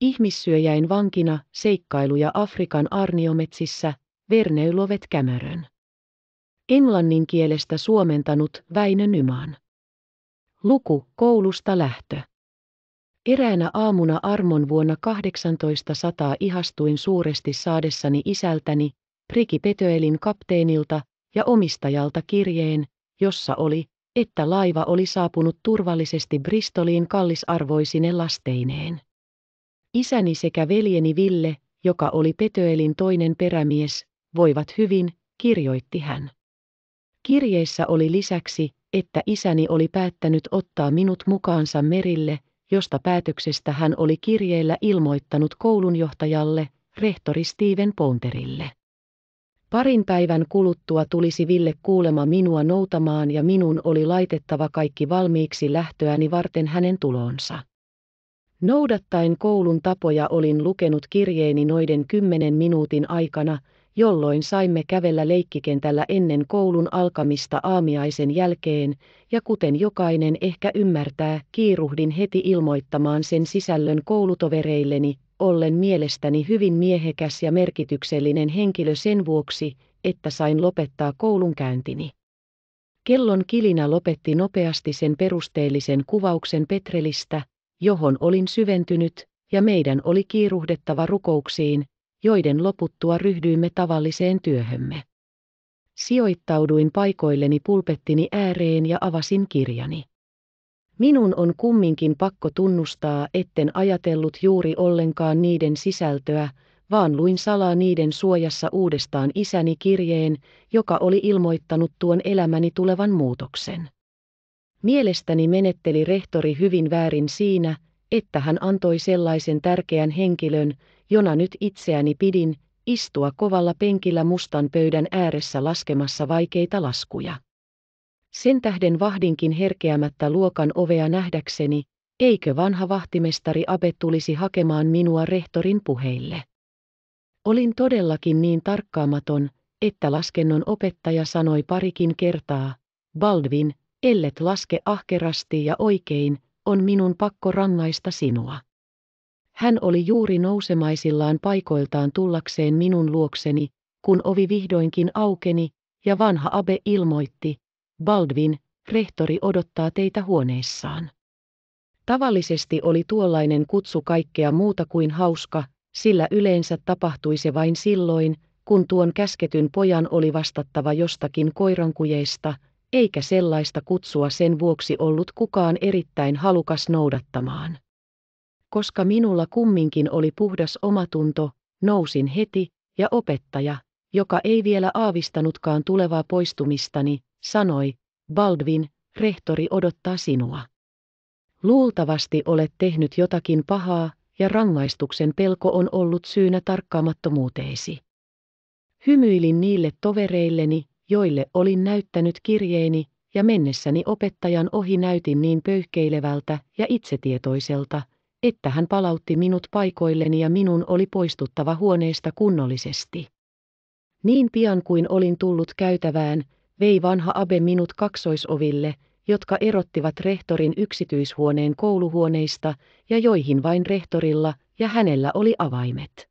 Ihmissyöjäin vankina seikkailuja Afrikan arniometsissä, Verneylovet Kämärön. Englannin kielestä suomentanut Väinö Nyman. Luku koulusta lähtö. Eräänä aamuna armon vuonna 1800 ihastuin suuresti saadessani isältäni, Priki Petöelin kapteenilta ja omistajalta kirjeen, jossa oli, että laiva oli saapunut turvallisesti Bristoliin kallisarvoisine lasteineen. Isäni sekä veljeni Ville, joka oli Petöelin toinen perämies, voivat hyvin, kirjoitti hän. Kirjeessä oli lisäksi, että isäni oli päättänyt ottaa minut mukaansa merille, josta päätöksestä hän oli kirjeellä ilmoittanut koulunjohtajalle, rehtori Steven Ponterille. Parin päivän kuluttua tulisi Ville kuulema minua noutamaan ja minun oli laitettava kaikki valmiiksi lähtöäni varten hänen tulonsa. Noudattaen koulun tapoja olin lukenut kirjeeni noiden kymmenen minuutin aikana, jolloin saimme kävellä leikkikentällä ennen koulun alkamista aamiaisen jälkeen, ja kuten jokainen ehkä ymmärtää, kiiruhdin heti ilmoittamaan sen sisällön koulutovereilleni, ollen mielestäni hyvin miehekäs ja merkityksellinen henkilö sen vuoksi, että sain lopettaa koulunkäyntini. Kellon kilinä lopetti nopeasti sen perusteellisen kuvauksen Petrelistä, johon olin syventynyt, ja meidän oli kiiruhdettava rukouksiin, joiden loputtua ryhdyimme tavalliseen työhömme. Sijoittauduin paikoilleni pulpettini ääreen ja avasin kirjani. Minun on kumminkin pakko tunnustaa, etten ajatellut juuri ollenkaan niiden sisältöä, vaan luin salaa niiden suojassa uudestaan isäni kirjeen, joka oli ilmoittanut tuon elämäni tulevan muutoksen. Mielestäni menetteli rehtori hyvin väärin siinä, että hän antoi sellaisen tärkeän henkilön, jona nyt itseäni pidin, istua kovalla penkillä mustan pöydän ääressä laskemassa vaikeita laskuja. Sen tähden vahdinkin herkeämättä luokan ovea nähdäkseni, eikö vanha vahtimestari Abe tulisi hakemaan minua rehtorin puheille. Olin todellakin niin tarkkaamaton, että laskennon opettaja sanoi parikin kertaa, Baldwin, Ellet laske ahkerasti ja oikein, on minun pakko rangaista sinua. Hän oli juuri nousemaisillaan paikoiltaan tullakseen minun luokseni, kun ovi vihdoinkin aukeni, ja vanha abe ilmoitti, Baldwin, rehtori odottaa teitä huoneessaan. Tavallisesti oli tuollainen kutsu kaikkea muuta kuin hauska, sillä yleensä tapahtui se vain silloin, kun tuon käsketyn pojan oli vastattava jostakin koirankujeista, eikä sellaista kutsua sen vuoksi ollut kukaan erittäin halukas noudattamaan. Koska minulla kumminkin oli puhdas omatunto, nousin heti, ja opettaja, joka ei vielä aavistanutkaan tulevaa poistumistani, sanoi, Baldwin, rehtori odottaa sinua. Luultavasti olet tehnyt jotakin pahaa, ja rangaistuksen pelko on ollut syynä tarkkaamattomuuteesi. Hymyilin niille tovereilleni, joille olin näyttänyt kirjeeni, ja mennessäni opettajan ohi näytin niin pöyhkeilevältä ja itsetietoiselta, että hän palautti minut paikoilleni ja minun oli poistuttava huoneesta kunnollisesti. Niin pian kuin olin tullut käytävään, vei vanha Abe minut kaksoisoville, jotka erottivat rehtorin yksityishuoneen kouluhuoneista ja joihin vain rehtorilla ja hänellä oli avaimet.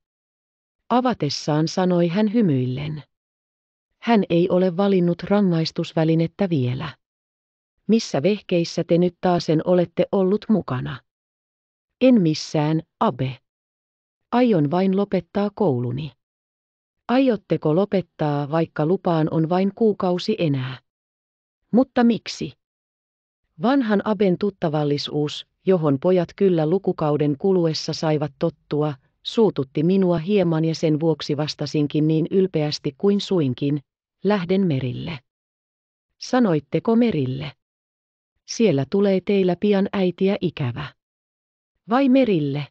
Avatessaan sanoi hän hymyillen. Hän ei ole valinnut rangaistusvälinettä vielä. Missä vehkeissä te nyt taasen olette ollut mukana? En missään, Abe. Aion vain lopettaa kouluni. Aiotteko lopettaa, vaikka lupaan on vain kuukausi enää? Mutta miksi? Vanhan Aben tuttavallisuus, johon pojat kyllä lukukauden kuluessa saivat tottua, suututti minua hieman ja sen vuoksi vastasinkin niin ylpeästi kuin suinkin, Lähden merille. Sanoitteko merille? Siellä tulee teillä pian äitiä ikävä. Vai merille?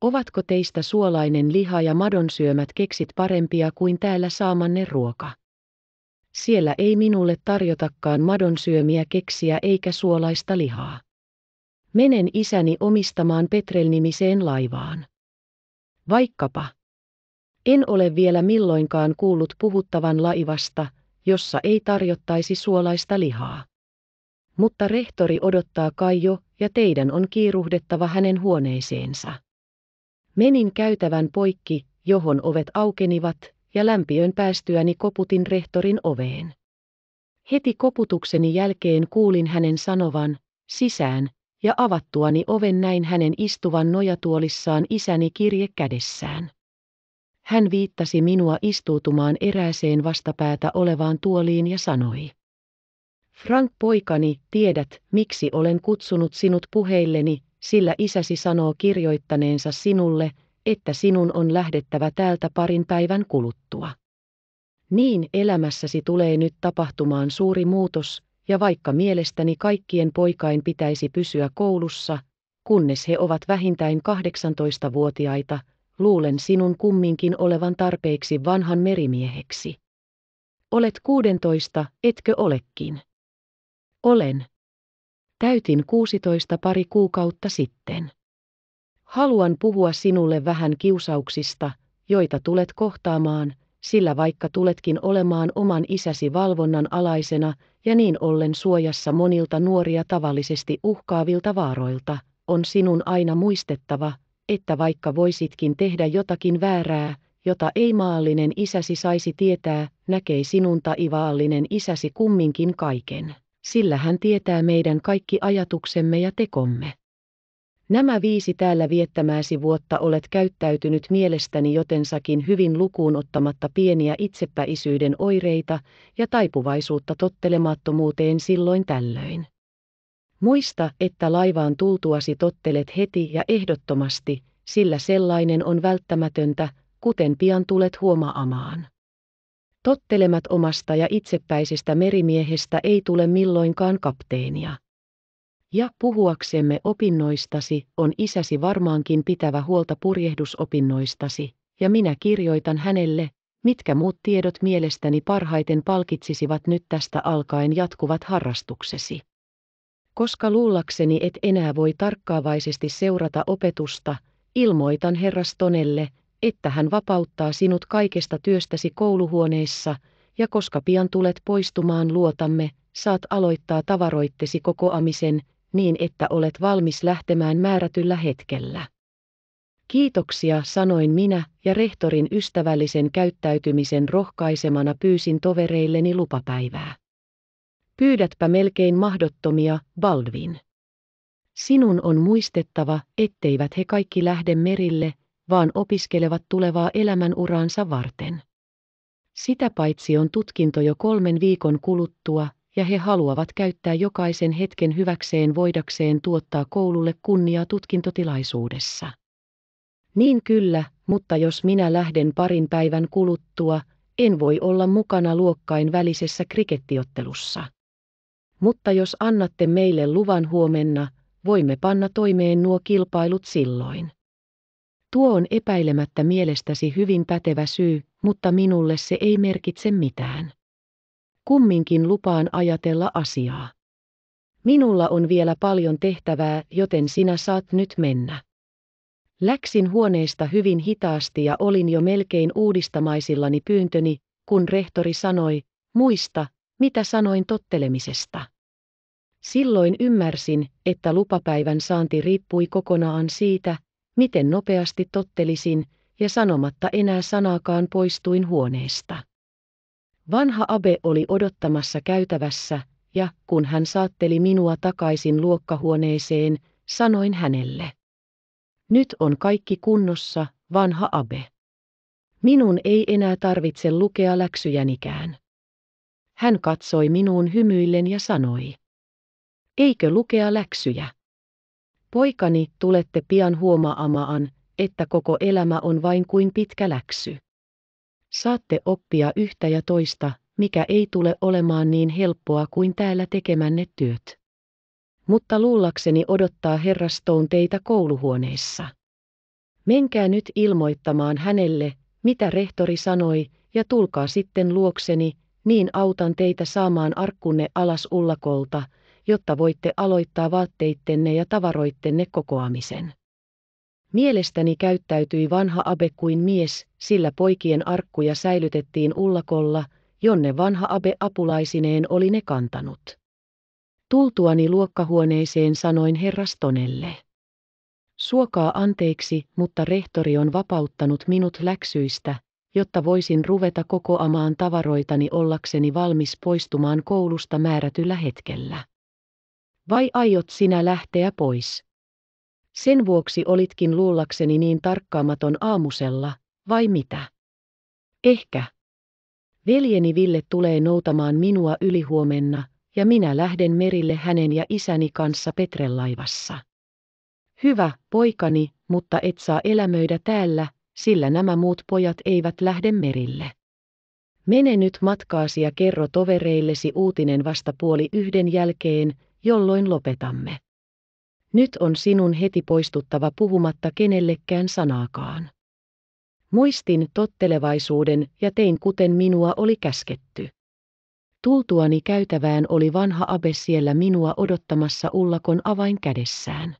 Ovatko teistä suolainen liha ja madon syömät keksit parempia kuin täällä saamanne ruoka? Siellä ei minulle tarjotakaan syömiä keksiä eikä suolaista lihaa. Menen isäni omistamaan Petrel-nimiseen laivaan. Vaikkapa. En ole vielä milloinkaan kuullut puhuttavan laivasta, jossa ei tarjottaisi suolaista lihaa. Mutta rehtori odottaa kai jo, ja teidän on kiiruhdettava hänen huoneeseensa. Menin käytävän poikki, johon ovet aukenivat, ja lämpiön päästyäni koputin rehtorin oveen. Heti koputukseni jälkeen kuulin hänen sanovan, sisään, ja avattuani oven näin hänen istuvan nojatuolissaan isäni kirje kädessään. Hän viittasi minua istuutumaan erääseen vastapäätä olevaan tuoliin ja sanoi. Frank poikani, tiedät, miksi olen kutsunut sinut puheilleni, sillä isäsi sanoo kirjoittaneensa sinulle, että sinun on lähdettävä täältä parin päivän kuluttua. Niin elämässäsi tulee nyt tapahtumaan suuri muutos, ja vaikka mielestäni kaikkien poikain pitäisi pysyä koulussa, kunnes he ovat vähintään 18-vuotiaita, luulen sinun kumminkin olevan tarpeeksi vanhan merimieheksi. Olet kuudentoista, etkö olekin? Olen. Täytin kuusitoista pari kuukautta sitten. Haluan puhua sinulle vähän kiusauksista, joita tulet kohtaamaan, sillä vaikka tuletkin olemaan oman isäsi valvonnan alaisena ja niin ollen suojassa monilta nuoria tavallisesti uhkaavilta vaaroilta, on sinun aina muistettava, että vaikka voisitkin tehdä jotakin väärää, jota ei maallinen isäsi saisi tietää, näkee sinun taivaallinen isäsi kumminkin kaiken, sillä hän tietää meidän kaikki ajatuksemme ja tekomme. Nämä viisi täällä viettämääsi vuotta olet käyttäytynyt mielestäni jotensakin hyvin lukuun ottamatta pieniä itsepäisyyden oireita ja taipuvaisuutta tottelemattomuuteen silloin tällöin. Muista, että laivaan tultuasi tottelet heti ja ehdottomasti, sillä sellainen on välttämätöntä, kuten pian tulet huomaamaan. Tottelemat omasta ja itsepäisistä merimiehestä ei tule milloinkaan kapteenia. Ja puhuaksemme opinnoistasi on isäsi varmaankin pitävä huolta purjehdusopinnoistasi, ja minä kirjoitan hänelle, mitkä muut tiedot mielestäni parhaiten palkitsisivat nyt tästä alkaen jatkuvat harrastuksesi. Koska luullakseni et enää voi tarkkaavaisesti seurata opetusta, ilmoitan herrastonelle, että hän vapauttaa sinut kaikesta työstäsi kouluhuoneissa, ja koska pian tulet poistumaan luotamme, saat aloittaa tavaroittesi kokoamisen, niin että olet valmis lähtemään määrätyllä hetkellä. Kiitoksia, sanoin minä, ja rehtorin ystävällisen käyttäytymisen rohkaisemana pyysin tovereilleni lupapäivää. Pyydätpä melkein mahdottomia, Baldwin. Sinun on muistettava, etteivät he kaikki lähde merille, vaan opiskelevat tulevaa elämänuraansa varten. Sitä paitsi on tutkinto jo kolmen viikon kuluttua, ja he haluavat käyttää jokaisen hetken hyväkseen voidakseen tuottaa koululle kunniaa tutkintotilaisuudessa. Niin kyllä, mutta jos minä lähden parin päivän kuluttua, en voi olla mukana luokkain välisessä krikettiottelussa. Mutta jos annatte meille luvan huomenna, voimme panna toimeen nuo kilpailut silloin. Tuo on epäilemättä mielestäsi hyvin pätevä syy, mutta minulle se ei merkitse mitään. Kumminkin lupaan ajatella asiaa. Minulla on vielä paljon tehtävää, joten sinä saat nyt mennä. Läksin huoneesta hyvin hitaasti ja olin jo melkein uudistamaisillani pyyntöni, kun rehtori sanoi, muista, mitä sanoin tottelemisesta? Silloin ymmärsin, että lupapäivän saanti riippui kokonaan siitä, miten nopeasti tottelisin, ja sanomatta enää sanaakaan poistuin huoneesta. Vanha Abe oli odottamassa käytävässä, ja kun hän saatteli minua takaisin luokkahuoneeseen, sanoin hänelle. Nyt on kaikki kunnossa, vanha Abe. Minun ei enää tarvitse lukea läksyjänikään. Hän katsoi minuun hymyillen ja sanoi. Eikö lukea läksyjä? Poikani, tulette pian huomaamaan, että koko elämä on vain kuin pitkä läksy. Saatte oppia yhtä ja toista, mikä ei tule olemaan niin helppoa kuin täällä tekemänne työt. Mutta luullakseni odottaa herra Stone teitä kouluhuoneessa. Menkää nyt ilmoittamaan hänelle, mitä rehtori sanoi, ja tulkaa sitten luokseni, niin autan teitä saamaan arkkunne alas ullakolta, jotta voitte aloittaa vaatteittenne ja tavaroittenne kokoamisen. Mielestäni käyttäytyi vanha abe kuin mies, sillä poikien arkkuja säilytettiin ullakolla, jonne vanha abe apulaisineen oli ne kantanut. Tultuani luokkahuoneeseen sanoin herrastonelle. Suokaa anteeksi, mutta rehtori on vapauttanut minut läksyistä, jotta voisin ruveta kokoamaan tavaroitani ollakseni valmis poistumaan koulusta määrätyllä hetkellä. Vai aiot sinä lähteä pois? Sen vuoksi olitkin luullakseni niin tarkkaamaton aamusella, vai mitä? Ehkä. Veljeni Ville tulee noutamaan minua ylihuomenna, ja minä lähden merille hänen ja isäni kanssa Petrel laivassa. Hyvä, poikani, mutta et saa elämöidä täällä, sillä nämä muut pojat eivät lähde merille. Mene nyt matkaasi ja kerro tovereillesi uutinen vasta puoli yhden jälkeen, jolloin lopetamme. Nyt on sinun heti poistuttava puhumatta kenellekään sanaakaan. Muistin tottelevaisuuden ja tein kuten minua oli käsketty. Tultuani käytävään oli vanha abe siellä minua odottamassa ullakon avain kädessään.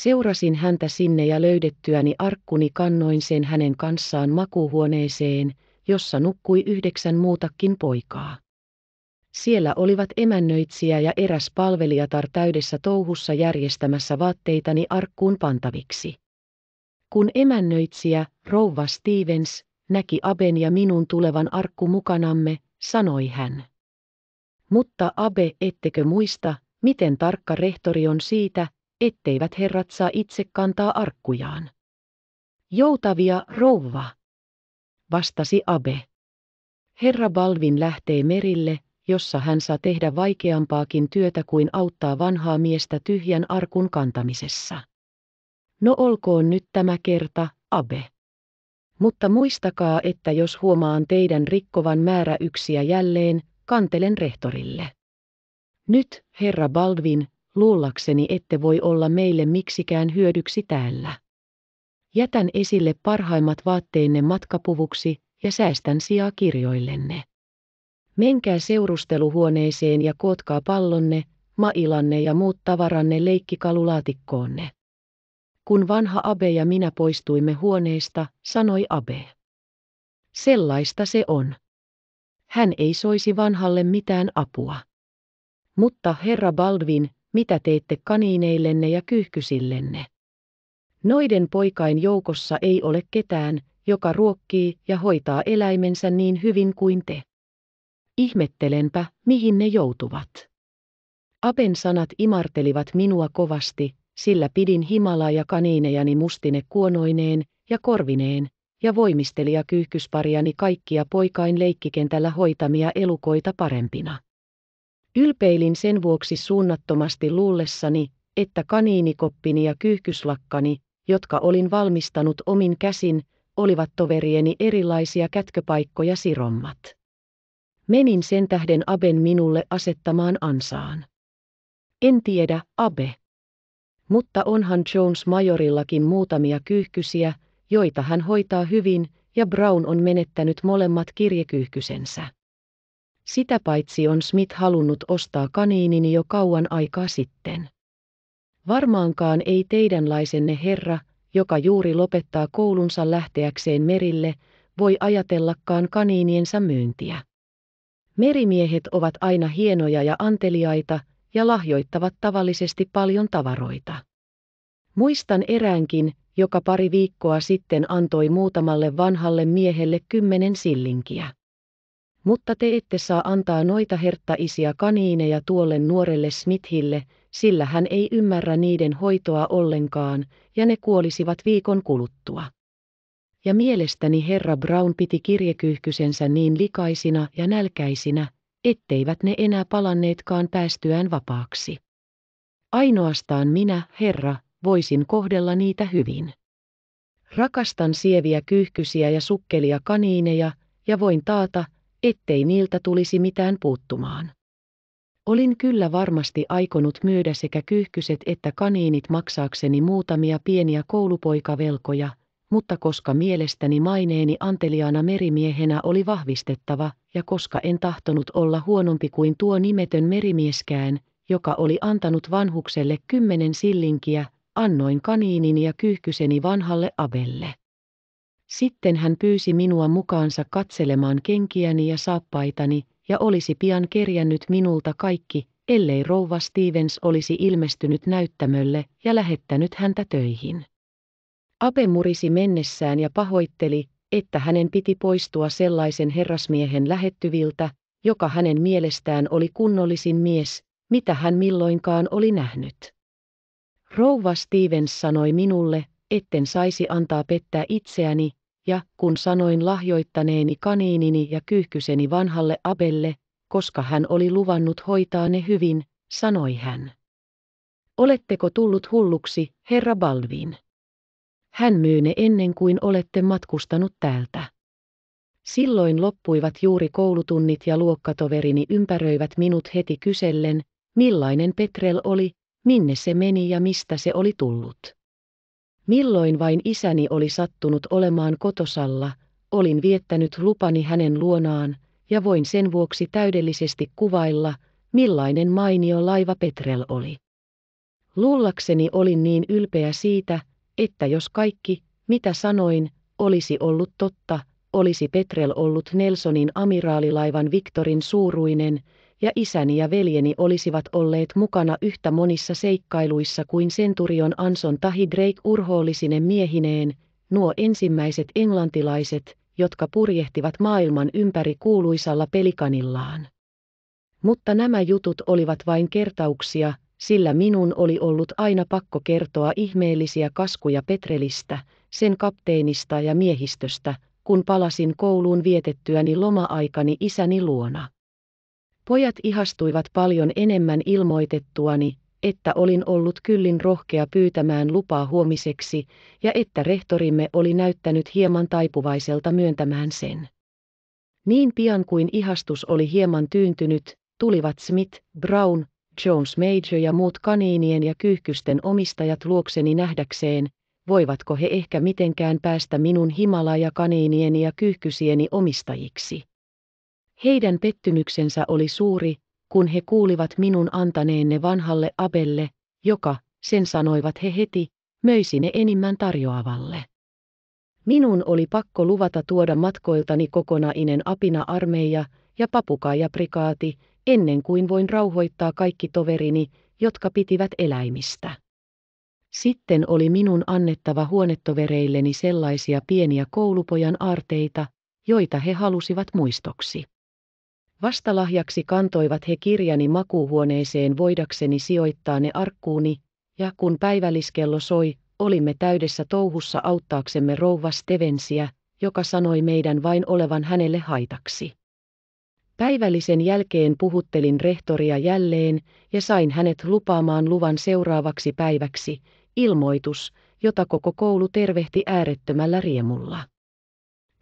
Seurasin häntä sinne ja löydettyäni arkkuni kannoin sen hänen kanssaan makuuhuoneeseen, jossa nukkui yhdeksän muutakin poikaa. Siellä olivat emännöitsijä ja eräs palvelijatar täydessä touhussa järjestämässä vaatteitani arkkuun pantaviksi. Kun emännöitsijä, rouva Stevens, näki Aben ja minun tulevan arkku mukanamme, sanoi hän. Mutta Abe, ettekö muista, miten tarkka rehtori on siitä, etteivät herrat saa itse kantaa arkkujaan. Joutavia rouva, vastasi Abe. Herra Balvin lähtee merille, jossa hän saa tehdä vaikeampaakin työtä kuin auttaa vanhaa miestä tyhjän arkun kantamisessa. No olkoon nyt tämä kerta, Abe. Mutta muistakaa, että jos huomaan teidän rikkovan määräyksiä jälleen, kantelen rehtorille. Nyt, herra Baldwin, luullakseni ette voi olla meille miksikään hyödyksi täällä. Jätän esille parhaimmat vaatteenne matkapuvuksi ja säästän sijaa kirjoillenne. Menkää seurusteluhuoneeseen ja kootkaa pallonne, mailanne ja muut tavaranne leikkikalulaatikkoonne. Kun vanha Abe ja minä poistuimme huoneesta, sanoi Abe. Sellaista se on. Hän ei soisi vanhalle mitään apua. Mutta herra Baldwin, mitä teitte kaniineillenne ja kyyhkysillenne. Noiden poikain joukossa ei ole ketään, joka ruokkii ja hoitaa eläimensä niin hyvin kuin te. Ihmettelenpä, mihin ne joutuvat. Aben sanat imartelivat minua kovasti, sillä pidin himalaa ja kaniinejani mustine kuonoineen ja korvineen, ja voimistelija kyyhkysparjani kaikkia poikain leikkikentällä hoitamia elukoita parempina. Ylpeilin sen vuoksi suunnattomasti luullessani, että kaniinikoppini ja kyyhkyslakkani, jotka olin valmistanut omin käsin, olivat toverieni erilaisia kätköpaikkoja sirommat. Menin sen tähden Aben minulle asettamaan ansaan. En tiedä, Abe. Mutta onhan Jones majorillakin muutamia kyyhkysiä, joita hän hoitaa hyvin, ja Brown on menettänyt molemmat kirjekyyhkysensä. Sitä paitsi on Smith halunnut ostaa kaniinini jo kauan aikaa sitten. Varmaankaan ei teidänlaisenne herra, joka juuri lopettaa koulunsa lähteäkseen merille, voi ajatellakaan kaniiniensa myyntiä. Merimiehet ovat aina hienoja ja anteliaita ja lahjoittavat tavallisesti paljon tavaroita. Muistan eräänkin, joka pari viikkoa sitten antoi muutamalle vanhalle miehelle kymmenen sillinkiä. Mutta te ette saa antaa noita herttaisia kaniineja tuolle nuorelle Smithille, sillä hän ei ymmärrä niiden hoitoa ollenkaan, ja ne kuolisivat viikon kuluttua. Ja mielestäni herra Brown piti kirjekyhkysensä niin likaisina ja nälkäisinä, etteivät ne enää palanneetkaan päästyään vapaaksi. Ainoastaan minä, herra, voisin kohdella niitä hyvin. Rakastan sieviä kyyhkysiä ja sukkelia kaniineja, ja voin taata, ettei niiltä tulisi mitään puuttumaan. Olin kyllä varmasti aikonut myydä sekä kyyhkyset että kaniinit maksaakseni muutamia pieniä koulupoikavelkoja, mutta koska mielestäni maineeni anteliaana merimiehenä oli vahvistettava, ja koska en tahtonut olla huonompi kuin tuo nimetön merimieskään, joka oli antanut vanhukselle kymmenen sillinkiä, annoin kaniinin ja kyyhkyseni vanhalle Abelle. Sitten hän pyysi minua mukaansa katselemaan kenkiäni ja saappaitani, ja olisi pian kerjännyt minulta kaikki, ellei rouva Stevens olisi ilmestynyt näyttämölle ja lähettänyt häntä töihin. Ape murisi mennessään ja pahoitteli, että hänen piti poistua sellaisen herrasmiehen lähettyviltä, joka hänen mielestään oli kunnollisin mies, mitä hän milloinkaan oli nähnyt. Rouva Stevens sanoi minulle, etten saisi antaa pettää itseäni, ja kun sanoin lahjoittaneeni kaniinini ja kyyhkyseni vanhalle Abelle, koska hän oli luvannut hoitaa ne hyvin, sanoi hän. Oletteko tullut hulluksi, herra Balvin? Hän myy ne ennen kuin olette matkustanut täältä. Silloin loppuivat juuri koulutunnit ja luokkatoverini ympäröivät minut heti kysellen, millainen Petrel oli, minne se meni ja mistä se oli tullut. Milloin vain isäni oli sattunut olemaan kotosalla, olin viettänyt lupani hänen luonaan, ja voin sen vuoksi täydellisesti kuvailla, millainen mainio laiva Petrel oli. Luullakseni olin niin ylpeä siitä, että jos kaikki, mitä sanoin, olisi ollut totta, olisi Petrel ollut Nelsonin amiraalilaivan Victorin suuruinen, ja isäni ja veljeni olisivat olleet mukana yhtä monissa seikkailuissa kuin Centurion Anson tahi Drake urhoollisine miehineen, nuo ensimmäiset englantilaiset, jotka purjehtivat maailman ympäri kuuluisalla pelikanillaan. Mutta nämä jutut olivat vain kertauksia, sillä minun oli ollut aina pakko kertoa ihmeellisiä kaskuja Petrelistä, sen kapteenista ja miehistöstä, kun palasin kouluun vietettyäni loma-aikani isäni luona. Pojat ihastuivat paljon enemmän ilmoitettuani, että olin ollut kyllin rohkea pyytämään lupaa huomiseksi ja että rehtorimme oli näyttänyt hieman taipuvaiselta myöntämään sen. Niin pian kuin ihastus oli hieman tyyntynyt, tulivat Smith, Brown, Jones Major ja muut kaniinien ja kyyhkysten omistajat luokseni nähdäkseen, voivatko he ehkä mitenkään päästä minun himalaja kaniinieni ja kyyhkysieni omistajiksi. Heidän pettymyksensä oli suuri, kun he kuulivat minun antaneenne vanhalle Abelle, joka, sen sanoivat he heti, möisi ne enimmän tarjoavalle. Minun oli pakko luvata tuoda matkoiltani kokonainen apina-armeija ja papukaija-prikaati, ennen kuin voin rauhoittaa kaikki toverini, jotka pitivät eläimistä. Sitten oli minun annettava huonetovereilleni sellaisia pieniä koulupojan aarteita, joita he halusivat muistoksi. Vastalahjaksi kantoivat he kirjani makuuhuoneeseen voidakseni sijoittaa ne arkkuuni, ja kun päivälliskello soi, olimme täydessä touhussa auttaaksemme rouva Stevensiä, joka sanoi meidän vain olevan hänelle haitaksi. Päivällisen jälkeen puhuttelin rehtoria jälleen ja sain hänet lupaamaan luvan seuraavaksi päiväksi, ilmoitus, jota koko koulu tervehti äärettömällä riemulla.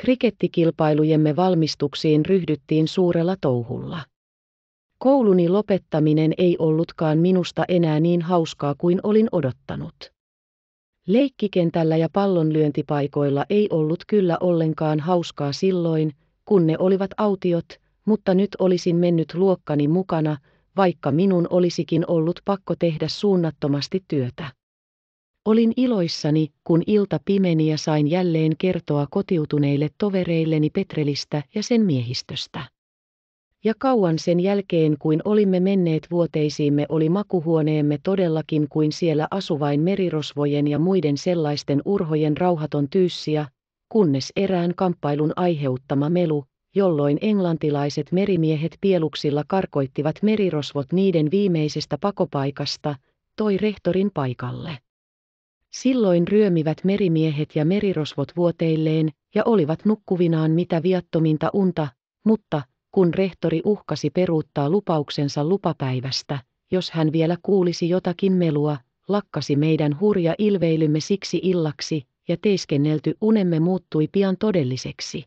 Krikettikilpailujemme valmistuksiin ryhdyttiin suurella touhulla. Kouluni lopettaminen ei ollutkaan minusta enää niin hauskaa kuin olin odottanut. Leikkikentällä ja pallonlyöntipaikoilla ei ollut kyllä ollenkaan hauskaa silloin, kun ne olivat autiot, mutta nyt olisin mennyt luokkani mukana, vaikka minun olisikin ollut pakko tehdä suunnattomasti työtä. Olin iloissani, kun ilta pimeni ja sain jälleen kertoa kotiutuneille tovereilleni Petrelistä ja sen miehistöstä. Ja kauan sen jälkeen kuin olimme menneet vuoteisiimme oli makuhuoneemme todellakin kuin siellä asuvain merirosvojen ja muiden sellaisten urhojen rauhaton tyyssiä, kunnes erään kamppailun aiheuttama melu, jolloin englantilaiset merimiehet pieluksilla karkoittivat merirosvot niiden viimeisestä pakopaikasta, toi rehtorin paikalle. Silloin ryömivät merimiehet ja merirosvot vuoteilleen ja olivat nukkuvinaan mitä viattominta unta, mutta kun rehtori uhkasi peruuttaa lupauksensa lupapäivästä, jos hän vielä kuulisi jotakin melua, lakkasi meidän hurja ilveilymme siksi illaksi, ja teiskennelty unemme muuttui pian todelliseksi.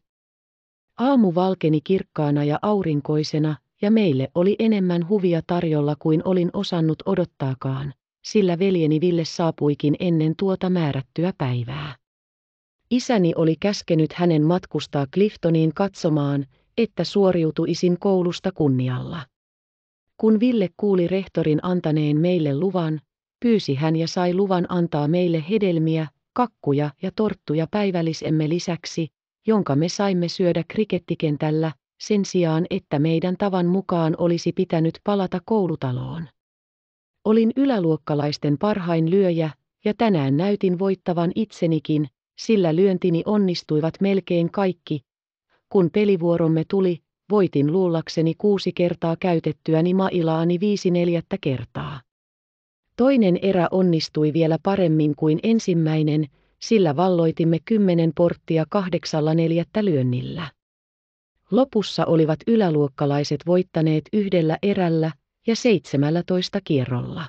Aamu valkeni kirkkaana ja aurinkoisena, ja meille oli enemmän huvia tarjolla kuin olin osannut odottaakaan sillä veljeni Ville saapuikin ennen tuota määrättyä päivää. Isäni oli käskenyt hänen matkustaa Cliftoniin katsomaan, että suoriutuisin koulusta kunnialla. Kun Ville kuuli rehtorin antaneen meille luvan, pyysi hän ja sai luvan antaa meille hedelmiä, kakkuja ja torttuja päivällisemme lisäksi, jonka me saimme syödä krikettikentällä, sen sijaan että meidän tavan mukaan olisi pitänyt palata koulutaloon. Olin yläluokkalaisten parhain lyöjä, ja tänään näytin voittavan itsenikin, sillä lyöntini onnistuivat melkein kaikki. Kun pelivuoromme tuli, voitin luullakseni kuusi kertaa käytettyäni mailaani viisi neljättä kertaa. Toinen erä onnistui vielä paremmin kuin ensimmäinen, sillä valloitimme kymmenen porttia kahdeksalla neljättä lyönnillä. Lopussa olivat yläluokkalaiset voittaneet yhdellä erällä, ja 17 kierrolla.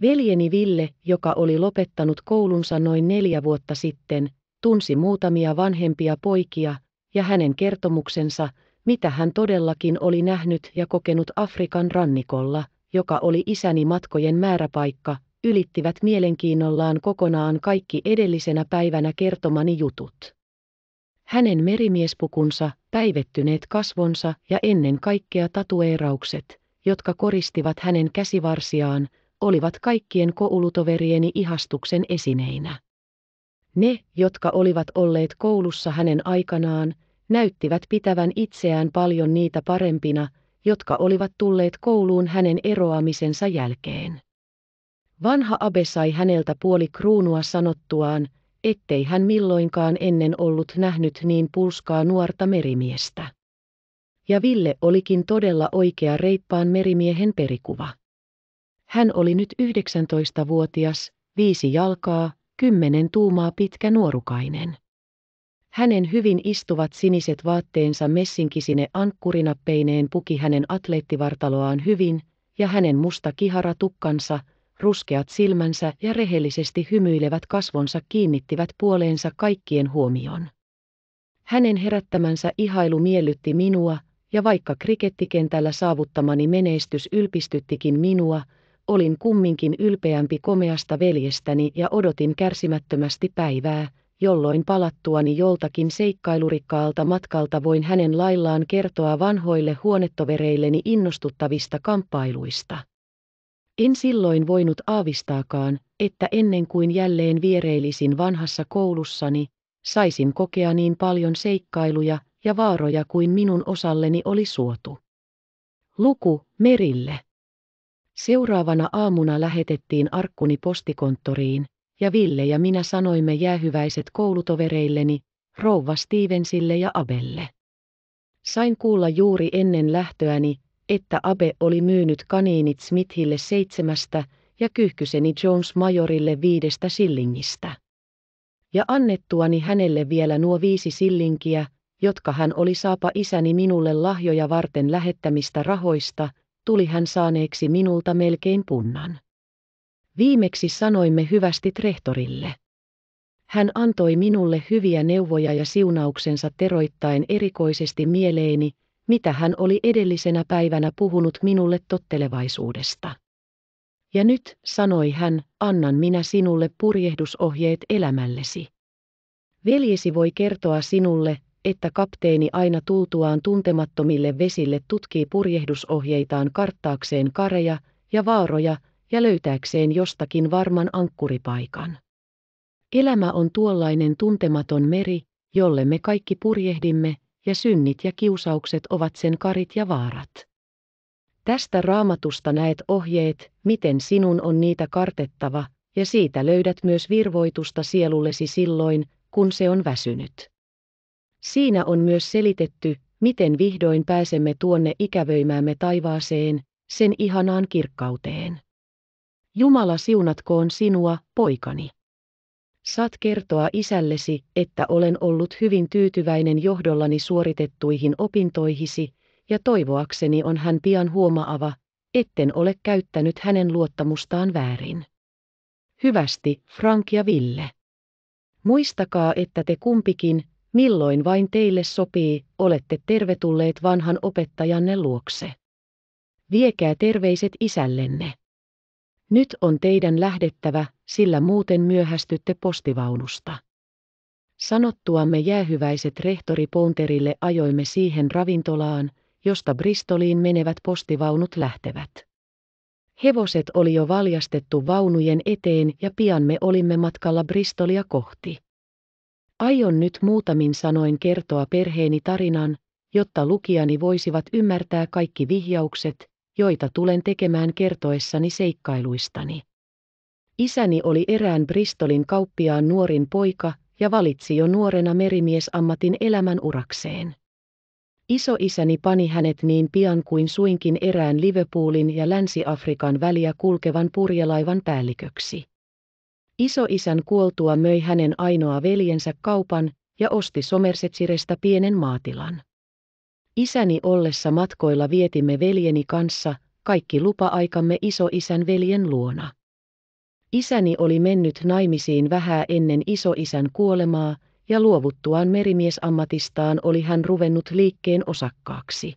Veljeni Ville, joka oli lopettanut koulunsa noin neljä vuotta sitten, tunsi muutamia vanhempia poikia, ja hänen kertomuksensa, mitä hän todellakin oli nähnyt ja kokenut Afrikan rannikolla, joka oli isäni matkojen määräpaikka, ylittivät mielenkiinnollaan kokonaan kaikki edellisenä päivänä kertomani jutut. Hänen merimiespukunsa, päivettyneet kasvonsa ja ennen kaikkea tatueeraukset – jotka koristivat hänen käsivarsiaan, olivat kaikkien koulutoverieni ihastuksen esineinä. Ne, jotka olivat olleet koulussa hänen aikanaan, näyttivät pitävän itseään paljon niitä parempina, jotka olivat tulleet kouluun hänen eroamisensa jälkeen. Vanha abe sai häneltä puoli kruunua sanottuaan, ettei hän milloinkaan ennen ollut nähnyt niin pulskaa nuorta merimiestä ja Ville olikin todella oikea reippaan merimiehen perikuva. Hän oli nyt 19-vuotias, viisi jalkaa, kymmenen tuumaa pitkä nuorukainen. Hänen hyvin istuvat siniset vaatteensa messinkisine ankkurinappeineen puki hänen atleettivartaloaan hyvin, ja hänen musta kiharatukkansa, ruskeat silmänsä ja rehellisesti hymyilevät kasvonsa kiinnittivät puoleensa kaikkien huomion. Hänen herättämänsä ihailu miellytti minua, ja vaikka krikettikentällä saavuttamani menestys ylpistyttikin minua, olin kumminkin ylpeämpi komeasta veljestäni ja odotin kärsimättömästi päivää, jolloin palattuani joltakin seikkailurikkaalta matkalta voin hänen laillaan kertoa vanhoille huonetovereilleni innostuttavista kamppailuista. En silloin voinut aavistaakaan, että ennen kuin jälleen viereilisin vanhassa koulussani, saisin kokea niin paljon seikkailuja, ja vaaroja kuin minun osalleni oli suotu. Luku merille. Seuraavana aamuna lähetettiin arkkuni postikonttoriin, ja Ville ja minä sanoimme jäähyväiset koulutovereilleni, rouva Stevensille ja Abelle. Sain kuulla juuri ennen lähtöäni, että Abe oli myynyt kaniinit Smithille seitsemästä ja kyyhkyseni Jones Majorille viidestä sillingistä. Ja annettuani hänelle vielä nuo viisi sillinkiä, jotka hän oli saapa isäni minulle lahjoja varten lähettämistä rahoista, tuli hän saaneeksi minulta melkein punnan. Viimeksi sanoimme hyvästi rehtorille. Hän antoi minulle hyviä neuvoja ja siunauksensa teroittain erikoisesti mieleeni, mitä hän oli edellisenä päivänä puhunut minulle tottelevaisuudesta. Ja nyt, sanoi hän, annan minä sinulle purjehdusohjeet elämällesi. Veljesi voi kertoa sinulle, että kapteeni aina tultuaan tuntemattomille vesille tutkii purjehdusohjeitaan karttaakseen kareja ja vaaroja ja löytääkseen jostakin varman ankkuripaikan. Elämä on tuollainen tuntematon meri, jolle me kaikki purjehdimme, ja synnit ja kiusaukset ovat sen karit ja vaarat. Tästä raamatusta näet ohjeet, miten sinun on niitä kartettava, ja siitä löydät myös virvoitusta sielullesi silloin, kun se on väsynyt. Siinä on myös selitetty, miten vihdoin pääsemme tuonne ikävöimäämme taivaaseen, sen ihanaan kirkkauteen. Jumala siunatkoon sinua, poikani. Saat kertoa isällesi, että olen ollut hyvin tyytyväinen johdollani suoritettuihin opintoihisi, ja toivoakseni on hän pian huomaava, etten ole käyttänyt hänen luottamustaan väärin. Hyvästi, Frank ja Ville. Muistakaa, että te kumpikin, Milloin vain teille sopii, olette tervetulleet vanhan opettajanne luokse. Viekää terveiset isällenne. Nyt on teidän lähdettävä, sillä muuten myöhästytte postivaunusta. Sanottuamme jäähyväiset rehtori Ponterille ajoimme siihen ravintolaan, josta Bristoliin menevät postivaunut lähtevät. Hevoset oli jo valjastettu vaunujen eteen ja pian me olimme matkalla Bristolia kohti. Aion nyt muutamin sanoin kertoa perheeni tarinan, jotta lukijani voisivat ymmärtää kaikki vihjaukset, joita tulen tekemään kertoessani seikkailuistani. Isäni oli erään Bristolin kauppiaan nuorin poika ja valitsi jo nuorena merimiesammatin elämän urakseen. isäni pani hänet niin pian kuin suinkin erään Liverpoolin ja Länsi-Afrikan väliä kulkevan purjelaivan päälliköksi. Isoisän kuoltua möi hänen ainoa veljensä kaupan ja osti Somersetsirestä pienen maatilan. Isäni ollessa matkoilla vietimme veljeni kanssa kaikki lupa-aikamme isoisän veljen luona. Isäni oli mennyt naimisiin vähää ennen isoisän kuolemaa, ja luovuttuaan merimiesammatistaan oli hän ruvennut liikkeen osakkaaksi.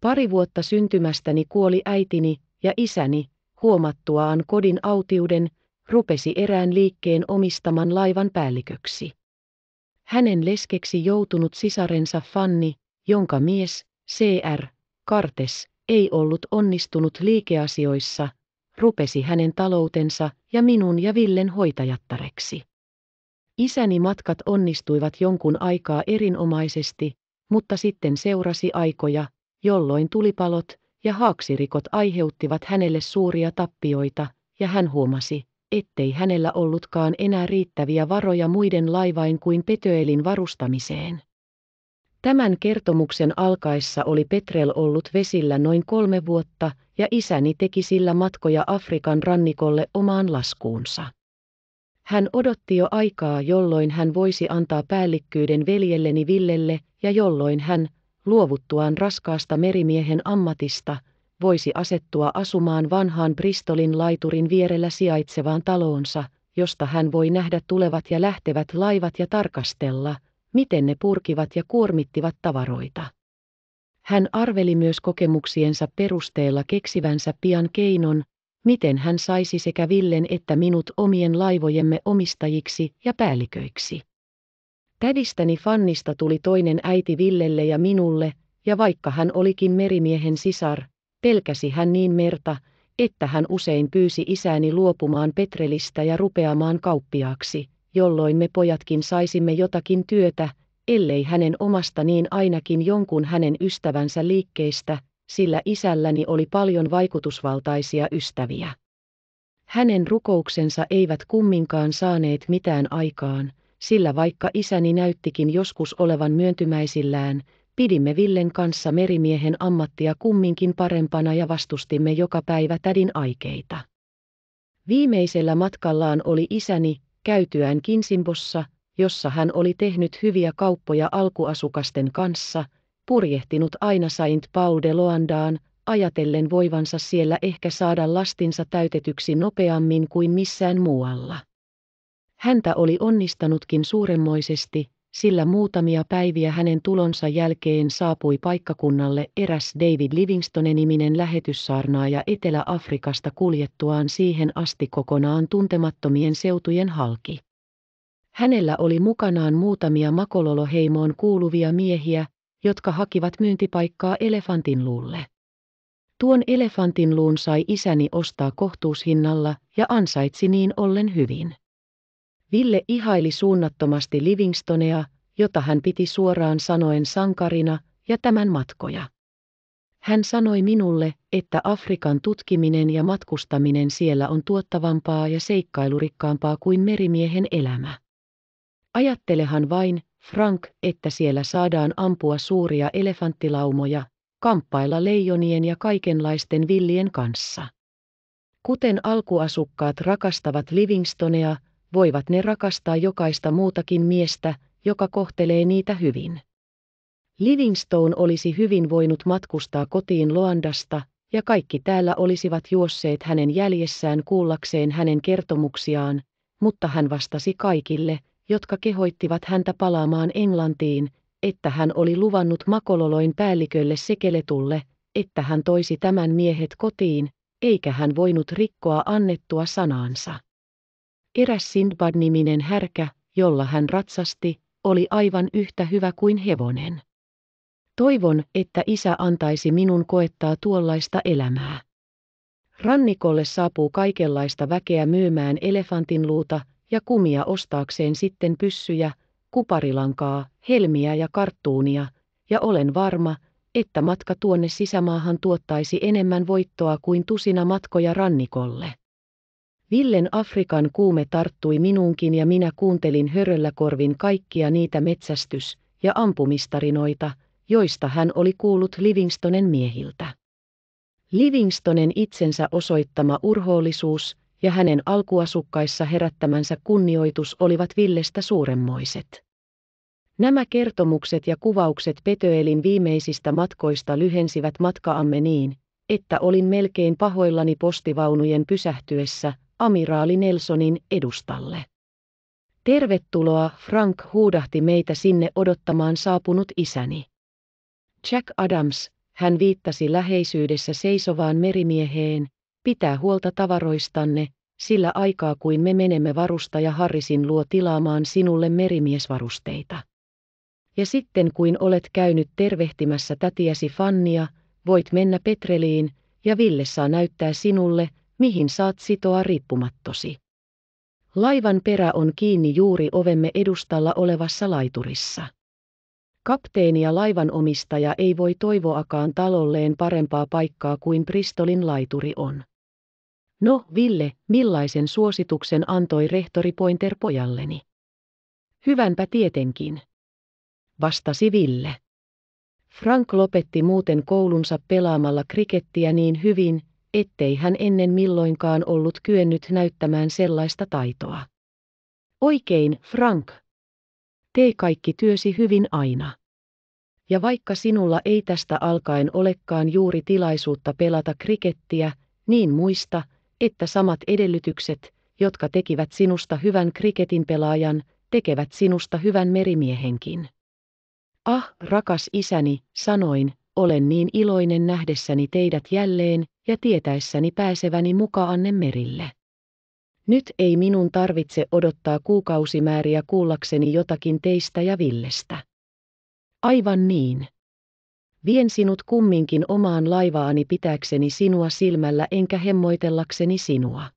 Pari vuotta syntymästäni kuoli äitini ja isäni, huomattuaan kodin autiuden, rupesi erään liikkeen omistaman laivan päälliköksi. Hänen leskeksi joutunut sisarensa Fanni, jonka mies, CR, Kartes, ei ollut onnistunut liikeasioissa, rupesi hänen taloutensa ja minun ja Villen hoitajattareksi. Isäni matkat onnistuivat jonkun aikaa erinomaisesti, mutta sitten seurasi aikoja, jolloin tulipalot ja haaksirikot aiheuttivat hänelle suuria tappioita, ja hän huomasi, ettei hänellä ollutkaan enää riittäviä varoja muiden laivain kuin Petöelin varustamiseen. Tämän kertomuksen alkaessa oli Petrel ollut vesillä noin kolme vuotta, ja isäni teki sillä matkoja Afrikan rannikolle omaan laskuunsa. Hän odotti jo aikaa, jolloin hän voisi antaa päällikkyyden veljelleni Villelle, ja jolloin hän, luovuttuaan raskaasta merimiehen ammatista, voisi asettua asumaan vanhaan Bristolin laiturin vierellä sijaitsevaan taloonsa, josta hän voi nähdä tulevat ja lähtevät laivat ja tarkastella, miten ne purkivat ja kuormittivat tavaroita. Hän arveli myös kokemuksiensa perusteella keksivänsä pian keinon, miten hän saisi sekä Villen että minut omien laivojemme omistajiksi ja päälliköiksi. Tädistäni Fannista tuli toinen äiti Villelle ja minulle, ja vaikka hän olikin merimiehen sisar, Pelkäsi hän niin merta, että hän usein pyysi isäni luopumaan Petrelistä ja rupeamaan kauppiaaksi, jolloin me pojatkin saisimme jotakin työtä, ellei hänen omasta niin ainakin jonkun hänen ystävänsä liikkeistä, sillä isälläni oli paljon vaikutusvaltaisia ystäviä. Hänen rukouksensa eivät kumminkaan saaneet mitään aikaan, sillä vaikka isäni näyttikin joskus olevan myöntymäisillään, Pidimme Villen kanssa merimiehen ammattia kumminkin parempana ja vastustimme joka päivä tädin aikeita. Viimeisellä matkallaan oli isäni, käytyään Kinsimbossa, jossa hän oli tehnyt hyviä kauppoja alkuasukasten kanssa, purjehtinut aina Saint Paul de Loandaan, ajatellen voivansa siellä ehkä saada lastinsa täytetyksi nopeammin kuin missään muualla. Häntä oli onnistanutkin suuremmoisesti, sillä muutamia päiviä hänen tulonsa jälkeen saapui paikkakunnalle eräs David Livingstone-niminen lähetyssaarnaaja Etelä-Afrikasta kuljettuaan siihen asti kokonaan tuntemattomien seutujen halki. Hänellä oli mukanaan muutamia makololoheimoon kuuluvia miehiä, jotka hakivat myyntipaikkaa elefantinluulle. Tuon elefantinluun sai isäni ostaa kohtuushinnalla ja ansaitsi niin ollen hyvin. Ville ihaili suunnattomasti Livingstonea, jota hän piti suoraan sanoen sankarina, ja tämän matkoja. Hän sanoi minulle, että Afrikan tutkiminen ja matkustaminen siellä on tuottavampaa ja seikkailurikkaampaa kuin merimiehen elämä. Ajattelehan vain, Frank, että siellä saadaan ampua suuria elefanttilaumoja, kamppailla leijonien ja kaikenlaisten villien kanssa. Kuten alkuasukkaat rakastavat Livingstonea, voivat ne rakastaa jokaista muutakin miestä, joka kohtelee niitä hyvin. Livingstone olisi hyvin voinut matkustaa kotiin Loandasta, ja kaikki täällä olisivat juosseet hänen jäljessään kuullakseen hänen kertomuksiaan, mutta hän vastasi kaikille, jotka kehoittivat häntä palaamaan Englantiin, että hän oli luvannut Makololoin päällikölle Sekeletulle, että hän toisi tämän miehet kotiin, eikä hän voinut rikkoa annettua sanaansa. Eräs Sindbad-niminen härkä, jolla hän ratsasti, oli aivan yhtä hyvä kuin hevonen. Toivon, että isä antaisi minun koettaa tuollaista elämää. Rannikolle saapuu kaikenlaista väkeä myymään elefantinluuta ja kumia ostaakseen sitten pyssyjä, kuparilankaa, helmiä ja karttuunia, ja olen varma, että matka tuonne sisämaahan tuottaisi enemmän voittoa kuin tusina matkoja rannikolle. Villen Afrikan kuume tarttui minuunkin ja minä kuuntelin höröllä korvin kaikkia niitä metsästys- ja ampumistarinoita, joista hän oli kuullut Livingstonen miehiltä. Livingstonen itsensä osoittama urhoollisuus ja hänen alkuasukkaissa herättämänsä kunnioitus olivat Villestä suuremmoiset. Nämä kertomukset ja kuvaukset Petöelin viimeisistä matkoista lyhensivät matkaamme niin, että olin melkein pahoillani postivaunujen pysähtyessä, amiraali Nelsonin edustalle. Tervetuloa, Frank huudahti meitä sinne odottamaan saapunut isäni. Jack Adams, hän viittasi läheisyydessä seisovaan merimieheen, pitää huolta tavaroistanne, sillä aikaa kuin me menemme varustaja Harrisin luo tilaamaan sinulle merimiesvarusteita. Ja sitten kuin olet käynyt tervehtimässä tätiäsi Fannia, voit mennä Petreliin, ja Ville saa näyttää sinulle, mihin saat sitoa riippumattosi. Laivan perä on kiinni juuri ovemme edustalla olevassa laiturissa. Kapteeni ja laivanomistaja ei voi toivoakaan talolleen parempaa paikkaa kuin Bristolin laituri on. No, Ville, millaisen suosituksen antoi rehtori Pointer pojalleni? Hyvänpä tietenkin. Vastasi Ville. Frank lopetti muuten koulunsa pelaamalla krikettiä niin hyvin, ettei hän ennen milloinkaan ollut kyennyt näyttämään sellaista taitoa. Oikein, Frank. Tee kaikki työsi hyvin aina. Ja vaikka sinulla ei tästä alkaen olekaan juuri tilaisuutta pelata krikettiä, niin muista, että samat edellytykset, jotka tekivät sinusta hyvän kriketin pelaajan, tekevät sinusta hyvän merimiehenkin. Ah, rakas isäni, sanoin, olen niin iloinen nähdessäni teidät jälleen ja tietäessäni pääseväni mukaanne merille. Nyt ei minun tarvitse odottaa kuukausimääriä kuullakseni jotakin teistä ja Villestä. Aivan niin. Vien sinut kumminkin omaan laivaani pitääkseni sinua silmällä enkä hemmoitellakseni sinua.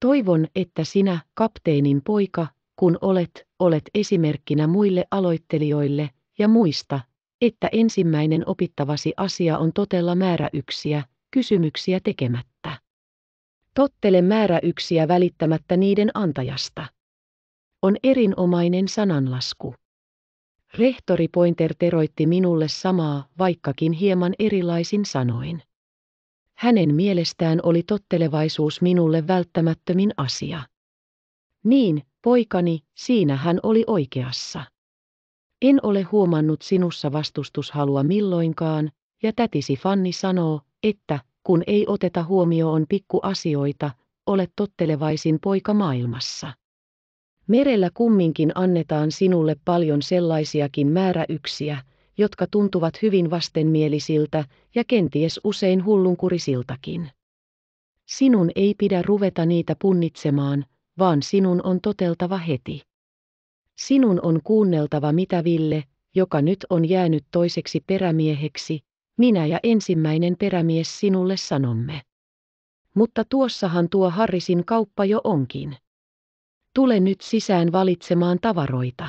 Toivon, että sinä, kapteenin poika, kun olet, olet esimerkkinä muille aloittelijoille, ja muista, että ensimmäinen opittavasi asia on totella määräyksiä, kysymyksiä tekemättä. Tottele määräyksiä välittämättä niiden antajasta. On erinomainen sananlasku. Rehtori Pointer teroitti minulle samaa, vaikkakin hieman erilaisin sanoin. Hänen mielestään oli tottelevaisuus minulle välttämättömin asia. Niin, poikani, siinä hän oli oikeassa. En ole huomannut sinussa vastustushalua milloinkaan, ja tätisi Fanni sanoo, että kun ei oteta huomioon pikkuasioita, olet tottelevaisin poika maailmassa. Merellä kumminkin annetaan sinulle paljon sellaisiakin määräyksiä, jotka tuntuvat hyvin vastenmielisiltä ja kenties usein hullunkurisiltakin. Sinun ei pidä ruveta niitä punnitsemaan, vaan sinun on toteltava heti. Sinun on kuunneltava mitä Ville, joka nyt on jäänyt toiseksi perämieheksi, minä ja ensimmäinen perämies sinulle sanomme. Mutta tuossahan tuo Harrisin kauppa jo onkin. Tule nyt sisään valitsemaan tavaroita.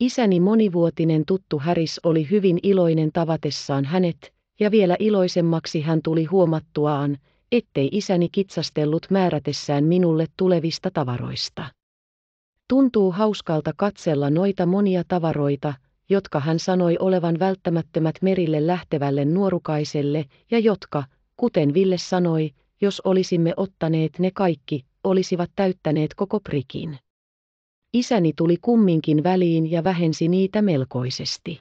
Isäni monivuotinen tuttu Häris oli hyvin iloinen tavatessaan hänet, ja vielä iloisemmaksi hän tuli huomattuaan, ettei isäni kitsastellut määrätessään minulle tulevista tavaroista. Tuntuu hauskalta katsella noita monia tavaroita, jotka hän sanoi olevan välttämättömät merille lähtevälle nuorukaiselle ja jotka, kuten Ville sanoi, jos olisimme ottaneet ne kaikki, olisivat täyttäneet koko prikin. Isäni tuli kumminkin väliin ja vähensi niitä melkoisesti.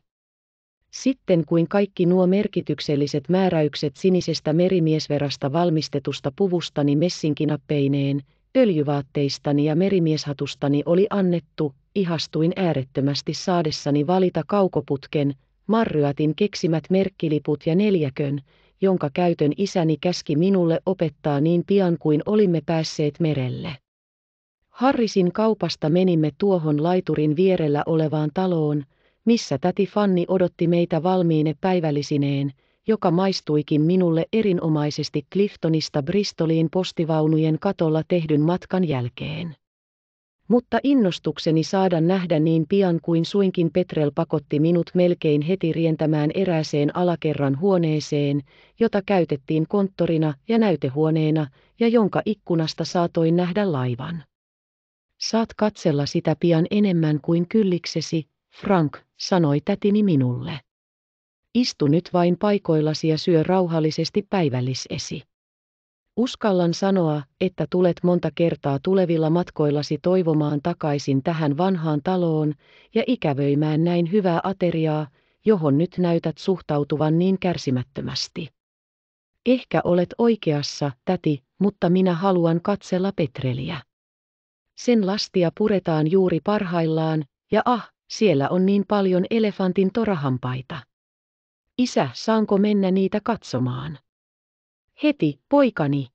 Sitten kuin kaikki nuo merkitykselliset määräykset sinisestä merimiesverasta valmistetusta puvustani niin messinkinappeineen, öljyvaatteistani ja merimieshatustani oli annettu, ihastuin äärettömästi saadessani valita kaukoputken, Marryatin keksimät merkkiliput ja neljäkön, jonka käytön isäni käski minulle opettaa niin pian kuin olimme päässeet merelle. Harrisin kaupasta menimme tuohon laiturin vierellä olevaan taloon, missä täti Fanni odotti meitä valmiine päivällisineen, joka maistuikin minulle erinomaisesti Cliftonista Bristoliin postivaunujen katolla tehdyn matkan jälkeen. Mutta innostukseni saada nähdä niin pian kuin suinkin Petrel pakotti minut melkein heti rientämään erääseen alakerran huoneeseen, jota käytettiin konttorina ja näytehuoneena, ja jonka ikkunasta saatoin nähdä laivan. Saat katsella sitä pian enemmän kuin kylliksesi, Frank, sanoi tätini minulle. Istu nyt vain paikoillasi ja syö rauhallisesti päivällisesi. Uskallan sanoa, että tulet monta kertaa tulevilla matkoillasi toivomaan takaisin tähän vanhaan taloon ja ikävöimään näin hyvää ateriaa, johon nyt näytät suhtautuvan niin kärsimättömästi. Ehkä olet oikeassa, täti, mutta minä haluan katsella Petreliä. Sen lastia puretaan juuri parhaillaan, ja ah, siellä on niin paljon elefantin torahampaita. Isä, saanko mennä niitä katsomaan? Heti, poikani.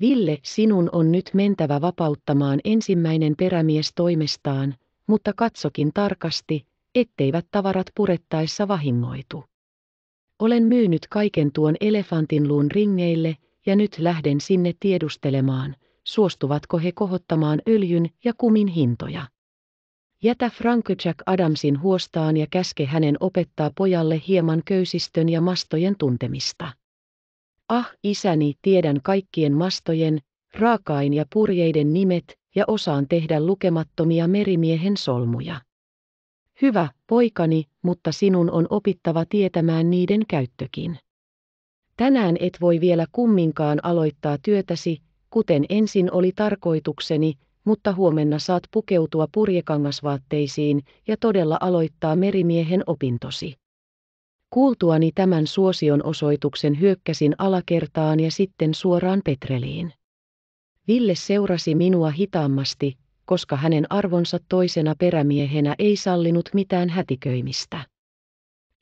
Ville, sinun on nyt mentävä vapauttamaan ensimmäinen perämies toimestaan, mutta katsokin tarkasti, etteivät tavarat purettaessa vahingoitu. Olen myynyt kaiken tuon elefantinluun ringeille, ja nyt lähden sinne tiedustelemaan, suostuvatko he kohottamaan öljyn ja kumin hintoja. Jätä Frank Jack Adamsin huostaan ja käske hänen opettaa pojalle hieman köysistön ja mastojen tuntemista. Ah, isäni, tiedän kaikkien mastojen, raakain ja purjeiden nimet, ja osaan tehdä lukemattomia merimiehen solmuja. Hyvä, poikani, mutta sinun on opittava tietämään niiden käyttökin. Tänään et voi vielä kumminkaan aloittaa työtäsi, kuten ensin oli tarkoitukseni, mutta huomenna saat pukeutua purjekangasvaatteisiin ja todella aloittaa merimiehen opintosi. Kuultuani tämän suosion osoituksen hyökkäsin alakertaan ja sitten suoraan Petreliin. Ville seurasi minua hitaammasti, koska hänen arvonsa toisena perämiehenä ei sallinut mitään hätiköimistä.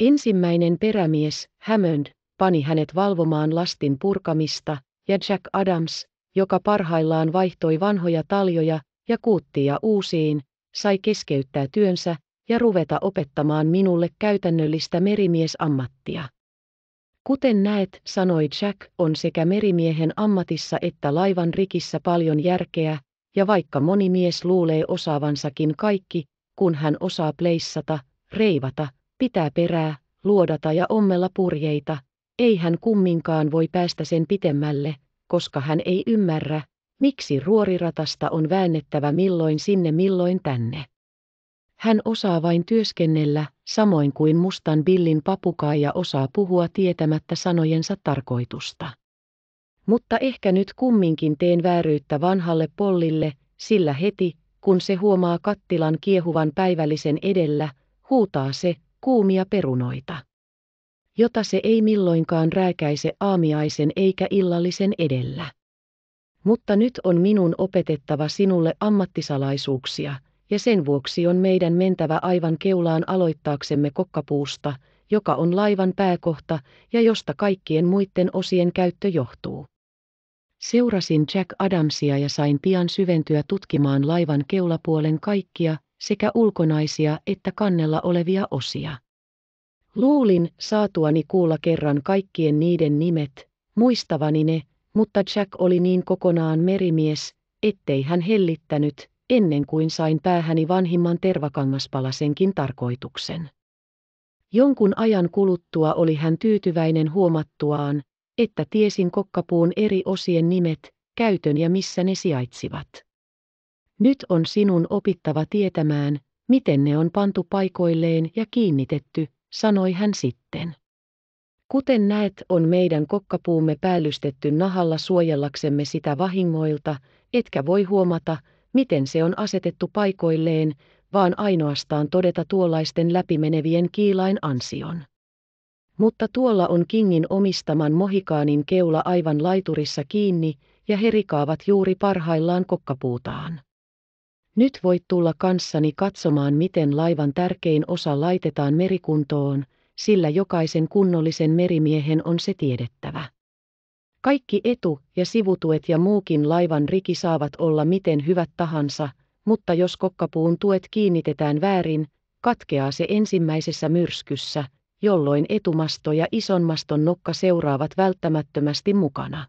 Ensimmäinen perämies, Hammond, pani hänet valvomaan lastin purkamista, ja Jack Adams, joka parhaillaan vaihtoi vanhoja taljoja ja kuuttia uusiin, sai keskeyttää työnsä ja ruveta opettamaan minulle käytännöllistä merimiesammattia. Kuten näet, sanoi Jack, on sekä merimiehen ammatissa että laivan rikissä paljon järkeä, ja vaikka moni mies luulee osaavansakin kaikki, kun hän osaa pleissata, reivata, pitää perää, luodata ja ommella purjeita, ei hän kumminkaan voi päästä sen pitemmälle, koska hän ei ymmärrä, miksi ruoriratasta on väännettävä milloin sinne milloin tänne. Hän osaa vain työskennellä, samoin kuin mustan billin papukaija osaa puhua tietämättä sanojensa tarkoitusta. Mutta ehkä nyt kumminkin teen vääryyttä vanhalle pollille, sillä heti, kun se huomaa kattilan kiehuvan päivällisen edellä, huutaa se kuumia perunoita jota se ei milloinkaan rääkäise aamiaisen eikä illallisen edellä. Mutta nyt on minun opetettava sinulle ammattisalaisuuksia, ja sen vuoksi on meidän mentävä aivan keulaan aloittaaksemme kokkapuusta, joka on laivan pääkohta ja josta kaikkien muiden osien käyttö johtuu. Seurasin Jack Adamsia ja sain pian syventyä tutkimaan laivan keulapuolen kaikkia, sekä ulkonaisia että kannella olevia osia. Luulin saatuani kuulla kerran kaikkien niiden nimet, muistavani ne, mutta Jack oli niin kokonaan merimies, ettei hän hellittänyt, ennen kuin sain päähäni vanhimman tervakangaspalasenkin tarkoituksen. Jonkun ajan kuluttua oli hän tyytyväinen huomattuaan, että tiesin kokkapuun eri osien nimet, käytön ja missä ne sijaitsivat. Nyt on sinun opittava tietämään, miten ne on pantu paikoilleen ja kiinnitetty, sanoi hän sitten. Kuten näet, on meidän kokkapuumme päällystetty nahalla suojellaksemme sitä vahingoilta, etkä voi huomata, miten se on asetettu paikoilleen, vaan ainoastaan todeta tuollaisten läpimenevien kiilain ansion. Mutta tuolla on Kingin omistaman mohikaanin keula aivan laiturissa kiinni, ja herikaavat juuri parhaillaan kokkapuutaan. Nyt voit tulla kanssani katsomaan, miten laivan tärkein osa laitetaan merikuntoon, sillä jokaisen kunnollisen merimiehen on se tiedettävä. Kaikki etu- ja sivutuet ja muukin laivan riki saavat olla miten hyvät tahansa, mutta jos kokkapuun tuet kiinnitetään väärin, katkeaa se ensimmäisessä myrskyssä, jolloin etumasto ja isonmaston nokka seuraavat välttämättömästi mukana.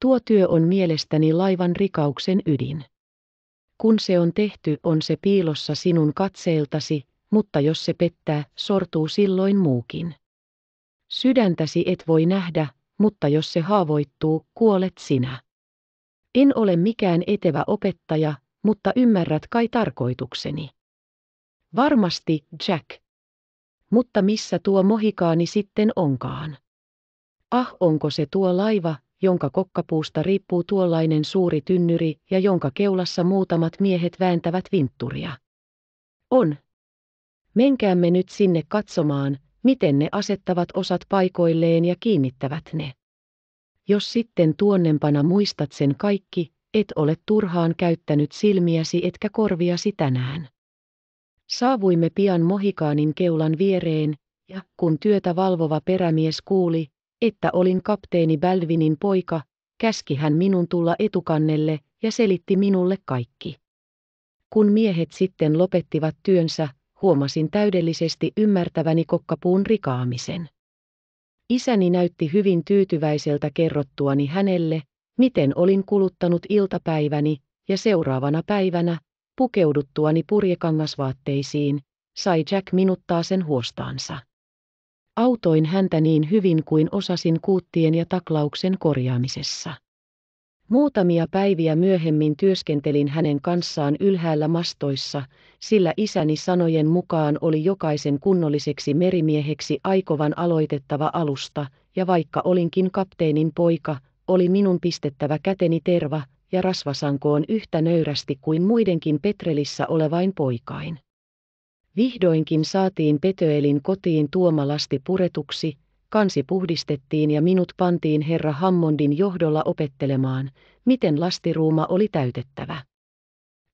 Tuo työ on mielestäni laivan rikauksen ydin. Kun se on tehty, on se piilossa sinun katseeltasi, mutta jos se pettää, sortuu silloin muukin. Sydäntäsi et voi nähdä, mutta jos se haavoittuu, kuolet sinä. En ole mikään etevä opettaja, mutta ymmärrät kai tarkoitukseni. Varmasti, Jack. Mutta missä tuo mohikaani sitten onkaan? Ah, onko se tuo laiva, jonka kokkapuusta riippuu tuollainen suuri tynnyri ja jonka keulassa muutamat miehet vääntävät vintturia. On. Menkäämme nyt sinne katsomaan, miten ne asettavat osat paikoilleen ja kiinnittävät ne. Jos sitten tuonnempana muistat sen kaikki, et ole turhaan käyttänyt silmiäsi etkä korviasi tänään. Saavuimme pian Mohikaanin keulan viereen, ja kun työtä valvova perämies kuuli, että olin kapteeni Bälvinin poika, käski hän minun tulla etukannelle ja selitti minulle kaikki. Kun miehet sitten lopettivat työnsä, huomasin täydellisesti ymmärtäväni kokkapuun rikaamisen. Isäni näytti hyvin tyytyväiseltä kerrottuani hänelle, miten olin kuluttanut iltapäiväni, ja seuraavana päivänä, pukeuduttuani purjekangasvaatteisiin, sai Jack minuttaa sen huostaansa. Autoin häntä niin hyvin kuin osasin kuuttien ja taklauksen korjaamisessa. Muutamia päiviä myöhemmin työskentelin hänen kanssaan ylhäällä mastoissa, sillä isäni sanojen mukaan oli jokaisen kunnolliseksi merimieheksi aikovan aloitettava alusta, ja vaikka olinkin kapteenin poika, oli minun pistettävä käteni terva ja rasvasankoon yhtä nöyrästi kuin muidenkin Petrelissä olevain poikain. Vihdoinkin saatiin Petöelin kotiin tuomalasti lasti puretuksi, kansi puhdistettiin ja minut pantiin herra Hammondin johdolla opettelemaan, miten lastiruuma oli täytettävä.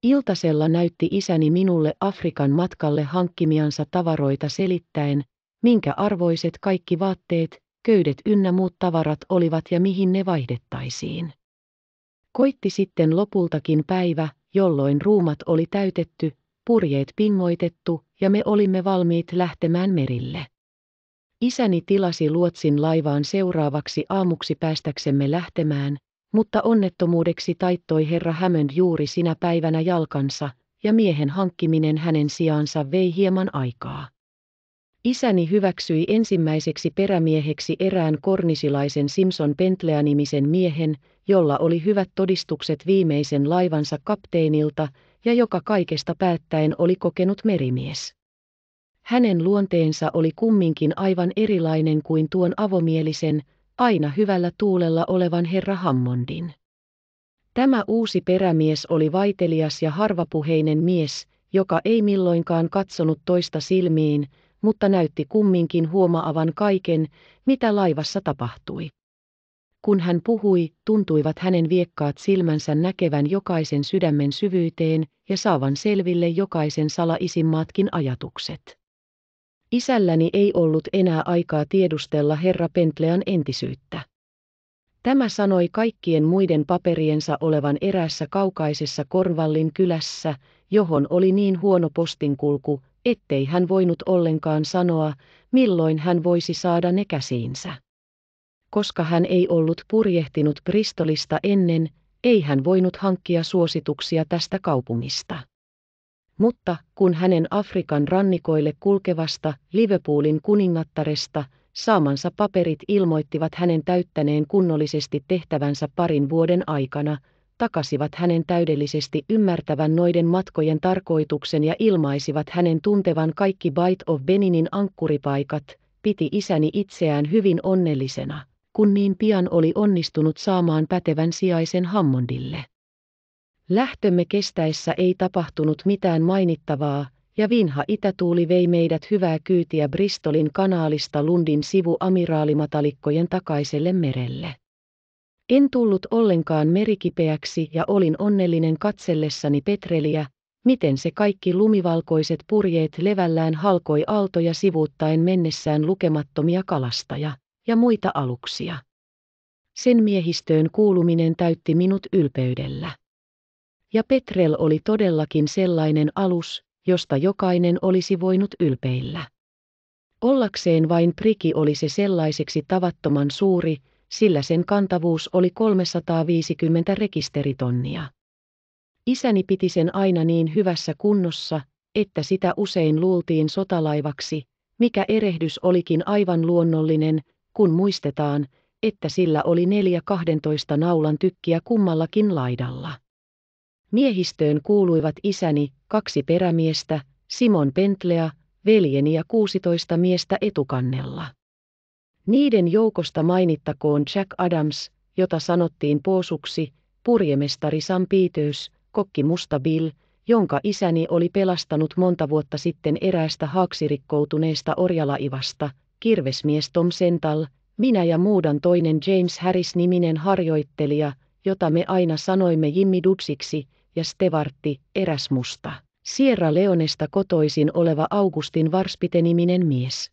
Iltasella näytti isäni minulle Afrikan matkalle hankkimiansa tavaroita selittäen, minkä arvoiset kaikki vaatteet, köydet ynnä muut tavarat olivat ja mihin ne vaihdettaisiin. Koitti sitten lopultakin päivä, jolloin ruumat oli täytetty purjeet pingoitettu ja me olimme valmiit lähtemään merille. Isäni tilasi luotsin laivaan seuraavaksi aamuksi päästäksemme lähtemään, mutta onnettomuudeksi taittoi herra Hämön juuri sinä päivänä jalkansa, ja miehen hankkiminen hänen sijaansa vei hieman aikaa. Isäni hyväksyi ensimmäiseksi perämieheksi erään kornisilaisen Simpson pentleä miehen, jolla oli hyvät todistukset viimeisen laivansa kapteenilta, ja joka kaikesta päättäen oli kokenut merimies. Hänen luonteensa oli kumminkin aivan erilainen kuin tuon avomielisen, aina hyvällä tuulella olevan herra Hammondin. Tämä uusi perämies oli vaitelias ja harvapuheinen mies, joka ei milloinkaan katsonut toista silmiin, mutta näytti kumminkin huomaavan kaiken, mitä laivassa tapahtui kun hän puhui, tuntuivat hänen viekkaat silmänsä näkevän jokaisen sydämen syvyyteen ja saavan selville jokaisen salaisimmatkin ajatukset. Isälläni ei ollut enää aikaa tiedustella herra Pentlean entisyyttä. Tämä sanoi kaikkien muiden paperiensa olevan erässä kaukaisessa Korvallin kylässä, johon oli niin huono postinkulku, ettei hän voinut ollenkaan sanoa, milloin hän voisi saada ne käsiinsä koska hän ei ollut purjehtinut Bristolista ennen, ei hän voinut hankkia suosituksia tästä kaupungista. Mutta kun hänen Afrikan rannikoille kulkevasta Liverpoolin kuningattaresta saamansa paperit ilmoittivat hänen täyttäneen kunnollisesti tehtävänsä parin vuoden aikana, takasivat hänen täydellisesti ymmärtävän noiden matkojen tarkoituksen ja ilmaisivat hänen tuntevan kaikki Bite of Beninin ankkuripaikat, piti isäni itseään hyvin onnellisena kun niin pian oli onnistunut saamaan pätevän sijaisen Hammondille. Lähtömme kestäessä ei tapahtunut mitään mainittavaa, ja vinha itätuuli vei meidät hyvää kyytiä Bristolin kanaalista Lundin sivu amiraalimatalikkojen takaiselle merelle. En tullut ollenkaan merikipeäksi ja olin onnellinen katsellessani Petreliä, miten se kaikki lumivalkoiset purjeet levällään halkoi aaltoja sivuuttaen mennessään lukemattomia kalastajia ja muita aluksia. Sen miehistöön kuuluminen täytti minut ylpeydellä. Ja Petrel oli todellakin sellainen alus, josta jokainen olisi voinut ylpeillä. Ollakseen vain priki oli se sellaiseksi tavattoman suuri, sillä sen kantavuus oli 350 rekisteritonnia. Isäni piti sen aina niin hyvässä kunnossa, että sitä usein luultiin sotalaivaksi, mikä erehdys olikin aivan luonnollinen, kun muistetaan, että sillä oli neljä kahdentoista naulan tykkiä kummallakin laidalla. Miehistöön kuuluivat isäni, kaksi perämiestä, Simon Pentlea, veljeni ja 16 miestä etukannella. Niiden joukosta mainittakoon Jack Adams, jota sanottiin poosuksi, purjemestari Sam Peters, kokki Musta Bill, jonka isäni oli pelastanut monta vuotta sitten eräästä haaksirikkoutuneesta orjalaivasta, kirvesmies Tom Sental, minä ja muudan toinen James Harris-niminen harjoittelija, jota me aina sanoimme Jimmy Dubsiksi, ja Stevartti, eräs musta. Sierra Leonesta kotoisin oleva Augustin Varspite-niminen mies.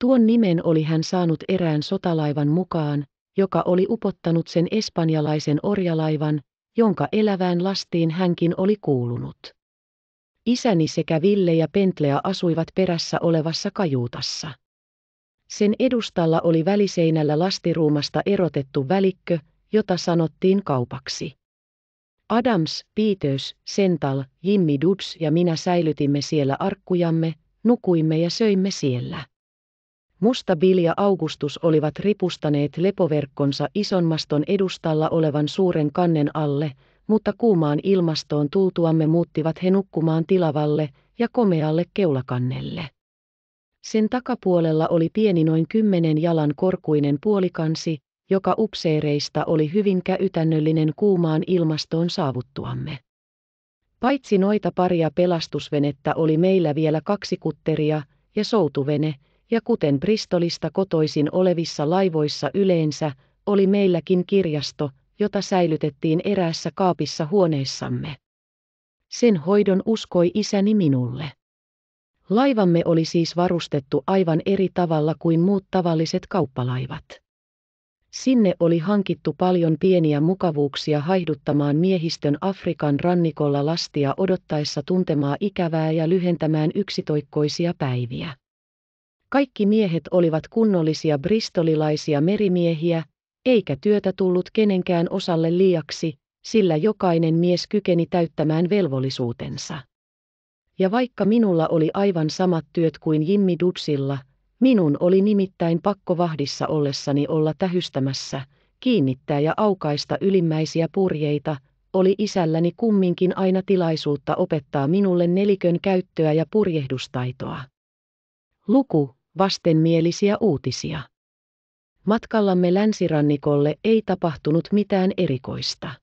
Tuon nimen oli hän saanut erään sotalaivan mukaan, joka oli upottanut sen espanjalaisen orjalaivan, jonka elävään lastiin hänkin oli kuulunut. Isäni sekä Ville ja Pentlea asuivat perässä olevassa kajuutassa. Sen edustalla oli väliseinällä lastiruumasta erotettu välikkö, jota sanottiin kaupaksi. Adams, Peters, Sental, Jimmy Dubs ja minä säilytimme siellä arkkujamme, nukuimme ja söimme siellä. Musta Bill ja Augustus olivat ripustaneet lepoverkkonsa isonmaston edustalla olevan suuren kannen alle, mutta kuumaan ilmastoon tultuamme muuttivat he nukkumaan tilavalle ja komealle keulakannelle. Sen takapuolella oli pieni noin kymmenen jalan korkuinen puolikansi, joka upseereista oli hyvin käytännöllinen kuumaan ilmastoon saavuttuamme. Paitsi noita paria pelastusvenettä oli meillä vielä kaksi kutteria ja soutuvene, ja kuten Bristolista kotoisin olevissa laivoissa yleensä, oli meilläkin kirjasto, jota säilytettiin eräässä kaapissa huoneessamme. Sen hoidon uskoi isäni minulle. Laivamme oli siis varustettu aivan eri tavalla kuin muut tavalliset kauppalaivat. Sinne oli hankittu paljon pieniä mukavuuksia haihduttamaan miehistön Afrikan rannikolla lastia odottaessa tuntemaa ikävää ja lyhentämään yksitoikkoisia päiviä. Kaikki miehet olivat kunnollisia bristolilaisia merimiehiä, eikä työtä tullut kenenkään osalle liiaksi, sillä jokainen mies kykeni täyttämään velvollisuutensa ja vaikka minulla oli aivan samat työt kuin Jimmy Dudsilla, minun oli nimittäin pakko vahdissa ollessani olla tähystämässä, kiinnittää ja aukaista ylimmäisiä purjeita, oli isälläni kumminkin aina tilaisuutta opettaa minulle nelikön käyttöä ja purjehdustaitoa. Luku, vastenmielisiä uutisia. Matkallamme länsirannikolle ei tapahtunut mitään erikoista.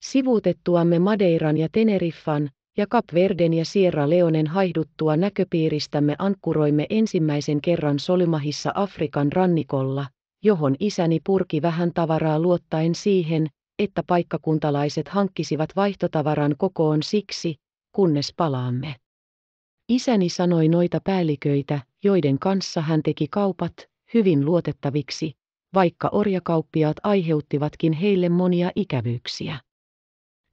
Sivuutettuamme Madeiran ja Teneriffan, ja Kapverden ja Sierra Leonen haihduttua näköpiiristämme ankkuroimme ensimmäisen kerran Solimahissa Afrikan rannikolla, johon isäni purki vähän tavaraa luottaen siihen, että paikkakuntalaiset hankkisivat vaihtotavaran kokoon siksi, kunnes palaamme. Isäni sanoi noita päälliköitä, joiden kanssa hän teki kaupat, hyvin luotettaviksi, vaikka orjakauppiaat aiheuttivatkin heille monia ikävyyksiä.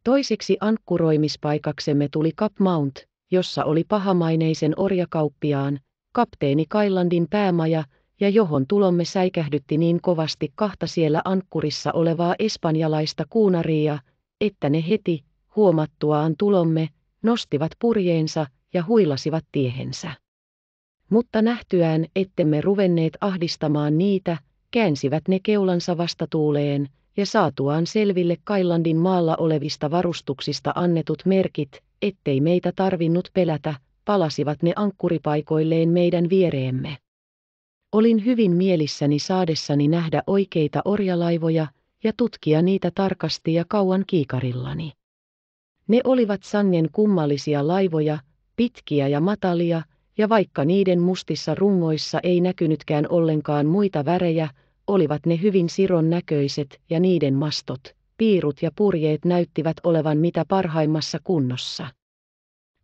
Toiseksi ankkuroimispaikaksemme tuli Cap Mount, jossa oli pahamaineisen orjakauppiaan, kapteeni Kailandin päämaja, ja johon tulomme säikähdytti niin kovasti kahta siellä ankkurissa olevaa espanjalaista kuunaria, että ne heti, huomattuaan tulomme, nostivat purjeensa ja huilasivat tiehensä. Mutta nähtyään, ettemme ruvenneet ahdistamaan niitä, käänsivät ne keulansa vastatuuleen, ja saatuaan selville Kailandin maalla olevista varustuksista annetut merkit, ettei meitä tarvinnut pelätä, palasivat ne ankkuripaikoilleen meidän viereemme. Olin hyvin mielissäni saadessani nähdä oikeita orjalaivoja ja tutkia niitä tarkasti ja kauan kiikarillani. Ne olivat sangen kummallisia laivoja, pitkiä ja matalia, ja vaikka niiden mustissa rungoissa ei näkynytkään ollenkaan muita värejä, olivat ne hyvin siron näköiset ja niiden mastot, piirut ja purjeet näyttivät olevan mitä parhaimmassa kunnossa.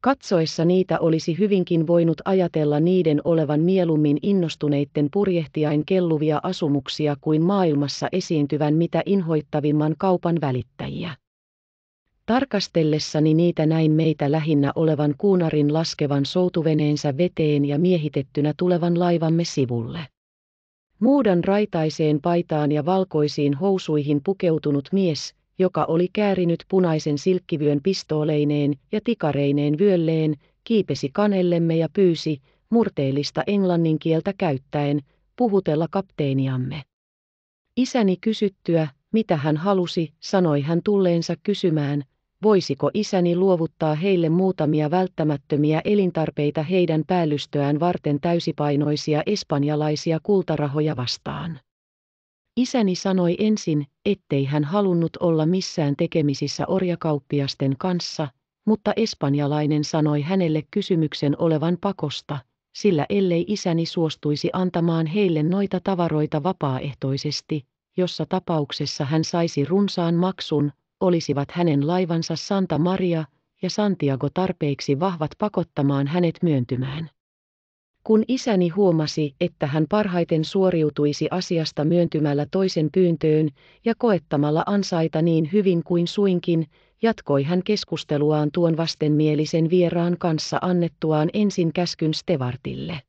Katsoessa niitä olisi hyvinkin voinut ajatella niiden olevan mieluummin innostuneitten purjehtiain kelluvia asumuksia kuin maailmassa esiintyvän mitä inhoittavimman kaupan välittäjiä. Tarkastellessani niitä näin meitä lähinnä olevan kuunarin laskevan soutuveneensä veteen ja miehitettynä tulevan laivamme sivulle. Muudan raitaiseen paitaan ja valkoisiin housuihin pukeutunut mies, joka oli käärinyt punaisen silkkivyön pistooleineen ja tikareineen vyölleen, kiipesi kanellemme ja pyysi, murteellista englannin kieltä käyttäen, puhutella kapteeniamme. Isäni kysyttyä, mitä hän halusi, sanoi hän tulleensa kysymään, voisiko isäni luovuttaa heille muutamia välttämättömiä elintarpeita heidän päällystöään varten täysipainoisia espanjalaisia kultarahoja vastaan. Isäni sanoi ensin, ettei hän halunnut olla missään tekemisissä orjakauppiasten kanssa, mutta espanjalainen sanoi hänelle kysymyksen olevan pakosta, sillä ellei isäni suostuisi antamaan heille noita tavaroita vapaaehtoisesti, jossa tapauksessa hän saisi runsaan maksun, olisivat hänen laivansa Santa Maria ja Santiago tarpeeksi vahvat pakottamaan hänet myöntymään. Kun isäni huomasi, että hän parhaiten suoriutuisi asiasta myöntymällä toisen pyyntöön ja koettamalla ansaita niin hyvin kuin suinkin, jatkoi hän keskusteluaan tuon vastenmielisen vieraan kanssa annettuaan ensin käskyn Stevartille.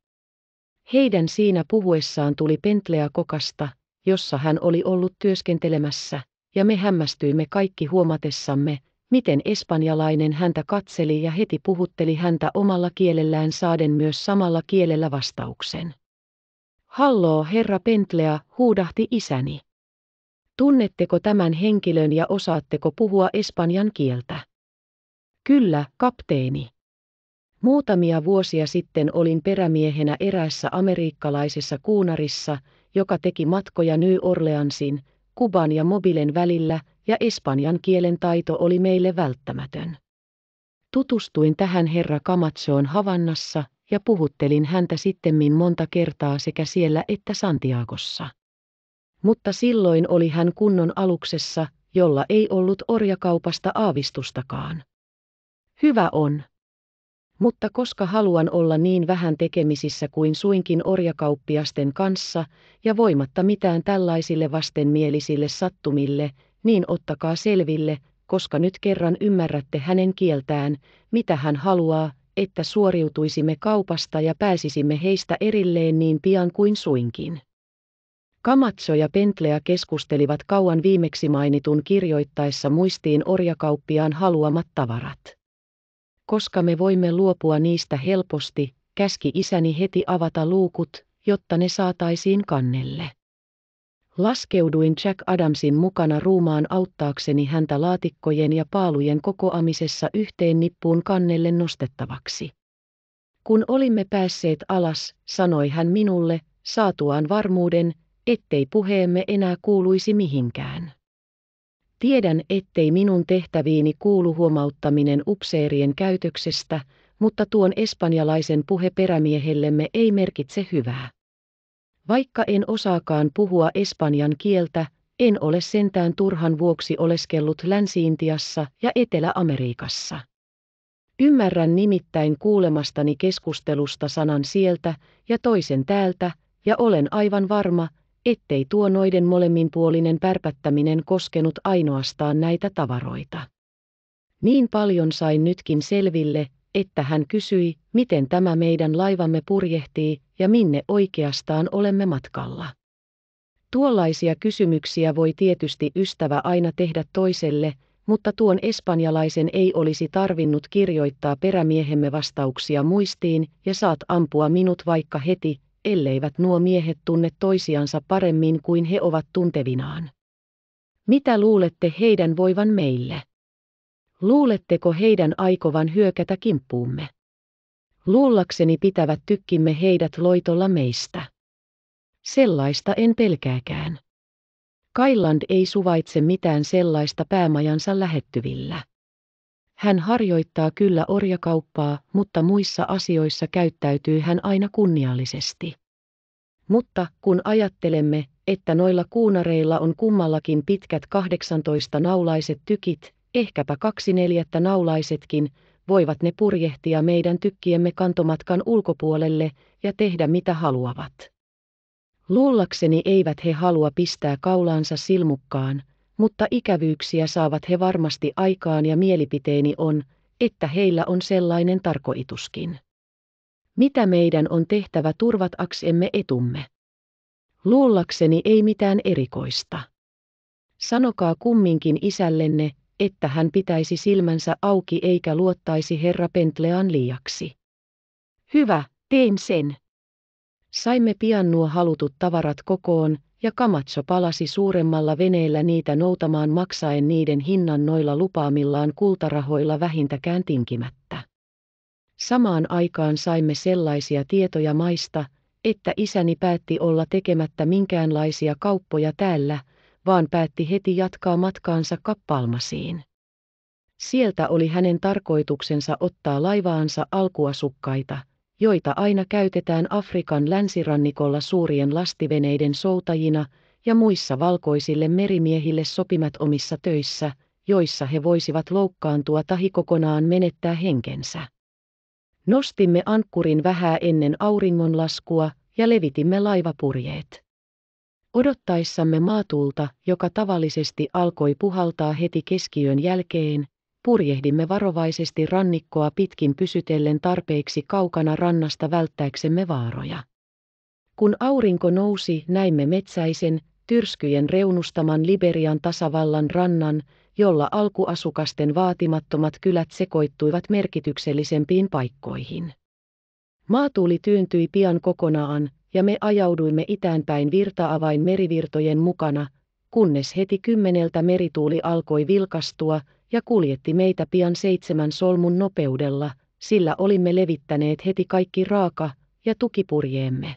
Heidän siinä puhuessaan tuli Pentlea kokasta, jossa hän oli ollut työskentelemässä, ja me hämmästyimme kaikki huomatessamme, miten espanjalainen häntä katseli ja heti puhutteli häntä omalla kielellään saaden myös samalla kielellä vastauksen. Halloo herra Pentlea, huudahti isäni. Tunnetteko tämän henkilön ja osaatteko puhua espanjan kieltä? Kyllä, kapteeni. Muutamia vuosia sitten olin perämiehenä eräässä amerikkalaisessa kuunarissa, joka teki matkoja New Orleansin, Kuban ja Mobilen välillä ja espanjan kielen taito oli meille välttämätön. Tutustuin tähän herra Kamatsoon Havannassa ja puhuttelin häntä sittemmin monta kertaa sekä siellä että Santiagossa. Mutta silloin oli hän kunnon aluksessa, jolla ei ollut orjakaupasta aavistustakaan. Hyvä on. Mutta koska haluan olla niin vähän tekemisissä kuin suinkin orjakauppiasten kanssa, ja voimatta mitään tällaisille vastenmielisille sattumille, niin ottakaa selville, koska nyt kerran ymmärrätte hänen kieltään, mitä hän haluaa, että suoriutuisimme kaupasta ja pääsisimme heistä erilleen niin pian kuin suinkin. Kamatso ja Pentlea keskustelivat kauan viimeksi mainitun kirjoittaessa muistiin orjakauppiaan haluamat tavarat koska me voimme luopua niistä helposti, käski isäni heti avata luukut, jotta ne saataisiin kannelle. Laskeuduin Jack Adamsin mukana ruumaan auttaakseni häntä laatikkojen ja paalujen kokoamisessa yhteen nippuun kannelle nostettavaksi. Kun olimme päässeet alas, sanoi hän minulle, saatuaan varmuuden, ettei puheemme enää kuuluisi mihinkään. Tiedän, ettei minun tehtäviini kuulu huomauttaminen upseerien käytöksestä, mutta tuon espanjalaisen puhe perämiehellemme ei merkitse hyvää. Vaikka en osaakaan puhua espanjan kieltä, en ole sentään turhan vuoksi oleskellut Länsi-Intiassa ja Etelä-Amerikassa. Ymmärrän nimittäin kuulemastani keskustelusta sanan sieltä ja toisen täältä, ja olen aivan varma, ettei tuo noiden molemminpuolinen pärpättäminen koskenut ainoastaan näitä tavaroita. Niin paljon sain nytkin selville, että hän kysyi, miten tämä meidän laivamme purjehtii ja minne oikeastaan olemme matkalla. Tuollaisia kysymyksiä voi tietysti ystävä aina tehdä toiselle, mutta tuon espanjalaisen ei olisi tarvinnut kirjoittaa perämiehemme vastauksia muistiin ja saat ampua minut vaikka heti, elleivät nuo miehet tunne toisiansa paremmin kuin he ovat tuntevinaan. Mitä luulette heidän voivan meille? Luuletteko heidän aikovan hyökätä kimppuumme? Luullakseni pitävät tykkimme heidät loitolla meistä. Sellaista en pelkääkään. Kailand ei suvaitse mitään sellaista päämajansa lähettyvillä. Hän harjoittaa kyllä orjakauppaa, mutta muissa asioissa käyttäytyy hän aina kunniallisesti. Mutta kun ajattelemme, että noilla kuunareilla on kummallakin pitkät 18 naulaiset tykit, ehkäpä kaksi neljättä naulaisetkin, voivat ne purjehtia meidän tykkiemme kantomatkan ulkopuolelle ja tehdä mitä haluavat. Luullakseni eivät he halua pistää kaulaansa silmukkaan, mutta ikävyyksiä saavat he varmasti aikaan ja mielipiteeni on, että heillä on sellainen tarkoituskin. Mitä meidän on tehtävä turvataksemme etumme? Luullakseni ei mitään erikoista. Sanokaa kumminkin isällenne, että hän pitäisi silmänsä auki eikä luottaisi herra Pentlean liiaksi. Hyvä, teen sen. Saimme pian nuo halutut tavarat kokoon, ja Kamatso palasi suuremmalla veneellä niitä noutamaan maksaen niiden hinnan noilla lupaamillaan kultarahoilla vähintäkään tinkimättä. Samaan aikaan saimme sellaisia tietoja maista, että isäni päätti olla tekemättä minkäänlaisia kauppoja täällä, vaan päätti heti jatkaa matkaansa kappalmasiin. Sieltä oli hänen tarkoituksensa ottaa laivaansa alkuasukkaita – joita aina käytetään Afrikan länsirannikolla suurien lastiveneiden soutajina ja muissa valkoisille merimiehille sopimat omissa töissä, joissa he voisivat loukkaantua tai kokonaan menettää henkensä. Nostimme ankkurin vähää ennen auringonlaskua ja levitimme laivapurjeet. Odottaessamme maatulta, joka tavallisesti alkoi puhaltaa heti keskiön jälkeen, purjehdimme varovaisesti rannikkoa pitkin pysytellen tarpeeksi kaukana rannasta välttääksemme vaaroja. Kun aurinko nousi, näimme metsäisen, tyrskyjen reunustaman Liberian tasavallan rannan, jolla alkuasukasten vaatimattomat kylät sekoittuivat merkityksellisempiin paikkoihin. Maatuuli tyyntyi pian kokonaan, ja me ajauduimme itäänpäin virtaavain merivirtojen mukana, kunnes heti kymmeneltä merituuli alkoi vilkastua ja kuljetti meitä pian seitsemän solmun nopeudella, sillä olimme levittäneet heti kaikki raaka- ja tukipurjeemme.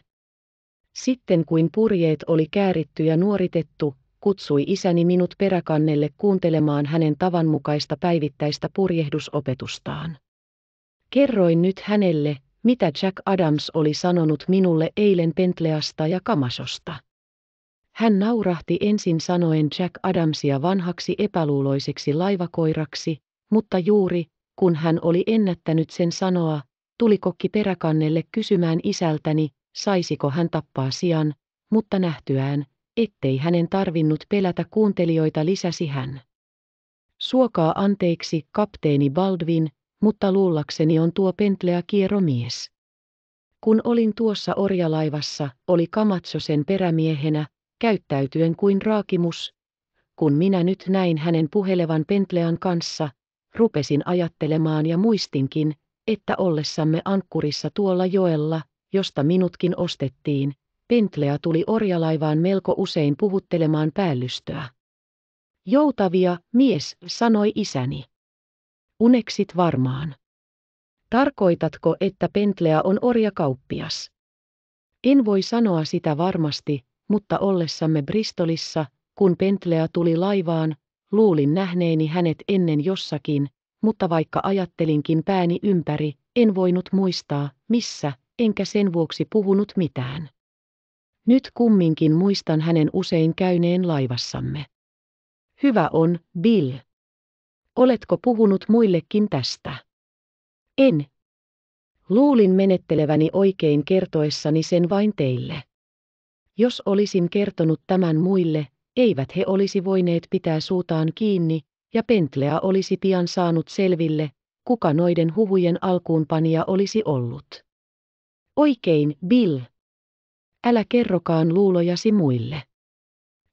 Sitten kuin purjeet oli kääritty ja nuoritettu, kutsui isäni minut peräkannelle kuuntelemaan hänen tavanmukaista päivittäistä purjehdusopetustaan. Kerroin nyt hänelle, mitä Jack Adams oli sanonut minulle eilen Pentleasta ja Kamasosta. Hän naurahti ensin sanoen Jack Adamsia vanhaksi epäluuloiseksi laivakoiraksi, mutta juuri, kun hän oli ennättänyt sen sanoa, tuli kokki peräkannelle kysymään isältäni, saisiko hän tappaa sian, mutta nähtyään, ettei hänen tarvinnut pelätä kuuntelijoita lisäsi hän. Suokaa anteeksi, kapteeni Baldwin, mutta luullakseni on tuo pentleä kieromies. Kun olin tuossa orjalaivassa, oli Kamatso sen perämiehenä, käyttäytyen kuin raakimus. Kun minä nyt näin hänen puhelevan Pentlean kanssa, rupesin ajattelemaan ja muistinkin, että ollessamme ankkurissa tuolla joella, josta minutkin ostettiin, Pentlea tuli orjalaivaan melko usein puhuttelemaan päällystöä. Joutavia, mies, sanoi isäni. Uneksit varmaan. Tarkoitatko, että Pentlea on orjakauppias? En voi sanoa sitä varmasti, mutta ollessamme Bristolissa, kun Pentlea tuli laivaan, luulin nähneeni hänet ennen jossakin, mutta vaikka ajattelinkin pääni ympäri, en voinut muistaa, missä, enkä sen vuoksi puhunut mitään. Nyt kumminkin muistan hänen usein käyneen laivassamme. Hyvä on, Bill. Oletko puhunut muillekin tästä? En. Luulin menetteleväni oikein kertoessani sen vain teille. Jos olisin kertonut tämän muille, eivät he olisi voineet pitää suutaan kiinni, ja Pentlea olisi pian saanut selville, kuka noiden huhujen alkuunpanija olisi ollut. Oikein, Bill. Älä kerrokaan luulojasi muille.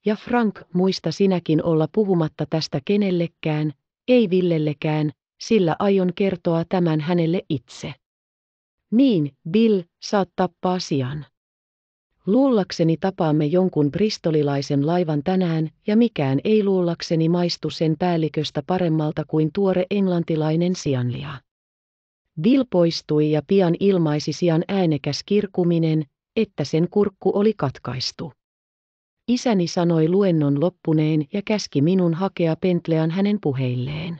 Ja Frank, muista sinäkin olla puhumatta tästä kenellekään, ei Villellekään, sillä aion kertoa tämän hänelle itse. Niin, Bill, saat tappaa sian. Luullakseni tapaamme jonkun bristolilaisen laivan tänään, ja mikään ei luullakseni maistu sen päälliköstä paremmalta kuin tuore englantilainen sianlia. Bill poistui ja pian ilmaisi sian äänekäs kirkuminen, että sen kurkku oli katkaistu. Isäni sanoi luennon loppuneen ja käski minun hakea Pentlean hänen puheilleen.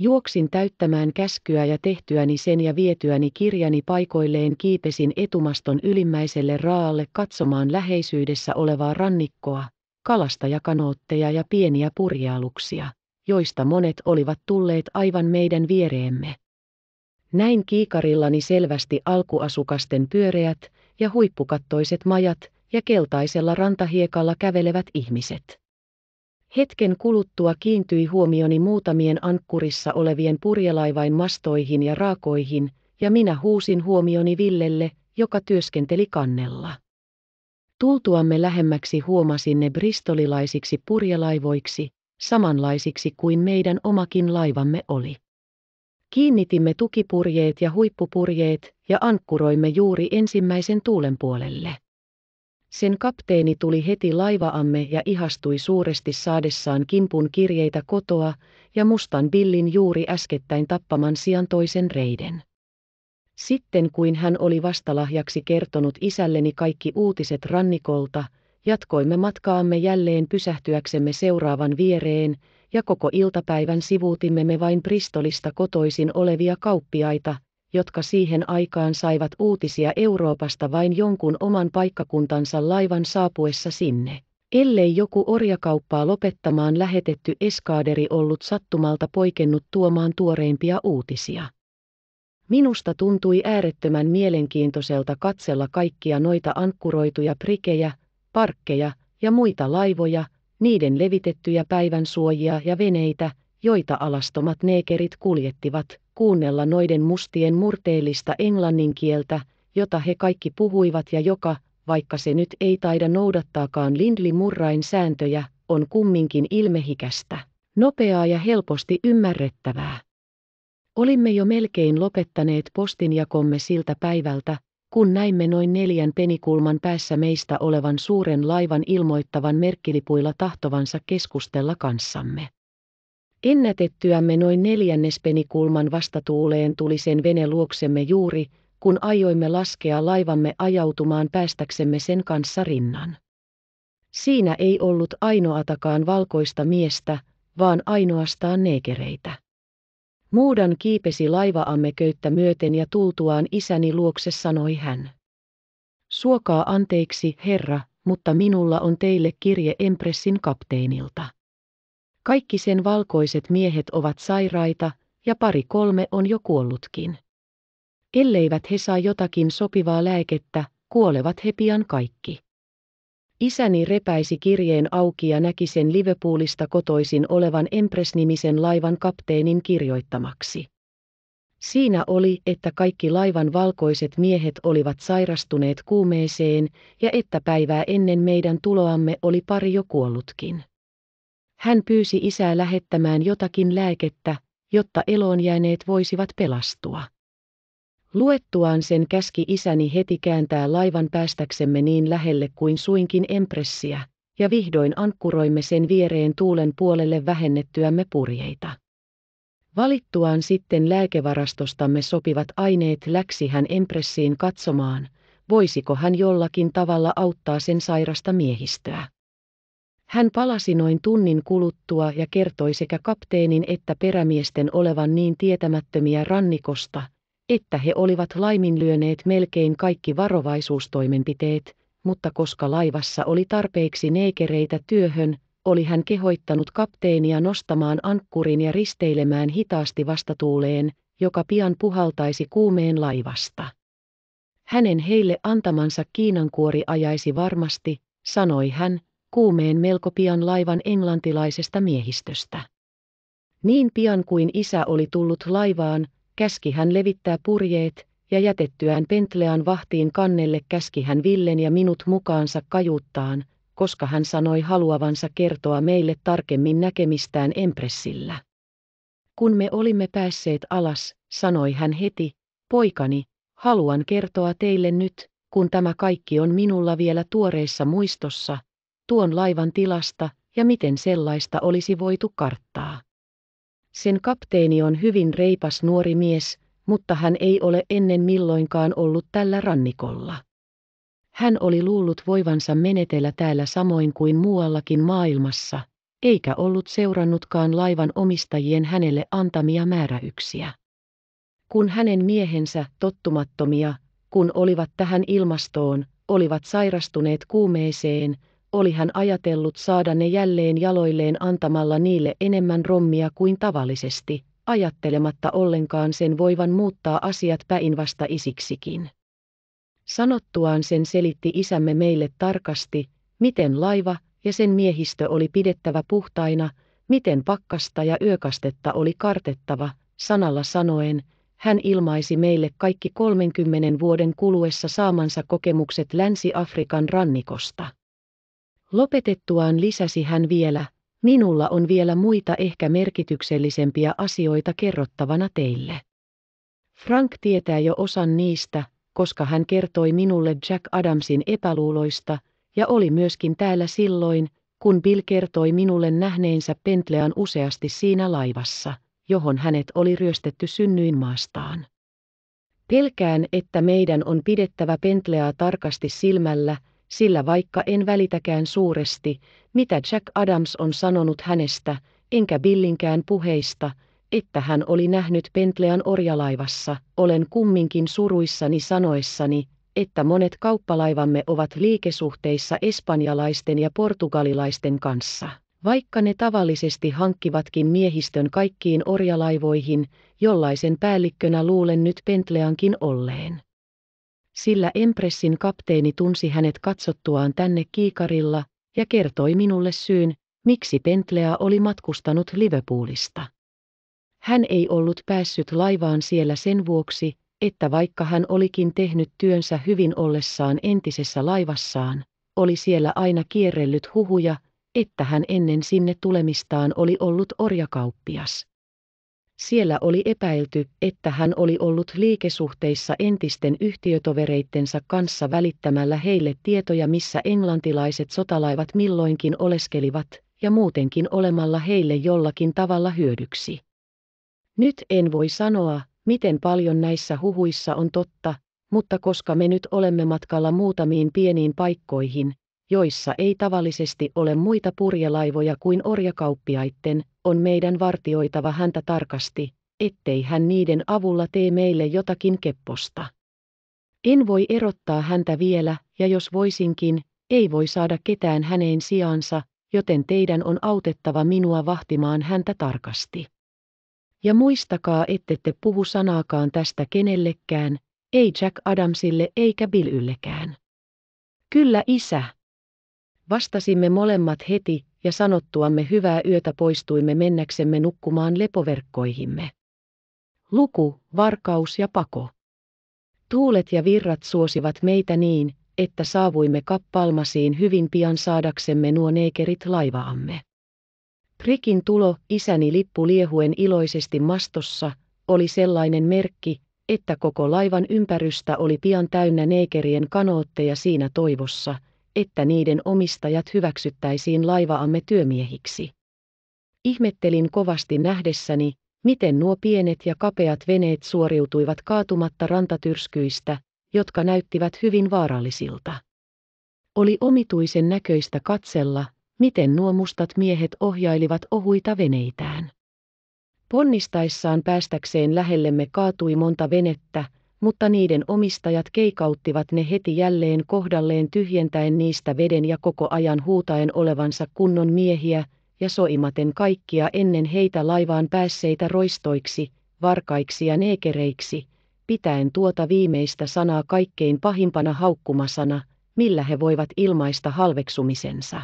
Juoksin täyttämään käskyä ja tehtyäni sen ja vietyäni kirjani paikoilleen kiipesin etumaston ylimmäiselle raalle katsomaan läheisyydessä olevaa rannikkoa, kalastajakanootteja ja pieniä purjealuksia, joista monet olivat tulleet aivan meidän viereemme. Näin kiikarillani selvästi alkuasukasten pyöreät ja huippukattoiset majat ja keltaisella rantahiekalla kävelevät ihmiset. Hetken kuluttua kiintyi huomioni muutamien ankkurissa olevien purjelaivain mastoihin ja raakoihin, ja minä huusin huomioni Villelle, joka työskenteli kannella. Tultuamme lähemmäksi huomasin ne bristolilaisiksi purjelaivoiksi, samanlaisiksi kuin meidän omakin laivamme oli. Kiinnitimme tukipurjeet ja huippupurjeet ja ankkuroimme juuri ensimmäisen tuulen puolelle. Sen kapteeni tuli heti laivaamme ja ihastui suuresti saadessaan kimpun kirjeitä kotoa ja mustan billin juuri äskettäin tappaman sian toisen reiden. Sitten kuin hän oli vastalahjaksi kertonut isälleni kaikki uutiset rannikolta, jatkoimme matkaamme jälleen pysähtyäksemme seuraavan viereen, ja koko iltapäivän sivuutimme me vain Bristolista kotoisin olevia kauppiaita, jotka siihen aikaan saivat uutisia Euroopasta vain jonkun oman paikkakuntansa laivan saapuessa sinne. Ellei joku orjakauppaa lopettamaan lähetetty eskaaderi ollut sattumalta poikennut tuomaan tuoreimpia uutisia. Minusta tuntui äärettömän mielenkiintoiselta katsella kaikkia noita ankkuroituja prikejä, parkkeja ja muita laivoja, niiden levitettyjä päivän suojia ja veneitä, joita alastomat neekerit kuljettivat, kuunnella noiden mustien murteellista englannin kieltä, jota he kaikki puhuivat ja joka, vaikka se nyt ei taida noudattaakaan Lindli Murrain sääntöjä, on kumminkin ilmehikästä, nopeaa ja helposti ymmärrettävää. Olimme jo melkein lopettaneet postinjakomme siltä päivältä, kun näimme noin neljän penikulman päässä meistä olevan suuren laivan ilmoittavan merkkilipuilla tahtovansa keskustella kanssamme. Ennätettyämme noin neljännespenikulman vastatuuleen tuli sen vene luoksemme juuri, kun aioimme laskea laivamme ajautumaan päästäksemme sen kanssa rinnan. Siinä ei ollut ainoatakaan valkoista miestä, vaan ainoastaan neekereitä. Muudan kiipesi laivaamme köyttä myöten ja tultuaan isäni luokse sanoi hän. Suokaa anteeksi, herra, mutta minulla on teille kirje Empressin kapteenilta. Kaikki sen valkoiset miehet ovat sairaita, ja pari kolme on jo kuollutkin. Elleivät he saa jotakin sopivaa lääkettä, kuolevat he pian kaikki. Isäni repäisi kirjeen auki ja näki sen Liverpoolista kotoisin olevan Empress-nimisen laivan kapteenin kirjoittamaksi. Siinä oli, että kaikki laivan valkoiset miehet olivat sairastuneet kuumeeseen ja että päivää ennen meidän tuloamme oli pari jo kuollutkin. Hän pyysi isää lähettämään jotakin lääkettä, jotta eloonjääneet voisivat pelastua. Luettuaan sen käski isäni heti kääntää laivan päästäksemme niin lähelle kuin suinkin empressiä, ja vihdoin ankkuroimme sen viereen tuulen puolelle vähennettyämme purjeita. Valittuaan sitten lääkevarastostamme sopivat aineet läksi hän empressiin katsomaan, voisiko hän jollakin tavalla auttaa sen sairasta miehistöä. Hän palasi noin tunnin kuluttua ja kertoi sekä kapteenin että perämiesten olevan niin tietämättömiä rannikosta, että he olivat laiminlyöneet melkein kaikki varovaisuustoimenpiteet, mutta koska laivassa oli tarpeeksi neikereitä työhön, oli hän kehoittanut kapteenia nostamaan ankkurin ja risteilemään hitaasti vastatuuleen, joka pian puhaltaisi kuumeen laivasta. Hänen heille antamansa kiinankuori ajaisi varmasti, sanoi hän, kuumeen melko pian laivan englantilaisesta miehistöstä. Niin pian kuin isä oli tullut laivaan, käski hän levittää purjeet, ja jätettyään Pentlean vahtiin kannelle käski hän Villen ja minut mukaansa kajuttaan, koska hän sanoi haluavansa kertoa meille tarkemmin näkemistään Empressillä. Kun me olimme päässeet alas, sanoi hän heti, poikani, haluan kertoa teille nyt, kun tämä kaikki on minulla vielä tuoreissa muistossa, tuon laivan tilasta ja miten sellaista olisi voitu karttaa. Sen kapteeni on hyvin reipas nuori mies, mutta hän ei ole ennen milloinkaan ollut tällä rannikolla. Hän oli luullut voivansa menetellä täällä samoin kuin muuallakin maailmassa, eikä ollut seurannutkaan laivan omistajien hänelle antamia määräyksiä. Kun hänen miehensä tottumattomia, kun olivat tähän ilmastoon, olivat sairastuneet kuumeeseen, oli hän ajatellut saada ne jälleen jaloilleen antamalla niille enemmän rommia kuin tavallisesti, ajattelematta ollenkaan sen voivan muuttaa asiat päinvasta isiksikin. Sanottuaan sen selitti isämme meille tarkasti, miten laiva ja sen miehistö oli pidettävä puhtaina, miten pakkasta ja yökastetta oli kartettava, sanalla sanoen, hän ilmaisi meille kaikki 30 vuoden kuluessa saamansa kokemukset Länsi-Afrikan rannikosta. Lopetettuaan lisäsi hän vielä, minulla on vielä muita ehkä merkityksellisempiä asioita kerrottavana teille. Frank tietää jo osan niistä, koska hän kertoi minulle Jack Adamsin epäluuloista, ja oli myöskin täällä silloin, kun Bill kertoi minulle nähneensä Pentlean useasti siinä laivassa, johon hänet oli ryöstetty synnyinmaastaan. Pelkään, että meidän on pidettävä Pentleaa tarkasti silmällä, sillä vaikka en välitäkään suuresti, mitä Jack Adams on sanonut hänestä, enkä Billinkään puheista, että hän oli nähnyt Pentlean orjalaivassa, olen kumminkin suruissani sanoessani, että monet kauppalaivamme ovat liikesuhteissa espanjalaisten ja portugalilaisten kanssa. Vaikka ne tavallisesti hankkivatkin miehistön kaikkiin orjalaivoihin, jollaisen päällikkönä luulen nyt Pentleankin olleen sillä Empressin kapteeni tunsi hänet katsottuaan tänne kiikarilla ja kertoi minulle syyn, miksi Pentlea oli matkustanut Liverpoolista. Hän ei ollut päässyt laivaan siellä sen vuoksi, että vaikka hän olikin tehnyt työnsä hyvin ollessaan entisessä laivassaan, oli siellä aina kierrellyt huhuja, että hän ennen sinne tulemistaan oli ollut orjakauppias. Siellä oli epäilty, että hän oli ollut liikesuhteissa entisten yhtiötovereittensa kanssa välittämällä heille tietoja missä englantilaiset sotalaivat milloinkin oleskelivat, ja muutenkin olemalla heille jollakin tavalla hyödyksi. Nyt en voi sanoa, miten paljon näissä huhuissa on totta, mutta koska me nyt olemme matkalla muutamiin pieniin paikkoihin, joissa ei tavallisesti ole muita purjelaivoja kuin orjakauppiaitten, on meidän vartioitava häntä tarkasti, ettei hän niiden avulla tee meille jotakin kepposta. En voi erottaa häntä vielä, ja jos voisinkin, ei voi saada ketään häneen sijaansa, joten teidän on autettava minua vahtimaan häntä tarkasti. Ja muistakaa, ettette puhu sanaakaan tästä kenellekään, ei Jack Adamsille eikä Billyllekään. Kyllä isä. Vastasimme molemmat heti, ja sanottuamme hyvää yötä poistuimme mennäksemme nukkumaan lepoverkkoihimme. Luku, varkaus ja pako. Tuulet ja virrat suosivat meitä niin, että saavuimme kappalmasiin hyvin pian saadaksemme nuo neekerit laivaamme. Prikin tulo, isäni lippu liehuen iloisesti mastossa, oli sellainen merkki, että koko laivan ympärystä oli pian täynnä neekerien kanootteja siinä toivossa – että niiden omistajat hyväksyttäisiin laivaamme työmiehiksi. Ihmettelin kovasti nähdessäni, miten nuo pienet ja kapeat veneet suoriutuivat kaatumatta rantatyrskyistä, jotka näyttivät hyvin vaarallisilta. Oli omituisen näköistä katsella, miten nuo mustat miehet ohjailivat ohuita veneitään. Ponnistaessaan päästäkseen lähellemme kaatui monta venettä, mutta niiden omistajat keikauttivat ne heti jälleen kohdalleen tyhjentäen niistä veden ja koko ajan huutaen olevansa kunnon miehiä, ja soimaten kaikkia ennen heitä laivaan päässeitä roistoiksi, varkaiksi ja neekereiksi, pitäen tuota viimeistä sanaa kaikkein pahimpana haukkumasana, millä he voivat ilmaista halveksumisensa.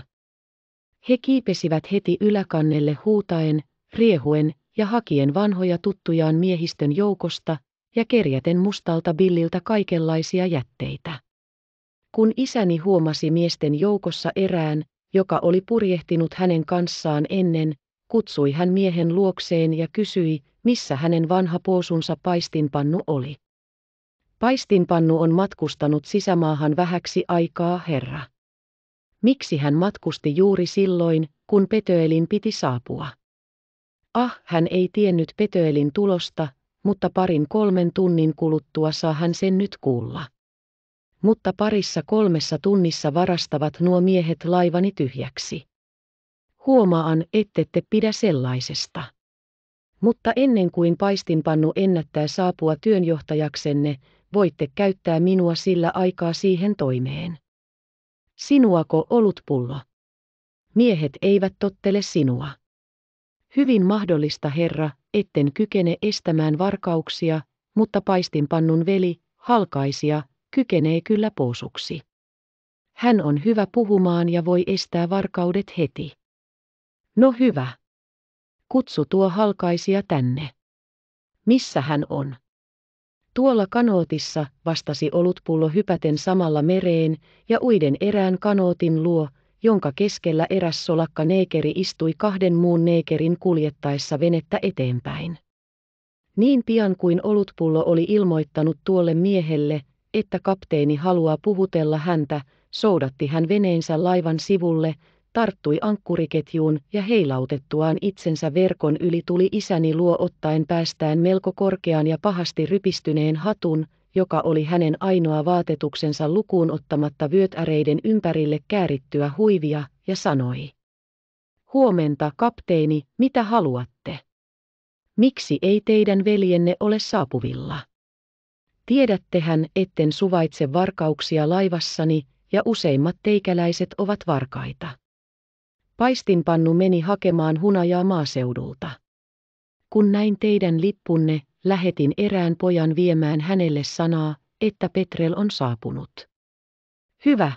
He kiipesivät heti yläkannelle huutaen, riehuen ja hakien vanhoja tuttujaan miehistön joukosta, ja kerjäten mustalta billiltä kaikenlaisia jätteitä. Kun isäni huomasi miesten joukossa erään, joka oli purjehtinut hänen kanssaan ennen, kutsui hän miehen luokseen ja kysyi, missä hänen vanha poosunsa paistinpannu oli. Paistinpannu on matkustanut sisämaahan vähäksi aikaa herra. Miksi hän matkusti juuri silloin, kun Petöelin piti saapua? Ah, hän ei tiennyt Petöelin tulosta, mutta parin kolmen tunnin kuluttua saa hän sen nyt kuulla. Mutta parissa kolmessa tunnissa varastavat nuo miehet laivani tyhjäksi. Huomaan, ettette pidä sellaisesta. Mutta ennen kuin paistinpannu ennättää saapua työnjohtajaksenne, voitte käyttää minua sillä aikaa siihen toimeen. Sinuako pullo? Miehet eivät tottele sinua. Hyvin mahdollista, herra, etten kykene estämään varkauksia, mutta paistinpannun veli, halkaisia, kykenee kyllä posuksi. Hän on hyvä puhumaan ja voi estää varkaudet heti. No hyvä. Kutsu tuo halkaisia tänne. Missä hän on? Tuolla kanootissa, vastasi olutpullo hypäten samalla mereen ja uiden erään kanootin luo, jonka keskellä eräs solakka neekeri istui kahden muun neekerin kuljettaessa venettä eteenpäin. Niin pian kuin olutpullo oli ilmoittanut tuolle miehelle, että kapteeni haluaa puhutella häntä, soudatti hän veneensä laivan sivulle, tarttui ankkuriketjuun ja heilautettuaan itsensä verkon yli tuli isäni luo ottaen päästään melko korkean ja pahasti rypistyneen hatun, joka oli hänen ainoa vaatetuksensa lukuun ottamatta vyötäreiden ympärille käärittyä huivia, ja sanoi. Huomenta, kapteeni, mitä haluatte? Miksi ei teidän veljenne ole saapuvilla? Tiedättehän, etten suvaitse varkauksia laivassani, ja useimmat teikäläiset ovat varkaita. Paistinpannu meni hakemaan hunajaa maaseudulta. Kun näin teidän lippunne, lähetin erään pojan viemään hänelle sanaa, että Petrel on saapunut. Hyvä.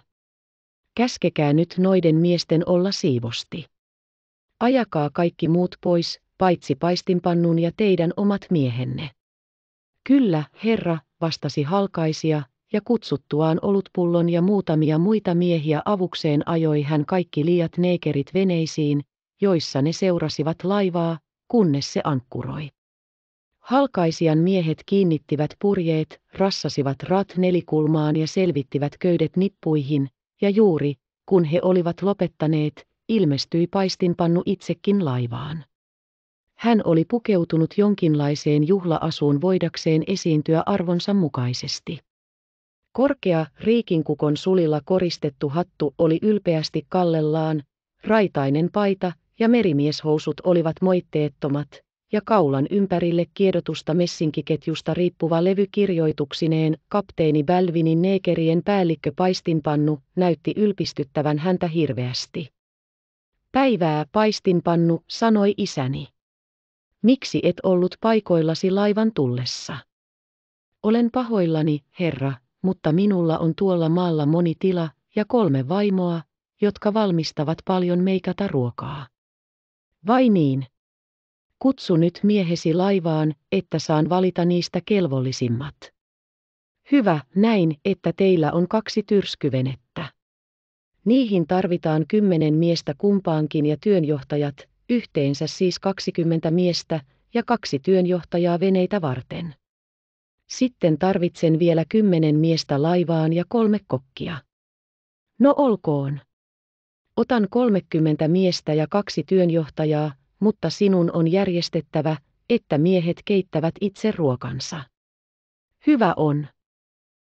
Käskekää nyt noiden miesten olla siivosti. Ajakaa kaikki muut pois, paitsi paistinpannun ja teidän omat miehenne. Kyllä, herra, vastasi halkaisia, ja kutsuttuaan olutpullon ja muutamia muita miehiä avukseen ajoi hän kaikki liiat neikerit veneisiin, joissa ne seurasivat laivaa, kunnes se ankkuroi. Halkaisijan miehet kiinnittivät purjeet, rassasivat rat nelikulmaan ja selvittivät köydet nippuihin, ja juuri, kun he olivat lopettaneet, ilmestyi paistinpannu itsekin laivaan. Hän oli pukeutunut jonkinlaiseen juhlaasuun voidakseen esiintyä arvonsa mukaisesti. Korkea riikinkukon sulilla koristettu hattu oli ylpeästi kallellaan, raitainen paita ja merimieshousut olivat moitteettomat, ja kaulan ympärille kiedotusta messinkiketjusta riippuva levy kirjoituksineen, kapteeni Bälvinin neekerien päällikkö paistinpannu, näytti ylpistyttävän häntä hirveästi. Päivää paistinpannu, sanoi isäni. Miksi et ollut paikoillasi laivan tullessa? Olen pahoillani, herra, mutta minulla on tuolla maalla moni tila ja kolme vaimoa, jotka valmistavat paljon meikata ruokaa. Vai niin? Kutsu nyt miehesi laivaan, että saan valita niistä kelvollisimmat. Hyvä, näin, että teillä on kaksi tyrskyvenettä. Niihin tarvitaan kymmenen miestä kumpaankin ja työnjohtajat, yhteensä siis 20 miestä ja kaksi työnjohtajaa veneitä varten. Sitten tarvitsen vielä kymmenen miestä laivaan ja kolme kokkia. No olkoon. Otan 30 miestä ja kaksi työnjohtajaa, mutta sinun on järjestettävä, että miehet keittävät itse ruokansa. Hyvä on.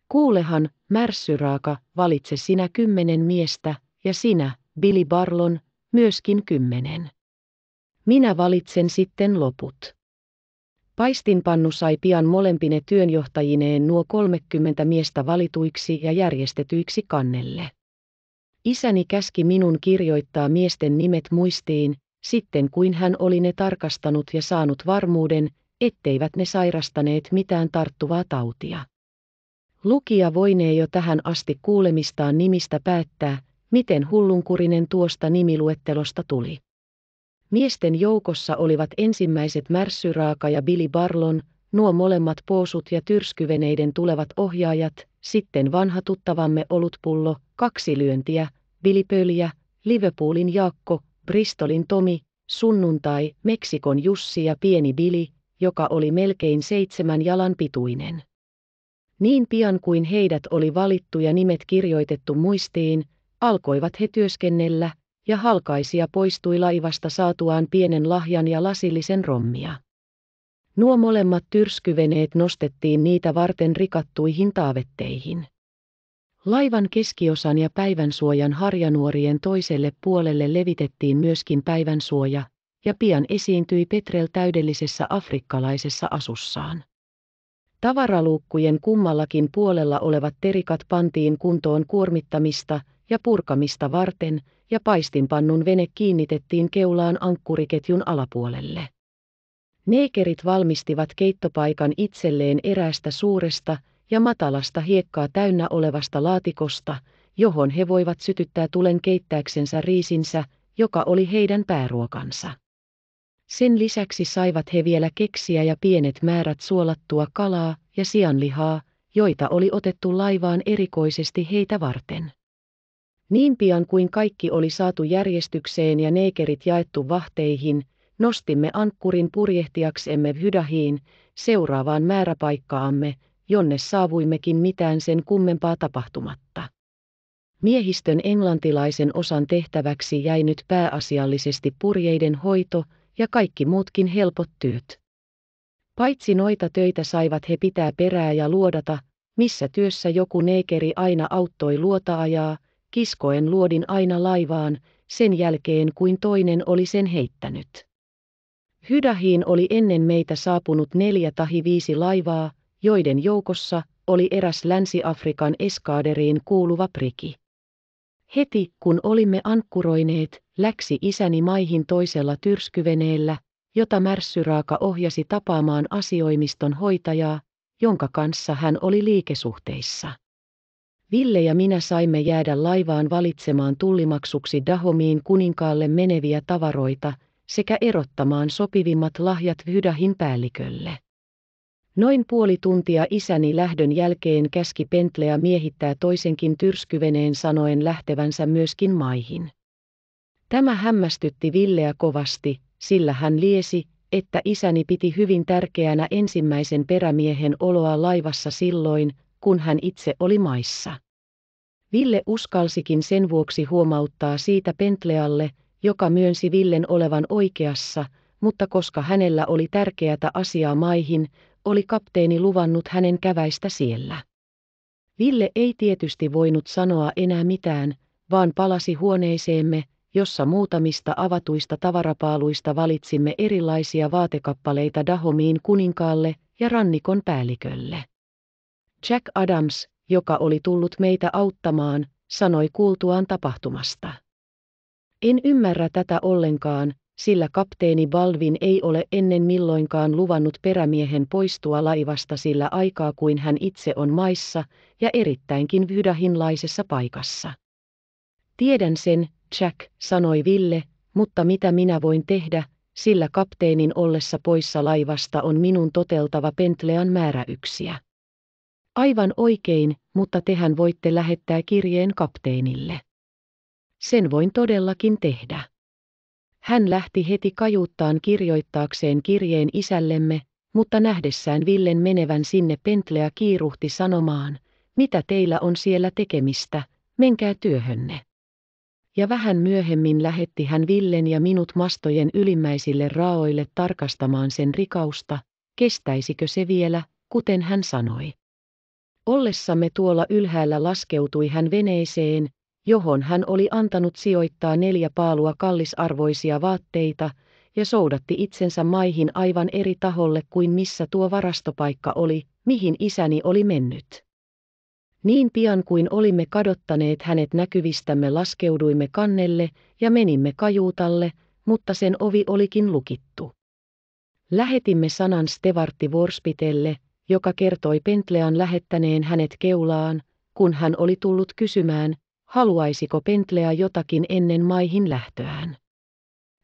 Kuulehan, märssyraaka, valitse sinä kymmenen miestä, ja sinä, Billy Barlon, myöskin kymmenen. Minä valitsen sitten loput. Paistinpannu sai pian molempine työnjohtajineen nuo 30 miestä valituiksi ja järjestetyiksi kannelle. Isäni käski minun kirjoittaa miesten nimet muistiin, sitten kuin hän oli ne tarkastanut ja saanut varmuuden, etteivät ne sairastaneet mitään tarttuvaa tautia. Lukija voinee jo tähän asti kuulemistaan nimistä päättää, miten hullunkurinen tuosta nimiluettelosta tuli. Miesten joukossa olivat ensimmäiset Märssyraaka ja Billy Barlon, nuo molemmat poosut ja tyrskyveneiden tulevat ohjaajat, sitten vanha tuttavamme olutpullo, kaksi lyöntiä, Billy Pöliä, Liverpoolin Jaakko, Bristolin Tomi, sunnuntai, Meksikon Jussi ja pieni Bili, joka oli melkein seitsemän jalan pituinen. Niin pian kuin heidät oli valittu ja nimet kirjoitettu muistiin, alkoivat he työskennellä, ja halkaisia poistui laivasta saatuaan pienen lahjan ja lasillisen rommia. Nuo molemmat tyrskyveneet nostettiin niitä varten rikattuihin taavetteihin. Laivan keskiosan ja päivänsuojan harjanuorien toiselle puolelle levitettiin myöskin päivänsuoja, ja pian esiintyi Petrel täydellisessä afrikkalaisessa asussaan. Tavaraluukkujen kummallakin puolella olevat terikat pantiin kuntoon kuormittamista ja purkamista varten, ja paistinpannun vene kiinnitettiin keulaan ankkuriketjun alapuolelle. Neekerit valmistivat keittopaikan itselleen eräästä suuresta ja matalasta hiekkaa täynnä olevasta laatikosta, johon he voivat sytyttää tulen keittääksensä riisinsä, joka oli heidän pääruokansa. Sen lisäksi saivat he vielä keksiä ja pienet määrät suolattua kalaa ja sianlihaa, joita oli otettu laivaan erikoisesti heitä varten. Niin pian kuin kaikki oli saatu järjestykseen ja neikerit jaettu vahteihin, nostimme ankkurin purjehtiaksemme Hydahiin, seuraavaan määräpaikkaamme, jonne saavuimmekin mitään sen kummempaa tapahtumatta. Miehistön englantilaisen osan tehtäväksi jäi nyt pääasiallisesti purjeiden hoito ja kaikki muutkin helpot työt. Paitsi noita töitä saivat he pitää perää ja luodata, missä työssä joku neekeri aina auttoi luotaajaa, kiskoen luodin aina laivaan, sen jälkeen kuin toinen oli sen heittänyt. Hydahiin oli ennen meitä saapunut neljä tahi viisi laivaa, joiden joukossa oli eräs Länsi-Afrikan eskaaderiin kuuluva priki. Heti kun olimme ankkuroineet, läksi isäni maihin toisella tyrskyveneellä, jota märssyraaka ohjasi tapaamaan asioimiston hoitajaa, jonka kanssa hän oli liikesuhteissa. Ville ja minä saimme jäädä laivaan valitsemaan tullimaksuksi Dahomiin kuninkaalle meneviä tavaroita sekä erottamaan sopivimmat lahjat Hydähin päällikölle. Noin puoli tuntia isäni lähdön jälkeen käski Pentleä miehittää toisenkin tyrskyveneen sanoen lähtevänsä myöskin maihin. Tämä hämmästytti Villeä kovasti, sillä hän liesi, että isäni piti hyvin tärkeänä ensimmäisen perämiehen oloa laivassa silloin, kun hän itse oli maissa. Ville uskalsikin sen vuoksi huomauttaa siitä Pentlealle, joka myönsi Villen olevan oikeassa, mutta koska hänellä oli tärkeätä asiaa maihin, oli kapteeni luvannut hänen käväistä siellä. Ville ei tietysti voinut sanoa enää mitään, vaan palasi huoneeseemme, jossa muutamista avatuista tavarapaaluista valitsimme erilaisia vaatekappaleita Dahomiin kuninkaalle ja rannikon päällikölle. Jack Adams, joka oli tullut meitä auttamaan, sanoi kuultuaan tapahtumasta. En ymmärrä tätä ollenkaan, sillä kapteeni Balvin ei ole ennen milloinkaan luvannut perämiehen poistua laivasta sillä aikaa kuin hän itse on maissa ja erittäinkin vydahinlaisessa paikassa. Tiedän sen, Jack, sanoi Ville, mutta mitä minä voin tehdä, sillä kapteenin ollessa poissa laivasta on minun toteltava Pentlean määräyksiä. Aivan oikein, mutta tehän voitte lähettää kirjeen kapteenille. Sen voin todellakin tehdä. Hän lähti heti kajuuttaan kirjoittaakseen kirjeen isällemme, mutta nähdessään Villen menevän sinne Pentleä kiiruhti sanomaan, mitä teillä on siellä tekemistä, menkää työhönne. Ja vähän myöhemmin lähetti hän Villen ja minut mastojen ylimmäisille raoille tarkastamaan sen rikausta, kestäisikö se vielä, kuten hän sanoi. Ollessamme tuolla ylhäällä laskeutui hän veneeseen, johon hän oli antanut sijoittaa neljä paalua kallisarvoisia vaatteita, ja soudatti itsensä maihin aivan eri taholle kuin missä tuo varastopaikka oli, mihin isäni oli mennyt. Niin pian kuin olimme kadottaneet hänet näkyvistämme laskeuduimme kannelle ja menimme kajuutalle, mutta sen ovi olikin lukittu. Lähetimme sanan Stevartti Vorspitelle, joka kertoi Pentlean lähettäneen hänet keulaan, kun hän oli tullut kysymään, haluaisiko Pentlea jotakin ennen maihin lähtöään.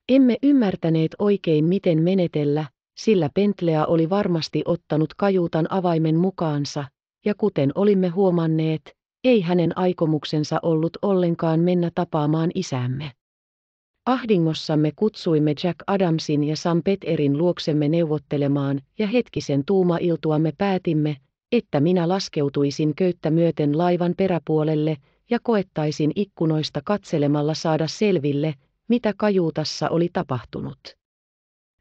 Emme ymmärtäneet oikein miten menetellä, sillä Pentlea oli varmasti ottanut kajuutan avaimen mukaansa, ja kuten olimme huomanneet, ei hänen aikomuksensa ollut ollenkaan mennä tapaamaan isämme. Ahdingossamme kutsuimme Jack Adamsin ja Sam Peterin luoksemme neuvottelemaan, ja hetkisen tuuma päätimme, että minä laskeutuisin köyttä myöten laivan peräpuolelle, ja koettaisin ikkunoista katselemalla saada selville, mitä kajuutassa oli tapahtunut.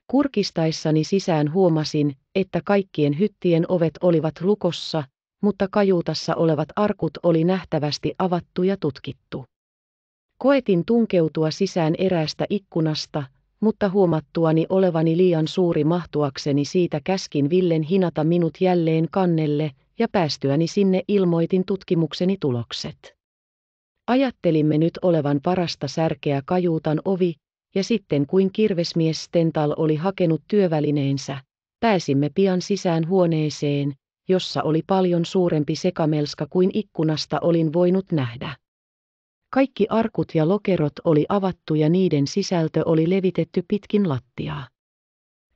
Kurkistaessani sisään huomasin, että kaikkien hyttien ovet olivat lukossa, mutta kajuutassa olevat arkut oli nähtävästi avattu ja tutkittu. Koetin tunkeutua sisään eräästä ikkunasta, mutta huomattuani olevani liian suuri mahtuakseni siitä käskin Villen hinata minut jälleen kannelle, ja päästyäni sinne ilmoitin tutkimukseni tulokset. Ajattelimme nyt olevan parasta särkeä kajuutan ovi, ja sitten kuin kirvesmies Stental oli hakenut työvälineensä, pääsimme pian sisään huoneeseen, jossa oli paljon suurempi sekamelska kuin ikkunasta olin voinut nähdä. Kaikki arkut ja lokerot oli avattu ja niiden sisältö oli levitetty pitkin lattiaa.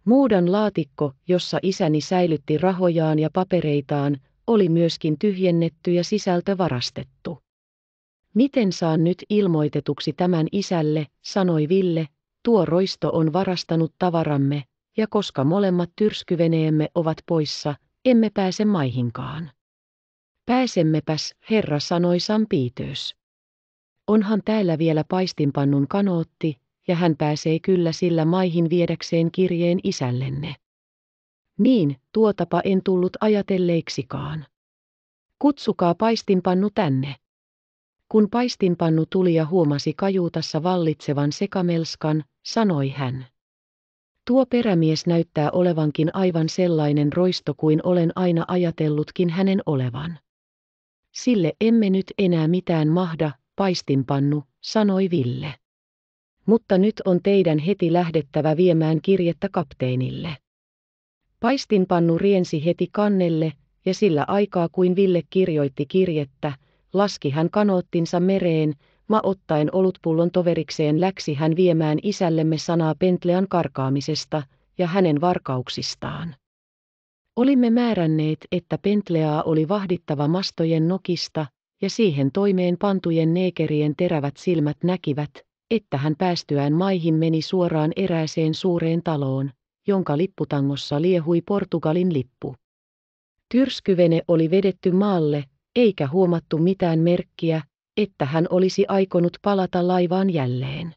Muudan laatikko, jossa isäni säilytti rahojaan ja papereitaan, oli myöskin tyhjennetty ja sisältö varastettu. Miten saan nyt ilmoitetuksi tämän isälle, sanoi Ville, tuo roisto on varastanut tavaramme, ja koska molemmat tyrskyveneemme ovat poissa, emme pääse maihinkaan. Pääsemmepäs, herra sanoi Sampiitös. Onhan täällä vielä paistinpannun kanootti, ja hän pääsee kyllä sillä maihin viedäkseen kirjeen isällenne. Niin, tuotapa en tullut ajatelleiksikaan. Kutsukaa paistinpannu tänne. Kun paistinpannu tuli ja huomasi kajuutassa vallitsevan sekamelskan, sanoi hän. Tuo perämies näyttää olevankin aivan sellainen roisto kuin olen aina ajatellutkin hänen olevan. Sille emme nyt enää mitään mahda, paistinpannu, sanoi Ville. Mutta nyt on teidän heti lähdettävä viemään kirjettä kapteenille. Paistinpannu riensi heti kannelle, ja sillä aikaa kuin Ville kirjoitti kirjettä, laski hän kanoottinsa mereen, ma ottaen olutpullon toverikseen läksi hän viemään isällemme sanaa Pentlean karkaamisesta ja hänen varkauksistaan. Olimme määränneet, että Pentleaa oli vahdittava mastojen nokista, ja siihen toimeen pantujen neekerien terävät silmät näkivät, että hän päästyään maihin meni suoraan erääseen suureen taloon, jonka lipputangossa liehui Portugalin lippu. Tyrskyvene oli vedetty maalle, eikä huomattu mitään merkkiä, että hän olisi aikonut palata laivaan jälleen.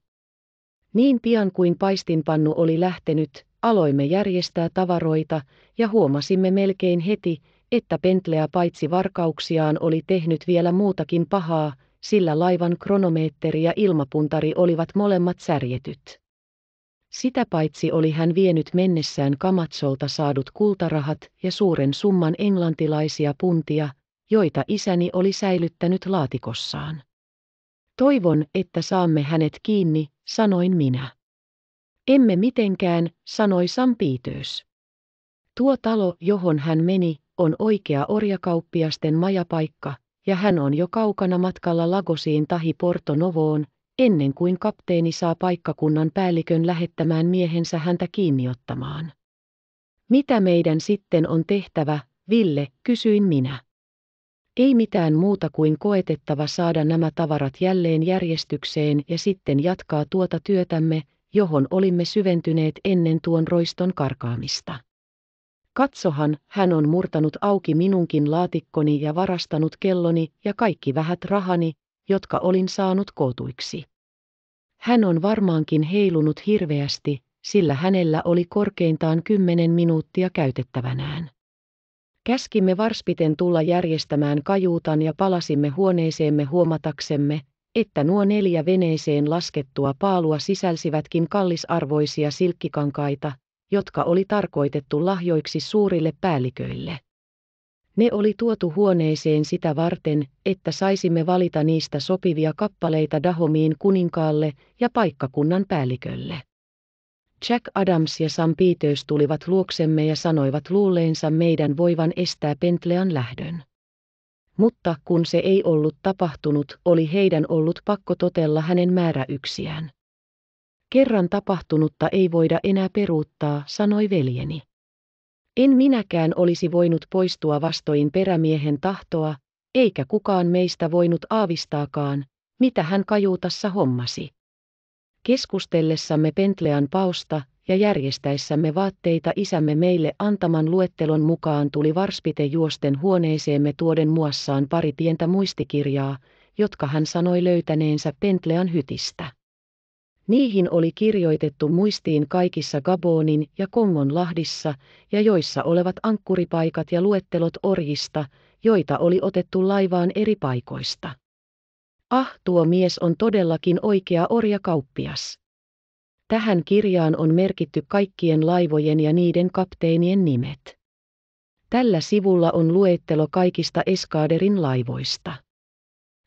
Niin pian kuin paistinpannu oli lähtenyt, aloimme järjestää tavaroita ja huomasimme melkein heti, että Pentleä paitsi varkauksiaan oli tehnyt vielä muutakin pahaa, sillä laivan kronometteri ja ilmapuntari olivat molemmat särjetyt. Sitä paitsi oli hän vienyt mennessään Kamatsolta saadut kultarahat ja suuren summan englantilaisia puntia, joita isäni oli säilyttänyt laatikossaan. Toivon, että saamme hänet kiinni, sanoin minä. Emme mitenkään, sanoi Sam Peters. Tuo talo, johon hän meni, on oikea orjakauppiasten majapaikka, ja hän on jo kaukana matkalla Lagosiin tahi Porto Novoon, ennen kuin kapteeni saa paikkakunnan päällikön lähettämään miehensä häntä kiinniottamaan. Mitä meidän sitten on tehtävä, Ville, kysyin minä. Ei mitään muuta kuin koetettava saada nämä tavarat jälleen järjestykseen ja sitten jatkaa tuota työtämme, johon olimme syventyneet ennen tuon roiston karkaamista. Katsohan, hän on murtanut auki minunkin laatikkoni ja varastanut kelloni ja kaikki vähät rahani, jotka olin saanut kootuiksi. Hän on varmaankin heilunut hirveästi, sillä hänellä oli korkeintaan kymmenen minuuttia käytettävänään. Käskimme varspiten tulla järjestämään kajuutan ja palasimme huoneeseemme huomataksemme, että nuo neljä veneeseen laskettua paalua sisälsivätkin kallisarvoisia silkkikankaita, jotka oli tarkoitettu lahjoiksi suurille päälliköille. Ne oli tuotu huoneeseen sitä varten, että saisimme valita niistä sopivia kappaleita Dahomiin kuninkaalle ja paikkakunnan päällikölle. Jack Adams ja Sam Peters tulivat luoksemme ja sanoivat luulleensa meidän voivan estää Pentlean lähdön. Mutta kun se ei ollut tapahtunut, oli heidän ollut pakko totella hänen määräyksiään. Kerran tapahtunutta ei voida enää peruuttaa, sanoi veljeni. En minäkään olisi voinut poistua vastoin perämiehen tahtoa, eikä kukaan meistä voinut aavistaakaan, mitä hän kajuutassa hommasi keskustellessamme Pentlean paosta ja järjestäessämme vaatteita isämme meille antaman luettelon mukaan tuli varspite juosten huoneeseemme tuoden muassaan pari pientä muistikirjaa, jotka hän sanoi löytäneensä Pentlean hytistä. Niihin oli kirjoitettu muistiin kaikissa Gabonin ja Kongon lahdissa ja joissa olevat ankkuripaikat ja luettelot orjista, joita oli otettu laivaan eri paikoista. Ah, tuo mies on todellakin oikea orjakauppias. Tähän kirjaan on merkitty kaikkien laivojen ja niiden kapteenien nimet. Tällä sivulla on luettelo kaikista Eskaaderin laivoista.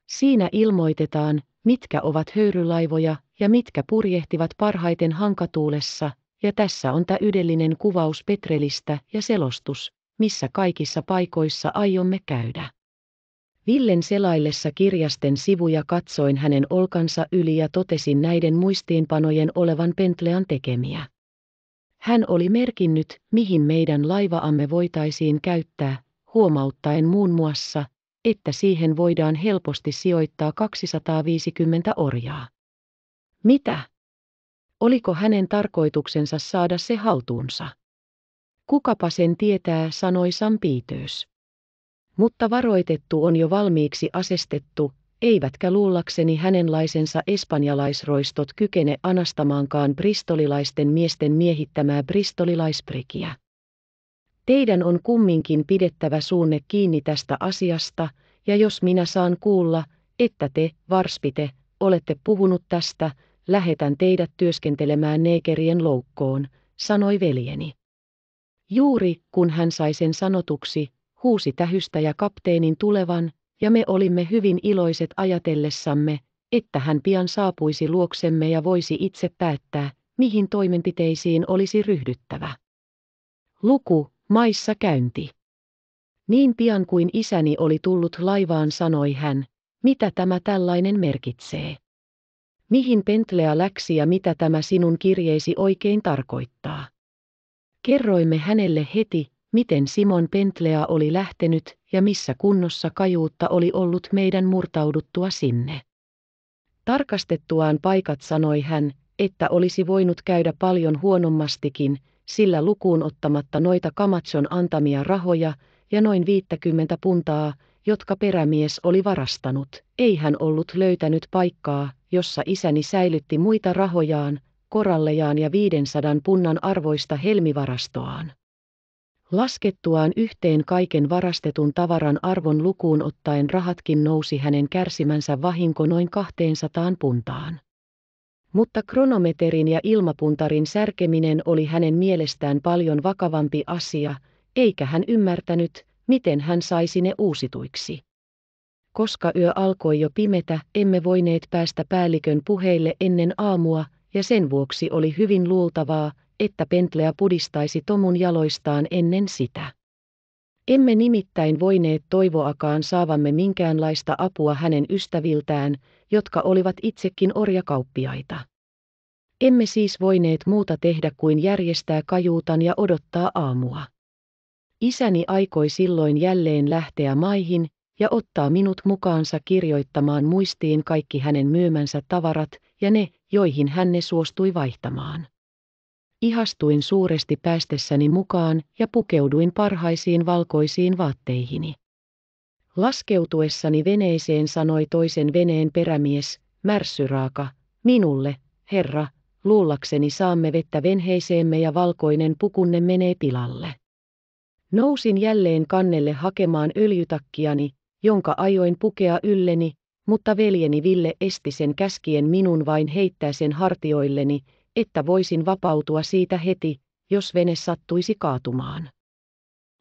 Siinä ilmoitetaan, mitkä ovat höyrylaivoja ja mitkä purjehtivat parhaiten hankatuulessa, ja tässä on täydellinen kuvaus Petrelistä ja selostus, missä kaikissa paikoissa aiomme käydä. Villen selaillessa kirjasten sivuja katsoin hänen olkansa yli ja totesin näiden muistiinpanojen olevan Pentlean tekemiä. Hän oli merkinnyt, mihin meidän laivaamme voitaisiin käyttää, huomauttaen muun muassa, että siihen voidaan helposti sijoittaa 250 orjaa. Mitä? Oliko hänen tarkoituksensa saada se haltuunsa? Kukapa sen tietää, sanoi Sampiitös. Mutta varoitettu on jo valmiiksi asestettu, eivätkä luullakseni hänenlaisensa espanjalaisroistot kykene anastamaankaan bristolilaisten miesten miehittämää bristolilaisprikiä. Teidän on kumminkin pidettävä suunne kiinni tästä asiasta, ja jos minä saan kuulla, että te, varspite, olette puhunut tästä, lähetän teidät työskentelemään neekerien loukkoon, sanoi veljeni. Juuri kun hän sai sen sanotuksi, huusi ja kapteenin tulevan, ja me olimme hyvin iloiset ajatellessamme, että hän pian saapuisi luoksemme ja voisi itse päättää, mihin toimenpiteisiin olisi ryhdyttävä. Luku, maissa käynti. Niin pian kuin isäni oli tullut laivaan sanoi hän, mitä tämä tällainen merkitsee. Mihin Pentlea läksi ja mitä tämä sinun kirjeesi oikein tarkoittaa? Kerroimme hänelle heti, miten Simon Pentlea oli lähtenyt ja missä kunnossa kajuutta oli ollut meidän murtauduttua sinne. Tarkastettuaan paikat sanoi hän, että olisi voinut käydä paljon huonommastikin, sillä lukuun ottamatta noita Kamatson antamia rahoja ja noin 50 puntaa, jotka perämies oli varastanut. Ei hän ollut löytänyt paikkaa, jossa isäni säilytti muita rahojaan, korallejaan ja 500 punnan arvoista helmivarastoaan. Laskettuaan yhteen kaiken varastetun tavaran arvon lukuun ottaen rahatkin nousi hänen kärsimänsä vahinko noin 200 puntaan. Mutta kronometerin ja ilmapuntarin särkeminen oli hänen mielestään paljon vakavampi asia, eikä hän ymmärtänyt, miten hän saisi ne uusituiksi. Koska yö alkoi jo pimetä, emme voineet päästä päällikön puheille ennen aamua, ja sen vuoksi oli hyvin luultavaa, että Pentlea pudistaisi Tomun jaloistaan ennen sitä. Emme nimittäin voineet toivoakaan saavamme minkäänlaista apua hänen ystäviltään, jotka olivat itsekin orjakauppiaita. Emme siis voineet muuta tehdä kuin järjestää kajuutan ja odottaa aamua. Isäni aikoi silloin jälleen lähteä maihin ja ottaa minut mukaansa kirjoittamaan muistiin kaikki hänen myymänsä tavarat ja ne, joihin hän ne suostui vaihtamaan. Ihastuin suuresti päästessäni mukaan ja pukeuduin parhaisiin valkoisiin vaatteihini. Laskeutuessani veneeseen sanoi toisen veneen perämies, märssyraaka, minulle, herra, luullakseni saamme vettä venheiseemme ja valkoinen pukunne menee pilalle. Nousin jälleen kannelle hakemaan öljytakkiani, jonka ajoin pukea ylleni, mutta veljeni Ville esti sen käskien minun vain heittää sen hartioilleni, että voisin vapautua siitä heti, jos vene sattuisi kaatumaan.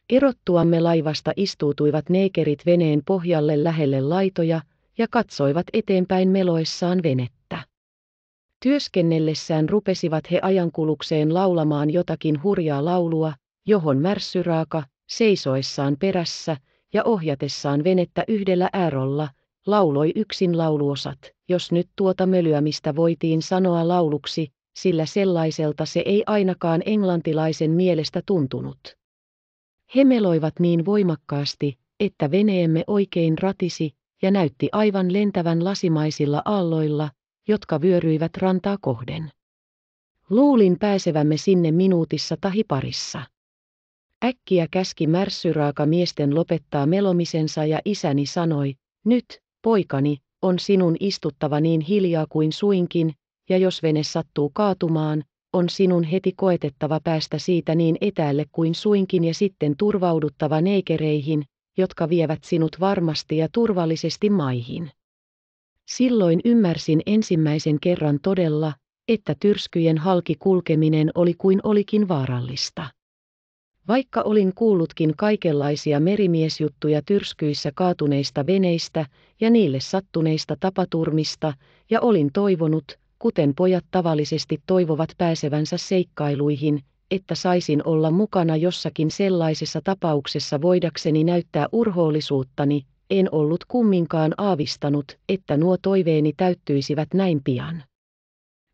Erottuamme laivasta istuutuivat neekerit veneen pohjalle lähelle laitoja ja katsoivat eteenpäin meloissaan venettä. Työskennellessään rupesivat he ajankulukseen laulamaan jotakin hurjaa laulua, johon märssyraaka, seisoessaan perässä ja ohjatessaan venettä yhdellä äärolla, lauloi yksin lauluosat, jos nyt tuota mölyämistä voitiin sanoa lauluksi, sillä sellaiselta se ei ainakaan englantilaisen mielestä tuntunut. He meloivat niin voimakkaasti, että veneemme oikein ratisi, ja näytti aivan lentävän lasimaisilla aalloilla, jotka vyöryivät rantaa kohden. Luulin pääsevämme sinne minuutissa tahi parissa. Äkkiä käski märssyraaka miesten lopettaa melomisensa ja isäni sanoi, nyt, poikani, on sinun istuttava niin hiljaa kuin suinkin, ja jos vene sattuu kaatumaan, on sinun heti koetettava päästä siitä niin etäälle kuin suinkin ja sitten turvauduttava neikereihin, jotka vievät sinut varmasti ja turvallisesti maihin. Silloin ymmärsin ensimmäisen kerran todella, että tyrskyjen halki kulkeminen oli kuin olikin vaarallista. Vaikka olin kuullutkin kaikenlaisia merimiesjuttuja tyrskyissä kaatuneista veneistä ja niille sattuneista tapaturmista, ja olin toivonut, kuten pojat tavallisesti toivovat pääsevänsä seikkailuihin, että saisin olla mukana jossakin sellaisessa tapauksessa voidakseni näyttää urhoollisuuttani, en ollut kumminkaan aavistanut, että nuo toiveeni täyttyisivät näin pian.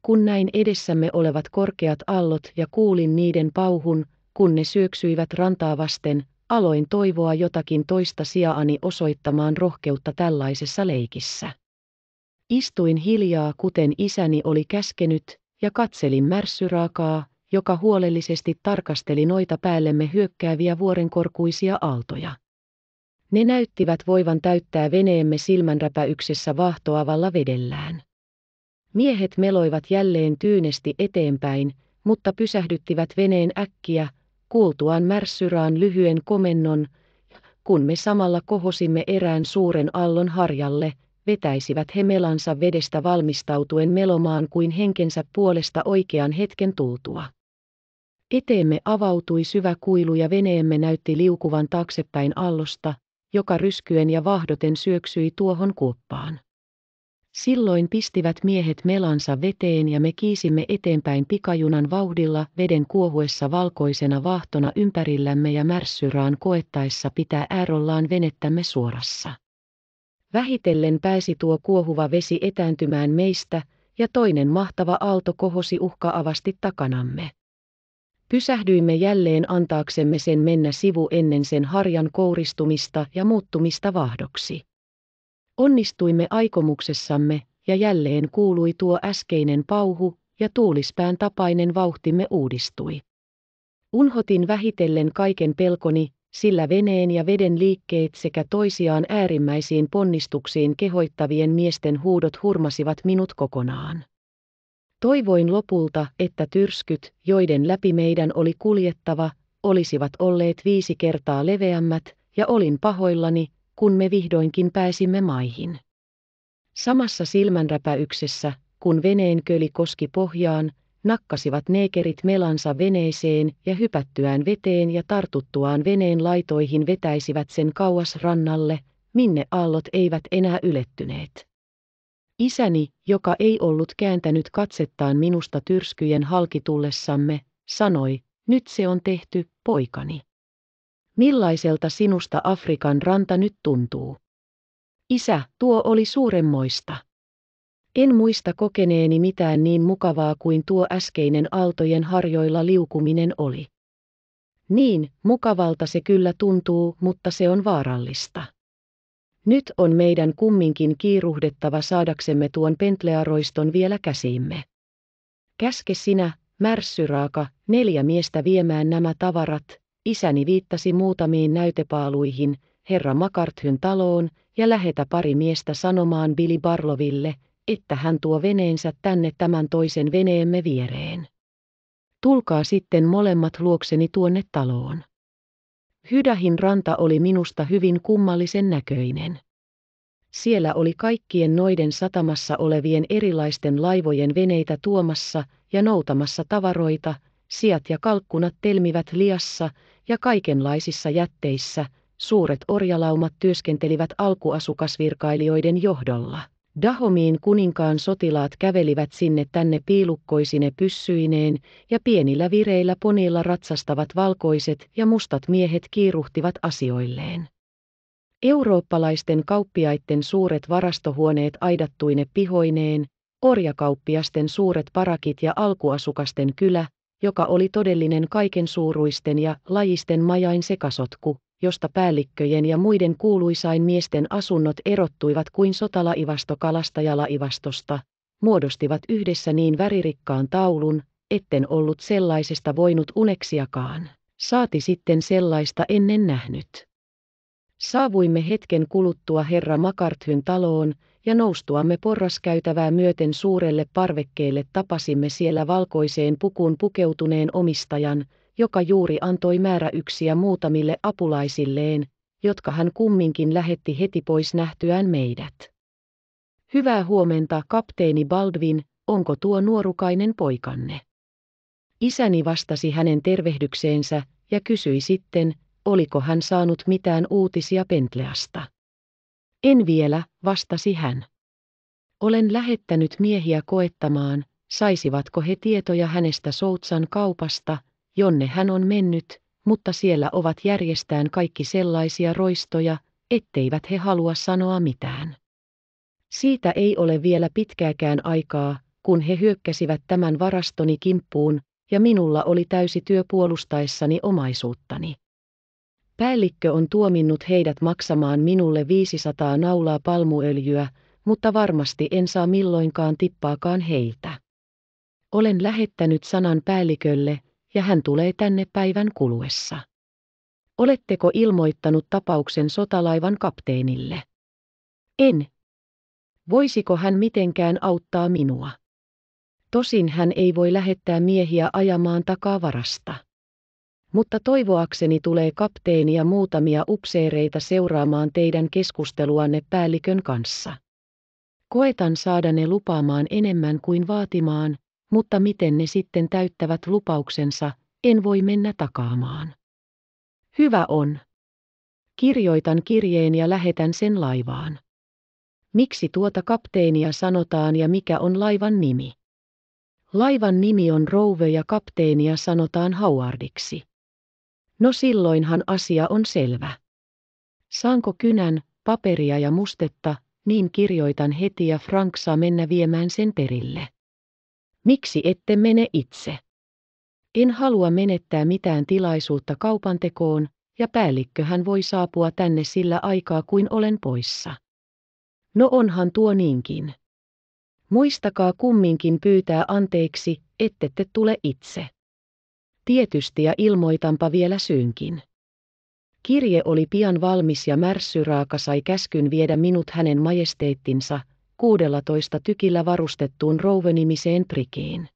Kun näin edessämme olevat korkeat allot ja kuulin niiden pauhun, kun ne syöksyivät rantaa vasten, aloin toivoa jotakin toista sijaani osoittamaan rohkeutta tällaisessa leikissä. Istuin hiljaa kuten isäni oli käskenyt, ja katselin märssyraakaa, joka huolellisesti tarkasteli noita päällemme hyökkääviä vuorenkorkuisia aaltoja. Ne näyttivät voivan täyttää veneemme silmänräpäyksessä vahtoavalla vedellään. Miehet meloivat jälleen tyynesti eteenpäin, mutta pysähdyttivät veneen äkkiä, kuultuaan märssyraan lyhyen komennon, kun me samalla kohosimme erään suuren allon harjalle, vetäisivät he melansa vedestä valmistautuen melomaan kuin henkensä puolesta oikean hetken tultua. Eteemme avautui syvä kuilu ja veneemme näytti liukuvan taaksepäin allosta, joka ryskyen ja vahdoten syöksyi tuohon kuoppaan. Silloin pistivät miehet melansa veteen ja me kiisimme eteenpäin pikajunan vauhdilla veden kuohuessa valkoisena vahtona ympärillämme ja märssyraan koettaessa pitää äärollaan venettämme suorassa. Vähitellen pääsi tuo kuohuva vesi etääntymään meistä, ja toinen mahtava aalto kohosi uhkaavasti takanamme. Pysähdyimme jälleen antaaksemme sen mennä sivu ennen sen harjan kouristumista ja muuttumista vahdoksi. Onnistuimme aikomuksessamme, ja jälleen kuului tuo äskeinen pauhu, ja tuulispään tapainen vauhtimme uudistui. Unhotin vähitellen kaiken pelkoni, sillä veneen ja veden liikkeet sekä toisiaan äärimmäisiin ponnistuksiin kehoittavien miesten huudot hurmasivat minut kokonaan. Toivoin lopulta, että tyrskyt, joiden läpi meidän oli kuljettava, olisivat olleet viisi kertaa leveämmät, ja olin pahoillani, kun me vihdoinkin pääsimme maihin. Samassa silmänräpäyksessä, kun veneen köli koski pohjaan, nakkasivat neekerit melansa veneeseen ja hypättyään veteen ja tartuttuaan veneen laitoihin vetäisivät sen kauas rannalle, minne aallot eivät enää ylettyneet. Isäni, joka ei ollut kääntänyt katsettaan minusta tyrskyjen halkitullessamme, sanoi, nyt se on tehty, poikani. Millaiselta sinusta Afrikan ranta nyt tuntuu? Isä, tuo oli suuremmoista. En muista kokeneeni mitään niin mukavaa kuin tuo äskeinen aaltojen harjoilla liukuminen oli. Niin, mukavalta se kyllä tuntuu, mutta se on vaarallista. Nyt on meidän kumminkin kiiruhdettava saadaksemme tuon pentlearoiston vielä käsiimme. Käske sinä, märssyraaka, neljä miestä viemään nämä tavarat, isäni viittasi muutamiin näytepaaluihin, herra Makarthyn taloon, ja lähetä pari miestä sanomaan Billy Barloville, että hän tuo veneensä tänne tämän toisen veneemme viereen. Tulkaa sitten molemmat luokseni tuonne taloon. Hydähin ranta oli minusta hyvin kummallisen näköinen. Siellä oli kaikkien noiden satamassa olevien erilaisten laivojen veneitä tuomassa ja noutamassa tavaroita, siat ja kalkkunat telmivät liassa ja kaikenlaisissa jätteissä, suuret orjalaumat työskentelivät alkuasukasvirkailijoiden johdolla. Dahomiin kuninkaan sotilaat kävelivät sinne tänne piilukkoisine pyssyineen, ja pienillä vireillä ponilla ratsastavat valkoiset ja mustat miehet kiiruhtivat asioilleen. Eurooppalaisten kauppiaiden suuret varastohuoneet aidattuine pihoineen, orjakauppiasten suuret parakit ja alkuasukasten kylä, joka oli todellinen kaiken suuruisten ja lajisten majain sekasotku, josta päällikköjen ja muiden kuuluisain miesten asunnot erottuivat kuin sotalaivasto kalastajalaivastosta. muodostivat yhdessä niin väririkkaan taulun, etten ollut sellaisesta voinut uneksiakaan, saati sitten sellaista ennen nähnyt. Saavuimme hetken kuluttua herra Makarthyn taloon, ja noustuamme porraskäytävää myöten suurelle parvekkeelle tapasimme siellä valkoiseen pukuun pukeutuneen omistajan, joka juuri antoi määräyksiä muutamille apulaisilleen, jotka hän kumminkin lähetti heti pois nähtyään meidät. Hyvää huomenta, kapteeni Baldwin, onko tuo nuorukainen poikanne? Isäni vastasi hänen tervehdykseensä ja kysyi sitten, oliko hän saanut mitään uutisia Pentleasta. En vielä, vastasi hän. Olen lähettänyt miehiä koettamaan, saisivatko he tietoja hänestä Soutsan kaupasta, jonne hän on mennyt, mutta siellä ovat järjestään kaikki sellaisia roistoja, etteivät he halua sanoa mitään. Siitä ei ole vielä pitkääkään aikaa, kun he hyökkäsivät tämän varastoni kimppuun, ja minulla oli täysi työ puolustaessani omaisuuttani. Päällikkö on tuominnut heidät maksamaan minulle 500 naulaa palmuöljyä, mutta varmasti en saa milloinkaan tippaakaan heiltä. Olen lähettänyt sanan päällikölle, ja hän tulee tänne päivän kuluessa. Oletteko ilmoittanut tapauksen sotalaivan kapteenille? En. Voisiko hän mitenkään auttaa minua? Tosin hän ei voi lähettää miehiä ajamaan takaa varasta. Mutta toivoakseni tulee kapteeni ja muutamia upseereita seuraamaan teidän keskusteluanne päällikön kanssa. Koetan saada ne lupaamaan enemmän kuin vaatimaan, mutta miten ne sitten täyttävät lupauksensa, en voi mennä takaamaan. Hyvä on. Kirjoitan kirjeen ja lähetän sen laivaan. Miksi tuota kapteenia sanotaan ja mikä on laivan nimi? Laivan nimi on Rouve ja kapteenia sanotaan Howardiksi. No silloinhan asia on selvä. Saanko kynän, paperia ja mustetta, niin kirjoitan heti ja Frank saa mennä viemään sen perille. Miksi ette mene itse? En halua menettää mitään tilaisuutta kaupantekoon, ja päällikköhän voi saapua tänne sillä aikaa kuin olen poissa. No onhan tuo niinkin. Muistakaa kumminkin pyytää anteeksi, ette te tule itse. Tietysti ja ilmoitanpa vielä syynkin. Kirje oli pian valmis ja märssyraaka sai käskyn viedä minut hänen majesteettinsa, 16 tykillä varustettuun rouvenimiseen prikiin.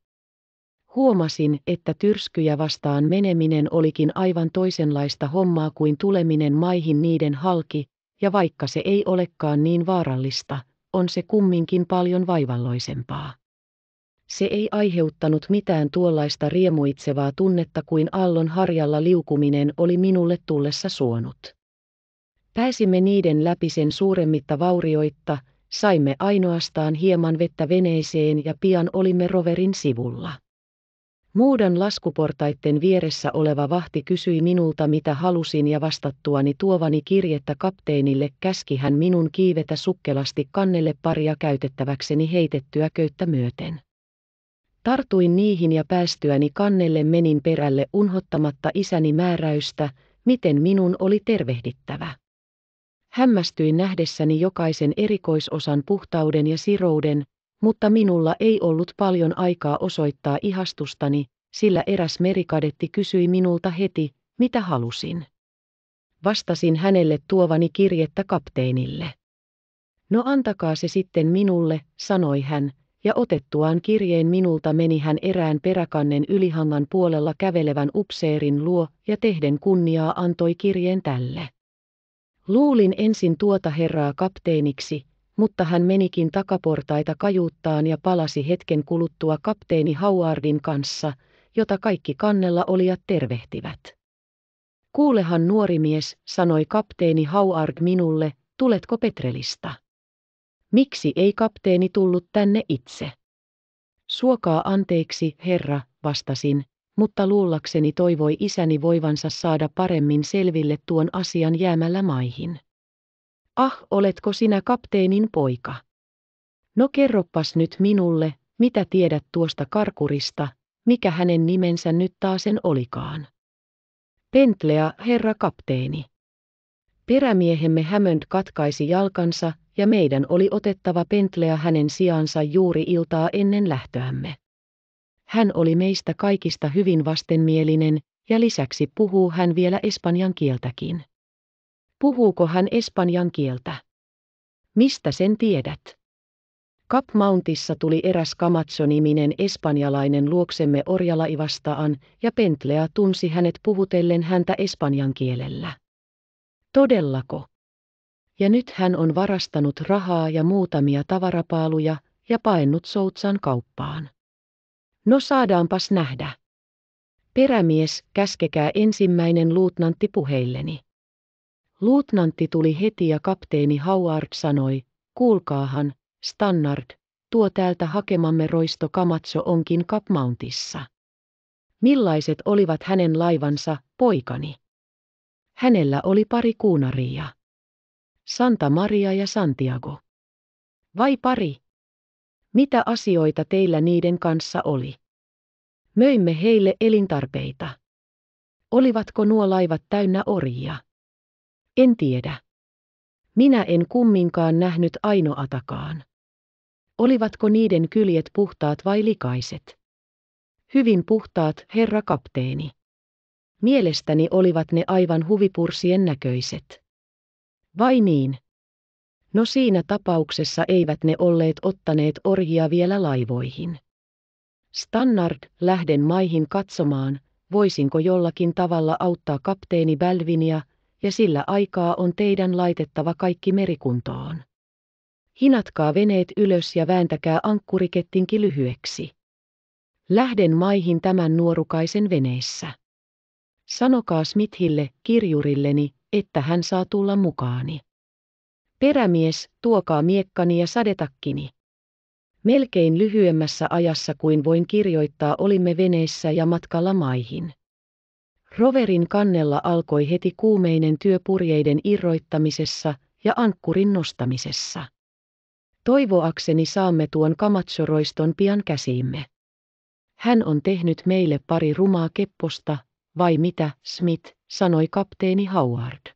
Huomasin, että tyrskyjä vastaan meneminen olikin aivan toisenlaista hommaa kuin tuleminen maihin niiden halki, ja vaikka se ei olekaan niin vaarallista, on se kumminkin paljon vaivalloisempaa. Se ei aiheuttanut mitään tuollaista riemuitsevaa tunnetta kuin allon harjalla liukuminen oli minulle tullessa suonut. Pääsimme niiden läpi sen suuremmitta vaurioitta, Saimme ainoastaan hieman vettä veneeseen ja pian olimme roverin sivulla. Muudan laskuportaitten vieressä oleva vahti kysyi minulta mitä halusin ja vastattuani tuovani kirjettä kapteenille käski hän minun kiivetä sukkelasti kannelle paria käytettäväkseni heitettyä köyttä myöten. Tartuin niihin ja päästyäni kannelle menin perälle unhottamatta isäni määräystä, miten minun oli tervehdittävä. Hämmästyin nähdessäni jokaisen erikoisosan puhtauden ja sirouden, mutta minulla ei ollut paljon aikaa osoittaa ihastustani, sillä eräs merikadetti kysyi minulta heti, mitä halusin. Vastasin hänelle tuovani kirjettä kapteenille. No antakaa se sitten minulle, sanoi hän, ja otettuaan kirjeen minulta meni hän erään peräkannen ylihangan puolella kävelevän upseerin luo ja tehden kunniaa antoi kirjeen tälle. Luulin ensin tuota herraa kapteeniksi, mutta hän menikin takaportaita kajuuttaan ja palasi hetken kuluttua kapteeni Howardin kanssa, jota kaikki kannella olijat tervehtivät. Kuulehan nuori mies, sanoi kapteeni Howard minulle, tuletko Petrelista? Miksi ei kapteeni tullut tänne itse? Suokaa anteeksi, herra, vastasin, mutta luullakseni toivoi isäni voivansa saada paremmin selville tuon asian jäämällä maihin. Ah, oletko sinä kapteenin poika? No kerroppas nyt minulle, mitä tiedät tuosta karkurista, mikä hänen nimensä nyt taasen olikaan. Pentlea, herra kapteeni. Perämiehemme Hämönd katkaisi jalkansa, ja meidän oli otettava Pentlea hänen sijaansa juuri iltaa ennen lähtöämme. Hän oli meistä kaikista hyvin vastenmielinen, ja lisäksi puhuu hän vielä espanjan kieltäkin. Puhuuko hän espanjan kieltä? Mistä sen tiedät? Cap Mountissa tuli eräs camacho niminen espanjalainen luoksemme orjalaivastaan, ja Pentlea tunsi hänet puhutellen häntä espanjan kielellä. Todellako? Ja nyt hän on varastanut rahaa ja muutamia tavarapaaluja ja paennut Soutsan kauppaan. No saadaanpas nähdä. Perämies, käskekää ensimmäinen luutnantti puheilleni. Luutnantti tuli heti ja kapteeni Howard sanoi, kuulkaahan, Stannard, tuo täältä hakemamme roisto Kamatso onkin Cap Mountissa. Millaiset olivat hänen laivansa, poikani? Hänellä oli pari kuunaria. Santa Maria ja Santiago. Vai pari? Mitä asioita teillä niiden kanssa oli? Möimme heille elintarpeita. Olivatko nuo laivat täynnä orjia? En tiedä. Minä en kumminkaan nähnyt ainoatakaan. Olivatko niiden kyljet puhtaat vai likaiset? Hyvin puhtaat, herra kapteeni. Mielestäni olivat ne aivan huvipursien näköiset. Vai niin? No siinä tapauksessa eivät ne olleet ottaneet orjia vielä laivoihin. Stannard, lähden maihin katsomaan, voisinko jollakin tavalla auttaa kapteeni Bälvinia, ja sillä aikaa on teidän laitettava kaikki merikuntoon. Hinatkaa veneet ylös ja vääntäkää ankkurikettinki lyhyeksi. Lähden maihin tämän nuorukaisen veneessä. Sanokaa Smithille, kirjurilleni, että hän saa tulla mukaani. Perämies, tuokaa miekkani ja sadetakkini. Melkein lyhyemmässä ajassa kuin voin kirjoittaa olimme veneessä ja matkalla maihin. Roverin kannella alkoi heti kuumeinen työ purjeiden irroittamisessa ja ankkurin nostamisessa. Toivoakseni saamme tuon kamatsoroiston pian käsiimme. Hän on tehnyt meille pari rumaa kepposta, vai mitä, Smith, sanoi kapteeni Howard.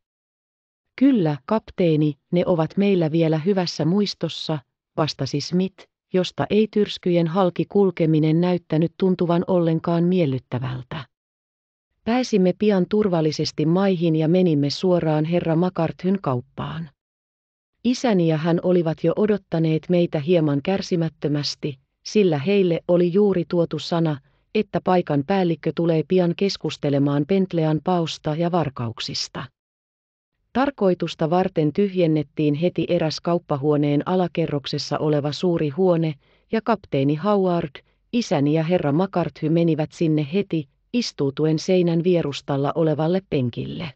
Kyllä, kapteeni, ne ovat meillä vielä hyvässä muistossa, vastasi Smith, josta ei tyrskyjen halki kulkeminen näyttänyt tuntuvan ollenkaan miellyttävältä. Pääsimme pian turvallisesti maihin ja menimme suoraan herra Makarthyn kauppaan. Isäni ja hän olivat jo odottaneet meitä hieman kärsimättömästi, sillä heille oli juuri tuotu sana, että paikan päällikkö tulee pian keskustelemaan Pentlean pausta ja varkauksista. Tarkoitusta varten tyhjennettiin heti eräs kauppahuoneen alakerroksessa oleva suuri huone, ja kapteeni Howard, isäni ja herra Makarthy menivät sinne heti, istuutuen seinän vierustalla olevalle penkille.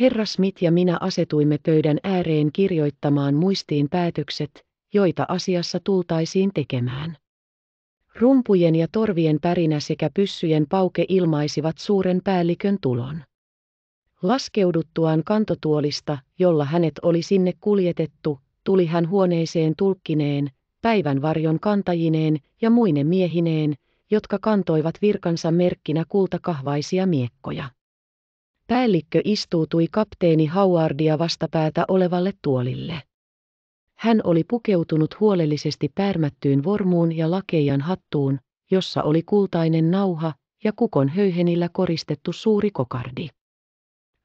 Herra Smith ja minä asetuimme pöydän ääreen kirjoittamaan muistiin päätökset, joita asiassa tultaisiin tekemään. Rumpujen ja torvien pärinä sekä pyssyjen pauke ilmaisivat suuren päällikön tulon. Laskeuduttuaan kantotuolista, jolla hänet oli sinne kuljetettu, tuli hän huoneeseen tulkkineen, päivän varjon kantajineen ja muine miehineen, jotka kantoivat virkansa merkkinä kultakahvaisia miekkoja. Päällikkö istuutui kapteeni Howardia vastapäätä olevalle tuolille. Hän oli pukeutunut huolellisesti päärmättyyn vormuun ja lakeijan hattuun, jossa oli kultainen nauha ja kukon höyhenillä koristettu suuri kokardi.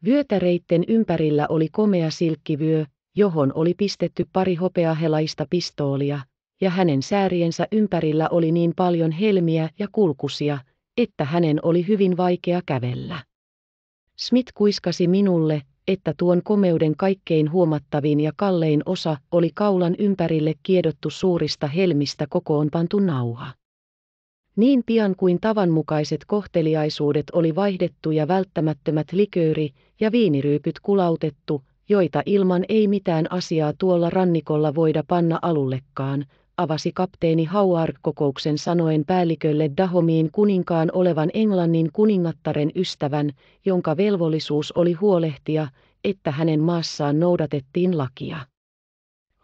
Vyötäreitten ympärillä oli komea silkkivyö, johon oli pistetty pari hopeahelaista pistoolia, ja hänen sääriensä ympärillä oli niin paljon helmiä ja kulkusia, että hänen oli hyvin vaikea kävellä. Smith kuiskasi minulle, että tuon komeuden kaikkein huomattavin ja kallein osa oli kaulan ympärille kiedottu suurista helmistä kokoon pantu nauha. Niin pian kuin tavanmukaiset kohteliaisuudet oli vaihdettu ja välttämättömät likööri ja viiniryypyt kulautettu, joita ilman ei mitään asiaa tuolla rannikolla voida panna alullekaan, avasi kapteeni Howard-kokouksen sanoen päällikölle Dahomiin kuninkaan olevan Englannin kuningattaren ystävän, jonka velvollisuus oli huolehtia, että hänen maassaan noudatettiin lakia.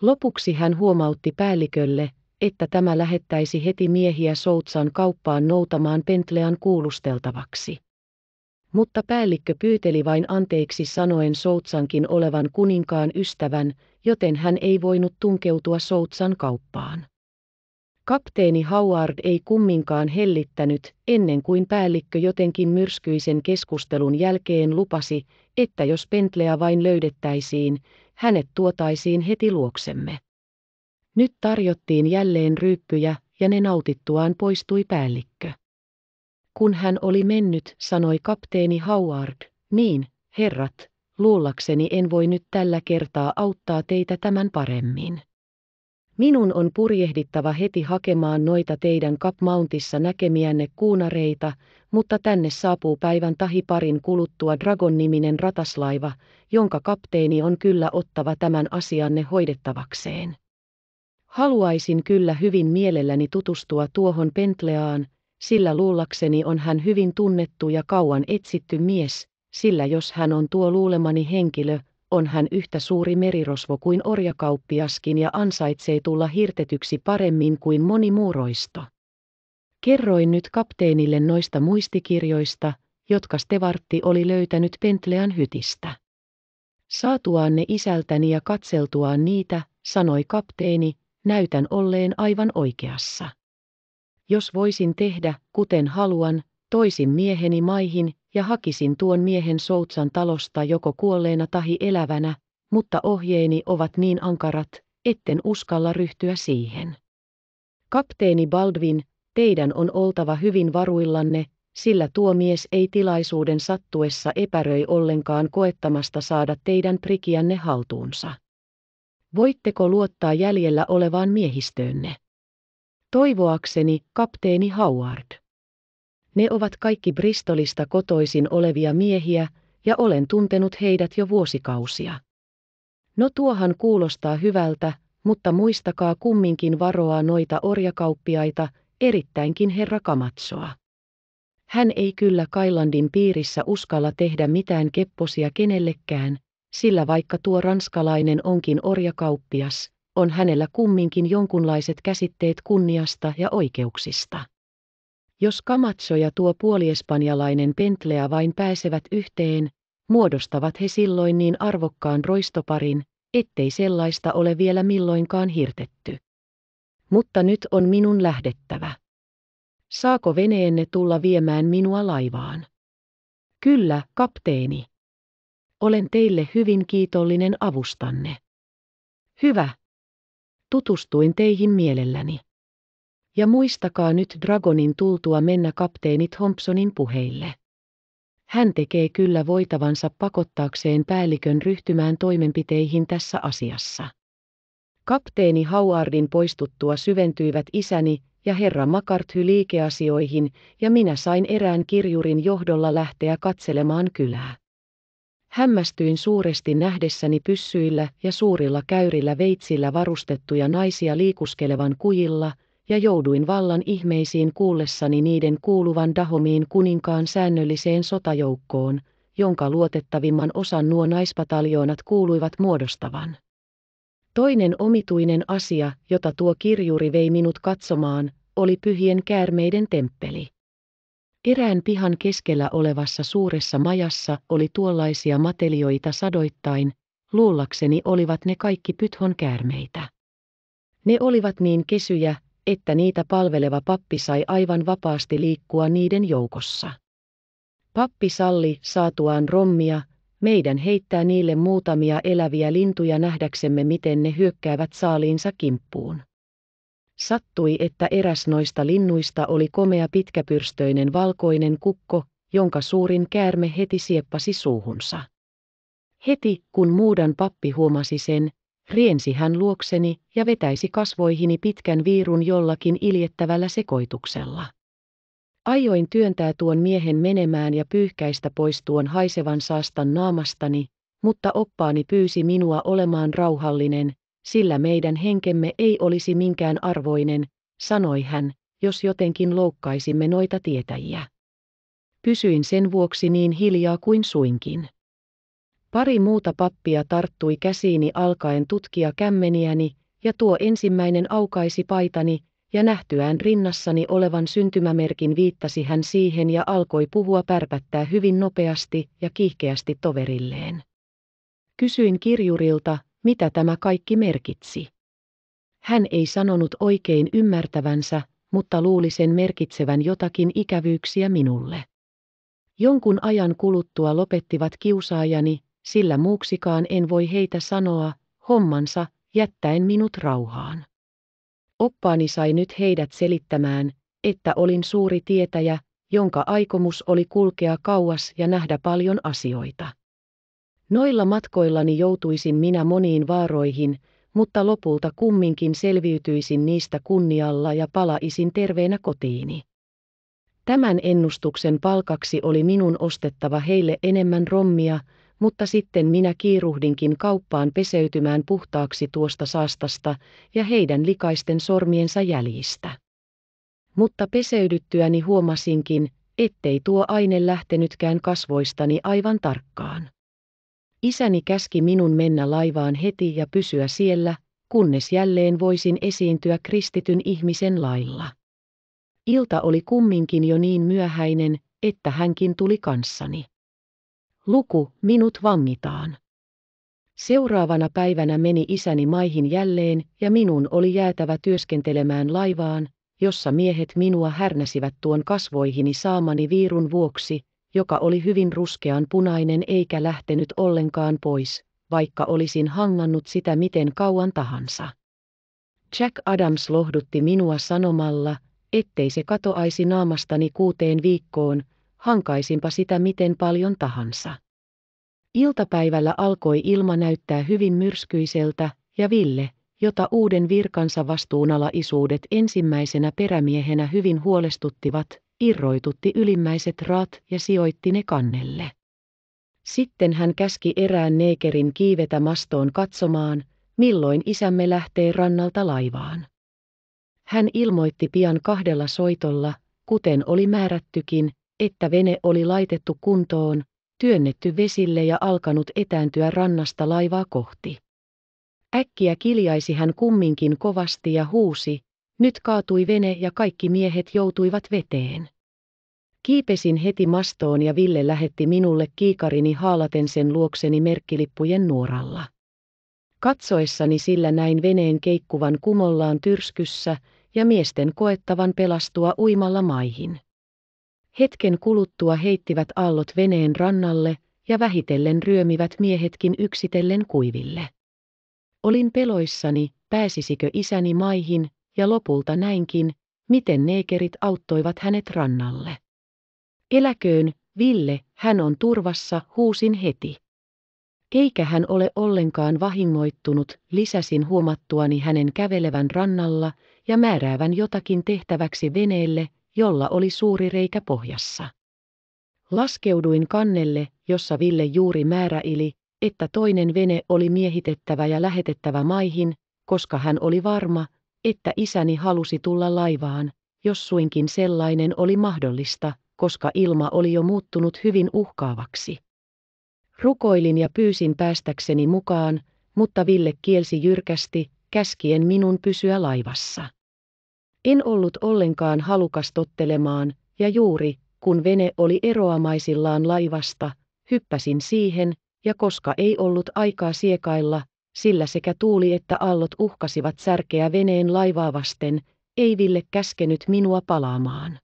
Lopuksi hän huomautti päällikölle, että tämä lähettäisi heti miehiä Soutsan kauppaan noutamaan Pentlean kuulusteltavaksi mutta pyyteli vain anteeksi sanoen Soutsankin olevan kuninkaan ystävän, joten hän ei voinut tunkeutua Soutsan kauppaan. Kapteeni Howard ei kumminkaan hellittänyt, ennen kuin päällikkö jotenkin myrskyisen keskustelun jälkeen lupasi, että jos Pentleä vain löydettäisiin, hänet tuotaisiin heti luoksemme. Nyt tarjottiin jälleen ryyppyjä, ja ne nautittuaan poistui päällikkö. Kun hän oli mennyt, sanoi kapteeni Howard, niin, herrat, luullakseni en voi nyt tällä kertaa auttaa teitä tämän paremmin. Minun on purjehdittava heti hakemaan noita teidän Cap Mountissa näkemiänne kuunareita, mutta tänne saapuu päivän tahi parin kuluttua Dragon-niminen rataslaiva, jonka kapteeni on kyllä ottava tämän asianne hoidettavakseen. Haluaisin kyllä hyvin mielelläni tutustua tuohon Pentleaan, sillä luullakseni on hän hyvin tunnettu ja kauan etsitty mies, sillä jos hän on tuo luulemani henkilö, on hän yhtä suuri merirosvo kuin orjakauppiaskin ja ansaitsee tulla hirtetyksi paremmin kuin moni muuroista. Kerroin nyt kapteenille noista muistikirjoista, jotka Stevartti oli löytänyt Pentlean hytistä. Saatuaan ne isältäni ja katseltuaan niitä, sanoi kapteeni, näytän olleen aivan oikeassa jos voisin tehdä, kuten haluan, toisin mieheni maihin ja hakisin tuon miehen Soutsan talosta joko kuolleena tahi elävänä, mutta ohjeeni ovat niin ankarat, etten uskalla ryhtyä siihen. Kapteeni Baldwin, teidän on oltava hyvin varuillanne, sillä tuo mies ei tilaisuuden sattuessa epäröi ollenkaan koettamasta saada teidän prikianne haltuunsa. Voitteko luottaa jäljellä olevaan miehistöönne? Toivoakseni, kapteeni Howard. Ne ovat kaikki Bristolista kotoisin olevia miehiä, ja olen tuntenut heidät jo vuosikausia. No tuohan kuulostaa hyvältä, mutta muistakaa kumminkin varoa noita orjakauppiaita, erittäinkin herra Kamatsoa. Hän ei kyllä Kailandin piirissä uskalla tehdä mitään kepposia kenellekään, sillä vaikka tuo ranskalainen onkin orjakauppias, on hänellä kumminkin jonkunlaiset käsitteet kunniasta ja oikeuksista. Jos Kamatso ja tuo puoliespanjalainen Pentlea vain pääsevät yhteen, muodostavat he silloin niin arvokkaan roistoparin, ettei sellaista ole vielä milloinkaan hirtetty. Mutta nyt on minun lähdettävä. Saako veneenne tulla viemään minua laivaan? Kyllä, kapteeni. Olen teille hyvin kiitollinen avustanne. Hyvä, tutustuin teihin mielelläni. Ja muistakaa nyt Dragonin tultua mennä kapteeni Thompsonin puheille. Hän tekee kyllä voitavansa pakottaakseen päällikön ryhtymään toimenpiteihin tässä asiassa. Kapteeni Howardin poistuttua syventyivät isäni ja herra Makarthy liikeasioihin, ja minä sain erään kirjurin johdolla lähteä katselemaan kylää. Hämmästyin suuresti nähdessäni pyssyillä ja suurilla käyrillä veitsillä varustettuja naisia liikuskelevan kujilla, ja jouduin vallan ihmeisiin kuullessani niiden kuuluvan Dahomiin kuninkaan säännölliseen sotajoukkoon, jonka luotettavimman osan nuo naispataljoonat kuuluivat muodostavan. Toinen omituinen asia, jota tuo kirjuri vei minut katsomaan, oli pyhien käärmeiden temppeli. Erään pihan keskellä olevassa suuressa majassa oli tuollaisia matelioita sadoittain, luullakseni olivat ne kaikki python käärmeitä. Ne olivat niin kesyjä, että niitä palveleva pappi sai aivan vapaasti liikkua niiden joukossa. Pappi salli saatuaan rommia, meidän heittää niille muutamia eläviä lintuja nähdäksemme miten ne hyökkäävät saaliinsa kimppuun. Sattui, että eräs noista linnuista oli komea pitkäpyrstöinen valkoinen kukko, jonka suurin käärme heti sieppasi suuhunsa. Heti, kun muudan pappi huomasi sen, riensi hän luokseni ja vetäisi kasvoihini pitkän viirun jollakin iljettävällä sekoituksella. Ajoin työntää tuon miehen menemään ja pyyhkäistä pois tuon haisevan saastan naamastani, mutta oppaani pyysi minua olemaan rauhallinen, sillä meidän henkemme ei olisi minkään arvoinen, sanoi hän, jos jotenkin loukkaisimme noita tietäjiä. Pysyin sen vuoksi niin hiljaa kuin suinkin. Pari muuta pappia tarttui käsiini alkaen tutkia kämmeniäni, ja tuo ensimmäinen aukaisi paitani, ja nähtyään rinnassani olevan syntymämerkin viittasi hän siihen ja alkoi puhua pärpättää hyvin nopeasti ja kiihkeästi toverilleen. Kysyin kirjurilta, mitä tämä kaikki merkitsi. Hän ei sanonut oikein ymmärtävänsä, mutta luuli sen merkitsevän jotakin ikävyyksiä minulle. Jonkun ajan kuluttua lopettivat kiusaajani, sillä muuksikaan en voi heitä sanoa, hommansa, jättäen minut rauhaan. Oppaani sai nyt heidät selittämään, että olin suuri tietäjä, jonka aikomus oli kulkea kauas ja nähdä paljon asioita. Noilla matkoillani joutuisin minä moniin vaaroihin, mutta lopulta kumminkin selviytyisin niistä kunnialla ja palaisin terveenä kotiini. Tämän ennustuksen palkaksi oli minun ostettava heille enemmän rommia, mutta sitten minä kiiruhdinkin kauppaan peseytymään puhtaaksi tuosta saastasta ja heidän likaisten sormiensa jäljistä. Mutta peseydyttyäni huomasinkin, ettei tuo aine lähtenytkään kasvoistani aivan tarkkaan. Isäni käski minun mennä laivaan heti ja pysyä siellä, kunnes jälleen voisin esiintyä kristityn ihmisen lailla. Ilta oli kumminkin jo niin myöhäinen, että hänkin tuli kanssani. Luku, minut vangitaan. Seuraavana päivänä meni isäni maihin jälleen ja minun oli jäätävä työskentelemään laivaan, jossa miehet minua härnäsivät tuon kasvoihini saamani viirun vuoksi, joka oli hyvin ruskean punainen eikä lähtenyt ollenkaan pois, vaikka olisin hangannut sitä miten kauan tahansa. Jack Adams lohdutti minua sanomalla, ettei se katoaisi naamastani kuuteen viikkoon, hankaisinpa sitä miten paljon tahansa. Iltapäivällä alkoi ilma näyttää hyvin myrskyiseltä, ja Ville, jota uuden virkansa vastuunalaisuudet ensimmäisenä perämiehenä hyvin huolestuttivat, irroitutti ylimmäiset raat ja sijoitti ne kannelle. Sitten hän käski erään neekerin kiivetä mastoon katsomaan, milloin isämme lähtee rannalta laivaan. Hän ilmoitti pian kahdella soitolla, kuten oli määrättykin, että vene oli laitettu kuntoon, työnnetty vesille ja alkanut etääntyä rannasta laivaa kohti. Äkkiä kiljaisi hän kumminkin kovasti ja huusi, nyt kaatui vene ja kaikki miehet joutuivat veteen. Kiipesin heti mastoon ja Ville lähetti minulle kiikarini haalaten sen luokseni merkkilippujen nuoralla. Katsoessani sillä näin veneen keikkuvan kumollaan tyrskyssä ja miesten koettavan pelastua uimalla maihin. Hetken kuluttua heittivät aallot veneen rannalle ja vähitellen ryömivät miehetkin yksitellen kuiville. Olin peloissani, pääsisikö isäni maihin, ja lopulta näinkin, miten neekerit auttoivat hänet rannalle. Eläköön, Ville, hän on turvassa, huusin heti. Eikä hän ole ollenkaan vahingoittunut, lisäsin huomattuani hänen kävelevän rannalla ja määräävän jotakin tehtäväksi veneelle, jolla oli suuri reikä pohjassa. Laskeuduin kannelle, jossa Ville juuri määräili, että toinen vene oli miehitettävä ja lähetettävä maihin, koska hän oli varma, että isäni halusi tulla laivaan, jos suinkin sellainen oli mahdollista, koska ilma oli jo muuttunut hyvin uhkaavaksi. Rukoilin ja pyysin päästäkseni mukaan, mutta Ville kielsi jyrkästi, käskien minun pysyä laivassa. En ollut ollenkaan halukas tottelemaan, ja juuri, kun vene oli eroamaisillaan laivasta, hyppäsin siihen, ja koska ei ollut aikaa siekailla, sillä sekä tuuli että allot uhkasivat särkeä veneen laivaa vasten, ei Ville käskenyt minua palaamaan.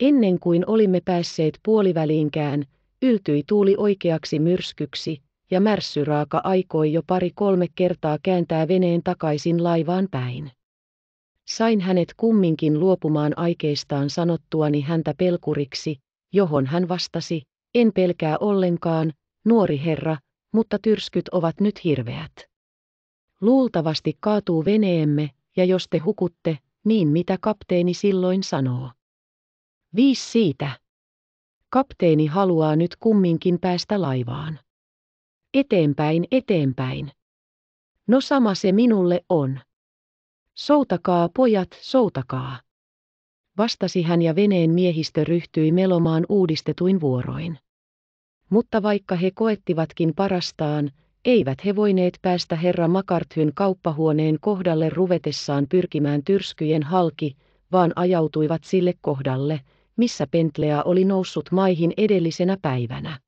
Ennen kuin olimme päässeet puoliväliinkään, yltyi tuuli oikeaksi myrskyksi, ja märssyraaka aikoi jo pari-kolme kertaa kääntää veneen takaisin laivaan päin. Sain hänet kumminkin luopumaan aikeistaan sanottuani häntä pelkuriksi, johon hän vastasi, en pelkää ollenkaan, nuori herra, mutta tyrskyt ovat nyt hirveät. Luultavasti kaatuu veneemme, ja jos te hukutte, niin mitä kapteeni silloin sanoo? Viis siitä. Kapteeni haluaa nyt kumminkin päästä laivaan. Eteenpäin, eteenpäin. No sama se minulle on. Soutakaa pojat, soutakaa. Vastasi hän ja veneen miehistö ryhtyi melomaan uudistetuin vuoroin mutta vaikka he koettivatkin parastaan, eivät he voineet päästä herra Makarthyn kauppahuoneen kohdalle ruvetessaan pyrkimään tyrskyjen halki, vaan ajautuivat sille kohdalle, missä Pentlea oli noussut maihin edellisenä päivänä.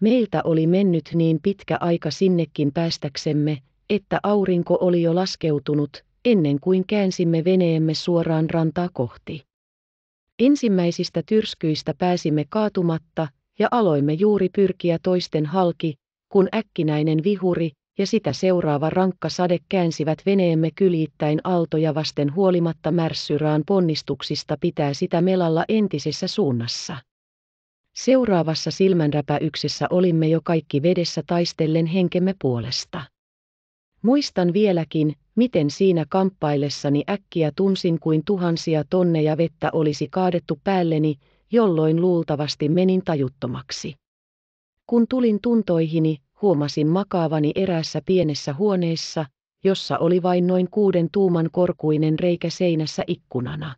Meiltä oli mennyt niin pitkä aika sinnekin päästäksemme, että aurinko oli jo laskeutunut, ennen kuin käänsimme veneemme suoraan rantaa kohti. Ensimmäisistä tyrskyistä pääsimme kaatumatta, ja aloimme juuri pyrkiä toisten halki, kun äkkinäinen vihuri ja sitä seuraava rankka sade käänsivät veneemme kylittäin aaltoja vasten huolimatta märssyraan ponnistuksista pitää sitä melalla entisessä suunnassa. Seuraavassa silmänräpäyksessä olimme jo kaikki vedessä taistellen henkemme puolesta. Muistan vieläkin, miten siinä kamppaillessani äkkiä tunsin kuin tuhansia tonneja vettä olisi kaadettu päälleni, jolloin luultavasti menin tajuttomaksi. Kun tulin tuntoihini, huomasin makaavani eräässä pienessä huoneessa, jossa oli vain noin kuuden tuuman korkuinen reikä seinässä ikkunana.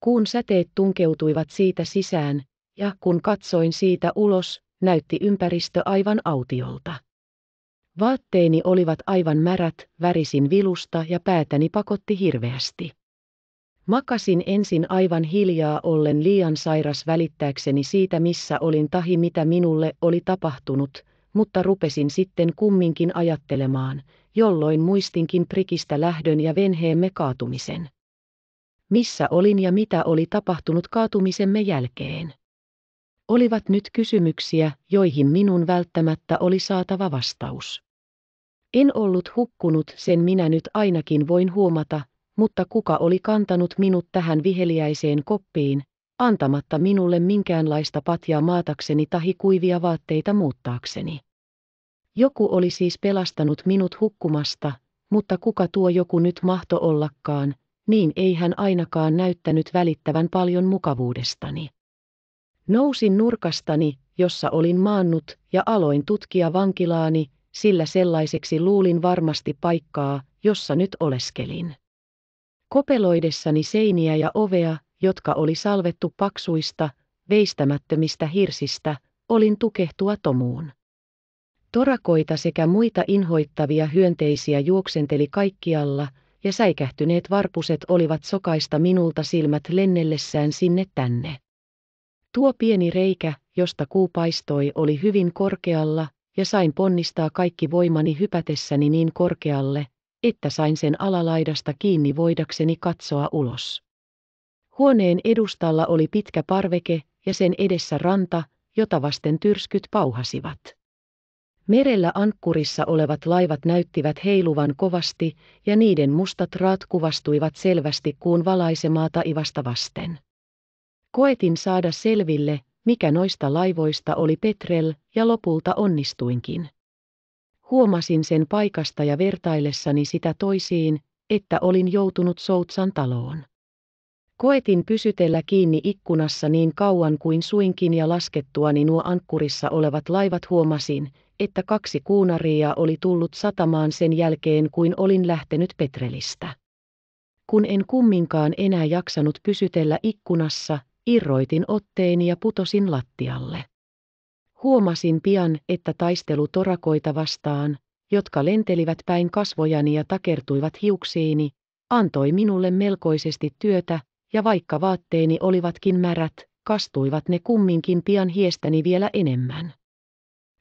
Kuun säteet tunkeutuivat siitä sisään, ja kun katsoin siitä ulos, näytti ympäristö aivan autiolta. Vaatteeni olivat aivan märät, värisin vilusta ja päätäni pakotti hirveästi. Makasin ensin aivan hiljaa ollen liian sairas välittääkseni siitä missä olin tahi mitä minulle oli tapahtunut, mutta rupesin sitten kumminkin ajattelemaan, jolloin muistinkin prikistä lähdön ja venheemme kaatumisen. Missä olin ja mitä oli tapahtunut kaatumisemme jälkeen? Olivat nyt kysymyksiä, joihin minun välttämättä oli saatava vastaus. En ollut hukkunut, sen minä nyt ainakin voin huomata, mutta kuka oli kantanut minut tähän viheliäiseen koppiin, antamatta minulle minkäänlaista patjaa maatakseni tahi kuivia vaatteita muuttaakseni. Joku oli siis pelastanut minut hukkumasta, mutta kuka tuo joku nyt mahto ollakaan, niin ei hän ainakaan näyttänyt välittävän paljon mukavuudestani. Nousin nurkastani, jossa olin maannut, ja aloin tutkia vankilaani, sillä sellaiseksi luulin varmasti paikkaa, jossa nyt oleskelin kopeloidessani seiniä ja ovea, jotka oli salvettu paksuista, veistämättömistä hirsistä, olin tukehtua tomuun. Torakoita sekä muita inhoittavia hyönteisiä juoksenteli kaikkialla, ja säikähtyneet varpuset olivat sokaista minulta silmät lennellessään sinne tänne. Tuo pieni reikä, josta kuu paistoi, oli hyvin korkealla, ja sain ponnistaa kaikki voimani hypätessäni niin korkealle, että sain sen alalaidasta kiinni voidakseni katsoa ulos. Huoneen edustalla oli pitkä parveke ja sen edessä ranta, jota vasten tyrskyt pauhasivat. Merellä ankkurissa olevat laivat näyttivät heiluvan kovasti ja niiden mustat raat kuvastuivat selvästi kuun valaisemaa taivasta vasten. Koetin saada selville, mikä noista laivoista oli Petrel, ja lopulta onnistuinkin. Huomasin sen paikasta ja vertaillessani sitä toisiin, että olin joutunut Soutsan taloon. Koetin pysytellä kiinni ikkunassa niin kauan kuin suinkin ja laskettuani nuo ankkurissa olevat laivat huomasin, että kaksi kuunaria oli tullut satamaan sen jälkeen kuin olin lähtenyt Petrelistä. Kun en kumminkaan enää jaksanut pysytellä ikkunassa, irroitin otteeni ja putosin lattialle. Huomasin pian, että taistelu torakoita vastaan, jotka lentelivät päin kasvojani ja takertuivat hiuksiini, antoi minulle melkoisesti työtä, ja vaikka vaatteeni olivatkin märät, kastuivat ne kumminkin pian hiestäni vielä enemmän.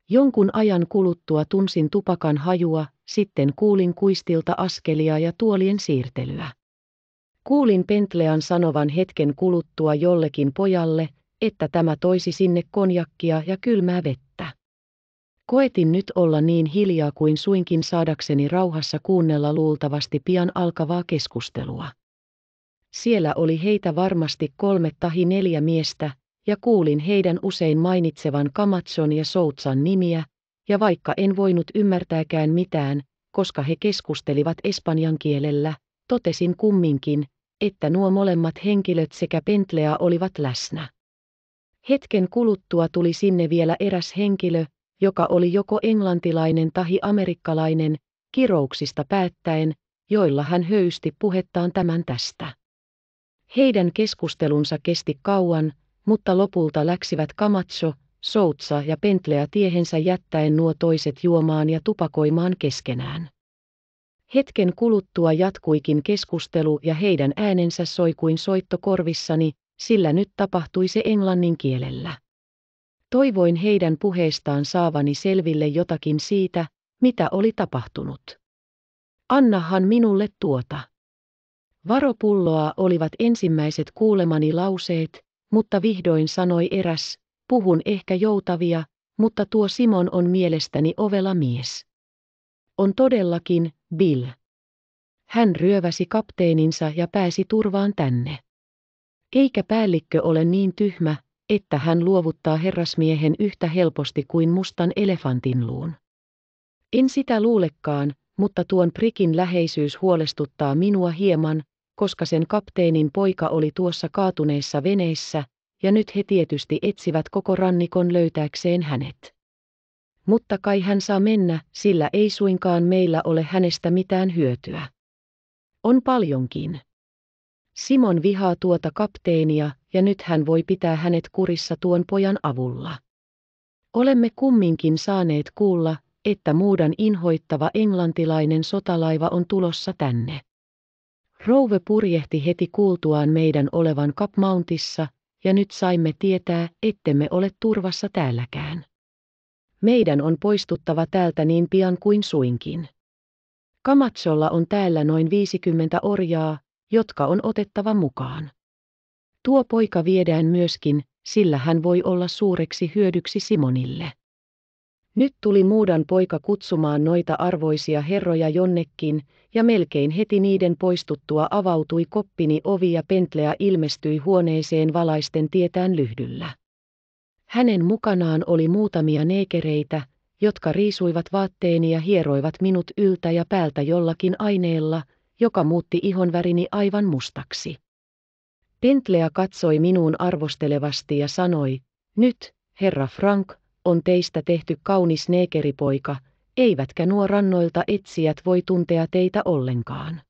Jonkun ajan kuluttua tunsin tupakan hajua, sitten kuulin kuistilta askelia ja tuolien siirtelyä. Kuulin Pentlean sanovan hetken kuluttua jollekin pojalle, että tämä toisi sinne konjakkia ja kylmää vettä. Koetin nyt olla niin hiljaa kuin suinkin saadakseni rauhassa kuunnella luultavasti pian alkavaa keskustelua. Siellä oli heitä varmasti kolme tahi neljä miestä, ja kuulin heidän usein mainitsevan Kamatson ja Soutsan nimiä, ja vaikka en voinut ymmärtääkään mitään, koska he keskustelivat espanjan kielellä, totesin kumminkin, että nuo molemmat henkilöt sekä Pentlea olivat läsnä. Hetken kuluttua tuli sinne vielä eräs henkilö, joka oli joko englantilainen tahi amerikkalainen, kirouksista päättäen, joilla hän höysti puhettaan tämän tästä. Heidän keskustelunsa kesti kauan, mutta lopulta läksivät Kamatso, Soutsa ja Pentleä tiehensä jättäen nuo toiset juomaan ja tupakoimaan keskenään. Hetken kuluttua jatkuikin keskustelu ja heidän äänensä soi kuin soitto korvissani, sillä nyt tapahtui se englannin kielellä. Toivoin heidän puheestaan saavani selville jotakin siitä, mitä oli tapahtunut. Annahan minulle tuota. Varopulloa olivat ensimmäiset kuulemani lauseet, mutta vihdoin sanoi eräs, puhun ehkä joutavia, mutta tuo Simon on mielestäni ovela mies. On todellakin, Bill. Hän ryöväsi kapteeninsa ja pääsi turvaan tänne. Eikä päällikkö ole niin tyhmä, että hän luovuttaa herrasmiehen yhtä helposti kuin mustan elefantin luun. En sitä luulekaan, mutta tuon prikin läheisyys huolestuttaa minua hieman, koska sen kapteenin poika oli tuossa kaatuneissa veneissä, ja nyt he tietysti etsivät koko rannikon löytääkseen hänet. Mutta kai hän saa mennä, sillä ei suinkaan meillä ole hänestä mitään hyötyä. On paljonkin. Simon vihaa tuota kapteenia, ja nyt hän voi pitää hänet kurissa tuon pojan avulla. Olemme kumminkin saaneet kuulla, että muudan inhoittava englantilainen sotalaiva on tulossa tänne. Rouve purjehti heti kuultuaan meidän olevan Cap Mountissa, ja nyt saimme tietää, ettemme ole turvassa täälläkään. Meidän on poistuttava täältä niin pian kuin suinkin. Kamatsolla on täällä noin 50 orjaa, jotka on otettava mukaan. Tuo poika viedään myöskin, sillä hän voi olla suureksi hyödyksi Simonille. Nyt tuli muudan poika kutsumaan noita arvoisia herroja jonnekin, ja melkein heti niiden poistuttua avautui koppini ovi ja pentleä ilmestyi huoneeseen valaisten tietään lyhdyllä. Hänen mukanaan oli muutamia neekereitä, jotka riisuivat vaatteeni ja hieroivat minut yltä ja päältä jollakin aineella, joka muutti ihonvärini aivan mustaksi. Pentlea katsoi minuun arvostelevasti ja sanoi, nyt, herra Frank, on teistä tehty kaunis neekeripoika, eivätkä nuo rannoilta etsijät voi tuntea teitä ollenkaan.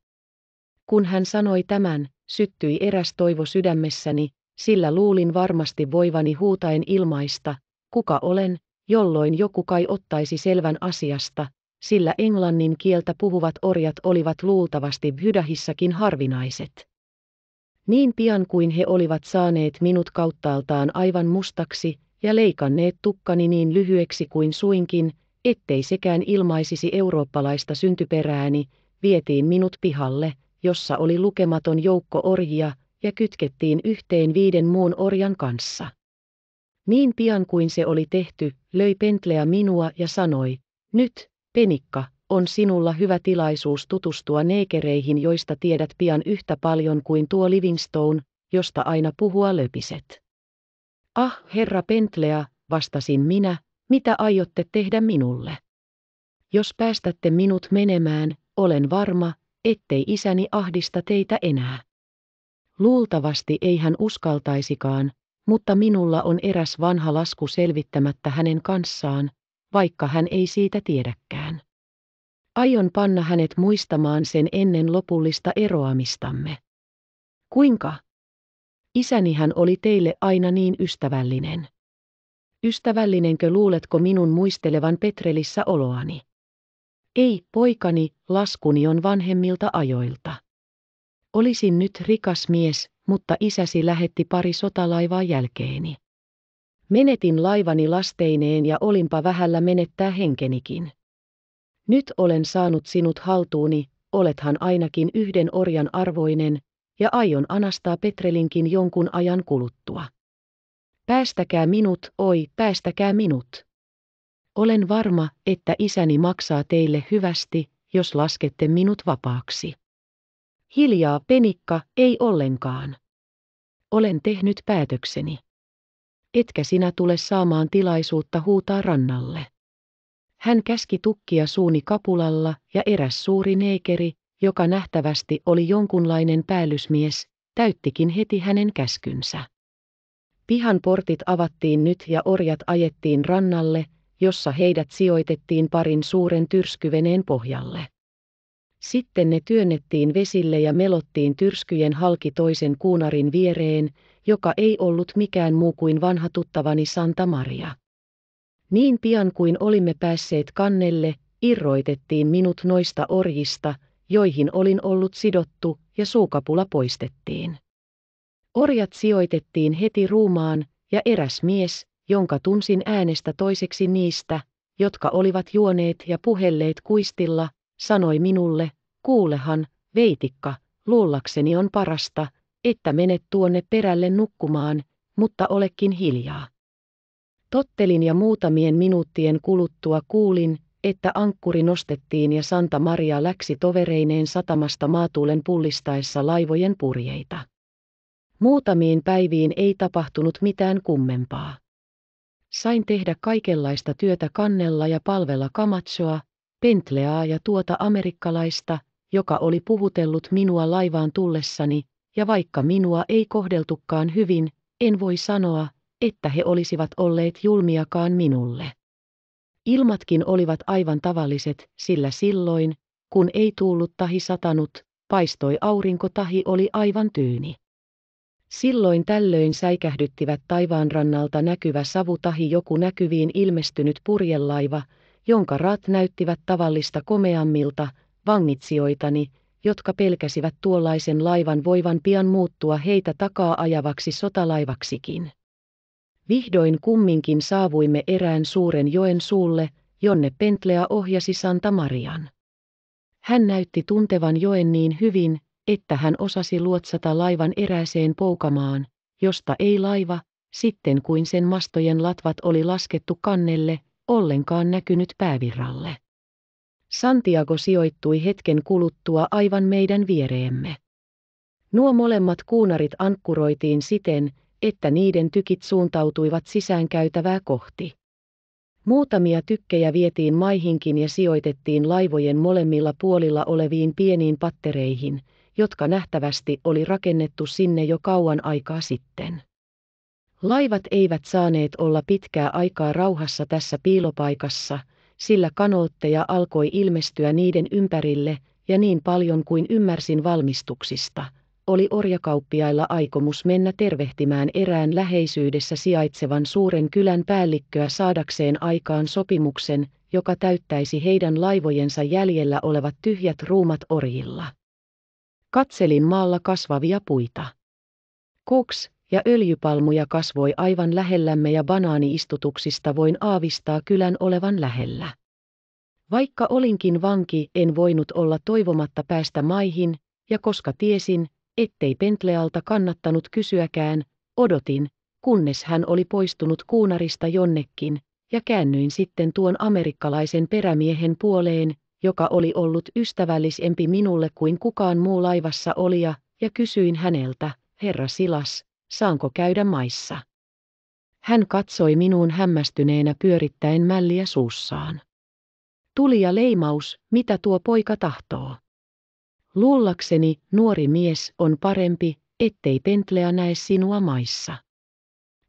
Kun hän sanoi tämän, syttyi eräs toivo sydämessäni, sillä luulin varmasti voivani huutaen ilmaista, kuka olen, jolloin joku kai ottaisi selvän asiasta, sillä englannin kieltä puhuvat orjat olivat luultavasti Bydähissäkin harvinaiset. Niin pian kuin he olivat saaneet minut kauttaaltaan aivan mustaksi ja leikanneet tukkani niin lyhyeksi kuin suinkin, ettei sekään ilmaisisi eurooppalaista syntyperääni, vietiin minut pihalle, jossa oli lukematon joukko orjia, ja kytkettiin yhteen viiden muun orjan kanssa. Niin pian kuin se oli tehty, löi Pentlea minua ja sanoi, nyt, Penikka, on sinulla hyvä tilaisuus tutustua neekereihin, joista tiedät pian yhtä paljon kuin tuo Livingstone, josta aina puhua löpiset. Ah, herra Pentlea, vastasin minä, mitä aiotte tehdä minulle? Jos päästätte minut menemään, olen varma, ettei isäni ahdista teitä enää. Luultavasti ei hän uskaltaisikaan, mutta minulla on eräs vanha lasku selvittämättä hänen kanssaan, vaikka hän ei siitä tiedäkään. Aion panna hänet muistamaan sen ennen lopullista eroamistamme. Kuinka? Isäni hän oli teille aina niin ystävällinen. Ystävällinenkö luuletko minun muistelevan Petrelissä oloani? Ei, poikani, laskuni on vanhemmilta ajoilta. Olisin nyt rikas mies, mutta isäsi lähetti pari sotalaivaa jälkeeni. Menetin laivani lasteineen ja olinpa vähällä menettää henkenikin. Nyt olen saanut sinut haltuuni, olethan ainakin yhden orjan arvoinen, ja aion anastaa Petrelinkin jonkun ajan kuluttua. Päästäkää minut, oi, päästäkää minut. Olen varma, että isäni maksaa teille hyvästi, jos laskette minut vapaaksi. Hiljaa penikka, ei ollenkaan. Olen tehnyt päätökseni etkä sinä tule saamaan tilaisuutta huutaa rannalle. Hän käski tukkia suuni kapulalla, ja eräs suuri neikeri, joka nähtävästi oli jonkunlainen päällysmies, täyttikin heti hänen käskynsä. Pihan portit avattiin nyt ja orjat ajettiin rannalle, jossa heidät sijoitettiin parin suuren tyrskyveneen pohjalle. Sitten ne työnnettiin vesille ja melottiin tyrskyjen halki toisen kuunarin viereen, joka ei ollut mikään muu kuin vanha tuttavani Santa Maria. Niin pian kuin olimme päässeet kannelle, irroitettiin minut noista orjista, joihin olin ollut sidottu, ja suukapula poistettiin. Orjat sijoitettiin heti ruumaan, ja eräs mies, jonka tunsin äänestä toiseksi niistä, jotka olivat juoneet ja puhelleet kuistilla, sanoi minulle, kuulehan, veitikka, luullakseni on parasta, että menet tuonne perälle nukkumaan, mutta olekin hiljaa. Tottelin ja muutamien minuuttien kuluttua kuulin, että ankkuri nostettiin ja Santa Maria läksi tovereineen satamasta maatuulen pullistaessa laivojen purjeita. Muutamiin päiviin ei tapahtunut mitään kummempaa. Sain tehdä kaikenlaista työtä kannella ja palvella Kamatsoa, Pentleaa ja tuota amerikkalaista, joka oli puhutellut minua laivaan tullessani, ja vaikka minua ei kohdeltukaan hyvin, en voi sanoa, että he olisivat olleet julmiakaan minulle. Ilmatkin olivat aivan tavalliset, sillä silloin, kun ei tullut tahi satanut, paistoi aurinko tahi oli aivan tyyni. Silloin tällöin säikähdyttivät taivaan rannalta näkyvä savu tahi joku näkyviin ilmestynyt purjelaiva, jonka rat näyttivät tavallista komeammilta, vangitsijoitani, jotka pelkäsivät tuollaisen laivan voivan pian muuttua heitä takaa ajavaksi sotalaivaksikin. Vihdoin kumminkin saavuimme erään suuren joen suulle, jonne Pentlea ohjasi Santa Marian. Hän näytti tuntevan joen niin hyvin, että hän osasi luotsata laivan erääseen poukamaan, josta ei laiva, sitten kuin sen mastojen latvat oli laskettu kannelle, ollenkaan näkynyt päävirralle. Santiago sijoittui hetken kuluttua aivan meidän viereemme. Nuo molemmat kuunarit ankkuroitiin siten, että niiden tykit suuntautuivat sisäänkäytävää kohti. Muutamia tykkejä vietiin maihinkin ja sijoitettiin laivojen molemmilla puolilla oleviin pieniin pattereihin, jotka nähtävästi oli rakennettu sinne jo kauan aikaa sitten. Laivat eivät saaneet olla pitkää aikaa rauhassa tässä piilopaikassa – sillä kanootteja alkoi ilmestyä niiden ympärille, ja niin paljon kuin ymmärsin valmistuksista, oli orjakauppiailla aikomus mennä tervehtimään erään läheisyydessä sijaitsevan suuren kylän päällikköä saadakseen aikaan sopimuksen, joka täyttäisi heidän laivojensa jäljellä olevat tyhjät ruumat orjilla. Katselin maalla kasvavia puita. Kuks ja öljypalmuja kasvoi aivan lähellämme ja banaaniistutuksista voin aavistaa kylän olevan lähellä. Vaikka olinkin vanki, en voinut olla toivomatta päästä maihin, ja koska tiesin, ettei Pentlealta kannattanut kysyäkään, odotin, kunnes hän oli poistunut kuunarista jonnekin, ja käännyin sitten tuon amerikkalaisen perämiehen puoleen, joka oli ollut ystävällisempi minulle kuin kukaan muu laivassa olija, ja kysyin häneltä, herra Silas, saanko käydä maissa? Hän katsoi minuun hämmästyneenä pyörittäen mälliä suussaan. Tuli ja leimaus, mitä tuo poika tahtoo. Luullakseni nuori mies on parempi, ettei Pentlea näe sinua maissa.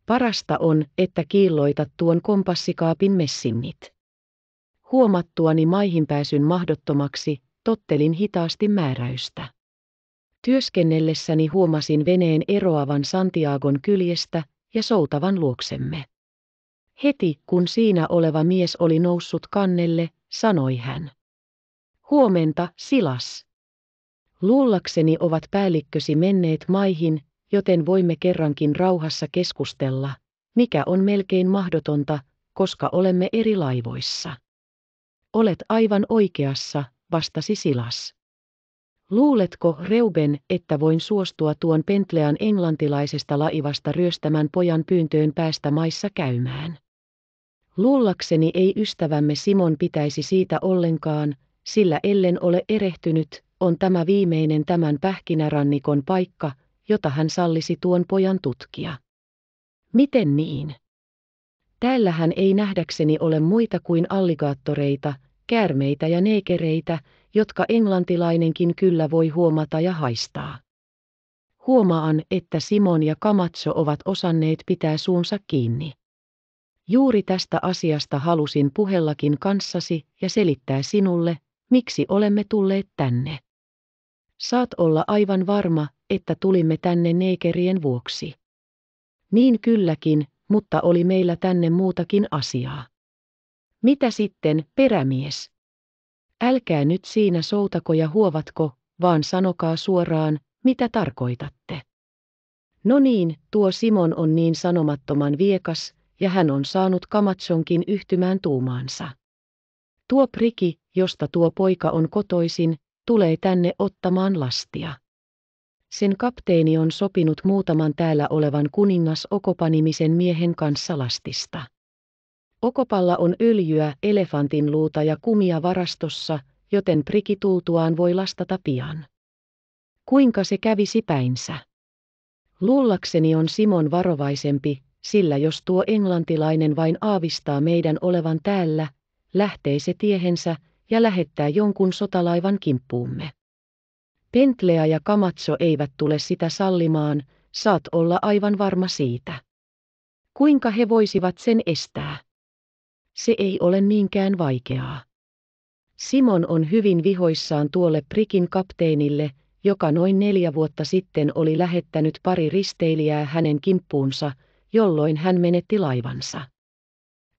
Parasta on, että kiilloitat tuon kompassikaapin messinnit. Huomattuani maihin pääsyn mahdottomaksi, tottelin hitaasti määräystä. Työskennellessäni huomasin veneen eroavan Santiagon kyljestä ja soutavan luoksemme. Heti kun siinä oleva mies oli noussut kannelle, sanoi hän. Huomenta, Silas. Luullakseni ovat päällikkösi menneet maihin, joten voimme kerrankin rauhassa keskustella, mikä on melkein mahdotonta, koska olemme eri laivoissa. Olet aivan oikeassa, vastasi Silas. Luuletko, Reuben, että voin suostua tuon Pentlean englantilaisesta laivasta ryöstämän pojan pyyntöön päästä maissa käymään? Luullakseni ei ystävämme Simon pitäisi siitä ollenkaan, sillä ellen ole erehtynyt, on tämä viimeinen tämän pähkinärannikon paikka, jota hän sallisi tuon pojan tutkia. Miten niin? Täällähän ei nähdäkseni ole muita kuin alligaattoreita, käärmeitä ja neekereitä, jotka englantilainenkin kyllä voi huomata ja haistaa. Huomaan, että Simon ja Kamatso ovat osanneet pitää suunsa kiinni. Juuri tästä asiasta halusin puhellakin kanssasi ja selittää sinulle, miksi olemme tulleet tänne. Saat olla aivan varma, että tulimme tänne neikerien vuoksi. Niin kylläkin, mutta oli meillä tänne muutakin asiaa. Mitä sitten, perämies? Älkää nyt siinä soutako ja huovatko, vaan sanokaa suoraan, mitä tarkoitatte. No niin, tuo Simon on niin sanomattoman viekas, ja hän on saanut Kamatsonkin yhtymään tuumaansa. Tuo priki, josta tuo poika on kotoisin, tulee tänne ottamaan lastia. Sen kapteeni on sopinut muutaman täällä olevan kuningas Okopanimisen miehen kanssa lastista. Okopalla on öljyä, luuta ja kumia varastossa, joten priki tultuaan voi lastata pian. Kuinka se kävisi päinsä? Luullakseni on Simon varovaisempi, sillä jos tuo englantilainen vain aavistaa meidän olevan täällä, lähtee se tiehensä ja lähettää jonkun sotalaivan kimppuumme. Pentlea ja Kamatso eivät tule sitä sallimaan, saat olla aivan varma siitä. Kuinka he voisivat sen estää? se ei ole niinkään vaikeaa. Simon on hyvin vihoissaan tuolle prikin kapteenille, joka noin neljä vuotta sitten oli lähettänyt pari risteilijää hänen kimppuunsa, jolloin hän menetti laivansa.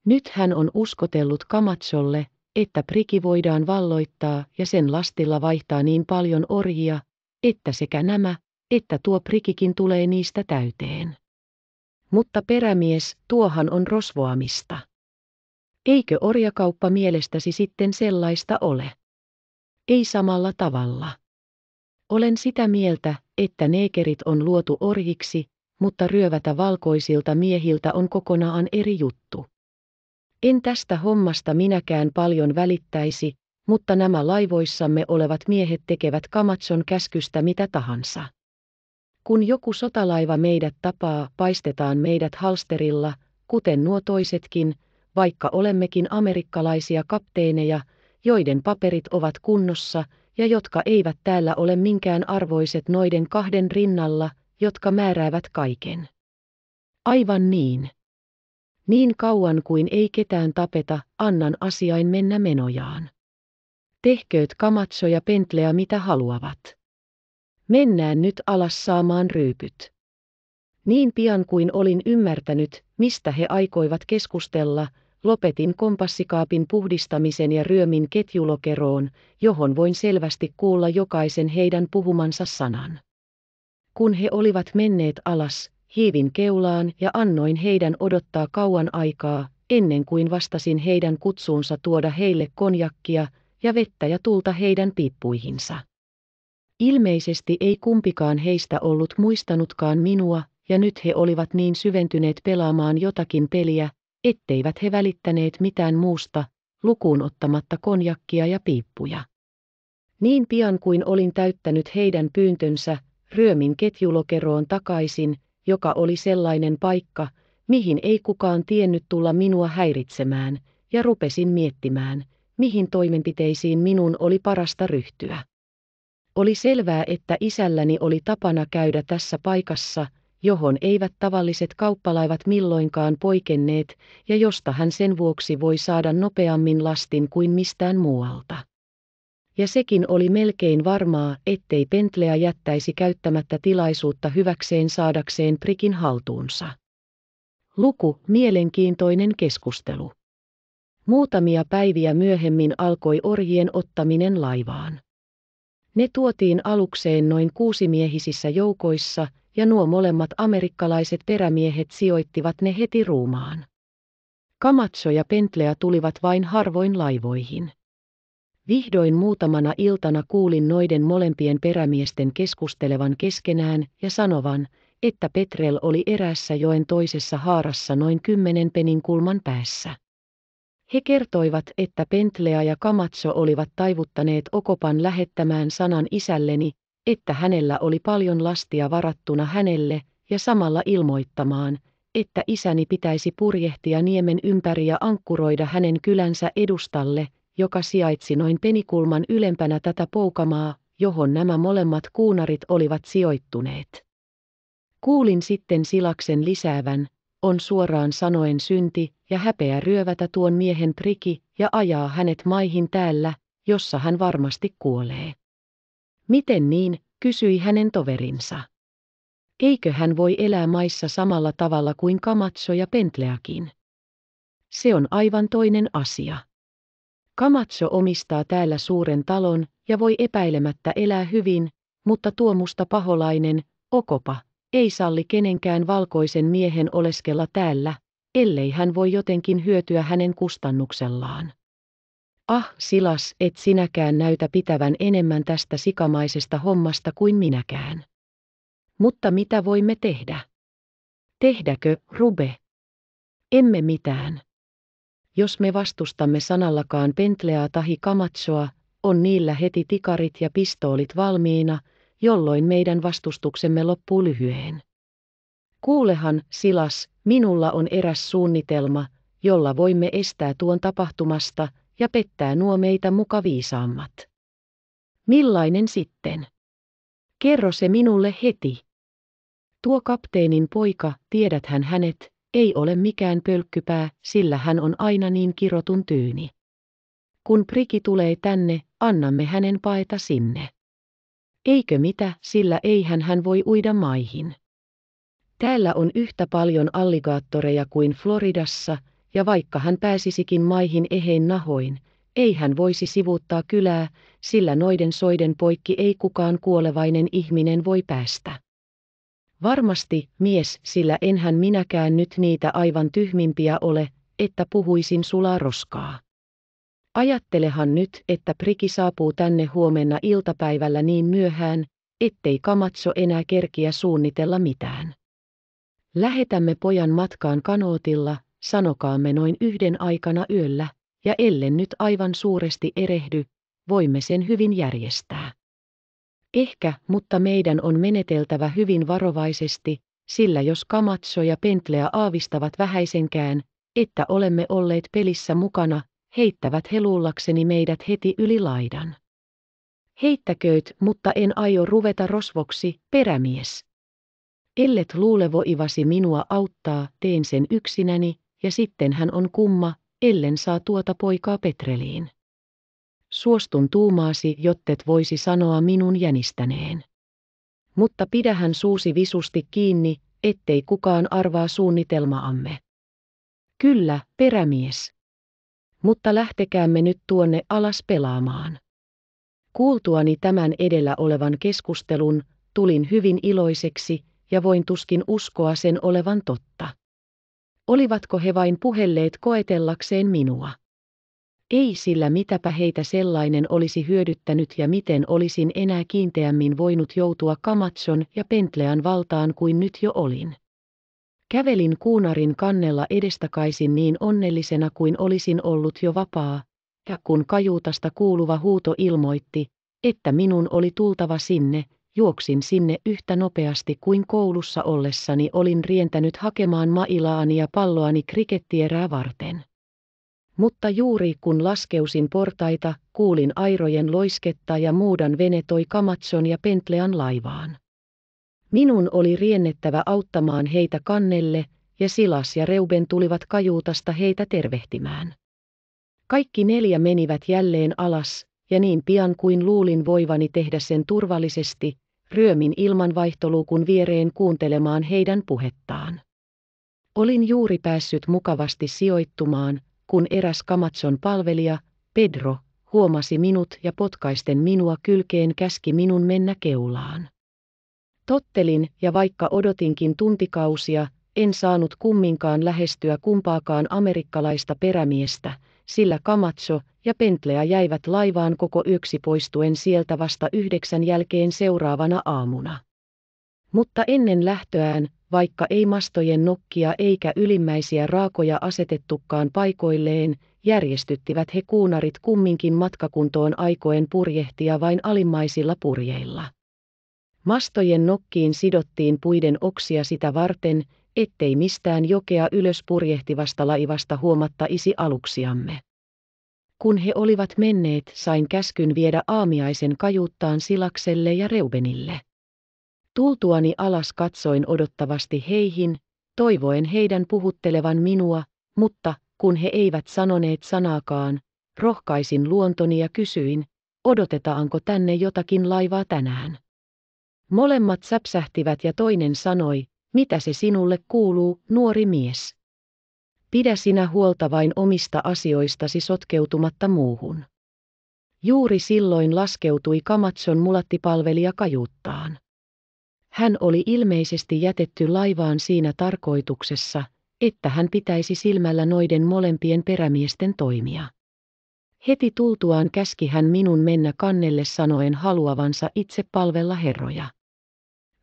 Nyt hän on uskotellut Kamatsolle, että priki voidaan valloittaa ja sen lastilla vaihtaa niin paljon orjia, että sekä nämä, että tuo prikikin tulee niistä täyteen. Mutta perämies, tuohan on rosvoamista. Eikö orjakauppa mielestäsi sitten sellaista ole? Ei samalla tavalla. Olen sitä mieltä, että neekerit on luotu orjiksi, mutta ryövätä valkoisilta miehiltä on kokonaan eri juttu. En tästä hommasta minäkään paljon välittäisi, mutta nämä laivoissamme olevat miehet tekevät Kamatson käskystä mitä tahansa. Kun joku sotalaiva meidät tapaa, paistetaan meidät halsterilla, kuten nuo toisetkin, vaikka olemmekin amerikkalaisia kapteeneja, joiden paperit ovat kunnossa ja jotka eivät täällä ole minkään arvoiset noiden kahden rinnalla, jotka määräävät kaiken. Aivan niin. Niin kauan kuin ei ketään tapeta, annan asiain mennä menojaan. Tehkööt Kamatso ja Pentleä mitä haluavat. Mennään nyt alas saamaan ryypyt. Niin pian kuin olin ymmärtänyt, mistä he aikoivat keskustella, Lopetin kompassikaapin puhdistamisen ja ryömin ketjulokeroon, johon voin selvästi kuulla jokaisen heidän puhumansa sanan. Kun he olivat menneet alas, hiivin keulaan ja annoin heidän odottaa kauan aikaa, ennen kuin vastasin heidän kutsuunsa tuoda heille konjakkia ja vettä ja tulta heidän piippuihinsa. Ilmeisesti ei kumpikaan heistä ollut muistanutkaan minua, ja nyt he olivat niin syventyneet pelaamaan jotakin peliä, etteivät he välittäneet mitään muusta, lukuun ottamatta konjakkia ja piippuja. Niin pian kuin olin täyttänyt heidän pyyntönsä, ryömin ketjulokeroon takaisin, joka oli sellainen paikka, mihin ei kukaan tiennyt tulla minua häiritsemään, ja rupesin miettimään, mihin toimenpiteisiin minun oli parasta ryhtyä. Oli selvää, että isälläni oli tapana käydä tässä paikassa, johon eivät tavalliset kauppalaivat milloinkaan poikenneet ja josta hän sen vuoksi voi saada nopeammin lastin kuin mistään muualta. Ja sekin oli melkein varmaa, ettei Pentlea jättäisi käyttämättä tilaisuutta hyväkseen saadakseen prikin haltuunsa. Luku, mielenkiintoinen keskustelu. Muutamia päiviä myöhemmin alkoi orjien ottaminen laivaan. Ne tuotiin alukseen noin kuusimiehisissä joukoissa, ja nuo molemmat amerikkalaiset perämiehet sijoittivat ne heti ruumaan. Kamatso ja Pentlea tulivat vain harvoin laivoihin. Vihdoin muutamana iltana kuulin noiden molempien perämiesten keskustelevan keskenään ja sanovan, että Petrel oli erässä joen toisessa haarassa noin kymmenen penin kulman päässä. He kertoivat, että Pentlea ja Kamatso olivat taivuttaneet Okopan lähettämään sanan isälleni, että hänellä oli paljon lastia varattuna hänelle ja samalla ilmoittamaan, että isäni pitäisi purjehtia niemen ympäri ja ankkuroida hänen kylänsä edustalle, joka sijaitsi noin penikulman ylempänä tätä poukamaa, johon nämä molemmat kuunarit olivat sijoittuneet. Kuulin sitten Silaksen lisäävän, on suoraan sanoen synti ja häpeä ryövätä tuon miehen priki ja ajaa hänet maihin täällä, jossa hän varmasti kuolee. Miten niin, kysyi hänen toverinsa. Eikö hän voi elää maissa samalla tavalla kuin Kamatso ja Pentleakin? Se on aivan toinen asia. Kamatso omistaa täällä suuren talon ja voi epäilemättä elää hyvin, mutta tuomusta paholainen, okopa, ei salli kenenkään valkoisen miehen oleskella täällä, ellei hän voi jotenkin hyötyä hänen kustannuksellaan. Ah, Silas, et sinäkään näytä pitävän enemmän tästä sikamaisesta hommasta kuin minäkään. Mutta mitä voimme tehdä? Tehdäkö, Rube? Emme mitään. Jos me vastustamme sanallakaan Pentleaa tahi Kamatsoa, on niillä heti tikarit ja pistoolit valmiina, jolloin meidän vastustuksemme loppuu lyhyen. Kuulehan, Silas, minulla on eräs suunnitelma, jolla voimme estää tuon tapahtumasta, ja pettää nuo meitä muka viisaammat. Millainen sitten? Kerro se minulle heti. Tuo kapteenin poika, tiedät hän hänet, ei ole mikään pölkkypää, sillä hän on aina niin kirotun tyyni. Kun priki tulee tänne, annamme hänen paeta sinne. Eikö mitä, sillä eihän hän voi uida maihin. Täällä on yhtä paljon alligaattoreja kuin Floridassa, ja vaikka hän pääsisikin maihin ehein nahoin, ei hän voisi sivuuttaa kylää, sillä noiden soiden poikki ei kukaan kuolevainen ihminen voi päästä. Varmasti, mies, sillä enhän minäkään nyt niitä aivan tyhmimpiä ole, että puhuisin sulaa roskaa. Ajattelehan nyt, että priki saapuu tänne huomenna iltapäivällä niin myöhään, ettei kamatso enää kerkiä suunnitella mitään. Lähetämme pojan matkaan kanootilla, sanokaamme noin yhden aikana yöllä, ja ellen nyt aivan suuresti erehdy, voimme sen hyvin järjestää. Ehkä, mutta meidän on meneteltävä hyvin varovaisesti, sillä jos Kamatso ja Pentlea aavistavat vähäisenkään, että olemme olleet pelissä mukana, heittävät helullakseni meidät heti yli laidan. Heittäkööt, mutta en aio ruveta rosvoksi, perämies. Ellet luulevoivasi minua auttaa, teen sen yksinäni, ja sitten hän on kumma, ellen saa tuota poikaa Petreliin. Suostun tuumaasi, jottet voisi sanoa minun jänistäneen. Mutta pidähän suusi visusti kiinni, ettei kukaan arvaa suunnitelmaamme. Kyllä, perämies. Mutta lähtekäämme nyt tuonne alas pelaamaan. Kuultuani tämän edellä olevan keskustelun, tulin hyvin iloiseksi, ja voin tuskin uskoa sen olevan totta olivatko he vain puhelleet koetellakseen minua? Ei sillä mitäpä heitä sellainen olisi hyödyttänyt ja miten olisin enää kiinteämmin voinut joutua Kamatson ja Pentlean valtaan kuin nyt jo olin. Kävelin kuunarin kannella edestakaisin niin onnellisena kuin olisin ollut jo vapaa, ja kun kajuutasta kuuluva huuto ilmoitti, että minun oli tultava sinne, Juoksin sinne yhtä nopeasti kuin koulussa ollessani olin rientänyt hakemaan mailaani ja palloani krikettierää varten. Mutta juuri kun laskeusin portaita, kuulin airojen loisketta ja muudan vene toi Kamatson ja Pentlean laivaan. Minun oli riennettävä auttamaan heitä kannelle, ja Silas ja Reuben tulivat kajuutasta heitä tervehtimään. Kaikki neljä menivät jälleen alas, ja niin pian kuin luulin voivani tehdä sen turvallisesti, ryömin ilmanvaihtoluukun viereen kuuntelemaan heidän puhettaan. Olin juuri päässyt mukavasti sijoittumaan, kun eräs Kamatson palvelija, Pedro, huomasi minut ja potkaisten minua kylkeen käski minun mennä keulaan. Tottelin ja vaikka odotinkin tuntikausia, en saanut kumminkaan lähestyä kumpaakaan amerikkalaista perämiestä – sillä Kamatso ja Pentlea jäivät laivaan koko yksi poistuen sieltä vasta yhdeksän jälkeen seuraavana aamuna. Mutta ennen lähtöään, vaikka ei mastojen nokkia eikä ylimmäisiä raakoja asetettukaan paikoilleen, järjestyttivät he kuunarit kumminkin matkakuntoon aikoen purjehtia vain alimmaisilla purjeilla. Mastojen nokkiin sidottiin puiden oksia sitä varten, ettei mistään jokea ylös purjehtivasta laivasta huomattaisi aluksiamme. Kun he olivat menneet, sain käskyn viedä aamiaisen kajuuttaan Silakselle ja Reubenille. Tultuani alas katsoin odottavasti heihin, toivoen heidän puhuttelevan minua, mutta kun he eivät sanoneet sanaakaan, rohkaisin luontoni ja kysyin, odotetaanko tänne jotakin laivaa tänään. Molemmat säpsähtivät ja toinen sanoi, mitä se sinulle kuuluu, nuori mies? Pidä sinä huolta vain omista asioistasi sotkeutumatta muuhun. Juuri silloin laskeutui Kamatson mulattipalvelija kajuuttaan. Hän oli ilmeisesti jätetty laivaan siinä tarkoituksessa, että hän pitäisi silmällä noiden molempien perämiesten toimia. Heti tultuaan käski hän minun mennä kannelle sanoen haluavansa itse palvella herroja.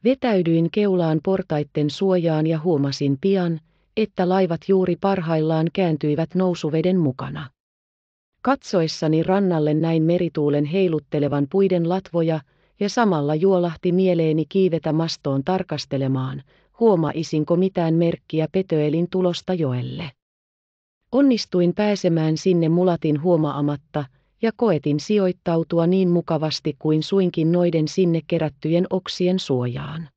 Vetäydyin keulaan portaitten suojaan ja huomasin pian, että laivat juuri parhaillaan kääntyivät nousuveden mukana. Katsoessani rannalle näin merituulen heiluttelevan puiden latvoja, ja samalla juolahti mieleeni kiivetä mastoon tarkastelemaan, huomaisinko mitään merkkiä petöelin tulosta joelle. Onnistuin pääsemään sinne mulatin huomaamatta, ja koetin sijoittautua niin mukavasti kuin suinkin noiden sinne kerättyjen oksien suojaan.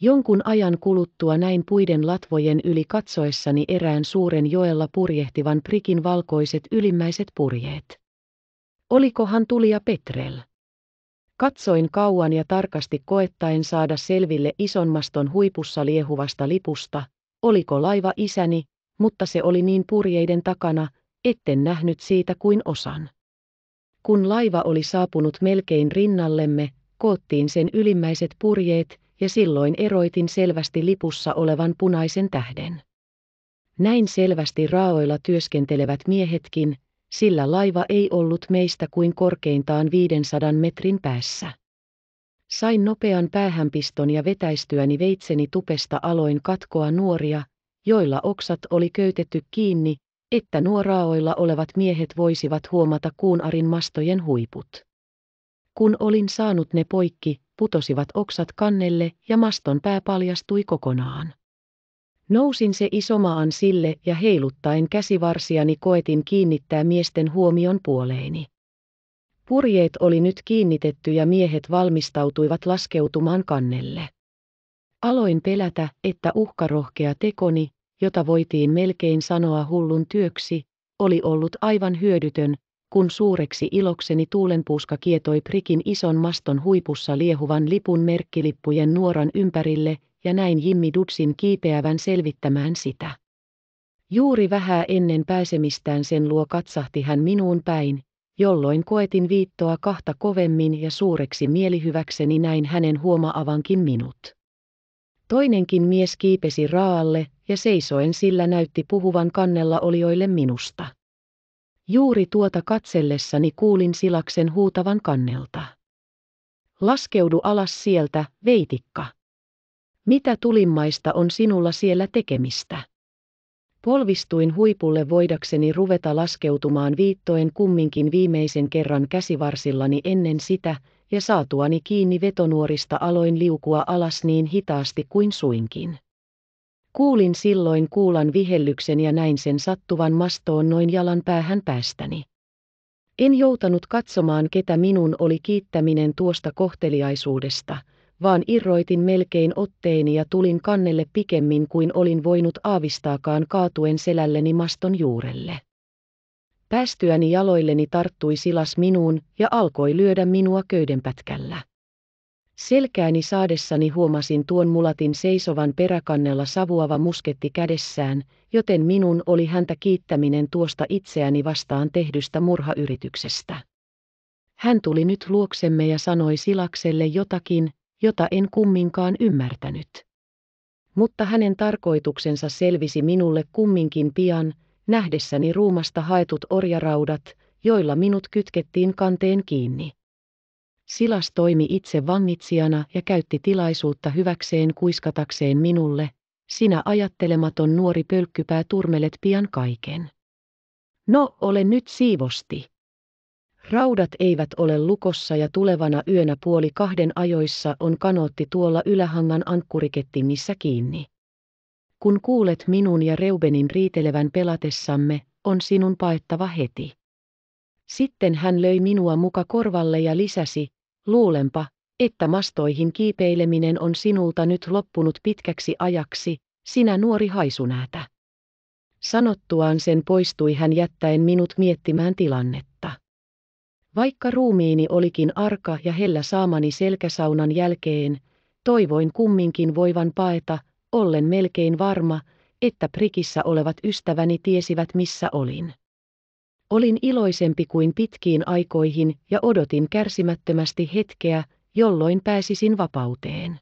Jonkun ajan kuluttua näin puiden latvojen yli katsoessani erään suuren joella purjehtivan prikin valkoiset ylimmäiset purjeet. Olikohan tulija Petrel? Katsoin kauan ja tarkasti koettaen saada selville isonmaston huipussa liehuvasta lipusta, oliko laiva isäni, mutta se oli niin purjeiden takana, etten nähnyt siitä kuin osan. Kun laiva oli saapunut melkein rinnallemme, koottiin sen ylimmäiset purjeet, ja silloin eroitin selvästi lipussa olevan punaisen tähden. Näin selvästi raoilla työskentelevät miehetkin, sillä laiva ei ollut meistä kuin korkeintaan 500 metrin päässä. Sain nopean päähänpiston ja vetäistyäni veitseni tupesta aloin katkoa nuoria, joilla oksat oli köytetty kiinni, että nuo raoilla olevat miehet voisivat huomata kuunarin mastojen huiput. Kun olin saanut ne poikki, putosivat oksat kannelle ja maston pää paljastui kokonaan. Nousin se isomaan sille ja heiluttaen käsivarsiani koetin kiinnittää miesten huomion puoleeni. Purjeet oli nyt kiinnitetty ja miehet valmistautuivat laskeutumaan kannelle. Aloin pelätä, että uhkarohkea tekoni, jota voitiin melkein sanoa hullun työksi, oli ollut aivan hyödytön, kun suureksi ilokseni tuulenpuuska kietoi prikin ison maston huipussa liehuvan lipun merkkilippujen nuoran ympärille ja näin Jimmi Dudsin kiipeävän selvittämään sitä. Juuri vähän ennen pääsemistään sen luo katsahti hän minuun päin, jolloin koetin viittoa kahta kovemmin ja suureksi mielihyväkseni näin hänen huomaavankin minut. Toinenkin mies kiipesi raalle, ja seisoen sillä näytti puhuvan kannella olioille minusta. Juuri tuota katsellessani kuulin Silaksen huutavan kannelta. Laskeudu alas sieltä, veitikka. Mitä tulimmaista on sinulla siellä tekemistä? Polvistuin huipulle voidakseni ruveta laskeutumaan viittoen kumminkin viimeisen kerran käsivarsillani ennen sitä, ja saatuani kiinni vetonuorista aloin liukua alas niin hitaasti kuin suinkin. Kuulin silloin kuulan vihellyksen ja näin sen sattuvan mastoon noin jalan päähän päästäni. En joutanut katsomaan, ketä minun oli kiittäminen tuosta kohteliaisuudesta, vaan irroitin melkein otteeni ja tulin kannelle pikemmin kuin olin voinut aavistaakaan kaatuen selälleni maston juurelle. Päästyäni jaloilleni tarttui silas minuun ja alkoi lyödä minua köydenpätkällä. Selkääni saadessani huomasin tuon mulatin seisovan peräkannella savuava musketti kädessään, joten minun oli häntä kiittäminen tuosta itseäni vastaan tehdystä murhayrityksestä. Hän tuli nyt luoksemme ja sanoi Silakselle jotakin, jota en kumminkaan ymmärtänyt. Mutta hänen tarkoituksensa selvisi minulle kumminkin pian, nähdessäni ruumasta haetut orjaraudat, joilla minut kytkettiin kanteen kiinni. Silas toimi itse vangitsijana ja käytti tilaisuutta hyväkseen kuiskatakseen minulle, sinä ajattelematon nuori pölkkypää turmelet pian kaiken. No, ole nyt siivosti. Raudat eivät ole lukossa ja tulevana yönä puoli kahden ajoissa on kanootti tuolla ylähangan ankkurikettimissä kiinni. Kun kuulet minun ja Reubenin riitelevän pelatessamme, on sinun paettava heti. Sitten hän löi minua muka korvalle ja lisäsi, Luulenpa, että mastoihin kiipeileminen on sinulta nyt loppunut pitkäksi ajaksi, sinä nuori haisunäätä. Sanottuaan sen poistui hän jättäen minut miettimään tilannetta. Vaikka ruumiini olikin arka ja hellä saamani selkäsaunan jälkeen, toivoin kumminkin voivan paeta, ollen melkein varma, että prikissä olevat ystäväni tiesivät missä olin. Olin iloisempi kuin pitkiin aikoihin ja odotin kärsimättömästi hetkeä, jolloin pääsisin vapauteen.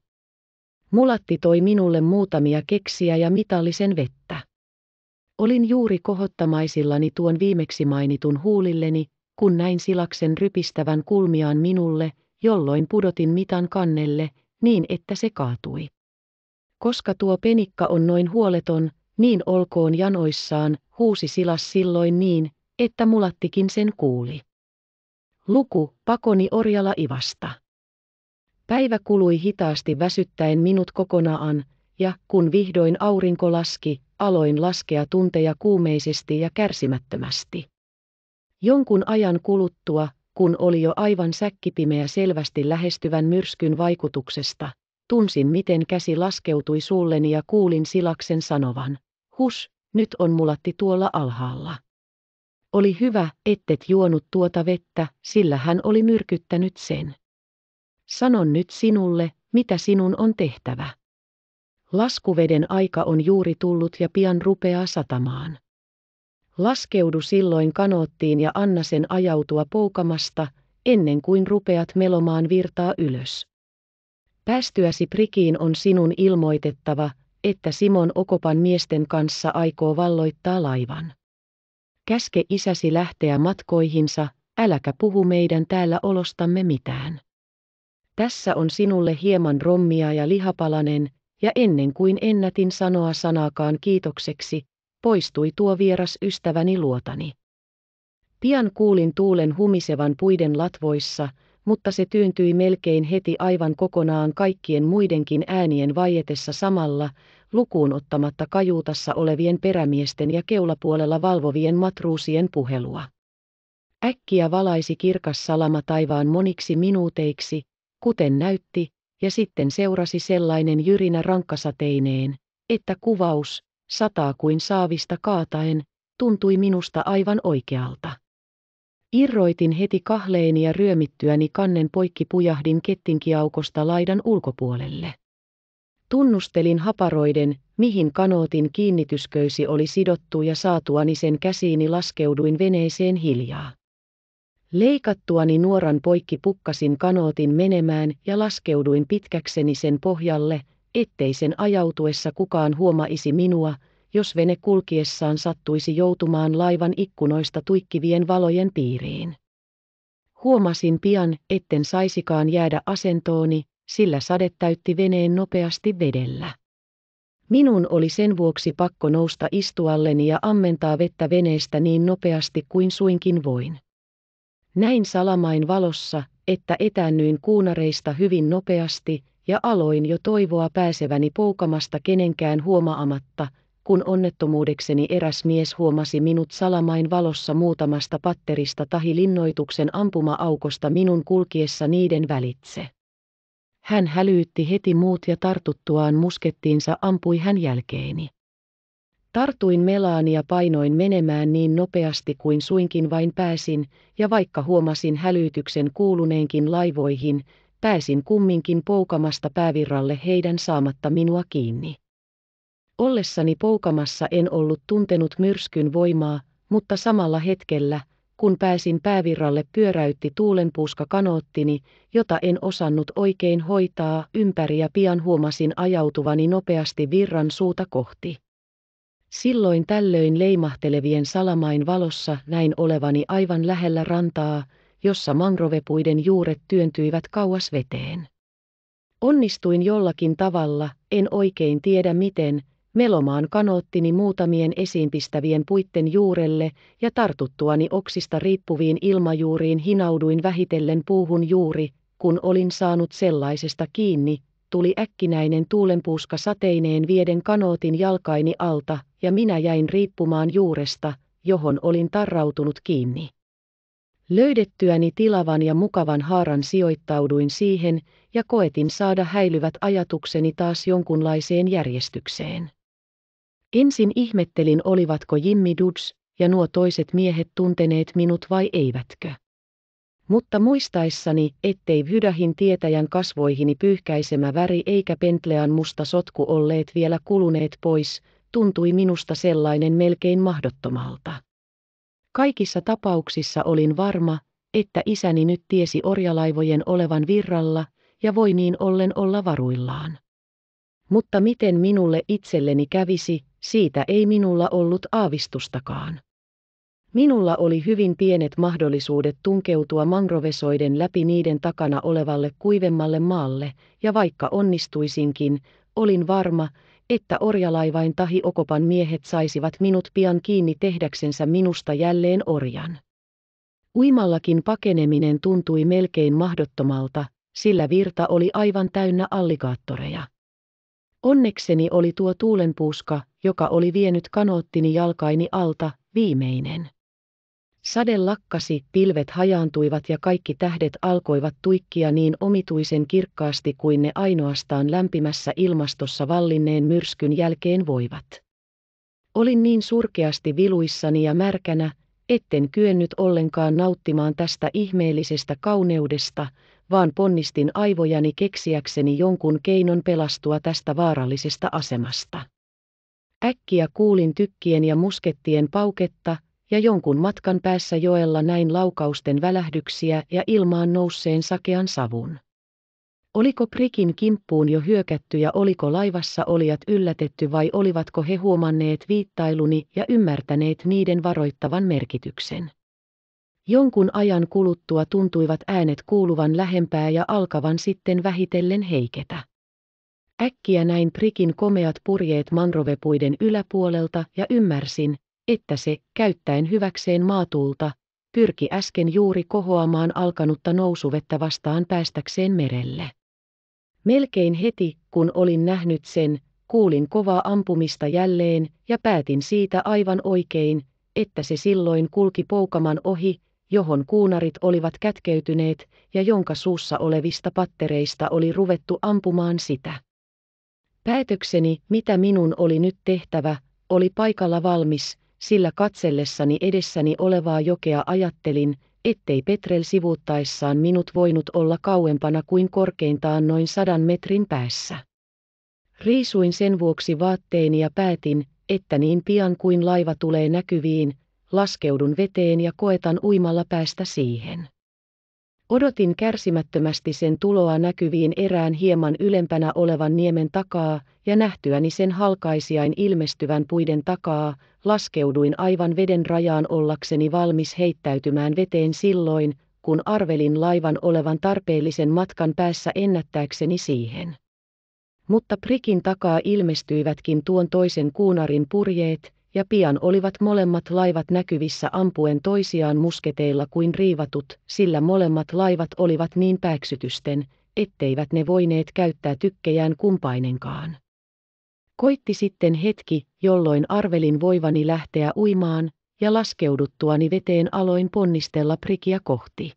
Mulatti toi minulle muutamia keksiä ja mitallisen vettä. Olin juuri kohottamaisillani tuon viimeksi mainitun huulilleni, kun näin silaksen rypistävän kulmiaan minulle, jolloin pudotin mitan kannelle, niin että se kaatui. Koska tuo penikka on noin huoleton, niin olkoon janoissaan, huusi silas silloin niin, että mulattikin sen kuuli. Luku pakoni orjala ivasta. Päivä kului hitaasti väsyttäen minut kokonaan, ja kun vihdoin aurinko laski, aloin laskea tunteja kuumeisesti ja kärsimättömästi. Jonkun ajan kuluttua, kun oli jo aivan säkkipimeä selvästi lähestyvän myrskyn vaikutuksesta, tunsin miten käsi laskeutui suulleni ja kuulin silaksen sanovan, hus, nyt on mulatti tuolla alhaalla. Oli hyvä, ettet juonut tuota vettä, sillä hän oli myrkyttänyt sen. Sanon nyt sinulle, mitä sinun on tehtävä. Laskuveden aika on juuri tullut ja pian rupeaa satamaan. Laskeudu silloin kanoottiin ja anna sen ajautua poukamasta, ennen kuin rupeat melomaan virtaa ylös. Päästyäsi prikiin on sinun ilmoitettava, että Simon Okopan miesten kanssa aikoo valloittaa laivan. Käske isäsi lähteä matkoihinsa, äläkä puhu meidän täällä olostamme mitään. Tässä on sinulle hieman rommia ja lihapalanen, ja ennen kuin ennätin sanoa sanaakaan kiitokseksi, poistui tuo vieras ystäväni luotani. Pian kuulin tuulen humisevan puiden latvoissa, mutta se tyyntyi melkein heti aivan kokonaan kaikkien muidenkin äänien vaietessa samalla, lukuun ottamatta kajuutassa olevien perämiesten ja keulapuolella valvovien matruusien puhelua. Äkkiä valaisi kirkas salama taivaan moniksi minuuteiksi, kuten näytti, ja sitten seurasi sellainen jyrinä rankkasateineen, että kuvaus, sataa kuin saavista kaataen, tuntui minusta aivan oikealta. Irroitin heti kahleeni ja ryömittyäni kannen poikki pujahdin kettinkiaukosta laidan ulkopuolelle. Tunnustelin haparoiden, mihin kanootin kiinnitysköysi oli sidottu ja saatuani sen käsiini laskeuduin veneeseen hiljaa. Leikattuani nuoran poikki pukkasin kanootin menemään ja laskeuduin pitkäkseni sen pohjalle, ettei sen ajautuessa kukaan huomaisi minua, jos vene kulkiessaan sattuisi joutumaan laivan ikkunoista tuikkivien valojen piiriin. Huomasin pian, etten saisikaan jäädä asentooni, sillä sade täytti veneen nopeasti vedellä. Minun oli sen vuoksi pakko nousta istualleni ja ammentaa vettä veneestä niin nopeasti kuin suinkin voin. Näin salamain valossa, että etännyin kuunareista hyvin nopeasti, ja aloin jo toivoa pääseväni poukamasta kenenkään huomaamatta, kun onnettomuudekseni eräs mies huomasi minut salamain valossa muutamasta patterista tahi linnoituksen ampuma-aukosta minun kulkiessa niiden välitse. Hän hälyytti heti muut ja tartuttuaan muskettiinsa ampui hän jälkeeni. Tartuin melaan ja painoin menemään niin nopeasti kuin suinkin vain pääsin, ja vaikka huomasin hälytyksen kuuluneenkin laivoihin, pääsin kumminkin poukamasta päävirralle heidän saamatta minua kiinni. Ollessani poukamassa en ollut tuntenut myrskyn voimaa, mutta samalla hetkellä – kun pääsin päävirralle pyöräytti tuulenpuuska kanoottini, jota en osannut oikein hoitaa ympäri ja pian huomasin ajautuvani nopeasti virran suuta kohti. Silloin tällöin leimahtelevien salamain valossa näin olevani aivan lähellä rantaa, jossa mangrovepuiden juuret työntyivät kauas veteen. Onnistuin jollakin tavalla, en oikein tiedä miten, Melomaan kanoottini muutamien esiinpistävien puitten juurelle ja tartuttuani oksista riippuviin ilmajuuriin hinauduin vähitellen puuhun juuri, kun olin saanut sellaisesta kiinni, tuli äkkinäinen tuulenpuuska sateineen vieden kanootin jalkaini alta, ja minä jäin riippumaan juuresta, johon olin tarrautunut kiinni. Löydettyäni tilavan ja mukavan haaran sijoittauduin siihen, ja koetin saada häilyvät ajatukseni taas jonkunlaiseen järjestykseen. Ensin ihmettelin olivatko Jimmy Duds ja nuo toiset miehet tunteneet minut vai eivätkö. Mutta muistaessani, ettei Vydahin tietäjän kasvoihini pyyhkäisemä väri eikä Pentlean musta sotku olleet vielä kuluneet pois, tuntui minusta sellainen melkein mahdottomalta. Kaikissa tapauksissa olin varma, että isäni nyt tiesi orjalaivojen olevan virralla ja voi niin ollen olla varuillaan. Mutta miten minulle itselleni kävisi, siitä ei minulla ollut aavistustakaan. Minulla oli hyvin pienet mahdollisuudet tunkeutua mangrovesoiden läpi niiden takana olevalle kuivemmalle maalle, ja vaikka onnistuisinkin, olin varma, että orjalaivain tahi Okopan miehet saisivat minut pian kiinni tehdäksensä minusta jälleen orjan. Uimallakin pakeneminen tuntui melkein mahdottomalta, sillä virta oli aivan täynnä allikaattoreja. Onnekseni oli tuo tuulenpuuska, joka oli vienyt kanoottini jalkaini alta, viimeinen. Sade lakkasi, pilvet hajaantuivat ja kaikki tähdet alkoivat tuikkia niin omituisen kirkkaasti kuin ne ainoastaan lämpimässä ilmastossa vallinneen myrskyn jälkeen voivat. Olin niin surkeasti viluissani ja märkänä, etten kyennyt ollenkaan nauttimaan tästä ihmeellisestä kauneudesta, vaan ponnistin aivojani keksiäkseni jonkun keinon pelastua tästä vaarallisesta asemasta. Äkkiä kuulin tykkien ja muskettien pauketta, ja jonkun matkan päässä joella näin laukausten välähdyksiä ja ilmaan nousseen sakean savun. Oliko prikin kimppuun jo hyökätty ja oliko laivassa olijat yllätetty vai olivatko he huomanneet viittailuni ja ymmärtäneet niiden varoittavan merkityksen? Jonkun ajan kuluttua tuntuivat äänet kuuluvan lähempää ja alkavan sitten vähitellen heiketä. Äkkiä näin prikin komeat purjeet manrovepuiden yläpuolelta ja ymmärsin, että se, käyttäen hyväkseen maatuulta, pyrki äsken juuri kohoamaan alkanutta nousuvettä vastaan päästäkseen merelle. Melkein heti, kun olin nähnyt sen, kuulin kovaa ampumista jälleen ja päätin siitä aivan oikein, että se silloin kulki poukaman ohi, johon kuunarit olivat kätkeytyneet ja jonka suussa olevista pattereista oli ruvettu ampumaan sitä. Päätökseni, mitä minun oli nyt tehtävä, oli paikalla valmis, sillä katsellessani edessäni olevaa jokea ajattelin, ettei Petrel sivuuttaessaan minut voinut olla kauempana kuin korkeintaan noin sadan metrin päässä. Riisuin sen vuoksi vaatteeni ja päätin, että niin pian kuin laiva tulee näkyviin, laskeudun veteen ja koetan uimalla päästä siihen. Odotin kärsimättömästi sen tuloa näkyviin erään hieman ylempänä olevan niemen takaa, ja nähtyäni sen halkaisijain ilmestyvän puiden takaa, laskeuduin aivan veden rajaan ollakseni valmis heittäytymään veteen silloin, kun arvelin laivan olevan tarpeellisen matkan päässä ennättääkseni siihen. Mutta prikin takaa ilmestyivätkin tuon toisen kuunarin purjeet, ja pian olivat molemmat laivat näkyvissä ampuen toisiaan musketeilla kuin riivatut, sillä molemmat laivat olivat niin pääksytysten, etteivät ne voineet käyttää tykkejään kumpainenkaan. Koitti sitten hetki, jolloin arvelin voivani lähteä uimaan, ja laskeuduttuani veteen aloin ponnistella prikiä kohti.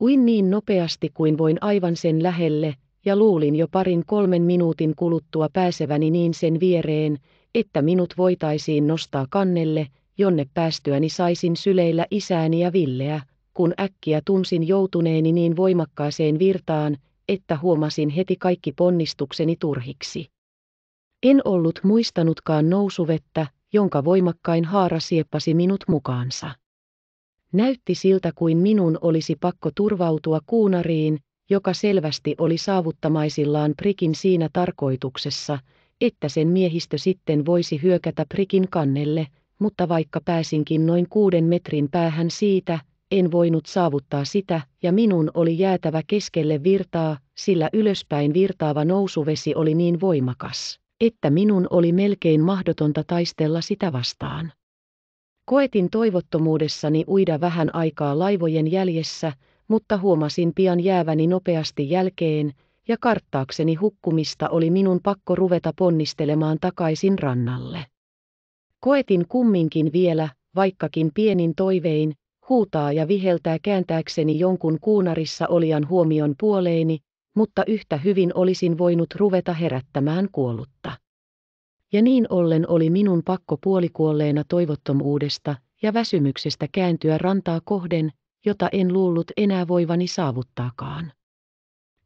Uin niin nopeasti kuin voin aivan sen lähelle, ja luulin jo parin kolmen minuutin kuluttua pääseväni niin sen viereen, että minut voitaisiin nostaa kannelle, jonne päästyäni saisin syleillä isääni ja Villeä, kun äkkiä tunsin joutuneeni niin voimakkaaseen virtaan, että huomasin heti kaikki ponnistukseni turhiksi. En ollut muistanutkaan nousuvettä, jonka voimakkain haara sieppasi minut mukaansa. Näytti siltä kuin minun olisi pakko turvautua kuunariin, joka selvästi oli saavuttamaisillaan prikin siinä tarkoituksessa, että sen miehistö sitten voisi hyökätä prikin kannelle, mutta vaikka pääsinkin noin kuuden metrin päähän siitä, en voinut saavuttaa sitä, ja minun oli jäätävä keskelle virtaa, sillä ylöspäin virtaava nousuvesi oli niin voimakas, että minun oli melkein mahdotonta taistella sitä vastaan. Koetin toivottomuudessani uida vähän aikaa laivojen jäljessä, mutta huomasin pian jääväni nopeasti jälkeen, ja karttaakseni hukkumista oli minun pakko ruveta ponnistelemaan takaisin rannalle. Koetin kumminkin vielä, vaikkakin pienin toivein, huutaa ja viheltää kääntääkseni jonkun kuunarissa olian huomion puoleeni, mutta yhtä hyvin olisin voinut ruveta herättämään kuollutta. Ja niin ollen oli minun pakko puolikuolleena toivottomuudesta ja väsymyksestä kääntyä rantaa kohden, jota en luullut enää voivani saavuttaakaan.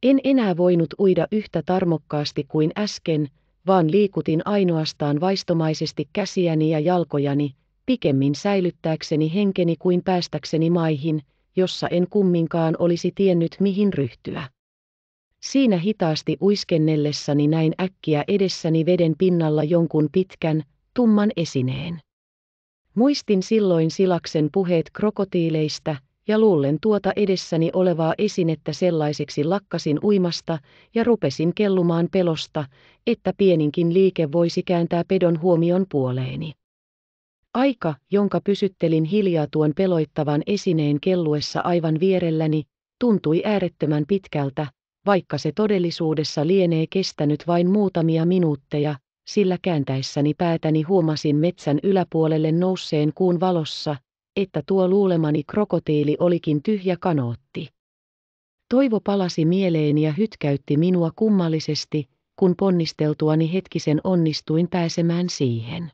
En enää voinut uida yhtä tarmokkaasti kuin äsken, vaan liikutin ainoastaan vaistomaisesti käsiäni ja jalkojani, pikemmin säilyttääkseni henkeni kuin päästäkseni maihin, jossa en kumminkaan olisi tiennyt mihin ryhtyä. Siinä hitaasti uiskennellessani näin äkkiä edessäni veden pinnalla jonkun pitkän, tumman esineen. Muistin silloin Silaksen puheet krokotiileista, ja luullen tuota edessäni olevaa esinettä sellaiseksi lakkasin uimasta ja rupesin kellumaan pelosta, että pieninkin liike voisi kääntää pedon huomion puoleeni. Aika, jonka pysyttelin hiljaa tuon peloittavan esineen kelluessa aivan vierelläni, tuntui äärettömän pitkältä, vaikka se todellisuudessa lienee kestänyt vain muutamia minuutteja, sillä kääntäessäni päätäni huomasin metsän yläpuolelle nousseen kuun valossa, että tuo luulemani krokotiili olikin tyhjä kanootti. Toivo palasi mieleen ja hytkäytti minua kummallisesti, kun ponnisteltuani hetkisen onnistuin pääsemään siihen.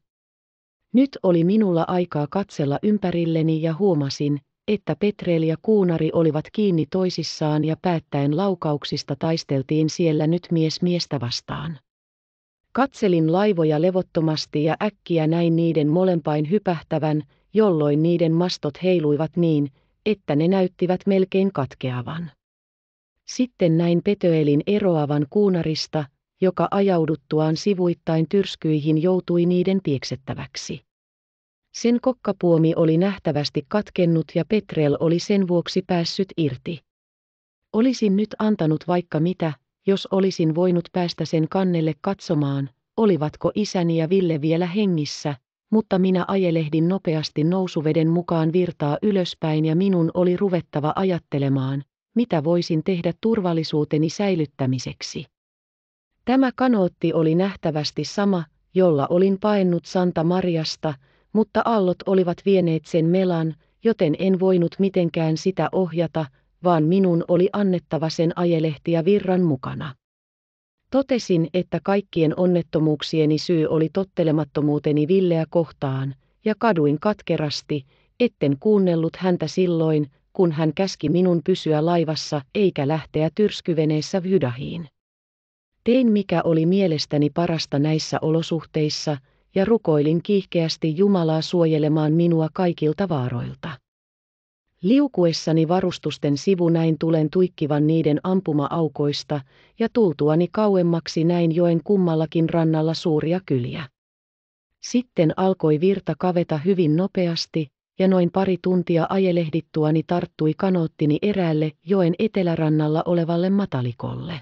Nyt oli minulla aikaa katsella ympärilleni ja huomasin, että Petrel ja Kuunari olivat kiinni toisissaan ja päättäen laukauksista taisteltiin siellä nyt mies miestä vastaan. Katselin laivoja levottomasti ja äkkiä näin niiden molempain hypähtävän, jolloin niiden mastot heiluivat niin, että ne näyttivät melkein katkeavan. Sitten näin petöelin eroavan kuunarista, joka ajauduttuaan sivuittain tyrskyihin joutui niiden pieksettäväksi. Sen kokkapuomi oli nähtävästi katkennut ja Petrel oli sen vuoksi päässyt irti. Olisin nyt antanut vaikka mitä, jos olisin voinut päästä sen kannelle katsomaan, olivatko isäni ja Ville vielä hengissä, mutta minä ajelehdin nopeasti nousuveden mukaan virtaa ylöspäin ja minun oli ruvettava ajattelemaan, mitä voisin tehdä turvallisuuteni säilyttämiseksi. Tämä kanootti oli nähtävästi sama, jolla olin paennut Santa Mariasta, mutta allot olivat vieneet sen melan, joten en voinut mitenkään sitä ohjata, vaan minun oli annettava sen ajelehtiä virran mukana. Totesin, että kaikkien onnettomuuksieni syy oli tottelemattomuuteni Villeä kohtaan, ja kaduin katkerasti, etten kuunnellut häntä silloin, kun hän käski minun pysyä laivassa eikä lähteä tyrskyveneessä Vydahiin. Tein mikä oli mielestäni parasta näissä olosuhteissa, ja rukoilin kiihkeästi Jumalaa suojelemaan minua kaikilta vaaroilta. Liukuessani varustusten sivu näin tulen tuikkivan niiden ampuma-aukoista, ja tultuani kauemmaksi näin joen kummallakin rannalla suuria kyliä. Sitten alkoi virta kaveta hyvin nopeasti, ja noin pari tuntia ajelehdittuani tarttui kanoottini eräälle joen etelärannalla olevalle matalikolle.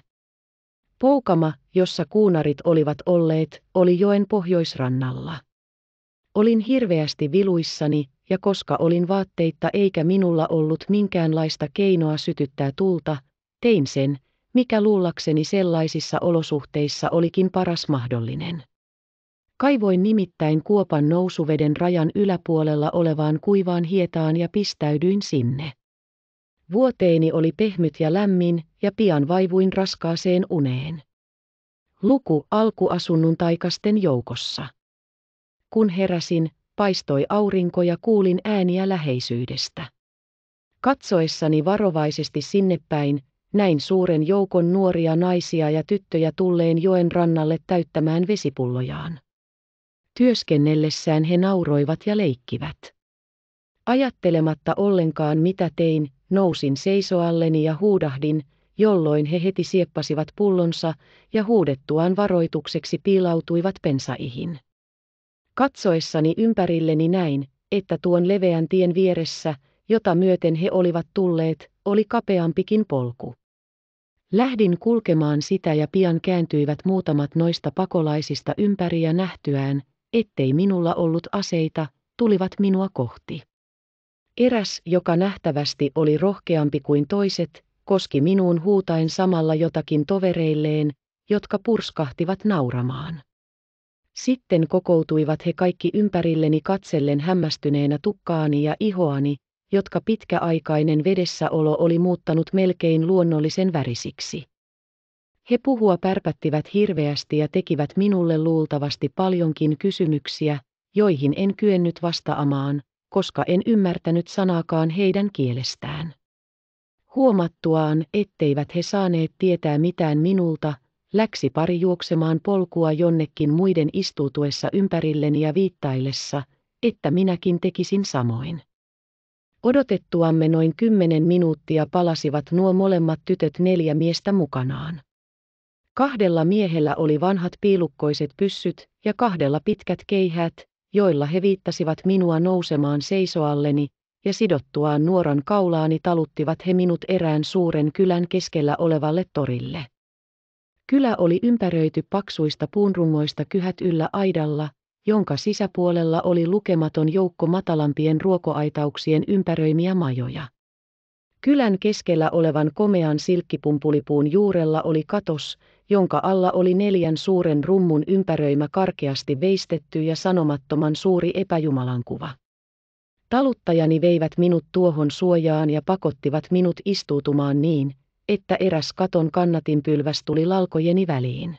Poukama, jossa kuunarit olivat olleet, oli joen pohjoisrannalla. Olin hirveästi viluissani, ja koska olin vaatteitta eikä minulla ollut minkäänlaista keinoa sytyttää tulta, tein sen, mikä luullakseni sellaisissa olosuhteissa olikin paras mahdollinen. Kaivoin nimittäin kuopan nousuveden rajan yläpuolella olevaan kuivaan hietaan ja pistäydyin sinne. Vuoteeni oli pehmyt ja lämmin, ja pian vaivuin raskaaseen uneen. Luku alkuasunnun taikasten joukossa. Kun heräsin, paistoi aurinko ja kuulin ääniä läheisyydestä. Katsoessani varovaisesti sinne päin, näin suuren joukon nuoria naisia ja tyttöjä tulleen joen rannalle täyttämään vesipullojaan. Työskennellessään he nauroivat ja leikkivät. Ajattelematta ollenkaan mitä tein, nousin seisoalleni ja huudahdin, jolloin he heti sieppasivat pullonsa ja huudettuaan varoitukseksi piilautuivat pensaihin. Katsoessani ympärilleni näin, että tuon leveän tien vieressä, jota myöten he olivat tulleet, oli kapeampikin polku. Lähdin kulkemaan sitä ja pian kääntyivät muutamat noista pakolaisista ympäri ja nähtyään, ettei minulla ollut aseita, tulivat minua kohti. Eräs, joka nähtävästi oli rohkeampi kuin toiset, koski minuun huutain samalla jotakin tovereilleen, jotka purskahtivat nauramaan. Sitten kokoutuivat he kaikki ympärilleni katsellen hämmästyneenä tukkaani ja ihoani, jotka pitkäaikainen vedessäolo oli muuttanut melkein luonnollisen värisiksi. He puhua pärpättivät hirveästi ja tekivät minulle luultavasti paljonkin kysymyksiä, joihin en kyennyt vastaamaan, koska en ymmärtänyt sanaakaan heidän kielestään. Huomattuaan, etteivät he saaneet tietää mitään minulta, Läksi pari juoksemaan polkua jonnekin muiden istuutuessa ympärilleni ja viittaillessa, että minäkin tekisin samoin. Odotettuamme noin kymmenen minuuttia palasivat nuo molemmat tytöt neljä miestä mukanaan. Kahdella miehellä oli vanhat piilukkoiset pyssyt ja kahdella pitkät keihät, joilla he viittasivat minua nousemaan seisoalleni, ja sidottuaan nuoran kaulaani taluttivat he minut erään suuren kylän keskellä olevalle torille. Kylä oli ympäröity paksuista puunrungoista kyhät yllä aidalla, jonka sisäpuolella oli lukematon joukko matalampien ruokoaitauksien ympäröimiä majoja. Kylän keskellä olevan komean silkkipumpulipuun juurella oli katos, jonka alla oli neljän suuren rummun ympäröimä karkeasti veistetty ja sanomattoman suuri epäjumalan kuva. Taluttajani veivät minut tuohon suojaan ja pakottivat minut istuutumaan niin, että eräs katon pylväs tuli lalkojeni väliin.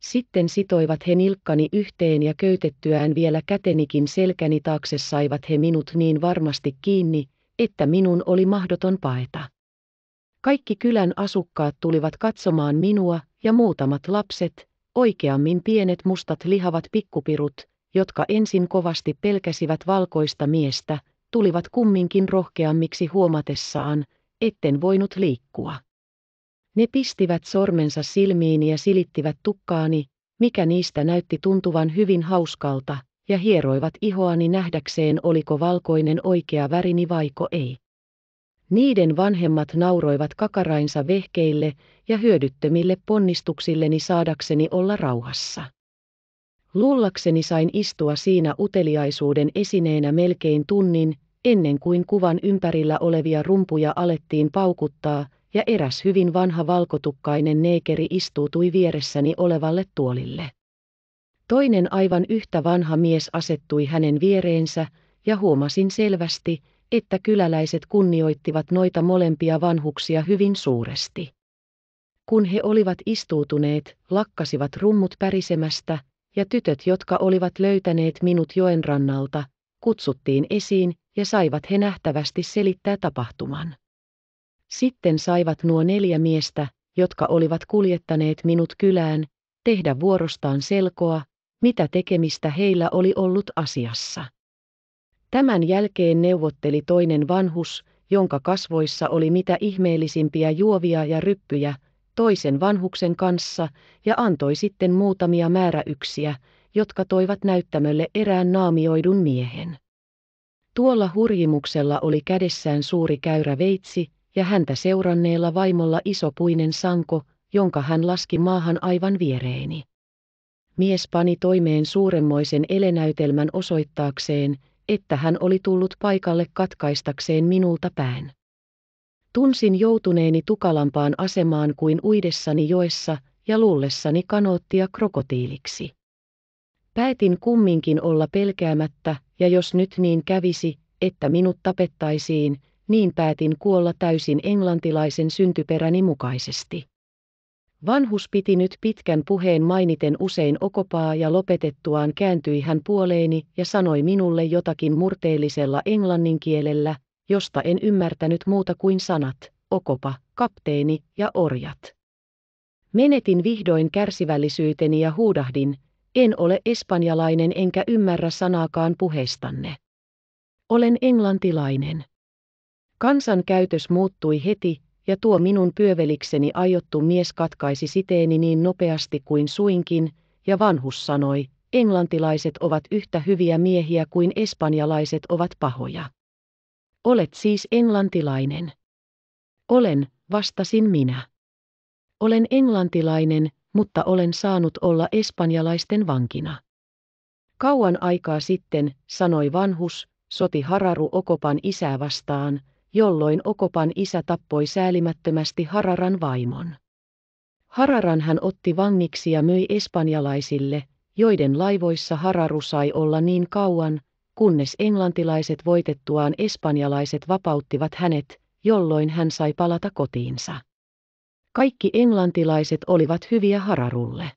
Sitten sitoivat he nilkkani yhteen ja köytettyään vielä kätenikin selkäni taakse saivat he minut niin varmasti kiinni, että minun oli mahdoton paeta. Kaikki kylän asukkaat tulivat katsomaan minua ja muutamat lapset, oikeammin pienet mustat lihavat pikkupirut, jotka ensin kovasti pelkäsivät valkoista miestä, tulivat kumminkin rohkeammiksi huomatessaan, etten voinut liikkua. Ne pistivät sormensa silmiini ja silittivät tukkaani, mikä niistä näytti tuntuvan hyvin hauskalta, ja hieroivat ihoani nähdäkseen oliko valkoinen oikea värini vaiko ei. Niiden vanhemmat nauroivat kakarainsa vehkeille ja hyödyttömille ponnistuksilleni saadakseni olla rauhassa. Luullakseni sain istua siinä uteliaisuuden esineenä melkein tunnin, ennen kuin kuvan ympärillä olevia rumpuja alettiin paukuttaa, ja eräs hyvin vanha valkotukkainen neekeri istuutui vieressäni olevalle tuolille. Toinen aivan yhtä vanha mies asettui hänen viereensä, ja huomasin selvästi, että kyläläiset kunnioittivat noita molempia vanhuksia hyvin suuresti. Kun he olivat istuutuneet, lakkasivat rummut pärisemästä, ja tytöt, jotka olivat löytäneet minut joen rannalta, kutsuttiin esiin ja saivat he nähtävästi selittää tapahtuman. Sitten saivat nuo neljä miestä, jotka olivat kuljettaneet minut kylään, tehdä vuorostaan selkoa, mitä tekemistä heillä oli ollut asiassa. Tämän jälkeen neuvotteli toinen vanhus, jonka kasvoissa oli mitä ihmeellisimpiä juovia ja ryppyjä, toisen vanhuksen kanssa ja antoi sitten muutamia määräyksiä, jotka toivat näyttämölle erään naamioidun miehen. Tuolla hurjimuksella oli kädessään suuri käyrä veitsi, ja häntä seuranneella vaimolla iso puinen sanko, jonka hän laski maahan aivan viereeni. Mies pani toimeen suuremmoisen elenäytelmän osoittaakseen, että hän oli tullut paikalle katkaistakseen minulta pään. Tunsin joutuneeni tukalampaan asemaan kuin uidessani joessa ja lullessani kanoottia krokotiiliksi. Päätin kumminkin olla pelkäämättä, ja jos nyt niin kävisi, että minut tapettaisiin, niin päätin kuolla täysin englantilaisen syntyperäni mukaisesti. Vanhus piti nyt pitkän puheen mainiten usein okopaa ja lopetettuaan kääntyi hän puoleeni ja sanoi minulle jotakin murteellisella englannin kielellä, josta en ymmärtänyt muuta kuin sanat, okopa, kapteeni ja orjat. Menetin vihdoin kärsivällisyyteni ja huudahdin, en ole espanjalainen enkä ymmärrä sanaakaan puheistanne. Olen englantilainen. Kansan käytös muuttui heti, ja tuo minun pyövelikseni aiottu mies katkaisi siteeni niin nopeasti kuin suinkin, ja vanhus sanoi, englantilaiset ovat yhtä hyviä miehiä kuin espanjalaiset ovat pahoja. Olet siis englantilainen. Olen, vastasin minä. Olen englantilainen, mutta olen saanut olla espanjalaisten vankina. Kauan aikaa sitten, sanoi vanhus, soti Hararu Okopan isää vastaan, jolloin Okopan isä tappoi säälimättömästi Hararan vaimon. Hararan hän otti vangiksi ja myi espanjalaisille, joiden laivoissa Hararu sai olla niin kauan, kunnes englantilaiset voitettuaan espanjalaiset vapauttivat hänet, jolloin hän sai palata kotiinsa. Kaikki englantilaiset olivat hyviä hararulle.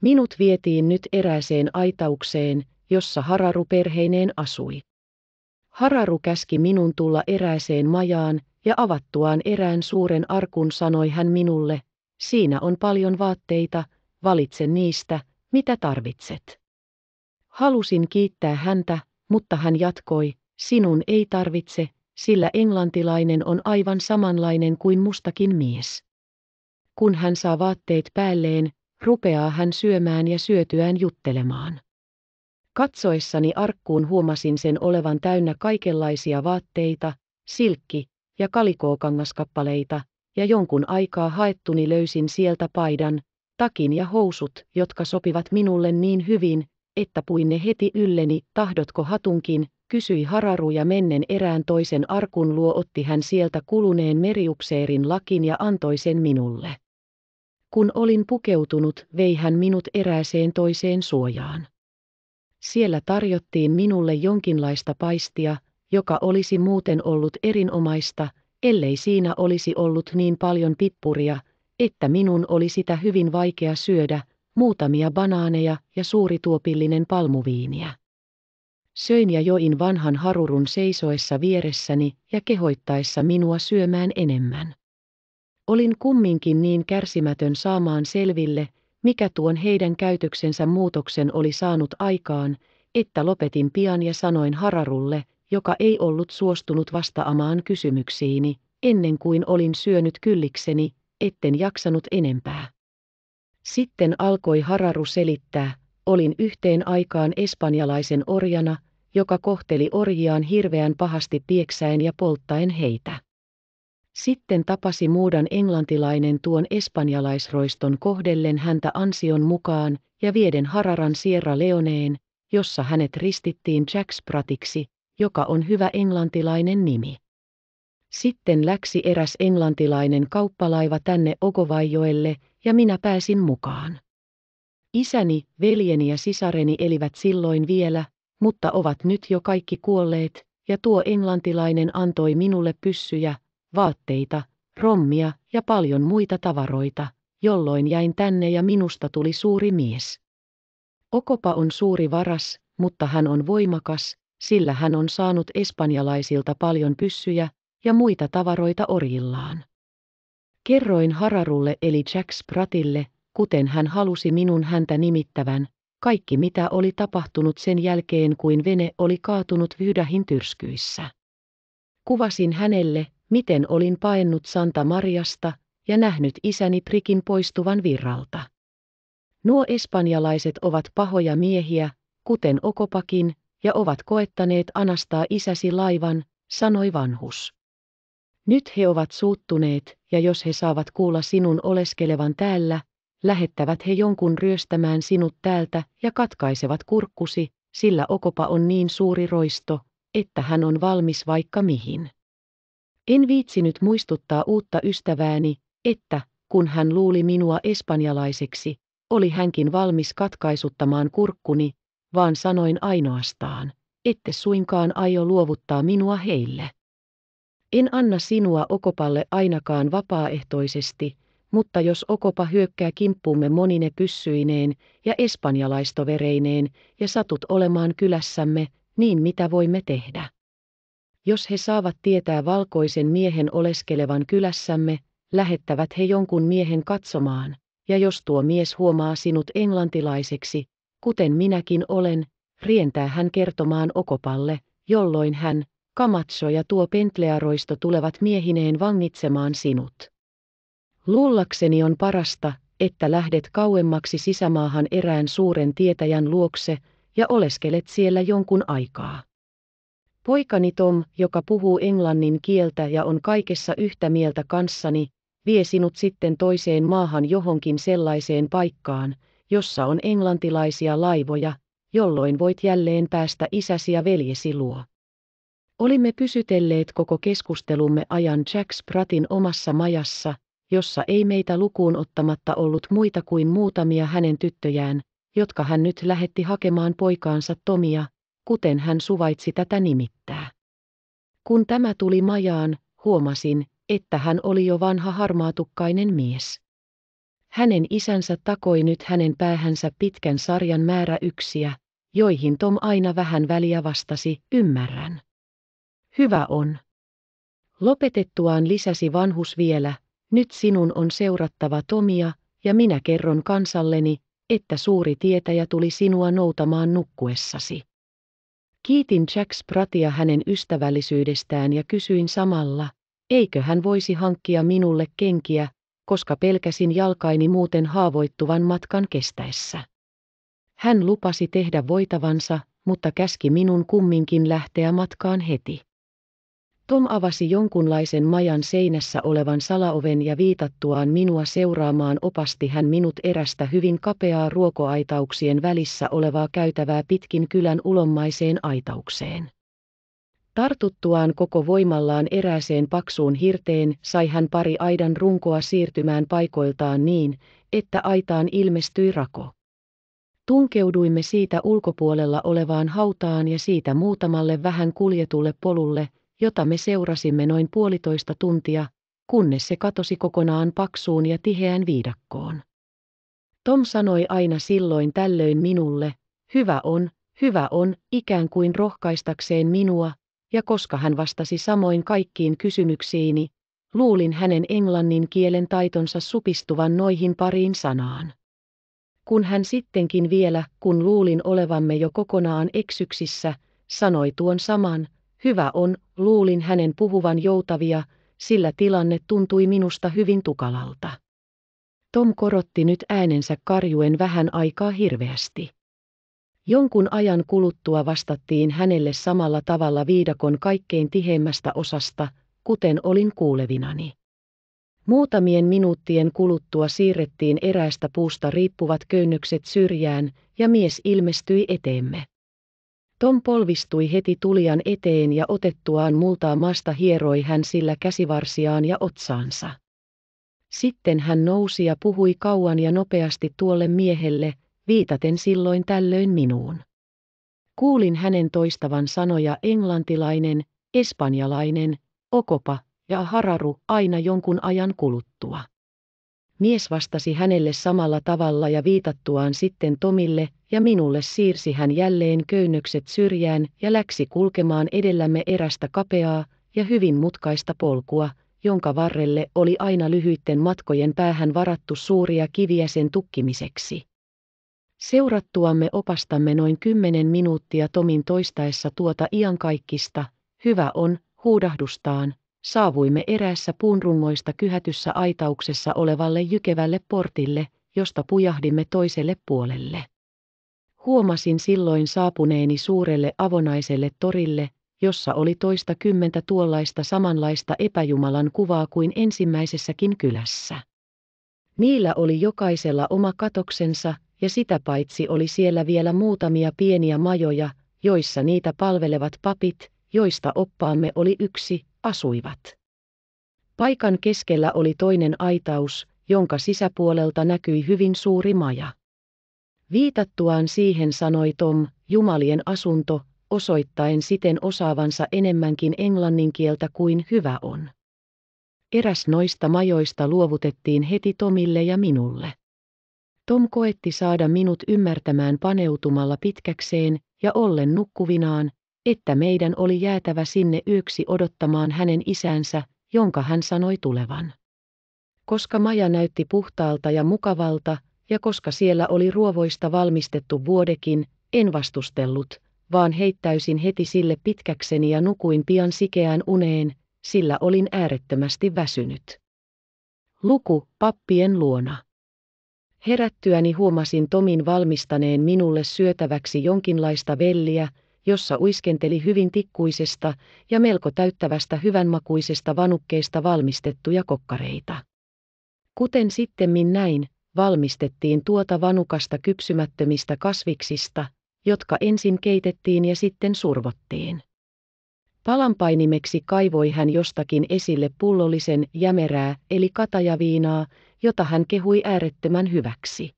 Minut vietiin nyt erääseen aitaukseen, jossa Hararu perheineen asui. Hararu käski minun tulla erääseen majaan, ja avattuaan erään suuren arkun sanoi hän minulle, siinä on paljon vaatteita, valitse niistä, mitä tarvitset. Halusin kiittää häntä, mutta hän jatkoi, sinun ei tarvitse, sillä englantilainen on aivan samanlainen kuin mustakin mies kun hän saa vaatteet päälleen, rupeaa hän syömään ja syötyään juttelemaan. Katsoessani arkkuun huomasin sen olevan täynnä kaikenlaisia vaatteita, silkki- ja kalikookangaskappaleita, ja jonkun aikaa haettuni löysin sieltä paidan, takin ja housut, jotka sopivat minulle niin hyvin, että puin ne heti ylleni, tahdotko hatunkin, kysyi Hararu ja mennen erään toisen arkun luo otti hän sieltä kuluneen meriukseerin lakin ja antoi sen minulle. Kun olin pukeutunut, vei hän minut erääseen toiseen suojaan. Siellä tarjottiin minulle jonkinlaista paistia, joka olisi muuten ollut erinomaista, ellei siinä olisi ollut niin paljon pippuria, että minun oli sitä hyvin vaikea syödä, muutamia banaaneja ja suuri tuopillinen palmuviiniä. Söin ja join vanhan harurun seisoessa vieressäni ja kehoittaessa minua syömään enemmän olin kumminkin niin kärsimätön saamaan selville, mikä tuon heidän käytöksensä muutoksen oli saanut aikaan, että lopetin pian ja sanoin Hararulle, joka ei ollut suostunut vastaamaan kysymyksiini, ennen kuin olin syönyt kyllikseni, etten jaksanut enempää. Sitten alkoi Hararu selittää, olin yhteen aikaan espanjalaisen orjana, joka kohteli orjiaan hirveän pahasti pieksäen ja polttaen heitä. Sitten tapasi muudan englantilainen tuon espanjalaisroiston kohdellen häntä ansion mukaan ja vieden Hararan Sierra Leoneen, jossa hänet ristittiin Jack Spratiksi, joka on hyvä englantilainen nimi. Sitten läksi eräs englantilainen kauppalaiva tänne Ogovaijoelle, ja minä pääsin mukaan. Isäni, veljeni ja sisareni elivät silloin vielä, mutta ovat nyt jo kaikki kuolleet, ja tuo englantilainen antoi minulle pyssyjä, vaatteita, rommia ja paljon muita tavaroita, jolloin jäin tänne ja minusta tuli suuri mies. Okopa on suuri varas, mutta hän on voimakas, sillä hän on saanut espanjalaisilta paljon pyssyjä ja muita tavaroita orjillaan. Kerroin Hararulle eli Jack Spratille, kuten hän halusi minun häntä nimittävän, kaikki mitä oli tapahtunut sen jälkeen kuin vene oli kaatunut Vyhdähin tyrskyissä. Kuvasin hänelle, miten olin paennut Santa Mariasta ja nähnyt isäni prikin poistuvan virralta. Nuo espanjalaiset ovat pahoja miehiä, kuten Okopakin, ja ovat koettaneet anastaa isäsi laivan, sanoi vanhus. Nyt he ovat suuttuneet, ja jos he saavat kuulla sinun oleskelevan täällä, lähettävät he jonkun ryöstämään sinut täältä ja katkaisevat kurkkusi, sillä Okopa on niin suuri roisto, että hän on valmis vaikka mihin. En viitsinyt muistuttaa uutta ystävääni, että, kun hän luuli minua espanjalaiseksi, oli hänkin valmis katkaisuttamaan kurkkuni, vaan sanoin ainoastaan, ette suinkaan aio luovuttaa minua heille. En anna sinua Okopalle ainakaan vapaaehtoisesti, mutta jos Okopa hyökkää kimppuumme monine pyssyineen ja espanjalaistovereineen ja satut olemaan kylässämme, niin mitä voimme tehdä? Jos he saavat tietää valkoisen miehen oleskelevan kylässämme, lähettävät he jonkun miehen katsomaan, ja jos tuo mies huomaa sinut englantilaiseksi, kuten minäkin olen, rientää hän kertomaan Okopalle, jolloin hän, Kamatso ja tuo pentlearoisto tulevat miehineen vangitsemaan sinut. Luullakseni on parasta, että lähdet kauemmaksi sisämaahan erään suuren tietäjän luokse ja oleskelet siellä jonkun aikaa. Poikani Tom, joka puhuu englannin kieltä ja on kaikessa yhtä mieltä kanssani, vie sinut sitten toiseen maahan johonkin sellaiseen paikkaan, jossa on englantilaisia laivoja, jolloin voit jälleen päästä isäsi ja veljesi luo. Olimme pysytelleet koko keskustelumme ajan Jack Spratin omassa majassa, jossa ei meitä lukuun ottamatta ollut muita kuin muutamia hänen tyttöjään, jotka hän nyt lähetti hakemaan poikaansa Tomia, kuten hän suvaitsi tätä nimittää. Kun tämä tuli majaan, huomasin, että hän oli jo vanha harmaatukkainen mies. Hänen isänsä takoi nyt hänen päähänsä pitkän sarjan määräyksiä, joihin Tom aina vähän väliä vastasi, ymmärrän. Hyvä on. Lopetettuaan lisäsi vanhus vielä, nyt sinun on seurattava Tomia, ja minä kerron kansalleni, että suuri tietäjä tuli sinua noutamaan nukkuessasi. Kiitin Jack Spratia hänen ystävällisyydestään ja kysyin samalla, eikö hän voisi hankkia minulle kenkiä, koska pelkäsin jalkaini muuten haavoittuvan matkan kestäessä. Hän lupasi tehdä voitavansa, mutta käski minun kumminkin lähteä matkaan heti. Tom avasi jonkunlaisen majan seinässä olevan salaoven ja viitattuaan minua seuraamaan opasti hän minut erästä hyvin kapeaa ruokoaitauksien välissä olevaa käytävää pitkin kylän ulommaiseen aitaukseen. Tartuttuaan koko voimallaan erääseen paksuun hirteen sai hän pari aidan runkoa siirtymään paikoiltaan niin, että aitaan ilmestyi rako. Tunkeuduimme siitä ulkopuolella olevaan hautaan ja siitä muutamalle vähän kuljetulle polulle, jota me seurasimme noin puolitoista tuntia, kunnes se katosi kokonaan paksuun ja tiheään viidakkoon. Tom sanoi aina silloin tällöin minulle, hyvä on, hyvä on, ikään kuin rohkaistakseen minua, ja koska hän vastasi samoin kaikkiin kysymyksiini, luulin hänen englannin kielen taitonsa supistuvan noihin pariin sanaan. Kun hän sittenkin vielä, kun luulin olevamme jo kokonaan eksyksissä, sanoi tuon saman, Hyvä on, luulin hänen puhuvan joutavia, sillä tilanne tuntui minusta hyvin tukalalta. Tom korotti nyt äänensä karjuen vähän aikaa hirveästi. Jonkun ajan kuluttua vastattiin hänelle samalla tavalla viidakon kaikkein tiheimmästä osasta, kuten olin kuulevinani. Muutamien minuuttien kuluttua siirrettiin eräästä puusta riippuvat köynnökset syrjään, ja mies ilmestyi eteemme. Tom polvistui heti tulian eteen ja otettuaan multaa maasta hieroi hän sillä käsivarsiaan ja otsaansa. Sitten hän nousi ja puhui kauan ja nopeasti tuolle miehelle, viitaten silloin tällöin minuun. Kuulin hänen toistavan sanoja englantilainen, espanjalainen, okopa ja hararu aina jonkun ajan kuluttua. Mies vastasi hänelle samalla tavalla ja viitattuaan sitten Tomille ja minulle siirsi hän jälleen köynnökset syrjään ja läksi kulkemaan edellämme erästä kapeaa ja hyvin mutkaista polkua, jonka varrelle oli aina lyhyitten matkojen päähän varattu suuria kiviä sen tukkimiseksi. Seurattuamme opastamme noin kymmenen minuuttia Tomin toistaessa tuota iankaikkista, hyvä on, huudahdustaan, Saavuimme eräässä puunrungoista kyhätyssä aitauksessa olevalle jykevälle portille, josta pujahdimme toiselle puolelle. Huomasin silloin saapuneeni suurelle avonaiselle torille, jossa oli toista kymmentä tuollaista samanlaista epäjumalan kuvaa kuin ensimmäisessäkin kylässä. Niillä oli jokaisella oma katoksensa, ja sitä paitsi oli siellä vielä muutamia pieniä majoja, joissa niitä palvelevat papit, joista oppaamme oli yksi, asuivat. Paikan keskellä oli toinen aitaus, jonka sisäpuolelta näkyi hyvin suuri maja. Viitattuaan siihen sanoi Tom, jumalien asunto, osoittaen siten osaavansa enemmänkin englannin kieltä kuin hyvä on. Eräs noista majoista luovutettiin heti Tomille ja minulle. Tom koetti saada minut ymmärtämään paneutumalla pitkäkseen ja ollen nukkuvinaan, että meidän oli jäätävä sinne yöksi odottamaan hänen isänsä, jonka hän sanoi tulevan. Koska maja näytti puhtaalta ja mukavalta, ja koska siellä oli ruovoista valmistettu vuodekin, en vastustellut, vaan heittäysin heti sille pitkäkseni ja nukuin pian sikeään uneen, sillä olin äärettömästi väsynyt. Luku pappien luona. Herättyäni huomasin Tomin valmistaneen minulle syötäväksi jonkinlaista velliä, jossa uiskenteli hyvin tikkuisesta ja melko täyttävästä hyvänmakuisesta vanukkeista valmistettuja kokkareita. Kuten sittemmin näin, valmistettiin tuota vanukasta kypsymättömistä kasviksista, jotka ensin keitettiin ja sitten survottiin. Palanpainimeksi kaivoi hän jostakin esille pullollisen jämerää eli katajaviinaa, jota hän kehui äärettömän hyväksi.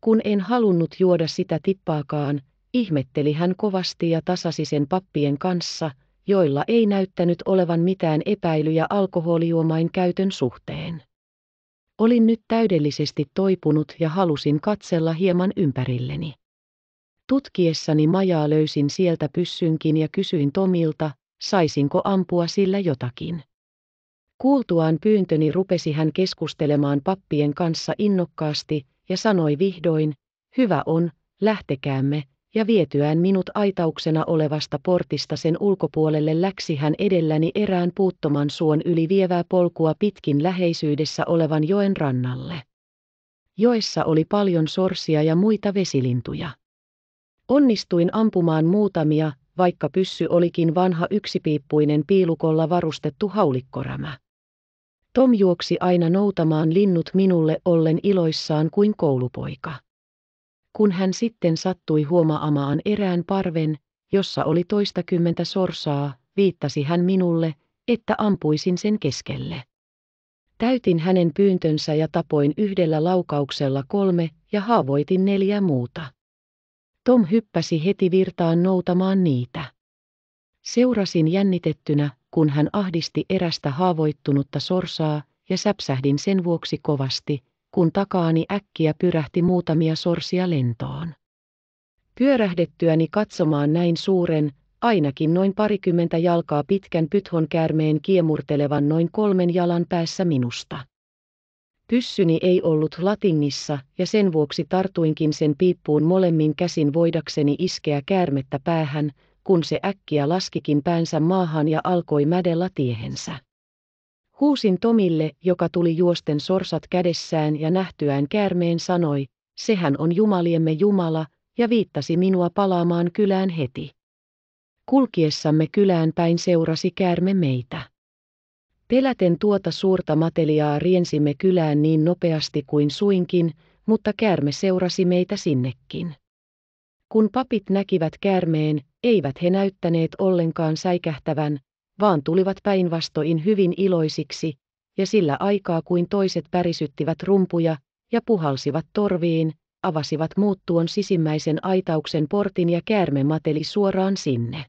Kun en halunnut juoda sitä tippaakaan, Ihmetteli hän kovasti ja tasasi sen pappien kanssa, joilla ei näyttänyt olevan mitään epäilyjä alkoholijuomain käytön suhteen. Olin nyt täydellisesti toipunut ja halusin katsella hieman ympärilleni. Tutkiessani majaa löysin sieltä pyssynkin ja kysyin Tomilta, saisinko ampua sillä jotakin. Kuultuaan pyyntöni rupesi hän keskustelemaan pappien kanssa innokkaasti ja sanoi vihdoin, hyvä on, lähtekäämme, ja vietyään minut aitauksena olevasta portista sen ulkopuolelle läksi hän edelläni erään puuttoman suon yli vievää polkua pitkin läheisyydessä olevan joen rannalle. Joessa oli paljon sorsia ja muita vesilintuja. Onnistuin ampumaan muutamia, vaikka pyssy olikin vanha yksipiippuinen piilukolla varustettu haulikkorämä. Tom juoksi aina noutamaan linnut minulle ollen iloissaan kuin koulupoika kun hän sitten sattui huomaamaan erään parven, jossa oli toistakymmentä sorsaa, viittasi hän minulle, että ampuisin sen keskelle. Täytin hänen pyyntönsä ja tapoin yhdellä laukauksella kolme ja haavoitin neljä muuta. Tom hyppäsi heti virtaan noutamaan niitä. Seurasin jännitettynä, kun hän ahdisti erästä haavoittunutta sorsaa, ja säpsähdin sen vuoksi kovasti, kun takaani äkkiä pyrähti muutamia sorsia lentoon. Pyörähdettyäni katsomaan näin suuren, ainakin noin parikymmentä jalkaa pitkän python käärmeen kiemurtelevan noin kolmen jalan päässä minusta. Pyssyni ei ollut latingissa ja sen vuoksi tartuinkin sen piippuun molemmin käsin voidakseni iskeä käärmettä päähän, kun se äkkiä laskikin päänsä maahan ja alkoi mädellä tiehensä. Huusin Tomille, joka tuli juosten sorsat kädessään ja nähtyään käärmeen sanoi, sehän on jumaliemme Jumala, ja viittasi minua palaamaan kylään heti. Kulkiessamme kylään päin seurasi käärme meitä. Peläten tuota suurta mateliaa riensimme kylään niin nopeasti kuin suinkin, mutta käärme seurasi meitä sinnekin. Kun papit näkivät käärmeen, eivät he näyttäneet ollenkaan säikähtävän, vaan tulivat päinvastoin hyvin iloisiksi, ja sillä aikaa kuin toiset pärisyttivät rumpuja ja puhalsivat torviin, avasivat muuttuon sisimmäisen aitauksen portin ja käärme mateli suoraan sinne.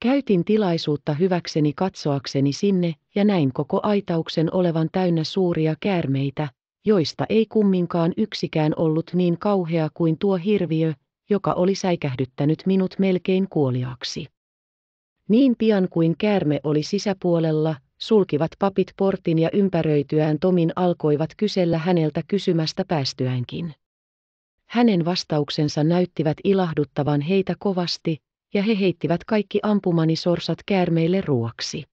Käytin tilaisuutta hyväkseni katsoakseni sinne ja näin koko aitauksen olevan täynnä suuria käärmeitä, joista ei kumminkaan yksikään ollut niin kauhea kuin tuo hirviö, joka oli säikähdyttänyt minut melkein kuoliaksi. Niin pian kuin käärme oli sisäpuolella, sulkivat papit portin ja ympäröityään Tomin alkoivat kysellä häneltä kysymästä päästyäänkin. Hänen vastauksensa näyttivät ilahduttavan heitä kovasti, ja he heittivät kaikki ampumani sorsat käärmeille ruoksi.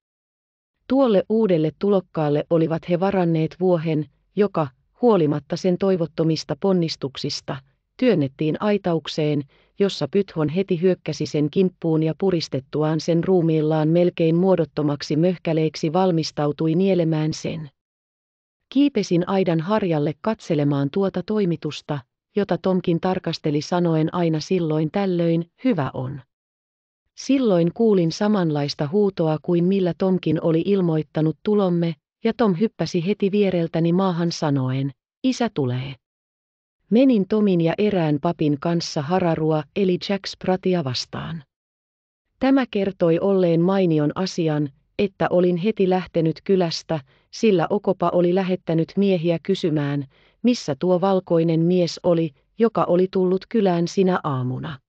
Tuolle uudelle tulokkaalle olivat he varanneet vuohen, joka, huolimatta sen toivottomista ponnistuksista, työnnettiin aitaukseen, jossa Python heti hyökkäsi sen kimppuun ja puristettuaan sen ruumiillaan melkein muodottomaksi möhkäleiksi valmistautui nielemään sen. Kiipesin aidan harjalle katselemaan tuota toimitusta, jota Tomkin tarkasteli sanoen aina silloin tällöin, hyvä on. Silloin kuulin samanlaista huutoa kuin millä Tomkin oli ilmoittanut tulomme, ja Tom hyppäsi heti viereltäni maahan sanoen, isä tulee. Menin Tomin ja erään papin kanssa Hararua eli Jack Spratia vastaan. Tämä kertoi olleen mainion asian, että olin heti lähtenyt kylästä, sillä Okopa oli lähettänyt miehiä kysymään, missä tuo valkoinen mies oli, joka oli tullut kylään sinä aamuna.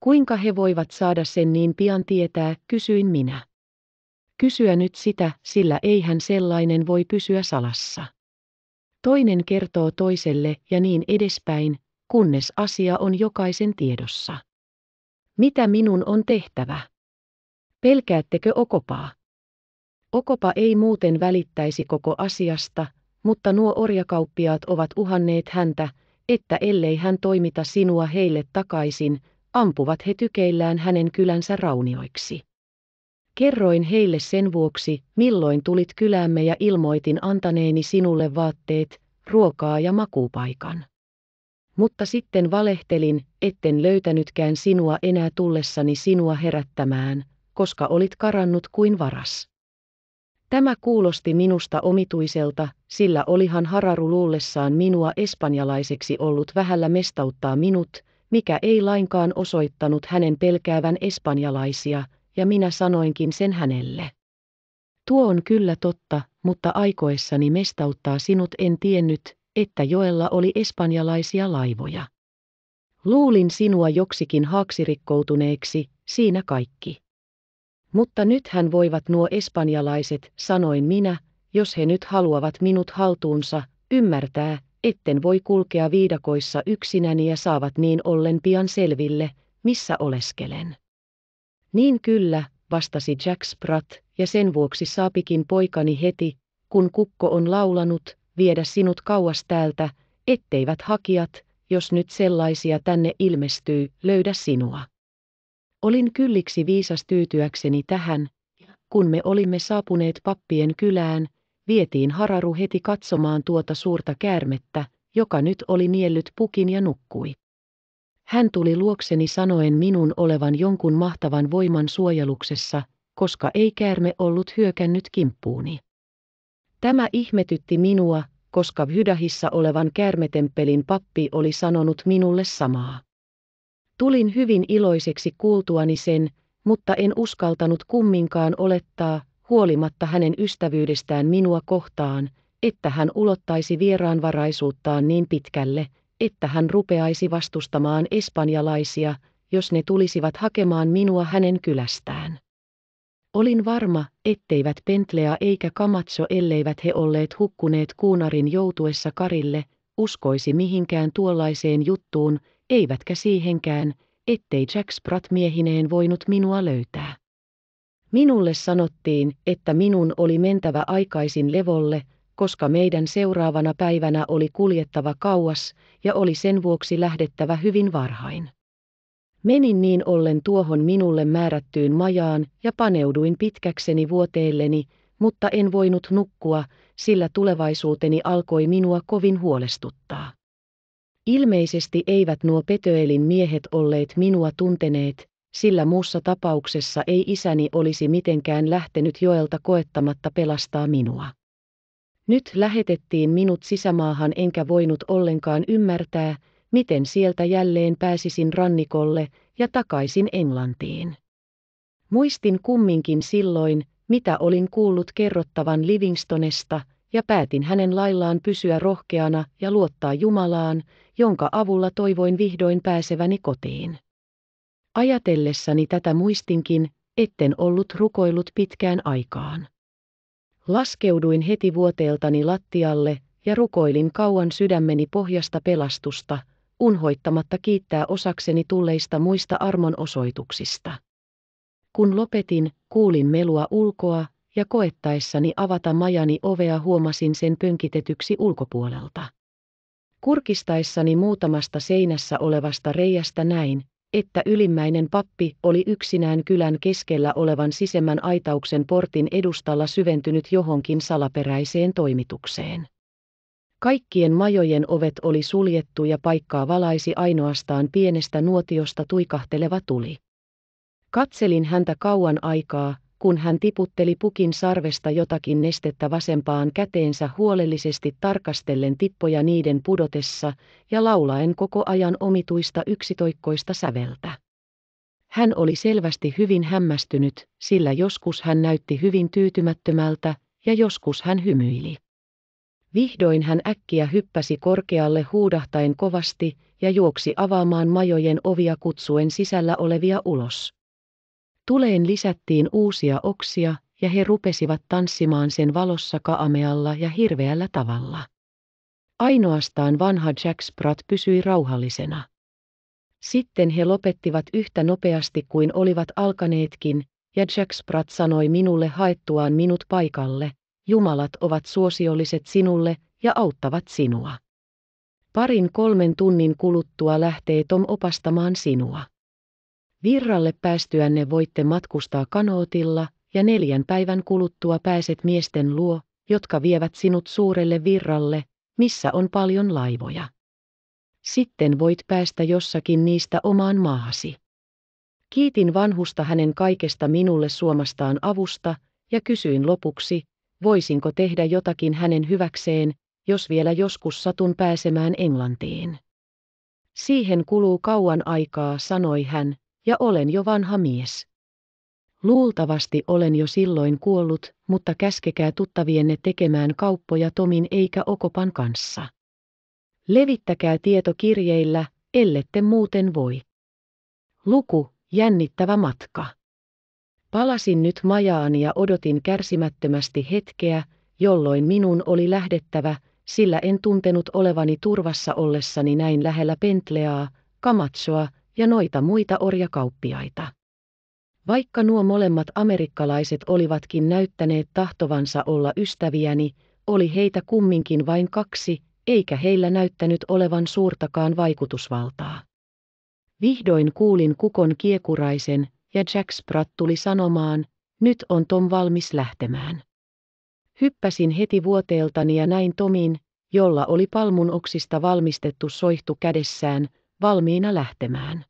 Kuinka he voivat saada sen niin pian tietää, kysyin minä. Kysyä nyt sitä, sillä eihän sellainen voi pysyä salassa toinen kertoo toiselle ja niin edespäin, kunnes asia on jokaisen tiedossa. Mitä minun on tehtävä? Pelkäättekö okopaa? Okopa ei muuten välittäisi koko asiasta, mutta nuo orjakauppiaat ovat uhanneet häntä, että ellei hän toimita sinua heille takaisin, ampuvat he tykeillään hänen kylänsä raunioiksi. Kerroin heille sen vuoksi, milloin tulit kylämme ja ilmoitin antaneeni sinulle vaatteet, ruokaa ja makupaikan. Mutta sitten valehtelin, etten löytänytkään sinua enää tullessani sinua herättämään, koska olit karannut kuin varas. Tämä kuulosti minusta omituiselta, sillä olihan Hararu luullessaan minua espanjalaiseksi ollut vähällä mestauttaa minut, mikä ei lainkaan osoittanut hänen pelkäävän espanjalaisia, ja minä sanoinkin sen hänelle. Tuo on kyllä totta, mutta aikoessani mestauttaa sinut en tiennyt, että joella oli espanjalaisia laivoja. Luulin sinua joksikin haaksirikkoutuneeksi, siinä kaikki. Mutta nythän voivat nuo espanjalaiset, sanoin minä, jos he nyt haluavat minut haltuunsa, ymmärtää, etten voi kulkea viidakoissa yksinäni ja saavat niin ollen pian selville, missä oleskelen. Niin kyllä, vastasi Jack Spratt, ja sen vuoksi saapikin poikani heti, kun kukko on laulanut, viedä sinut kauas täältä, etteivät hakijat, jos nyt sellaisia tänne ilmestyy, löydä sinua. Olin kylliksi viisas tyytyäkseni tähän, kun me olimme saapuneet pappien kylään, vietiin hararu heti katsomaan tuota suurta käärmettä, joka nyt oli niellyt pukin ja nukkui. Hän tuli luokseni sanoen minun olevan jonkun mahtavan voiman suojeluksessa, koska ei käärme ollut hyökännyt kimppuuni. Tämä ihmetytti minua, koska Vydahissa olevan käärmetemppelin pappi oli sanonut minulle samaa. Tulin hyvin iloiseksi kuultuani sen, mutta en uskaltanut kumminkaan olettaa, huolimatta hänen ystävyydestään minua kohtaan, että hän ulottaisi vieraanvaraisuuttaan niin pitkälle, että hän rupeaisi vastustamaan espanjalaisia, jos ne tulisivat hakemaan minua hänen kylästään. Olin varma, etteivät Pentlea eikä Kamatso, elleivät he olleet hukkuneet kuunarin joutuessa karille, uskoisi mihinkään tuollaiseen juttuun, eivätkä siihenkään, ettei Jack Spratt miehineen voinut minua löytää. Minulle sanottiin, että minun oli mentävä aikaisin levolle, koska meidän seuraavana päivänä oli kuljettava kauas ja oli sen vuoksi lähdettävä hyvin varhain. Menin niin ollen tuohon minulle määrättyyn majaan ja paneuduin pitkäkseni vuoteelleni, mutta en voinut nukkua, sillä tulevaisuuteni alkoi minua kovin huolestuttaa. Ilmeisesti eivät nuo Petöelin miehet olleet minua tunteneet, sillä muussa tapauksessa ei isäni olisi mitenkään lähtenyt joelta koettamatta pelastaa minua. Nyt lähetettiin minut sisämaahan enkä voinut ollenkaan ymmärtää, miten sieltä jälleen pääsisin rannikolle ja takaisin Englantiin. Muistin kumminkin silloin, mitä olin kuullut kerrottavan Livingstonesta, ja päätin hänen laillaan pysyä rohkeana ja luottaa Jumalaan, jonka avulla toivoin vihdoin pääseväni kotiin. Ajatellessani tätä muistinkin, etten ollut rukoillut pitkään aikaan. Laskeuduin heti vuoteeltani lattialle ja rukoilin kauan sydämeni pohjasta pelastusta, unhoittamatta kiittää osakseni tulleista muista armon osoituksista. Kun lopetin, kuulin melua ulkoa, ja koettaessani avata majani ovea huomasin sen pönkitetyksi ulkopuolelta. Kurkistaessani muutamasta seinässä olevasta reiästä näin, että ylimmäinen pappi oli yksinään kylän keskellä olevan sisemmän aitauksen portin edustalla syventynyt johonkin salaperäiseen toimitukseen. Kaikkien majojen ovet oli suljettu ja paikkaa valaisi ainoastaan pienestä nuotiosta tuikahteleva tuli. Katselin häntä kauan aikaa, kun hän tiputteli pukin sarvesta jotakin nestettä vasempaan käteensä huolellisesti tarkastellen tippoja niiden pudotessa ja laulaen koko ajan omituista yksitoikkoista säveltä. Hän oli selvästi hyvin hämmästynyt, sillä joskus hän näytti hyvin tyytymättömältä ja joskus hän hymyili. Vihdoin hän äkkiä hyppäsi korkealle huudahtaen kovasti ja juoksi avaamaan majojen ovia kutsuen sisällä olevia ulos. Tuleen lisättiin uusia oksia, ja he rupesivat tanssimaan sen valossa kaamealla ja hirveällä tavalla. Ainoastaan vanha Jack Sprat pysyi rauhallisena. Sitten he lopettivat yhtä nopeasti kuin olivat alkaneetkin, ja Jack Sprat sanoi minulle haettuaan minut paikalle, Jumalat ovat suosiolliset sinulle ja auttavat sinua. Parin kolmen tunnin kuluttua lähtee Tom opastamaan sinua. Virralle päästyänne voitte matkustaa kanootilla, ja neljän päivän kuluttua pääset miesten luo, jotka vievät sinut suurelle virralle, missä on paljon laivoja. Sitten voit päästä jossakin niistä omaan maahasi. Kiitin vanhusta hänen kaikesta minulle suomastaan avusta, ja kysyin lopuksi, voisinko tehdä jotakin hänen hyväkseen, jos vielä joskus satun pääsemään Englantiin. Siihen kuluu kauan aikaa, sanoi hän, ja olen jo vanha mies. Luultavasti olen jo silloin kuollut, mutta käskekää tuttavienne tekemään kauppoja Tomin eikä Okopan kanssa. Levittäkää tieto kirjeillä, ellette muuten voi. Luku, jännittävä matka. Palasin nyt majaan ja odotin kärsimättömästi hetkeä, jolloin minun oli lähdettävä, sillä en tuntenut olevani turvassa ollessani näin lähellä Pentleaa, Kamatsoa, ja noita muita orjakauppiaita. Vaikka nuo molemmat amerikkalaiset olivatkin näyttäneet tahtovansa olla ystäviäni, oli heitä kumminkin vain kaksi, eikä heillä näyttänyt olevan suurtakaan vaikutusvaltaa. Vihdoin kuulin kukon kiekuraisen, ja Jack Spratt tuli sanomaan, nyt on Tom valmis lähtemään. Hyppäsin heti vuoteeltani ja näin Tomin, jolla oli palmun oksista valmistettu soihtu kädessään, valmiina lähtemään.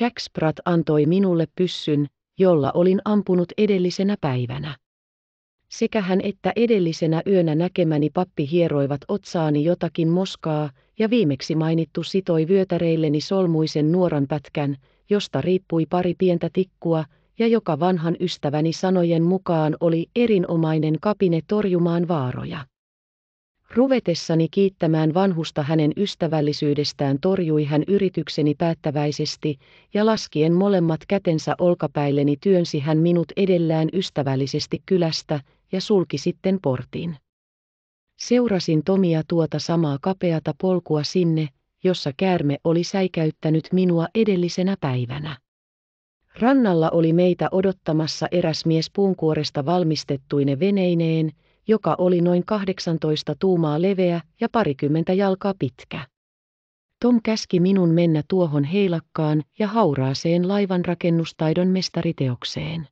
Jack Spratt antoi minulle pyssyn, jolla olin ampunut edellisenä päivänä. Sekä hän että edellisenä yönä näkemäni pappi hieroivat otsaani jotakin moskaa, ja viimeksi mainittu sitoi vyötäreilleni solmuisen nuoran pätkän, josta riippui pari pientä tikkua, ja joka vanhan ystäväni sanojen mukaan oli erinomainen kapine torjumaan vaaroja. Ruvetessani kiittämään vanhusta hänen ystävällisyydestään torjui hän yritykseni päättäväisesti, ja laskien molemmat kätensä olkapäilleni työnsi hän minut edellään ystävällisesti kylästä, ja sulki sitten portin. Seurasin Tomia tuota samaa kapeata polkua sinne, jossa käärme oli säikäyttänyt minua edellisenä päivänä. Rannalla oli meitä odottamassa eräs mies puunkuoresta valmistettuine veneineen, joka oli noin 18 tuumaa leveä ja parikymmentä jalkaa pitkä. Tom käski minun mennä tuohon heilakkaan ja hauraaseen laivanrakennustaidon mestariteokseen.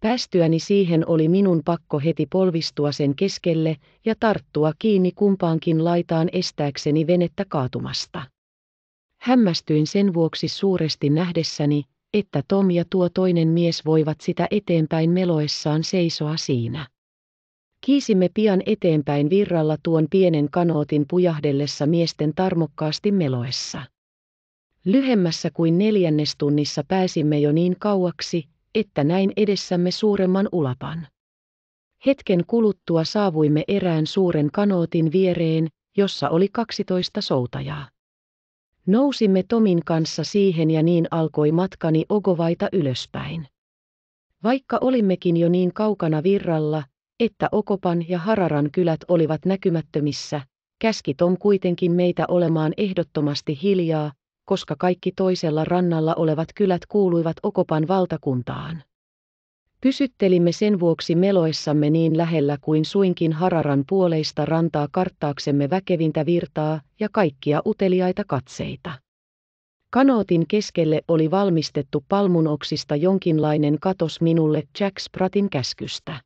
Päästyäni siihen oli minun pakko heti polvistua sen keskelle ja tarttua kiinni kumpaankin laitaan estääkseni venettä kaatumasta. Hämmästyin sen vuoksi suuresti nähdessäni, että Tom ja tuo toinen mies voivat sitä eteenpäin meloessaan seisoa siinä. Kiisimme pian eteenpäin virralla tuon pienen kanootin pujahdellessa miesten tarmokkaasti meloessa. Lyhemmässä kuin neljännes tunnissa pääsimme jo niin kauaksi, että näin edessämme suuremman ulapan. Hetken kuluttua saavuimme erään suuren kanootin viereen, jossa oli 12 soutajaa. Nousimme Tomin kanssa siihen ja niin alkoi matkani Ogovaita ylöspäin. Vaikka olimmekin jo niin kaukana virralla, että Okopan ja Hararan kylät olivat näkymättömissä, käski Tom kuitenkin meitä olemaan ehdottomasti hiljaa, koska kaikki toisella rannalla olevat kylät kuuluivat Okopan valtakuntaan. Pysyttelimme sen vuoksi meloissamme niin lähellä kuin suinkin Hararan puoleista rantaa karttaaksemme väkevintä virtaa ja kaikkia uteliaita katseita. Kanootin keskelle oli valmistettu palmunoksista jonkinlainen katos minulle Jack Spratin käskystä.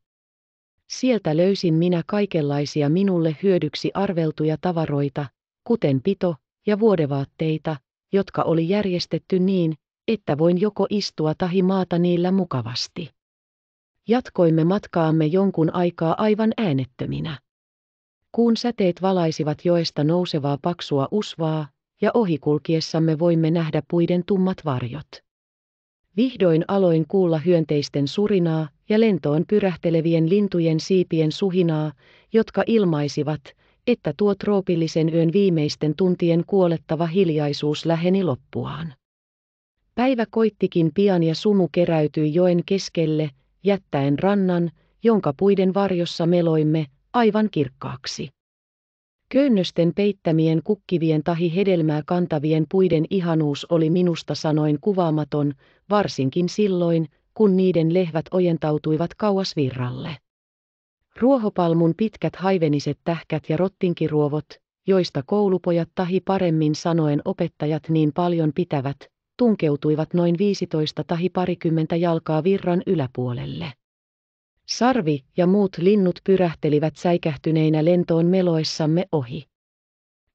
Sieltä löysin minä kaikenlaisia minulle hyödyksi arveltuja tavaroita, kuten pito- ja vuodevaatteita, jotka oli järjestetty niin, että voin joko istua tahi maata niillä mukavasti. Jatkoimme matkaamme jonkun aikaa aivan äänettöminä. Kuun säteet valaisivat joesta nousevaa paksua usvaa, ja ohikulkiessamme voimme nähdä puiden tummat varjot. Vihdoin aloin kuulla hyönteisten surinaa, ja lentoon pyrähtelevien lintujen siipien suhinaa, jotka ilmaisivat, että tuo troopillisen yön viimeisten tuntien kuolettava hiljaisuus läheni loppuaan. Päivä koittikin pian ja sumu keräytyi joen keskelle, jättäen rannan, jonka puiden varjossa meloimme, aivan kirkkaaksi. Köynnösten peittämien kukkivien tahi hedelmää kantavien puiden ihanuus oli minusta sanoin kuvaamaton, varsinkin silloin, kun niiden lehvät ojentautuivat kauas virralle. Ruohopalmun pitkät haiveniset tähkät ja rottinkiruovot, joista koulupojat tahi paremmin sanoen opettajat niin paljon pitävät, tunkeutuivat noin 15 tahi parikymmentä jalkaa virran yläpuolelle. Sarvi ja muut linnut pyrähtelivät säikähtyneinä lentoon meloissamme ohi.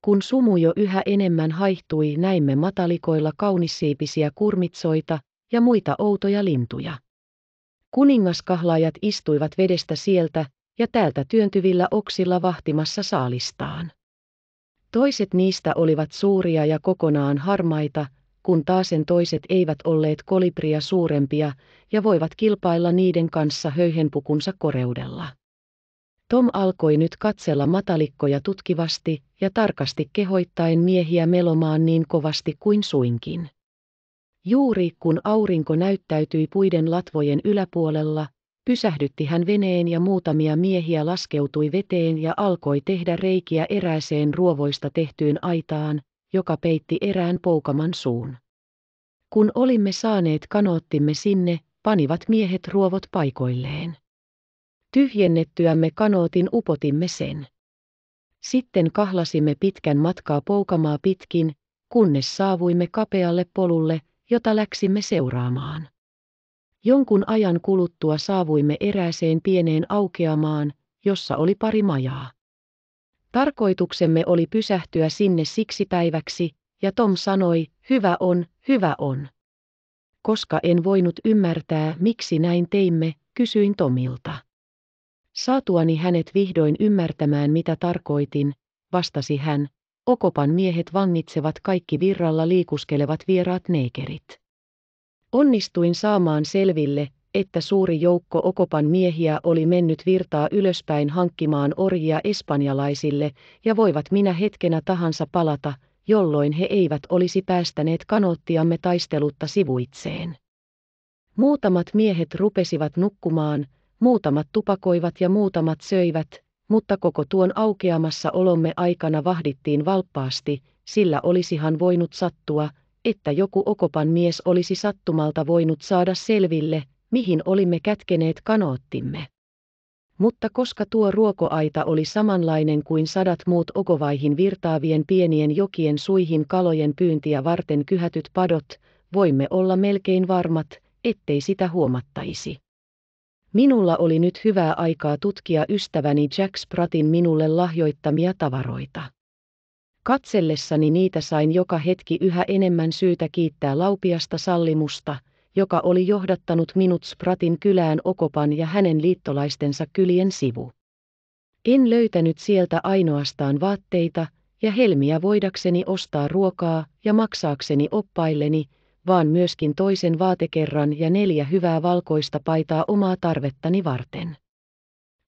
Kun sumu jo yhä enemmän haihtui, näimme matalikoilla kaunissiipisiä kurmitsoita, ja muita outoja lintuja. Kuningaskahlaajat istuivat vedestä sieltä ja täältä työntyvillä oksilla vahtimassa saalistaan. Toiset niistä olivat suuria ja kokonaan harmaita, kun taasen toiset eivät olleet kolibria suurempia ja voivat kilpailla niiden kanssa höyhenpukunsa koreudella. Tom alkoi nyt katsella matalikkoja tutkivasti ja tarkasti kehoittain miehiä melomaan niin kovasti kuin suinkin. Juuri kun aurinko näyttäytyi puiden latvojen yläpuolella, pysähdytti hän veneen ja muutamia miehiä laskeutui veteen ja alkoi tehdä reikiä erääseen ruovoista tehtyyn aitaan, joka peitti erään poukaman suun. Kun olimme saaneet kanoottimme sinne, panivat miehet ruovot paikoilleen. Tyhjennettyämme kanootin upotimme sen. Sitten kahlasimme pitkän matkaa poukamaa pitkin, kunnes saavuimme kapealle polulle, jota läksimme seuraamaan. Jonkun ajan kuluttua saavuimme erääseen pieneen aukeamaan, jossa oli pari majaa. Tarkoituksemme oli pysähtyä sinne siksi päiväksi, ja Tom sanoi, hyvä on, hyvä on. Koska en voinut ymmärtää, miksi näin teimme, kysyin Tomilta. Saatuani hänet vihdoin ymmärtämään, mitä tarkoitin, vastasi hän, Okopan miehet vangitsevat kaikki virralla liikuskelevat vieraat neikerit. Onnistuin saamaan selville, että suuri joukko Okopan miehiä oli mennyt virtaa ylöspäin hankkimaan orjia espanjalaisille, ja voivat minä hetkenä tahansa palata, jolloin he eivät olisi päästäneet kanoottiamme taistelutta sivuitseen. Muutamat miehet rupesivat nukkumaan, muutamat tupakoivat ja muutamat söivät, mutta koko tuon aukeamassa olomme aikana vahdittiin valppaasti, sillä olisihan voinut sattua, että joku okopan mies olisi sattumalta voinut saada selville, mihin olimme kätkeneet kanoottimme. Mutta koska tuo ruokoaita oli samanlainen kuin sadat muut okovaihin virtaavien pienien jokien suihin kalojen pyyntiä varten kyhätyt padot, voimme olla melkein varmat, ettei sitä huomattaisi. Minulla oli nyt hyvää aikaa tutkia ystäväni Jack Spratin minulle lahjoittamia tavaroita. Katsellessani niitä sain joka hetki yhä enemmän syytä kiittää laupiasta sallimusta, joka oli johdattanut minut Spratin kylään Okopan ja hänen liittolaistensa kylien sivu. En löytänyt sieltä ainoastaan vaatteita ja helmiä voidakseni ostaa ruokaa ja maksaakseni oppailleni, vaan myöskin toisen vaatekerran ja neljä hyvää valkoista paitaa omaa tarvettani varten.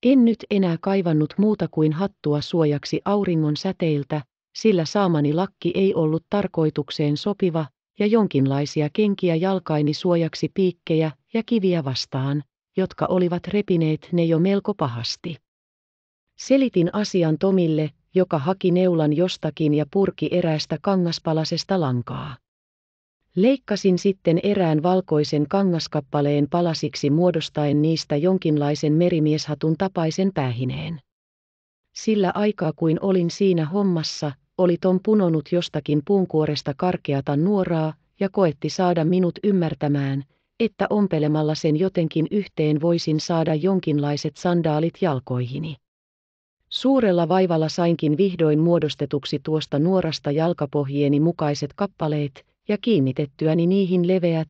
En nyt enää kaivannut muuta kuin hattua suojaksi auringon säteiltä, sillä saamani lakki ei ollut tarkoitukseen sopiva, ja jonkinlaisia kenkiä jalkaini suojaksi piikkejä ja kiviä vastaan, jotka olivat repineet ne jo melko pahasti. Selitin asian Tomille, joka haki neulan jostakin ja purki eräästä kangaspalasesta lankaa. Leikkasin sitten erään valkoisen kangaskappaleen palasiksi muodostaen niistä jonkinlaisen merimieshatun tapaisen päähineen. Sillä aikaa kuin olin siinä hommassa, oli Tom punonut jostakin puunkuoresta karkeata nuoraa ja koetti saada minut ymmärtämään, että ompelemalla sen jotenkin yhteen voisin saada jonkinlaiset sandaalit jalkoihini. Suurella vaivalla sainkin vihdoin muodostetuksi tuosta nuorasta jalkapohjieni mukaiset kappaleet – ja kiinnitettyäni niihin leveät,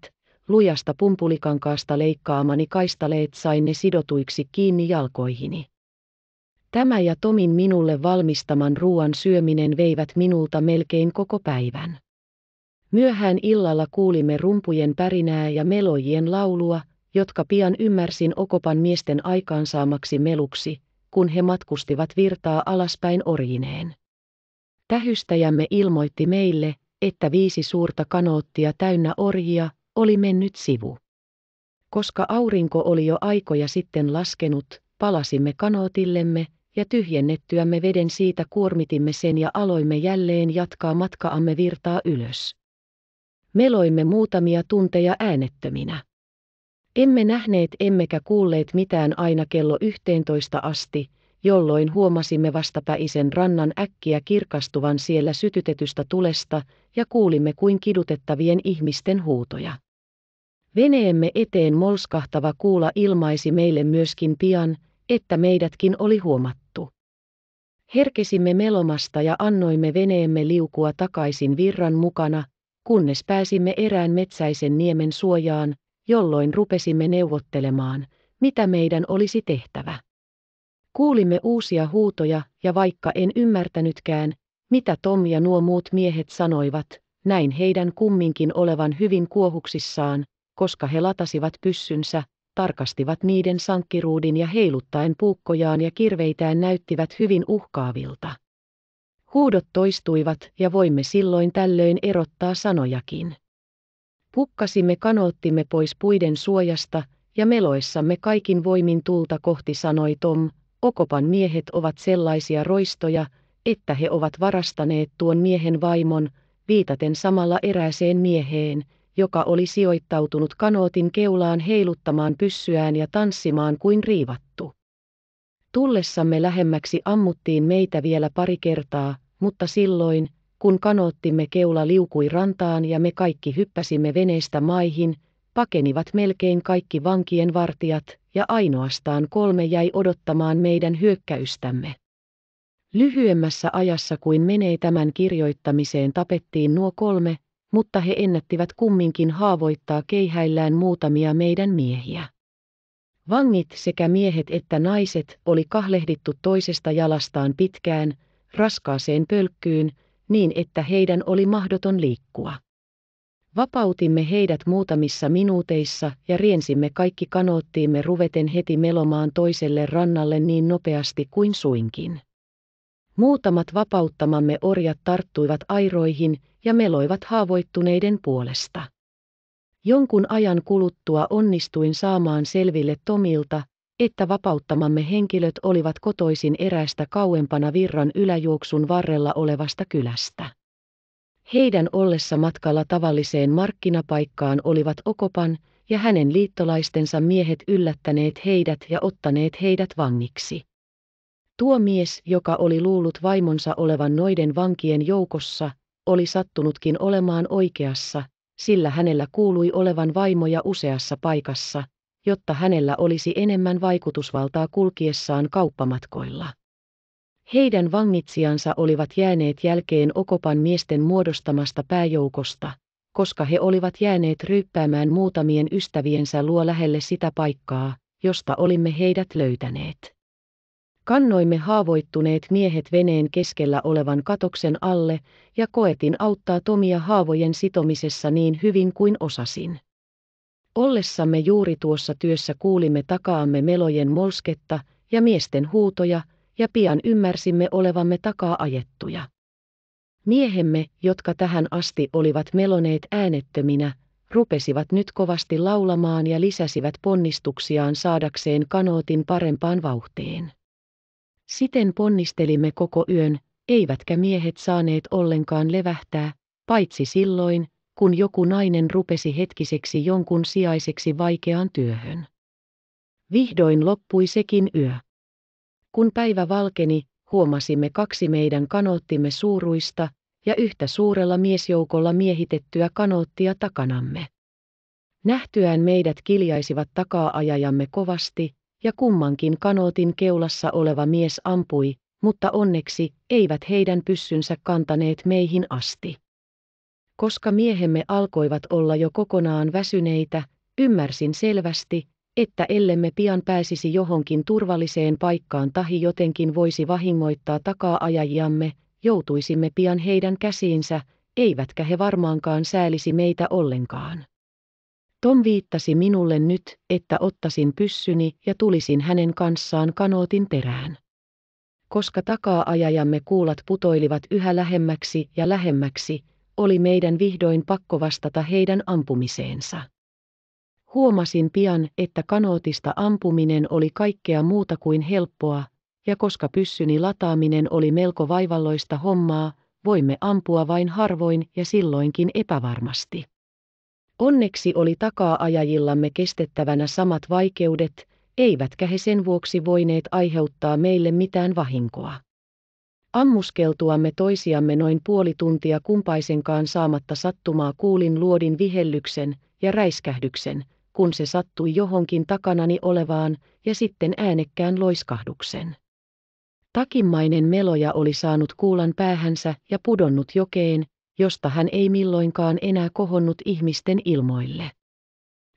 lujasta pumpulikankaasta leikkaamani kaistaleet sain ne sidotuiksi kiinni jalkoihini. Tämä ja Tomin minulle valmistaman ruoan syöminen veivät minulta melkein koko päivän. Myöhään illalla kuulimme rumpujen pärinää ja melojien laulua, jotka pian ymmärsin Okopan miesten aikaansaamaksi meluksi, kun he matkustivat virtaa alaspäin orjineen. Tähystäjämme ilmoitti meille, että viisi suurta kanoottia täynnä orjia oli mennyt sivu. Koska aurinko oli jo aikoja sitten laskenut, palasimme kanootillemme ja tyhjennettyämme veden siitä kuormitimme sen ja aloimme jälleen jatkaa matkaamme virtaa ylös. Meloimme muutamia tunteja äänettöminä. Emme nähneet emmekä kuulleet mitään aina kello 11 asti, jolloin huomasimme vastapäisen rannan äkkiä kirkastuvan siellä sytytetystä tulesta ja kuulimme kuin kidutettavien ihmisten huutoja. Veneemme eteen molskahtava kuula ilmaisi meille myöskin pian, että meidätkin oli huomattu. Herkesimme melomasta ja annoimme veneemme liukua takaisin virran mukana, kunnes pääsimme erään metsäisen niemen suojaan, jolloin rupesimme neuvottelemaan, mitä meidän olisi tehtävä. Kuulimme uusia huutoja, ja vaikka en ymmärtänytkään, mitä Tom ja nuo muut miehet sanoivat, näin heidän kumminkin olevan hyvin kuohuksissaan, koska he latasivat pyssynsä, tarkastivat niiden sankkiruudin ja heiluttaen puukkojaan ja kirveitään näyttivät hyvin uhkaavilta. Huudot toistuivat ja voimme silloin tällöin erottaa sanojakin. Pukkasimme kanoottimme pois puiden suojasta ja meloissamme kaikin voimin tulta kohti sanoi Tom, Okopan miehet ovat sellaisia roistoja, että he ovat varastaneet tuon miehen vaimon, viitaten samalla erääseen mieheen, joka oli sijoittautunut kanootin keulaan heiluttamaan pyssyään ja tanssimaan kuin riivattu. Tullessamme lähemmäksi ammuttiin meitä vielä pari kertaa, mutta silloin, kun kanoottimme keula liukui rantaan ja me kaikki hyppäsimme veneestä maihin, pakenivat melkein kaikki vankien vartijat, ja ainoastaan kolme jäi odottamaan meidän hyökkäystämme. Lyhyemmässä ajassa kuin menee tämän kirjoittamiseen tapettiin nuo kolme, mutta he ennättivät kumminkin haavoittaa keihäillään muutamia meidän miehiä. Vangit sekä miehet että naiset oli kahlehdittu toisesta jalastaan pitkään, raskaaseen pölkkyyn, niin että heidän oli mahdoton liikkua. Vapautimme heidät muutamissa minuuteissa ja riensimme kaikki kanoottiimme ruveten heti melomaan toiselle rannalle niin nopeasti kuin suinkin. Muutamat vapauttamamme orjat tarttuivat airoihin ja meloivat haavoittuneiden puolesta. Jonkun ajan kuluttua onnistuin saamaan selville Tomilta, että vapauttamamme henkilöt olivat kotoisin eräästä kauempana virran yläjuoksun varrella olevasta kylästä. Heidän ollessa matkalla tavalliseen markkinapaikkaan olivat Okopan ja hänen liittolaistensa miehet yllättäneet heidät ja ottaneet heidät vangiksi. Tuo mies, joka oli luullut vaimonsa olevan noiden vankien joukossa, oli sattunutkin olemaan oikeassa, sillä hänellä kuului olevan vaimoja useassa paikassa, jotta hänellä olisi enemmän vaikutusvaltaa kulkiessaan kauppamatkoilla. Heidän vangitsijansa olivat jääneet jälkeen Okopan miesten muodostamasta pääjoukosta, koska he olivat jääneet ryyppäämään muutamien ystäviensä luo lähelle sitä paikkaa, josta olimme heidät löytäneet. Kannoimme haavoittuneet miehet veneen keskellä olevan katoksen alle ja koetin auttaa Tomia haavojen sitomisessa niin hyvin kuin osasin. Ollessamme juuri tuossa työssä kuulimme takaamme melojen molsketta ja miesten huutoja – ja pian ymmärsimme olevamme takaa ajettuja. Miehemme, jotka tähän asti olivat meloneet äänettöminä, rupesivat nyt kovasti laulamaan ja lisäsivät ponnistuksiaan saadakseen kanootin parempaan vauhtiin. Siten ponnistelimme koko yön, eivätkä miehet saaneet ollenkaan levähtää, paitsi silloin, kun joku nainen rupesi hetkiseksi jonkun sijaiseksi vaikeaan työhön. Vihdoin loppui sekin yö. Kun päivä valkeni, huomasimme kaksi meidän kanoottimme suuruista ja yhtä suurella miesjoukolla miehitettyä kanoottia takanamme. Nähtyään meidät kiljaisivat takaa ajajamme kovasti, ja kummankin kanootin keulassa oleva mies ampui, mutta onneksi eivät heidän pyssynsä kantaneet meihin asti. Koska miehemme alkoivat olla jo kokonaan väsyneitä, ymmärsin selvästi, että ellemme pian pääsisi johonkin turvalliseen paikkaan tahi jotenkin voisi vahingoittaa takaa ajajiamme, joutuisimme pian heidän käsiinsä, eivätkä he varmaankaan säälisi meitä ollenkaan. Tom viittasi minulle nyt, että ottaisin pyssyni ja tulisin hänen kanssaan kanootin perään. Koska takaa ajajamme kuulat putoilivat yhä lähemmäksi ja lähemmäksi, oli meidän vihdoin pakko vastata heidän ampumiseensa. Huomasin pian, että kanootista ampuminen oli kaikkea muuta kuin helppoa, ja koska pyssyni lataaminen oli melko vaivalloista hommaa, voimme ampua vain harvoin ja silloinkin epävarmasti. Onneksi oli takaa-ajajillamme kestettävänä samat vaikeudet, eivätkä he sen vuoksi voineet aiheuttaa meille mitään vahinkoa. Ammuskeltuamme toisiamme noin puoli tuntia kumpaisenkaan saamatta sattumaa kuulin luodin vihellyksen ja räiskähdyksen, kun se sattui johonkin takanani olevaan ja sitten äänekkään loiskahduksen. Takimmainen meloja oli saanut kuulan päähänsä ja pudonnut jokeen, josta hän ei milloinkaan enää kohonnut ihmisten ilmoille.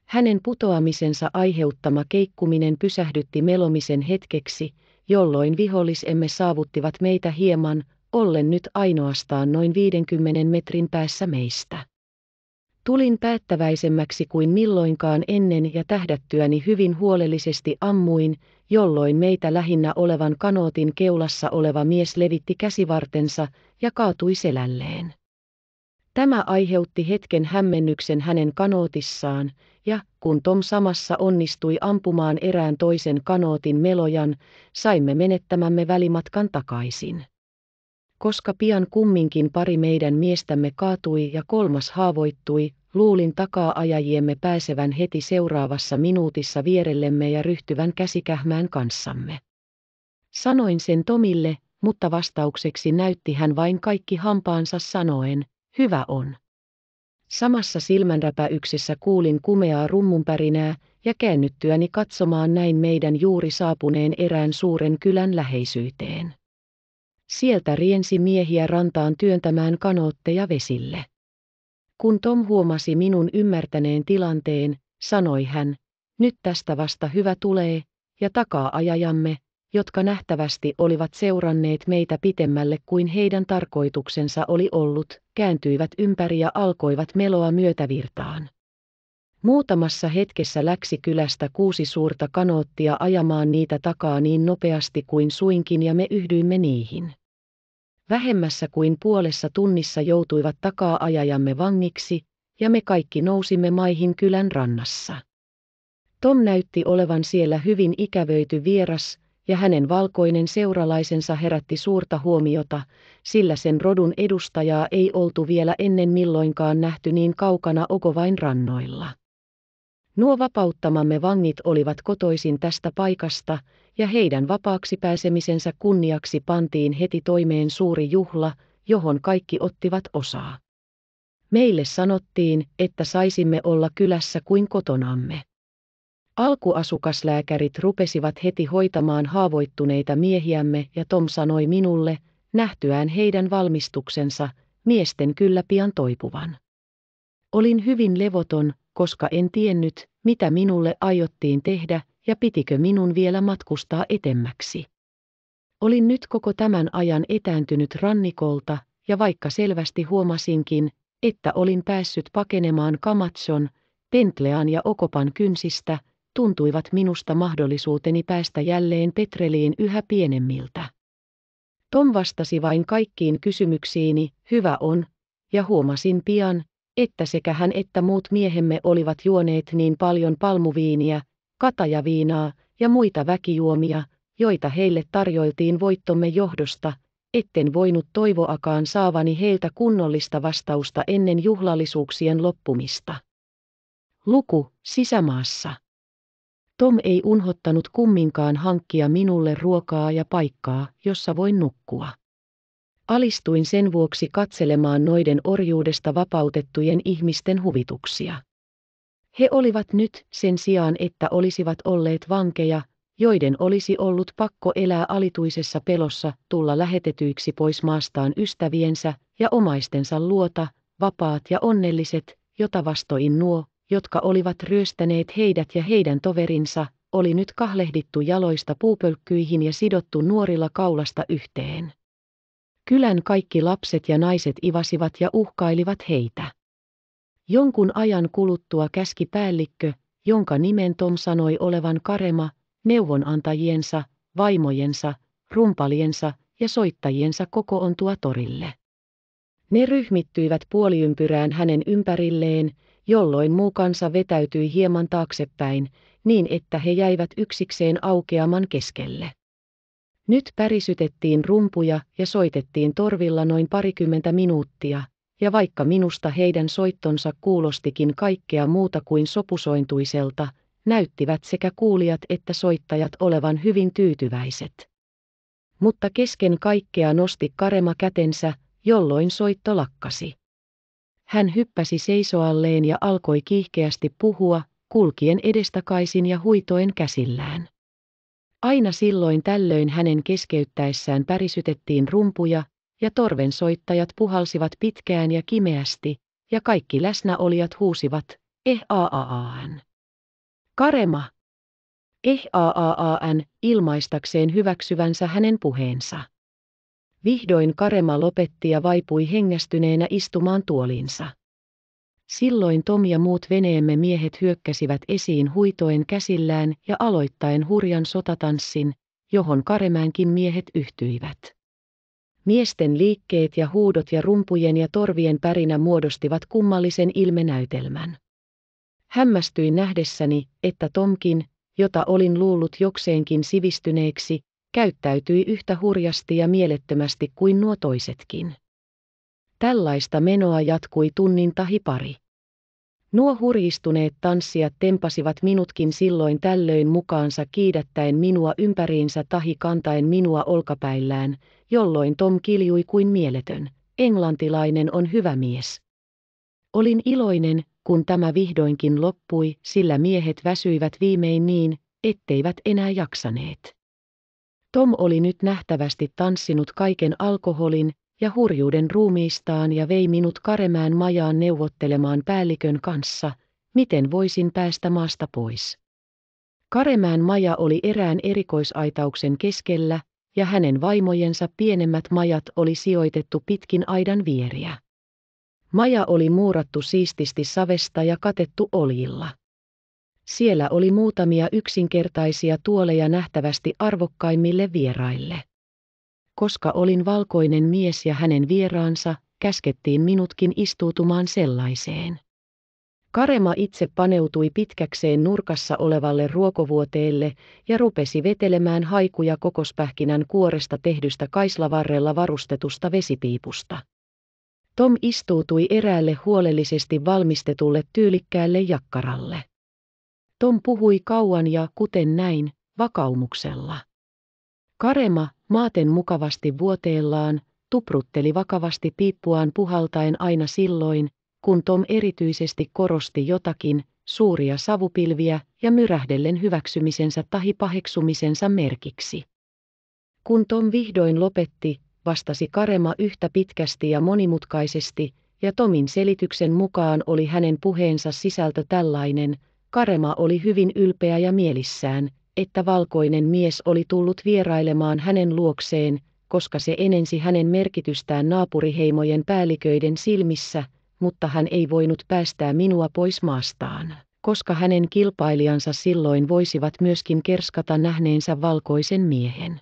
Hänen putoamisensa aiheuttama keikkuminen pysähdytti melomisen hetkeksi, jolloin vihollisemme saavuttivat meitä hieman, ollen nyt ainoastaan noin 50 metrin päässä meistä. Tulin päättäväisemmäksi kuin milloinkaan ennen ja tähdättyäni hyvin huolellisesti ammuin, jolloin meitä lähinnä olevan kanootin keulassa oleva mies levitti käsivartensa ja kaatui selälleen. Tämä aiheutti hetken hämmennyksen hänen kanootissaan, ja kun Tom samassa onnistui ampumaan erään toisen kanootin melojan, saimme menettämämme välimatkan takaisin koska pian kumminkin pari meidän miestämme kaatui ja kolmas haavoittui, luulin takaa ajajiemme pääsevän heti seuraavassa minuutissa vierellemme ja ryhtyvän käsikähmään kanssamme. Sanoin sen Tomille, mutta vastaukseksi näytti hän vain kaikki hampaansa sanoen, hyvä on. Samassa silmänräpäyksessä kuulin kumeaa rummunpärinää, ja käännyttyäni katsomaan näin meidän juuri saapuneen erään suuren kylän läheisyyteen. Sieltä riensi miehiä rantaan työntämään kanootteja vesille. Kun Tom huomasi minun ymmärtäneen tilanteen, sanoi hän, nyt tästä vasta hyvä tulee, ja takaa ajajamme, jotka nähtävästi olivat seuranneet meitä pitemmälle kuin heidän tarkoituksensa oli ollut, kääntyivät ympäri ja alkoivat meloa myötävirtaan. Muutamassa hetkessä läksi kylästä kuusi suurta kanoottia ajamaan niitä takaa niin nopeasti kuin suinkin ja me yhdyimme niihin. Vähemmässä kuin puolessa tunnissa joutuivat takaa ajajamme vangiksi, ja me kaikki nousimme maihin kylän rannassa. Tom näytti olevan siellä hyvin ikävöity vieras, ja hänen valkoinen seuralaisensa herätti suurta huomiota, sillä sen rodun edustajaa ei oltu vielä ennen milloinkaan nähty niin kaukana Okovain rannoilla. Nuo vapauttamamme vangit olivat kotoisin tästä paikasta, ja heidän vapaaksi pääsemisensä kunniaksi pantiin heti toimeen suuri juhla, johon kaikki ottivat osaa. Meille sanottiin, että saisimme olla kylässä kuin kotonamme. Alkuasukaslääkärit rupesivat heti hoitamaan haavoittuneita miehiämme ja Tom sanoi minulle, nähtyään heidän valmistuksensa, miesten kyllä pian toipuvan. Olin hyvin levoton, koska en tiennyt, mitä minulle aiottiin tehdä ja pitikö minun vielä matkustaa etemmäksi. Olin nyt koko tämän ajan etääntynyt rannikolta, ja vaikka selvästi huomasinkin, että olin päässyt pakenemaan Kamatson, Pentlean ja Okopan kynsistä, tuntuivat minusta mahdollisuuteni päästä jälleen Petreliin yhä pienemmiltä. Tom vastasi vain kaikkiin kysymyksiini, hyvä on, ja huomasin pian, että sekä hän että muut miehemme olivat juoneet niin paljon palmuviiniä, katajaviinaa ja muita väkijuomia, joita heille tarjoiltiin voittomme johdosta, etten voinut toivoakaan saavani heiltä kunnollista vastausta ennen juhlallisuuksien loppumista. Luku sisämaassa. Tom ei unhottanut kumminkaan hankkia minulle ruokaa ja paikkaa, jossa voin nukkua alistuin sen vuoksi katselemaan noiden orjuudesta vapautettujen ihmisten huvituksia. He olivat nyt sen sijaan, että olisivat olleet vankeja, joiden olisi ollut pakko elää alituisessa pelossa tulla lähetetyiksi pois maastaan ystäviensä ja omaistensa luota, vapaat ja onnelliset, jota vastoin nuo, jotka olivat ryöstäneet heidät ja heidän toverinsa, oli nyt kahlehdittu jaloista puupölkkyihin ja sidottu nuorilla kaulasta yhteen. Kylän kaikki lapset ja naiset ivasivat ja uhkailivat heitä. Jonkun ajan kuluttua käski päällikkö, jonka nimen Tom sanoi olevan Karema, neuvonantajiensa, vaimojensa, rumpaliensa ja soittajiensa kokoontua torille. Ne ryhmittyivät puoliympyrään hänen ympärilleen, jolloin muu kansa vetäytyi hieman taaksepäin, niin että he jäivät yksikseen aukeaman keskelle. Nyt pärisytettiin rumpuja ja soitettiin torvilla noin parikymmentä minuuttia, ja vaikka minusta heidän soittonsa kuulostikin kaikkea muuta kuin sopusointuiselta, näyttivät sekä kuulijat että soittajat olevan hyvin tyytyväiset. Mutta kesken kaikkea nosti Karema kätensä, jolloin soitto lakkasi. Hän hyppäsi seisoalleen ja alkoi kiihkeästi puhua, kulkien edestakaisin ja huitoen käsillään. Aina silloin tällöin hänen keskeyttäessään pärisytettiin rumpuja, ja torvensoittajat puhalsivat pitkään ja kimeästi, ja kaikki läsnäolijat huusivat, eh a a a n. Karema! Eh a a a n ilmaistakseen hyväksyvänsä hänen puheensa. Vihdoin Karema lopetti ja vaipui hengästyneenä istumaan tuoliinsa. Silloin Tom ja muut veneemme miehet hyökkäsivät esiin huitoen käsillään ja aloittaen hurjan sotatanssin, johon Karemäänkin miehet yhtyivät. Miesten liikkeet ja huudot ja rumpujen ja torvien pärinä muodostivat kummallisen ilmenäytelmän. Hämmästyin nähdessäni, että Tomkin, jota olin luullut jokseenkin sivistyneeksi, käyttäytyi yhtä hurjasti ja mielettömästi kuin nuo toisetkin. Tällaista menoa jatkui tunnin tahi pari. Nuo hurjistuneet tanssijat tempasivat minutkin silloin tällöin mukaansa kiidättäen minua ympäriinsä tahi kantaen minua olkapäillään, jolloin Tom kiljui kuin mieletön. Englantilainen on hyvä mies. Olin iloinen, kun tämä vihdoinkin loppui, sillä miehet väsyivät viimein niin, etteivät enää jaksaneet. Tom oli nyt nähtävästi tanssinut kaiken alkoholin, ja hurjuuden ruumiistaan ja vei minut Karemään majaan neuvottelemaan päällikön kanssa, miten voisin päästä maasta pois. Karemään maja oli erään erikoisaitauksen keskellä, ja hänen vaimojensa pienemmät majat oli sijoitettu pitkin aidan vieriä. Maja oli muurattu siististi savesta ja katettu oljilla. Siellä oli muutamia yksinkertaisia tuoleja nähtävästi arvokkaimmille vieraille koska olin valkoinen mies ja hänen vieraansa, käskettiin minutkin istuutumaan sellaiseen. Karema itse paneutui pitkäkseen nurkassa olevalle ruokovuoteelle ja rupesi vetelemään haikuja kokospähkinän kuoresta tehdystä kaislavarrella varustetusta vesipiipusta. Tom istuutui eräälle huolellisesti valmistetulle tyylikkäälle jakkaralle. Tom puhui kauan ja, kuten näin, vakaumuksella. Karema, maaten mukavasti vuoteellaan, tuprutteli vakavasti piippuaan puhaltaen aina silloin, kun Tom erityisesti korosti jotakin, suuria savupilviä ja myrähdellen hyväksymisensä tahi paheksumisensa merkiksi. Kun Tom vihdoin lopetti, vastasi Karema yhtä pitkästi ja monimutkaisesti, ja Tomin selityksen mukaan oli hänen puheensa sisältö tällainen, Karema oli hyvin ylpeä ja mielissään, että valkoinen mies oli tullut vierailemaan hänen luokseen, koska se enensi hänen merkitystään naapuriheimojen päälliköiden silmissä, mutta hän ei voinut päästää minua pois maastaan, koska hänen kilpailijansa silloin voisivat myöskin kerskata nähneensä valkoisen miehen.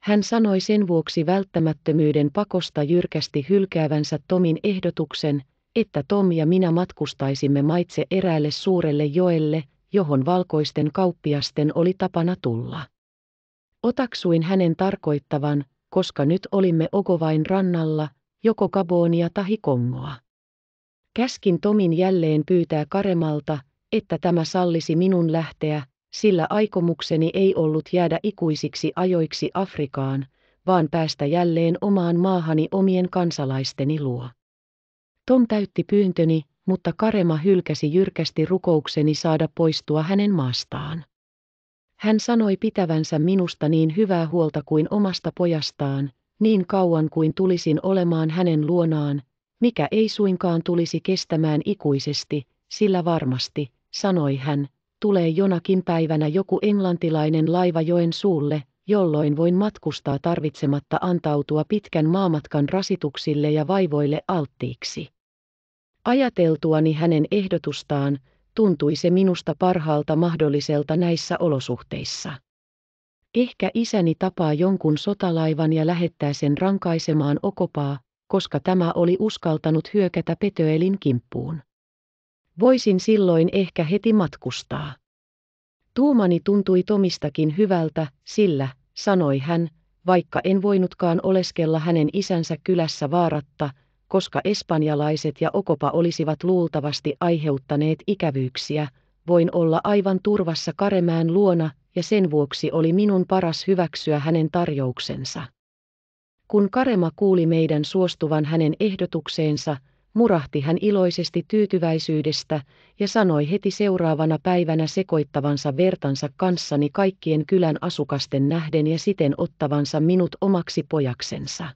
Hän sanoi sen vuoksi välttämättömyyden pakosta jyrkästi hylkäävänsä Tomin ehdotuksen, että Tom ja minä matkustaisimme maitse eräälle suurelle joelle, johon valkoisten kauppiasten oli tapana tulla. Otaksuin hänen tarkoittavan, koska nyt olimme Ogovain rannalla, joko kaboonia tai Kongoa. Käskin Tomin jälleen pyytää Karemalta, että tämä sallisi minun lähteä, sillä aikomukseni ei ollut jäädä ikuisiksi ajoiksi Afrikaan, vaan päästä jälleen omaan maahani omien kansalaisteni luo. Tom täytti pyyntöni mutta Karema hylkäsi jyrkästi rukoukseni saada poistua hänen maastaan. Hän sanoi pitävänsä minusta niin hyvää huolta kuin omasta pojastaan, niin kauan kuin tulisin olemaan hänen luonaan, mikä ei suinkaan tulisi kestämään ikuisesti, sillä varmasti, sanoi hän, tulee jonakin päivänä joku englantilainen laiva joen suulle, jolloin voin matkustaa tarvitsematta antautua pitkän maamatkan rasituksille ja vaivoille alttiiksi. Ajateltuani hänen ehdotustaan, tuntui se minusta parhaalta mahdolliselta näissä olosuhteissa. Ehkä isäni tapaa jonkun sotalaivan ja lähettää sen rankaisemaan okopaa, koska tämä oli uskaltanut hyökätä Petöelin kimppuun. Voisin silloin ehkä heti matkustaa. Tuumani tuntui Tomistakin hyvältä, sillä, sanoi hän, vaikka en voinutkaan oleskella hänen isänsä kylässä vaaratta, koska espanjalaiset ja Okopa olisivat luultavasti aiheuttaneet ikävyyksiä, voin olla aivan turvassa Karemään luona, ja sen vuoksi oli minun paras hyväksyä hänen tarjouksensa. Kun Karema kuuli meidän suostuvan hänen ehdotukseensa, murahti hän iloisesti tyytyväisyydestä ja sanoi heti seuraavana päivänä sekoittavansa vertansa kanssani kaikkien kylän asukasten nähden ja siten ottavansa minut omaksi pojaksensa.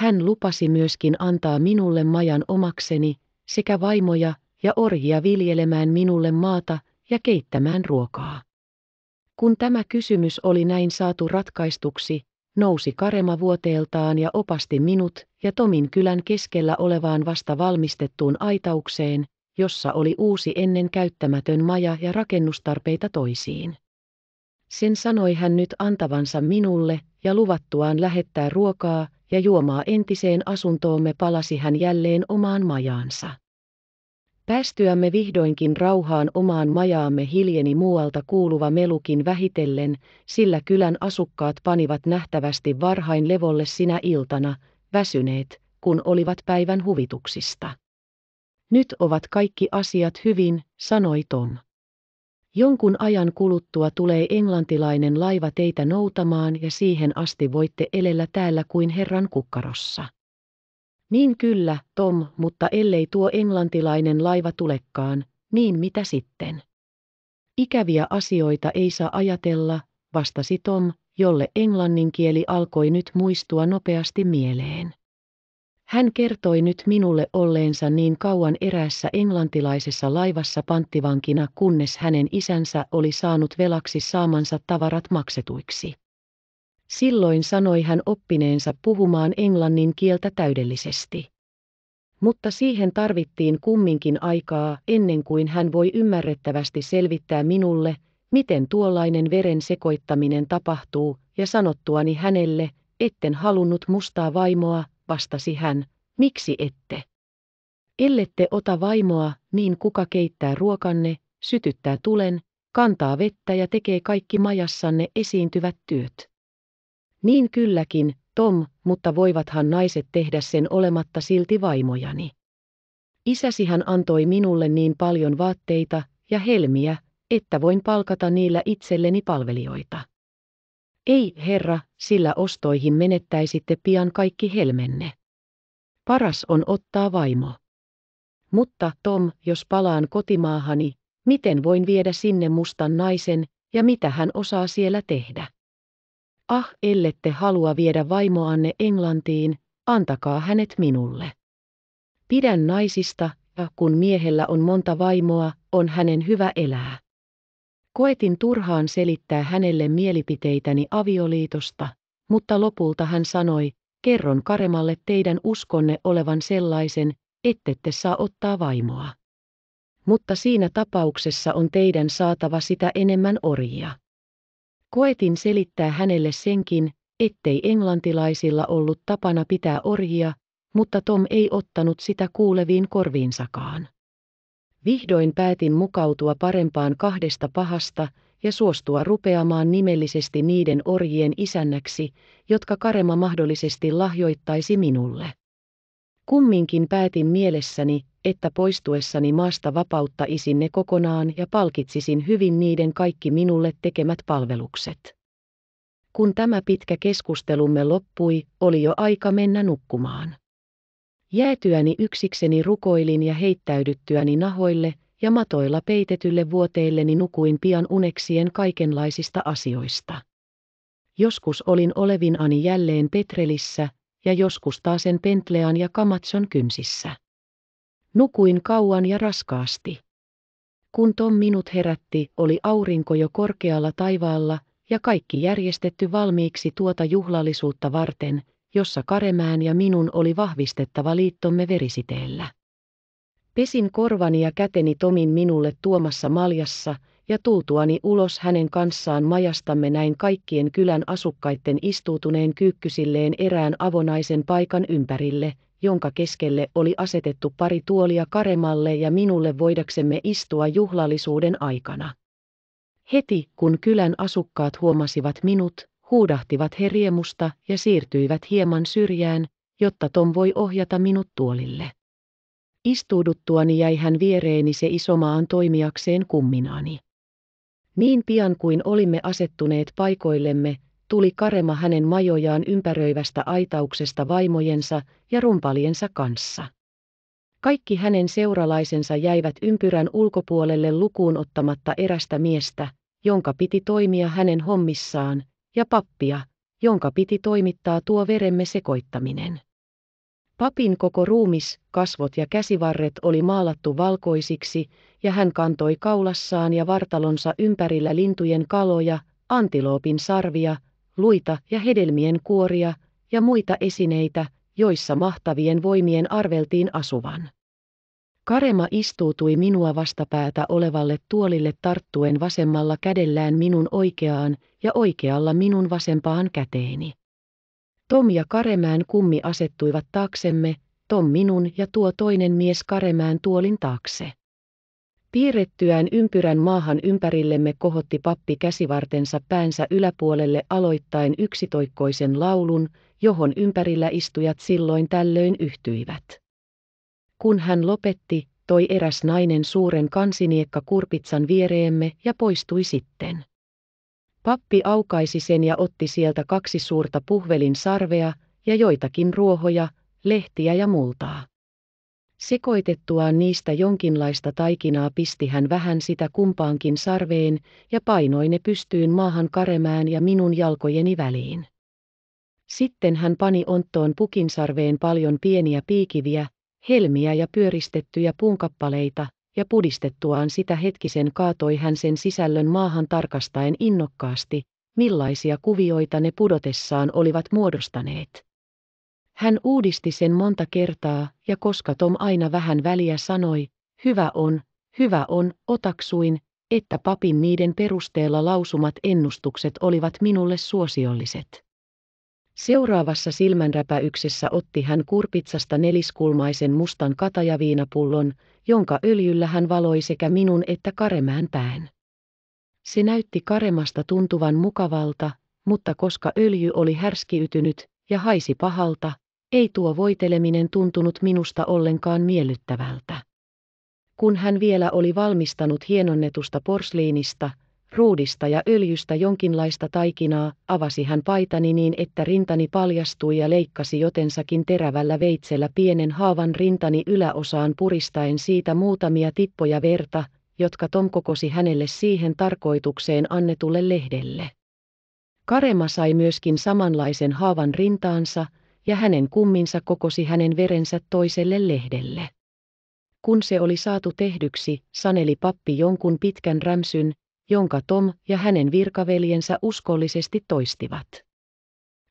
Hän lupasi myöskin antaa minulle majan omakseni, sekä vaimoja ja orjia viljelemään minulle maata ja keittämään ruokaa. Kun tämä kysymys oli näin saatu ratkaistuksi, nousi Karema vuoteeltaan ja opasti minut ja Tomin kylän keskellä olevaan vasta valmistettuun aitaukseen, jossa oli uusi ennen käyttämätön maja ja rakennustarpeita toisiin. Sen sanoi hän nyt antavansa minulle ja luvattuaan lähettää ruokaa ja juomaa entiseen asuntoomme palasi hän jälleen omaan majaansa. Päästyämme vihdoinkin rauhaan omaan majaamme hiljeni muualta kuuluva melukin vähitellen, sillä kylän asukkaat panivat nähtävästi varhain levolle sinä iltana, väsyneet, kun olivat päivän huvituksista. Nyt ovat kaikki asiat hyvin, sanoi Tom. Jonkun ajan kuluttua tulee englantilainen laiva teitä noutamaan ja siihen asti voitte elellä täällä kuin Herran kukkarossa. Niin kyllä, Tom, mutta ellei tuo englantilainen laiva tulekaan, niin mitä sitten? Ikäviä asioita ei saa ajatella, vastasi Tom, jolle englannin kieli alkoi nyt muistua nopeasti mieleen. Hän kertoi nyt minulle olleensa niin kauan eräässä englantilaisessa laivassa panttivankina, kunnes hänen isänsä oli saanut velaksi saamansa tavarat maksetuiksi. Silloin sanoi hän oppineensa puhumaan englannin kieltä täydellisesti. Mutta siihen tarvittiin kumminkin aikaa ennen kuin hän voi ymmärrettävästi selvittää minulle, miten tuollainen veren sekoittaminen tapahtuu, ja sanottuani hänelle, etten halunnut mustaa vaimoa, vastasi hän, miksi ette? Ellette ota vaimoa, niin kuka keittää ruokanne, sytyttää tulen, kantaa vettä ja tekee kaikki majassanne esiintyvät työt. Niin kylläkin, Tom, mutta voivathan naiset tehdä sen olematta silti vaimojani. Isäsi hän antoi minulle niin paljon vaatteita ja helmiä, että voin palkata niillä itselleni palvelijoita. Ei, Herra, sillä ostoihin menettäisitte pian kaikki helmenne. Paras on ottaa vaimo. Mutta Tom, jos palaan kotimaahani, miten voin viedä sinne mustan naisen, ja mitä hän osaa siellä tehdä? Ah, ellette halua viedä vaimoanne Englantiin, antakaa hänet minulle. Pidän naisista, ja kun miehellä on monta vaimoa, on hänen hyvä elää. Koetin turhaan selittää hänelle mielipiteitäni avioliitosta, mutta lopulta hän sanoi, kerron Karemalle teidän uskonne olevan sellaisen, te saa ottaa vaimoa. Mutta siinä tapauksessa on teidän saatava sitä enemmän orjia. Koetin selittää hänelle senkin, ettei englantilaisilla ollut tapana pitää orjia, mutta Tom ei ottanut sitä kuuleviin korviinsakaan. Vihdoin päätin mukautua parempaan kahdesta pahasta ja suostua rupeamaan nimellisesti niiden orjien isännäksi, jotka Karema mahdollisesti lahjoittaisi minulle. Kumminkin päätin mielessäni, että poistuessani maasta vapauttaisin ne kokonaan ja palkitsisin hyvin niiden kaikki minulle tekemät palvelukset. Kun tämä pitkä keskustelumme loppui, oli jo aika mennä nukkumaan. Jäätyäni yksikseni rukoilin ja heittäydyttyäni nahoille ja matoilla peitetylle vuoteilleni nukuin pian uneksien kaikenlaisista asioista. Joskus olin olevinani jälleen Petrelissä, ja joskus taasen Pentlean ja Kamatson kynsissä. Nukuin kauan ja raskaasti. Kun Tom minut herätti, oli aurinko jo korkealla taivaalla, ja kaikki järjestetty valmiiksi tuota juhlallisuutta varten, jossa Karemään ja minun oli vahvistettava liittomme verisiteellä. Pesin korvani ja käteni Tomin minulle tuomassa maljassa, ja tultuani ulos hänen kanssaan majastamme näin kaikkien kylän asukkaiden istuutuneen kyykkysilleen erään avonaisen paikan ympärille, jonka keskelle oli asetettu pari tuolia Karemalle ja minulle voidaksemme istua juhlallisuuden aikana. Heti kun kylän asukkaat huomasivat minut, huudahtivat he riemusta ja siirtyivät hieman syrjään, jotta Tom voi ohjata minut tuolille. Istuuduttuani jäi hän viereeni se isomaan toimijakseen kumminaani. Niin pian kuin olimme asettuneet paikoillemme, tuli Karema hänen majojaan ympäröivästä aitauksesta vaimojensa ja rumpaliensa kanssa. Kaikki hänen seuralaisensa jäivät ympyrän ulkopuolelle lukuun ottamatta erästä miestä, jonka piti toimia hänen hommissaan, ja pappia, jonka piti toimittaa tuo veremme sekoittaminen. Papin koko ruumis, kasvot ja käsivarret oli maalattu valkoisiksi, ja hän kantoi kaulassaan ja vartalonsa ympärillä lintujen kaloja, antiloopin sarvia, luita ja hedelmien kuoria ja muita esineitä, joissa mahtavien voimien arveltiin asuvan. Karema istuutui minua vastapäätä olevalle tuolille tarttuen vasemmalla kädellään minun oikeaan ja oikealla minun vasempaan käteeni. Tom ja Karemään kummi asettuivat taaksemme, Tom minun ja tuo toinen mies Karemään tuolin taakse. Piirrettyään ympyrän maahan ympärillemme kohotti pappi käsivartensa päänsä yläpuolelle aloittain yksitoikkoisen laulun, johon ympärillä istujat silloin tällöin yhtyivät. Kun hän lopetti, toi eräs nainen suuren kansiniekka kurpitsan viereemme ja poistui sitten. Pappi aukaisi sen ja otti sieltä kaksi suurta puhvelin sarvea ja joitakin ruohoja, lehtiä ja multaa. Sekoitettuaan niistä jonkinlaista taikinaa pisti hän vähän sitä kumpaankin sarveen ja painoi ne pystyyn maahan karemään ja minun jalkojeni väliin. Sitten hän pani onttoon pukinsarveen paljon pieniä piikiviä, helmiä ja pyöristettyjä puunkappaleita, ja pudistettuaan sitä hetkisen kaatoi hän sen sisällön maahan tarkastaen innokkaasti, millaisia kuvioita ne pudotessaan olivat muodostaneet. Hän uudisti sen monta kertaa, ja koska Tom aina vähän väliä sanoi, hyvä on, hyvä on, otaksuin, että papin niiden perusteella lausumat ennustukset olivat minulle suosiolliset. Seuraavassa silmänräpäyksessä otti hän kurpitsasta neliskulmaisen mustan katajaviinapullon, jonka öljyllä hän valoi sekä minun että Karemään pään. Se näytti Karemasta tuntuvan mukavalta, mutta koska öljy oli härskiytynyt ja haisi pahalta, ei tuo voiteleminen tuntunut minusta ollenkaan miellyttävältä. Kun hän vielä oli valmistanut hienonnetusta porsliinista, ruudista ja öljystä jonkinlaista taikinaa, avasi hän paitani niin, että rintani paljastui ja leikkasi jotensakin terävällä veitsellä pienen haavan rintani yläosaan puristaen siitä muutamia tippoja verta, jotka Tom kokosi hänelle siihen tarkoitukseen annetulle lehdelle. Karema sai myöskin samanlaisen haavan rintaansa, ja hänen kumminsa kokosi hänen verensä toiselle lehdelle. Kun se oli saatu tehdyksi, saneli pappi jonkun pitkän rämsyn, jonka Tom ja hänen virkaveljensä uskollisesti toistivat.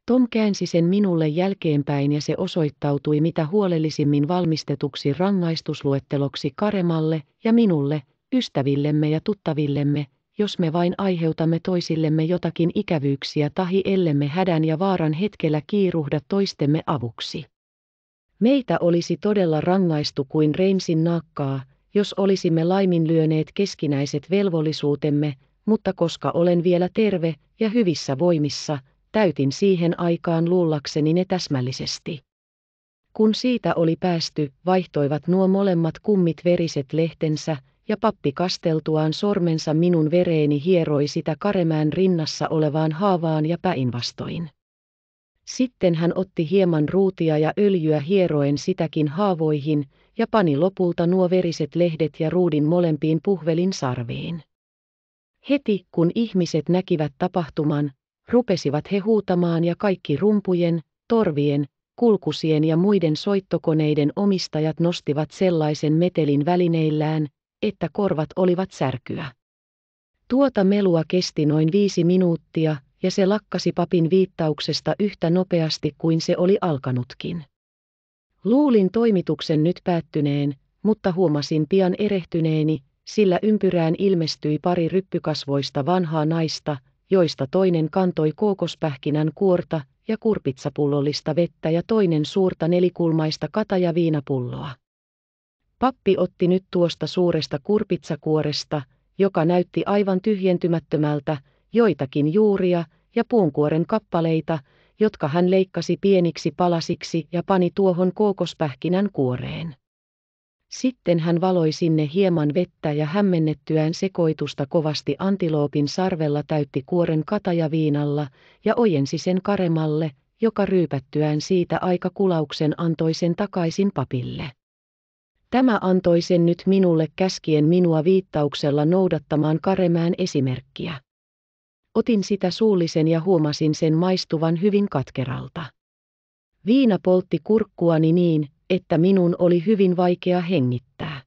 Tom käänsi sen minulle jälkeenpäin ja se osoittautui mitä huolellisimmin valmistetuksi rangaistusluetteloksi Karemalle ja minulle, ystävillemme ja tuttavillemme, jos me vain aiheutamme toisillemme jotakin ikävyyksiä tahi ellemme hädän ja vaaran hetkellä kiiruhda toistemme avuksi. Meitä olisi todella rangaistu kuin Reimsin naakkaa, jos olisimme laiminlyöneet keskinäiset velvollisuutemme, mutta koska olen vielä terve ja hyvissä voimissa, täytin siihen aikaan luullakseni ne täsmällisesti. Kun siitä oli päästy, vaihtoivat nuo molemmat kummit veriset lehtensä, ja pappi kasteltuaan sormensa minun vereeni hieroi sitä karemään rinnassa olevaan haavaan ja päinvastoin. Sitten hän otti hieman ruutia ja öljyä hieroen sitäkin haavoihin, ja pani lopulta nuo veriset lehdet ja ruudin molempiin puhvelin sarviin. Heti kun ihmiset näkivät tapahtuman, rupesivat he huutamaan ja kaikki rumpujen, torvien, kulkusien ja muiden soittokoneiden omistajat nostivat sellaisen metelin välineillään, että korvat olivat särkyä. Tuota melua kesti noin viisi minuuttia, ja se lakkasi papin viittauksesta yhtä nopeasti kuin se oli alkanutkin. Luulin toimituksen nyt päättyneen, mutta huomasin pian erehtyneeni, sillä ympyrään ilmestyi pari ryppykasvoista vanhaa naista, joista toinen kantoi kookospähkinän kuorta ja kurpitsapullollista vettä ja toinen suurta nelikulmaista katajaviinapulloa. Pappi otti nyt tuosta suuresta kurpitsakuoresta, joka näytti aivan tyhjentymättömältä, joitakin juuria ja puunkuoren kappaleita, jotka hän leikkasi pieniksi palasiksi ja pani tuohon kookospähkinän kuoreen. Sitten hän valoi sinne hieman vettä ja hämmennettyään sekoitusta kovasti antiloopin sarvella täytti kuoren katajaviinalla ja ojensi sen karemalle, joka ryypättyään siitä aika kulauksen antoi sen takaisin papille. Tämä antoi sen nyt minulle käskien minua viittauksella noudattamaan karemään esimerkkiä. Otin sitä suullisen ja huomasin sen maistuvan hyvin katkeralta. Viina poltti kurkkuani niin, että minun oli hyvin vaikea hengittää.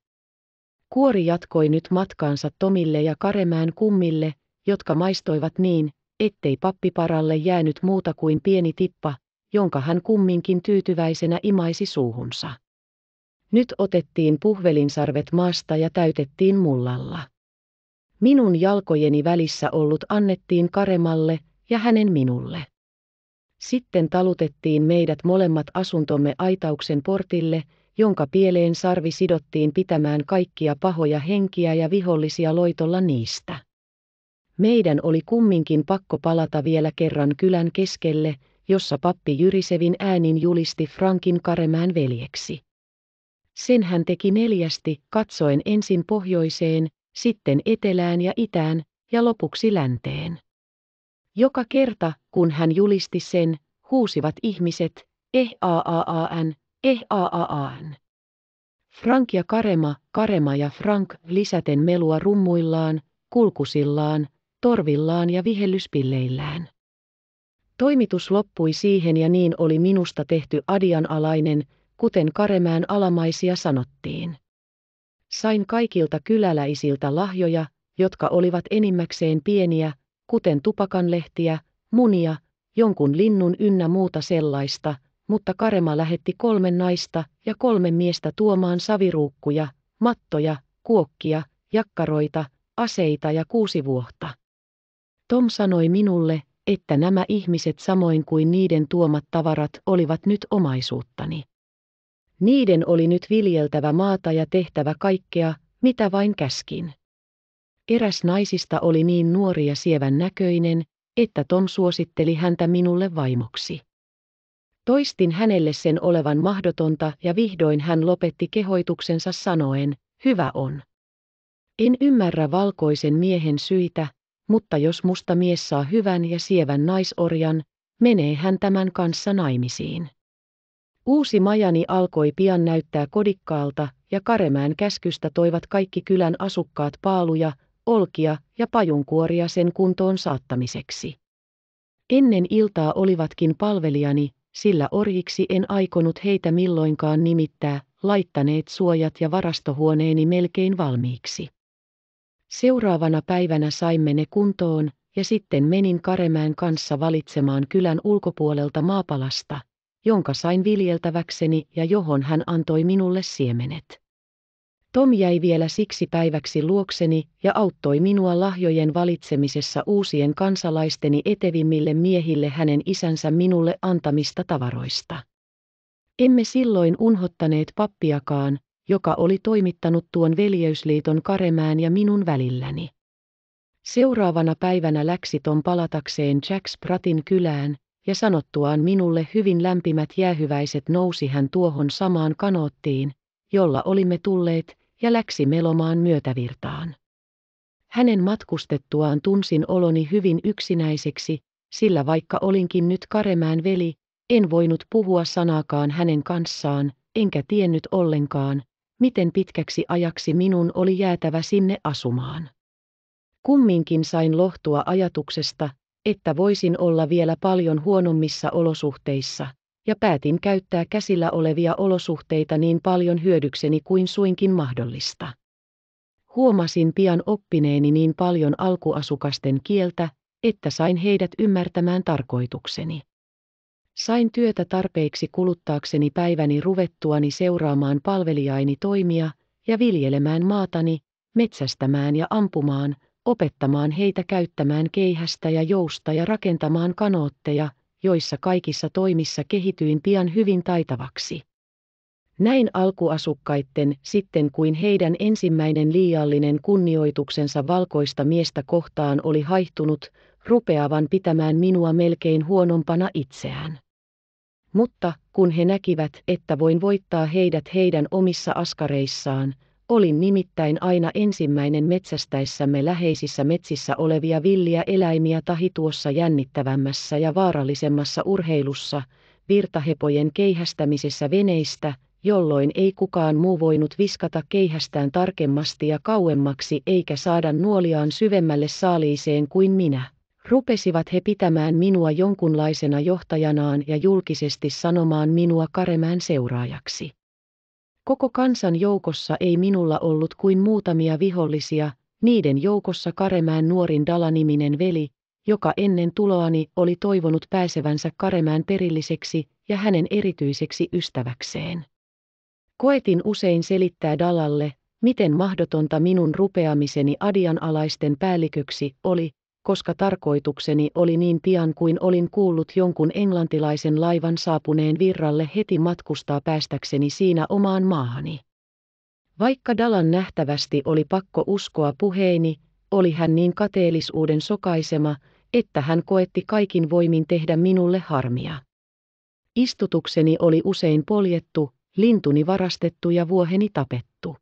Kuori jatkoi nyt matkaansa Tomille ja Karemään kummille, jotka maistoivat niin, ettei pappiparalle jäänyt muuta kuin pieni tippa, jonka hän kumminkin tyytyväisenä imaisi suuhunsa. Nyt otettiin puhvelinsarvet maasta ja täytettiin mullalla. Minun jalkojeni välissä ollut annettiin Karemalle ja hänen minulle. Sitten talutettiin meidät molemmat asuntomme aitauksen portille, jonka pieleen sarvi sidottiin pitämään kaikkia pahoja henkiä ja vihollisia loitolla niistä. Meidän oli kumminkin pakko palata vielä kerran kylän keskelle, jossa pappi Jyrisevin äänin julisti Frankin Karemään veljeksi. Sen hän teki neljästi, katsoen ensin pohjoiseen, sitten etelään ja itään, ja lopuksi länteen. Joka kerta, kun hän julisti sen, huusivat ihmiset, eh a a a n, eh a a a n. Frank ja Karema, Karema ja Frank lisäten melua rummuillaan, kulkusillaan, torvillaan ja vihellyspilleillään. Toimitus loppui siihen ja niin oli minusta tehty adianalainen, kuten Karemään alamaisia sanottiin. Sain kaikilta kyläläisiltä lahjoja, jotka olivat enimmäkseen pieniä, kuten tupakanlehtiä, munia, jonkun linnun ynnä muuta sellaista, mutta Karema lähetti kolme naista ja kolme miestä tuomaan saviruukkuja, mattoja, kuokkia, jakkaroita, aseita ja kuusi vuotta. Tom sanoi minulle, että nämä ihmiset samoin kuin niiden tuomat tavarat olivat nyt omaisuuttani. Niiden oli nyt viljeltävä maata ja tehtävä kaikkea, mitä vain käskin. Eräs naisista oli niin nuori ja sievän näköinen, että Tom suositteli häntä minulle vaimoksi. Toistin hänelle sen olevan mahdotonta ja vihdoin hän lopetti kehoituksensa sanoen, hyvä on. En ymmärrä valkoisen miehen syitä, mutta jos musta mies saa hyvän ja sievän naisorjan, menee hän tämän kanssa naimisiin. Uusi majani alkoi pian näyttää kodikkaalta, ja Karemään käskystä toivat kaikki kylän asukkaat paaluja, olkia ja pajunkuoria sen kuntoon saattamiseksi. Ennen iltaa olivatkin palvelijani, sillä orjiksi en aikonut heitä milloinkaan nimittää, laittaneet suojat ja varastohuoneeni melkein valmiiksi. Seuraavana päivänä saimme ne kuntoon, ja sitten menin Karemään kanssa valitsemaan kylän ulkopuolelta maapalasta, jonka sain viljeltäväkseni ja johon hän antoi minulle siemenet. Tom jäi vielä siksi päiväksi luokseni ja auttoi minua lahjojen valitsemisessa uusien kansalaisteni etevimmille miehille hänen isänsä minulle antamista tavaroista. Emme silloin unhottaneet pappiakaan, joka oli toimittanut tuon veljeysliiton Karemään ja minun välilläni. Seuraavana päivänä läksi Tom palatakseen Jack Spratin kylään, ja sanottuaan minulle hyvin lämpimät jäähyväiset nousi hän tuohon samaan kanoottiin, jolla olimme tulleet, ja läksi melomaan myötävirtaan. Hänen matkustettuaan tunsin oloni hyvin yksinäiseksi, sillä vaikka olinkin nyt Karemään veli, en voinut puhua sanaakaan hänen kanssaan, enkä tiennyt ollenkaan, miten pitkäksi ajaksi minun oli jäätävä sinne asumaan. Kumminkin sain lohtua ajatuksesta, että voisin olla vielä paljon huonommissa olosuhteissa, ja päätin käyttää käsillä olevia olosuhteita niin paljon hyödykseni kuin suinkin mahdollista. Huomasin pian oppineeni niin paljon alkuasukasten kieltä, että sain heidät ymmärtämään tarkoitukseni. Sain työtä tarpeeksi kuluttaakseni päiväni ruvettuani seuraamaan palvelijaini toimia ja viljelemään maatani, metsästämään ja ampumaan, opettamaan heitä käyttämään keihästä ja jousta ja rakentamaan kanootteja, joissa kaikissa toimissa kehityin pian hyvin taitavaksi. Näin alkuasukkaitten sitten kuin heidän ensimmäinen liiallinen kunnioituksensa valkoista miestä kohtaan oli haihtunut, rupeavan pitämään minua melkein huonompana itseään. Mutta kun he näkivät, että voin voittaa heidät heidän omissa askareissaan, Olin nimittäin aina ensimmäinen metsästäessämme läheisissä metsissä olevia villiä eläimiä tahi tuossa jännittävämmässä ja vaarallisemmassa urheilussa, virtahepojen keihästämisessä veneistä, jolloin ei kukaan muu voinut viskata keihästään tarkemmasti ja kauemmaksi eikä saada nuoliaan syvemmälle saaliiseen kuin minä. Rupesivat he pitämään minua jonkunlaisena johtajanaan ja julkisesti sanomaan minua karemään seuraajaksi. Koko kansan joukossa ei minulla ollut kuin muutamia vihollisia, niiden joukossa Karemään nuorin Dalaniminen veli, joka ennen tuloani oli toivonut pääsevänsä Karemään perilliseksi ja hänen erityiseksi ystäväkseen. Koetin usein selittää Dalalle, miten mahdotonta minun rupeamiseni adianalaisten päälliköksi oli, koska tarkoitukseni oli niin pian kuin olin kuullut jonkun englantilaisen laivan saapuneen virralle heti matkustaa päästäkseni siinä omaan maahani. Vaikka Dalan nähtävästi oli pakko uskoa puheeni, oli hän niin kateellisuuden sokaisema, että hän koetti kaikin voimin tehdä minulle harmia. Istutukseni oli usein poljettu, lintuni varastettu ja vuoheni tapettu.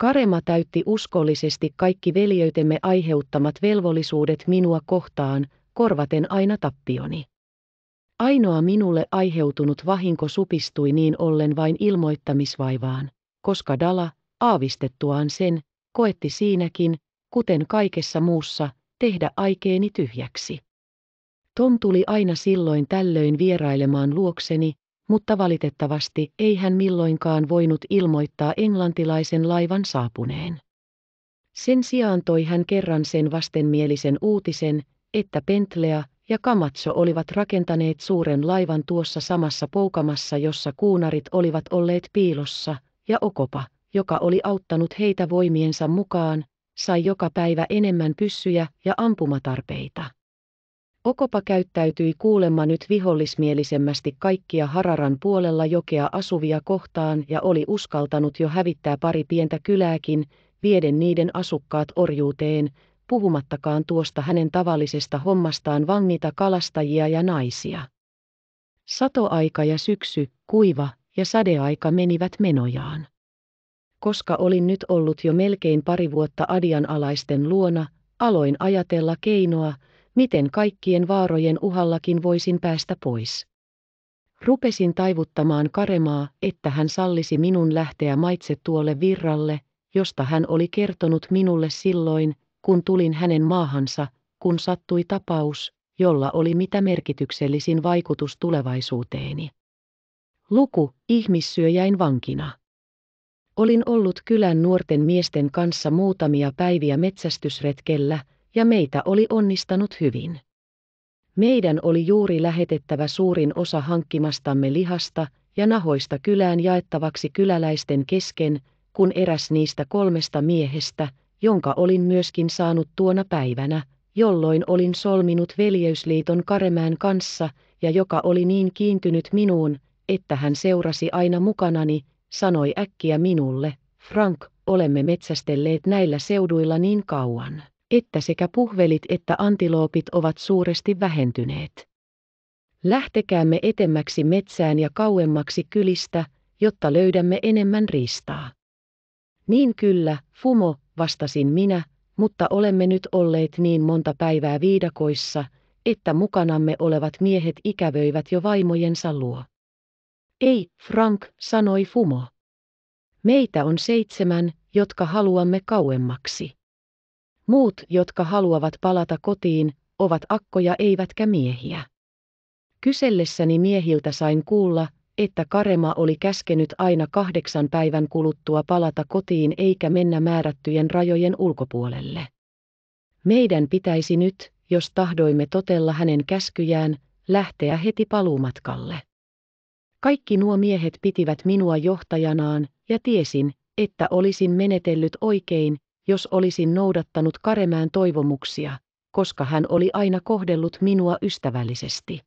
Karema täytti uskollisesti kaikki veljöitemme aiheuttamat velvollisuudet minua kohtaan, korvaten aina tappioni. Ainoa minulle aiheutunut vahinko supistui niin ollen vain ilmoittamisvaivaan, koska Dala, aavistettuaan sen, koetti siinäkin, kuten kaikessa muussa, tehdä aikeeni tyhjäksi. Tom tuli aina silloin tällöin vierailemaan luokseni, mutta valitettavasti ei hän milloinkaan voinut ilmoittaa englantilaisen laivan saapuneen. Sen sijaan toi hän kerran sen vastenmielisen uutisen, että Pentlea ja Kamatso olivat rakentaneet suuren laivan tuossa samassa poukamassa, jossa kuunarit olivat olleet piilossa, ja Okopa, joka oli auttanut heitä voimiensa mukaan, sai joka päivä enemmän pyssyjä ja ampumatarpeita. Okopa käyttäytyi kuulemma nyt vihollismielisemmästi kaikkia Hararan puolella jokea asuvia kohtaan ja oli uskaltanut jo hävittää pari pientä kylääkin, vieden niiden asukkaat orjuuteen, puhumattakaan tuosta hänen tavallisesta hommastaan vangita kalastajia ja naisia. Satoaika ja syksy, kuiva ja sadeaika menivät menojaan. Koska olin nyt ollut jo melkein pari vuotta adian alaisten luona, aloin ajatella keinoa, Miten kaikkien vaarojen uhallakin voisin päästä pois? Rupesin taivuttamaan Karemaa, että hän sallisi minun lähteä maitse tuolle virralle, josta hän oli kertonut minulle silloin, kun tulin hänen maahansa, kun sattui tapaus, jolla oli mitä merkityksellisin vaikutus tulevaisuuteeni. Luku, ihmissyöjäin vankina. Olin ollut kylän nuorten miesten kanssa muutamia päiviä metsästysretkellä, ja meitä oli onnistanut hyvin. Meidän oli juuri lähetettävä suurin osa hankkimastamme lihasta ja nahoista kylään jaettavaksi kyläläisten kesken, kun eräs niistä kolmesta miehestä, jonka olin myöskin saanut tuona päivänä, jolloin olin solminut veljeysliiton Karemään kanssa ja joka oli niin kiintynyt minuun, että hän seurasi aina mukanani, sanoi äkkiä minulle, Frank, olemme metsästelleet näillä seuduilla niin kauan että sekä puhvelit että antiloopit ovat suuresti vähentyneet. Lähtekäämme etemmäksi metsään ja kauemmaksi kylistä, jotta löydämme enemmän riistaa. Niin kyllä, Fumo, vastasin minä, mutta olemme nyt olleet niin monta päivää viidakoissa, että mukanamme olevat miehet ikävöivät jo vaimojensa luo. Ei, Frank, sanoi Fumo. Meitä on seitsemän, jotka haluamme kauemmaksi. Muut, jotka haluavat palata kotiin, ovat akkoja eivätkä miehiä. Kysellessäni miehiltä sain kuulla, että Karema oli käskenyt aina kahdeksan päivän kuluttua palata kotiin eikä mennä määrättyjen rajojen ulkopuolelle. Meidän pitäisi nyt, jos tahdoimme totella hänen käskyjään, lähteä heti paluumatkalle. Kaikki nuo miehet pitivät minua johtajanaan, ja tiesin, että olisin menetellyt oikein, jos olisin noudattanut Karemään toivomuksia, koska hän oli aina kohdellut minua ystävällisesti.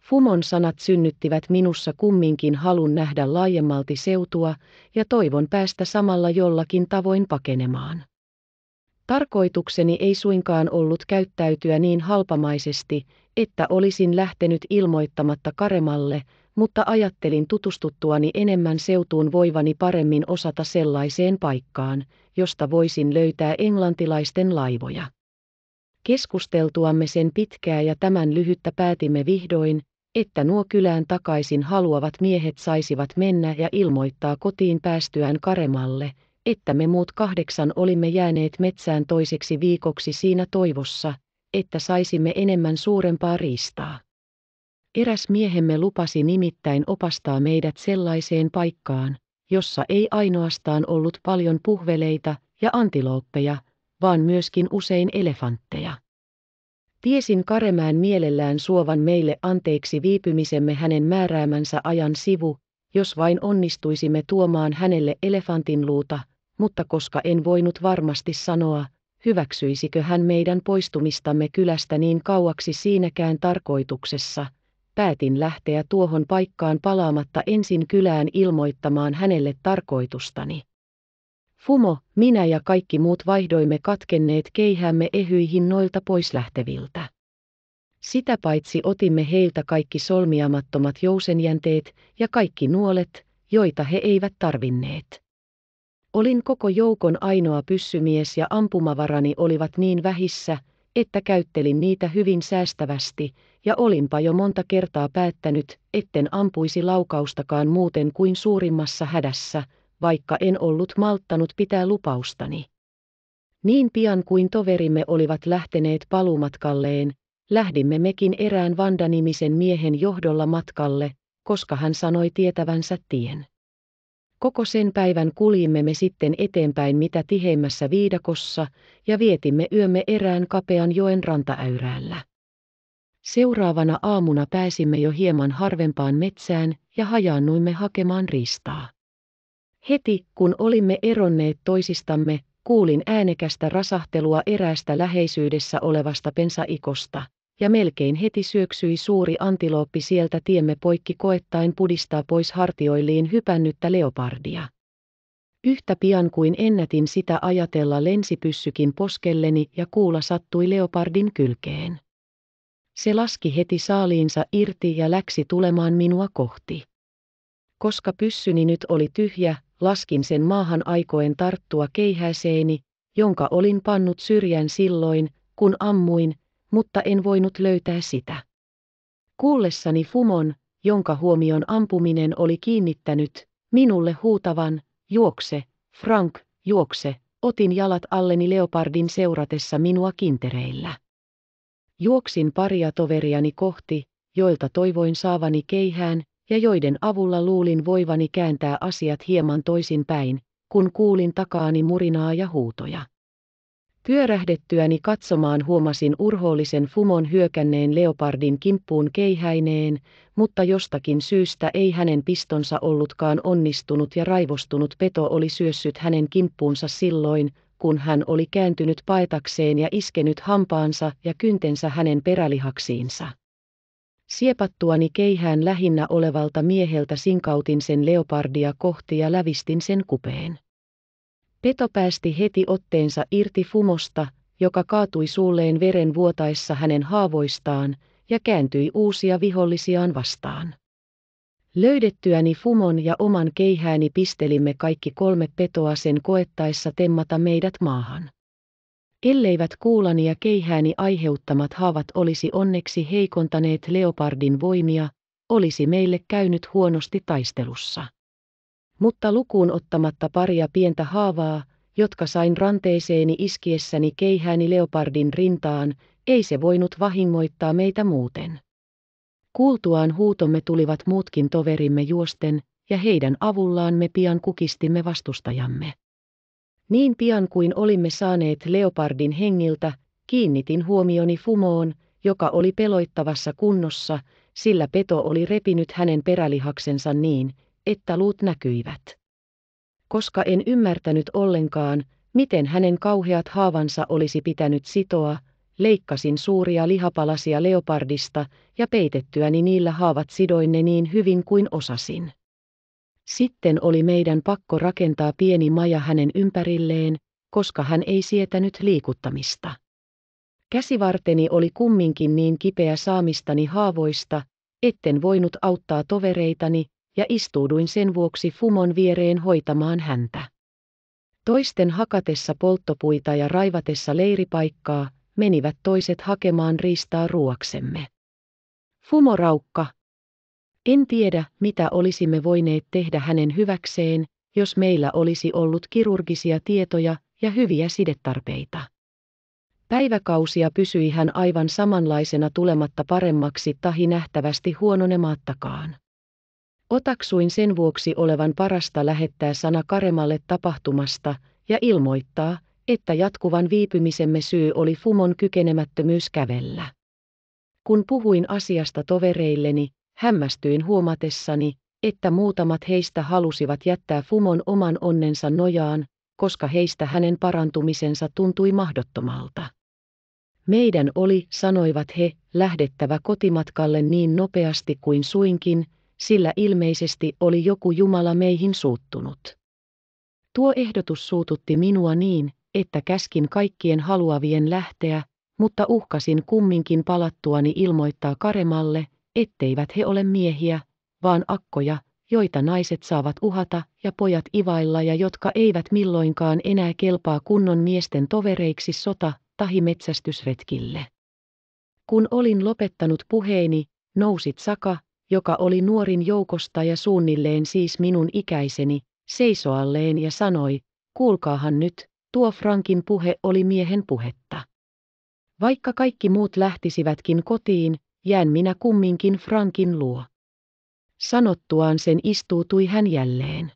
Fumon sanat synnyttivät minussa kumminkin halun nähdä laajemmalti seutua ja toivon päästä samalla jollakin tavoin pakenemaan. Tarkoitukseni ei suinkaan ollut käyttäytyä niin halpamaisesti, että olisin lähtenyt ilmoittamatta Karemalle, mutta ajattelin tutustuttuani enemmän seutuun voivani paremmin osata sellaiseen paikkaan, josta voisin löytää englantilaisten laivoja. Keskusteltuamme sen pitkää ja tämän lyhyttä päätimme vihdoin, että nuo kylään takaisin haluavat miehet saisivat mennä ja ilmoittaa kotiin päästyään Karemalle, että me muut kahdeksan olimme jääneet metsään toiseksi viikoksi siinä toivossa, että saisimme enemmän suurempaa riistaa. Eräs miehemme lupasi nimittäin opastaa meidät sellaiseen paikkaan, jossa ei ainoastaan ollut paljon puhveleita ja antilooppeja, vaan myöskin usein elefantteja. Tiesin Karemään mielellään suovan meille anteeksi viipymisemme hänen määräämänsä ajan sivu, jos vain onnistuisimme tuomaan hänelle elefantinluuta, mutta koska en voinut varmasti sanoa, hyväksyisikö hän meidän poistumistamme kylästä niin kauaksi siinäkään tarkoituksessa, päätin lähteä tuohon paikkaan palaamatta ensin kylään ilmoittamaan hänelle tarkoitustani. Fumo, minä ja kaikki muut vaihdoimme katkenneet keihämme ehyihin noilta pois lähteviltä. Sitä paitsi otimme heiltä kaikki solmiamattomat jousenjänteet ja kaikki nuolet, joita he eivät tarvinneet. Olin koko joukon ainoa pyssymies ja ampumavarani olivat niin vähissä, että käyttelin niitä hyvin säästävästi, ja olinpa jo monta kertaa päättänyt, etten ampuisi laukaustakaan muuten kuin suurimmassa hädässä, vaikka en ollut malttanut pitää lupaustani. Niin pian kuin toverimme olivat lähteneet paluumatkalleen, lähdimme mekin erään Vandanimisen miehen johdolla matkalle, koska hän sanoi tietävänsä tien. Koko sen päivän kuljimme me sitten eteenpäin mitä tiheimmässä viidakossa ja vietimme yömme erään kapean joen rantaäyräällä. Seuraavana aamuna pääsimme jo hieman harvempaan metsään ja hajaannuimme hakemaan ristaa. Heti kun olimme eronneet toisistamme, kuulin äänekästä rasahtelua eräästä läheisyydessä olevasta pensaikosta, ja melkein heti syöksyi suuri antilooppi sieltä tiemme poikki koettaen pudistaa pois hartioilliin hypännyttä leopardia. Yhtä pian kuin ennätin sitä ajatella lensipyssykin poskelleni ja kuula sattui leopardin kylkeen. Se laski heti saaliinsa irti ja läksi tulemaan minua kohti. Koska pyssyni nyt oli tyhjä, laskin sen maahan aikoen tarttua keihäseeni, jonka olin pannut syrjän silloin, kun ammuin, mutta en voinut löytää sitä. Kuullessani Fumon, jonka huomion ampuminen oli kiinnittänyt, minulle huutavan, juokse, Frank, juokse, otin jalat alleni leopardin seuratessa minua kintereillä. Juoksin paria toveriani kohti, joilta toivoin saavani keihään, ja joiden avulla luulin voivani kääntää asiat hieman toisin päin, kun kuulin takaani murinaa ja huutoja. Pyörähdettyäni katsomaan huomasin urhoollisen fumon hyökänneen leopardin kimppuun keihäineen, mutta jostakin syystä ei hänen pistonsa ollutkaan onnistunut ja raivostunut peto oli syössyt hänen kimppuunsa silloin, kun hän oli kääntynyt paetakseen ja iskenyt hampaansa ja kyntensä hänen perälihaksiinsa. Siepattuani keihään lähinnä olevalta mieheltä sinkautin sen leopardia kohti ja lävistin sen kupeen. Peto päästi heti otteensa irti fumosta, joka kaatui suulleen veren vuotaessa hänen haavoistaan, ja kääntyi uusia vihollisiaan vastaan. Löydettyäni Fumon ja oman keihääni pistelimme kaikki kolme petoa sen koettaessa temmata meidät maahan. Elleivät kuulani ja keihääni aiheuttamat haavat olisi onneksi heikontaneet leopardin voimia, olisi meille käynyt huonosti taistelussa. Mutta lukuun ottamatta paria pientä haavaa, jotka sain ranteeseeni iskiessäni keihääni leopardin rintaan, ei se voinut vahingoittaa meitä muuten. Kuultuaan huutomme tulivat muutkin toverimme juosten, ja heidän avullaan me pian kukistimme vastustajamme. Niin pian kuin olimme saaneet Leopardin hengiltä, kiinnitin huomioni Fumoon, joka oli peloittavassa kunnossa, sillä peto oli repinyt hänen perälihaksensa niin, että luut näkyivät. Koska en ymmärtänyt ollenkaan, miten hänen kauheat haavansa olisi pitänyt sitoa, leikkasin suuria lihapalasia leopardista ja peitettyäni niillä haavat sidoin ne niin hyvin kuin osasin. Sitten oli meidän pakko rakentaa pieni maja hänen ympärilleen, koska hän ei sietänyt liikuttamista. Käsivarteni oli kumminkin niin kipeä saamistani haavoista, etten voinut auttaa tovereitani, ja istuuduin sen vuoksi Fumon viereen hoitamaan häntä. Toisten hakatessa polttopuita ja raivatessa leiripaikkaa, menivät toiset hakemaan riistaa ruoksemme. Fumoraukka. En tiedä, mitä olisimme voineet tehdä hänen hyväkseen, jos meillä olisi ollut kirurgisia tietoja ja hyviä sidetarpeita. Päiväkausia pysyi hän aivan samanlaisena tulematta paremmaksi tahi nähtävästi huononemaattakaan. Otaksuin sen vuoksi olevan parasta lähettää sana Karemalle tapahtumasta ja ilmoittaa, että jatkuvan viipymisemme syy oli Fumon kykenemättömyys kävellä. Kun puhuin asiasta tovereilleni, hämmästyin huomatessani, että muutamat heistä halusivat jättää Fumon oman onnensa nojaan, koska heistä hänen parantumisensa tuntui mahdottomalta. Meidän oli, sanoivat he, lähdettävä kotimatkalle niin nopeasti kuin suinkin, sillä ilmeisesti oli joku Jumala meihin suuttunut. Tuo ehdotus suututti minua niin, että käskin kaikkien haluavien lähteä, mutta uhkasin kumminkin palattuani ilmoittaa Karemalle, etteivät he ole miehiä, vaan akkoja, joita naiset saavat uhata ja pojat ivailla ja jotka eivät milloinkaan enää kelpaa kunnon miesten tovereiksi sota- tahi metsästysretkille. Kun olin lopettanut puheeni, nousit Saka, joka oli nuorin joukosta ja suunnilleen siis minun ikäiseni, seisoalleen ja sanoi, kuulkaahan nyt, Tuo Frankin puhe oli miehen puhetta. Vaikka kaikki muut lähtisivätkin kotiin, jään minä kumminkin Frankin luo. Sanottuaan sen istuutui hän jälleen.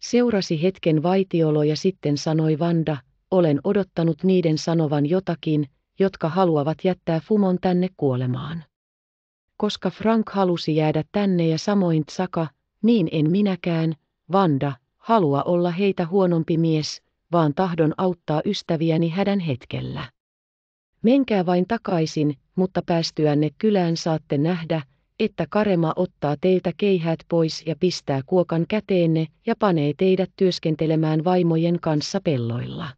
Seurasi hetken vaitiolo ja sitten sanoi Vanda, olen odottanut niiden sanovan jotakin, jotka haluavat jättää Fumon tänne kuolemaan. Koska Frank halusi jäädä tänne ja samoin Tsaka, niin en minäkään, Vanda, halua olla heitä huonompi mies, vaan tahdon auttaa ystäviäni hädän hetkellä. Menkää vain takaisin, mutta päästyänne kylään saatte nähdä, että Karema ottaa teiltä keihät pois ja pistää kuokan käteenne ja panee teidät työskentelemään vaimojen kanssa pelloilla.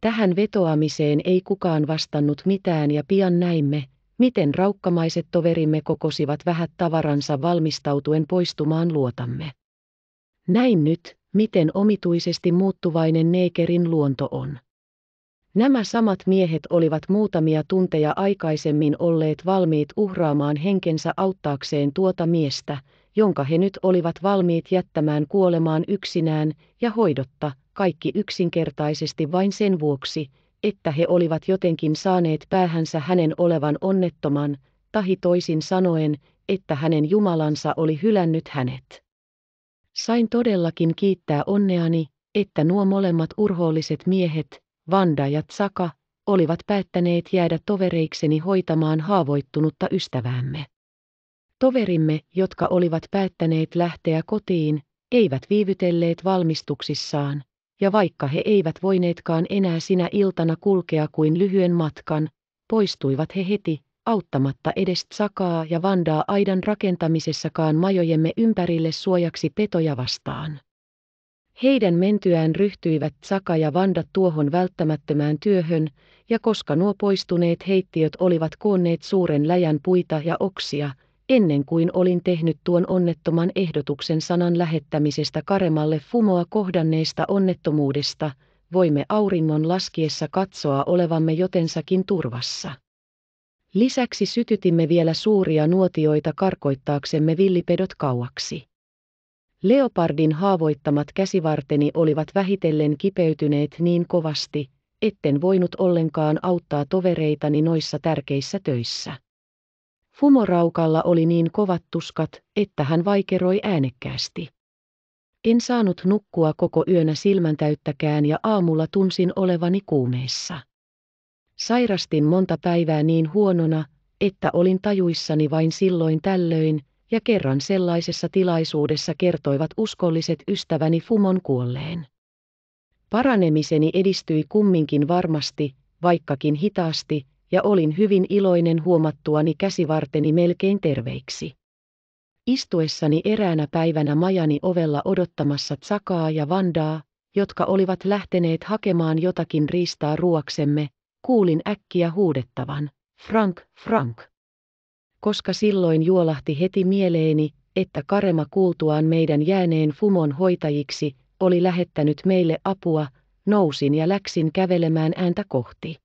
Tähän vetoamiseen ei kukaan vastannut mitään ja pian näimme, miten raukkamaiset toverimme kokosivat vähät tavaransa valmistautuen poistumaan luotamme. Näin nyt, miten omituisesti muuttuvainen Neikerin luonto on. Nämä samat miehet olivat muutamia tunteja aikaisemmin olleet valmiit uhraamaan henkensä auttaakseen tuota miestä, jonka he nyt olivat valmiit jättämään kuolemaan yksinään ja hoidotta, kaikki yksinkertaisesti vain sen vuoksi, että he olivat jotenkin saaneet päähänsä hänen olevan onnettoman, tahi toisin sanoen, että hänen Jumalansa oli hylännyt hänet. Sain todellakin kiittää onneani, että nuo molemmat urhoolliset miehet, Vanda ja Tsaka, olivat päättäneet jäädä tovereikseni hoitamaan haavoittunutta ystäväämme. Toverimme, jotka olivat päättäneet lähteä kotiin, eivät viivytelleet valmistuksissaan, ja vaikka he eivät voineetkaan enää sinä iltana kulkea kuin lyhyen matkan, poistuivat he heti, auttamatta edes Sakaa ja Vandaa aidan rakentamisessakaan majojemme ympärille suojaksi petoja vastaan. Heidän mentyään ryhtyivät Saka ja Vanda tuohon välttämättömään työhön, ja koska nuo poistuneet heittiöt olivat koonneet suuren läjän puita ja oksia, ennen kuin olin tehnyt tuon onnettoman ehdotuksen sanan lähettämisestä Karemalle Fumoa kohdanneesta onnettomuudesta, voimme auringon laskiessa katsoa olevamme jotensakin turvassa. Lisäksi sytytimme vielä suuria nuotioita karkoittaaksemme villipedot kauaksi. Leopardin haavoittamat käsivarteni olivat vähitellen kipeytyneet niin kovasti, etten voinut ollenkaan auttaa tovereitani noissa tärkeissä töissä. Fumoraukalla oli niin kovat tuskat, että hän vaikeroi äänekkäästi. En saanut nukkua koko yönä täyttäkään ja aamulla tunsin olevani kuumeessa. Sairastin monta päivää niin huonona, että olin tajuissani vain silloin tällöin, ja kerran sellaisessa tilaisuudessa kertoivat uskolliset ystäväni Fumon kuolleen. Paranemiseni edistyi kumminkin varmasti, vaikkakin hitaasti, ja olin hyvin iloinen huomattuani käsivarteni melkein terveiksi. Istuessani eräänä päivänä majani ovella odottamassa Tsakaa ja Vandaa, jotka olivat lähteneet hakemaan jotakin riistaa ruoksemme, kuulin äkkiä huudettavan, Frank, Frank. Koska silloin juolahti heti mieleeni, että Karema kuultuaan meidän jääneen Fumon hoitajiksi, oli lähettänyt meille apua, nousin ja läksin kävelemään ääntä kohti.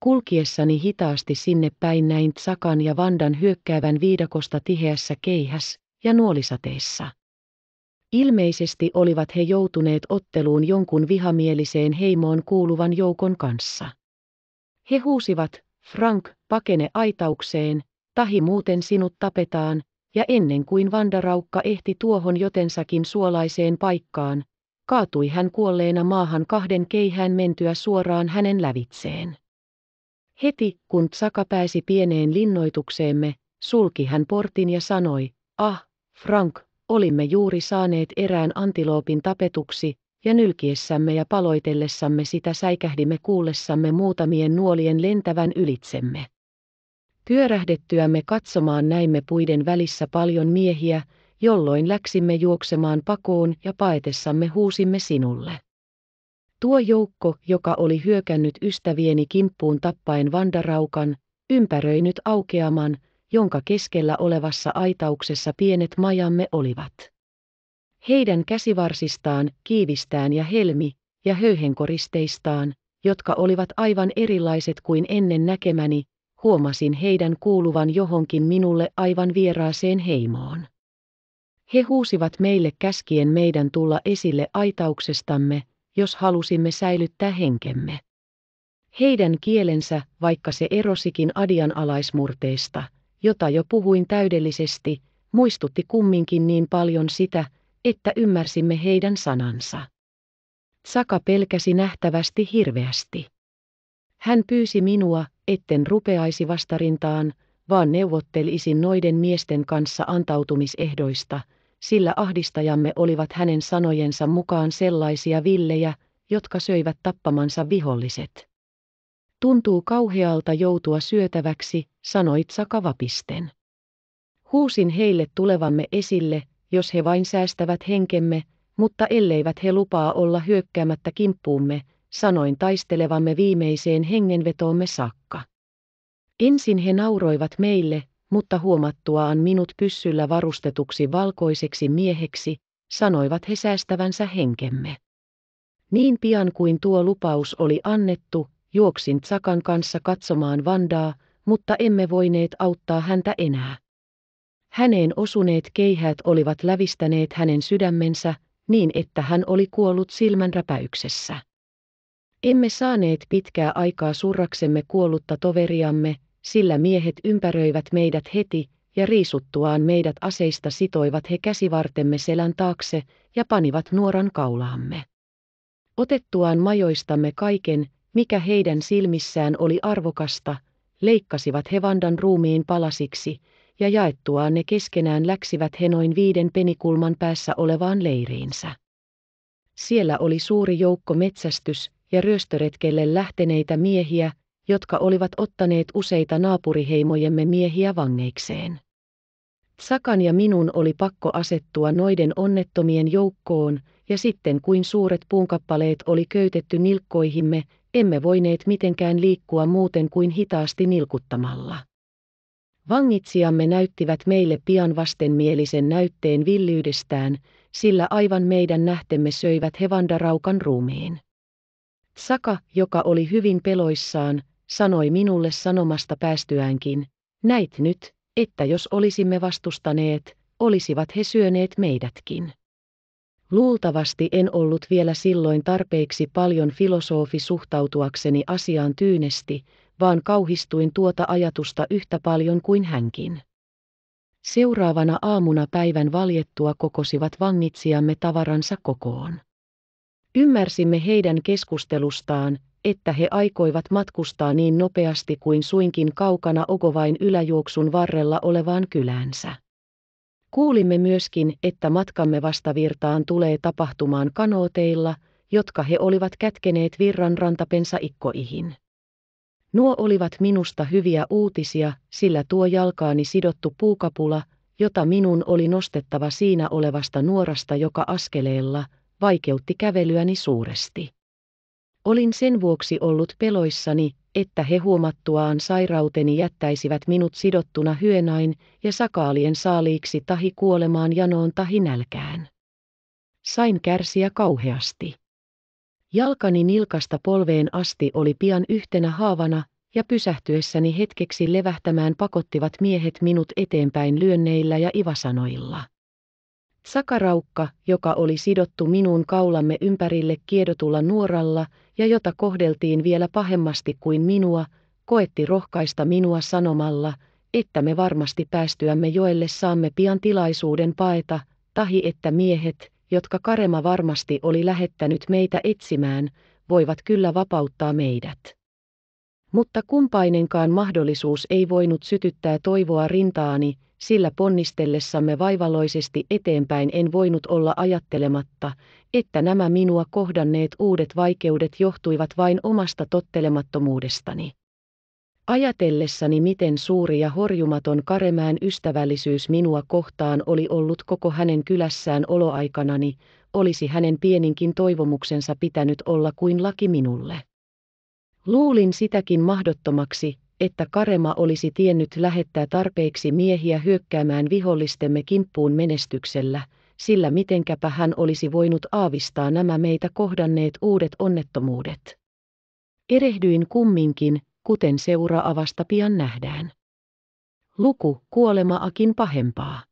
Kulkiessani hitaasti sinne päin näin Tsakan ja Vandan hyökkäävän viidakosta tiheässä keihäs- ja nuolisateissa. Ilmeisesti olivat he joutuneet otteluun jonkun vihamieliseen heimoon kuuluvan joukon kanssa. He huusivat, Frank, pakene aitaukseen, tahi muuten sinut tapetaan, ja ennen kuin Vandaraukka ehti tuohon jotensakin suolaiseen paikkaan, kaatui hän kuolleena maahan kahden keihään mentyä suoraan hänen lävitseen. Heti, kun Tsaka pääsi pieneen linnoitukseemme, sulki hän portin ja sanoi, ah, Frank, olimme juuri saaneet erään antiloopin tapetuksi, ja nylkiessämme ja paloitellessamme sitä säikähdimme kuullessamme muutamien nuolien lentävän ylitsemme. Pyörähdettyämme katsomaan näimme puiden välissä paljon miehiä, jolloin läksimme juoksemaan pakoon ja paetessamme huusimme sinulle. Tuo joukko, joka oli hyökännyt ystävieni kimppuun tappaen vandaraukan, ympäröi nyt aukeaman, jonka keskellä olevassa aitauksessa pienet majamme olivat heidän käsivarsistaan, kiivistään ja helmi- ja höyhenkoristeistaan, jotka olivat aivan erilaiset kuin ennen näkemäni, huomasin heidän kuuluvan johonkin minulle aivan vieraaseen heimoon. He huusivat meille käskien meidän tulla esille aitauksestamme, jos halusimme säilyttää henkemme. Heidän kielensä, vaikka se erosikin adian alaismurteista, jota jo puhuin täydellisesti, muistutti kumminkin niin paljon sitä, että ymmärsimme heidän sanansa. Saka pelkäsi nähtävästi hirveästi. Hän pyysi minua, etten rupeaisi vastarintaan, vaan neuvottelisin noiden miesten kanssa antautumisehdoista, sillä ahdistajamme olivat hänen sanojensa mukaan sellaisia villejä, jotka söivät tappamansa viholliset. Tuntuu kauhealta joutua syötäväksi, sanoi Saka vapisten. Huusin heille tulevamme esille, jos he vain säästävät henkemme, mutta elleivät he lupaa olla hyökkäämättä kimppuumme, sanoin taistelevamme viimeiseen hengenvetoomme saakka. Ensin he nauroivat meille, mutta huomattuaan minut pyssyllä varustetuksi valkoiseksi mieheksi, sanoivat he säästävänsä henkemme. Niin pian kuin tuo lupaus oli annettu, juoksin Tsakan kanssa katsomaan Vandaa, mutta emme voineet auttaa häntä enää. Häneen osuneet keihäät olivat lävistäneet hänen sydämensä, niin että hän oli kuollut silmänräpäyksessä. Emme saaneet pitkää aikaa surraksemme kuollutta toveriamme, sillä miehet ympäröivät meidät heti, ja riisuttuaan meidät aseista sitoivat he käsivartemme selän taakse ja panivat nuoran kaulaamme. Otettuaan majoistamme kaiken, mikä heidän silmissään oli arvokasta, leikkasivat Hevandan ruumiin palasiksi, ja jaettuaan ne keskenään läksivät he noin viiden penikulman päässä olevaan leiriinsä. Siellä oli suuri joukko metsästys- ja ryöstöretkelle lähteneitä miehiä, jotka olivat ottaneet useita naapuriheimojemme miehiä vangeikseen. Sakan ja minun oli pakko asettua noiden onnettomien joukkoon, ja sitten kuin suuret puunkappaleet oli köytetty nilkkoihimme, emme voineet mitenkään liikkua muuten kuin hitaasti nilkuttamalla. Vangitsijamme näyttivät meille pian vastenmielisen näytteen villyydestään, sillä aivan meidän nähtemme söivät hevandaraukan ruumiin. Saka, joka oli hyvin peloissaan, sanoi minulle sanomasta päästyäänkin, näit nyt, että jos olisimme vastustaneet, olisivat he syöneet meidätkin. Luultavasti en ollut vielä silloin tarpeeksi paljon filosofi suhtautuakseni asiaan tyynesti, vaan kauhistuin tuota ajatusta yhtä paljon kuin hänkin. Seuraavana aamuna päivän valjettua kokosivat vangitsijamme tavaransa kokoon. Ymmärsimme heidän keskustelustaan, että he aikoivat matkustaa niin nopeasti kuin suinkin kaukana Ogovain yläjuoksun varrella olevaan kylänsä. Kuulimme myöskin, että matkamme vastavirtaan tulee tapahtumaan kanooteilla, jotka he olivat kätkeneet virran rantapensa ikkoihin. Nuo olivat minusta hyviä uutisia, sillä tuo jalkaani sidottu puukapula, jota minun oli nostettava siinä olevasta nuorasta joka askeleella, vaikeutti kävelyäni suuresti. Olin sen vuoksi ollut peloissani, että he huomattuaan sairauteni jättäisivät minut sidottuna hyönain ja sakaalien saaliiksi tahi kuolemaan janoon tahi nälkään. Sain kärsiä kauheasti. Jalkani nilkasta polveen asti oli pian yhtenä haavana, ja pysähtyessäni hetkeksi levähtämään pakottivat miehet minut eteenpäin lyönneillä ja ivasanoilla. Sakaraukka, joka oli sidottu minun kaulamme ympärille kiedotulla nuoralla ja jota kohdeltiin vielä pahemmasti kuin minua, koetti rohkaista minua sanomalla, että me varmasti päästyämme joelle saamme pian tilaisuuden paeta, tahi että miehet, jotka Karema varmasti oli lähettänyt meitä etsimään, voivat kyllä vapauttaa meidät. Mutta kumpainenkaan mahdollisuus ei voinut sytyttää toivoa rintaani, sillä ponnistellessamme vaivaloisesti eteenpäin en voinut olla ajattelematta, että nämä minua kohdanneet uudet vaikeudet johtuivat vain omasta tottelemattomuudestani. Ajatellessani miten suuri ja horjumaton Karemään ystävällisyys minua kohtaan oli ollut koko hänen kylässään oloaikanani, olisi hänen pieninkin toivomuksensa pitänyt olla kuin laki minulle. Luulin sitäkin mahdottomaksi, että Karema olisi tiennyt lähettää tarpeeksi miehiä hyökkäämään vihollistemme kimppuun menestyksellä, sillä mitenkäpä hän olisi voinut aavistaa nämä meitä kohdanneet uudet onnettomuudet. Erehdyin kumminkin, kuten seuraavasta pian nähdään. Luku kuolemaakin pahempaa.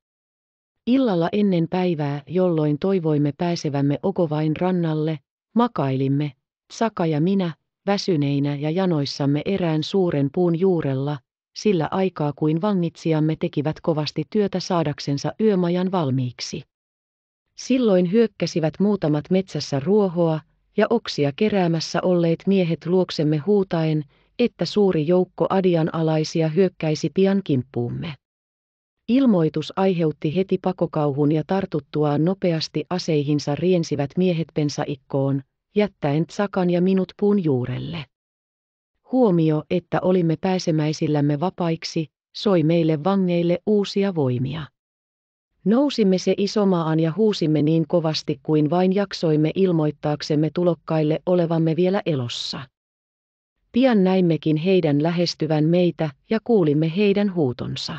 Illalla ennen päivää, jolloin toivoimme pääsevämme Okovain rannalle, makailimme, Saka ja minä, väsyneinä ja janoissamme erään suuren puun juurella, sillä aikaa kuin vangitsijamme tekivät kovasti työtä saadaksensa yömajan valmiiksi. Silloin hyökkäsivät muutamat metsässä ruohoa ja oksia keräämässä olleet miehet luoksemme huutaen, että suuri joukko Adian alaisia hyökkäisi pian kimppuumme. Ilmoitus aiheutti heti pakokauhun ja tartuttuaan nopeasti aseihinsa riensivät miehet pensaikkoon, jättäen Tsakan ja minut puun juurelle. Huomio, että olimme pääsemäisillämme vapaiksi, soi meille vangeille uusia voimia. Nousimme se isomaan ja huusimme niin kovasti kuin vain jaksoimme ilmoittaaksemme tulokkaille olevamme vielä elossa. Pian näimmekin heidän lähestyvän meitä ja kuulimme heidän huutonsa.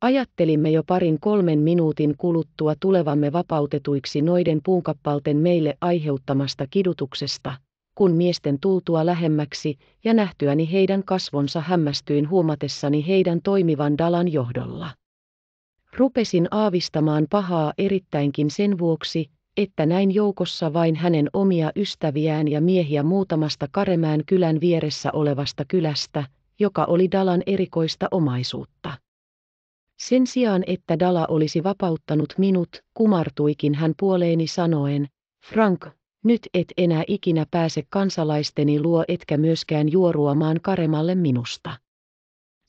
Ajattelimme jo parin kolmen minuutin kuluttua tulevamme vapautetuiksi noiden puunkappalten meille aiheuttamasta kidutuksesta, kun miesten tultua lähemmäksi ja nähtyäni heidän kasvonsa hämmästyin huomatessani heidän toimivan Dalan johdolla. Rupesin aavistamaan pahaa erittäinkin sen vuoksi, että näin joukossa vain hänen omia ystäviään ja miehiä muutamasta Karemään kylän vieressä olevasta kylästä, joka oli Dalan erikoista omaisuutta. Sen sijaan, että Dala olisi vapauttanut minut, kumartuikin hän puoleeni sanoen, Frank, nyt et enää ikinä pääse kansalaisteni luo etkä myöskään juoruamaan Karemalle minusta.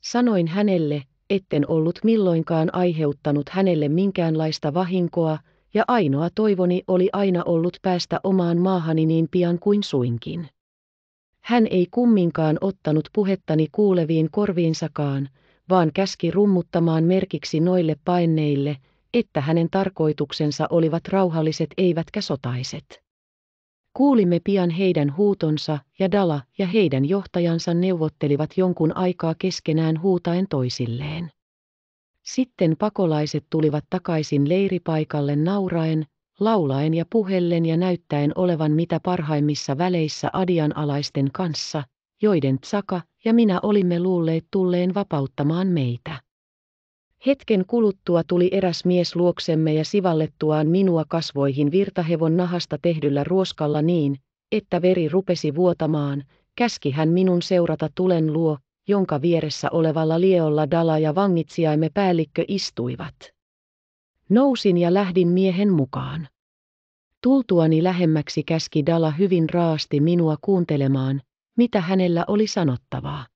Sanoin hänelle, etten ollut milloinkaan aiheuttanut hänelle minkäänlaista vahinkoa, ja ainoa toivoni oli aina ollut päästä omaan maahani niin pian kuin suinkin. Hän ei kumminkaan ottanut puhettani kuuleviin korviinsakaan, vaan käski rummuttamaan merkiksi noille paineille, että hänen tarkoituksensa olivat rauhalliset eivätkä sotaiset. Kuulimme pian heidän huutonsa ja Dala ja heidän johtajansa neuvottelivat jonkun aikaa keskenään huutaen toisilleen. Sitten pakolaiset tulivat takaisin leiripaikalle nauraen, laulaen ja puhellen ja näyttäen olevan mitä parhaimmissa väleissä adianalaisten kanssa, joiden Tsaka ja minä olimme luulleet tulleen vapauttamaan meitä. Hetken kuluttua tuli eräs mies luoksemme ja sivallettuaan minua kasvoihin virtahevon nahasta tehdyllä ruoskalla niin, että veri rupesi vuotamaan, käski hän minun seurata tulen luo, jonka vieressä olevalla lieolla Dala ja vangitsijaimme päällikkö istuivat. Nousin ja lähdin miehen mukaan. Tultuani lähemmäksi käski Dala hyvin raasti minua kuuntelemaan, mitä hänellä oli sanottavaa.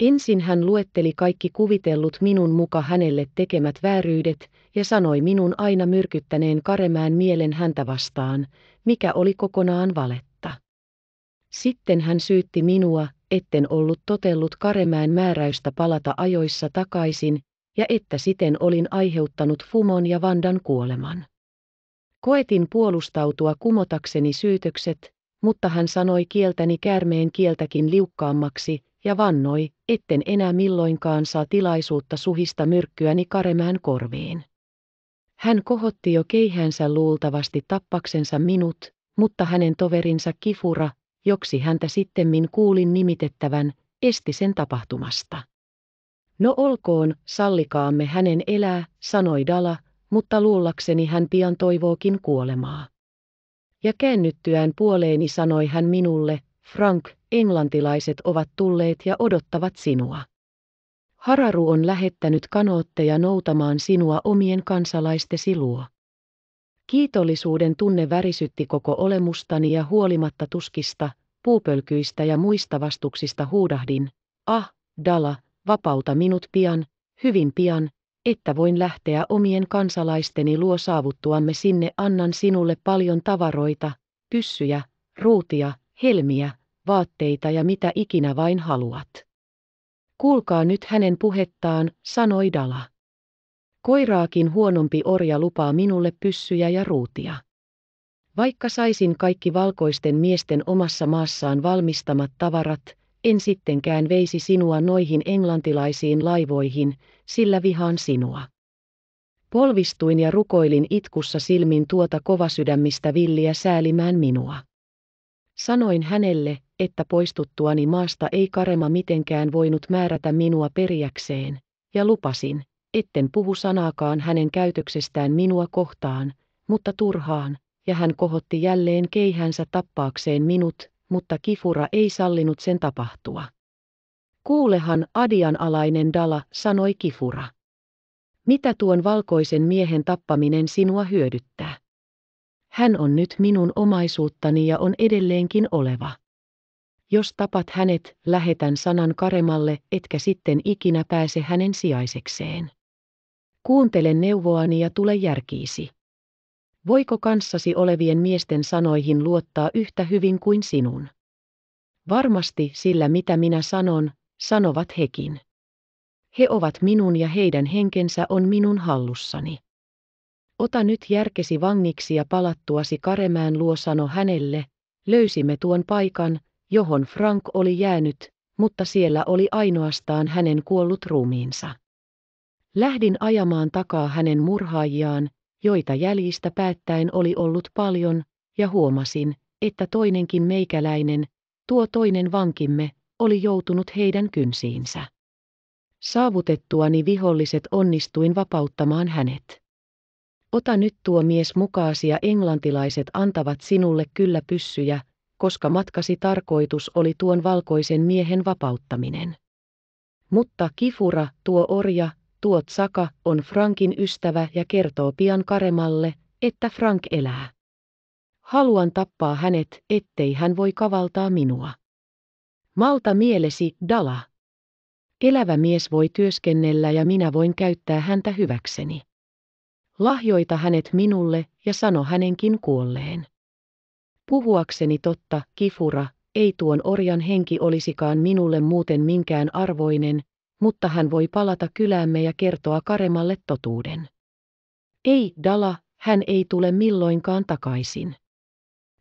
Ensin hän luetteli kaikki kuvitellut minun muka hänelle tekemät vääryydet ja sanoi minun aina myrkyttäneen karemään mielen häntä vastaan, mikä oli kokonaan valetta. Sitten hän syytti minua, etten ollut totellut Karemäen määräystä palata ajoissa takaisin, ja että siten olin aiheuttanut Fumon ja Vandan kuoleman. Koetin puolustautua kumotakseni syytökset, mutta hän sanoi kieltäni käärmeen kieltäkin liukkaammaksi ja vannoi, etten enää milloinkaan saa tilaisuutta suhista myrkkyäni Karemään korviin. Hän kohotti jo keihänsä luultavasti tappaksensa minut, mutta hänen toverinsa Kifura joksi häntä sittemmin kuulin nimitettävän, esti sen tapahtumasta. No olkoon, sallikaamme hänen elää, sanoi Dala, mutta luullakseni hän pian toivookin kuolemaa. Ja käännyttyään puoleeni sanoi hän minulle, Frank, englantilaiset ovat tulleet ja odottavat sinua. Hararu on lähettänyt kanootteja noutamaan sinua omien kansalaistesi luo. Kiitollisuuden tunne värisytti koko olemustani ja huolimatta tuskista, puupölkyistä ja muista vastuksista huudahdin, ah, Dala, vapauta minut pian, hyvin pian, että voin lähteä omien kansalaisteni luo saavuttuamme sinne annan sinulle paljon tavaroita, pyssyjä, ruutia, helmiä, vaatteita ja mitä ikinä vain haluat. Kuulkaa nyt hänen puhettaan, sanoi Dala. Koiraakin huonompi orja lupaa minulle pyssyjä ja ruutia. Vaikka saisin kaikki valkoisten miesten omassa maassaan valmistamat tavarat, en sittenkään veisi sinua noihin englantilaisiin laivoihin, sillä vihaan sinua. Polvistuin ja rukoilin itkussa silmin tuota kovasydämistä villiä säälimään minua. Sanoin hänelle, että poistuttuani maasta ei Karema mitenkään voinut määrätä minua perjäkseen, ja lupasin, Etten puhu sanaakaan hänen käytöksestään minua kohtaan, mutta turhaan, ja hän kohotti jälleen keihänsä tappaakseen minut, mutta kifura ei sallinut sen tapahtua. Kuulehan Adian alainen Dala, sanoi kifura. Mitä tuon valkoisen miehen tappaminen sinua hyödyttää? Hän on nyt minun omaisuuttani ja on edelleenkin oleva. Jos tapat hänet, lähetän sanan Karemalle, etkä sitten ikinä pääse hänen sijaisekseen. Kuuntele neuvoani ja tule järkiisi. Voiko kanssasi olevien miesten sanoihin luottaa yhtä hyvin kuin sinun? Varmasti sillä mitä minä sanon, sanovat hekin. He ovat minun ja heidän henkensä on minun hallussani. Ota nyt järkesi vangiksi ja palattuasi Karemään luo sano hänelle, löysimme tuon paikan, johon Frank oli jäänyt, mutta siellä oli ainoastaan hänen kuollut ruumiinsa. Lähdin ajamaan takaa hänen murhaajiaan, joita jäljistä päättäen oli ollut paljon, ja huomasin, että toinenkin meikäläinen, tuo toinen vankimme, oli joutunut heidän kynsiinsä. Saavutettuani viholliset onnistuin vapauttamaan hänet. Ota nyt tuo mies mukaasi ja englantilaiset antavat sinulle kyllä pyssyjä, koska matkasi tarkoitus oli tuon valkoisen miehen vapauttaminen. Mutta kifura, tuo orja, saka on Frankin ystävä ja kertoo pian Karemalle, että Frank elää. Haluan tappaa hänet, ettei hän voi kavaltaa minua. Malta mielesi, Dala. Elävä mies voi työskennellä ja minä voin käyttää häntä hyväkseni. Lahjoita hänet minulle ja sano hänenkin kuolleen. Puhuakseni totta, Kifura, ei tuon orjan henki olisikaan minulle muuten minkään arvoinen, mutta hän voi palata kyläämme ja kertoa Karemalle totuuden. Ei, Dala, hän ei tule milloinkaan takaisin.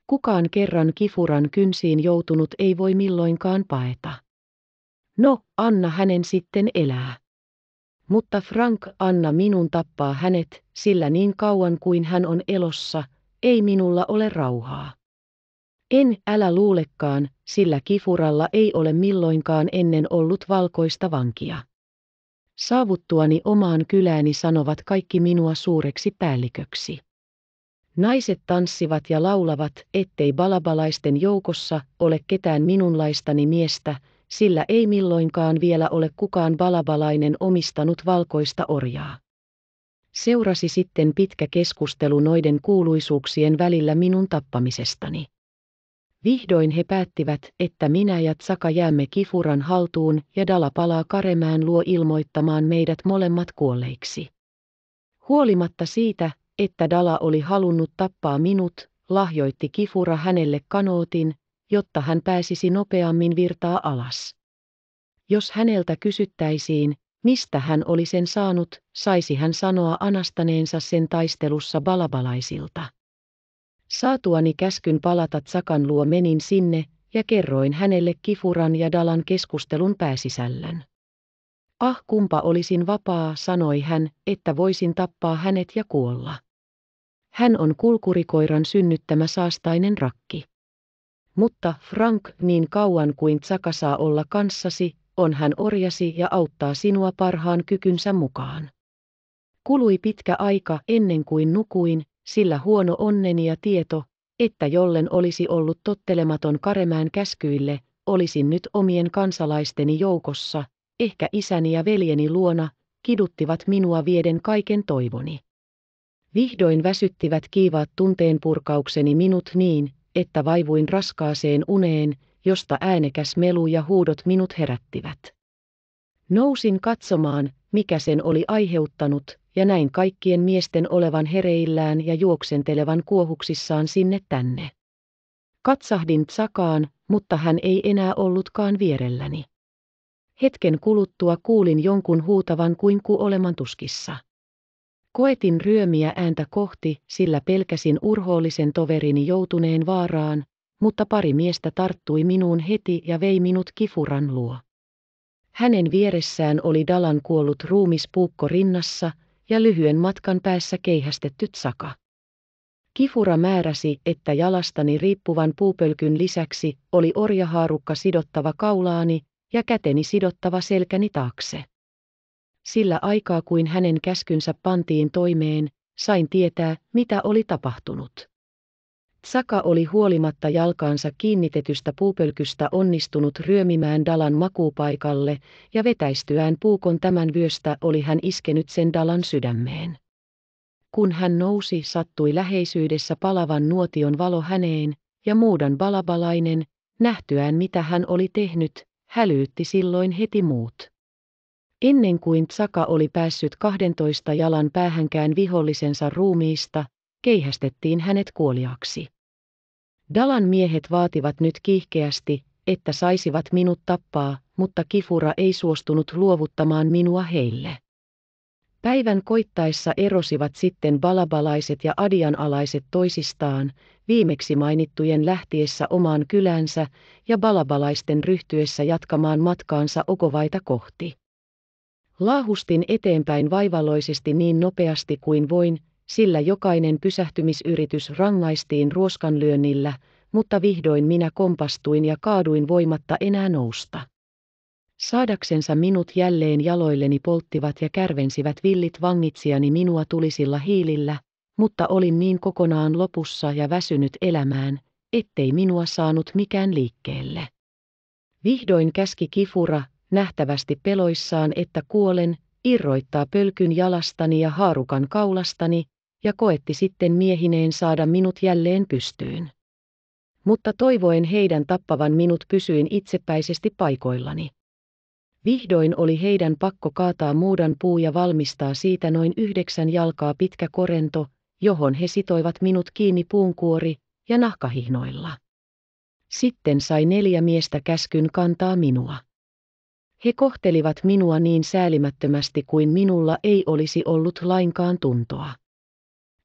Kukaan kerran kifuran kynsiin joutunut ei voi milloinkaan paeta. No, anna hänen sitten elää. Mutta Frank, anna minun tappaa hänet, sillä niin kauan kuin hän on elossa, ei minulla ole rauhaa. En, älä luulekaan, sillä kifuralla ei ole milloinkaan ennen ollut valkoista vankia. Saavuttuani omaan kylääni sanovat kaikki minua suureksi päälliköksi. Naiset tanssivat ja laulavat, ettei balabalaisten joukossa ole ketään minunlaistani miestä, sillä ei milloinkaan vielä ole kukaan balabalainen omistanut valkoista orjaa. Seurasi sitten pitkä keskustelu noiden kuuluisuuksien välillä minun tappamisestani. Vihdoin he päättivät, että minä ja Tsaka jäämme Kifuran haltuun ja Dala palaa Karemään luo ilmoittamaan meidät molemmat kuolleiksi. Huolimatta siitä, että Dala oli halunnut tappaa minut, lahjoitti Kifura hänelle kanootin, jotta hän pääsisi nopeammin virtaa alas. Jos häneltä kysyttäisiin, mistä hän oli sen saanut, saisi hän sanoa anastaneensa sen taistelussa balabalaisilta. Saatuani käskyn palata Tsakan luo menin sinne, ja kerroin hänelle Kifuran ja Dalan keskustelun pääsisällön. Ah kumpa olisin vapaa, sanoi hän, että voisin tappaa hänet ja kuolla. Hän on kulkurikoiran synnyttämä saastainen rakki. Mutta Frank, niin kauan kuin Tsaka saa olla kanssasi, on hän orjasi ja auttaa sinua parhaan kykynsä mukaan. Kului pitkä aika ennen kuin nukuin, sillä huono onneni ja tieto, että jollen olisi ollut tottelematon Karemään käskyille, olisin nyt omien kansalaisteni joukossa, ehkä isäni ja veljeni luona, kiduttivat minua vieden kaiken toivoni. Vihdoin väsyttivät kiivaat tunteen purkaukseni minut niin, että vaivuin raskaaseen uneen, josta äänekäs melu ja huudot minut herättivät. Nousin katsomaan, mikä sen oli aiheuttanut, ja näin kaikkien miesten olevan hereillään ja juoksentelevan kuohuksissaan sinne tänne. Katsahdin sakaan, mutta hän ei enää ollutkaan vierelläni. Hetken kuluttua kuulin jonkun huutavan kuin ku oleman tuskissa. Koetin ryömiä ääntä kohti, sillä pelkäsin urhoollisen toverini joutuneen vaaraan, mutta pari miestä tarttui minuun heti ja vei minut kifuran luo. Hänen vieressään oli Dalan kuollut ruumispuukko rinnassa, ja lyhyen matkan päässä keihästetty saka. Kifura määräsi, että jalastani riippuvan puupölkyn lisäksi oli orjahaarukka sidottava kaulaani ja käteni sidottava selkäni taakse. Sillä aikaa kuin hänen käskynsä pantiin toimeen, sain tietää, mitä oli tapahtunut. Saka oli huolimatta jalkaansa kiinnitetystä puupölkystä onnistunut ryömimään Dalan makuupaikalle, ja vetäistyään puukon tämän vyöstä oli hän iskenyt sen Dalan sydämeen. Kun hän nousi, sattui läheisyydessä palavan nuotion valo häneen, ja muudan balabalainen, nähtyään mitä hän oli tehnyt, hälyytti silloin heti muut. Ennen kuin Tsaka oli päässyt 12 jalan päähänkään vihollisensa ruumiista, keihästettiin hänet kuoliaksi. Dalan miehet vaativat nyt kiihkeästi, että saisivat minut tappaa, mutta Kifura ei suostunut luovuttamaan minua heille. Päivän koittaessa erosivat sitten balabalaiset ja adianalaiset toisistaan, viimeksi mainittujen lähtiessä omaan kylänsä ja balabalaisten ryhtyessä jatkamaan matkaansa okovaita kohti. Laahustin eteenpäin vaivalloisesti niin nopeasti kuin voin, sillä jokainen pysähtymisyritys rangaistiin ruoskanlyönnillä, mutta vihdoin minä kompastuin ja kaaduin voimatta enää nousta. Saadaksensa minut jälleen jaloilleni polttivat ja kärvensivät villit vangitsijani minua tulisilla hiilillä, mutta olin niin kokonaan lopussa ja väsynyt elämään, ettei minua saanut mikään liikkeelle. Vihdoin käski kifura, nähtävästi peloissaan, että kuolen, irroittaa pölkyn jalastani ja haarukan kaulastani, ja koetti sitten miehineen saada minut jälleen pystyyn. Mutta toivoen heidän tappavan minut pysyin itsepäisesti paikoillani. Vihdoin oli heidän pakko kaataa muudan puu ja valmistaa siitä noin yhdeksän jalkaa pitkä korento, johon he sitoivat minut kiinni puunkuori ja nahkahihnoilla. Sitten sai neljä miestä käskyn kantaa minua. He kohtelivat minua niin säälimättömästi kuin minulla ei olisi ollut lainkaan tuntoa.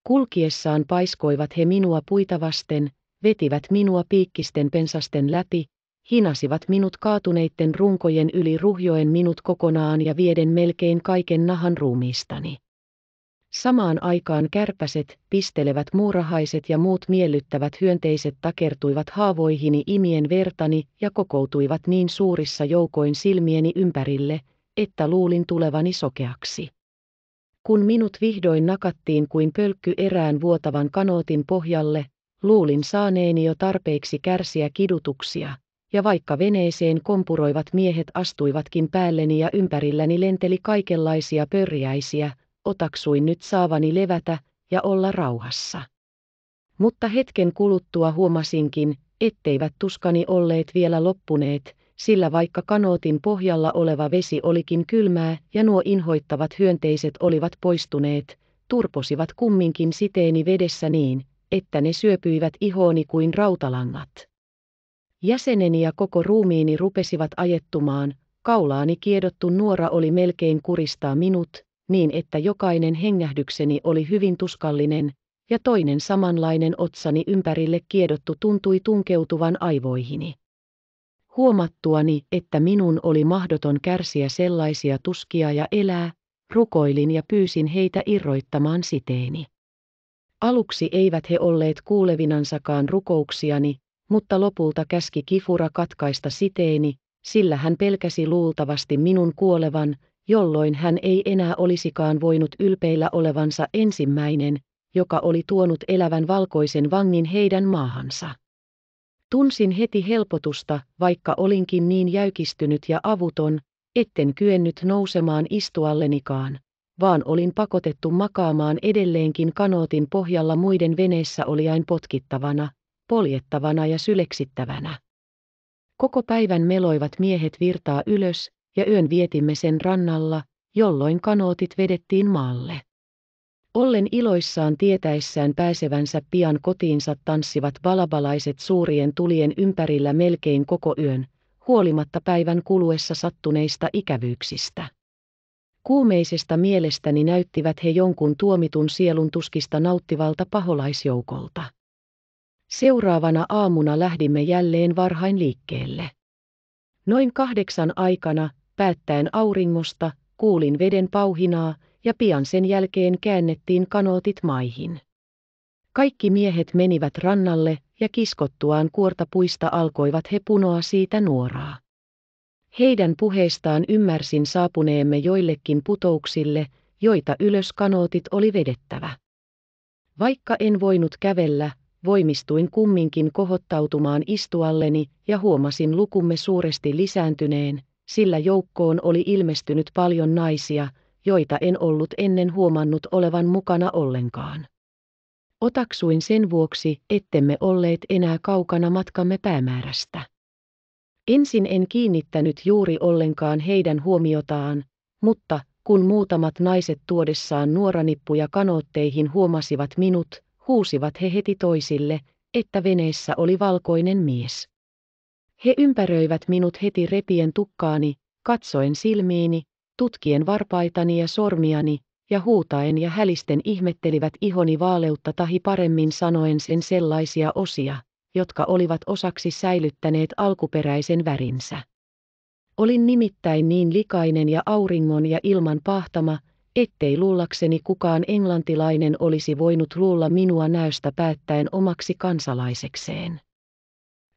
Kulkiessaan paiskoivat he minua puita vasten, vetivät minua piikkisten pensasten läpi, hinasivat minut kaatuneitten runkojen yli ruhjoen minut kokonaan ja vieden melkein kaiken nahan ruumiistani. Samaan aikaan kärpäset, pistelevät muurahaiset ja muut miellyttävät hyönteiset takertuivat haavoihini imien vertani ja kokoutuivat niin suurissa joukoin silmieni ympärille, että luulin tulevani sokeaksi. Kun minut vihdoin nakattiin kuin pölkky erään vuotavan kanootin pohjalle, luulin saaneeni jo tarpeeksi kärsiä kidutuksia, ja vaikka veneeseen kompuroivat miehet astuivatkin päälleni ja ympärilläni lenteli kaikenlaisia pörjäisiä, otaksuin nyt saavani levätä ja olla rauhassa. Mutta hetken kuluttua huomasinkin, etteivät tuskani olleet vielä loppuneet, sillä vaikka kanootin pohjalla oleva vesi olikin kylmää ja nuo inhoittavat hyönteiset olivat poistuneet, turposivat kumminkin siteeni vedessä niin, että ne syöpyivät ihooni kuin rautalangat. Jäseneni ja koko ruumiini rupesivat ajettumaan, kaulaani kiedottu nuora oli melkein kuristaa minut, niin että jokainen hengähdykseni oli hyvin tuskallinen, ja toinen samanlainen otsani ympärille kiedottu tuntui tunkeutuvan aivoihini. Huomattuani, että minun oli mahdoton kärsiä sellaisia tuskia ja elää, rukoilin ja pyysin heitä irroittamaan siteeni. Aluksi eivät he olleet kuulevinansakaan rukouksiani, mutta lopulta käski kifura katkaista siteeni, sillä hän pelkäsi luultavasti minun kuolevan, jolloin hän ei enää olisikaan voinut ylpeillä olevansa ensimmäinen, joka oli tuonut elävän valkoisen vangin heidän maahansa. Tunsin heti helpotusta, vaikka olinkin niin jäykistynyt ja avuton, etten kyennyt nousemaan istuallenikaan, vaan olin pakotettu makaamaan edelleenkin kanootin pohjalla muiden veneessä oliain potkittavana, poljettavana ja syleksittävänä. Koko päivän meloivat miehet virtaa ylös, ja yön vietimme sen rannalla, jolloin kanootit vedettiin maalle. Ollen iloissaan tietäessään pääsevänsä pian kotiinsa tanssivat balabalaiset suurien tulien ympärillä melkein koko yön, huolimatta päivän kuluessa sattuneista ikävyyksistä. Kuumeisesta mielestäni näyttivät he jonkun tuomitun sielun tuskista nauttivalta paholaisjoukolta. Seuraavana aamuna lähdimme jälleen varhain liikkeelle. Noin kahdeksan aikana päättäen auringosta, kuulin veden pauhinaa, ja pian sen jälkeen käännettiin kanootit maihin. Kaikki miehet menivät rannalle, ja kiskottuaan kuortapuista alkoivat he punoa siitä nuoraa. Heidän puheistaan ymmärsin saapuneemme joillekin putouksille, joita ylös kanootit oli vedettävä. Vaikka en voinut kävellä, voimistuin kumminkin kohottautumaan istualleni ja huomasin lukumme suuresti lisääntyneen, sillä joukkoon oli ilmestynyt paljon naisia, joita en ollut ennen huomannut olevan mukana ollenkaan. Otaksuin sen vuoksi, ettemme olleet enää kaukana matkamme päämäärästä. Ensin en kiinnittänyt juuri ollenkaan heidän huomiotaan, mutta kun muutamat naiset tuodessaan nuoranippuja kanootteihin huomasivat minut, huusivat he heti toisille, että veneessä oli valkoinen mies. He ympäröivät minut heti repien tukkaani, katsoen silmiini, tutkien varpaitani ja sormiani, ja huutaen ja hälisten ihmettelivät ihoni vaaleutta tahi paremmin sanoen sen sellaisia osia, jotka olivat osaksi säilyttäneet alkuperäisen värinsä. Olin nimittäin niin likainen ja auringon ja ilman pahtama, ettei luullakseni kukaan englantilainen olisi voinut luulla minua näystä päättäen omaksi kansalaisekseen.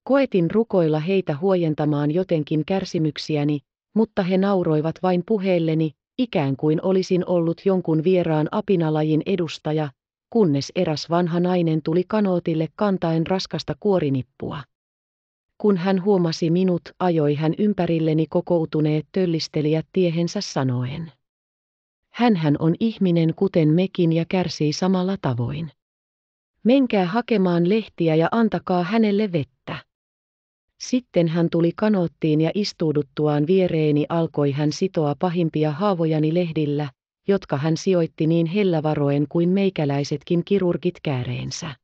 Koetin rukoilla heitä huojentamaan jotenkin kärsimyksiäni, mutta he nauroivat vain puheelleni, ikään kuin olisin ollut jonkun vieraan apinalajin edustaja, kunnes eräs vanha nainen tuli kanootille kantaen raskasta kuorinippua. Kun hän huomasi minut, ajoi hän ympärilleni kokoutuneet töllistelijät tiehensä sanoen. Hänhän on ihminen kuten mekin ja kärsii samalla tavoin. Menkää hakemaan lehtiä ja antakaa hänelle vettä. Sitten hän tuli kanoottiin ja istuuduttuaan viereeni alkoi hän sitoa pahimpia haavojani lehdillä, jotka hän sijoitti niin hellävaroen kuin meikäläisetkin kirurgit kääreensä.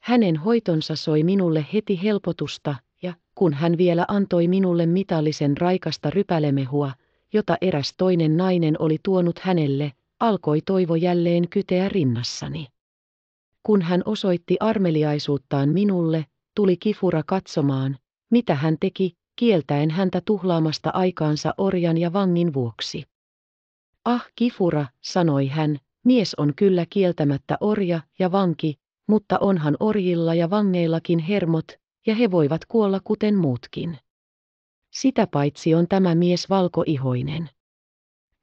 Hänen hoitonsa soi minulle heti helpotusta, ja kun hän vielä antoi minulle mitallisen raikasta rypälemehua, jota eräs toinen nainen oli tuonut hänelle, alkoi toivo jälleen kyteä rinnassani. Kun hän osoitti armeliaisuuttaan minulle, tuli kifura katsomaan, mitä hän teki, kieltäen häntä tuhlaamasta aikaansa orjan ja vangin vuoksi. Ah kifura, sanoi hän, mies on kyllä kieltämättä orja ja vanki, mutta onhan orjilla ja vangeillakin hermot, ja he voivat kuolla kuten muutkin. Sitä paitsi on tämä mies valkoihoinen.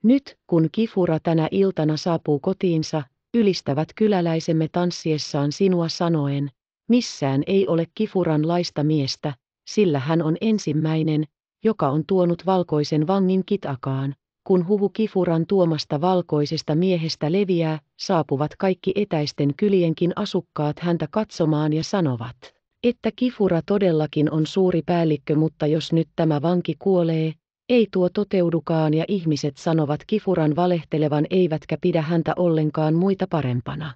Nyt, kun Kifura tänä iltana saapuu kotiinsa, ylistävät kyläläisemme tanssiessaan sinua sanoen, missään ei ole Kifuran laista miestä, sillä hän on ensimmäinen, joka on tuonut valkoisen vangin kitakaan. Kun huhu kifuran tuomasta valkoisesta miehestä leviää, saapuvat kaikki etäisten kylienkin asukkaat häntä katsomaan ja sanovat, että kifura todellakin on suuri päällikkö, mutta jos nyt tämä vanki kuolee, ei tuo toteudukaan ja ihmiset sanovat kifuran valehtelevan eivätkä pidä häntä ollenkaan muita parempana.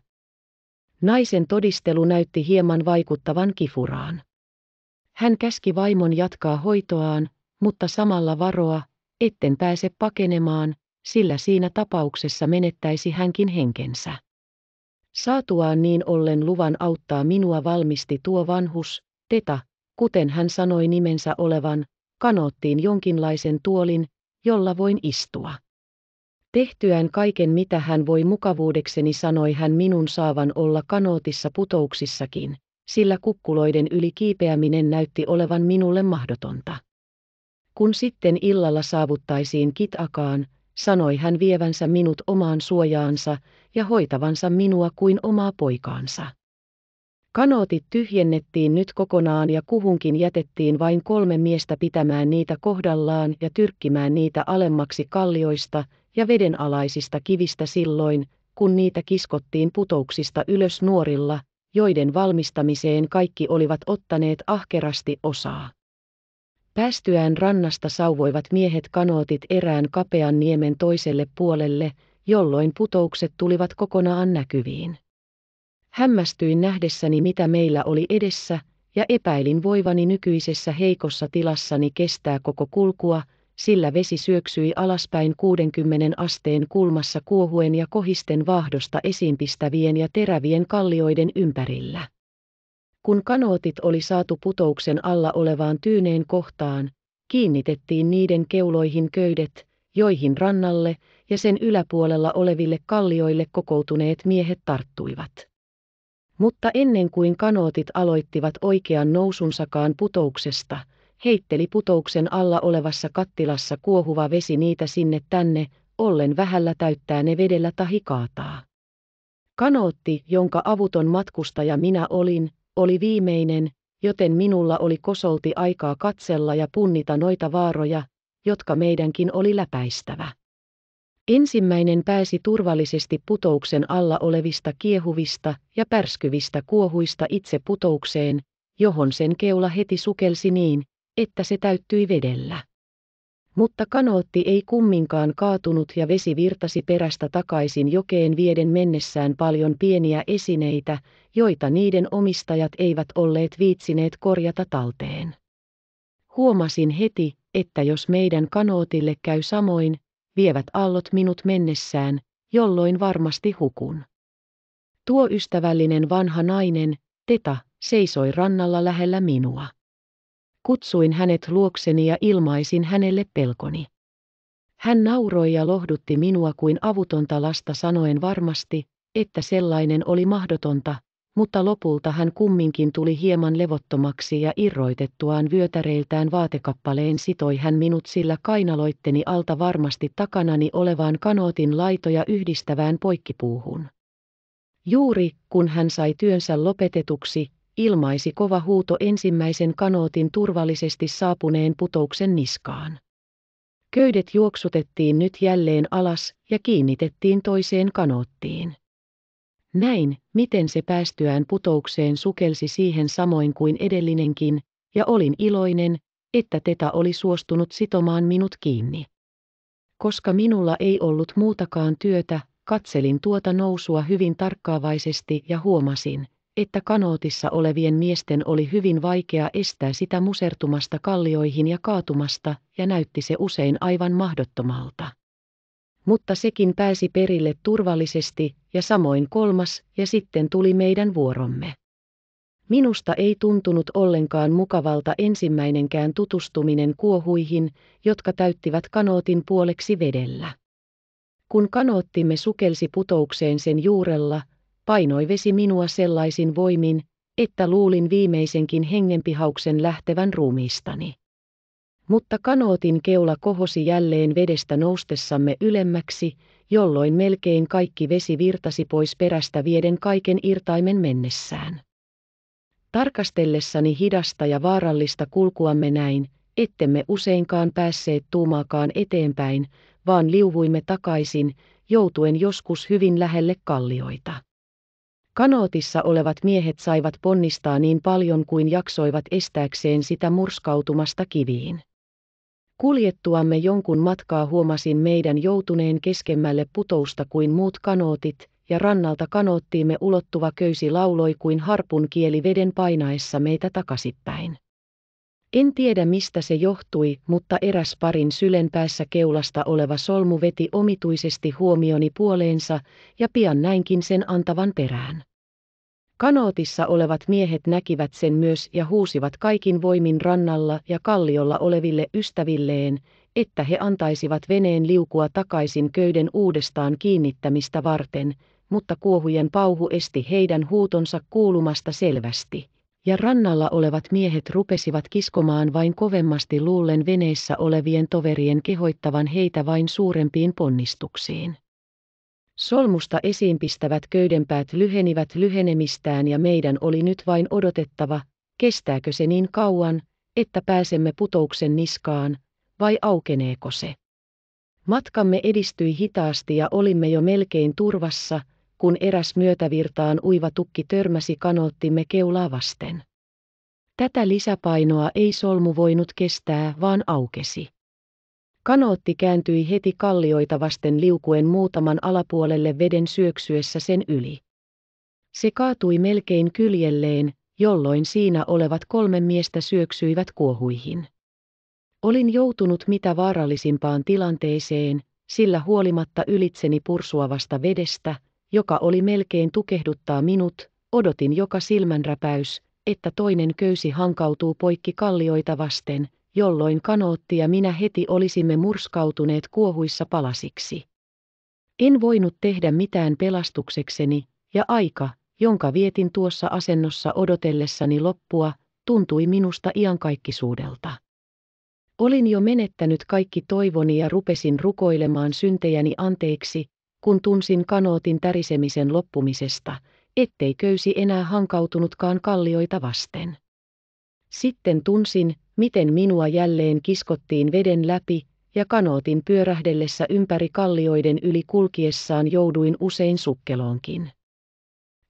Naisen todistelu näytti hieman vaikuttavan kifuraan. Hän käski vaimon jatkaa hoitoaan, mutta samalla varoa, etten pääse pakenemaan, sillä siinä tapauksessa menettäisi hänkin henkensä. Saatuaan niin ollen luvan auttaa minua valmisti tuo vanhus, Teta, kuten hän sanoi nimensä olevan, kanoottiin jonkinlaisen tuolin, jolla voin istua. Tehtyään kaiken mitä hän voi mukavuudekseni sanoi hän minun saavan olla kanootissa putouksissakin sillä kukkuloiden yli kiipeäminen näytti olevan minulle mahdotonta. Kun sitten illalla saavuttaisiin Kitakaan, sanoi hän vievänsä minut omaan suojaansa ja hoitavansa minua kuin omaa poikaansa. Kanootit tyhjennettiin nyt kokonaan ja kuhunkin jätettiin vain kolme miestä pitämään niitä kohdallaan ja tyrkkimään niitä alemmaksi kallioista ja vedenalaisista kivistä silloin, kun niitä kiskottiin putouksista ylös nuorilla, joiden valmistamiseen kaikki olivat ottaneet ahkerasti osaa. Päästyään rannasta sauvoivat miehet kanootit erään kapean niemen toiselle puolelle, jolloin putoukset tulivat kokonaan näkyviin. Hämmästyin nähdessäni mitä meillä oli edessä, ja epäilin voivani nykyisessä heikossa tilassani kestää koko kulkua, sillä vesi syöksyi alaspäin 60 asteen kulmassa kuohuen ja kohisten vahdosta esiinpistävien ja terävien kallioiden ympärillä. Kun kanootit oli saatu putouksen alla olevaan tyyneen kohtaan, kiinnitettiin niiden keuloihin köydet, joihin rannalle ja sen yläpuolella oleville kallioille kokoutuneet miehet tarttuivat. Mutta ennen kuin kanootit aloittivat oikean nousunsakaan putouksesta – heitteli putouksen alla olevassa kattilassa kuohuva vesi niitä sinne tänne, ollen vähällä täyttää ne vedellä tahi kaataa. Kanootti, jonka avuton matkustaja minä olin, oli viimeinen, joten minulla oli kosolti aikaa katsella ja punnita noita vaaroja, jotka meidänkin oli läpäistävä. Ensimmäinen pääsi turvallisesti putouksen alla olevista kiehuvista ja pärskyvistä kuohuista itse putoukseen, johon sen keula heti sukelsi niin, että se täyttyi vedellä. Mutta kanootti ei kumminkaan kaatunut ja vesi virtasi perästä takaisin jokeen vieden mennessään paljon pieniä esineitä, joita niiden omistajat eivät olleet viitsineet korjata talteen. Huomasin heti, että jos meidän kanootille käy samoin, vievät allot minut mennessään, jolloin varmasti hukun. Tuo ystävällinen vanha nainen, Teta, seisoi rannalla lähellä minua. Kutsuin hänet luokseni ja ilmaisin hänelle pelkoni. Hän nauroi ja lohdutti minua kuin avutonta lasta sanoen varmasti, että sellainen oli mahdotonta, mutta lopulta hän kumminkin tuli hieman levottomaksi ja irroitettuaan vyötäreiltään vaatekappaleen sitoi hän minut sillä kainaloitteni alta varmasti takanani olevaan kanootin laitoja yhdistävään poikkipuuhun. Juuri kun hän sai työnsä lopetetuksi, ilmaisi kova huuto ensimmäisen kanootin turvallisesti saapuneen putouksen niskaan. Köydet juoksutettiin nyt jälleen alas ja kiinnitettiin toiseen kanoottiin. Näin, miten se päästyään putoukseen sukelsi siihen samoin kuin edellinenkin, ja olin iloinen, että teta oli suostunut sitomaan minut kiinni. Koska minulla ei ollut muutakaan työtä, katselin tuota nousua hyvin tarkkaavaisesti ja huomasin, että kanootissa olevien miesten oli hyvin vaikea estää sitä musertumasta kallioihin ja kaatumasta, ja näytti se usein aivan mahdottomalta. Mutta sekin pääsi perille turvallisesti, ja samoin kolmas, ja sitten tuli meidän vuoromme. Minusta ei tuntunut ollenkaan mukavalta ensimmäinenkään tutustuminen kuohuihin, jotka täyttivät kanootin puoleksi vedellä. Kun kanoottimme sukelsi putoukseen sen juurella, painoi vesi minua sellaisin voimin, että luulin viimeisenkin hengenpihauksen lähtevän ruumiistani. Mutta kanootin keula kohosi jälleen vedestä noustessamme ylemmäksi, jolloin melkein kaikki vesi virtasi pois perästä vieden kaiken irtaimen mennessään. Tarkastellessani hidasta ja vaarallista kulkuamme näin, ettemme useinkaan päässeet tuumaakaan eteenpäin, vaan liuvuimme takaisin, joutuen joskus hyvin lähelle kallioita. Kanootissa olevat miehet saivat ponnistaa niin paljon kuin jaksoivat estääkseen sitä murskautumasta kiviin. Kuljettuamme jonkun matkaa huomasin meidän joutuneen keskemmälle putousta kuin muut kanootit, ja rannalta kanoottiimme ulottuva köysi lauloi kuin harpun kieli veden painaessa meitä takaisinpäin. En tiedä mistä se johtui, mutta eräs parin sylen päässä keulasta oleva solmu veti omituisesti huomioni puoleensa, ja pian näinkin sen antavan perään. Kanootissa olevat miehet näkivät sen myös ja huusivat kaikin voimin rannalla ja kalliolla oleville ystävilleen, että he antaisivat veneen liukua takaisin köyden uudestaan kiinnittämistä varten, mutta kuohujen pauhu esti heidän huutonsa kuulumasta selvästi ja rannalla olevat miehet rupesivat kiskomaan vain kovemmasti luullen veneissä olevien toverien kehoittavan heitä vain suurempiin ponnistuksiin. Solmusta esiinpistävät köydenpäät lyhenivät lyhenemistään ja meidän oli nyt vain odotettava, kestääkö se niin kauan, että pääsemme putouksen niskaan, vai aukeneeko se. Matkamme edistyi hitaasti ja olimme jo melkein turvassa – kun eräs myötävirtaan uiva tukki törmäsi kanoottimme keulaa vasten. Tätä lisäpainoa ei solmu voinut kestää, vaan aukesi. Kanootti kääntyi heti kallioita vasten liukuen muutaman alapuolelle veden syöksyessä sen yli. Se kaatui melkein kyljelleen, jolloin siinä olevat kolme miestä syöksyivät kuohuihin. Olin joutunut mitä vaarallisimpaan tilanteeseen, sillä huolimatta ylitseni pursuavasta vedestä, joka oli melkein tukehduttaa minut, odotin joka silmänräpäys, että toinen köysi hankautuu poikki kallioita vasten, jolloin kanootti ja minä heti olisimme murskautuneet kuohuissa palasiksi. En voinut tehdä mitään pelastuksekseni, ja aika, jonka vietin tuossa asennossa odotellessani loppua, tuntui minusta iankaikkisuudelta. Olin jo menettänyt kaikki toivoni ja rupesin rukoilemaan syntejäni anteeksi, kun tunsin kanootin tärisemisen loppumisesta, ettei köysi enää hankautunutkaan kallioita vasten. Sitten tunsin, miten minua jälleen kiskottiin veden läpi, ja kanootin pyörähdellessä ympäri kallioiden yli kulkiessaan jouduin usein sukkeloonkin.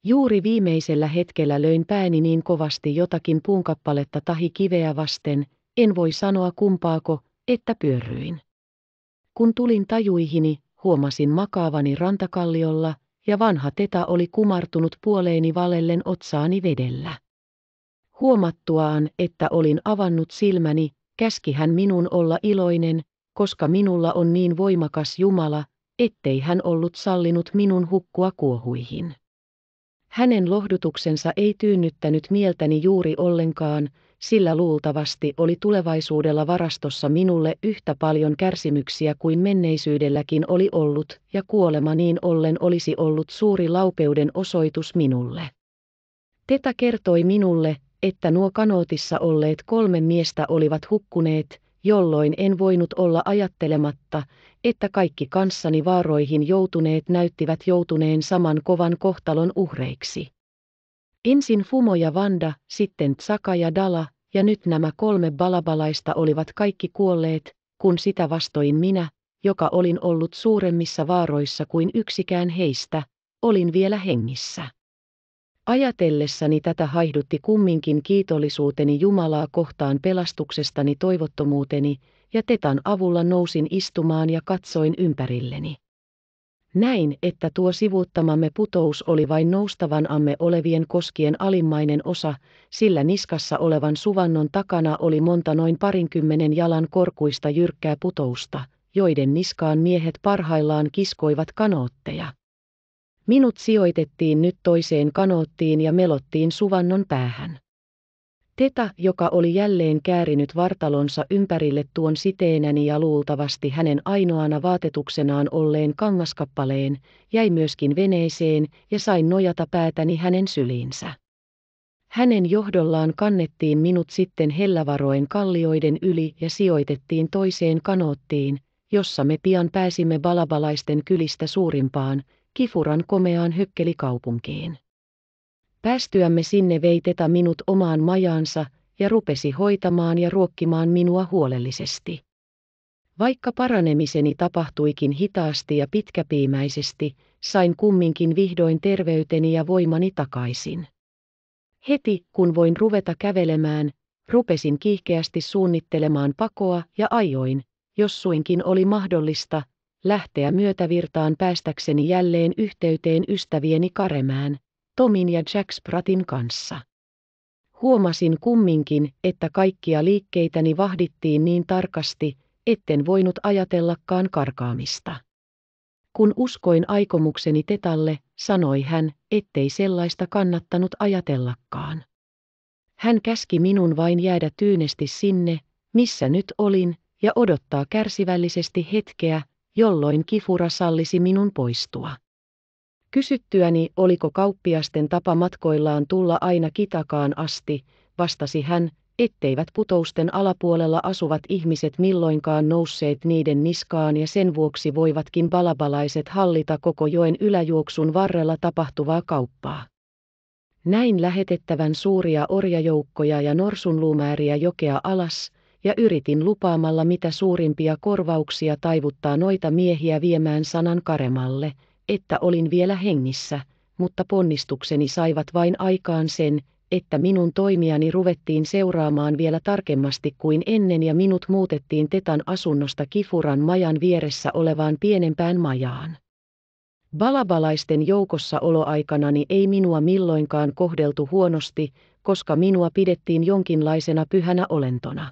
Juuri viimeisellä hetkellä löin pääni niin kovasti jotakin puunkappaletta tahi kiveä vasten, en voi sanoa kumpaako, että pyörryin. Kun tulin tajuihini, huomasin makaavani rantakalliolla, ja vanha teta oli kumartunut puoleeni valellen otsaani vedellä. Huomattuaan, että olin avannut silmäni, käski hän minun olla iloinen, koska minulla on niin voimakas Jumala, ettei hän ollut sallinut minun hukkua kuohuihin. Hänen lohdutuksensa ei tyynnyttänyt mieltäni juuri ollenkaan, sillä luultavasti oli tulevaisuudella varastossa minulle yhtä paljon kärsimyksiä kuin menneisyydelläkin oli ollut, ja kuolema niin ollen olisi ollut suuri laupeuden osoitus minulle. Teta kertoi minulle, että nuo kanootissa olleet kolme miestä olivat hukkuneet, jolloin en voinut olla ajattelematta, että kaikki kanssani vaaroihin joutuneet näyttivät joutuneen saman kovan kohtalon uhreiksi. Ensin Fumo ja Vanda, sitten Tsaka ja Dala, ja nyt nämä kolme balabalaista olivat kaikki kuolleet, kun sitä vastoin minä, joka olin ollut suuremmissa vaaroissa kuin yksikään heistä, olin vielä hengissä. Ajatellessani tätä haihdutti kumminkin kiitollisuuteni Jumalaa kohtaan pelastuksestani toivottomuuteni, ja tetan avulla nousin istumaan ja katsoin ympärilleni. Näin, että tuo sivuuttamamme putous oli vain amme olevien koskien alimmainen osa, sillä niskassa olevan suvannon takana oli monta noin parinkymmenen jalan korkuista jyrkkää putousta, joiden niskaan miehet parhaillaan kiskoivat kanootteja. Minut sijoitettiin nyt toiseen kanoottiin ja melottiin suvannon päähän. Teta, joka oli jälleen käärinyt vartalonsa ympärille tuon siteenäni ja luultavasti hänen ainoana vaatetuksenaan olleen kangaskappaleen, jäi myöskin veneeseen ja sain nojata päätäni hänen syliinsä. Hänen johdollaan kannettiin minut sitten hellävaroin kallioiden yli ja sijoitettiin toiseen kanoottiin, jossa me pian pääsimme balabalaisten kylistä suurimpaan, Kifuran komeaan hökkelikaupunkiin. Päästyämme sinne vei Teta minut omaan majaansa ja rupesi hoitamaan ja ruokkimaan minua huolellisesti. Vaikka paranemiseni tapahtuikin hitaasti ja pitkäpiimäisesti, sain kumminkin vihdoin terveyteni ja voimani takaisin. Heti, kun voin ruveta kävelemään, rupesin kiihkeästi suunnittelemaan pakoa ja ajoin, jos suinkin oli mahdollista, lähteä myötävirtaan päästäkseni jälleen yhteyteen ystävieni Karemään, Tomin ja Jack Spratin kanssa. Huomasin kumminkin, että kaikkia liikkeitäni vahdittiin niin tarkasti, etten voinut ajatellakaan karkaamista. Kun uskoin aikomukseni tetalle, sanoi hän, ettei sellaista kannattanut ajatellakaan. Hän käski minun vain jäädä tyynesti sinne, missä nyt olin, ja odottaa kärsivällisesti hetkeä, jolloin kifura sallisi minun poistua. Kysyttyäni, oliko kauppiasten tapa matkoillaan tulla aina kitakaan asti, vastasi hän, etteivät putousten alapuolella asuvat ihmiset milloinkaan nousseet niiden niskaan ja sen vuoksi voivatkin balabalaiset hallita koko joen yläjuoksun varrella tapahtuvaa kauppaa. Näin lähetettävän suuria orjajoukkoja ja norsunluumääriä jokea alas, ja yritin lupaamalla mitä suurimpia korvauksia taivuttaa noita miehiä viemään sanan karemalle, että olin vielä hengissä, mutta ponnistukseni saivat vain aikaan sen, että minun toimiani ruvettiin seuraamaan vielä tarkemmasti kuin ennen ja minut muutettiin Tetan asunnosta Kifuran majan vieressä olevaan pienempään majaan. Balabalaisten joukossa oloaikanani ei minua milloinkaan kohdeltu huonosti, koska minua pidettiin jonkinlaisena pyhänä olentona.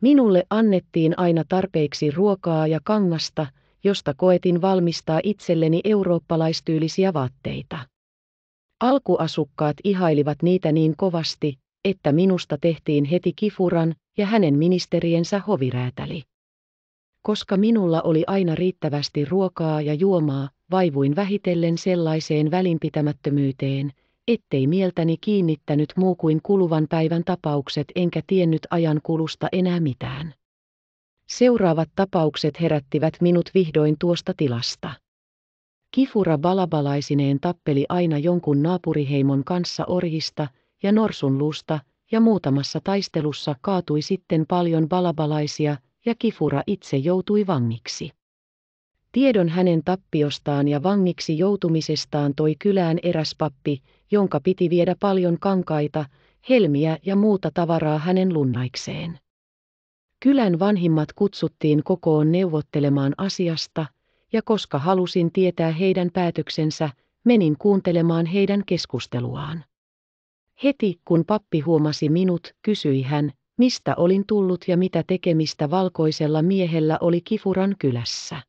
Minulle annettiin aina tarpeeksi ruokaa ja kangasta – josta koetin valmistaa itselleni eurooppalaistyylisiä vaatteita. Alkuasukkaat ihailivat niitä niin kovasti, että minusta tehtiin heti kifuran ja hänen ministeriensä hoviräätäli. Koska minulla oli aina riittävästi ruokaa ja juomaa, vaivuin vähitellen sellaiseen välinpitämättömyyteen, ettei mieltäni kiinnittänyt muu kuin kuluvan päivän tapaukset enkä tiennyt ajan kulusta enää mitään. Seuraavat tapaukset herättivät minut vihdoin tuosta tilasta. Kifura balabalaisineen tappeli aina jonkun naapuriheimon kanssa orjista ja norsunluusta, ja muutamassa taistelussa kaatui sitten paljon balabalaisia, ja Kifura itse joutui vangiksi. Tiedon hänen tappiostaan ja vangiksi joutumisestaan toi kylään eräs pappi, jonka piti viedä paljon kankaita, helmiä ja muuta tavaraa hänen lunnaikseen. Kylän vanhimmat kutsuttiin kokoon neuvottelemaan asiasta, ja koska halusin tietää heidän päätöksensä, menin kuuntelemaan heidän keskusteluaan. Heti kun pappi huomasi minut, kysyi hän, mistä olin tullut ja mitä tekemistä valkoisella miehellä oli Kifuran kylässä.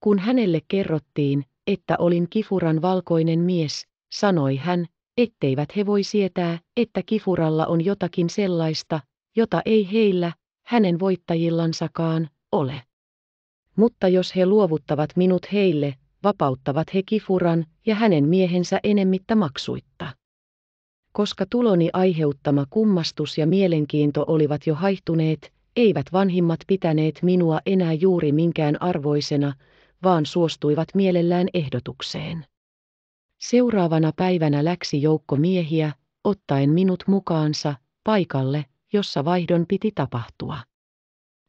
Kun hänelle kerrottiin, että olin Kifuran valkoinen mies, sanoi hän, etteivät he voi sietää, että Kifuralla on jotakin sellaista, jota ei heillä, hänen voittajillansakaan ole. Mutta jos he luovuttavat minut heille, vapauttavat he kifuran ja hänen miehensä enemmittä maksuitta. Koska tuloni aiheuttama kummastus ja mielenkiinto olivat jo haihtuneet, eivät vanhimmat pitäneet minua enää juuri minkään arvoisena, vaan suostuivat mielellään ehdotukseen. Seuraavana päivänä läksi joukko miehiä, ottaen minut mukaansa, paikalle, jossa vaihdon piti tapahtua.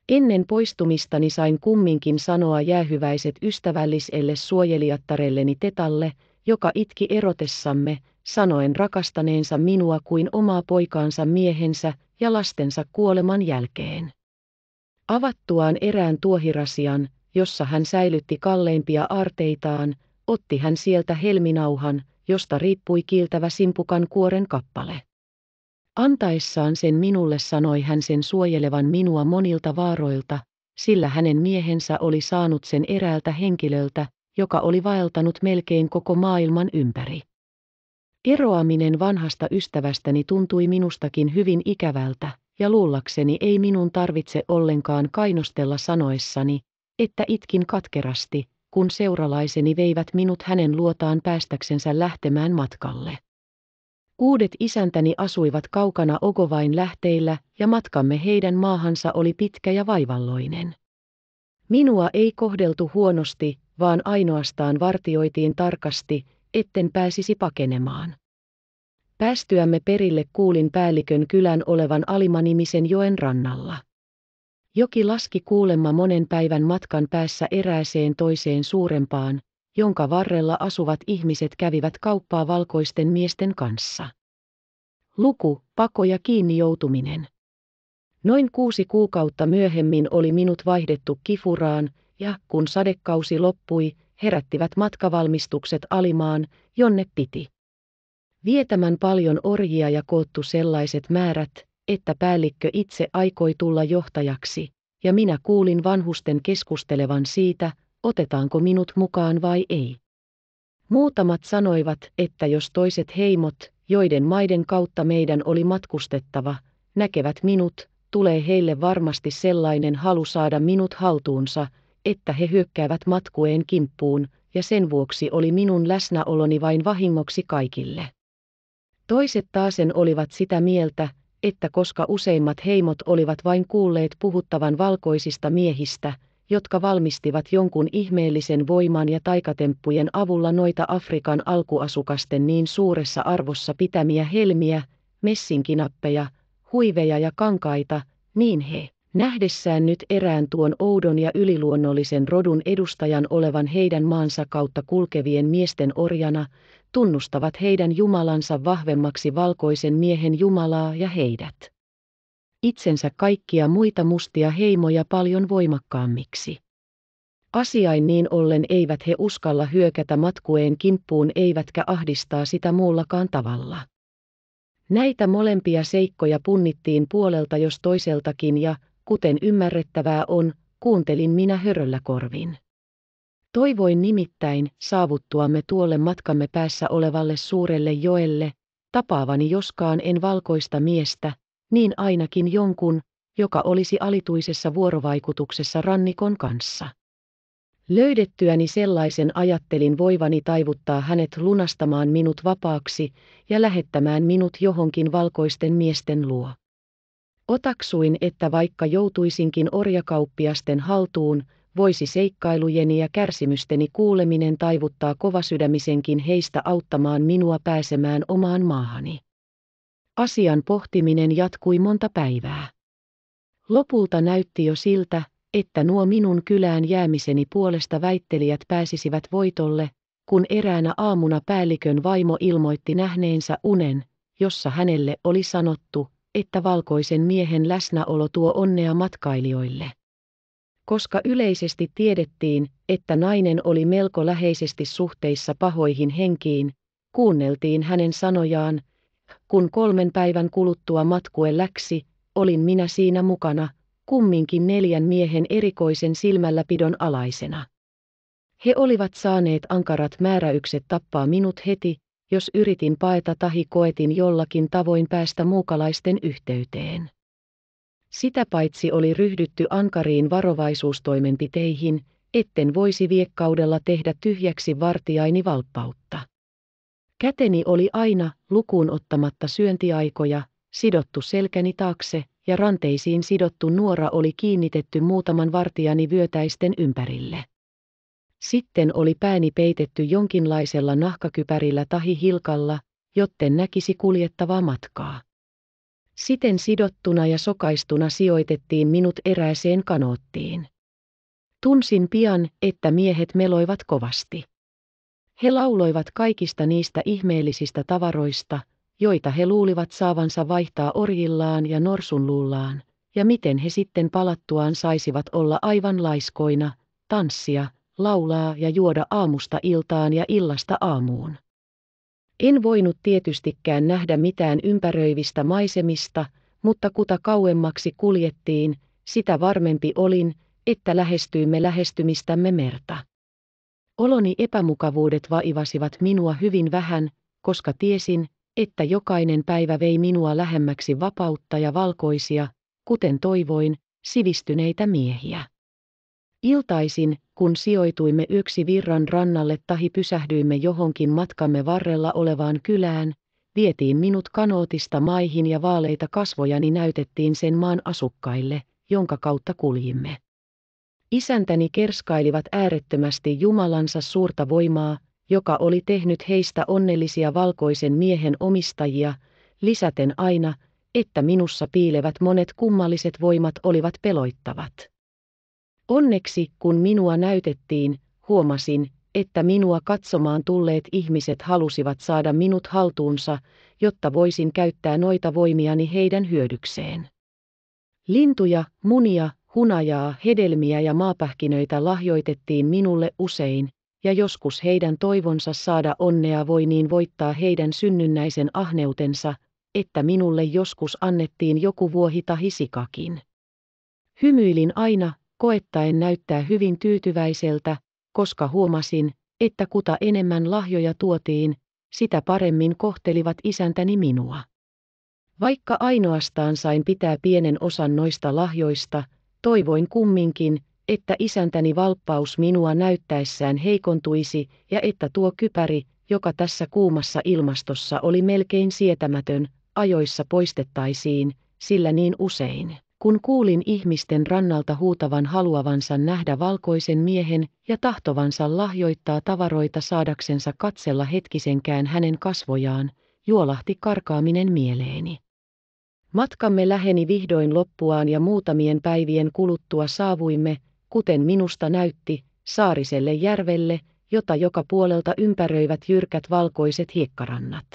Ennen poistumistani sain kumminkin sanoa jäähyväiset ystävälliselle suojelijattarelleni Tetalle, joka itki erotessamme, sanoen rakastaneensa minua kuin omaa poikaansa miehensä ja lastensa kuoleman jälkeen. Avattuaan erään tuohirasian, jossa hän säilytti kalleimpia arteitaan, otti hän sieltä helminauhan, josta riippui kiiltävä simpukan kuoren kappale. Antaessaan sen minulle sanoi hän sen suojelevan minua monilta vaaroilta, sillä hänen miehensä oli saanut sen eräältä henkilöltä, joka oli vaeltanut melkein koko maailman ympäri. Eroaminen vanhasta ystävästäni tuntui minustakin hyvin ikävältä, ja luullakseni ei minun tarvitse ollenkaan kainostella sanoessani, että itkin katkerasti, kun seuralaiseni veivät minut hänen luotaan päästäksensä lähtemään matkalle. Uudet isäntäni asuivat kaukana Ogovain lähteillä, ja matkamme heidän maahansa oli pitkä ja vaivalloinen. Minua ei kohdeltu huonosti, vaan ainoastaan vartioitiin tarkasti, etten pääsisi pakenemaan. Päästyämme perille kuulin päällikön kylän olevan Alimanimisen joen rannalla. Joki laski kuulemma monen päivän matkan päässä erääseen toiseen suurempaan, jonka varrella asuvat ihmiset kävivät kauppaa valkoisten miesten kanssa. Luku, pako ja kiinni joutuminen. Noin kuusi kuukautta myöhemmin oli minut vaihdettu kifuraan, ja kun sadekausi loppui, herättivät matkavalmistukset alimaan, jonne piti. Vietämän paljon orjia ja koottu sellaiset määrät, että päällikkö itse aikoi tulla johtajaksi, ja minä kuulin vanhusten keskustelevan siitä, otetaanko minut mukaan vai ei. Muutamat sanoivat, että jos toiset heimot, joiden maiden kautta meidän oli matkustettava, näkevät minut, tulee heille varmasti sellainen halu saada minut haltuunsa, että he hyökkäävät matkueen kimppuun, ja sen vuoksi oli minun läsnäoloni vain vahingoksi kaikille. Toiset taasen olivat sitä mieltä, että koska useimmat heimot olivat vain kuulleet puhuttavan valkoisista miehistä, jotka valmistivat jonkun ihmeellisen voiman ja taikatemppujen avulla noita Afrikan alkuasukasten niin suuressa arvossa pitämiä helmiä, messinkinappeja, huiveja ja kankaita, niin he, nähdessään nyt erään tuon oudon ja yliluonnollisen rodun edustajan olevan heidän maansa kautta kulkevien miesten orjana, tunnustavat heidän jumalansa vahvemmaksi valkoisen miehen jumalaa ja heidät itsensä kaikkia muita mustia heimoja paljon voimakkaammiksi. Asiain niin ollen eivät he uskalla hyökätä matkueen kimppuun eivätkä ahdistaa sitä muullakaan tavalla. Näitä molempia seikkoja punnittiin puolelta jos toiseltakin ja, kuten ymmärrettävää on, kuuntelin minä höröllä korvin. Toivoin nimittäin saavuttuamme tuolle matkamme päässä olevalle suurelle joelle, tapaavani joskaan en valkoista miestä, niin ainakin jonkun, joka olisi alituisessa vuorovaikutuksessa rannikon kanssa. Löydettyäni sellaisen ajattelin voivani taivuttaa hänet lunastamaan minut vapaaksi ja lähettämään minut johonkin valkoisten miesten luo. Otaksuin, että vaikka joutuisinkin orjakauppiasten haltuun, voisi seikkailujeni ja kärsimysteni kuuleminen taivuttaa kovasydämisenkin heistä auttamaan minua pääsemään omaan maahani. Asian pohtiminen jatkui monta päivää. Lopulta näytti jo siltä, että nuo minun kylään jäämiseni puolesta väittelijät pääsisivät voitolle, kun eräänä aamuna päällikön vaimo ilmoitti nähneensä unen, jossa hänelle oli sanottu, että valkoisen miehen läsnäolo tuo onnea matkailijoille. Koska yleisesti tiedettiin, että nainen oli melko läheisesti suhteissa pahoihin henkiin, kuunneltiin hänen sanojaan, kun kolmen päivän kuluttua matkue läksi, olin minä siinä mukana, kumminkin neljän miehen erikoisen silmälläpidon alaisena. He olivat saaneet ankarat määräykset tappaa minut heti, jos yritin paeta tahi koetin jollakin tavoin päästä muukalaisten yhteyteen. Sitä paitsi oli ryhdytty ankariin varovaisuustoimenpiteihin, etten voisi viekkaudella tehdä tyhjäksi vartijaini valppautta. Käteni oli aina, lukuun ottamatta syöntiaikoja, sidottu selkäni taakse, ja ranteisiin sidottu nuora oli kiinnitetty muutaman vartijani vyötäisten ympärille. Sitten oli pääni peitetty jonkinlaisella nahkakypärillä tahi hilkalla, jotten näkisi kuljettavaa matkaa. Siten sidottuna ja sokaistuna sijoitettiin minut erääseen kanoottiin. Tunsin pian, että miehet meloivat kovasti. He lauloivat kaikista niistä ihmeellisistä tavaroista, joita he luulivat saavansa vaihtaa orjillaan ja norsunluullaan, ja miten he sitten palattuaan saisivat olla aivan laiskoina, tanssia, laulaa ja juoda aamusta iltaan ja illasta aamuun. En voinut tietystikään nähdä mitään ympäröivistä maisemista, mutta kuta kauemmaksi kuljettiin, sitä varmempi olin, että lähestyimme lähestymistämme merta. Oloni epämukavuudet vaivasivat minua hyvin vähän, koska tiesin, että jokainen päivä vei minua lähemmäksi vapautta ja valkoisia, kuten toivoin, sivistyneitä miehiä. Iltaisin, kun sijoituimme yksi virran rannalle tahi pysähdyimme johonkin matkamme varrella olevaan kylään, vietiin minut kanootista maihin ja vaaleita kasvojani näytettiin sen maan asukkaille, jonka kautta kuljimme. Isäntäni kerskailivat äärettömästi Jumalansa suurta voimaa, joka oli tehnyt heistä onnellisia valkoisen miehen omistajia, lisäten aina, että minussa piilevät monet kummalliset voimat olivat peloittavat. Onneksi, kun minua näytettiin, huomasin, että minua katsomaan tulleet ihmiset halusivat saada minut haltuunsa, jotta voisin käyttää noita voimiani heidän hyödykseen. Lintuja, munia, Hunajaa, hedelmiä ja maapähkinöitä lahjoitettiin minulle usein, ja joskus heidän toivonsa saada onnea voi niin voittaa heidän synnynnäisen ahneutensa, että minulle joskus annettiin joku vuohita hisikakin. Hymyilin aina, koettaen näyttää hyvin tyytyväiseltä, koska huomasin, että kuta enemmän lahjoja tuotiin, sitä paremmin kohtelivat isäntäni minua. Vaikka ainoastaan sain pitää pienen osan noista lahjoista, Toivoin kumminkin, että isäntäni valppaus minua näyttäessään heikontuisi ja että tuo kypäri, joka tässä kuumassa ilmastossa oli melkein sietämätön, ajoissa poistettaisiin, sillä niin usein, kun kuulin ihmisten rannalta huutavan haluavansa nähdä valkoisen miehen ja tahtovansa lahjoittaa tavaroita saadaksensa katsella hetkisenkään hänen kasvojaan, juolahti karkaaminen mieleeni. Matkamme läheni vihdoin loppuaan ja muutamien päivien kuluttua saavuimme, kuten minusta näytti, saariselle järvelle, jota joka puolelta ympäröivät jyrkät valkoiset hiekkarannat.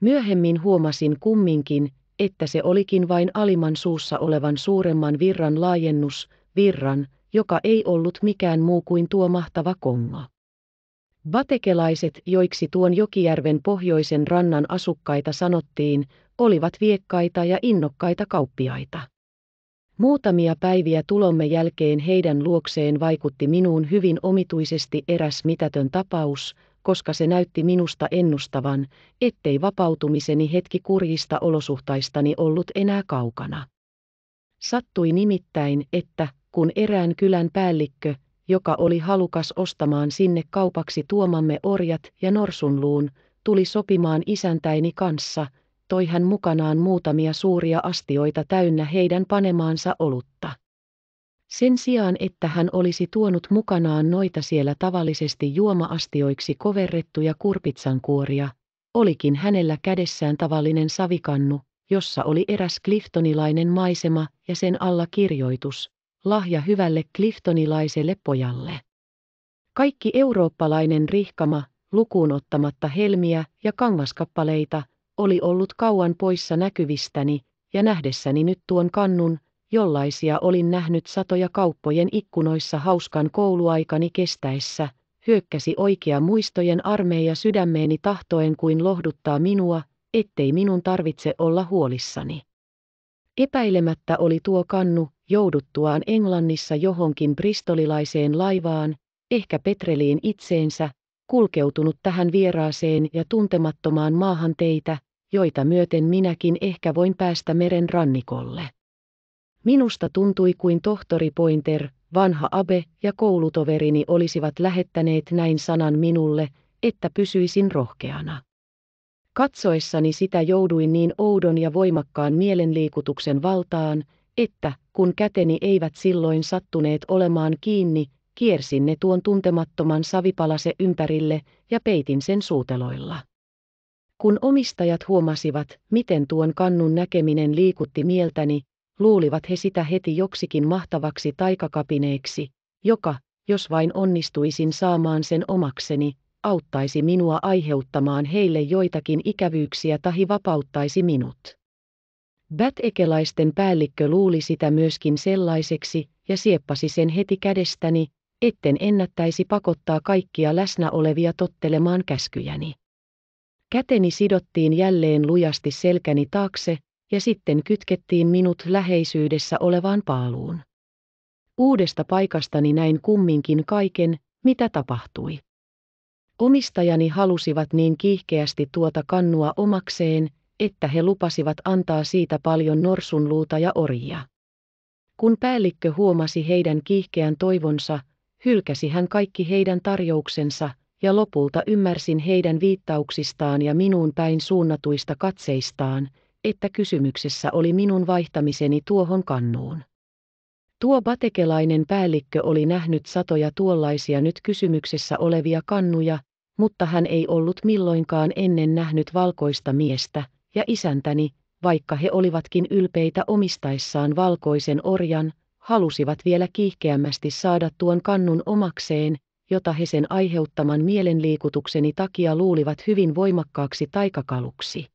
Myöhemmin huomasin kumminkin, että se olikin vain aliman suussa olevan suuremman virran laajennus, virran, joka ei ollut mikään muu kuin tuo mahtava konga. Batekelaiset, joiksi tuon Jokijärven pohjoisen rannan asukkaita sanottiin, olivat viekkaita ja innokkaita kauppiaita. Muutamia päiviä tulomme jälkeen heidän luokseen vaikutti minuun hyvin omituisesti eräs mitätön tapaus, koska se näytti minusta ennustavan, ettei vapautumiseni hetki kurjista olosuhtaistani ollut enää kaukana. Sattui nimittäin, että kun erään kylän päällikkö, joka oli halukas ostamaan sinne kaupaksi tuomamme orjat ja norsunluun, tuli sopimaan isäntäini kanssa, toi hän mukanaan muutamia suuria astioita täynnä heidän panemaansa olutta. Sen sijaan, että hän olisi tuonut mukanaan noita siellä tavallisesti juomaastioiksi koverrettuja kurpitsankuoria, olikin hänellä kädessään tavallinen savikannu, jossa oli eräs kliftonilainen maisema ja sen alla kirjoitus, lahja hyvälle kliftonilaiselle pojalle. Kaikki eurooppalainen rihkama, lukuun ottamatta helmiä ja kangaskappaleita, oli ollut kauan poissa näkyvistäni, ja nähdessäni nyt tuon kannun, jollaisia olin nähnyt satoja kauppojen ikkunoissa hauskan kouluaikani kestäessä, hyökkäsi oikea muistojen armeija sydämeeni tahtoen kuin lohduttaa minua, ettei minun tarvitse olla huolissani. Epäilemättä oli tuo kannu, jouduttuaan Englannissa johonkin bristolilaiseen laivaan, ehkä Petreliin itseensä, kulkeutunut tähän vieraaseen ja tuntemattomaan maahan teitä, joita myöten minäkin ehkä voin päästä meren rannikolle. Minusta tuntui kuin tohtori Pointer, vanha abe ja koulutoverini olisivat lähettäneet näin sanan minulle, että pysyisin rohkeana. Katsoessani sitä jouduin niin oudon ja voimakkaan mielenliikutuksen valtaan, että, kun käteni eivät silloin sattuneet olemaan kiinni, kiersin ne tuon tuntemattoman savipalase ympärille ja peitin sen suuteloilla. Kun omistajat huomasivat, miten tuon kannun näkeminen liikutti mieltäni, luulivat he sitä heti joksikin mahtavaksi taikakapineeksi, joka, jos vain onnistuisin saamaan sen omakseni, auttaisi minua aiheuttamaan heille joitakin ikävyyksiä tahi vapauttaisi minut. Bätekelaisten päällikkö luuli sitä myöskin sellaiseksi ja sieppasi sen heti kädestäni, etten ennättäisi pakottaa kaikkia läsnä olevia tottelemaan käskyjäni. Käteni sidottiin jälleen lujasti selkäni taakse, ja sitten kytkettiin minut läheisyydessä olevaan paaluun. Uudesta paikastani näin kumminkin kaiken, mitä tapahtui. Omistajani halusivat niin kiihkeästi tuota kannua omakseen, että he lupasivat antaa siitä paljon norsunluuta ja orjia. Kun päällikkö huomasi heidän kiihkeän toivonsa, hylkäsi hän kaikki heidän tarjouksensa, ja lopulta ymmärsin heidän viittauksistaan ja minuun päin suunnatuista katseistaan, että kysymyksessä oli minun vaihtamiseni tuohon kannuun. Tuo batekelainen päällikkö oli nähnyt satoja tuollaisia nyt kysymyksessä olevia kannuja, mutta hän ei ollut milloinkaan ennen nähnyt valkoista miestä, ja isäntäni, vaikka he olivatkin ylpeitä omistaessaan valkoisen orjan, halusivat vielä kiihkeämmästi saada tuon kannun omakseen, jota he sen aiheuttaman mielenliikutukseni takia luulivat hyvin voimakkaaksi taikakaluksi.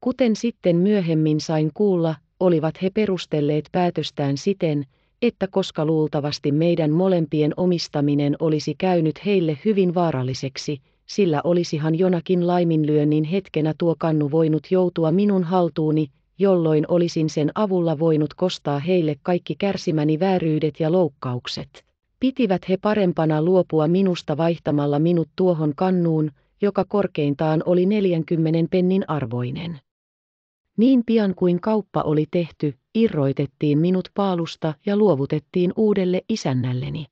Kuten sitten myöhemmin sain kuulla, olivat he perustelleet päätöstään siten, että koska luultavasti meidän molempien omistaminen olisi käynyt heille hyvin vaaralliseksi, sillä olisihan jonakin laiminlyönnin hetkenä tuo kannu voinut joutua minun haltuuni, jolloin olisin sen avulla voinut kostaa heille kaikki kärsimäni vääryydet ja loukkaukset. Pitivät he parempana luopua minusta vaihtamalla minut tuohon kannuun, joka korkeintaan oli 40 pennin arvoinen. Niin pian kuin kauppa oli tehty, irroitettiin minut paalusta ja luovutettiin uudelle isännälleni.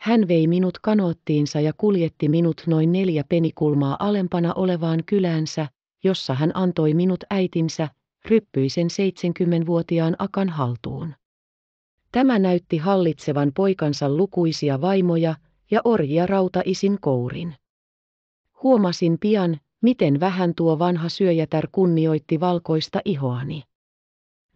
Hän vei minut kanoottiinsa ja kuljetti minut noin neljä penikulmaa alempana olevaan kyläänsä, jossa hän antoi minut äitinsä, ryppyisen 70-vuotiaan akan haltuun. Tämä näytti hallitsevan poikansa lukuisia vaimoja ja orjia rautaisin kourin. Huomasin pian, miten vähän tuo vanha syöjätär kunnioitti valkoista ihoani.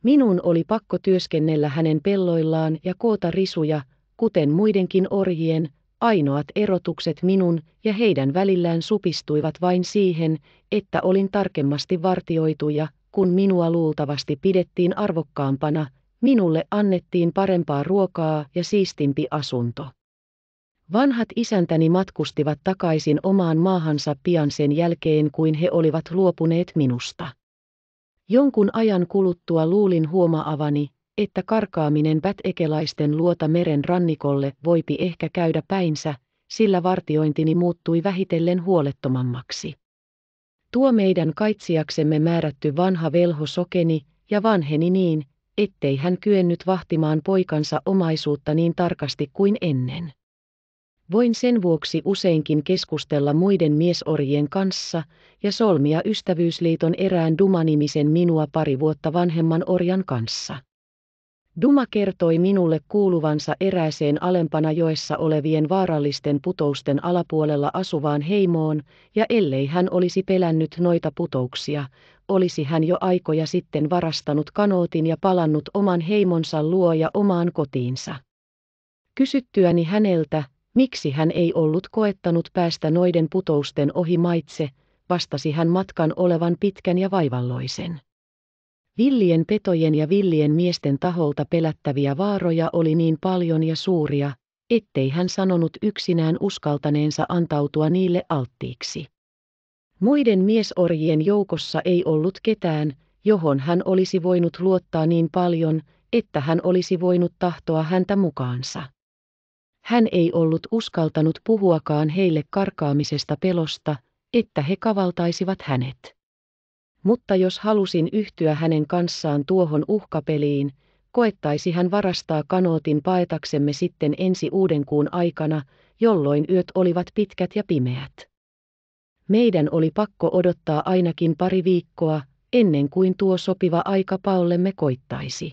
Minun oli pakko työskennellä hänen pelloillaan ja koota risuja, kuten muidenkin orjien, ainoat erotukset minun ja heidän välillään supistuivat vain siihen, että olin tarkemmasti vartioituja, kun minua luultavasti pidettiin arvokkaampana, Minulle annettiin parempaa ruokaa ja siistimpi asunto. Vanhat isäntäni matkustivat takaisin omaan maahansa pian sen jälkeen, kuin he olivat luopuneet minusta. Jonkun ajan kuluttua luulin huomaavani, että karkaaminen bätekelaisten luota meren rannikolle voipi ehkä käydä päinsä, sillä vartiointini muuttui vähitellen huolettomammaksi. Tuo meidän kaitsijaksemme määrätty vanha velho sokeni ja vanheni niin, ettei hän kyennyt vahtimaan poikansa omaisuutta niin tarkasti kuin ennen. Voin sen vuoksi useinkin keskustella muiden miesorjien kanssa ja solmia ystävyysliiton erään dumanimisen minua pari vuotta vanhemman orjan kanssa. Duma kertoi minulle kuuluvansa erääseen alempana joessa olevien vaarallisten putousten alapuolella asuvaan heimoon, ja ellei hän olisi pelännyt noita putouksia, olisi hän jo aikoja sitten varastanut kanootin ja palannut oman heimonsa luo ja omaan kotiinsa. Kysyttyäni häneltä, miksi hän ei ollut koettanut päästä noiden putousten ohi maitse, vastasi hän matkan olevan pitkän ja vaivalloisen. Villien petojen ja villien miesten taholta pelättäviä vaaroja oli niin paljon ja suuria, ettei hän sanonut yksinään uskaltaneensa antautua niille alttiiksi. Muiden miesorjien joukossa ei ollut ketään, johon hän olisi voinut luottaa niin paljon, että hän olisi voinut tahtoa häntä mukaansa. Hän ei ollut uskaltanut puhuakaan heille karkaamisesta pelosta, että he kavaltaisivat hänet. Mutta jos halusin yhtyä hänen kanssaan tuohon uhkapeliin, koettaisi hän varastaa kanootin paetaksemme sitten ensi uuden kuun aikana, jolloin yöt olivat pitkät ja pimeät. Meidän oli pakko odottaa ainakin pari viikkoa, ennen kuin tuo sopiva aika paollemme koittaisi.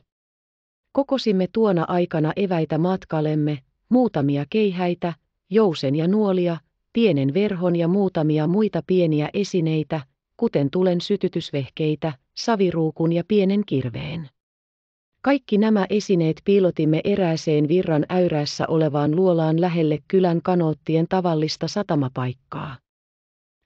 Kokosimme tuona aikana eväitä matkalemme, muutamia keihäitä, jousen ja nuolia, pienen verhon ja muutamia muita pieniä esineitä, kuten tulen sytytysvehkeitä, saviruukun ja pienen kirveen. Kaikki nämä esineet piilotimme erääseen virran äyrässä olevaan luolaan lähelle kylän kanoottien tavallista satamapaikkaa.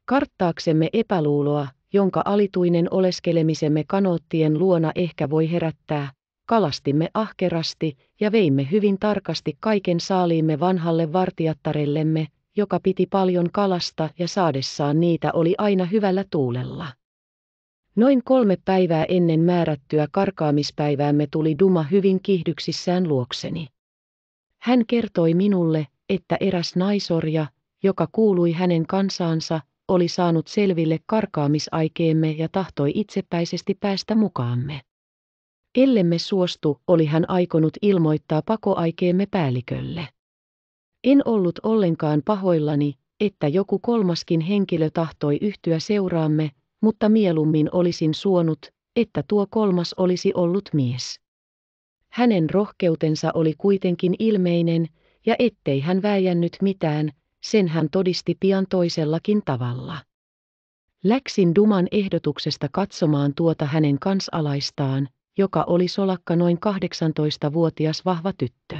Karttaaksemme epäluuloa, jonka alituinen oleskelemisemme kanoottien luona ehkä voi herättää, kalastimme ahkerasti ja veimme hyvin tarkasti kaiken saaliimme vanhalle vartijattarellemme, joka piti paljon kalasta ja saadessaan niitä oli aina hyvällä tuulella. Noin kolme päivää ennen määrättyä karkaamispäiväämme tuli Duma hyvin kihdyksissään luokseni. Hän kertoi minulle, että eräs naisorja, joka kuului hänen kansaansa, oli saanut selville karkaamisaikeemme ja tahtoi itsepäisesti päästä mukaamme. Ellemme suostu, oli hän aikonut ilmoittaa pakoaikeemme päällikölle. En ollut ollenkaan pahoillani, että joku kolmaskin henkilö tahtoi yhtyä seuraamme, mutta mieluummin olisin suonut, että tuo kolmas olisi ollut mies. Hänen rohkeutensa oli kuitenkin ilmeinen, ja ettei hän väijännyt mitään, sen hän todisti pian toisellakin tavalla. Läksin Duman ehdotuksesta katsomaan tuota hänen kansalaistaan, joka oli solakka noin 18-vuotias vahva tyttö.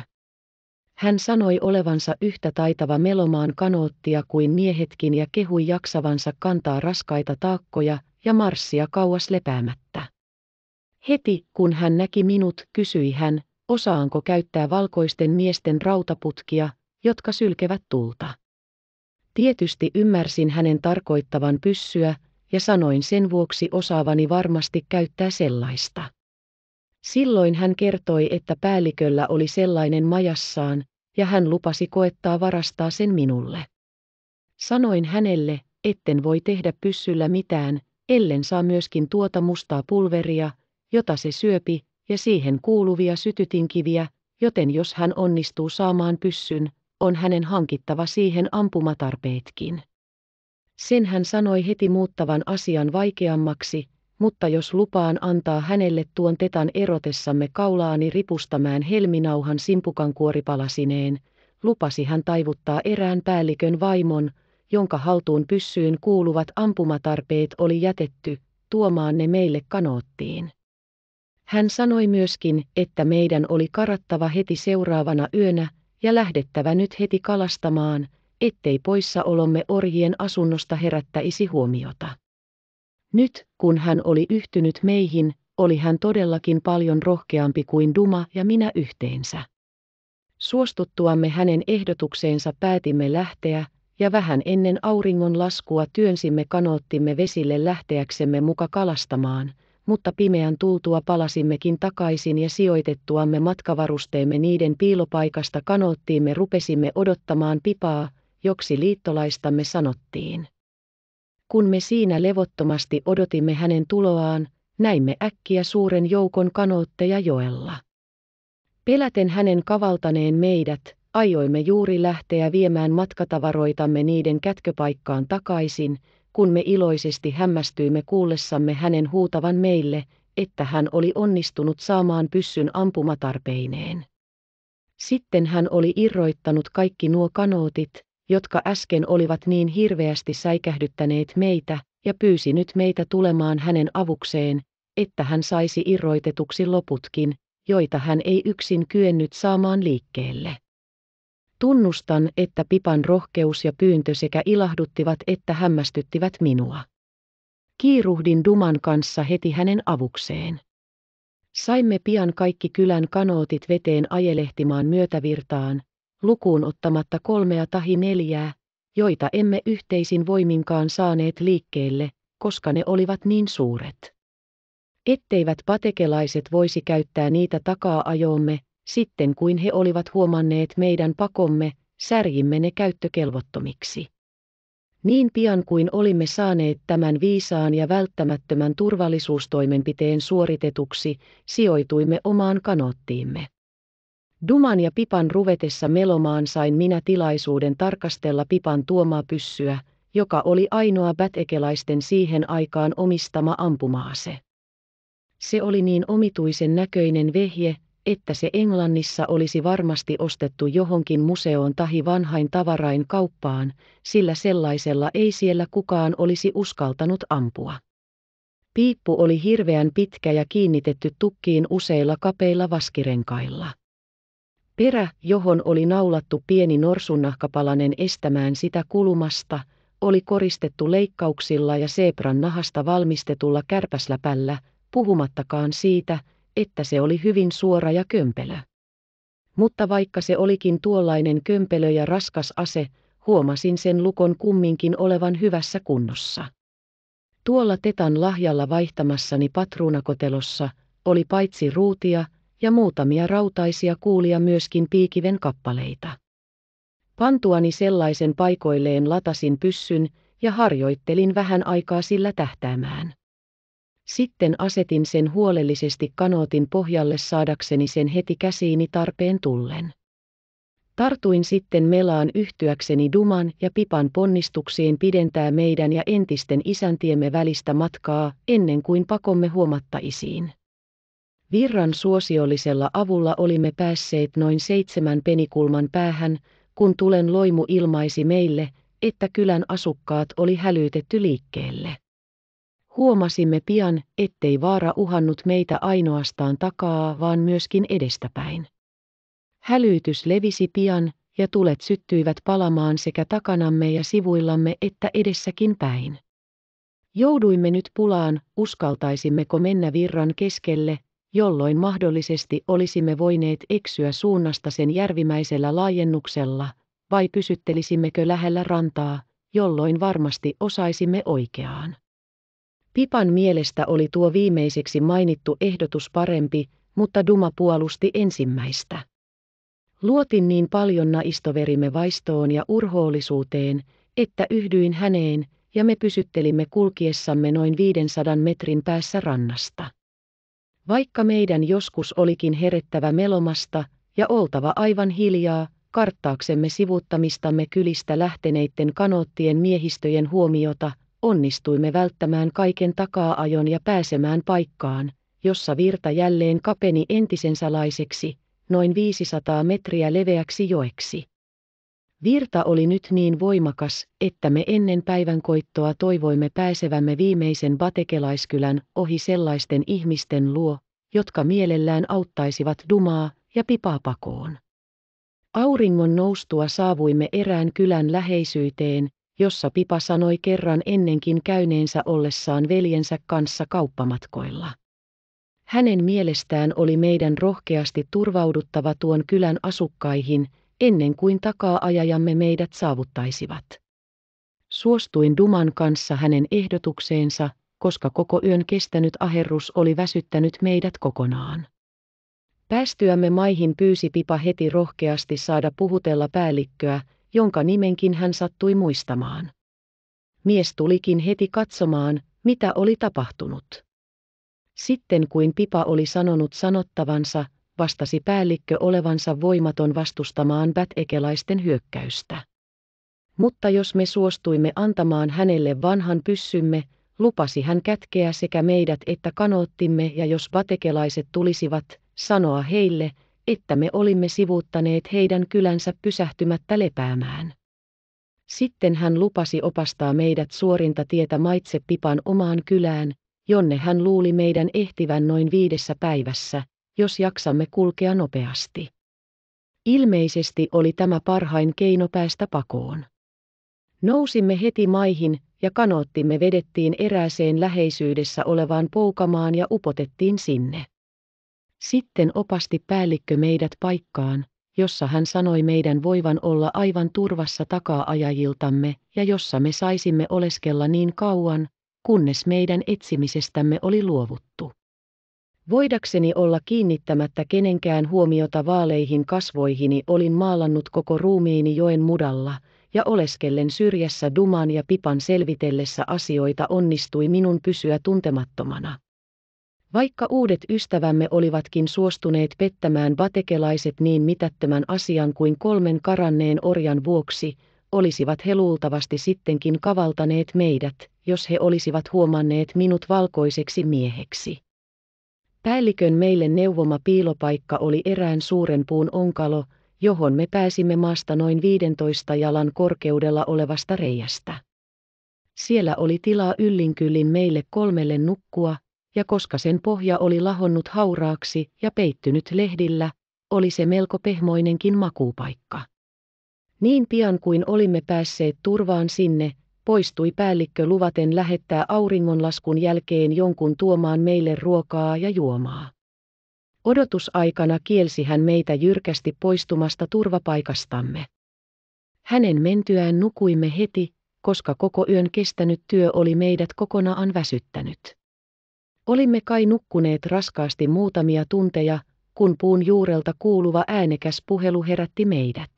Hän sanoi olevansa yhtä taitava melomaan kanoottia kuin miehetkin ja kehui jaksavansa kantaa raskaita taakkoja ja marssia kauas lepäämättä. Heti kun hän näki minut, kysyi hän, osaanko käyttää valkoisten miesten rautaputkia, jotka sylkevät tulta. Tietysti ymmärsin hänen tarkoittavan pyssyä, ja sanoin sen vuoksi osaavani varmasti käyttää sellaista. Silloin hän kertoi, että päälliköllä oli sellainen majassaan, ja hän lupasi koettaa varastaa sen minulle. Sanoin hänelle, etten voi tehdä pyssyllä mitään, ellen saa myöskin tuota mustaa pulveria, jota se syöpi, ja siihen kuuluvia sytytinkiviä, joten jos hän onnistuu saamaan pyssyn, on hänen hankittava siihen ampumatarpeetkin. Sen hän sanoi heti muuttavan asian vaikeammaksi, mutta jos lupaan antaa hänelle tuon tetan erotessamme kaulaani ripustamaan helminauhan simpukan kuoripalasineen, lupasi hän taivuttaa erään päällikön vaimon, jonka haltuun pyssyyn kuuluvat ampumatarpeet oli jätetty, tuomaan ne meille kanoottiin. Hän sanoi myöskin, että meidän oli karattava heti seuraavana yönä ja lähdettävä nyt heti kalastamaan, ettei poissaolomme orjien asunnosta herättäisi huomiota. Nyt, kun hän oli yhtynyt meihin, oli hän todellakin paljon rohkeampi kuin Duma ja minä yhteensä. Suostuttuamme hänen ehdotukseensa päätimme lähteä, ja vähän ennen auringon laskua työnsimme kanoottimme vesille lähteäksemme muka kalastamaan, mutta pimeän tultua palasimmekin takaisin ja sijoitettuamme matkavarusteemme niiden piilopaikasta kanoottiimme rupesimme odottamaan pipaa, joksi liittolaistamme sanottiin. Kun me siinä levottomasti odotimme hänen tuloaan, näimme äkkiä suuren joukon kanootteja joella. Peläten hänen kavaltaneen meidät, ajoimme juuri lähteä viemään matkatavaroitamme niiden kätköpaikkaan takaisin, kun me iloisesti hämmästyimme kuullessamme hänen huutavan meille, että hän oli onnistunut saamaan pyssyn ampumatarpeineen. Sitten hän oli irroittanut kaikki nuo kanootit, jotka äsken olivat niin hirveästi säikähdyttäneet meitä, ja pyysi nyt meitä tulemaan hänen avukseen, että hän saisi irroitetuksi loputkin, joita hän ei yksin kyennyt saamaan liikkeelle. Tunnustan, että Pipan rohkeus ja pyyntö sekä ilahduttivat että hämmästyttivät minua. Kiiruhdin Duman kanssa heti hänen avukseen. Saimme pian kaikki kylän kanootit veteen ajelehtimaan myötävirtaan, lukuun ottamatta kolmea tahi neljää, joita emme yhteisin voiminkaan saaneet liikkeelle, koska ne olivat niin suuret. Etteivät patekelaiset voisi käyttää niitä takaa ajoomme, sitten kuin he olivat huomanneet meidän pakomme, särjimme ne käyttökelvottomiksi. Niin pian kuin olimme saaneet tämän viisaan ja välttämättömän turvallisuustoimenpiteen suoritetuksi, sijoituimme omaan kanottiimme. Duman ja Pipan ruvetessa melomaan sain minä tilaisuuden tarkastella Pipan tuomaa pyssyä, joka oli ainoa bätekelaisten siihen aikaan omistama ampumaase. Se oli niin omituisen näköinen vehje, että se Englannissa olisi varmasti ostettu johonkin museoon tahi vanhain tavarain kauppaan, sillä sellaisella ei siellä kukaan olisi uskaltanut ampua. Piippu oli hirveän pitkä ja kiinnitetty tukkiin useilla kapeilla vaskirenkailla. Perä, johon oli naulattu pieni norsunnahkapalanen estämään sitä kulumasta, oli koristettu leikkauksilla ja seepran nahasta valmistetulla kärpäsläpällä, puhumattakaan siitä, että se oli hyvin suora ja kömpelö. Mutta vaikka se olikin tuollainen kömpelö ja raskas ase, huomasin sen lukon kumminkin olevan hyvässä kunnossa. Tuolla tetan lahjalla vaihtamassani patruunakotelossa oli paitsi ruutia, ja muutamia rautaisia kuulia myöskin piikiven kappaleita. Pantuani sellaisen paikoilleen latasin pyssyn ja harjoittelin vähän aikaa sillä tähtäämään. Sitten asetin sen huolellisesti kanootin pohjalle saadakseni sen heti käsiini tarpeen tullen. Tartuin sitten melaan yhtyäkseni Duman ja Pipan ponnistuksiin pidentää meidän ja entisten isäntiemme välistä matkaa ennen kuin pakomme huomattaisiin. Virran suosiollisella avulla olimme päässeet noin seitsemän penikulman päähän, kun tulen loimu ilmaisi meille, että kylän asukkaat oli hälytetty liikkeelle. Huomasimme pian, ettei vaara uhannut meitä ainoastaan takaa, vaan myöskin edestäpäin. Hälytys levisi pian, ja tulet syttyivät palamaan sekä takanamme ja sivuillamme että edessäkin päin. Jouduimme nyt pulaan, uskaltaisimmeko mennä virran keskelle, jolloin mahdollisesti olisimme voineet eksyä suunnasta sen järvimäisellä laajennuksella, vai pysyttelisimmekö lähellä rantaa, jolloin varmasti osaisimme oikeaan. Pipan mielestä oli tuo viimeiseksi mainittu ehdotus parempi, mutta Duma puolusti ensimmäistä. Luotin niin paljon naistoverimme vaistoon ja urhoollisuuteen, että yhdyin häneen, ja me pysyttelimme kulkiessamme noin 500 metrin päässä rannasta. Vaikka meidän joskus olikin herettävä melomasta ja oltava aivan hiljaa, karttaaksemme sivuttamistamme kylistä lähteneiden kanoottien miehistöjen huomiota, onnistuimme välttämään kaiken takaa-ajon ja pääsemään paikkaan, jossa virta jälleen kapeni entisen salaiseksi, noin 500 metriä leveäksi joeksi. Virta oli nyt niin voimakas, että me ennen päivänkoittoa toivoimme pääsevämme viimeisen Batekelaiskylän ohi sellaisten ihmisten luo, jotka mielellään auttaisivat Dumaa ja pipaa pakoon. Auringon noustua saavuimme erään kylän läheisyyteen, jossa Pipa sanoi kerran ennenkin käyneensä ollessaan veljensä kanssa kauppamatkoilla. Hänen mielestään oli meidän rohkeasti turvauduttava tuon kylän asukkaihin, ennen kuin takaa-ajajamme meidät saavuttaisivat. Suostuin Duman kanssa hänen ehdotukseensa, koska koko yön kestänyt aherrus oli väsyttänyt meidät kokonaan. Päästyämme maihin pyysi Pipa heti rohkeasti saada puhutella päällikköä, jonka nimenkin hän sattui muistamaan. Mies tulikin heti katsomaan, mitä oli tapahtunut. Sitten kuin Pipa oli sanonut sanottavansa, vastasi päällikkö olevansa voimaton vastustamaan bätekelaisten hyökkäystä. Mutta jos me suostuimme antamaan hänelle vanhan pyssymme, lupasi hän kätkeä sekä meidät että kanoottimme ja jos batekelaiset tulisivat, sanoa heille, että me olimme sivuuttaneet heidän kylänsä pysähtymättä lepäämään. Sitten hän lupasi opastaa meidät suorinta tietä maitse pipan omaan kylään, jonne hän luuli meidän ehtivän noin viidessä päivässä, jos jaksamme kulkea nopeasti. Ilmeisesti oli tämä parhain keino päästä pakoon. Nousimme heti maihin ja kanoottimme vedettiin erääseen läheisyydessä olevaan poukamaan ja upotettiin sinne. Sitten opasti päällikkö meidät paikkaan, jossa hän sanoi meidän voivan olla aivan turvassa takaa-ajajiltamme ja jossa me saisimme oleskella niin kauan, kunnes meidän etsimisestämme oli luovuttu. Voidakseni olla kiinnittämättä kenenkään huomiota vaaleihin kasvoihini olin maalannut koko ruumiini joen mudalla, ja oleskellen syrjässä duman ja pipan selvitellessä asioita onnistui minun pysyä tuntemattomana. Vaikka uudet ystävämme olivatkin suostuneet pettämään batekelaiset niin mitättömän asian kuin kolmen karanneen orjan vuoksi, olisivat he luultavasti sittenkin kavaltaneet meidät, jos he olisivat huomanneet minut valkoiseksi mieheksi. Päällikön meille neuvoma piilopaikka oli erään suuren puun onkalo, johon me pääsimme maasta noin 15 jalan korkeudella olevasta reiästä. Siellä oli tilaa yllinkyllin meille kolmelle nukkua, ja koska sen pohja oli lahonnut hauraaksi ja peittynyt lehdillä, oli se melko pehmoinenkin makuupaikka. Niin pian kuin olimme päässeet turvaan sinne, poistui päällikkö luvaten lähettää auringonlaskun jälkeen jonkun tuomaan meille ruokaa ja juomaa. Odotusaikana kielsi hän meitä jyrkästi poistumasta turvapaikastamme. Hänen mentyään nukuimme heti, koska koko yön kestänyt työ oli meidät kokonaan väsyttänyt. Olimme kai nukkuneet raskaasti muutamia tunteja, kun puun juurelta kuuluva äänekäs puhelu herätti meidät.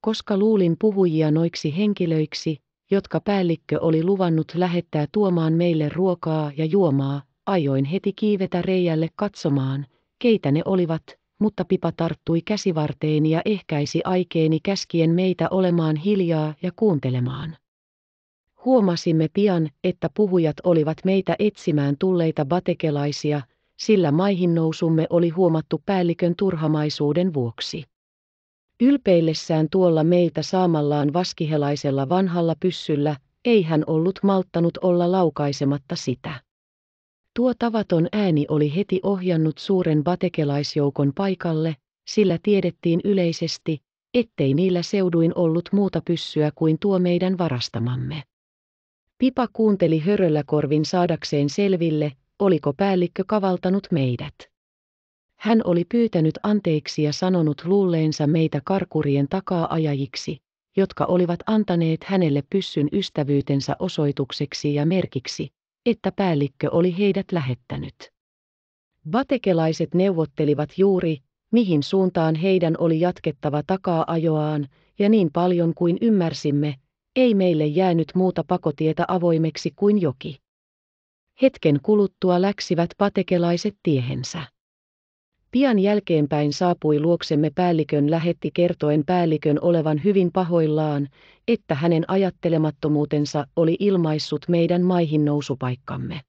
Koska luulin puhujia noiksi henkilöiksi, jotka päällikkö oli luvannut lähettää tuomaan meille ruokaa ja juomaa, ajoin heti kiivetä reijälle katsomaan, keitä ne olivat, mutta pipa tarttui käsivarteen ja ehkäisi aikeeni käskien meitä olemaan hiljaa ja kuuntelemaan. Huomasimme pian, että puhujat olivat meitä etsimään tulleita batekelaisia, sillä maihin nousumme oli huomattu päällikön turhamaisuuden vuoksi. Ylpeillessään tuolla meitä saamallaan vaskihelaisella vanhalla pyssyllä, ei hän ollut malttanut olla laukaisematta sitä. Tuo tavaton ääni oli heti ohjannut suuren batekelaisjoukon paikalle, sillä tiedettiin yleisesti, ettei niillä seuduin ollut muuta pyssyä kuin tuo meidän varastamamme. Pipa kuunteli korvin saadakseen selville, oliko päällikkö kavaltanut meidät. Hän oli pyytänyt anteeksi ja sanonut luulleensa meitä karkurien takaa ajajiksi, jotka olivat antaneet hänelle pyssyn ystävyytensä osoitukseksi ja merkiksi, että päällikkö oli heidät lähettänyt. Batekelaiset neuvottelivat juuri, mihin suuntaan heidän oli jatkettava takaa ajoaan, ja niin paljon kuin ymmärsimme, ei meille jäänyt muuta pakotietä avoimeksi kuin joki. Hetken kuluttua läksivät patekelaiset tiehensä. Pian jälkeenpäin saapui luoksemme päällikön lähetti kertoen päällikön olevan hyvin pahoillaan, että hänen ajattelemattomuutensa oli ilmaissut meidän maihin nousupaikkamme.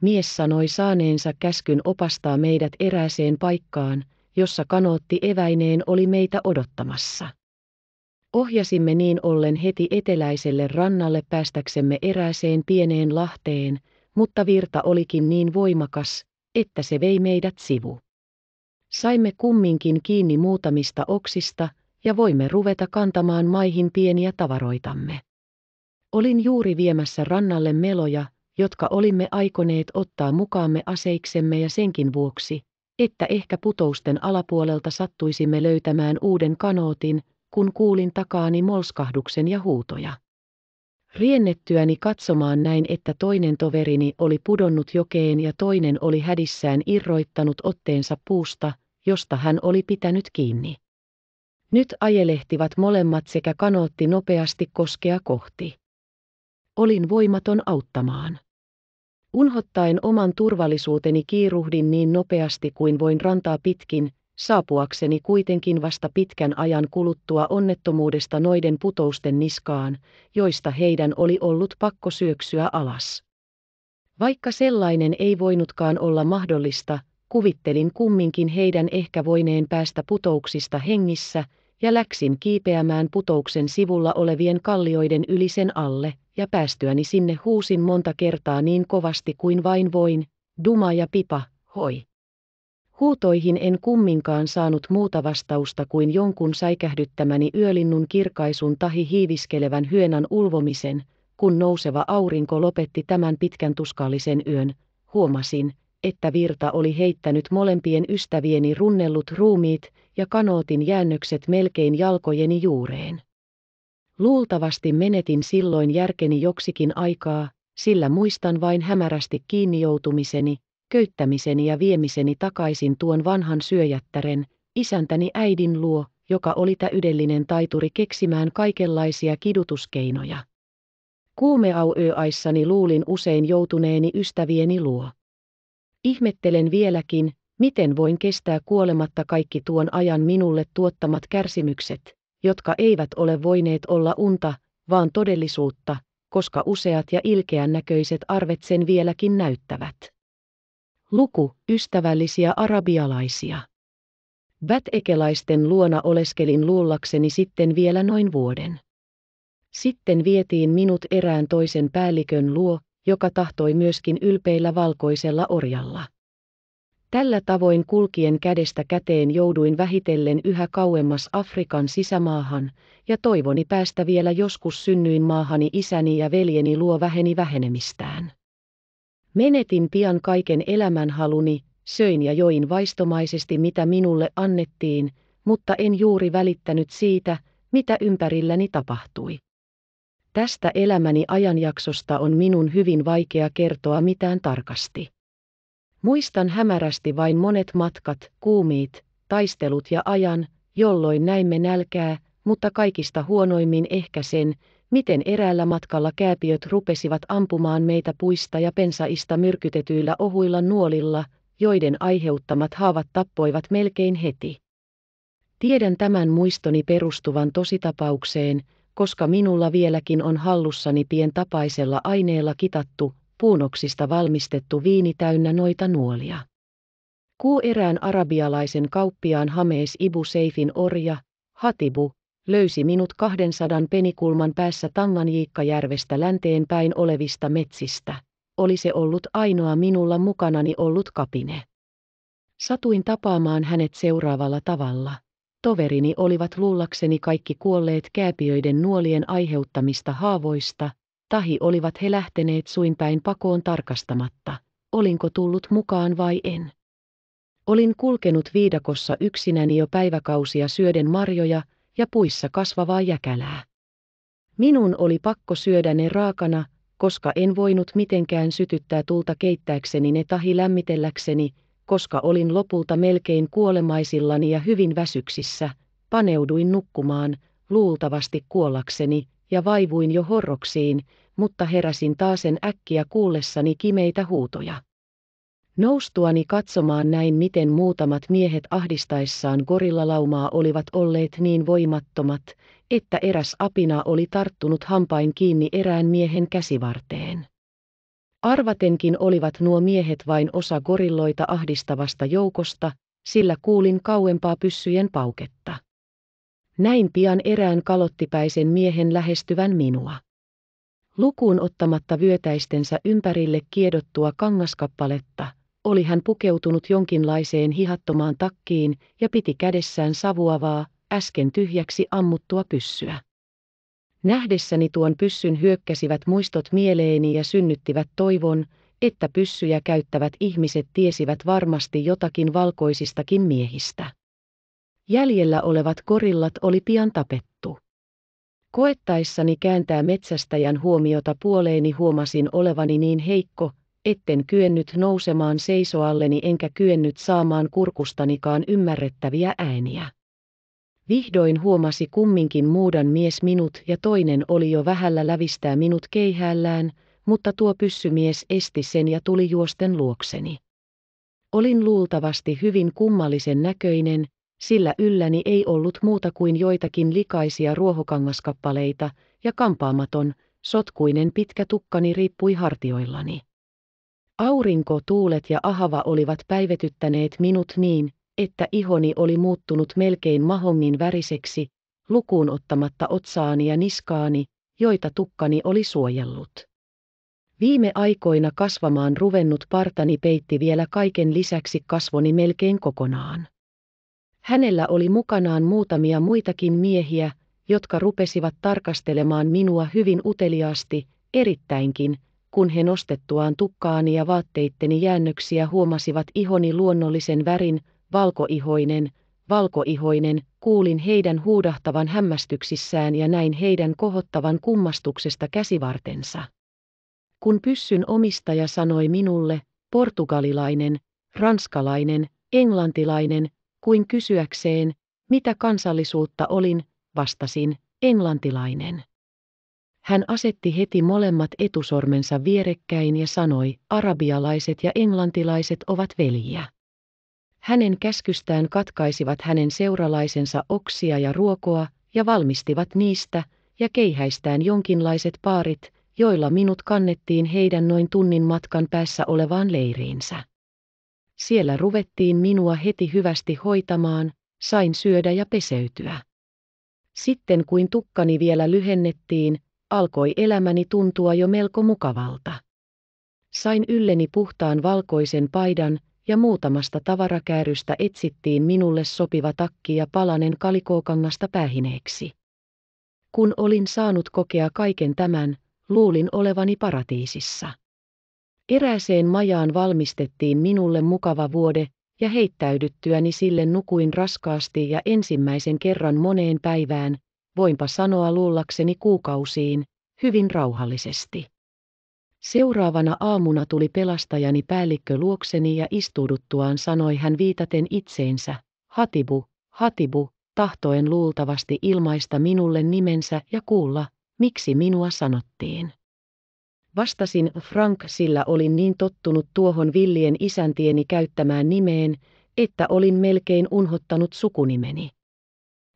Mies sanoi saaneensa käskyn opastaa meidät erääseen paikkaan, jossa kanootti eväineen oli meitä odottamassa. Ohjasimme niin ollen heti eteläiselle rannalle päästäksemme erääseen pieneen lahteen, mutta virta olikin niin voimakas, että se vei meidät sivu. Saimme kumminkin kiinni muutamista oksista, ja voimme ruveta kantamaan maihin pieniä tavaroitamme. Olin juuri viemässä rannalle meloja, jotka olimme aikoneet ottaa mukaamme aseiksemme ja senkin vuoksi, että ehkä putousten alapuolelta sattuisimme löytämään uuden kanootin, kun kuulin takaani molskahduksen ja huutoja. Riennettyäni katsomaan näin, että toinen toverini oli pudonnut jokeen ja toinen oli hädissään irroittanut otteensa puusta, josta hän oli pitänyt kiinni. Nyt ajelehtivat molemmat sekä kanootti nopeasti koskea kohti. Olin voimaton auttamaan. Unhottaen oman turvallisuuteni kiiruhdin niin nopeasti kuin voin rantaa pitkin, saapuakseni kuitenkin vasta pitkän ajan kuluttua onnettomuudesta noiden putousten niskaan, joista heidän oli ollut pakko syöksyä alas. Vaikka sellainen ei voinutkaan olla mahdollista, kuvittelin kumminkin heidän ehkä voineen päästä putouksista hengissä, ja läksin kiipeämään putouksen sivulla olevien kallioiden yli sen alle, ja päästyäni sinne huusin monta kertaa niin kovasti kuin vain voin, duma ja pipa, hoi. Huutoihin en kumminkaan saanut muuta vastausta kuin jonkun säikähdyttämäni yölinnun kirkaisun tahi hiiviskelevän hyönän ulvomisen, kun nouseva aurinko lopetti tämän pitkän tuskallisen yön, huomasin, että virta oli heittänyt molempien ystävieni runnellut ruumiit ja kanootin jäännökset melkein jalkojeni juureen. Luultavasti menetin silloin järkeni joksikin aikaa, sillä muistan vain hämärästi kiinni joutumiseni, köyttämiseni ja viemiseni takaisin tuon vanhan syöjättären, isäntäni äidin luo, joka oli täydellinen taituri keksimään kaikenlaisia kidutuskeinoja. Kuumeauöaissani luulin usein joutuneeni ystävieni luo. Ihmettelen vieläkin, miten voin kestää kuolematta kaikki tuon ajan minulle tuottamat kärsimykset, jotka eivät ole voineet olla unta, vaan todellisuutta, koska useat ja ilkeän näköiset arvet sen vieläkin näyttävät. Luku, ystävällisiä arabialaisia. Bätekelaisten luona oleskelin luullakseni sitten vielä noin vuoden. Sitten vietiin minut erään toisen päällikön luo, joka tahtoi myöskin ylpeillä valkoisella orjalla. Tällä tavoin kulkien kädestä käteen jouduin vähitellen yhä kauemmas Afrikan sisämaahan, ja toivoni päästä vielä joskus synnyin maahani isäni ja veljeni luo väheni vähenemistään. Menetin pian kaiken elämänhaluni, söin ja join vaistomaisesti mitä minulle annettiin, mutta en juuri välittänyt siitä, mitä ympärilläni tapahtui. Tästä elämäni ajanjaksosta on minun hyvin vaikea kertoa mitään tarkasti. Muistan hämärästi vain monet matkat, kuumiit, taistelut ja ajan, jolloin näimme nälkää, mutta kaikista huonoimmin ehkä sen, miten eräällä matkalla kääpiöt rupesivat ampumaan meitä puista ja pensaista myrkytetyillä ohuilla nuolilla, joiden aiheuttamat haavat tappoivat melkein heti. Tiedän tämän muistoni perustuvan tositapaukseen, koska minulla vieläkin on hallussani pientapaisella aineella kitattu, puunoksista valmistettu viini täynnä noita nuolia. Kuu erään arabialaisen kauppiaan Hamees Ibu Seifin orja, Hatibu, löysi minut 200 penikulman päässä Tanganjiikkajärvestä länteen päin olevista metsistä. Oli se ollut ainoa minulla mukanani ollut kapine. Satuin tapaamaan hänet seuraavalla tavalla toverini olivat luullakseni kaikki kuolleet kääpiöiden nuolien aiheuttamista haavoista, tahi olivat he lähteneet suinpäin pakoon tarkastamatta, olinko tullut mukaan vai en. Olin kulkenut viidakossa yksinäni jo päiväkausia syöden marjoja ja puissa kasvavaa jäkälää. Minun oli pakko syödä ne raakana, koska en voinut mitenkään sytyttää tulta keittääkseni ne tahi lämmitelläkseni, koska olin lopulta melkein kuolemaisillani ja hyvin väsyksissä, paneuduin nukkumaan, luultavasti kuollakseni, ja vaivuin jo horroksiin, mutta heräsin taasen äkkiä kuullessani kimeitä huutoja. Noustuani katsomaan näin, miten muutamat miehet ahdistaessaan gorillalaumaa olivat olleet niin voimattomat, että eräs apina oli tarttunut hampain kiinni erään miehen käsivarteen. Arvatenkin olivat nuo miehet vain osa gorilloita ahdistavasta joukosta, sillä kuulin kauempaa pyssyjen pauketta. Näin pian erään kalottipäisen miehen lähestyvän minua. Lukuun ottamatta vyötäistensä ympärille kiedottua kangaskappaletta, oli hän pukeutunut jonkinlaiseen hihattomaan takkiin ja piti kädessään savuavaa, äsken tyhjäksi ammuttua pyssyä. Nähdessäni tuon pyssyn hyökkäsivät muistot mieleeni ja synnyttivät toivon, että pyssyjä käyttävät ihmiset tiesivät varmasti jotakin valkoisistakin miehistä. Jäljellä olevat korillat oli pian tapettu. Koettaessani kääntää metsästäjän huomiota puoleeni huomasin olevani niin heikko, etten kyennyt nousemaan seisoalleni enkä kyennyt saamaan kurkustanikaan ymmärrettäviä ääniä. Vihdoin huomasi kumminkin muudan mies minut ja toinen oli jo vähällä lävistää minut keihällään, mutta tuo pyssymies esti sen ja tuli juosten luokseni. Olin luultavasti hyvin kummallisen näköinen, sillä ylläni ei ollut muuta kuin joitakin likaisia ruohokangaskappaleita, ja kampaamaton, sotkuinen pitkä tukkani riippui hartioillani. Aurinko, tuulet ja ahava olivat päivetyttäneet minut niin, että ihoni oli muuttunut melkein mahongin väriseksi, lukuun ottamatta otsaani ja niskaani, joita tukkani oli suojellut. Viime aikoina kasvamaan ruvennut partani peitti vielä kaiken lisäksi kasvoni melkein kokonaan. Hänellä oli mukanaan muutamia muitakin miehiä, jotka rupesivat tarkastelemaan minua hyvin uteliaasti, erittäinkin, kun he nostettuaan tukkaani ja vaatteitteni jäännöksiä huomasivat ihoni luonnollisen värin, valkoihoinen, valkoihoinen, kuulin heidän huudahtavan hämmästyksissään ja näin heidän kohottavan kummastuksesta käsivartensa. Kun pyssyn omistaja sanoi minulle, portugalilainen, ranskalainen, englantilainen, kuin kysyäkseen, mitä kansallisuutta olin, vastasin, englantilainen. Hän asetti heti molemmat etusormensa vierekkäin ja sanoi, arabialaiset ja englantilaiset ovat veljiä hänen käskystään katkaisivat hänen seuralaisensa oksia ja ruokoa, ja valmistivat niistä, ja keihäistään jonkinlaiset paarit, joilla minut kannettiin heidän noin tunnin matkan päässä olevaan leiriinsä. Siellä ruvettiin minua heti hyvästi hoitamaan, sain syödä ja peseytyä. Sitten kuin tukkani vielä lyhennettiin, alkoi elämäni tuntua jo melko mukavalta. Sain ylleni puhtaan valkoisen paidan, ja muutamasta tavarakäärystä etsittiin minulle sopiva takki ja palanen kalikookangasta päähineeksi. Kun olin saanut kokea kaiken tämän, luulin olevani paratiisissa. Erääseen majaan valmistettiin minulle mukava vuode, ja heittäydyttyäni sille nukuin raskaasti ja ensimmäisen kerran moneen päivään, voinpa sanoa luullakseni kuukausiin, hyvin rauhallisesti. Seuraavana aamuna tuli pelastajani päällikkö luokseni ja istuuduttuaan sanoi hän viitaten itseensä, Hatibu, Hatibu, tahtoen luultavasti ilmaista minulle nimensä ja kuulla, miksi minua sanottiin. Vastasin Frank, sillä olin niin tottunut tuohon villien isäntieni käyttämään nimeen, että olin melkein unhottanut sukunimeni.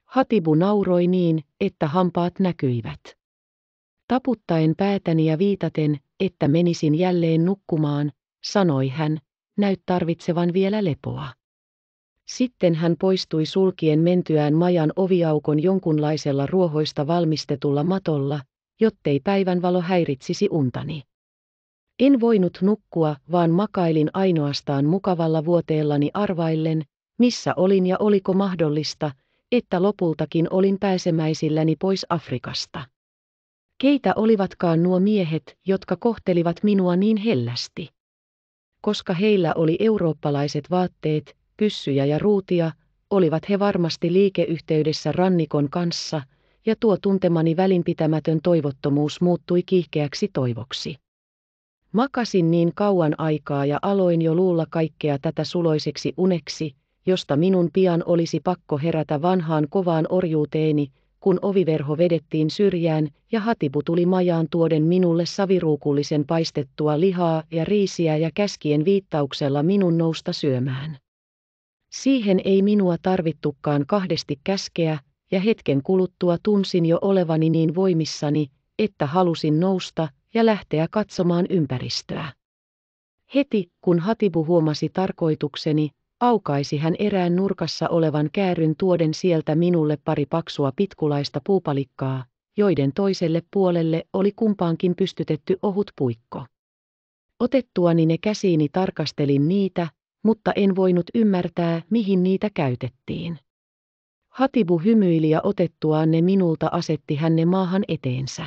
Hatibu nauroi niin, että hampaat näkyivät. Taputtaen päätäni ja viitaten, että menisin jälleen nukkumaan, sanoi hän, näyt tarvitsevan vielä lepoa. Sitten hän poistui sulkien mentyään majan oviaukon jonkunlaisella ruohoista valmistetulla matolla, jottei päivänvalo häiritsisi untani. En voinut nukkua, vaan makailin ainoastaan mukavalla vuoteellani arvaillen, missä olin ja oliko mahdollista, että lopultakin olin pääsemäisilläni pois Afrikasta. Keitä olivatkaan nuo miehet, jotka kohtelivat minua niin hellästi? Koska heillä oli eurooppalaiset vaatteet, pyssyjä ja ruutia, olivat he varmasti liikeyhteydessä rannikon kanssa, ja tuo tuntemani välinpitämätön toivottomuus muuttui kiihkeäksi toivoksi. Makasin niin kauan aikaa ja aloin jo luulla kaikkea tätä suloiseksi uneksi, josta minun pian olisi pakko herätä vanhaan kovaan orjuuteeni, kun oviverho vedettiin syrjään ja hatibu tuli majaan tuoden minulle saviruukullisen paistettua lihaa ja riisiä ja käskien viittauksella minun nousta syömään. Siihen ei minua tarvittukaan kahdesti käskeä, ja hetken kuluttua tunsin jo olevani niin voimissani, että halusin nousta ja lähteä katsomaan ympäristöä. Heti, kun Hatibu huomasi tarkoitukseni, aukaisi hän erään nurkassa olevan kääryn tuoden sieltä minulle pari paksua pitkulaista puupalikkaa, joiden toiselle puolelle oli kumpaankin pystytetty ohut puikko. Otettuani ne käsiini tarkastelin niitä, mutta en voinut ymmärtää, mihin niitä käytettiin. Hatibu hymyili ja otettuaan ne minulta asetti hän ne maahan eteensä.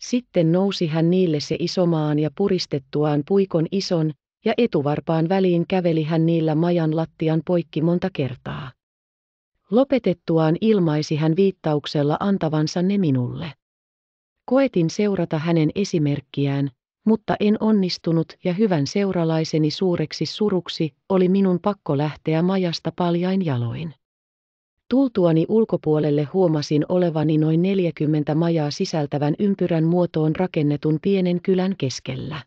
Sitten nousi hän niille se isomaan ja puristettuaan puikon ison, ja etuvarpaan väliin käveli hän niillä majan lattian poikki monta kertaa. Lopetettuaan ilmaisi hän viittauksella antavansa ne minulle. Koetin seurata hänen esimerkkiään, mutta en onnistunut ja hyvän seuralaiseni suureksi suruksi oli minun pakko lähteä majasta paljain jaloin. Tultuani ulkopuolelle huomasin olevani noin 40 majaa sisältävän ympyrän muotoon rakennetun pienen kylän keskellä.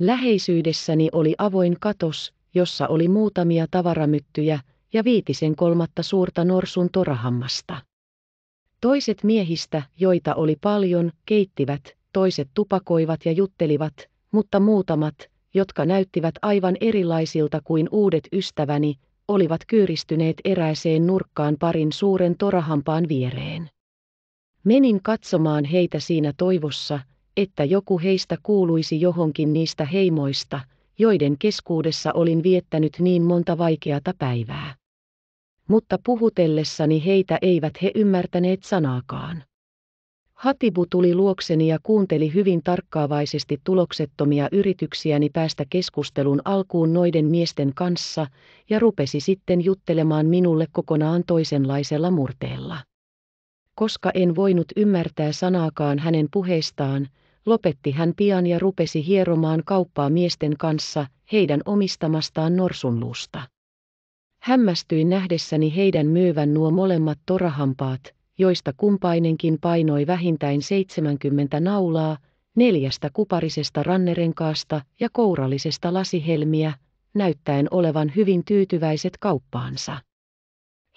Läheisyydessäni oli avoin katos, jossa oli muutamia tavaramyttyjä ja viitisen kolmatta suurta norsun torahammasta. Toiset miehistä, joita oli paljon, keittivät, toiset tupakoivat ja juttelivat, mutta muutamat, jotka näyttivät aivan erilaisilta kuin uudet ystäväni, olivat kyyristyneet erääseen nurkkaan parin suuren torahampaan viereen. Menin katsomaan heitä siinä toivossa, että joku heistä kuuluisi johonkin niistä heimoista, joiden keskuudessa olin viettänyt niin monta vaikeata päivää. Mutta puhutellessani heitä eivät he ymmärtäneet sanaakaan. Hatibu tuli luokseni ja kuunteli hyvin tarkkaavaisesti tuloksettomia yrityksiäni päästä keskustelun alkuun noiden miesten kanssa ja rupesi sitten juttelemaan minulle kokonaan toisenlaisella murteella. Koska en voinut ymmärtää sanaakaan hänen puheistaan. Lopetti hän pian ja rupesi hieromaan kauppaa miesten kanssa, heidän omistamastaan norsunluusta. Hämmästyin nähdessäni heidän myyvän nuo molemmat torahampaat, joista kumpainenkin painoi vähintään 70 naulaa, neljästä kuparisesta rannerenkaasta ja kourallisesta lasihelmiä, näyttäen olevan hyvin tyytyväiset kauppaansa.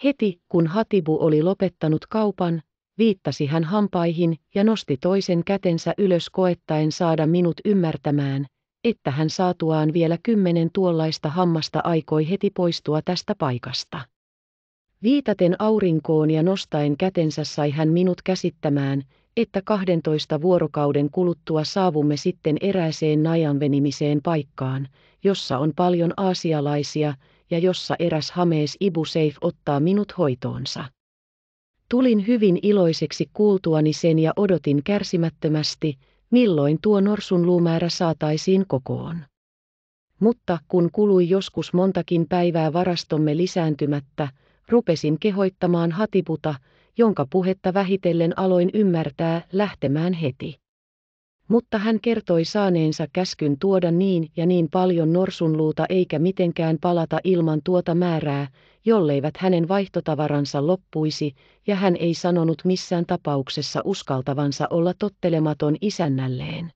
Heti, kun Hatibu oli lopettanut kaupan, viittasi hän hampaihin ja nosti toisen kätensä ylös koettaen saada minut ymmärtämään, että hän saatuaan vielä kymmenen tuollaista hammasta aikoi heti poistua tästä paikasta. Viitaten aurinkoon ja nostaen kätensä sai hän minut käsittämään, että 12 vuorokauden kuluttua saavumme sitten erääseen najanvenimiseen paikkaan, jossa on paljon aasialaisia ja jossa eräs Hamees Ibu Seif ottaa minut hoitoonsa. Tulin hyvin iloiseksi kuultuani sen ja odotin kärsimättömästi, milloin tuo norsun luumäärä saataisiin kokoon. Mutta kun kului joskus montakin päivää varastomme lisääntymättä, rupesin kehoittamaan hatiputa, jonka puhetta vähitellen aloin ymmärtää lähtemään heti. Mutta hän kertoi saaneensa käskyn tuoda niin ja niin paljon norsunluuta eikä mitenkään palata ilman tuota määrää, jolleivät hänen vaihtotavaransa loppuisi, ja hän ei sanonut missään tapauksessa uskaltavansa olla tottelematon isännälleen.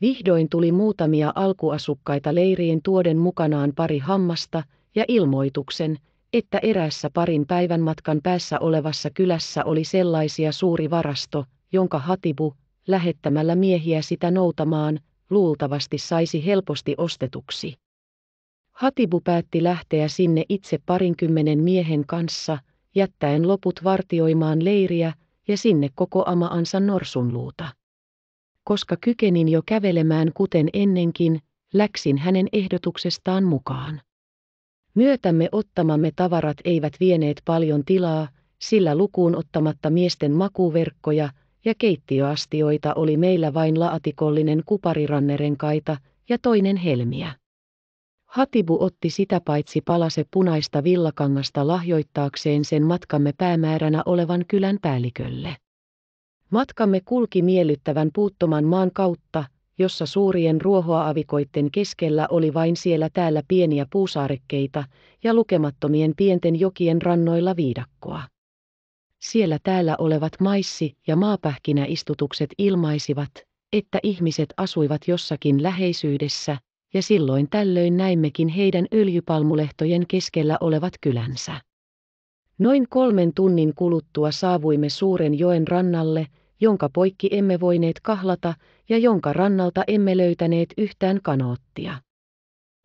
Vihdoin tuli muutamia alkuasukkaita leiriin tuoden mukanaan pari hammasta ja ilmoituksen, että erässä parin päivän matkan päässä olevassa kylässä oli sellaisia suuri varasto, jonka hatibu, lähettämällä miehiä sitä noutamaan, luultavasti saisi helposti ostetuksi. Hatibu päätti lähteä sinne itse parinkymmenen miehen kanssa, jättäen loput vartioimaan leiriä ja sinne koko amaansa norsunluuta. Koska kykenin jo kävelemään kuten ennenkin, läksin hänen ehdotuksestaan mukaan. Myötämme ottamamme tavarat eivät vieneet paljon tilaa, sillä lukuun ottamatta miesten makuverkkoja ja keittiöastioita oli meillä vain laatikollinen kuparirannerenkaita ja toinen helmiä. Hatibu otti sitä paitsi palase punaista villakangasta lahjoittaakseen sen matkamme päämääränä olevan kylän päällikölle. Matkamme kulki miellyttävän puuttoman maan kautta, jossa suurien ruohoa-avikoitten keskellä oli vain siellä täällä pieniä puusaarekkeita ja lukemattomien pienten jokien rannoilla viidakkoa. Siellä täällä olevat maissi- ja maapähkinäistutukset ilmaisivat, että ihmiset asuivat jossakin läheisyydessä, ja silloin tällöin näimmekin heidän öljypalmulehtojen keskellä olevat kylänsä. Noin kolmen tunnin kuluttua saavuimme suuren joen rannalle, jonka poikki emme voineet kahlata ja jonka rannalta emme löytäneet yhtään kanoottia.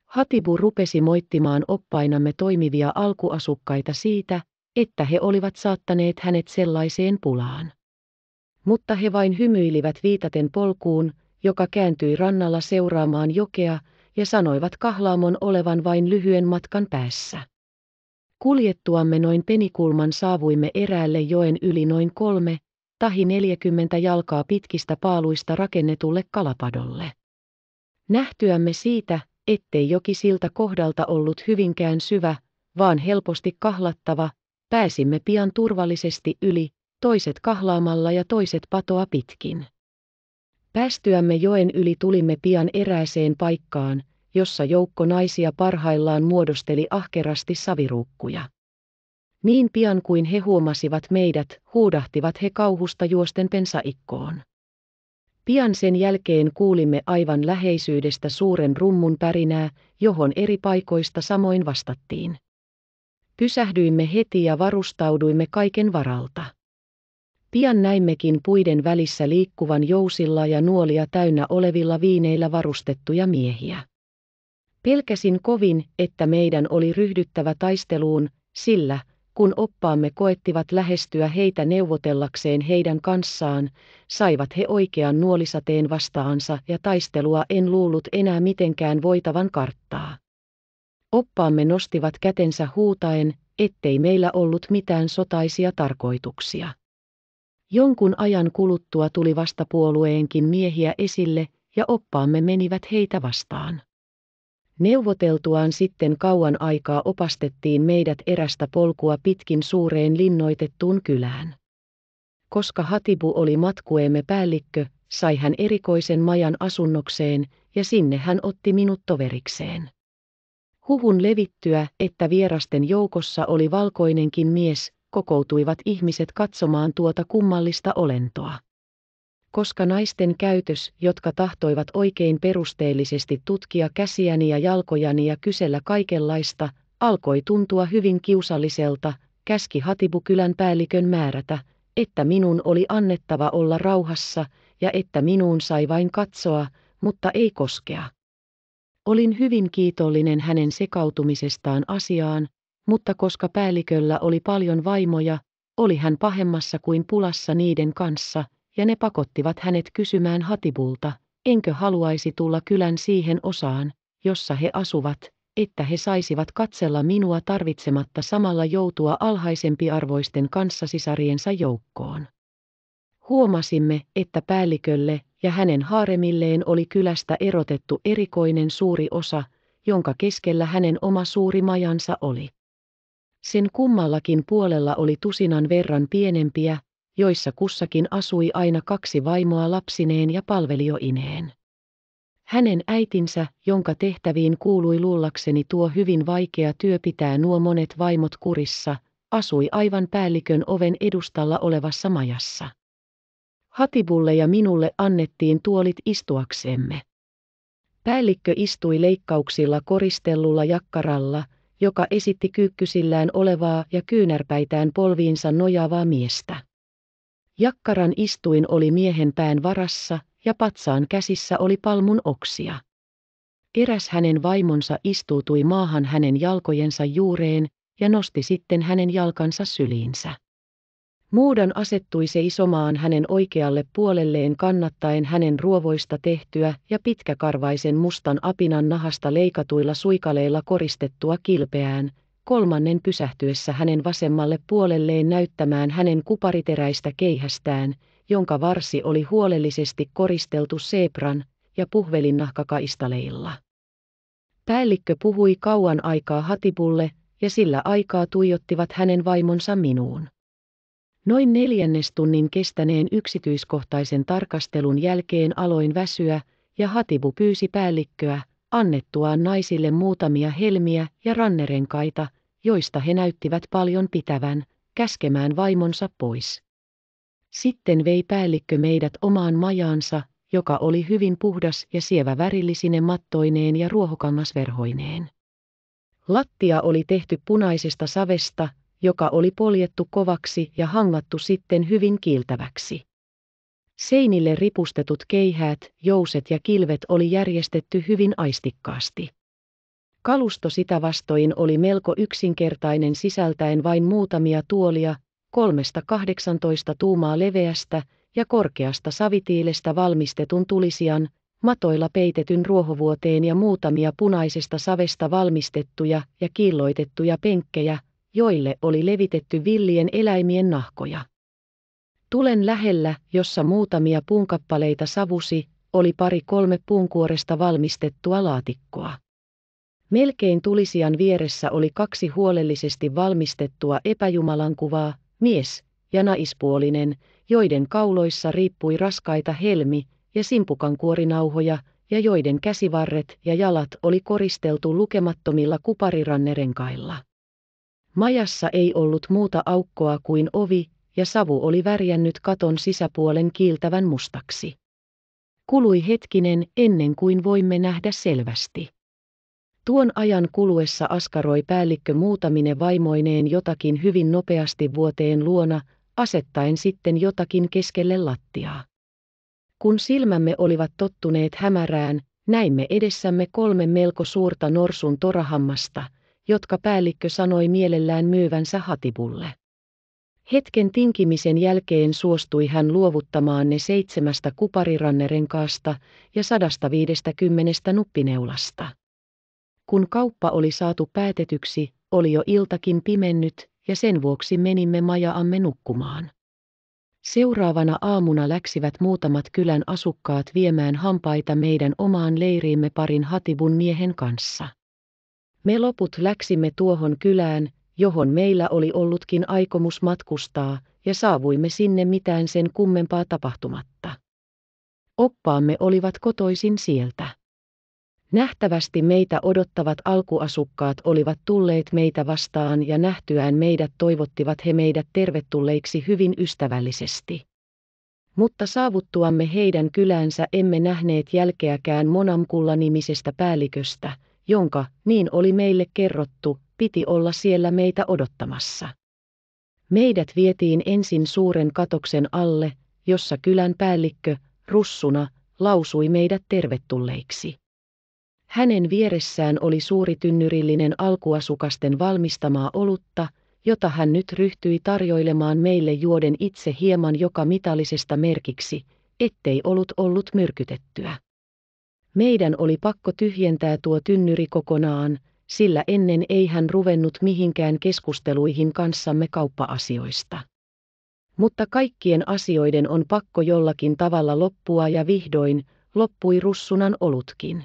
Hatibu rupesi moittimaan oppainamme toimivia alkuasukkaita siitä, että he olivat saattaneet hänet sellaiseen pulaan. Mutta he vain hymyilivät viitaten polkuun, joka kääntyi rannalla seuraamaan jokea, ja sanoivat kahlaamon olevan vain lyhyen matkan päässä. Kuljettuamme noin penikulman saavuimme eräälle joen yli noin kolme, tahi 40 jalkaa pitkistä paaluista rakennetulle kalapadolle. Nähtyämme siitä, ettei joki siltä kohdalta ollut hyvinkään syvä, vaan helposti kahlattava, pääsimme pian turvallisesti yli, toiset kahlaamalla ja toiset patoa pitkin. Päästyämme joen yli tulimme pian erääseen paikkaan, jossa joukko naisia parhaillaan muodosteli ahkerasti saviruukkuja. Niin pian kuin he huomasivat meidät, huudahtivat he kauhusta juosten pensaikkoon. Pian sen jälkeen kuulimme aivan läheisyydestä suuren rummun pärinää, johon eri paikoista samoin vastattiin. Pysähdyimme heti ja varustauduimme kaiken varalta. Pian näimmekin puiden välissä liikkuvan jousilla ja nuolia täynnä olevilla viineillä varustettuja miehiä. Pelkäsin kovin, että meidän oli ryhdyttävä taisteluun, sillä, kun oppaamme koettivat lähestyä heitä neuvotellakseen heidän kanssaan, saivat he oikean nuolisateen vastaansa ja taistelua en luullut enää mitenkään voitavan karttaa. Oppaamme nostivat kätensä huutaen, ettei meillä ollut mitään sotaisia tarkoituksia. Jonkun ajan kuluttua tuli vastapuolueenkin miehiä esille, ja oppaamme menivät heitä vastaan. Neuvoteltuaan sitten kauan aikaa opastettiin meidät erästä polkua pitkin suureen linnoitettuun kylään. Koska Hatibu oli matkueemme päällikkö, sai hän erikoisen majan asunnokseen, ja sinne hän otti minut toverikseen. Huhun levittyä, että vierasten joukossa oli valkoinenkin mies, kokoutuivat ihmiset katsomaan tuota kummallista olentoa. Koska naisten käytös, jotka tahtoivat oikein perusteellisesti tutkia käsiäni ja jalkojani ja kysellä kaikenlaista, alkoi tuntua hyvin kiusalliselta, käski Hatibukylän päällikön määrätä, että minun oli annettava olla rauhassa ja että minuun sai vain katsoa, mutta ei koskea. Olin hyvin kiitollinen hänen sekautumisestaan asiaan, mutta koska päälliköllä oli paljon vaimoja, oli hän pahemmassa kuin pulassa niiden kanssa, ja ne pakottivat hänet kysymään Hatibulta, enkö haluaisi tulla kylän siihen osaan, jossa he asuvat, että he saisivat katsella minua tarvitsematta samalla joutua alhaisempiarvoisten sisariensa joukkoon. Huomasimme, että päällikölle ja hänen haaremilleen oli kylästä erotettu erikoinen suuri osa, jonka keskellä hänen oma suuri majansa oli. Sen kummallakin puolella oli tusinan verran pienempiä, joissa kussakin asui aina kaksi vaimoa lapsineen ja palvelijoineen. Hänen äitinsä, jonka tehtäviin kuului luullakseni tuo hyvin vaikea työ pitää nuo monet vaimot kurissa, asui aivan päällikön oven edustalla olevassa majassa. Hatibulle ja minulle annettiin tuolit istuaksemme. Päällikkö istui leikkauksilla koristellulla jakkaralla – joka esitti kyykkysillään olevaa ja kyynärpäitään polviinsa nojaavaa miestä. Jakkaran istuin oli miehen pään varassa ja patsaan käsissä oli palmun oksia. Eräs hänen vaimonsa istuutui maahan hänen jalkojensa juureen ja nosti sitten hänen jalkansa syliinsä. Muudan asettui seisomaan hänen oikealle puolelleen kannattaen hänen ruovoista tehtyä ja pitkäkarvaisen mustan apinan nahasta leikatuilla suikaleilla koristettua kilpeään, kolmannen pysähtyessä hänen vasemmalle puolelleen näyttämään hänen kupariteräistä keihästään, jonka varsi oli huolellisesti koristeltu seepran ja puhvelin nahkakaistaleilla. Päällikkö puhui kauan aikaa Hatibulle, ja sillä aikaa tuijottivat hänen vaimonsa minuun. Noin neljännestunnin kestäneen yksityiskohtaisen tarkastelun jälkeen aloin väsyä, ja Hatibu pyysi päällikköä, annettuaan naisille muutamia helmiä ja rannerenkaita, joista he näyttivät paljon pitävän, käskemään vaimonsa pois. Sitten vei päällikkö meidät omaan majaansa, joka oli hyvin puhdas ja sievä värillisine mattoineen ja ruohokangasverhoineen. Lattia oli tehty punaisesta savesta, joka oli poljettu kovaksi ja hangattu sitten hyvin kiiltäväksi. Seinille ripustetut keihäät, jouset ja kilvet oli järjestetty hyvin aistikkaasti. Kalusto sitä vastoin oli melko yksinkertainen sisältäen vain muutamia tuolia, kolmesta 18 tuumaa leveästä ja korkeasta savitiilestä valmistetun tulisian, matoilla peitetyn ruohovuoteen ja muutamia punaisesta savesta valmistettuja ja kiilloitettuja penkkejä, joille oli levitetty villien eläimien nahkoja. Tulen lähellä, jossa muutamia puunkappaleita savusi, oli pari kolme puunkuoresta valmistettua laatikkoa. Melkein tulisian vieressä oli kaksi huolellisesti valmistettua epäjumalan kuvaa, mies ja naispuolinen, joiden kauloissa riippui raskaita helmi- ja simpukankuorinauhoja, ja joiden käsivarret ja jalat oli koristeltu lukemattomilla kuparirannerenkailla. Majassa ei ollut muuta aukkoa kuin ovi, ja savu oli värjännyt katon sisäpuolen kiiltävän mustaksi. Kului hetkinen ennen kuin voimme nähdä selvästi. Tuon ajan kuluessa askaroi päällikkö muutamine vaimoineen jotakin hyvin nopeasti vuoteen luona, asettaen sitten jotakin keskelle lattiaa. Kun silmämme olivat tottuneet hämärään, näimme edessämme kolme melko suurta norsun torahammasta – jotka päällikkö sanoi mielellään myyvänsä hatibulle. Hetken tinkimisen jälkeen suostui hän luovuttamaan ne seitsemästä kuparirannerenkaasta ja sadasta viidestä kymmenestä nuppineulasta. Kun kauppa oli saatu päätetyksi, oli jo iltakin pimennyt, ja sen vuoksi menimme majaamme nukkumaan. Seuraavana aamuna läksivät muutamat kylän asukkaat viemään hampaita meidän omaan leiriimme parin hatibun miehen kanssa. Me loput läksimme tuohon kylään, johon meillä oli ollutkin aikomus matkustaa, ja saavuimme sinne mitään sen kummempaa tapahtumatta. Oppaamme olivat kotoisin sieltä. Nähtävästi meitä odottavat alkuasukkaat olivat tulleet meitä vastaan ja nähtyään meidät toivottivat he meidät tervetulleiksi hyvin ystävällisesti. Mutta saavuttuamme heidän kylänsä emme nähneet jälkeäkään Monamkulla nimisestä päälliköstä, jonka, niin oli meille kerrottu, piti olla siellä meitä odottamassa. Meidät vietiin ensin suuren katoksen alle, jossa kylän päällikkö, russuna, lausui meidät tervetulleiksi. Hänen vieressään oli suuri tynnyrillinen alkuasukasten valmistamaa olutta, jota hän nyt ryhtyi tarjoilemaan meille juoden itse hieman joka mitallisesta merkiksi, ettei ollut ollut myrkytettyä. Meidän oli pakko tyhjentää tuo tynnyri kokonaan, sillä ennen ei hän ruvennut mihinkään keskusteluihin kanssamme kauppa-asioista. Mutta kaikkien asioiden on pakko jollakin tavalla loppua ja vihdoin loppui russunan olutkin.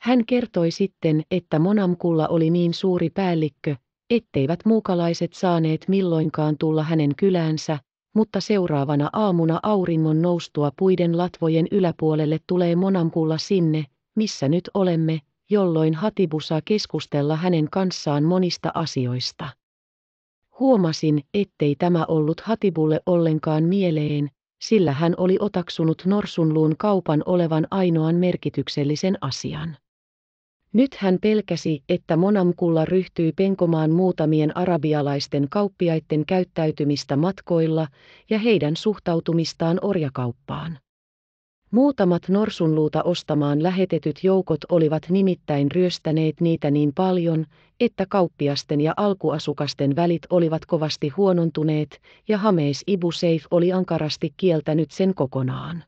Hän kertoi sitten, että Monamkulla oli niin suuri päällikkö, etteivät muukalaiset saaneet milloinkaan tulla hänen kyläänsä, mutta seuraavana aamuna auringon noustua puiden latvojen yläpuolelle tulee monamkulla sinne, missä nyt olemme, jolloin Hatibu saa keskustella hänen kanssaan monista asioista. Huomasin, ettei tämä ollut Hatibulle ollenkaan mieleen, sillä hän oli otaksunut norsunluun kaupan olevan ainoan merkityksellisen asian. Nyt hän pelkäsi, että Monamkulla ryhtyi penkomaan muutamien arabialaisten kauppiaiden käyttäytymistä matkoilla ja heidän suhtautumistaan orjakauppaan. Muutamat norsunluuta ostamaan lähetetyt joukot olivat nimittäin ryöstäneet niitä niin paljon, että kauppiasten ja alkuasukasten välit olivat kovasti huonontuneet ja Hameis Ibu Seif oli ankarasti kieltänyt sen kokonaan.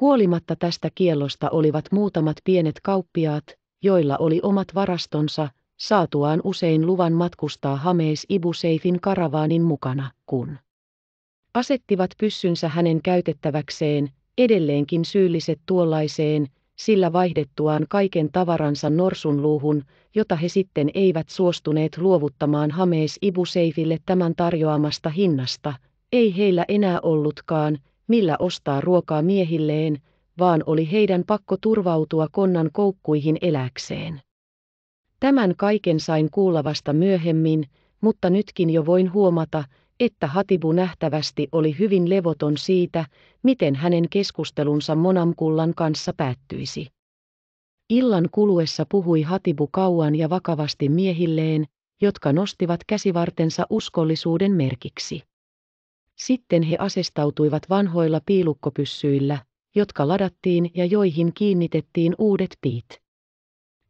Huolimatta tästä kiellosta olivat muutamat pienet kauppiaat, joilla oli omat varastonsa, saatuaan usein luvan matkustaa Hameis Ibu Seifin karavaanin mukana, kun asettivat pyssynsä hänen käytettäväkseen, edelleenkin syylliset tuollaiseen, sillä vaihdettuaan kaiken tavaransa norsunluuhun, jota he sitten eivät suostuneet luovuttamaan Hameis Ibuseifille tämän tarjoamasta hinnasta, ei heillä enää ollutkaan, millä ostaa ruokaa miehilleen, vaan oli heidän pakko turvautua konnan koukkuihin eläkseen. Tämän kaiken sain kuulla vasta myöhemmin, mutta nytkin jo voin huomata, että Hatibu nähtävästi oli hyvin levoton siitä, miten hänen keskustelunsa Monamkullan kanssa päättyisi. Illan kuluessa puhui Hatibu kauan ja vakavasti miehilleen, jotka nostivat käsivartensa uskollisuuden merkiksi. Sitten he asestautuivat vanhoilla piilukkopyssyillä, jotka ladattiin ja joihin kiinnitettiin uudet piit.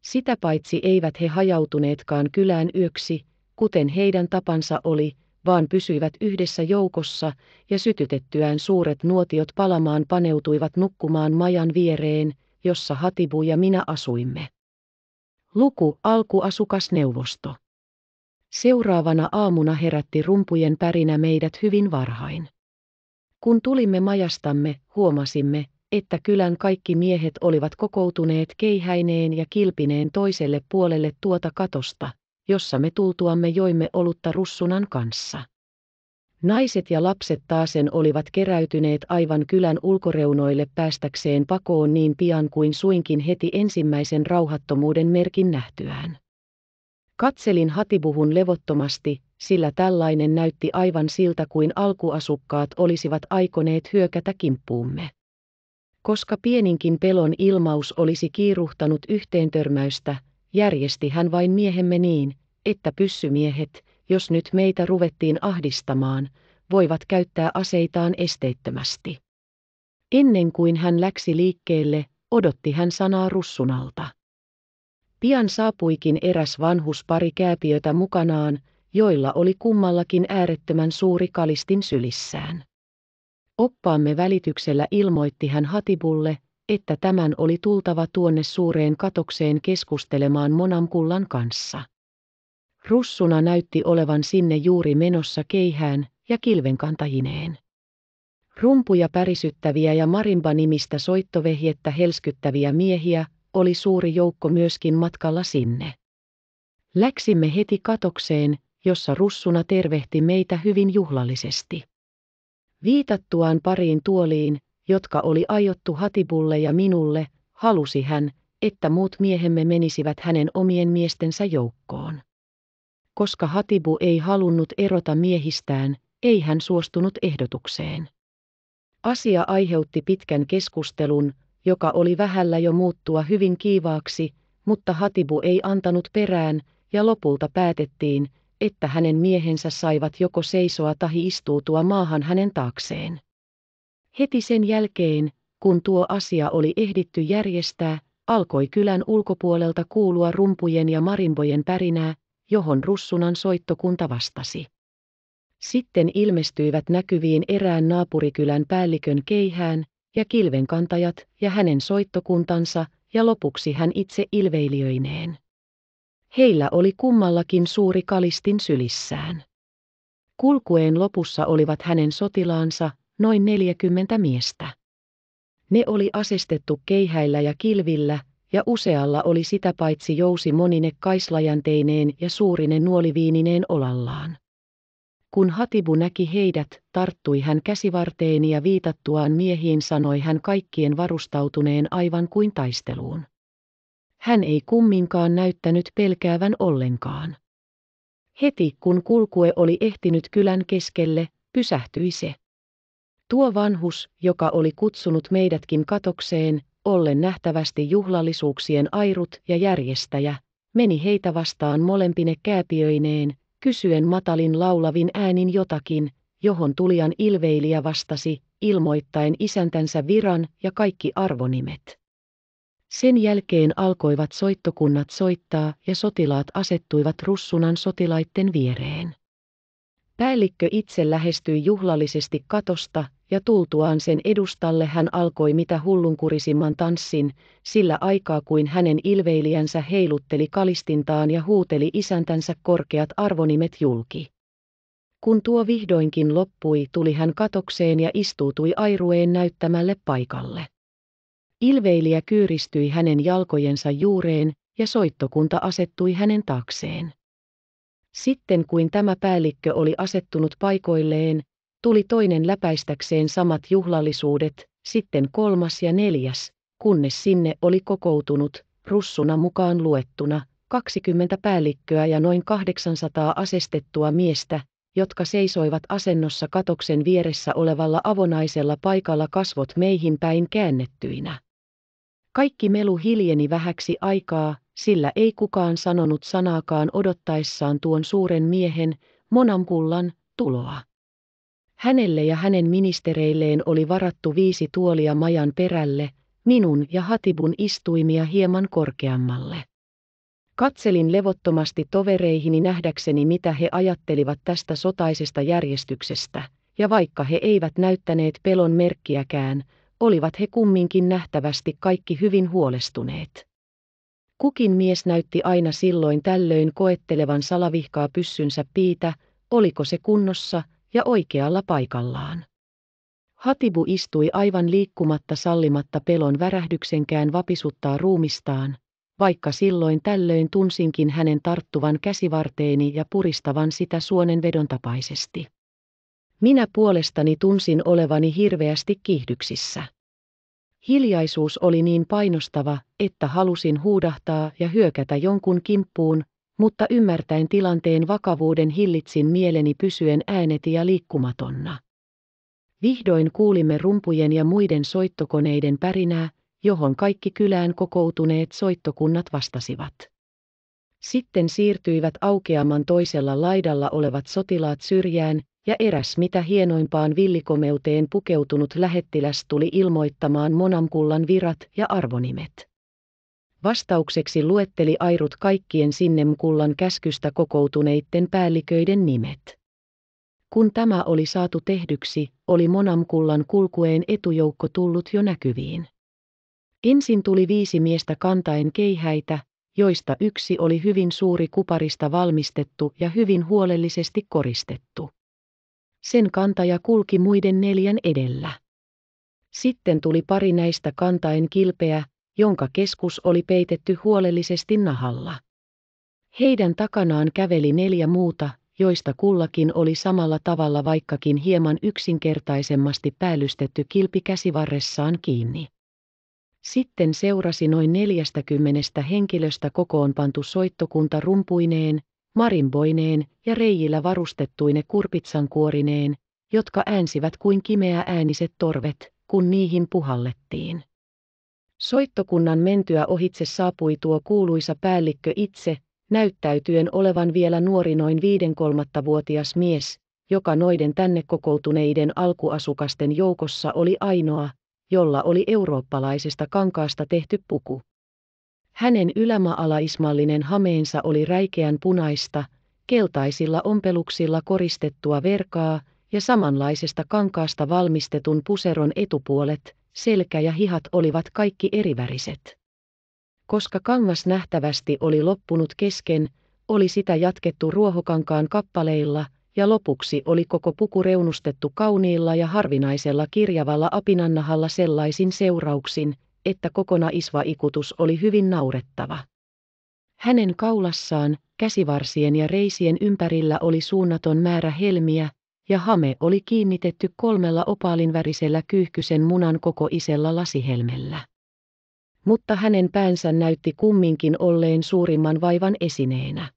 Sitä paitsi eivät he hajautuneetkaan kylään yöksi, kuten heidän tapansa oli, vaan pysyivät yhdessä joukossa, ja sytytettyään suuret nuotiot palamaan paneutuivat nukkumaan majan viereen, jossa Hatibu ja minä asuimme. Luku alkuasukasneuvosto. Seuraavana aamuna herätti rumpujen pärinä meidät hyvin varhain. Kun tulimme majastamme, huomasimme, että kylän kaikki miehet olivat kokoutuneet keihäineen ja kilpineen toiselle puolelle tuota katosta, jossa me tultuamme joimme olutta russunan kanssa. Naiset ja lapset taasen olivat keräytyneet aivan kylän ulkoreunoille päästäkseen pakoon niin pian kuin suinkin heti ensimmäisen rauhattomuuden merkin nähtyään. Katselin hatibuhun levottomasti, sillä tällainen näytti aivan siltä kuin alkuasukkaat olisivat aikoneet hyökätä kimppuumme. Koska pieninkin pelon ilmaus olisi kiiruhtanut yhteen törmäystä, järjesti hän vain miehemme niin, että pyssymiehet, jos nyt meitä ruvettiin ahdistamaan, voivat käyttää aseitaan esteettömästi. Ennen kuin hän läksi liikkeelle, odotti hän sanaa russunalta. Pian saapuikin eräs vanhus pari kääpiötä mukanaan, joilla oli kummallakin äärettömän suuri kalistin sylissään. Oppaamme välityksellä ilmoitti hän Hatibulle, että tämän oli tultava tuonne suureen katokseen keskustelemaan Monamkullan kanssa. Russuna näytti olevan sinne juuri menossa keihään ja kilvenkantajineen. Rumpuja pärisyttäviä ja marimba-nimistä soittovehjettä helskyttäviä miehiä oli suuri joukko myöskin matkalla sinne. Läksimme heti katokseen, jossa russuna tervehti meitä hyvin juhlallisesti. Viitattuaan pariin tuoliin, jotka oli aiottu Hatibulle ja minulle, halusi hän, että muut miehemme menisivät hänen omien miestensä joukkoon. Koska Hatibu ei halunnut erota miehistään, ei hän suostunut ehdotukseen. Asia aiheutti pitkän keskustelun, joka oli vähällä jo muuttua hyvin kiivaaksi, mutta Hatibu ei antanut perään, ja lopulta päätettiin, että hänen miehensä saivat joko seisoa tahi istuutua maahan hänen taakseen. Heti sen jälkeen, kun tuo asia oli ehditty järjestää, alkoi kylän ulkopuolelta kuulua rumpujen ja marimbojen pärinää, johon russunan soittokunta vastasi. Sitten ilmestyivät näkyviin erään naapurikylän päällikön keihään, ja kilvenkantajat ja hänen soittokuntansa, ja lopuksi hän itse ilveilijöineen. Heillä oli kummallakin suuri kalistin sylissään. Kulkueen lopussa olivat hänen sotilaansa, noin 40 miestä. Ne oli asestettu keihäillä ja kilvillä, ja usealla oli sitä paitsi jousi monine kaislajanteineen ja suurine nuoliviinineen olallaan. Kun Hatibu näki heidät, tarttui hän käsivarteen ja viitattuaan miehiin sanoi hän kaikkien varustautuneen aivan kuin taisteluun hän ei kumminkaan näyttänyt pelkäävän ollenkaan. Heti kun kulkue oli ehtinyt kylän keskelle, pysähtyi se. Tuo vanhus, joka oli kutsunut meidätkin katokseen, ollen nähtävästi juhlallisuuksien airut ja järjestäjä, meni heitä vastaan molempine kääpiöineen, kysyen matalin laulavin äänin jotakin, johon tulian ilveilijä vastasi, ilmoittaen isäntänsä viran ja kaikki arvonimet. Sen jälkeen alkoivat soittokunnat soittaa ja sotilaat asettuivat russunan sotilaitten viereen. Päällikkö itse lähestyi juhlallisesti katosta, ja tultuaan sen edustalle hän alkoi mitä hullunkurisimman tanssin, sillä aikaa kuin hänen ilveilijänsä heilutteli kalistintaan ja huuteli isäntänsä korkeat arvonimet julki. Kun tuo vihdoinkin loppui, tuli hän katokseen ja istuutui airueen näyttämälle paikalle. Ilveilijä kyyristyi hänen jalkojensa juureen, ja soittokunta asettui hänen takseen. Sitten kuin tämä päällikkö oli asettunut paikoilleen, tuli toinen läpäistäkseen samat juhlallisuudet, sitten kolmas ja neljäs, kunnes sinne oli kokoutunut, russuna mukaan luettuna, 20 päällikköä ja noin 800 asestettua miestä, jotka seisoivat asennossa katoksen vieressä olevalla avonaisella paikalla kasvot meihin päin käännettyinä. Kaikki melu hiljeni vähäksi aikaa, sillä ei kukaan sanonut sanaakaan odottaessaan tuon suuren miehen, monankullan tuloa. Hänelle ja hänen ministereilleen oli varattu viisi tuolia majan perälle, minun ja Hatibun istuimia hieman korkeammalle. Katselin levottomasti tovereihini nähdäkseni, mitä he ajattelivat tästä sotaisesta järjestyksestä, ja vaikka he eivät näyttäneet pelon merkkiäkään, olivat he kumminkin nähtävästi kaikki hyvin huolestuneet. Kukin mies näytti aina silloin tällöin koettelevan salavihkaa pyssynsä piitä, oliko se kunnossa ja oikealla paikallaan. Hatibu istui aivan liikkumatta sallimatta pelon värähdyksenkään vapisuttaa ruumistaan, vaikka silloin tällöin tunsinkin hänen tarttuvan käsivarteeni ja puristavan sitä suonen vedontapaisesti. Minä puolestani tunsin olevani hirveästi kiihdyksissä. Hiljaisuus oli niin painostava, että halusin huudahtaa ja hyökätä jonkun kimppuun, mutta ymmärtäen tilanteen vakavuuden hillitsin mieleni pysyen ääneti ja liikkumatonna. Vihdoin kuulimme rumpujen ja muiden soittokoneiden pärinää, johon kaikki kylään kokoutuneet soittokunnat vastasivat. Sitten siirtyivät aukeaman toisella laidalla olevat sotilaat syrjään, ja eräs mitä hienoimpaan villikomeuteen pukeutunut lähettiläs tuli ilmoittamaan monamkullan virat ja arvonimet. Vastaukseksi luetteli airut kaikkien sinne mkullan käskystä kokoutuneiden päälliköiden nimet. Kun tämä oli saatu tehdyksi, oli monamkullan kulkueen etujoukko tullut jo näkyviin. Ensin tuli viisi miestä kantaen keihäitä, joista yksi oli hyvin suuri kuparista valmistettu ja hyvin huolellisesti koristettu. Sen kantaja kulki muiden neljän edellä. Sitten tuli pari näistä kantaen kilpeä, jonka keskus oli peitetty huolellisesti nahalla. Heidän takanaan käveli neljä muuta, joista kullakin oli samalla tavalla vaikkakin hieman yksinkertaisemmasti päällystetty kilpi käsivarressaan kiinni. Sitten seurasi noin neljästäkymmenestä henkilöstä kokoonpantu soittokunta rumpuineen, marinboineen ja reijillä varustettuine kurpitsankuorineen, jotka äänsivät kuin kimeä ääniset torvet, kun niihin puhallettiin. Soittokunnan mentyä ohitse saapui tuo kuuluisa päällikkö itse, näyttäytyen olevan vielä nuori noin viiden vuotias mies, joka noiden tänne kokoutuneiden alkuasukasten joukossa oli ainoa, jolla oli eurooppalaisesta kankaasta tehty puku. Hänen ylämäalaismallinen hameensa oli räikeän punaista, keltaisilla ompeluksilla koristettua verkaa ja samanlaisesta kankaasta valmistetun puseron etupuolet, selkä ja hihat olivat kaikki eriväriset. Koska kangas nähtävästi oli loppunut kesken, oli sitä jatkettu ruohokankaan kappaleilla, ja lopuksi oli koko puku reunustettu kauniilla ja harvinaisella kirjavalla apinannahalla sellaisin seurauksin, että kokona isvaikutus oli hyvin naurettava. Hänen kaulassaan, käsivarsien ja reisien ympärillä oli suunnaton määrä helmiä, ja hame oli kiinnitetty kolmella opaalinvärisellä kyyhkysen munan koko isella lasihelmellä. Mutta hänen päänsä näytti kumminkin olleen suurimman vaivan esineenä.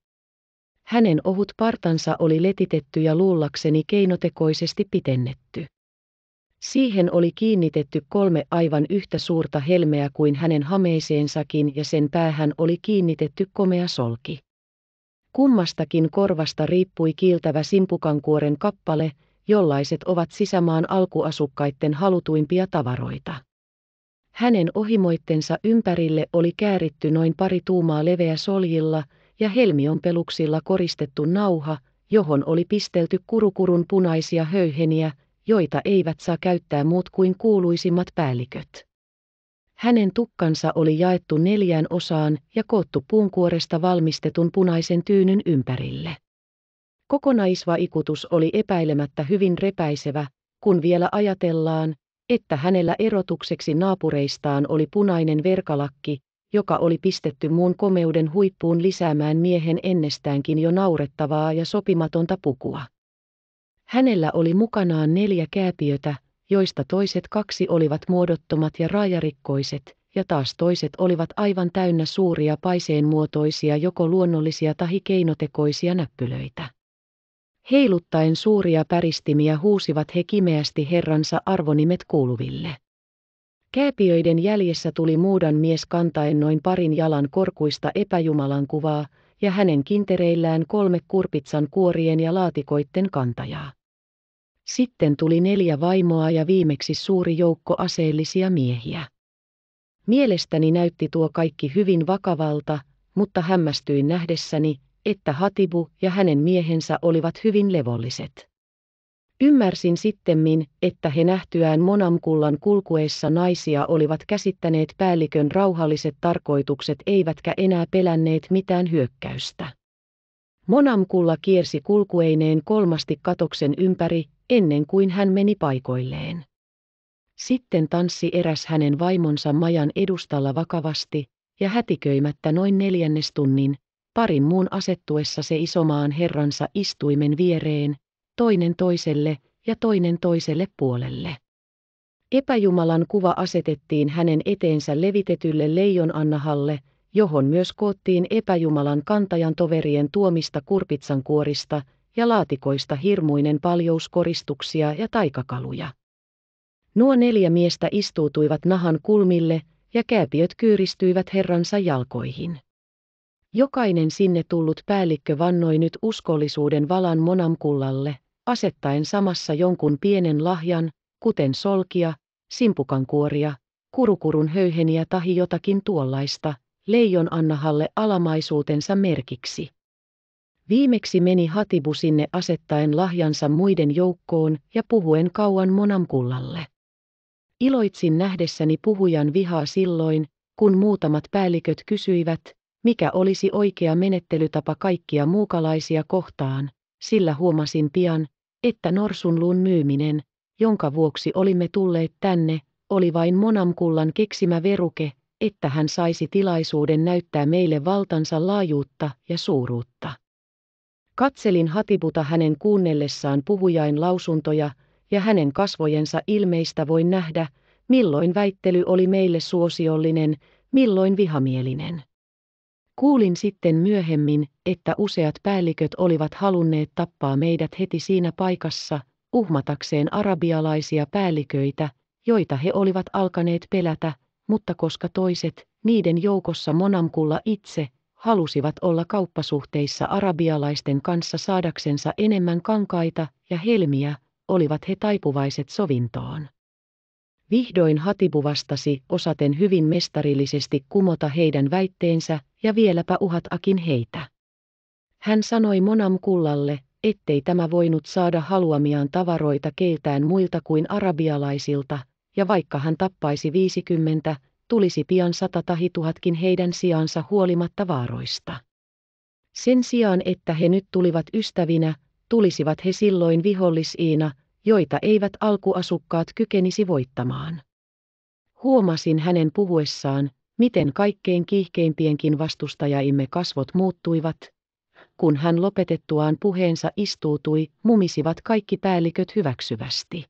Hänen ohut partansa oli letitetty ja luullakseni keinotekoisesti pitennetty. Siihen oli kiinnitetty kolme aivan yhtä suurta helmeä kuin hänen hameeseensakin ja sen päähän oli kiinnitetty komea solki. Kummastakin korvasta riippui kiiltävä simpukankuoren kappale, jollaiset ovat sisämaan alkuasukkaiden halutuimpia tavaroita. Hänen ohimoittensa ympärille oli kääritty noin pari tuumaa leveä soljilla ja helmionpeluksilla koristettu nauha, johon oli pistelty kurukurun punaisia höyheniä, joita eivät saa käyttää muut kuin kuuluisimmat päälliköt. Hänen tukkansa oli jaettu neljään osaan ja koottu puunkuoresta valmistetun punaisen tyynyn ympärille. Kokonaisvaikutus oli epäilemättä hyvin repäisevä, kun vielä ajatellaan, että hänellä erotukseksi naapureistaan oli punainen verkalakki, joka oli pistetty muun komeuden huippuun lisäämään miehen ennestäänkin jo naurettavaa ja sopimatonta pukua. Hänellä oli mukanaan neljä kääpiötä, joista toiset kaksi olivat muodottomat ja rajarikkoiset, ja taas toiset olivat aivan täynnä suuria paiseen muotoisia joko luonnollisia tai keinotekoisia näppylöitä. Heiluttaen suuria päristimiä huusivat he kimeästi herransa arvonimet kuuluville. Kääpiöiden jäljessä tuli muudan mies kantaen noin parin jalan korkuista epäjumalan kuvaa, ja hänen kintereillään kolme kurpitsan kuorien ja laatikoitten kantajaa. Sitten tuli neljä vaimoa ja viimeksi suuri joukko aseellisia miehiä. Mielestäni näytti tuo kaikki hyvin vakavalta, mutta hämmästyin nähdessäni, että Hatibu ja hänen miehensä olivat hyvin levolliset. Ymmärsin sittemmin, että he nähtyään Monamkullan kulkueissa naisia olivat käsittäneet päällikön rauhalliset tarkoitukset eivätkä enää pelänneet mitään hyökkäystä. Monamkulla kiersi kulkueineen kolmasti katoksen ympäri, ennen kuin hän meni paikoilleen. Sitten tanssi eräs hänen vaimonsa majan edustalla vakavasti, ja hätiköimättä noin neljännes tunnin, parin muun asettuessa se isomaan herransa istuimen viereen, toinen toiselle ja toinen toiselle puolelle. Epäjumalan kuva asetettiin hänen eteensä levitetylle leijonannahalle, johon myös koottiin epäjumalan kantajan toverien tuomista kurpitsankuorista, ja laatikoista hirmuinen paljous koristuksia ja taikakaluja. Nuo neljä miestä istuutuivat nahan kulmille, ja kääpiöt kyyristyivät herransa jalkoihin. Jokainen sinne tullut päällikkö vannoi nyt uskollisuuden valan monamkullalle, asettaen samassa jonkun pienen lahjan, kuten solkia, simpukankuoria, kurukurun höyheniä tahi jotakin tuollaista, leijon annahalle alamaisuutensa merkiksi. Viimeksi meni Hatibu sinne asettaen lahjansa muiden joukkoon ja puhuen kauan monamkullalle. Iloitsin nähdessäni puhujan vihaa silloin, kun muutamat päälliköt kysyivät, mikä olisi oikea menettelytapa kaikkia muukalaisia kohtaan, sillä huomasin pian, että norsunluun myyminen, jonka vuoksi olimme tulleet tänne, oli vain monamkullan keksimä veruke, että hän saisi tilaisuuden näyttää meille valtansa laajuutta ja suuruutta. Katselin Hatibuta hänen kuunnellessaan puhujain lausuntoja, ja hänen kasvojensa ilmeistä voin nähdä, milloin väittely oli meille suosiollinen, milloin vihamielinen. Kuulin sitten myöhemmin, että useat päälliköt olivat halunneet tappaa meidät heti siinä paikassa, uhmatakseen arabialaisia päälliköitä, joita he olivat alkaneet pelätä, mutta koska toiset, niiden joukossa Monamkulla itse, halusivat olla kauppasuhteissa arabialaisten kanssa saadaksensa enemmän kankaita ja helmiä, olivat he taipuvaiset sovintoon. Vihdoin Hatibu vastasi osaten hyvin mestarillisesti kumota heidän väitteensä ja vieläpä uhatakin heitä. Hän sanoi Monam kullalle, ettei tämä voinut saada haluamiaan tavaroita keiltään muilta kuin arabialaisilta, ja vaikka hän tappaisi 50 tulisi pian sata tahituhatkin heidän sijaansa huolimatta vaaroista. Sen sijaan, että he nyt tulivat ystävinä, tulisivat he silloin vihollisiina, joita eivät alkuasukkaat kykenisi voittamaan. Huomasin hänen puhuessaan, miten kaikkein kiihkeimpienkin vastustajaimme kasvot muuttuivat, kun hän lopetettuaan puheensa istuutui, mumisivat kaikki päälliköt hyväksyvästi.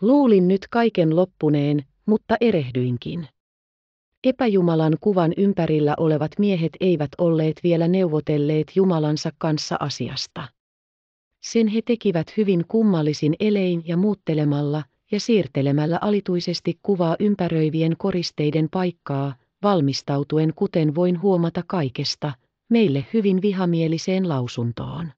Luulin nyt kaiken loppuneen, mutta erehdyinkin. Epäjumalan kuvan ympärillä olevat miehet eivät olleet vielä neuvotelleet Jumalansa kanssa asiasta. Sen he tekivät hyvin kummallisin elein ja muuttelemalla ja siirtelemällä alituisesti kuvaa ympäröivien koristeiden paikkaa, valmistautuen kuten voin huomata kaikesta, meille hyvin vihamieliseen lausuntoon.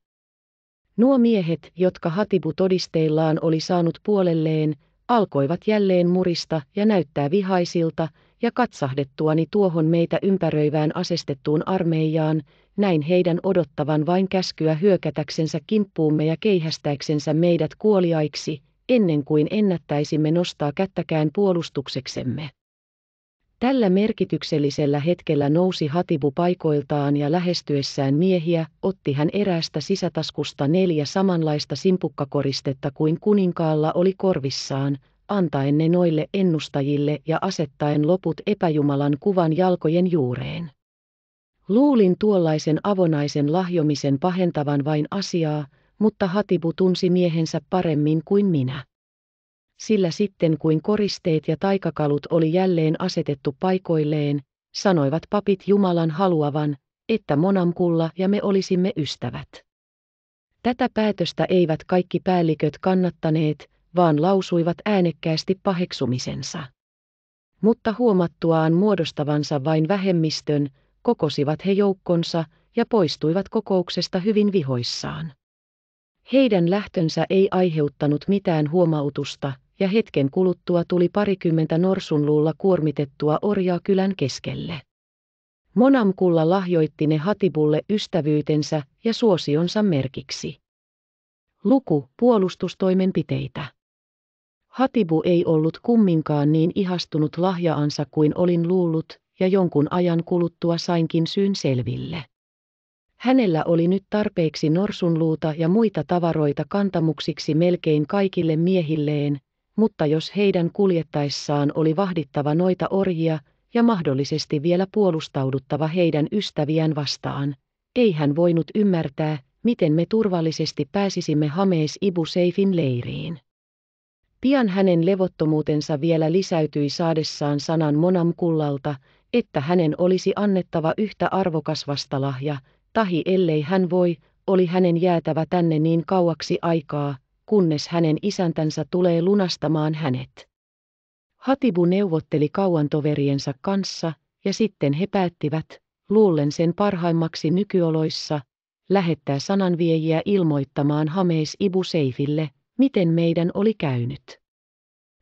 Nuo miehet, jotka Hatibu todisteillaan oli saanut puolelleen, alkoivat jälleen murista ja näyttää vihaisilta, ja katsahdettuani tuohon meitä ympäröivään asestettuun armeijaan, näin heidän odottavan vain käskyä hyökätäksensä kimppuumme ja keihästäksensä meidät kuoliaiksi, ennen kuin ennättäisimme nostaa kättäkään puolustukseksemme. Tällä merkityksellisellä hetkellä nousi Hatibu paikoiltaan ja lähestyessään miehiä, otti hän eräästä sisätaskusta neljä samanlaista simpukkakoristetta kuin kuninkaalla oli korvissaan, antaen ne noille ennustajille ja asettaen loput epäjumalan kuvan jalkojen juureen. Luulin tuollaisen avonaisen lahjomisen pahentavan vain asiaa, mutta Hatibu tunsi miehensä paremmin kuin minä. Sillä sitten kuin koristeet ja taikakalut oli jälleen asetettu paikoilleen, sanoivat papit Jumalan haluavan, että monamkulla ja me olisimme ystävät. Tätä päätöstä eivät kaikki päälliköt kannattaneet, vaan lausuivat äänekkäästi paheksumisensa. Mutta huomattuaan muodostavansa vain vähemmistön, kokosivat he joukkonsa ja poistuivat kokouksesta hyvin vihoissaan. Heidän lähtönsä ei aiheuttanut mitään huomautusta, ja hetken kuluttua tuli parikymmentä norsunluulla kuormitettua orjaa kylän keskelle. Monamkulla lahjoitti ne Hatibulle ystävyytensä ja suosionsa merkiksi. Luku puolustustoimenpiteitä. Hatibu ei ollut kumminkaan niin ihastunut lahjaansa kuin olin luullut, ja jonkun ajan kuluttua sainkin syyn selville. Hänellä oli nyt tarpeeksi norsunluuta ja muita tavaroita kantamuksiksi melkein kaikille miehilleen, mutta jos heidän kuljettaessaan oli vahdittava noita orjia ja mahdollisesti vielä puolustauduttava heidän ystäviään vastaan, ei hän voinut ymmärtää, miten me turvallisesti pääsisimme Hamees Ibu Seifin leiriin. Pian hänen levottomuutensa vielä lisäytyi saadessaan sanan monamkullalta, että hänen olisi annettava yhtä arvokas vastalahja, tahi ellei hän voi, oli hänen jäätävä tänne niin kauaksi aikaa, kunnes hänen isäntänsä tulee lunastamaan hänet. Hatibu neuvotteli kauan toveriensa kanssa, ja sitten he päättivät, luullen sen parhaimmaksi nykyoloissa, lähettää sananviejiä ilmoittamaan Hameis Ibu Seifille, miten meidän oli käynyt.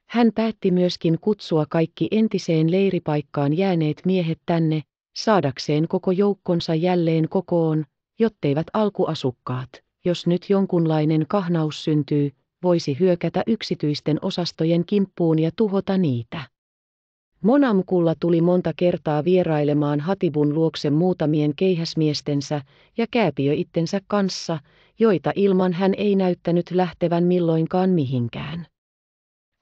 Hän päätti myöskin kutsua kaikki entiseen leiripaikkaan jääneet miehet tänne, saadakseen koko joukkonsa jälleen kokoon, jotteivät alkuasukkaat, jos nyt jonkunlainen kahnaus syntyy, voisi hyökätä yksityisten osastojen kimppuun ja tuhota niitä. Monamkulla tuli monta kertaa vierailemaan Hatibun luokse muutamien keihäsmiestensä ja kääpiö itsensä kanssa, joita ilman hän ei näyttänyt lähtevän milloinkaan mihinkään.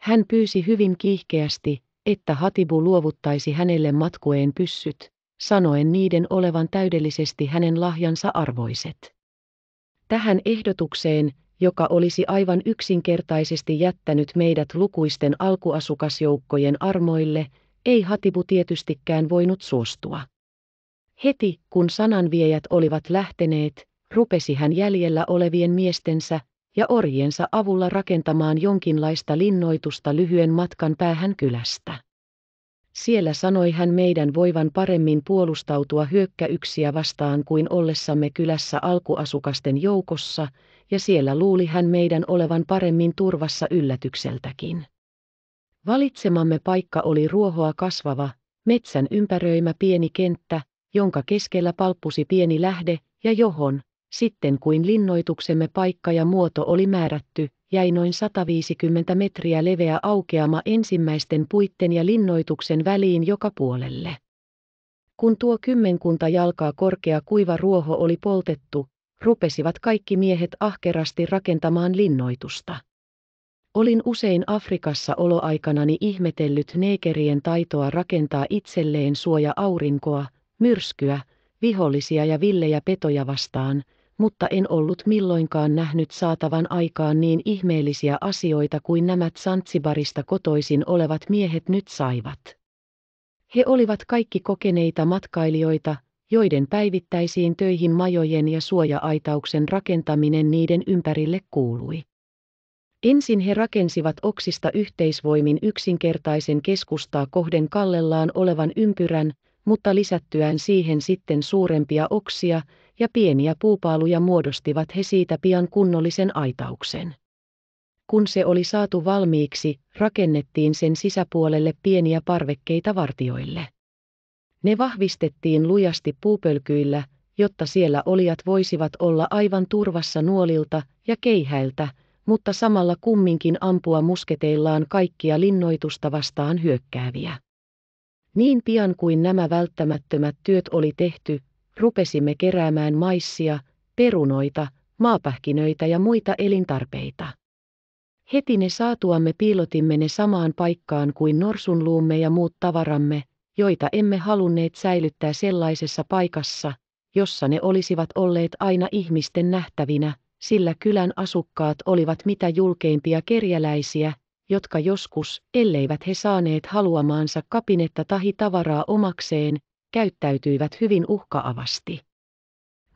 Hän pyysi hyvin kiihkeästi, että Hatibu luovuttaisi hänelle matkueen pyssyt, sanoen niiden olevan täydellisesti hänen lahjansa arvoiset. Tähän ehdotukseen, joka olisi aivan yksinkertaisesti jättänyt meidät lukuisten alkuasukasjoukkojen armoille, ei Hatibu tietystikään voinut suostua. Heti, kun sananviejät olivat lähteneet, rupesi hän jäljellä olevien miestensä ja orjiensa avulla rakentamaan jonkinlaista linnoitusta lyhyen matkan päähän kylästä. Siellä sanoi hän meidän voivan paremmin puolustautua hyökkäyksiä vastaan kuin ollessamme kylässä alkuasukasten joukossa, ja siellä luuli hän meidän olevan paremmin turvassa yllätykseltäkin. Valitsemamme paikka oli ruohoa kasvava, metsän ympäröimä pieni kenttä, jonka keskellä palppusi pieni lähde ja johon, sitten kuin linnoituksemme paikka ja muoto oli määrätty, jäi noin 150 metriä leveä aukeama ensimmäisten puitten ja linnoituksen väliin joka puolelle. Kun tuo kymmenkunta jalkaa korkea kuiva ruoho oli poltettu, rupesivat kaikki miehet ahkerasti rakentamaan linnoitusta. Olin usein Afrikassa oloaikanani ihmetellyt neekerien taitoa rakentaa itselleen suoja aurinkoa, myrskyä, vihollisia ja villejä petoja vastaan – mutta en ollut milloinkaan nähnyt saatavan aikaan niin ihmeellisiä asioita kuin nämä Zanzibarista kotoisin olevat miehet nyt saivat. He olivat kaikki kokeneita matkailijoita, joiden päivittäisiin töihin majojen ja suoja-aitauksen rakentaminen niiden ympärille kuului. Ensin he rakensivat oksista yhteisvoimin yksinkertaisen keskustaa kohden kallellaan olevan ympyrän, mutta lisättyään siihen sitten suurempia oksia, ja pieniä puupaaluja muodostivat he siitä pian kunnollisen aitauksen. Kun se oli saatu valmiiksi, rakennettiin sen sisäpuolelle pieniä parvekkeita vartioille. Ne vahvistettiin lujasti puupölkyillä, jotta siellä olijat voisivat olla aivan turvassa nuolilta ja keihäiltä, mutta samalla kumminkin ampua musketeillaan kaikkia linnoitusta vastaan hyökkääviä. Niin pian kuin nämä välttämättömät työt oli tehty, rupesimme keräämään maissia, perunoita, maapähkinöitä ja muita elintarpeita. Heti ne saatuamme piilotimme ne samaan paikkaan kuin norsunluumme ja muut tavaramme, joita emme halunneet säilyttää sellaisessa paikassa, jossa ne olisivat olleet aina ihmisten nähtävinä, sillä kylän asukkaat olivat mitä julkeimpia kerjäläisiä, jotka joskus, elleivät he saaneet haluamaansa kapinetta tahi tavaraa omakseen, käyttäytyivät hyvin uhkaavasti.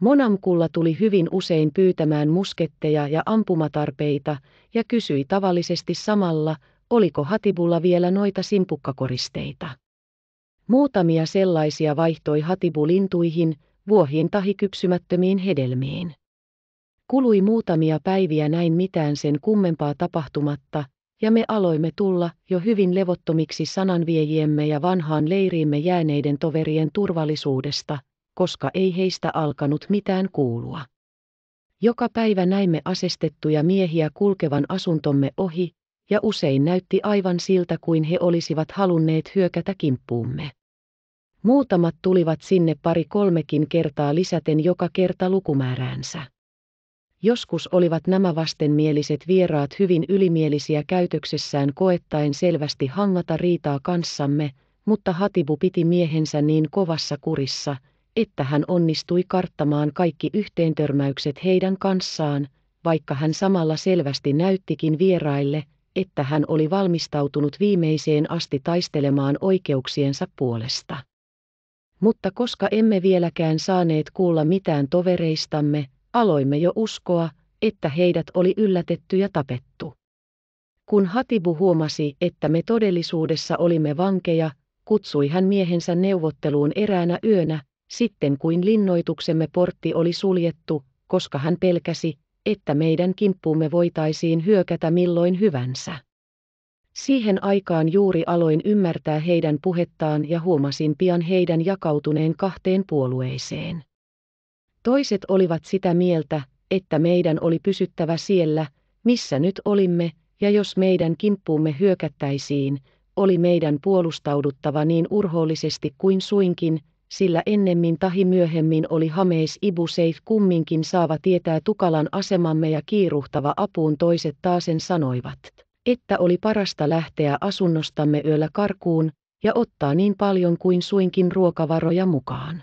Monamkulla tuli hyvin usein pyytämään musketteja ja ampumatarpeita ja kysyi tavallisesti samalla, oliko Hatibulla vielä noita simpukkakoristeita. Muutamia sellaisia vaihtoi Hatibu lintuihin, vuohiin tahi kypsymättömiin hedelmiin. Kului muutamia päiviä näin mitään sen kummempaa tapahtumatta, ja me aloimme tulla jo hyvin levottomiksi sananviejiemme ja vanhaan leiriimme jääneiden toverien turvallisuudesta, koska ei heistä alkanut mitään kuulua. Joka päivä näimme asestettuja miehiä kulkevan asuntomme ohi, ja usein näytti aivan siltä kuin he olisivat halunneet hyökätä kimppuumme. Muutamat tulivat sinne pari kolmekin kertaa lisäten joka kerta lukumääräänsä. Joskus olivat nämä vastenmieliset vieraat hyvin ylimielisiä käytöksessään koettaen selvästi hangata riitaa kanssamme, mutta Hatibu piti miehensä niin kovassa kurissa, että hän onnistui karttamaan kaikki yhteentörmäykset heidän kanssaan, vaikka hän samalla selvästi näyttikin vieraille, että hän oli valmistautunut viimeiseen asti taistelemaan oikeuksiensa puolesta. Mutta koska emme vieläkään saaneet kuulla mitään tovereistamme, aloimme jo uskoa, että heidät oli yllätetty ja tapettu. Kun Hatibu huomasi, että me todellisuudessa olimme vankeja, kutsui hän miehensä neuvotteluun eräänä yönä, sitten kuin linnoituksemme portti oli suljettu, koska hän pelkäsi, että meidän kimppuumme voitaisiin hyökätä milloin hyvänsä. Siihen aikaan juuri aloin ymmärtää heidän puhettaan ja huomasin pian heidän jakautuneen kahteen puolueeseen. Toiset olivat sitä mieltä, että meidän oli pysyttävä siellä, missä nyt olimme, ja jos meidän kimppuumme hyökättäisiin, oli meidän puolustauduttava niin urhoollisesti kuin suinkin, sillä ennemmin tahi myöhemmin oli Hameis Ibu Seif kumminkin saava tietää tukalan asemamme ja kiiruhtava apuun toiset taasen sanoivat, että oli parasta lähteä asunnostamme yöllä karkuun ja ottaa niin paljon kuin suinkin ruokavaroja mukaan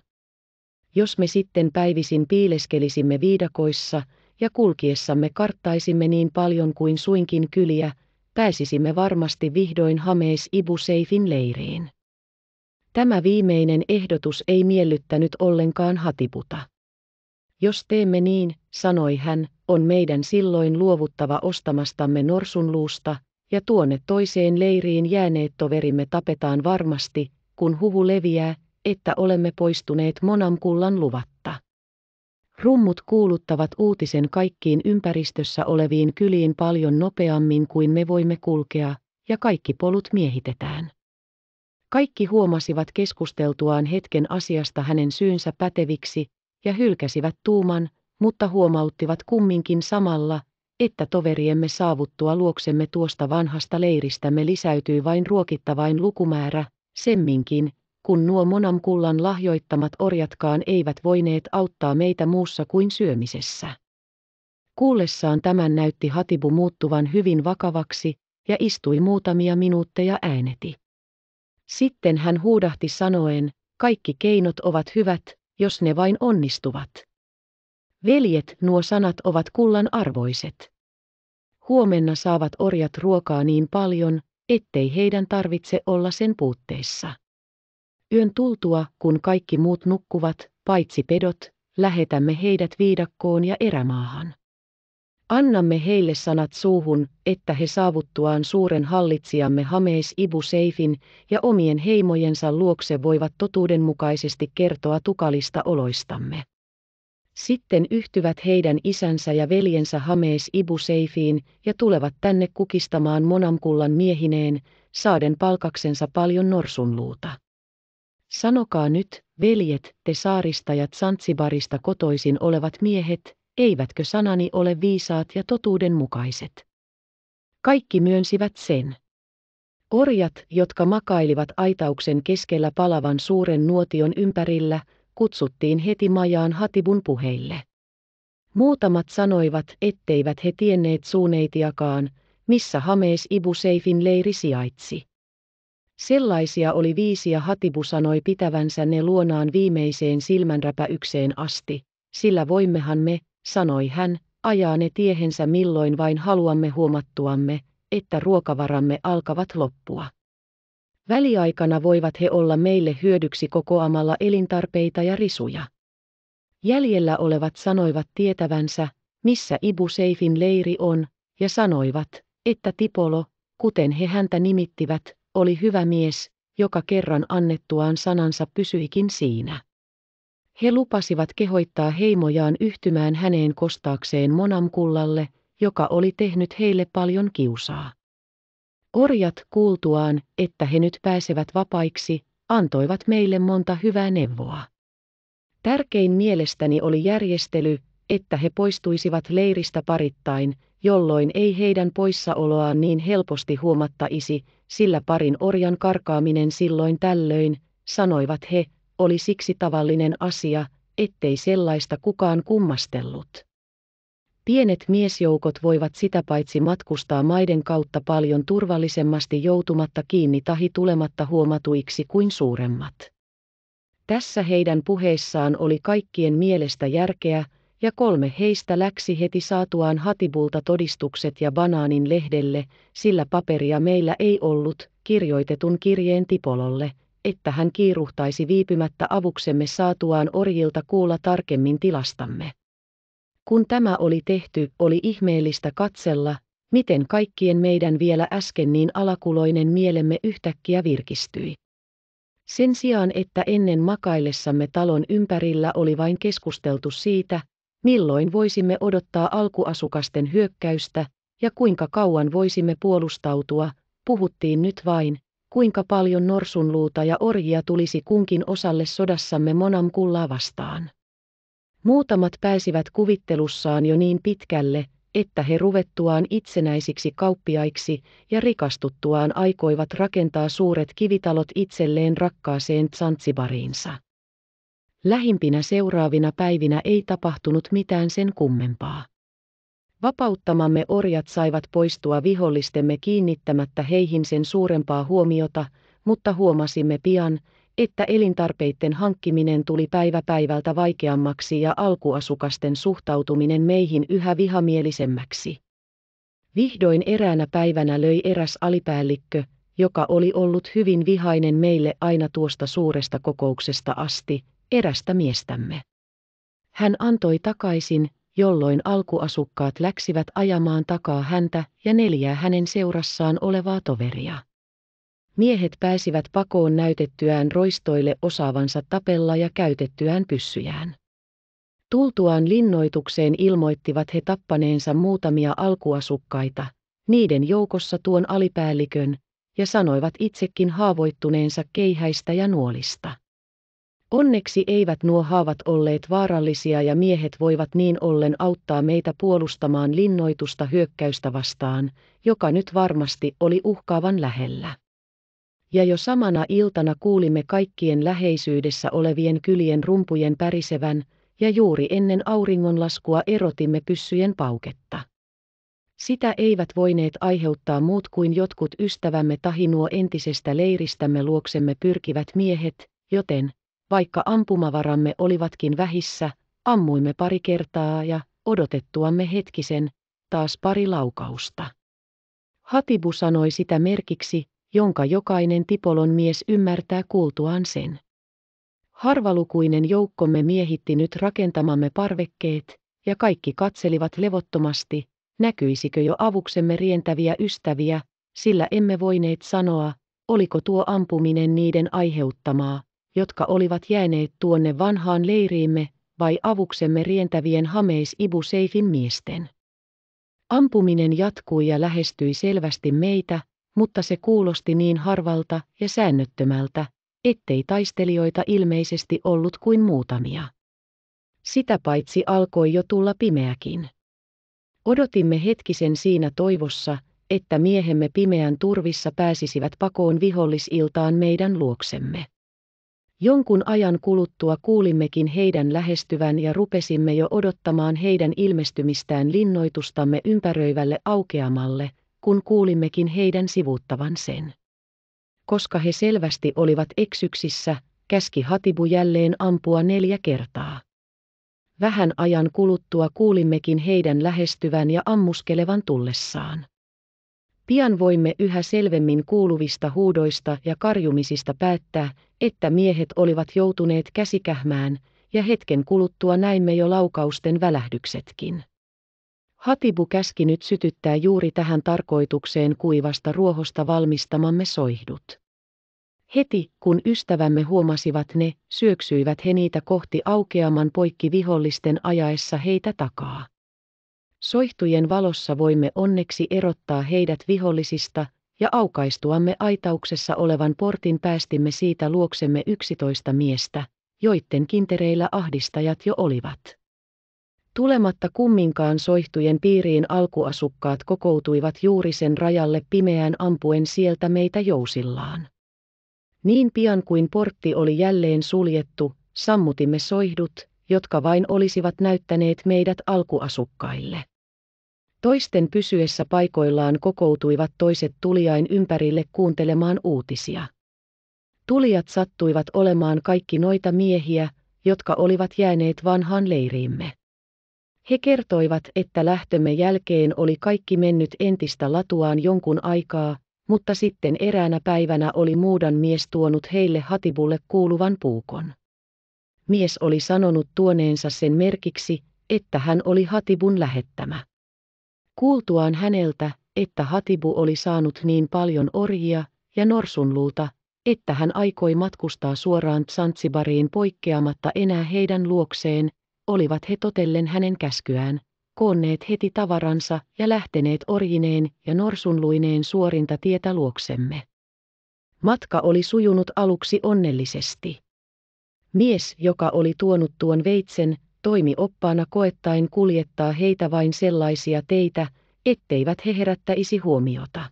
jos me sitten päivisin piileskelisimme viidakoissa ja kulkiessamme karttaisimme niin paljon kuin suinkin kyliä, pääsisimme varmasti vihdoin Hamees Ibu Seifin leiriin. Tämä viimeinen ehdotus ei miellyttänyt ollenkaan Hatiputa. Jos teemme niin, sanoi hän, on meidän silloin luovuttava ostamastamme norsunluusta, ja tuonne toiseen leiriin jääneet toverimme tapetaan varmasti, kun huhu leviää, että olemme poistuneet Monamkullan luvatta. Rummut kuuluttavat uutisen kaikkiin ympäristössä oleviin kyliin paljon nopeammin kuin me voimme kulkea, ja kaikki polut miehitetään. Kaikki huomasivat keskusteltuaan hetken asiasta hänen syynsä päteviksi, ja hylkäsivät tuuman, mutta huomauttivat kumminkin samalla, että toveriemme saavuttua luoksemme tuosta vanhasta leiristämme lisäytyy vain ruokittavain lukumäärä, semminkin, kun nuo monamkullan lahjoittamat orjatkaan eivät voineet auttaa meitä muussa kuin syömisessä. Kuullessaan tämän näytti Hatibu muuttuvan hyvin vakavaksi, ja istui muutamia minuutteja ääneti. Sitten hän huudahti sanoen, kaikki keinot ovat hyvät, jos ne vain onnistuvat. Veljet, nuo sanat ovat kullan arvoiset. Huomenna saavat orjat ruokaa niin paljon, ettei heidän tarvitse olla sen puutteissa. Yön tultua, kun kaikki muut nukkuvat, paitsi pedot, lähetämme heidät viidakkoon ja erämaahan. Annamme heille sanat suuhun, että he saavuttuaan suuren hallitsijamme Hameis Ibu Seifin ja omien heimojensa luokse voivat totuudenmukaisesti kertoa tukalista oloistamme. Sitten yhtyvät heidän isänsä ja veljensä Hameis Ibu Seifiin ja tulevat tänne kukistamaan monamkullan miehineen, saaden palkaksensa paljon norsunluuta. Sanokaa nyt, veljet, te saaristajat Santsibarista kotoisin olevat miehet, eivätkö sanani ole viisaat ja totuudenmukaiset? Kaikki myönsivät sen. Orjat, jotka makailivat aitauksen keskellä palavan suuren nuotion ympärillä, kutsuttiin heti majaan Hatibun puheille. Muutamat sanoivat, etteivät he tienneet suuneitiakaan, missä Hamees Ibu Seifin leiri sijaitsi. Sellaisia oli viisi ja Hatibu sanoi pitävänsä ne luonaan viimeiseen silmänräpäykseen asti, sillä voimmehan me, sanoi hän, ajaa ne tiehensä milloin vain haluamme huomattuamme, että ruokavaramme alkavat loppua. Väliaikana voivat he olla meille hyödyksi kokoamalla elintarpeita ja risuja. Jäljellä olevat sanoivat tietävänsä, missä Ibu Seifin leiri on, ja sanoivat, että Tipolo, kuten he häntä nimittivät, oli hyvä mies, joka kerran annettuaan sanansa pysyikin siinä. He lupasivat kehoittaa heimojaan yhtymään häneen kostaakseen monamkullalle, joka oli tehnyt heille paljon kiusaa. Orjat kuultuaan, että he nyt pääsevät vapaiksi, antoivat meille monta hyvää neuvoa. Tärkein mielestäni oli järjestely, että he poistuisivat leiristä parittain, jolloin ei heidän poissaoloaan niin helposti huomattaisi, sillä parin orjan karkaaminen silloin tällöin, sanoivat he, oli siksi tavallinen asia, ettei sellaista kukaan kummastellut. Pienet miesjoukot voivat sitä paitsi matkustaa maiden kautta paljon turvallisemmasti joutumatta kiinni tahi tulematta huomatuiksi kuin suuremmat. Tässä heidän puheissaan oli kaikkien mielestä järkeä, ja kolme heistä läksi heti saatuaan Hatibulta todistukset ja banaanin lehdelle, sillä paperia meillä ei ollut, kirjoitetun kirjeen Tipololle, että hän kiiruhtaisi viipymättä avuksemme saatuaan orjilta kuulla tarkemmin tilastamme. Kun tämä oli tehty, oli ihmeellistä katsella, miten kaikkien meidän vielä äsken niin alakuloinen mielemme yhtäkkiä virkistyi. Sen sijaan, että ennen makaillessamme talon ympärillä oli vain keskusteltu siitä, milloin voisimme odottaa alkuasukasten hyökkäystä ja kuinka kauan voisimme puolustautua, puhuttiin nyt vain, kuinka paljon norsunluuta ja orjia tulisi kunkin osalle sodassamme monamkullaa vastaan. Muutamat pääsivät kuvittelussaan jo niin pitkälle, että he ruvettuaan itsenäisiksi kauppiaiksi ja rikastuttuaan aikoivat rakentaa suuret kivitalot itselleen rakkaaseen Zanzibariinsa. Lähimpinä seuraavina päivinä ei tapahtunut mitään sen kummempaa. Vapauttamamme orjat saivat poistua vihollistemme kiinnittämättä heihin sen suurempaa huomiota, mutta huomasimme pian, että elintarpeiden hankkiminen tuli päivä päivältä vaikeammaksi ja alkuasukasten suhtautuminen meihin yhä vihamielisemmäksi. Vihdoin eräänä päivänä löi eräs alipäällikkö, joka oli ollut hyvin vihainen meille aina tuosta suuresta kokouksesta asti, erästä miestämme. Hän antoi takaisin, jolloin alkuasukkaat läksivät ajamaan takaa häntä ja neljää hänen seurassaan olevaa toveria. Miehet pääsivät pakoon näytettyään roistoille osaavansa tapella ja käytettyään pyssyjään. Tultuaan linnoitukseen ilmoittivat he tappaneensa muutamia alkuasukkaita, niiden joukossa tuon alipäällikön, ja sanoivat itsekin haavoittuneensa keihäistä ja nuolista. Onneksi eivät nuo haavat olleet vaarallisia ja miehet voivat niin ollen auttaa meitä puolustamaan linnoitusta hyökkäystä vastaan, joka nyt varmasti oli uhkaavan lähellä. Ja jo samana iltana kuulimme kaikkien läheisyydessä olevien kylien rumpujen pärisevän, ja juuri ennen auringonlaskua erotimme pyssyjen pauketta. Sitä eivät voineet aiheuttaa muut kuin jotkut ystävämme tahi nuo entisestä leiristämme luoksemme pyrkivät miehet, joten, vaikka ampumavaramme olivatkin vähissä, ammuimme pari kertaa ja odotettuamme hetkisen, taas pari laukausta. Hatibu sanoi sitä merkiksi, jonka jokainen Tipolon mies ymmärtää kuultuaan sen. Harvalukuinen joukkomme miehitti nyt rakentamamme parvekkeet, ja kaikki katselivat levottomasti, näkyisikö jo avuksemme rientäviä ystäviä, sillä emme voineet sanoa, oliko tuo ampuminen niiden aiheuttamaa, jotka olivat jääneet tuonne vanhaan leiriimme, vai avuksemme rientävien hameis Ibu Seifin miesten. Ampuminen jatkui ja lähestyi selvästi meitä, mutta se kuulosti niin harvalta ja säännöttömältä, ettei taistelijoita ilmeisesti ollut kuin muutamia. Sitä paitsi alkoi jo tulla pimeäkin. Odotimme hetkisen siinä toivossa, että miehemme pimeän turvissa pääsisivät pakoon vihollisiltaan meidän luoksemme. Jonkun ajan kuluttua kuulimmekin heidän lähestyvän ja rupesimme jo odottamaan heidän ilmestymistään linnoitustamme ympäröivälle aukeamalle, kun kuulimmekin heidän sivuuttavan sen. Koska he selvästi olivat eksyksissä, käski Hatibu jälleen ampua neljä kertaa. Vähän ajan kuluttua kuulimmekin heidän lähestyvän ja ammuskelevan tullessaan. Pian voimme yhä selvemmin kuuluvista huudoista ja karjumisista päättää, että miehet olivat joutuneet käsikähmään, ja hetken kuluttua näimme jo laukausten välähdyksetkin. Hatibu käski nyt sytyttää juuri tähän tarkoitukseen kuivasta ruohosta valmistamamme soihdut. Heti, kun ystävämme huomasivat ne, syöksyivät he niitä kohti aukeaman poikki vihollisten ajaessa heitä takaa. Soihtujen valossa voimme onneksi erottaa heidät vihollisista, ja aukaistuamme aitauksessa olevan portin päästimme siitä luoksemme yksitoista miestä, joiden kintereillä ahdistajat jo olivat. Tulematta kumminkaan soihtujen piiriin alkuasukkaat kokoutuivat juuri sen rajalle pimeään ampuen sieltä meitä jousillaan. Niin pian kuin portti oli jälleen suljettu, sammutimme soihdut, jotka vain olisivat näyttäneet meidät alkuasukkaille. Toisten pysyessä paikoillaan kokoutuivat toiset tuliain ympärille kuuntelemaan uutisia. Tulijat sattuivat olemaan kaikki noita miehiä, jotka olivat jääneet vanhaan leiriimme. He kertoivat, että lähtömme jälkeen oli kaikki mennyt entistä latuaan jonkun aikaa, mutta sitten eräänä päivänä oli muudan mies tuonut heille hatibulle kuuluvan puukon mies oli sanonut tuoneensa sen merkiksi, että hän oli Hatibun lähettämä. Kuultuaan häneltä, että Hatibu oli saanut niin paljon orjia ja norsunluuta, että hän aikoi matkustaa suoraan Tsantsibariin poikkeamatta enää heidän luokseen, olivat he totellen hänen käskyään, koonneet heti tavaransa ja lähteneet orjineen ja norsunluineen suorinta tietä luoksemme. Matka oli sujunut aluksi onnellisesti. Mies, joka oli tuonut tuon veitsen, toimi oppaana koettaen kuljettaa heitä vain sellaisia teitä, etteivät he herättäisi huomiota.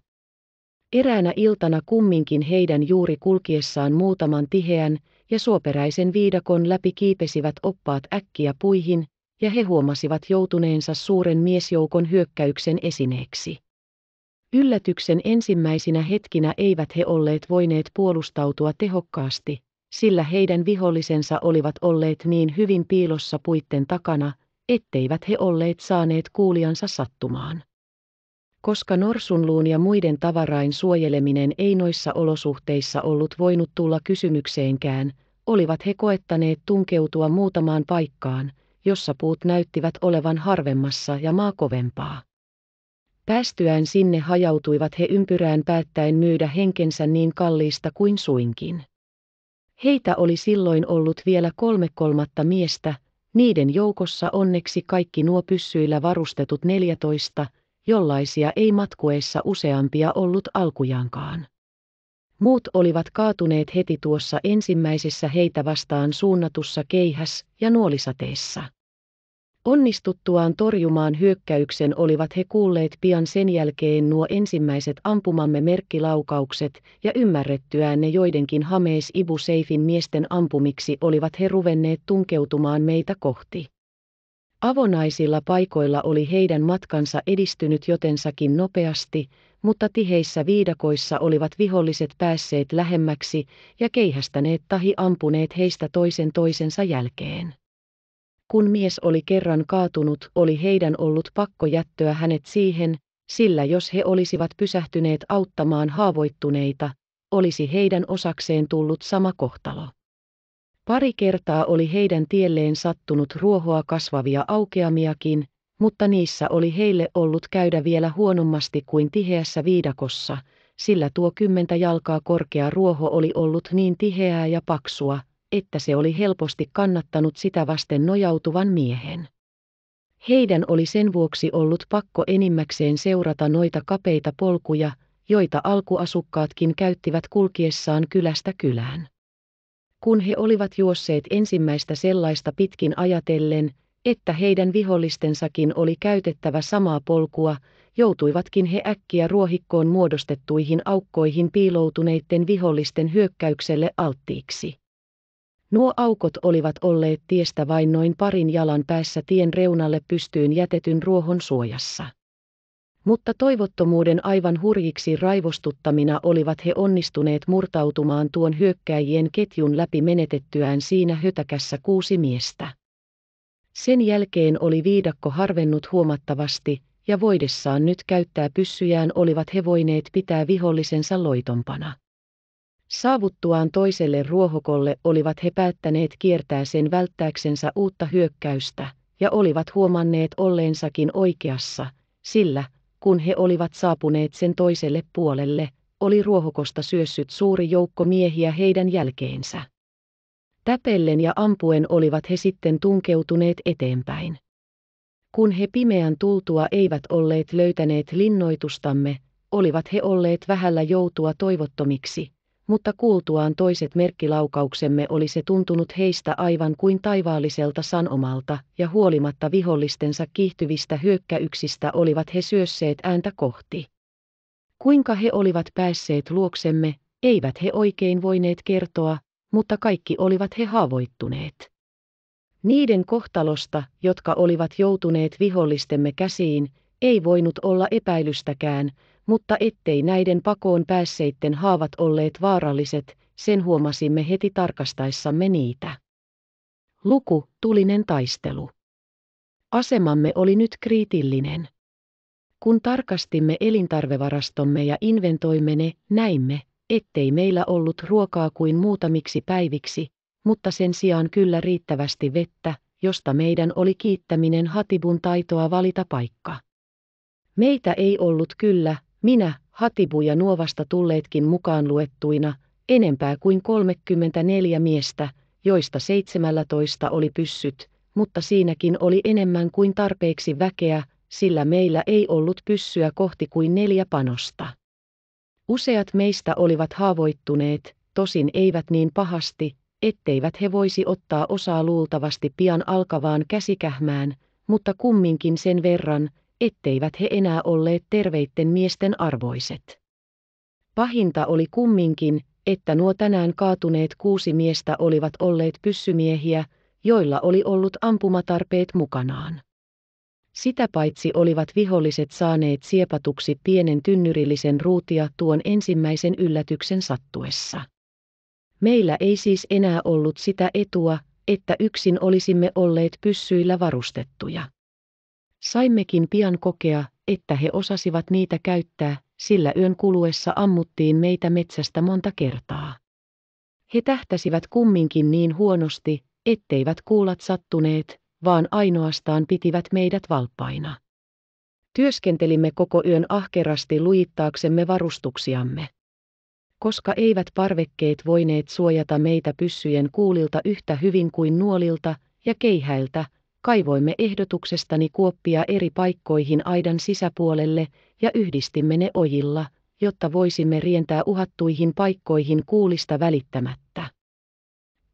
Eräänä iltana kumminkin heidän juuri kulkiessaan muutaman tiheän ja suoperäisen viidakon läpi kiipesivät oppaat äkkiä puihin, ja he huomasivat joutuneensa suuren miesjoukon hyökkäyksen esineeksi. Yllätyksen ensimmäisinä hetkinä eivät he olleet voineet puolustautua tehokkaasti, sillä heidän vihollisensa olivat olleet niin hyvin piilossa puitten takana, etteivät he olleet saaneet kuulijansa sattumaan. Koska norsunluun ja muiden tavarain suojeleminen ei noissa olosuhteissa ollut voinut tulla kysymykseenkään, olivat he koettaneet tunkeutua muutamaan paikkaan, jossa puut näyttivät olevan harvemmassa ja maa kovempaa. Päästyään sinne hajautuivat he ympyrään päättäen myydä henkensä niin kalliista kuin suinkin. Heitä oli silloin ollut vielä kolme kolmatta miestä, niiden joukossa onneksi kaikki nuo pyssyillä varustetut neljätoista, jollaisia ei matkueessa useampia ollut alkujaankaan. Muut olivat kaatuneet heti tuossa ensimmäisessä heitä vastaan suunnatussa keihäs- ja nuolisateessa. Onnistuttuaan torjumaan hyökkäyksen olivat he kuulleet pian sen jälkeen nuo ensimmäiset ampumamme merkkilaukaukset, ja ymmärrettyään ne joidenkin Hamees Ibu Seifin miesten ampumiksi olivat he ruvenneet tunkeutumaan meitä kohti. Avonaisilla paikoilla oli heidän matkansa edistynyt jotensakin nopeasti, mutta tiheissä viidakoissa olivat viholliset päässeet lähemmäksi ja keihästäneet tahi ampuneet heistä toisen toisensa jälkeen kun mies oli kerran kaatunut, oli heidän ollut pakko jättöä hänet siihen, sillä jos he olisivat pysähtyneet auttamaan haavoittuneita, olisi heidän osakseen tullut sama kohtalo. Pari kertaa oli heidän tielleen sattunut ruohoa kasvavia aukeamiakin, mutta niissä oli heille ollut käydä vielä huonommasti kuin tiheässä viidakossa, sillä tuo kymmentä jalkaa korkea ruoho oli ollut niin tiheää ja paksua, että se oli helposti kannattanut sitä vasten nojautuvan miehen. Heidän oli sen vuoksi ollut pakko enimmäkseen seurata noita kapeita polkuja, joita alkuasukkaatkin käyttivät kulkiessaan kylästä kylään. Kun he olivat juosseet ensimmäistä sellaista pitkin ajatellen, että heidän vihollistensakin oli käytettävä samaa polkua, joutuivatkin he äkkiä ruohikkoon muodostettuihin aukkoihin piiloutuneiden vihollisten hyökkäykselle alttiiksi. Nuo aukot olivat olleet tiestä vain noin parin jalan päässä tien reunalle pystyyn jätetyn ruohon suojassa. Mutta toivottomuuden aivan hurjiksi raivostuttamina olivat he onnistuneet murtautumaan tuon hyökkäjien ketjun läpi menetettyään siinä hötäkässä kuusi miestä. Sen jälkeen oli viidakko harvennut huomattavasti, ja voidessaan nyt käyttää pyssyjään olivat he voineet pitää vihollisensa loitompana. Saavuttuaan toiselle ruohokolle olivat he päättäneet kiertää sen välttääksensä uutta hyökkäystä, ja olivat huomanneet olleensakin oikeassa, sillä, kun he olivat saapuneet sen toiselle puolelle, oli ruohokosta syössyt suuri joukko miehiä heidän jälkeensä. Täpellen ja ampuen olivat he sitten tunkeutuneet eteenpäin. Kun he pimeän tultua eivät olleet löytäneet linnoitustamme, olivat he olleet vähällä joutua toivottomiksi, mutta kuultuaan toiset merkkilaukauksemme oli se tuntunut heistä aivan kuin taivaalliselta sanomalta, ja huolimatta vihollistensa kiihtyvistä hyökkäyksistä olivat he syösseet ääntä kohti. Kuinka he olivat päässeet luoksemme, eivät he oikein voineet kertoa, mutta kaikki olivat he haavoittuneet. Niiden kohtalosta, jotka olivat joutuneet vihollistemme käsiin, ei voinut olla epäilystäkään, mutta ettei näiden pakoon päässeitten haavat olleet vaaralliset, sen huomasimme heti tarkastaessamme niitä. Luku, tulinen taistelu. Asemamme oli nyt kriitillinen. Kun tarkastimme elintarvevarastomme ja inventoimme ne, näimme, ettei meillä ollut ruokaa kuin muutamiksi päiviksi, mutta sen sijaan kyllä riittävästi vettä, josta meidän oli kiittäminen Hatibun taitoa valita paikka. Meitä ei ollut kyllä, minä, Hatibu ja Nuovasta tulleetkin mukaan luettuina, enempää kuin 34 miestä, joista 17 oli pyssyt, mutta siinäkin oli enemmän kuin tarpeeksi väkeä, sillä meillä ei ollut pyssyä kohti kuin neljä panosta. Useat meistä olivat haavoittuneet, tosin eivät niin pahasti, etteivät he voisi ottaa osaa luultavasti pian alkavaan käsikähmään, mutta kumminkin sen verran, etteivät he enää olleet terveitten miesten arvoiset. Pahinta oli kumminkin, että nuo tänään kaatuneet kuusi miestä olivat olleet pyssymiehiä, joilla oli ollut ampumatarpeet mukanaan. Sitä paitsi olivat viholliset saaneet siepatuksi pienen tynnyrillisen ruutia tuon ensimmäisen yllätyksen sattuessa. Meillä ei siis enää ollut sitä etua, että yksin olisimme olleet pyssyillä varustettuja. Saimmekin pian kokea, että he osasivat niitä käyttää, sillä yön kuluessa ammuttiin meitä metsästä monta kertaa. He tähtäsivät kumminkin niin huonosti, etteivät kuulat sattuneet, vaan ainoastaan pitivät meidät valppaina. Työskentelimme koko yön ahkerasti lujittaaksemme varustuksiamme. Koska eivät parvekkeet voineet suojata meitä pyssyjen kuulilta yhtä hyvin kuin nuolilta ja keihäiltä, kaivoimme ehdotuksestani kuoppia eri paikkoihin aidan sisäpuolelle ja yhdistimme ne ojilla, jotta voisimme rientää uhattuihin paikkoihin kuulista välittämättä.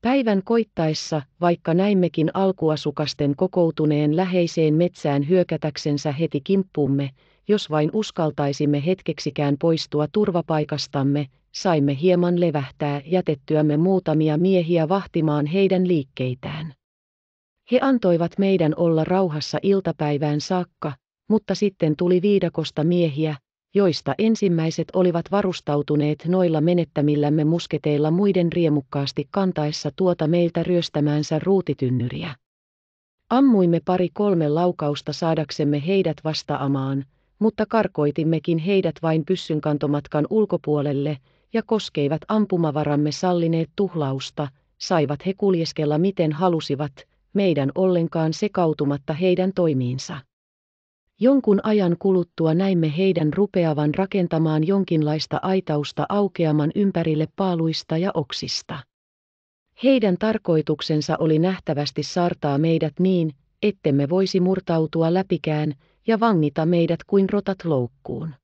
Päivän koittaessa, vaikka näimmekin alkuasukasten kokoutuneen läheiseen metsään hyökätäksensä heti kimppumme, jos vain uskaltaisimme hetkeksikään poistua turvapaikastamme, saimme hieman levähtää jätettyämme muutamia miehiä vahtimaan heidän liikkeitään. He antoivat meidän olla rauhassa iltapäivään saakka, mutta sitten tuli viidakosta miehiä, joista ensimmäiset olivat varustautuneet noilla menettämillämme musketeilla muiden riemukkaasti kantaessa tuota meiltä ryöstämäänsä ruutitynnyriä. Ammuimme pari kolme laukausta saadaksemme heidät vastaamaan, mutta karkoitimmekin heidät vain pyssynkantomatkan ulkopuolelle, ja koskeivat ampumavaramme sallineet tuhlausta, saivat he kuljeskella miten halusivat, meidän ollenkaan sekautumatta heidän toimiinsa. Jonkun ajan kuluttua näimme heidän rupeavan rakentamaan jonkinlaista aitausta aukeaman ympärille paaluista ja oksista. Heidän tarkoituksensa oli nähtävästi saartaa meidät niin, ettemme voisi murtautua läpikään ja vangita meidät kuin rotat loukkuun.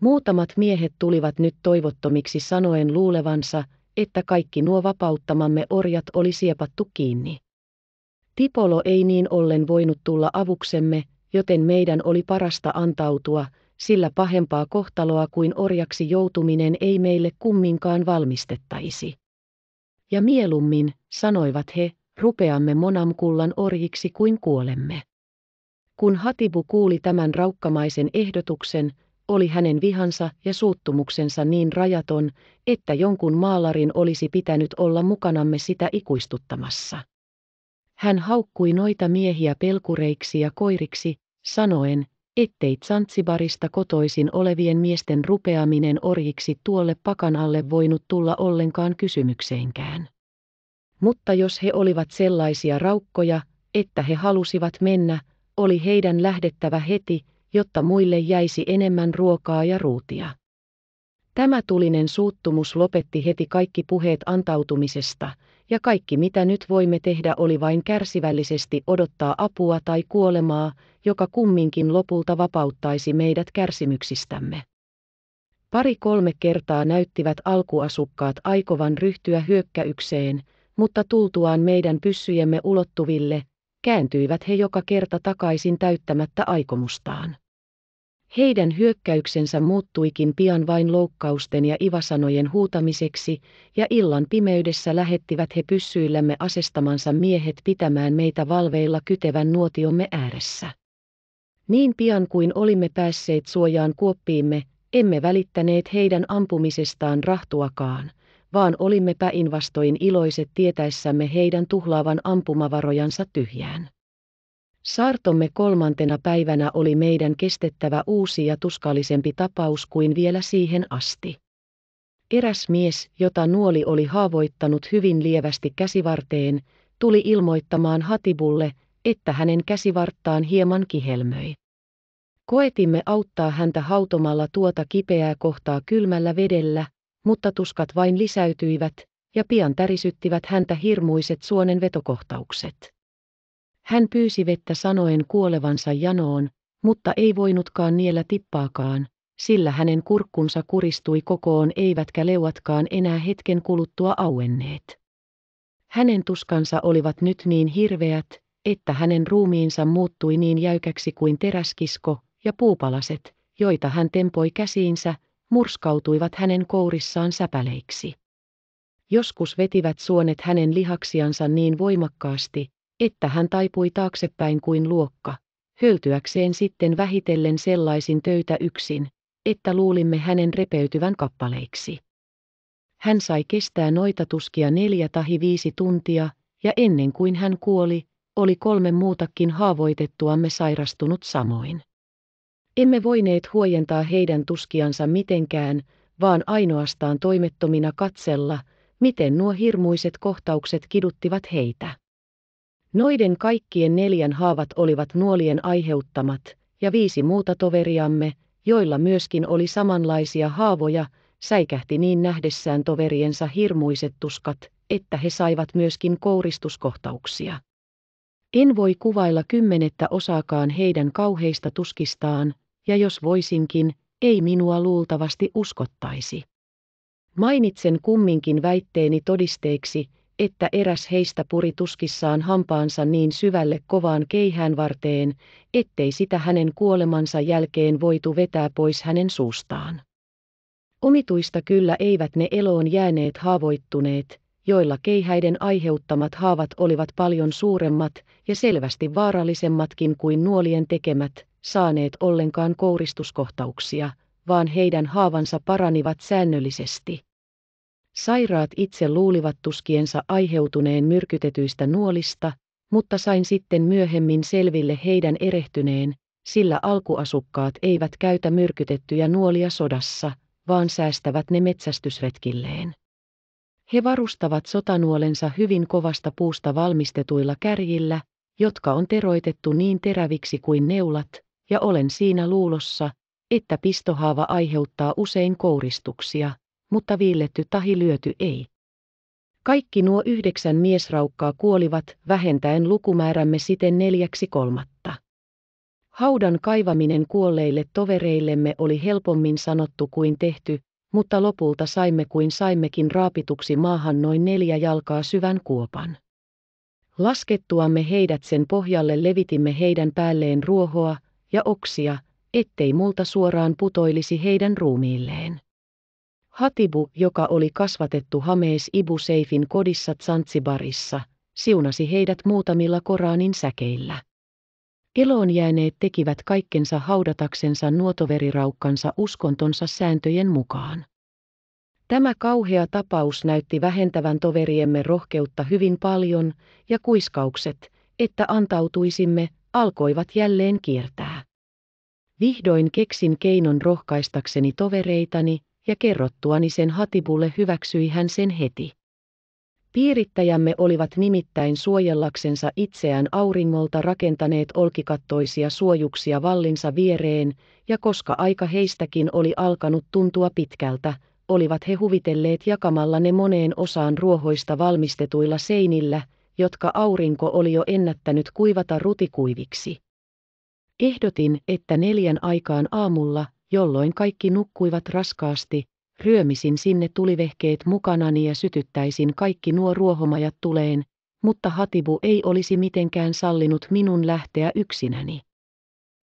Muutamat miehet tulivat nyt toivottomiksi sanoen luulevansa, että kaikki nuo vapauttamamme orjat oli siepattu kiinni. Tipolo ei niin ollen voinut tulla avuksemme, joten meidän oli parasta antautua, sillä pahempaa kohtaloa kuin orjaksi joutuminen ei meille kumminkaan valmistettaisi. Ja mielummin, sanoivat he, rupeamme monamkullan orjiksi kuin kuolemme. Kun Hatibu kuuli tämän raukkamaisen ehdotuksen, oli hänen vihansa ja suuttumuksensa niin rajaton, että jonkun maalarin olisi pitänyt olla mukanamme sitä ikuistuttamassa. Hän haukkui noita miehiä pelkureiksi ja koiriksi, sanoen, ettei Zanzibarista kotoisin olevien miesten rupeaminen orjiksi tuolle pakanalle voinut tulla ollenkaan kysymykseenkään. Mutta jos he olivat sellaisia raukkoja, että he halusivat mennä, oli heidän lähdettävä heti, jotta muille jäisi enemmän ruokaa ja ruutia. Tämä tulinen suuttumus lopetti heti kaikki puheet antautumisesta, ja kaikki mitä nyt voimme tehdä oli vain kärsivällisesti odottaa apua tai kuolemaa, joka kumminkin lopulta vapauttaisi meidät kärsimyksistämme. Pari-kolme kertaa näyttivät alkuasukkaat aikovan ryhtyä hyökkäykseen, mutta tultuaan meidän pyssyjemme ulottuville, kääntyivät he joka kerta takaisin täyttämättä aikomustaan. Heidän hyökkäyksensä muuttuikin pian vain loukkausten ja ivasanojen huutamiseksi, ja illan pimeydessä lähettivät he pyssyillämme asestamansa miehet pitämään meitä valveilla kytevän nuotiomme ääressä. Niin pian kuin olimme päässeet suojaan kuoppiimme, emme välittäneet heidän ampumisestaan rahtuakaan, vaan olimme päinvastoin iloiset tietäessämme heidän tuhlaavan ampumavarojansa tyhjään. Saartomme kolmantena päivänä oli meidän kestettävä uusi ja tuskallisempi tapaus kuin vielä siihen asti. Eräs mies, jota nuoli oli haavoittanut hyvin lievästi käsivarteen, tuli ilmoittamaan Hatibulle, että hänen käsivarttaan hieman kihelmöi. Koetimme auttaa häntä hautomalla tuota kipeää kohtaa kylmällä vedellä, mutta tuskat vain lisäytyivät, ja pian tärisyttivät häntä hirmuiset suonen vetokohtaukset. Hän pyysi vettä sanoen kuolevansa janoon, mutta ei voinutkaan niellä tippaakaan, sillä hänen kurkkunsa kuristui kokoon eivätkä leuatkaan enää hetken kuluttua auenneet. Hänen tuskansa olivat nyt niin hirveät, että hänen ruumiinsa muuttui niin jäykäksi kuin teräskisko, ja puupalaset, joita hän tempoi käsiinsä, murskautuivat hänen kourissaan säpäleiksi. Joskus vetivät suonet hänen lihaksiansa niin voimakkaasti, että hän taipui taaksepäin kuin luokka, höltyäkseen sitten vähitellen sellaisin töitä yksin, että luulimme hänen repeytyvän kappaleiksi. Hän sai kestää noita tuskia neljä tahi viisi tuntia, ja ennen kuin hän kuoli, oli kolme muutakin haavoitettuamme sairastunut samoin. Emme voineet huojentaa heidän tuskiansa mitenkään, vaan ainoastaan toimettomina katsella, miten nuo hirmuiset kohtaukset kiduttivat heitä. Noiden kaikkien neljän haavat olivat nuolien aiheuttamat, ja viisi muuta toveriamme, joilla myöskin oli samanlaisia haavoja, säikähti niin nähdessään toveriensa hirmuiset tuskat, että he saivat myöskin kouristuskohtauksia. En voi kuvailla kymmenettä osaakaan heidän kauheista tuskistaan, ja jos voisinkin, ei minua luultavasti uskottaisi. Mainitsen kumminkin väitteeni todisteeksi, että eräs heistä puri tuskissaan hampaansa niin syvälle kovaan keihään varteen, ettei sitä hänen kuolemansa jälkeen voitu vetää pois hänen suustaan. Omituista kyllä eivät ne eloon jääneet haavoittuneet, joilla keihäiden aiheuttamat haavat olivat paljon suuremmat ja selvästi vaarallisemmatkin kuin nuolien tekemät, saaneet ollenkaan kouristuskohtauksia, vaan heidän haavansa paranivat säännöllisesti. Sairaat itse luulivat tuskiensa aiheutuneen myrkytetyistä nuolista, mutta sain sitten myöhemmin selville heidän erehtyneen, sillä alkuasukkaat eivät käytä myrkytettyjä nuolia sodassa, vaan säästävät ne metsästysretkilleen. He varustavat sotanuolensa hyvin kovasta puusta valmistetuilla kärjillä, jotka on teroitettu niin teräviksi kuin neulat, ja olen siinä luulossa, että pistohaava aiheuttaa usein kouristuksia, mutta viilletty tahi lyöty ei. Kaikki nuo yhdeksän miesraukkaa kuolivat, vähentäen lukumäärämme siten neljäksi kolmatta. Haudan kaivaminen kuolleille tovereillemme oli helpommin sanottu kuin tehty, mutta lopulta saimme kuin saimmekin raapituksi maahan noin neljä jalkaa syvän kuopan. Laskettuamme heidät sen pohjalle levitimme heidän päälleen ruohoa ja oksia, ettei multa suoraan putoilisi heidän ruumiilleen. Hatibu, joka oli kasvatettu Hamees Ibu Seifin kodissa Tsantsibarissa, siunasi heidät muutamilla Koranin säkeillä. Eloon jääneet tekivät kaikkensa haudataksensa nuotoveriraukkansa uskontonsa sääntöjen mukaan. Tämä kauhea tapaus näytti vähentävän toveriemme rohkeutta hyvin paljon, ja kuiskaukset, että antautuisimme, alkoivat jälleen kiertää. Vihdoin keksin keinon rohkaistakseni tovereitani, ja kerrottuani sen Hatibulle hyväksyi hän sen heti. Piirittäjämme olivat nimittäin suojellaksensa itseään auringolta rakentaneet olkikattoisia suojuksia vallinsa viereen, ja koska aika heistäkin oli alkanut tuntua pitkältä, olivat he huvitelleet jakamalla ne moneen osaan ruohoista valmistetuilla seinillä, jotka aurinko oli jo ennättänyt kuivata rutikuiviksi. Ehdotin, että neljän aikaan aamulla, jolloin kaikki nukkuivat raskaasti, ryömisin sinne tulivehkeet mukanani ja sytyttäisin kaikki nuo ruohomajat tuleen, mutta Hatibu ei olisi mitenkään sallinut minun lähteä yksinäni.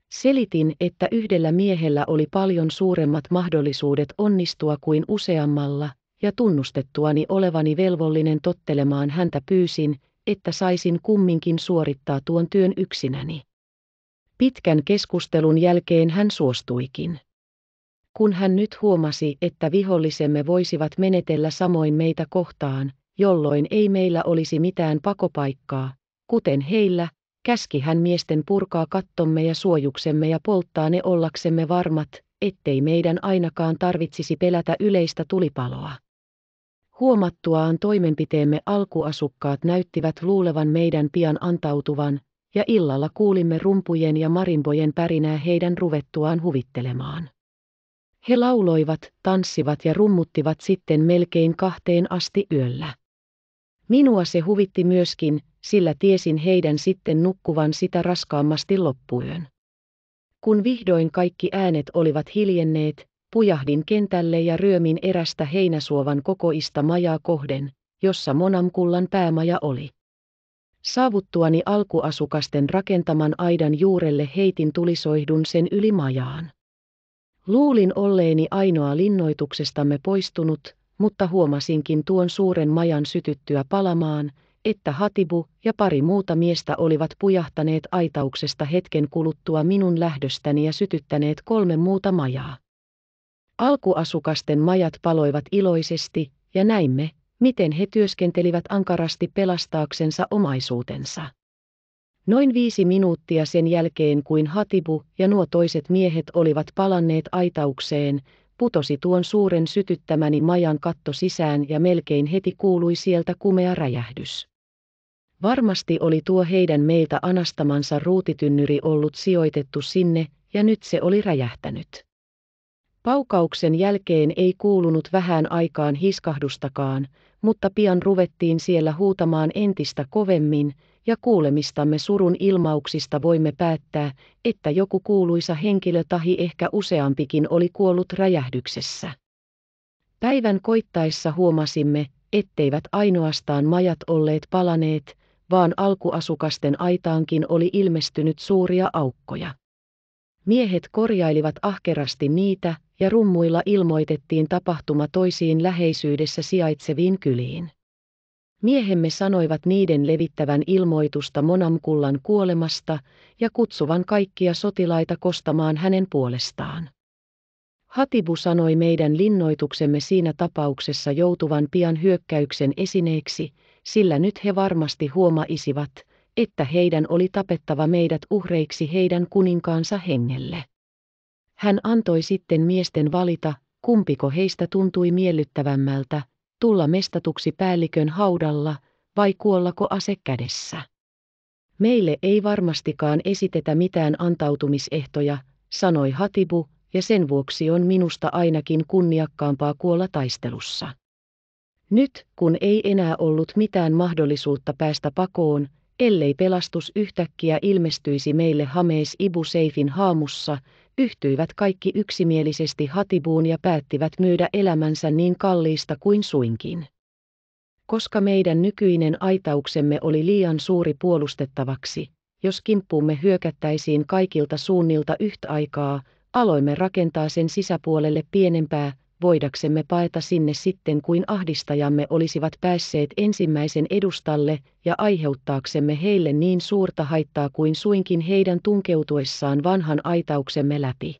Selitin, että yhdellä miehellä oli paljon suuremmat mahdollisuudet onnistua kuin useammalla, ja tunnustettuani olevani velvollinen tottelemaan häntä pyysin, että saisin kumminkin suorittaa tuon työn yksinäni. Pitkän keskustelun jälkeen hän suostuikin kun hän nyt huomasi, että vihollisemme voisivat menetellä samoin meitä kohtaan, jolloin ei meillä olisi mitään pakopaikkaa, kuten heillä, käski hän miesten purkaa kattomme ja suojuksemme ja polttaa ne ollaksemme varmat, ettei meidän ainakaan tarvitsisi pelätä yleistä tulipaloa. Huomattuaan toimenpiteemme alkuasukkaat näyttivät luulevan meidän pian antautuvan, ja illalla kuulimme rumpujen ja marinbojen pärinää heidän ruvettuaan huvittelemaan. He lauloivat, tanssivat ja rummuttivat sitten melkein kahteen asti yöllä. Minua se huvitti myöskin, sillä tiesin heidän sitten nukkuvan sitä raskaammasti loppuyön. Kun vihdoin kaikki äänet olivat hiljenneet, pujahdin kentälle ja ryömin erästä heinäsuovan kokoista majaa kohden, jossa Monamkullan päämaja oli. Saavuttuani alkuasukasten rakentaman aidan juurelle heitin tulisoihdun sen yli majaan. Luulin olleeni ainoa linnoituksestamme poistunut, mutta huomasinkin tuon suuren majan sytyttyä palamaan, että Hatibu ja pari muuta miestä olivat pujahtaneet aitauksesta hetken kuluttua minun lähdöstäni ja sytyttäneet kolme muuta majaa. Alkuasukasten majat paloivat iloisesti, ja näimme, miten he työskentelivät ankarasti pelastaaksensa omaisuutensa. Noin viisi minuuttia sen jälkeen kuin Hatibu ja nuo toiset miehet olivat palanneet aitaukseen, putosi tuon suuren sytyttämäni majan katto sisään ja melkein heti kuului sieltä kumea räjähdys. Varmasti oli tuo heidän meiltä anastamansa ruutitynnyri ollut sijoitettu sinne, ja nyt se oli räjähtänyt. Paukauksen jälkeen ei kuulunut vähän aikaan hiskahdustakaan, mutta pian ruvettiin siellä huutamaan entistä kovemmin, ja kuulemistamme surun ilmauksista voimme päättää, että joku kuuluisa henkilö tahi ehkä useampikin oli kuollut räjähdyksessä. Päivän koittaessa huomasimme, etteivät ainoastaan majat olleet palaneet, vaan alkuasukasten aitaankin oli ilmestynyt suuria aukkoja. Miehet korjailivat ahkerasti niitä, ja rummuilla ilmoitettiin tapahtuma toisiin läheisyydessä sijaitseviin kyliin. Miehemme sanoivat niiden levittävän ilmoitusta Monamkullan kuolemasta ja kutsuvan kaikkia sotilaita kostamaan hänen puolestaan. Hatibu sanoi meidän linnoituksemme siinä tapauksessa joutuvan pian hyökkäyksen esineeksi, sillä nyt he varmasti huomaisivat, että heidän oli tapettava meidät uhreiksi heidän kuninkaansa hengelle. Hän antoi sitten miesten valita, kumpiko heistä tuntui miellyttävämmältä, tulla mestatuksi päällikön haudalla vai kuollako ase kädessä. Meille ei varmastikaan esitetä mitään antautumisehtoja, sanoi Hatibu, ja sen vuoksi on minusta ainakin kunniakkaampaa kuolla taistelussa. Nyt, kun ei enää ollut mitään mahdollisuutta päästä pakoon, ellei pelastus yhtäkkiä ilmestyisi meille Hamees Ibu Seifin haamussa, yhtyivät kaikki yksimielisesti Hatibuun ja päättivät myydä elämänsä niin kalliista kuin suinkin. Koska meidän nykyinen aitauksemme oli liian suuri puolustettavaksi, jos kimppuumme hyökättäisiin kaikilta suunnilta yhtä aikaa, aloimme rakentaa sen sisäpuolelle pienempää, voidaksemme paeta sinne sitten kuin ahdistajamme olisivat päässeet ensimmäisen edustalle ja aiheuttaaksemme heille niin suurta haittaa kuin suinkin heidän tunkeutuessaan vanhan aitauksemme läpi.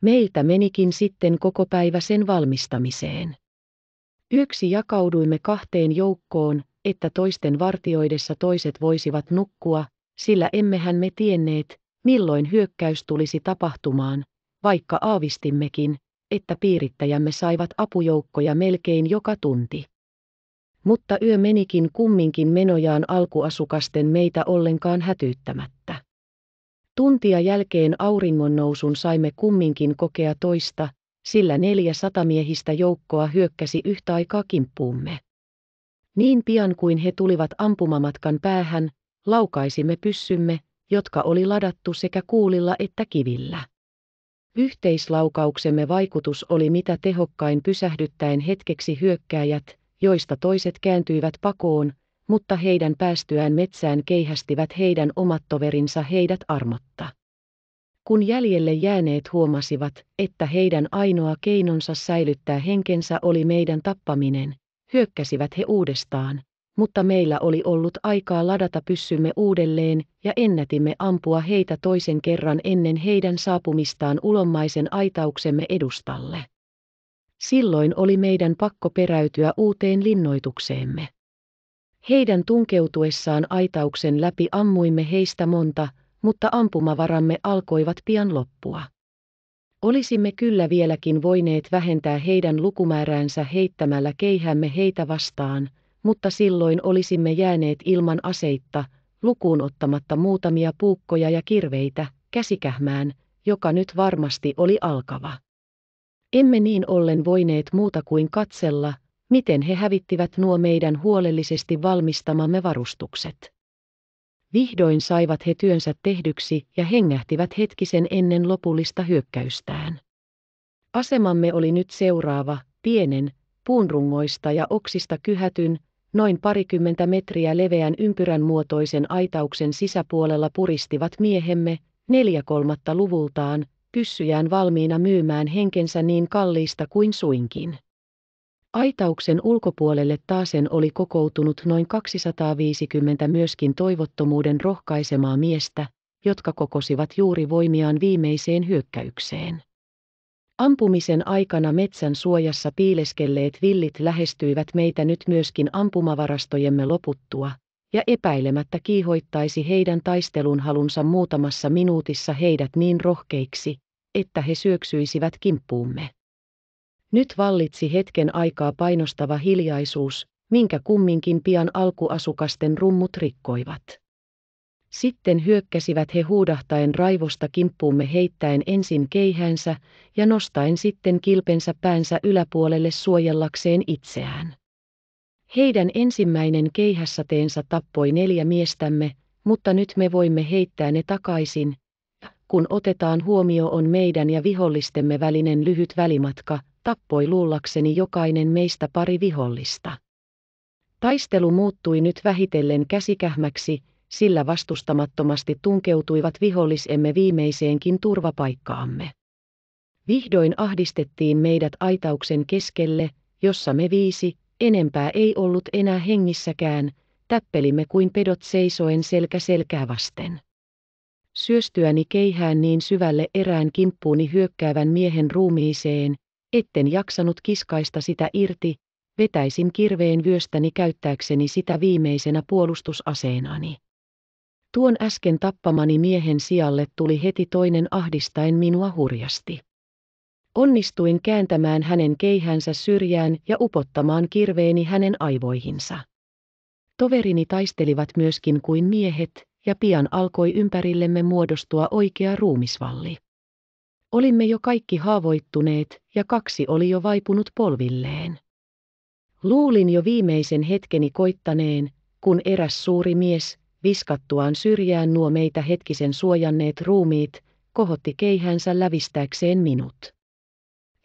Meiltä menikin sitten koko päivä sen valmistamiseen. Yksi jakauduimme kahteen joukkoon, että toisten vartioidessa toiset voisivat nukkua, sillä emmehän me tienneet, milloin hyökkäys tulisi tapahtumaan, vaikka aavistimmekin, että piirittäjämme saivat apujoukkoja melkein joka tunti. Mutta yö menikin kumminkin menojaan alkuasukasten meitä ollenkaan hätyyttämättä. Tuntia jälkeen auringon nousun saimme kumminkin kokea toista, sillä neljä satamiehistä joukkoa hyökkäsi yhtä aikaa kimppuumme. Niin pian kuin he tulivat ampumamatkan päähän, laukaisimme pyssymme, jotka oli ladattu sekä kuulilla että kivillä. Yhteislaukauksemme vaikutus oli mitä tehokkain pysähdyttäen hetkeksi hyökkääjät, joista toiset kääntyivät pakoon, mutta heidän päästyään metsään keihästivät heidän omat toverinsa heidät armotta. Kun jäljelle jääneet huomasivat, että heidän ainoa keinonsa säilyttää henkensä oli meidän tappaminen, hyökkäsivät he uudestaan, mutta meillä oli ollut aikaa ladata pyssymme uudelleen ja ennätimme ampua heitä toisen kerran ennen heidän saapumistaan ulommaisen aitauksemme edustalle. Silloin oli meidän pakko peräytyä uuteen linnoitukseemme. Heidän tunkeutuessaan aitauksen läpi ammuimme heistä monta, mutta ampumavaramme alkoivat pian loppua. Olisimme kyllä vieläkin voineet vähentää heidän lukumääräänsä heittämällä keihämme heitä vastaan, mutta silloin olisimme jääneet ilman aseitta, lukuun ottamatta muutamia puukkoja ja kirveitä, käsikähmään, joka nyt varmasti oli alkava. Emme niin ollen voineet muuta kuin katsella, miten he hävittivät nuo meidän huolellisesti valmistamamme varustukset. Vihdoin saivat he työnsä tehdyksi ja hengähtivät hetkisen ennen lopullista hyökkäystään. Asemamme oli nyt seuraava, pienen, puunrungoista ja oksista kyhätyn, noin parikymmentä metriä leveän ympyrän muotoisen aitauksen sisäpuolella puristivat miehemme, neljä kolmatta luvultaan, pyssyjään valmiina myymään henkensä niin kalliista kuin suinkin. Aitauksen ulkopuolelle taasen oli kokoutunut noin 250 myöskin toivottomuuden rohkaisemaa miestä, jotka kokosivat juuri voimiaan viimeiseen hyökkäykseen. Ampumisen aikana metsän suojassa piileskelleet villit lähestyivät meitä nyt myöskin ampumavarastojemme loputtua, ja epäilemättä kiihoittaisi heidän taistelunhalunsa muutamassa minuutissa heidät niin rohkeiksi, että he syöksyisivät kimppuumme. Nyt vallitsi hetken aikaa painostava hiljaisuus, minkä kumminkin pian alkuasukasten rummut rikkoivat. Sitten hyökkäsivät he huudahtaen raivosta kimppuumme heittäen ensin keihänsä ja nostaen sitten kilpensä päänsä yläpuolelle suojellakseen itseään. Heidän ensimmäinen keihäsateensa tappoi neljä miestämme, mutta nyt me voimme heittää ne takaisin, kun otetaan huomio on meidän ja vihollistemme välinen lyhyt välimatka, tappoi luullakseni jokainen meistä pari vihollista. Taistelu muuttui nyt vähitellen käsikähmäksi, sillä vastustamattomasti tunkeutuivat vihollisemme viimeiseenkin turvapaikkaamme. Vihdoin ahdistettiin meidät aitauksen keskelle, jossa me viisi, enempää ei ollut enää hengissäkään, täppelimme kuin pedot seisoen selkä selkää vasten. Syöstyäni keihään niin syvälle erään kimppuuni hyökkäävän miehen ruumiiseen, etten jaksanut kiskaista sitä irti, vetäisin kirveen vyöstäni käyttääkseni sitä viimeisenä puolustusaseenani. Tuon äsken tappamani miehen sijalle tuli heti toinen ahdistaen minua hurjasti. Onnistuin kääntämään hänen keihänsä syrjään ja upottamaan kirveeni hänen aivoihinsa. Toverini taistelivat myöskin kuin miehet, ja pian alkoi ympärillemme muodostua oikea ruumisvalli. Olimme jo kaikki haavoittuneet, ja kaksi oli jo vaipunut polvilleen. Luulin jo viimeisen hetkeni koittaneen, kun eräs suuri mies, viskattuaan syrjään nuo meitä hetkisen suojanneet ruumiit, kohotti keihänsä lävistääkseen minut.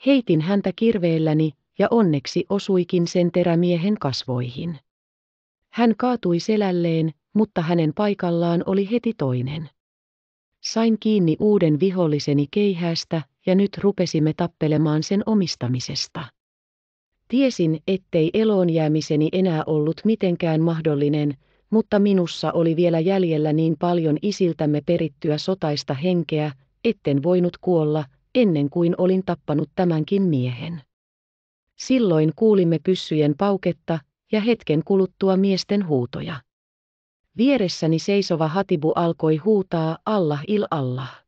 Heitin häntä kirveelläni, ja onneksi osuikin sen terämiehen kasvoihin. Hän kaatui selälleen, mutta hänen paikallaan oli heti toinen. Sain kiinni uuden viholliseni keihästä ja nyt rupesimme tappelemaan sen omistamisesta. Tiesin, ettei eloon jäämiseni enää ollut mitenkään mahdollinen, mutta minussa oli vielä jäljellä niin paljon isiltämme perittyä sotaista henkeä, etten voinut kuolla, ennen kuin olin tappanut tämänkin miehen. Silloin kuulimme pyssyjen pauketta, ja hetken kuluttua miesten huutoja. Vieressäni seisova Hatibu alkoi huutaa Allah il Allah.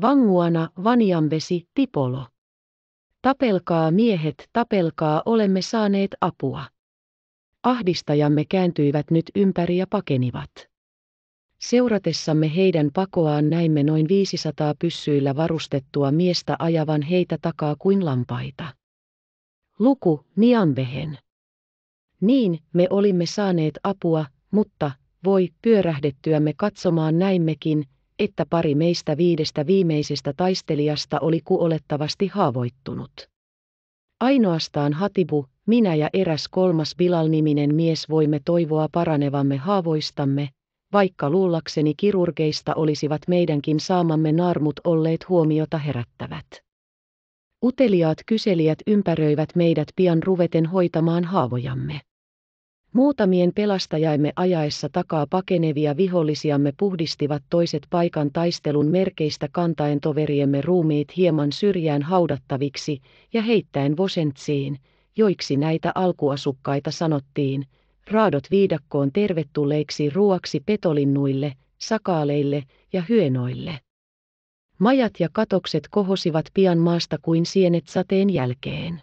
Vanguana vanjamvesi tipolo. Tapelkaa miehet, tapelkaa olemme saaneet apua ahdistajamme kääntyivät nyt ympäri ja pakenivat. Seuratessamme heidän pakoaan näimme noin 500 pyssyillä varustettua miestä ajavan heitä takaa kuin lampaita. Luku Niambehen. Niin, me olimme saaneet apua, mutta, voi, pyörähdettyämme katsomaan näimmekin, että pari meistä viidestä viimeisestä taistelijasta oli kuolettavasti haavoittunut. Ainoastaan Hatibu, minä ja eräs kolmas Bilal-niminen mies voimme toivoa paranevamme haavoistamme, vaikka luullakseni kirurgeista olisivat meidänkin saamamme narmut olleet huomiota herättävät. Uteliaat kyselijät ympäröivät meidät pian ruveten hoitamaan haavojamme. Muutamien pelastajaimme ajaessa takaa pakenevia vihollisiamme puhdistivat toiset paikan taistelun merkeistä kantaen toveriemme ruumiit hieman syrjään haudattaviksi ja heittäen vosentsiin, joiksi näitä alkuasukkaita sanottiin, raadot viidakkoon tervetulleiksi ruoaksi petolinnuille, sakaaleille ja hyenoille. Majat ja katokset kohosivat pian maasta kuin sienet sateen jälkeen.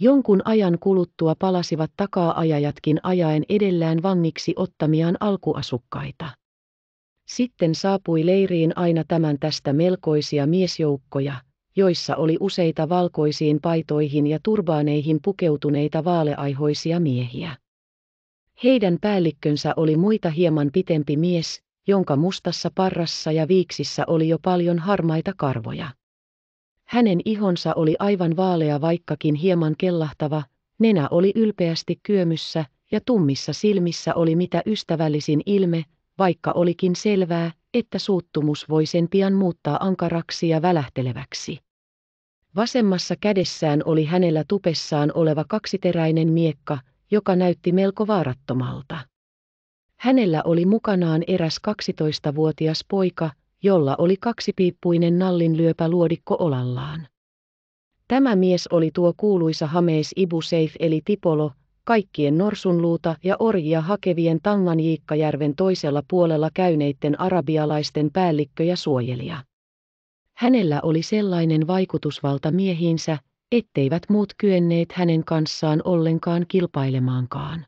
Jonkun ajan kuluttua palasivat takaa-ajajatkin ajaen edellään vangiksi ottamiaan alkuasukkaita. Sitten saapui leiriin aina tämän tästä melkoisia miesjoukkoja, joissa oli useita valkoisiin paitoihin ja turbaaneihin pukeutuneita vaaleaihoisia miehiä. Heidän päällikkönsä oli muita hieman pitempi mies, jonka mustassa parrassa ja viiksissä oli jo paljon harmaita karvoja. Hänen ihonsa oli aivan vaalea vaikkakin hieman kellahtava, nenä oli ylpeästi kyömyssä ja tummissa silmissä oli mitä ystävällisin ilme, vaikka olikin selvää, että suuttumus voi sen pian muuttaa ankaraksi ja välähteleväksi. Vasemmassa kädessään oli hänellä tupessaan oleva kaksiteräinen miekka, joka näytti melko vaarattomalta. Hänellä oli mukanaan eräs 12-vuotias poika, jolla oli kaksipiippuinen nallinlyöpä luodikko olallaan. Tämä mies oli tuo kuuluisa Hameis Ibu Seif eli Tipolo, kaikkien norsunluuta ja orjia hakevien Tanganjiikkajärven toisella puolella käyneiden arabialaisten päällikkö ja suojelija. Hänellä oli sellainen vaikutusvalta miehiinsä, etteivät muut kyenneet hänen kanssaan ollenkaan kilpailemaankaan.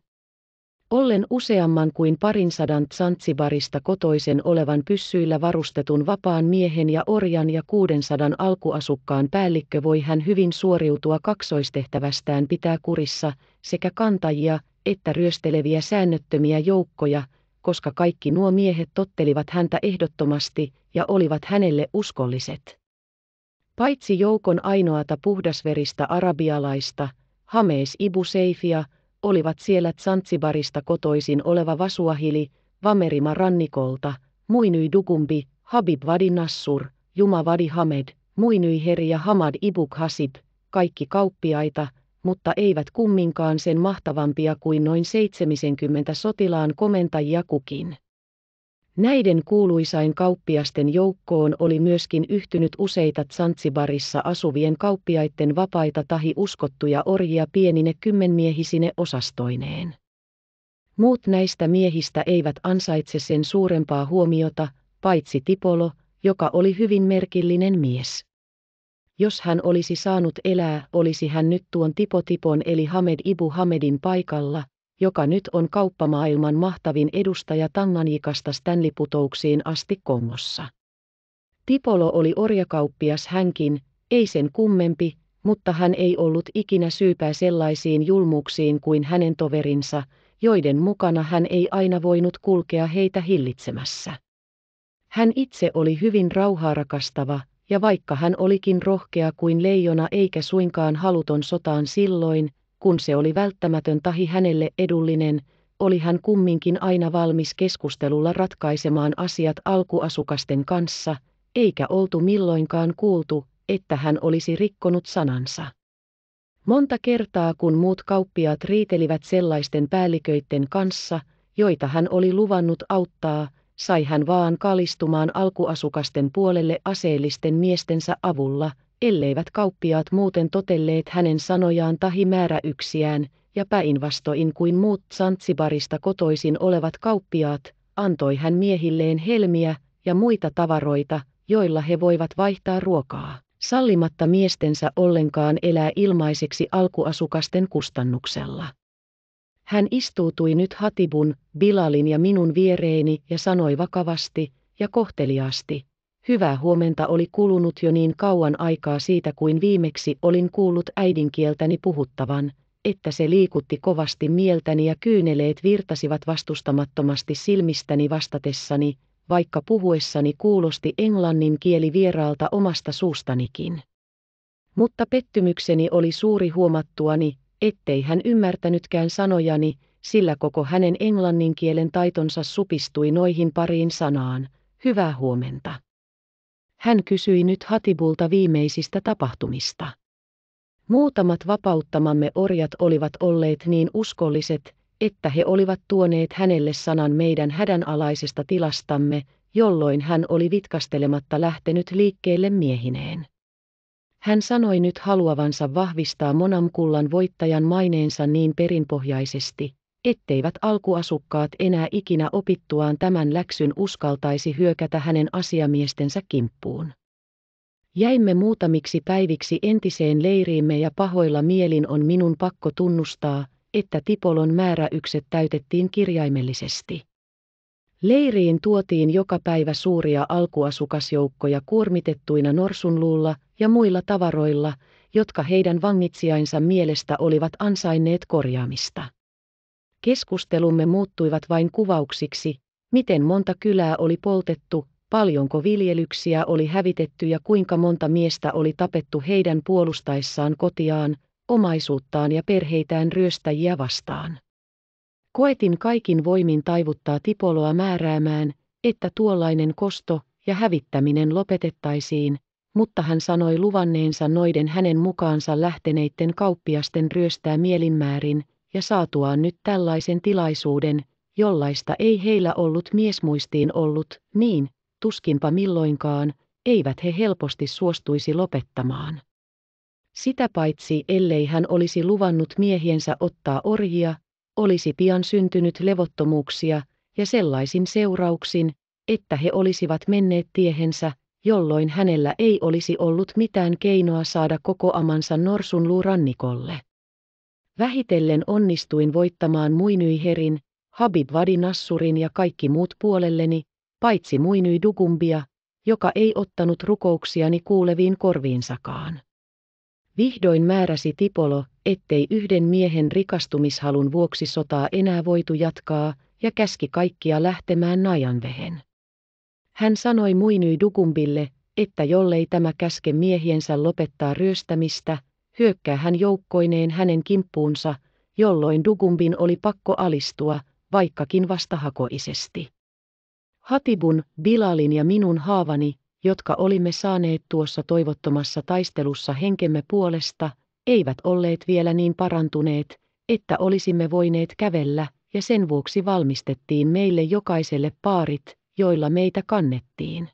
Ollen useamman kuin parin sadan Zanzibarista kotoisen olevan pyssyillä varustetun vapaan miehen ja orjan ja sadan alkuasukkaan päällikkö voi hän hyvin suoriutua kaksoistehtävästään pitää kurissa sekä kantajia että ryösteleviä säännöttömiä joukkoja – koska kaikki nuo miehet tottelivat häntä ehdottomasti ja olivat hänelle uskolliset. Paitsi joukon ainoata puhdasveristä arabialaista, Hamees Ibu Seifia, olivat siellä Zanzibarista kotoisin oleva Vasuahili, Vamerima rannikolta, Muinyi Dugumbi, Habib Vadi Nassur, Juma Vadi Hamed, Muinyi Heri ja Hamad Ibuk Hasib, kaikki kauppiaita, mutta eivät kumminkaan sen mahtavampia kuin noin 70 sotilaan komentajia kukin. Näiden kuuluisain kauppiasten joukkoon oli myöskin yhtynyt useita Zanzibarissa asuvien kauppiaiden vapaita tahi uskottuja orjia pienine kymmenmiehisine osastoineen. Muut näistä miehistä eivät ansaitse sen suurempaa huomiota, paitsi Tipolo, joka oli hyvin merkillinen mies. Jos hän olisi saanut elää, olisi hän nyt tuon tipotipon eli Hamed Ibu Hamedin paikalla, joka nyt on kauppamaailman mahtavin edustaja Tanganiikasta Stanley-putouksiin asti Kongossa. Tipolo oli orjakauppias hänkin, ei sen kummempi, mutta hän ei ollut ikinä syypää sellaisiin julmuuksiin kuin hänen toverinsa, joiden mukana hän ei aina voinut kulkea heitä hillitsemässä. Hän itse oli hyvin rauhaa rakastava, ja vaikka hän olikin rohkea kuin leijona eikä suinkaan haluton sotaan silloin, kun se oli välttämätön tahi hänelle edullinen, oli hän kumminkin aina valmis keskustelulla ratkaisemaan asiat alkuasukasten kanssa, eikä oltu milloinkaan kuultu, että hän olisi rikkonut sanansa. Monta kertaa kun muut kauppiaat riitelivät sellaisten päälliköiden kanssa, joita hän oli luvannut auttaa, sai hän vaan kalistumaan alkuasukasten puolelle aseellisten miestensä avulla, elleivät kauppiaat muuten totelleet hänen sanojaan tahi määräyksiään, ja päinvastoin kuin muut Zanzibarista kotoisin olevat kauppiaat, antoi hän miehilleen helmiä ja muita tavaroita, joilla he voivat vaihtaa ruokaa, sallimatta miestensä ollenkaan elää ilmaiseksi alkuasukasten kustannuksella. Hän istuutui nyt Hatibun, Bilalin ja minun viereeni ja sanoi vakavasti ja kohteliaasti. Hyvää huomenta oli kulunut jo niin kauan aikaa siitä kuin viimeksi olin kuullut äidinkieltäni puhuttavan, että se liikutti kovasti mieltäni ja kyyneleet virtasivat vastustamattomasti silmistäni vastatessani, vaikka puhuessani kuulosti englannin kieli vieraalta omasta suustanikin. Mutta pettymykseni oli suuri huomattuani, ettei hän ymmärtänytkään sanojani, sillä koko hänen englannin kielen taitonsa supistui noihin pariin sanaan, hyvää huomenta. Hän kysyi nyt Hatibulta viimeisistä tapahtumista. Muutamat vapauttamamme orjat olivat olleet niin uskolliset, että he olivat tuoneet hänelle sanan meidän hädänalaisesta tilastamme, jolloin hän oli vitkastelematta lähtenyt liikkeelle miehineen. Hän sanoi nyt haluavansa vahvistaa Monamkullan voittajan maineensa niin perinpohjaisesti, etteivät alkuasukkaat enää ikinä opittuaan tämän läksyn uskaltaisi hyökätä hänen asiamiestensä kimppuun. Jäimme muutamiksi päiviksi entiseen leiriimme ja pahoilla mielin on minun pakko tunnustaa, että Tipolon määräykset täytettiin kirjaimellisesti. Leiriin tuotiin joka päivä suuria alkuasukasjoukkoja kuormitettuina norsunluulla, ja muilla tavaroilla, jotka heidän vangitsijainsa mielestä olivat ansainneet korjaamista. Keskustelumme muuttuivat vain kuvauksiksi, miten monta kylää oli poltettu, paljonko viljelyksiä oli hävitetty ja kuinka monta miestä oli tapettu heidän puolustaessaan kotiaan, omaisuuttaan ja perheitään ryöstäjiä vastaan. Koetin kaikin voimin taivuttaa Tipoloa määräämään, että tuollainen kosto ja hävittäminen lopetettaisiin, mutta hän sanoi luvanneensa noiden hänen mukaansa lähteneiden kauppiasten ryöstää mielinmäärin, ja saatuaan nyt tällaisen tilaisuuden, jollaista ei heillä ollut miesmuistiin ollut, niin, tuskinpa milloinkaan, eivät he helposti suostuisi lopettamaan. Sitä paitsi ellei hän olisi luvannut miehiensä ottaa orjia, olisi pian syntynyt levottomuuksia, ja sellaisin seurauksin, että he olisivat menneet tiehensä, jolloin hänellä ei olisi ollut mitään keinoa saada kokoamansa norsunluurannikolle. Vähitellen onnistuin voittamaan Muinyiherin, Habib Vadinassurin ja kaikki muut puolelleni, paitsi muinyi Dugumbia, joka ei ottanut rukouksiani kuuleviin korviinsakaan. Vihdoin määräsi Tipolo, ettei yhden miehen rikastumishalun vuoksi sotaa enää voitu jatkaa, ja käski kaikkia lähtemään Najanvehen. Hän sanoi muinyi Dukumbille, että jollei tämä käske miehiensä lopettaa ryöstämistä, hyökkää hän joukkoineen hänen kimppuunsa, jolloin Dugumbin oli pakko alistua, vaikkakin vastahakoisesti. Hatibun, Bilalin ja minun haavani, jotka olimme saaneet tuossa toivottomassa taistelussa henkemme puolesta, eivät olleet vielä niin parantuneet, että olisimme voineet kävellä, ja sen vuoksi valmistettiin meille jokaiselle paarit, joilla meitä kannettiin.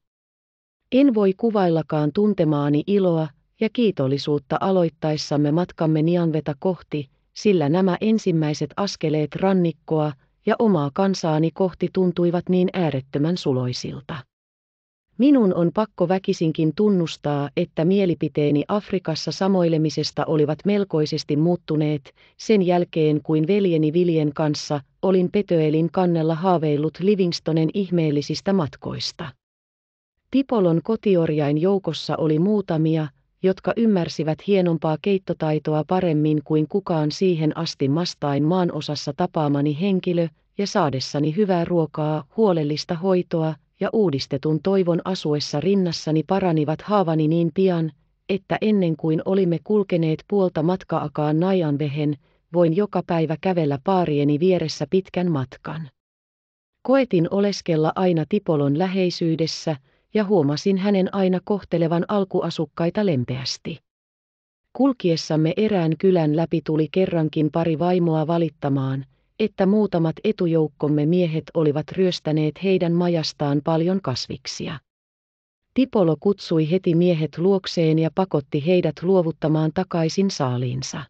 En voi kuvaillakaan tuntemaani iloa ja kiitollisuutta aloittaessamme matkamme Nianveta kohti, sillä nämä ensimmäiset askeleet rannikkoa ja omaa kansaani kohti tuntuivat niin äärettömän suloisilta. Minun on pakko väkisinkin tunnustaa, että mielipiteeni Afrikassa samoilemisesta olivat melkoisesti muuttuneet, sen jälkeen kuin veljeni Viljen kanssa olin Petöelin kannella haaveillut Livingstonen ihmeellisistä matkoista. Tipolon kotiorjain joukossa oli muutamia, jotka ymmärsivät hienompaa keittotaitoa paremmin kuin kukaan siihen asti mastain maan osassa tapaamani henkilö, ja saadessani hyvää ruokaa, huolellista hoitoa, ja uudistetun toivon asuessa rinnassani paranivat haavani niin pian, että ennen kuin olimme kulkeneet puolta matkaakaan Naianvehen, voin joka päivä kävellä paarieni vieressä pitkän matkan. Koetin oleskella aina Tipolon läheisyydessä ja huomasin hänen aina kohtelevan alkuasukkaita lempeästi. Kulkiessamme erään kylän läpi tuli kerrankin pari vaimoa valittamaan – että muutamat etujoukkomme miehet olivat ryöstäneet heidän majastaan paljon kasviksia. Tipolo kutsui heti miehet luokseen ja pakotti heidät luovuttamaan takaisin saaliinsa.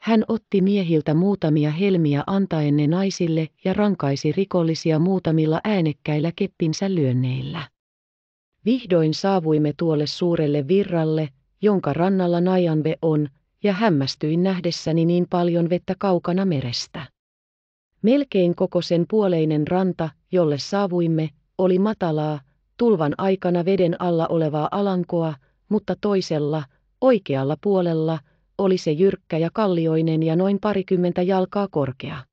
Hän otti miehiltä muutamia helmiä antaen ne naisille ja rankaisi rikollisia muutamilla äänekkäillä keppinsä lyönneillä. Vihdoin saavuimme tuolle suurelle virralle, jonka rannalla najanbe on, ja hämmästyin nähdessäni niin paljon vettä kaukana merestä. Melkein koko sen puoleinen ranta, jolle saavuimme, oli matalaa, tulvan aikana veden alla olevaa alankoa, mutta toisella, oikealla puolella, oli se jyrkkä ja kallioinen ja noin parikymmentä jalkaa korkea.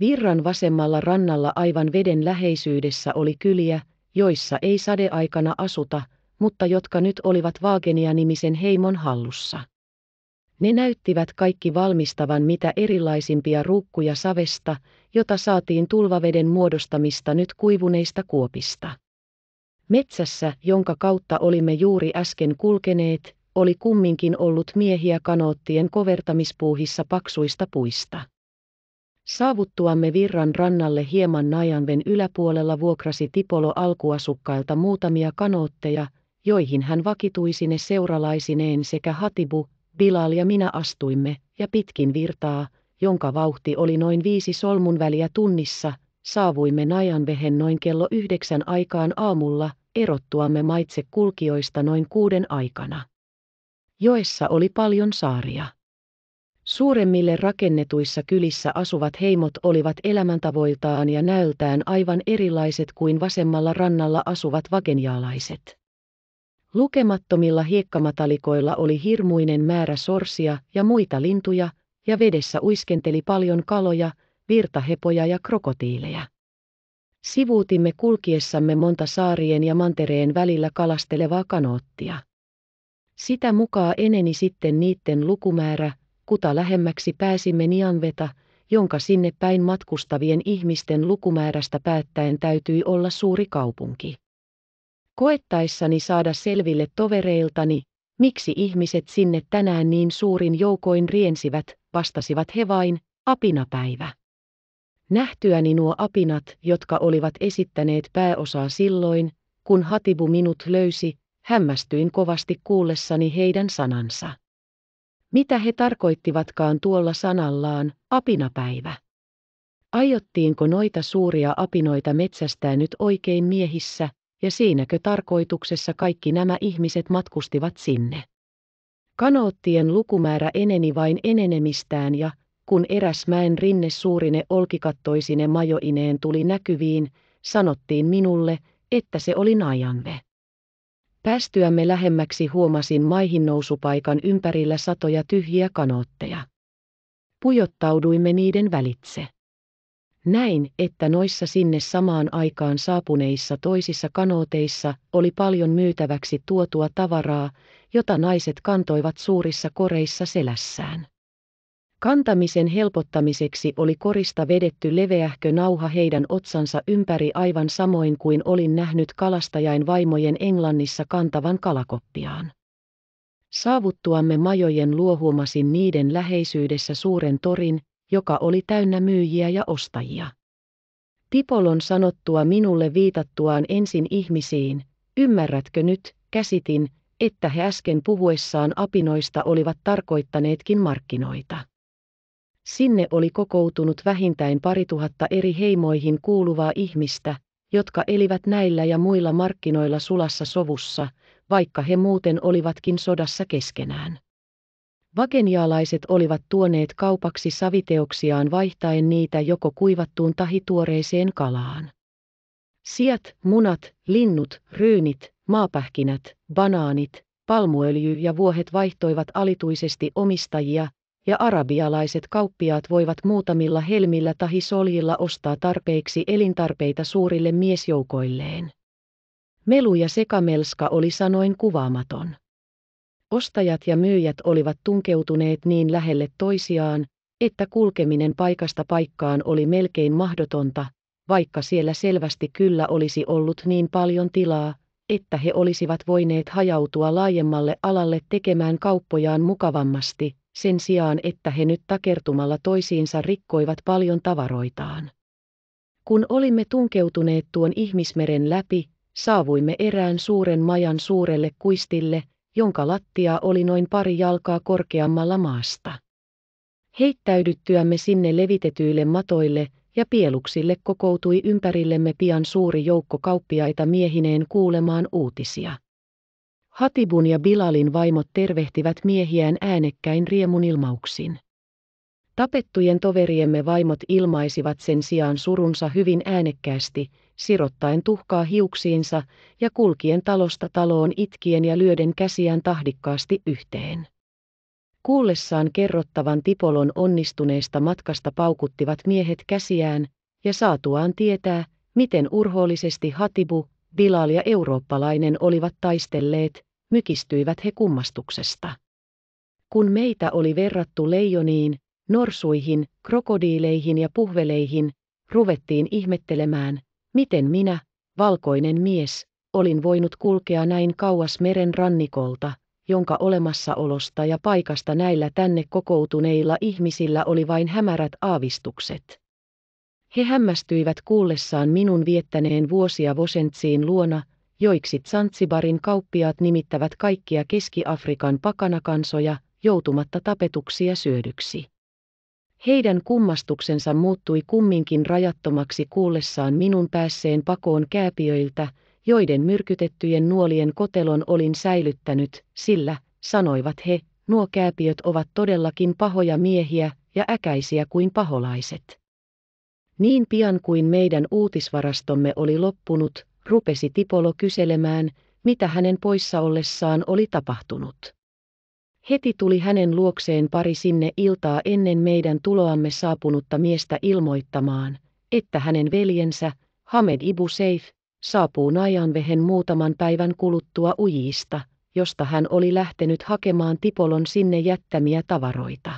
Virran vasemmalla rannalla aivan veden läheisyydessä oli kyliä, joissa ei sadeaikana asuta, mutta jotka nyt olivat Vaagenia-nimisen heimon hallussa. Ne näyttivät kaikki valmistavan mitä erilaisimpia ruukkuja savesta, jota saatiin tulvaveden muodostamista nyt kuivuneista kuopista. Metsässä, jonka kautta olimme juuri äsken kulkeneet, oli kumminkin ollut miehiä kanoottien kovertamispuuhissa paksuista puista. Saavuttuamme virran rannalle hieman Najanven yläpuolella vuokrasi Tipolo alkuasukkailta muutamia kanootteja, joihin hän vakituisine seuralaisineen sekä Hatibu, Bilal ja minä astuimme, ja pitkin virtaa, jonka vauhti oli noin viisi solmun väliä tunnissa, saavuimme Najanvehen noin kello yhdeksän aikaan aamulla, erottuamme maitse kulkijoista noin kuuden aikana. Joessa oli paljon saaria. Suuremmille rakennetuissa kylissä asuvat heimot olivat elämäntavoiltaan ja näöltään aivan erilaiset kuin vasemmalla rannalla asuvat vagenjaalaiset. Lukemattomilla hiekkamatalikoilla oli hirmuinen määrä sorsia ja muita lintuja, ja vedessä uiskenteli paljon kaloja, virtahepoja ja krokotiileja. Sivuutimme kulkiessamme monta saarien ja mantereen välillä kalastelevaa kanoottia. Sitä mukaan eneni sitten niitten lukumäärä, kuta lähemmäksi pääsimme Nianveta, jonka sinne päin matkustavien ihmisten lukumäärästä päättäen täytyi olla suuri kaupunki koettaessani saada selville tovereiltani, miksi ihmiset sinne tänään niin suurin joukoin riensivät, vastasivat he vain, apinapäivä. Nähtyäni nuo apinat, jotka olivat esittäneet pääosaa silloin, kun Hatibu minut löysi, hämmästyin kovasti kuullessani heidän sanansa. Mitä he tarkoittivatkaan tuolla sanallaan, apinapäivä? Aiottiinko noita suuria apinoita metsästää nyt oikein miehissä, ja siinäkö tarkoituksessa kaikki nämä ihmiset matkustivat sinne. Kanoottien lukumäärä eneni vain enenemistään ja, kun eräs mäen rinne suurine olkikattoisine majoineen tuli näkyviin, sanottiin minulle, että se oli Najanve. Päästyämme lähemmäksi huomasin maihin nousupaikan ympärillä satoja tyhjiä kanootteja. Pujottauduimme niiden välitse. Näin, että noissa sinne samaan aikaan saapuneissa toisissa kanooteissa oli paljon myytäväksi tuotua tavaraa, jota naiset kantoivat suurissa koreissa selässään. Kantamisen helpottamiseksi oli korista vedetty leveähkö nauha heidän otsansa ympäri aivan samoin kuin olin nähnyt kalastajain vaimojen Englannissa kantavan kalakoppiaan. Saavuttuamme majojen luohumasin niiden läheisyydessä suuren torin, joka oli täynnä myyjiä ja ostajia. Pipolon sanottua minulle viitattuaan ensin ihmisiin, ymmärrätkö nyt, käsitin, että he äsken puhuessaan apinoista olivat tarkoittaneetkin markkinoita. Sinne oli kokoutunut vähintään parituhatta eri heimoihin kuuluvaa ihmistä, jotka elivät näillä ja muilla markkinoilla sulassa sovussa, vaikka he muuten olivatkin sodassa keskenään. Vakenialaiset olivat tuoneet kaupaksi saviteoksiaan vaihtaen niitä joko kuivattuun tahi tuoreeseen kalaan. Siat, munat, linnut, ryynit, maapähkinät, banaanit, palmuöljy ja vuohet vaihtoivat alituisesti omistajia, ja arabialaiset kauppiaat voivat muutamilla helmillä tahi soljilla ostaa tarpeeksi elintarpeita suurille miesjoukoilleen. Melu ja sekamelska oli sanoin kuvaamaton. Ostajat ja myyjät olivat tunkeutuneet niin lähelle toisiaan, että kulkeminen paikasta paikkaan oli melkein mahdotonta, vaikka siellä selvästi kyllä olisi ollut niin paljon tilaa, että he olisivat voineet hajautua laajemmalle alalle tekemään kauppojaan mukavammasti, sen sijaan että he nyt takertumalla toisiinsa rikkoivat paljon tavaroitaan. Kun olimme tunkeutuneet tuon ihmismeren läpi, saavuimme erään suuren majan suurelle kuistille, jonka lattia oli noin pari jalkaa korkeammalla maasta. Heittäydyttyämme sinne levitetyille matoille ja pieluksille kokoutui ympärillemme pian suuri joukko kauppiaita miehineen kuulemaan uutisia. Hatibun ja Bilalin vaimot tervehtivät miehiään äänekkäin riemunilmauksin. Tapettujen toveriemme vaimot ilmaisivat sen sijaan surunsa hyvin äänekkäästi, sirottaen tuhkaa hiuksiinsa ja kulkien talosta taloon itkien ja lyöden käsiään tahdikkaasti yhteen. Kuullessaan kerrottavan Tipolon onnistuneesta matkasta paukuttivat miehet käsiään, ja saatuaan tietää, miten urhoollisesti Hatibu, Bilal ja eurooppalainen olivat taistelleet, mykistyivät he kummastuksesta. Kun meitä oli verrattu leijoniin, norsuihin, krokodiileihin ja puhveleihin, ruvettiin ihmettelemään, Miten minä, valkoinen mies, olin voinut kulkea näin kauas meren rannikolta, jonka olemassaolosta ja paikasta näillä tänne kokoutuneilla ihmisillä oli vain hämärät aavistukset. He hämmästyivät kuullessaan minun viettäneen vuosia Vosentsiin luona, joiksi Zanzibarin kauppiaat nimittävät kaikkia Keski-Afrikan pakanakansoja, joutumatta tapetuksi ja syödyksi. Heidän kummastuksensa muuttui kumminkin rajattomaksi kuullessaan minun päässeen pakoon kääpiöiltä, joiden myrkytettyjen nuolien kotelon olin säilyttänyt, sillä, sanoivat he, nuo kääpiöt ovat todellakin pahoja miehiä ja äkäisiä kuin paholaiset. Niin pian kuin meidän uutisvarastomme oli loppunut, rupesi Tipolo kyselemään, mitä hänen poissa ollessaan oli tapahtunut. Heti tuli hänen luokseen pari sinne iltaa ennen meidän tuloamme saapunutta miestä ilmoittamaan, että hänen veljensä, Hamed Ibu Seif, saapuu Najanvehen muutaman päivän kuluttua ujista, josta hän oli lähtenyt hakemaan Tipolon sinne jättämiä tavaroita.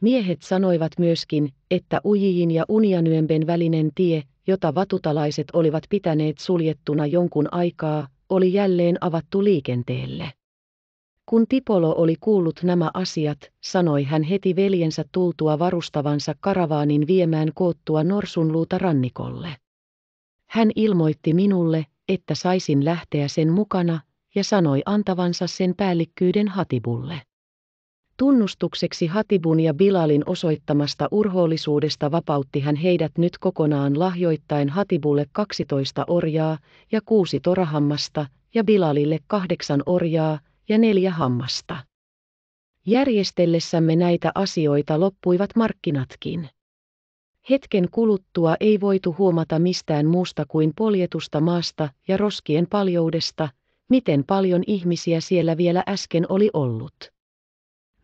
Miehet sanoivat myöskin, että Ujiin ja Unianyömben välinen tie, jota vatutalaiset olivat pitäneet suljettuna jonkun aikaa, oli jälleen avattu liikenteelle. Kun Tipolo oli kuullut nämä asiat, sanoi hän heti veljensä tultua varustavansa karavaanin viemään koottua norsunluuta rannikolle. Hän ilmoitti minulle, että saisin lähteä sen mukana, ja sanoi antavansa sen päällikkyyden Hatibulle. Tunnustukseksi Hatibun ja Bilalin osoittamasta urhoollisuudesta vapautti hän heidät nyt kokonaan lahjoittain Hatibulle 12 orjaa ja kuusi torahammasta ja Bilalille kahdeksan orjaa ja neljä hammasta. Järjestellessämme näitä asioita loppuivat markkinatkin. Hetken kuluttua ei voitu huomata mistään muusta kuin poljetusta maasta ja roskien paljoudesta, miten paljon ihmisiä siellä vielä äsken oli ollut.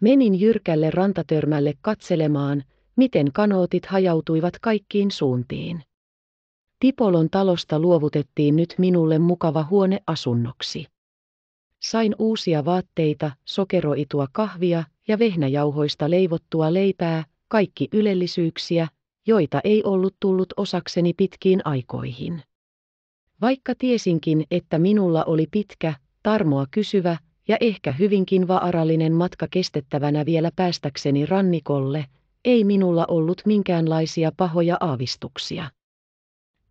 Menin jyrkälle rantatörmälle katselemaan, miten kanootit hajautuivat kaikkiin suuntiin. Tipolon talosta luovutettiin nyt minulle mukava huone asunnoksi. Sain uusia vaatteita, sokeroitua kahvia ja vehnäjauhoista leivottua leipää, kaikki ylellisyyksiä, joita ei ollut tullut osakseni pitkiin aikoihin. Vaikka tiesinkin, että minulla oli pitkä, tarmoa kysyvä ja ehkä hyvinkin vaarallinen matka kestettävänä vielä päästäkseni rannikolle, ei minulla ollut minkäänlaisia pahoja aavistuksia.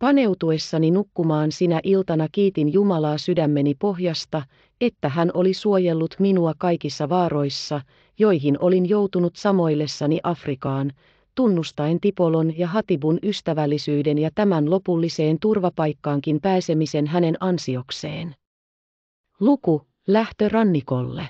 Paneutuessani nukkumaan sinä iltana kiitin Jumalaa sydämeni pohjasta, että hän oli suojellut minua kaikissa vaaroissa, joihin olin joutunut samoillessani Afrikaan, tunnustaen Tipolon ja Hatibun ystävällisyyden ja tämän lopulliseen turvapaikkaankin pääsemisen hänen ansiokseen. Luku, lähtö rannikolle.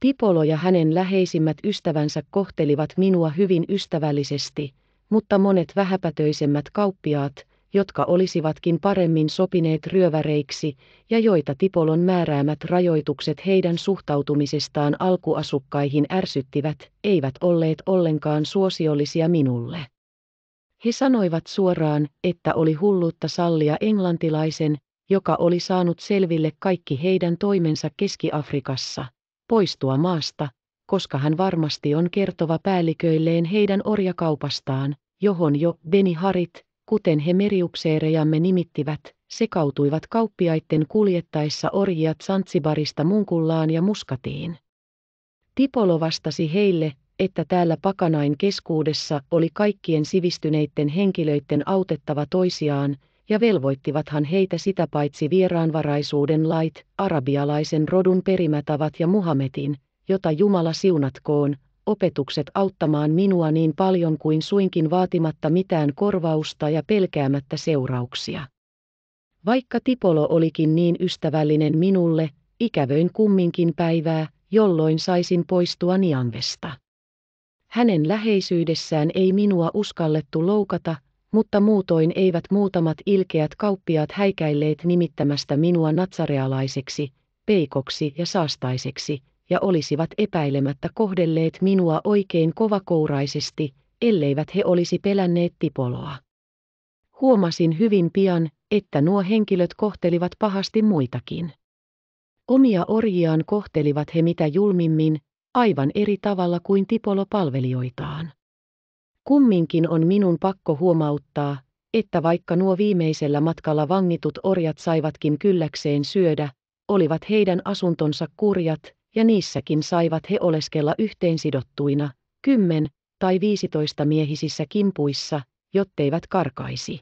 Tipolo ja hänen läheisimmät ystävänsä kohtelivat minua hyvin ystävällisesti, mutta monet vähäpätöisemmät kauppiaat, jotka olisivatkin paremmin sopineet ryöväreiksi ja joita Tipolon määräämät rajoitukset heidän suhtautumisestaan alkuasukkaihin ärsyttivät, eivät olleet ollenkaan suosiollisia minulle. He sanoivat suoraan, että oli hullutta sallia englantilaisen, joka oli saanut selville kaikki heidän toimensa Keski-Afrikassa, poistua maasta, koska hän varmasti on kertova päälliköilleen heidän orjakaupastaan, johon jo Beni Harit, kuten he meriukseerejamme nimittivät, sekautuivat kauppiaitten kuljettaessa orjiat santsibarista munkullaan ja muskatiin. Tipolo vastasi heille, että täällä pakanain keskuudessa oli kaikkien sivistyneiden henkilöiden autettava toisiaan, ja velvoittivathan heitä sitä paitsi vieraanvaraisuuden lait, arabialaisen rodun perimätavat ja Muhammedin, jota Jumala siunatkoon, opetukset auttamaan minua niin paljon kuin suinkin vaatimatta mitään korvausta ja pelkäämättä seurauksia. Vaikka Tipolo olikin niin ystävällinen minulle, ikävöin kumminkin päivää, jolloin saisin poistua Niangesta. Hänen läheisyydessään ei minua uskallettu loukata, mutta muutoin eivät muutamat ilkeät kauppiaat häikäilleet nimittämästä minua natsarealaiseksi, peikoksi ja saastaiseksi, ja olisivat epäilemättä kohdelleet minua oikein kovakouraisesti, elleivät he olisi pelänneet tipoloa. Huomasin hyvin pian, että nuo henkilöt kohtelivat pahasti muitakin. Omia orjiaan kohtelivat he mitä julmimmin, aivan eri tavalla kuin tipolo palvelijoitaan. Kumminkin on minun pakko huomauttaa, että vaikka nuo viimeisellä matkalla vangitut orjat saivatkin kylläkseen syödä, olivat heidän asuntonsa kurjat, ja niissäkin saivat he oleskella yhteensidottuina, kymmen tai viisitoista miehisissä kimpuissa, jotteivät karkaisi.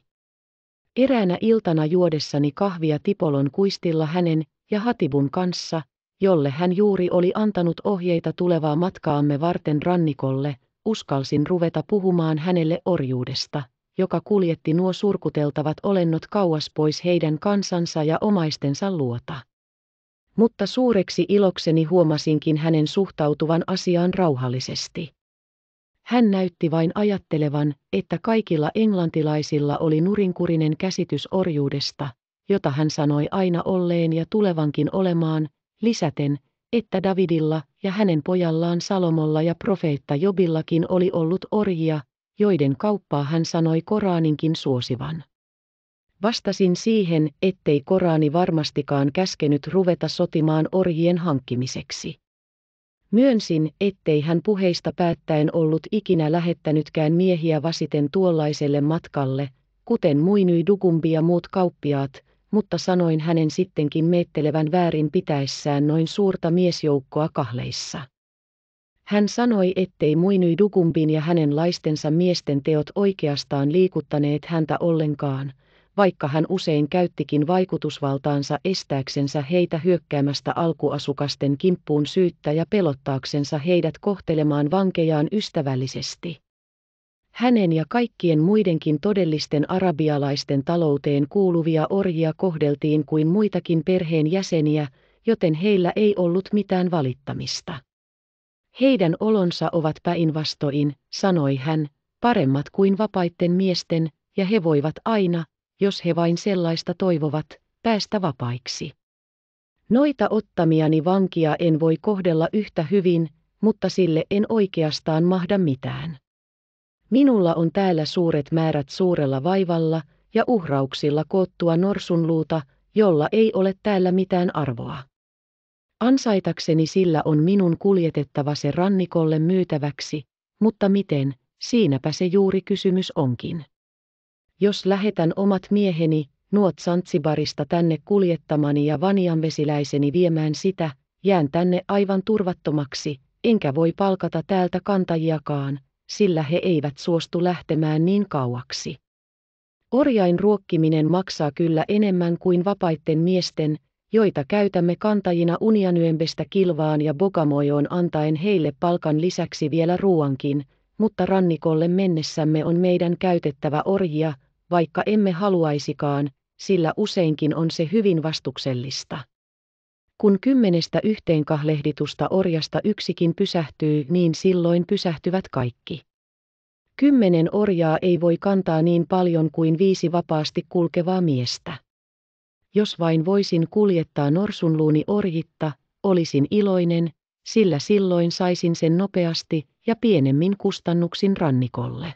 Eräänä iltana juodessani kahvia Tipolon kuistilla hänen ja Hatibun kanssa, jolle hän juuri oli antanut ohjeita tulevaa matkaamme varten rannikolle, uskalsin ruveta puhumaan hänelle orjuudesta, joka kuljetti nuo surkuteltavat olennot kauas pois heidän kansansa ja omaistensa luota mutta suureksi ilokseni huomasinkin hänen suhtautuvan asiaan rauhallisesti. Hän näytti vain ajattelevan, että kaikilla englantilaisilla oli nurinkurinen käsitys orjuudesta, jota hän sanoi aina olleen ja tulevankin olemaan, lisäten, että Davidilla ja hänen pojallaan Salomolla ja profeetta Jobillakin oli ollut orjia, joiden kauppaa hän sanoi Koraaninkin suosivan. Vastasin siihen, ettei Korani varmastikaan käskenyt ruveta sotimaan orjien hankkimiseksi. Myönsin, ettei hän puheista päättäen ollut ikinä lähettänytkään miehiä vasiten tuollaiselle matkalle, kuten muinui Dugumbi ja muut kauppiaat, mutta sanoin hänen sittenkin meettelevän väärin pitäessään noin suurta miesjoukkoa kahleissa. Hän sanoi, ettei muinui Dugumbin ja hänen laistensa miesten teot oikeastaan liikuttaneet häntä ollenkaan – vaikka hän usein käyttikin vaikutusvaltaansa estääksensä heitä hyökkäämästä alkuasukasten kimppuun syyttä ja pelottaaksensa heidät kohtelemaan vankejaan ystävällisesti. Hänen ja kaikkien muidenkin todellisten arabialaisten talouteen kuuluvia orjia kohdeltiin kuin muitakin perheen jäseniä, joten heillä ei ollut mitään valittamista. Heidän olonsa ovat päinvastoin, sanoi hän, paremmat kuin vapaitten miesten, ja he voivat aina, jos he vain sellaista toivovat, päästä vapaiksi. Noita ottamiani vankia en voi kohdella yhtä hyvin, mutta sille en oikeastaan mahda mitään. Minulla on täällä suuret määrät suurella vaivalla ja uhrauksilla koottua norsunluuta, jolla ei ole täällä mitään arvoa. Ansaitakseni sillä on minun kuljetettava se rannikolle myytäväksi, mutta miten, siinäpä se juuri kysymys onkin jos lähetän omat mieheni, nuot Santsibarista tänne kuljettamani ja vanian vesiläiseni viemään sitä, jään tänne aivan turvattomaksi, enkä voi palkata täältä kantajiakaan, sillä he eivät suostu lähtemään niin kauaksi. Orjain ruokkiminen maksaa kyllä enemmän kuin vapaitten miesten, joita käytämme kantajina Unianyembestä kilvaan ja Bogamojoon antaen heille palkan lisäksi vielä ruuankin, mutta rannikolle mennessämme on meidän käytettävä orjia, vaikka emme haluaisikaan, sillä useinkin on se hyvin vastuksellista. Kun kymmenestä yhteen kahlehditusta orjasta yksikin pysähtyy, niin silloin pysähtyvät kaikki. Kymmenen orjaa ei voi kantaa niin paljon kuin viisi vapaasti kulkevaa miestä. Jos vain voisin kuljettaa norsunluuni orjitta, olisin iloinen, sillä silloin saisin sen nopeasti ja pienemmin kustannuksin rannikolle.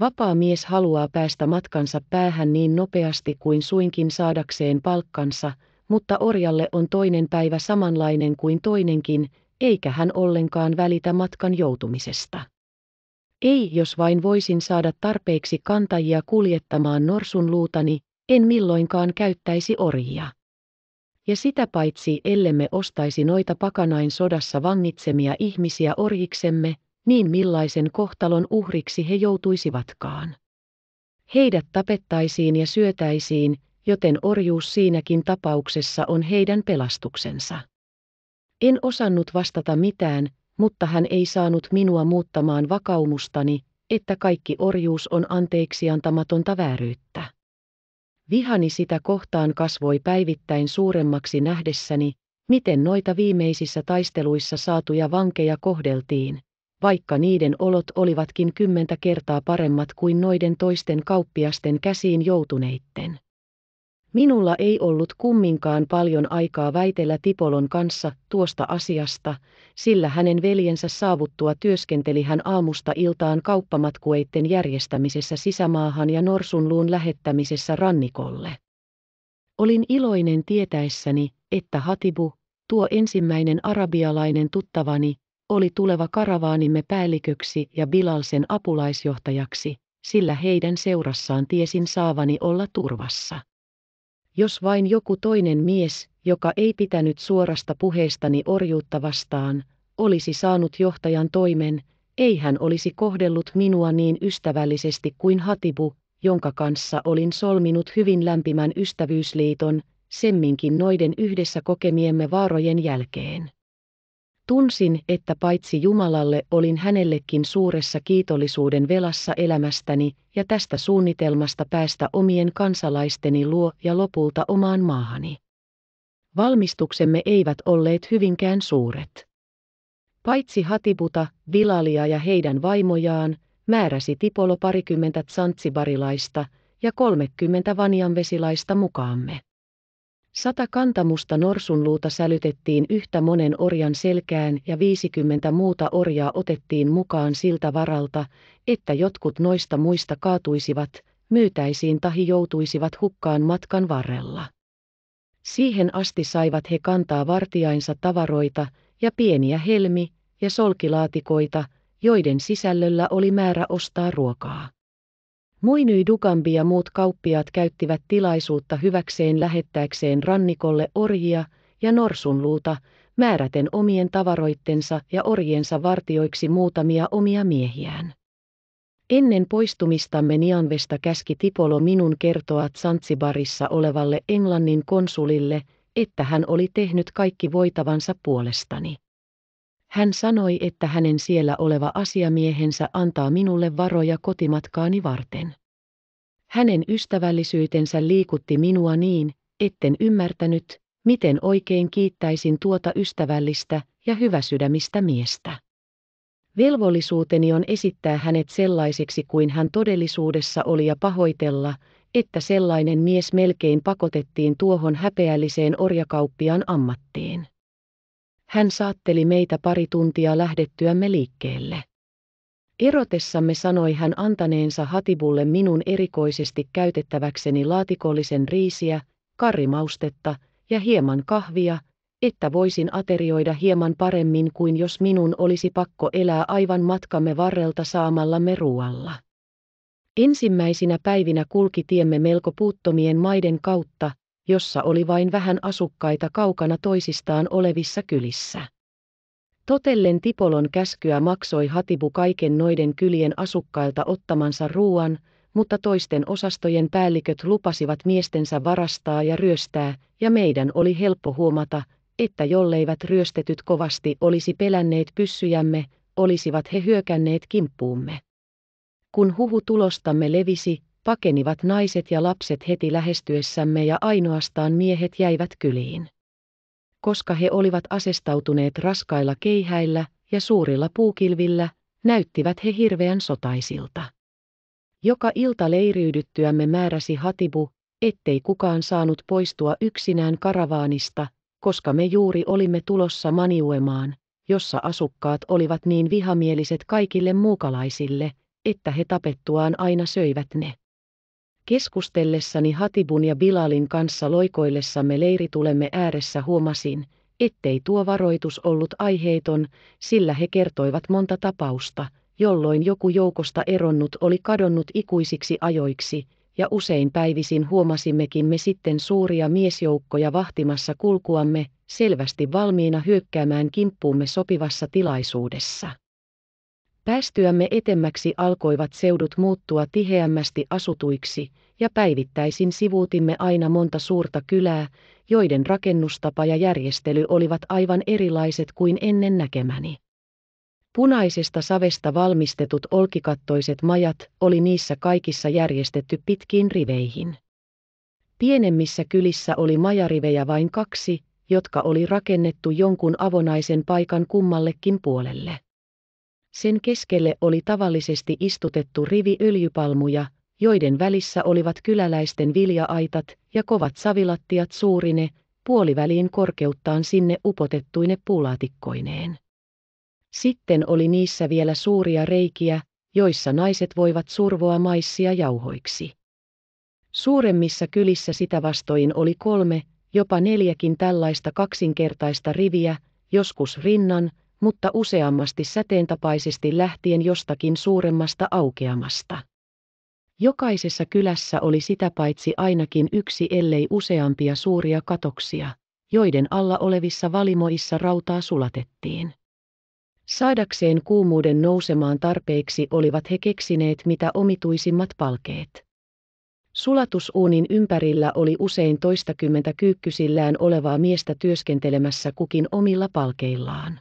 Vapaa mies haluaa päästä matkansa päähän niin nopeasti kuin suinkin saadakseen palkkansa, mutta orjalle on toinen päivä samanlainen kuin toinenkin, eikä hän ollenkaan välitä matkan joutumisesta. Ei, jos vain voisin saada tarpeeksi kantajia kuljettamaan norsun luutani, en milloinkaan käyttäisi orjia. Ja sitä paitsi ellemme ostaisi noita pakanain sodassa vangitsemia ihmisiä orjiksemme, niin millaisen kohtalon uhriksi he joutuisivatkaan. Heidät tapettaisiin ja syötäisiin, joten orjuus siinäkin tapauksessa on heidän pelastuksensa. En osannut vastata mitään, mutta hän ei saanut minua muuttamaan vakaumustani, että kaikki orjuus on anteeksiantamatonta vääryyttä. Vihani sitä kohtaan kasvoi päivittäin suuremmaksi nähdessäni, miten noita viimeisissä taisteluissa saatuja vankeja kohdeltiin, vaikka niiden olot olivatkin kymmentä kertaa paremmat kuin noiden toisten kauppiasten käsiin joutuneitten. Minulla ei ollut kumminkaan paljon aikaa väitellä Tipolon kanssa tuosta asiasta, sillä hänen veljensä saavuttua työskenteli hän aamusta iltaan kauppamatkueitten järjestämisessä sisämaahan ja norsunluun lähettämisessä rannikolle. Olin iloinen tietäessäni, että Hatibu, tuo ensimmäinen arabialainen tuttavani, oli tuleva karavaanimme päälliköksi ja Bilal sen apulaisjohtajaksi, sillä heidän seurassaan tiesin saavani olla turvassa. Jos vain joku toinen mies, joka ei pitänyt suorasta puheestani orjuutta vastaan, olisi saanut johtajan toimen, ei hän olisi kohdellut minua niin ystävällisesti kuin Hatibu, jonka kanssa olin solminut hyvin lämpimän ystävyysliiton, semminkin noiden yhdessä kokemiemme vaarojen jälkeen. Tunsin, että paitsi Jumalalle olin hänellekin suuressa kiitollisuuden velassa elämästäni ja tästä suunnitelmasta päästä omien kansalaisteni luo ja lopulta omaan maahani. Valmistuksemme eivät olleet hyvinkään suuret. Paitsi Hatibuta, Vilalia ja heidän vaimojaan, määräsi Tipolo parikymmentä tsantsibarilaista ja kolmekymmentä vanjanvesilaista mukaamme. Sata kantamusta norsunluuta sälytettiin yhtä monen orjan selkään ja viisikymmentä muuta orjaa otettiin mukaan siltä varalta, että jotkut noista muista kaatuisivat, myytäisiin tahi joutuisivat hukkaan matkan varrella. Siihen asti saivat he kantaa vartiainsa tavaroita ja pieniä helmi- ja solkilaatikoita, joiden sisällöllä oli määrä ostaa ruokaa. Muinyi Dukambi ja muut kauppiaat käyttivät tilaisuutta hyväkseen lähettääkseen rannikolle orjia ja norsunluuta, määräten omien tavaroittensa ja orjensa vartioiksi muutamia omia miehiään. Ennen poistumistamme Nianvesta käski Tipolo minun kertoa Zanzibarissa olevalle Englannin konsulille, että hän oli tehnyt kaikki voitavansa puolestani. Hän sanoi, että hänen siellä oleva asiamiehensä antaa minulle varoja kotimatkaani varten. Hänen ystävällisyytensä liikutti minua niin, etten ymmärtänyt, miten oikein kiittäisin tuota ystävällistä ja hyväsydämistä miestä. Velvollisuuteni on esittää hänet sellaiseksi kuin hän todellisuudessa oli ja pahoitella, että sellainen mies melkein pakotettiin tuohon häpeälliseen orjakauppiaan ammattiin. Hän saatteli meitä pari tuntia lähdettyämme liikkeelle. Erotessamme sanoi hän antaneensa Hatibulle minun erikoisesti käytettäväkseni laatikollisen riisiä, karimaustetta ja hieman kahvia, että voisin aterioida hieman paremmin kuin jos minun olisi pakko elää aivan matkamme varrelta saamallamme ruualla. Ensimmäisinä päivinä kulki tiemme melko puuttomien maiden kautta, jossa oli vain vähän asukkaita kaukana toisistaan olevissa kylissä. Totellen Tipolon käskyä maksoi Hatibu kaiken noiden kylien asukkailta ottamansa ruuan, mutta toisten osastojen päälliköt lupasivat miestensä varastaa ja ryöstää, ja meidän oli helppo huomata, että jolleivät ryöstetyt kovasti olisi pelänneet pyssyjämme, olisivat he hyökänneet kimppuumme. Kun huhu tulostamme levisi, pakenivat naiset ja lapset heti lähestyessämme ja ainoastaan miehet jäivät kyliin. Koska he olivat asestautuneet raskailla keihäillä ja suurilla puukilvillä, näyttivät he hirveän sotaisilta. Joka ilta leiriydyttyämme määräsi Hatibu, ettei kukaan saanut poistua yksinään karavaanista, koska me juuri olimme tulossa Maniuemaan, jossa asukkaat olivat niin vihamieliset kaikille muukalaisille, että he tapettuaan aina söivät ne. Keskustellessani Hatibun ja Bilalin kanssa loikoillessamme leiritulemme ääressä huomasin, ettei tuo varoitus ollut aiheeton, sillä he kertoivat monta tapausta, jolloin joku joukosta eronnut oli kadonnut ikuisiksi ajoiksi, ja usein päivisin huomasimmekin me sitten suuria miesjoukkoja vahtimassa kulkuamme, selvästi valmiina hyökkäämään kimppuumme sopivassa tilaisuudessa. Päästyämme etemmäksi alkoivat seudut muuttua tiheämmästi asutuiksi, ja päivittäisin sivuutimme aina monta suurta kylää, joiden rakennustapa ja järjestely olivat aivan erilaiset kuin ennen näkemäni. Punaisesta savesta valmistetut olkikattoiset majat oli niissä kaikissa järjestetty pitkiin riveihin. Pienemmissä kylissä oli majarivejä vain kaksi, jotka oli rakennettu jonkun avonaisen paikan kummallekin puolelle. Sen keskelle oli tavallisesti istutettu rivi öljypalmuja, joiden välissä olivat kyläläisten vilja-aitat ja kovat savilattiat suurine, puoliväliin korkeuttaan sinne upotettuine pulaatikkoineen. Sitten oli niissä vielä suuria reikiä, joissa naiset voivat survoa maissia jauhoiksi. Suuremmissa kylissä sitä vastoin oli kolme, jopa neljäkin tällaista kaksinkertaista riviä, joskus rinnan, mutta useammasti säteentapaisesti lähtien jostakin suuremmasta aukeamasta. Jokaisessa kylässä oli sitä paitsi ainakin yksi ellei useampia suuria katoksia, joiden alla olevissa valimoissa rautaa sulatettiin. Saadakseen kuumuuden nousemaan tarpeeksi olivat he keksineet mitä omituisimmat palkeet. Sulatusuunin ympärillä oli usein toistakymmentä kyykkysillään olevaa miestä työskentelemässä kukin omilla palkeillaan.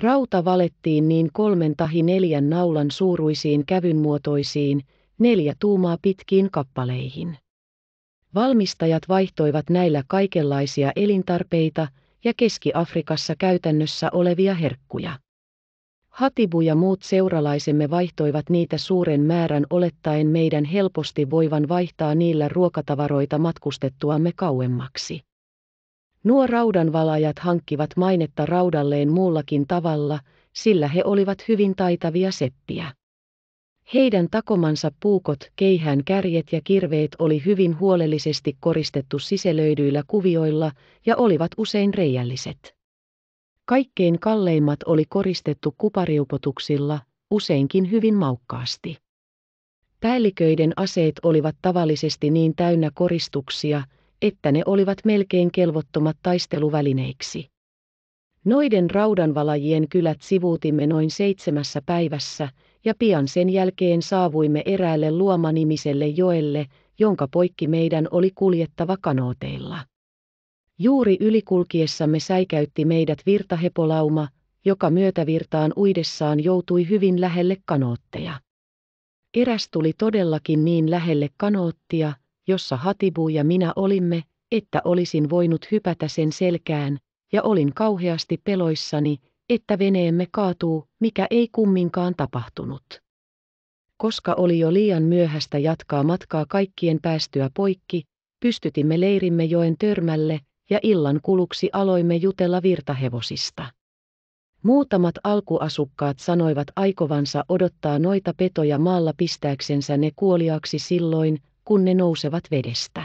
Rauta valettiin niin kolmen tahi neljän naulan suuruisiin kävynmuotoisiin, neljä tuumaa pitkiin kappaleihin. Valmistajat vaihtoivat näillä kaikenlaisia elintarpeita ja Keski-Afrikassa käytännössä olevia herkkuja. Hatibu ja muut seuralaisemme vaihtoivat niitä suuren määrän olettaen meidän helposti voivan vaihtaa niillä ruokatavaroita matkustettuamme kauemmaksi. Nuo raudanvalajat hankkivat mainetta raudalleen muullakin tavalla, sillä he olivat hyvin taitavia seppiä. Heidän takomansa puukot, keihään kärjet ja kirveet oli hyvin huolellisesti koristettu siselöidyillä kuvioilla ja olivat usein reijälliset. Kaikkein kalleimmat oli koristettu kupariupotuksilla, useinkin hyvin maukkaasti. Päälliköiden aseet olivat tavallisesti niin täynnä koristuksia, että ne olivat melkein kelvottomat taisteluvälineiksi. Noiden raudanvalajien kylät sivuutimme noin seitsemässä päivässä, ja pian sen jälkeen saavuimme eräälle luomanimiselle joelle, jonka poikki meidän oli kuljettava kanooteilla. Juuri ylikulkiessamme säikäytti meidät virtahepolauma, joka myötävirtaan uidessaan joutui hyvin lähelle kanootteja. Eräs tuli todellakin niin lähelle kanoottia, jossa Hatibu ja minä olimme, että olisin voinut hypätä sen selkään, ja olin kauheasti peloissani, että veneemme kaatuu, mikä ei kumminkaan tapahtunut. Koska oli jo liian myöhäistä jatkaa matkaa kaikkien päästyä poikki, pystytimme leirimme joen törmälle, ja illan kuluksi aloimme jutella virtahevosista. Muutamat alkuasukkaat sanoivat aikovansa odottaa noita petoja maalla pistääksensä ne kuoliaksi silloin, kun ne nousevat vedestä.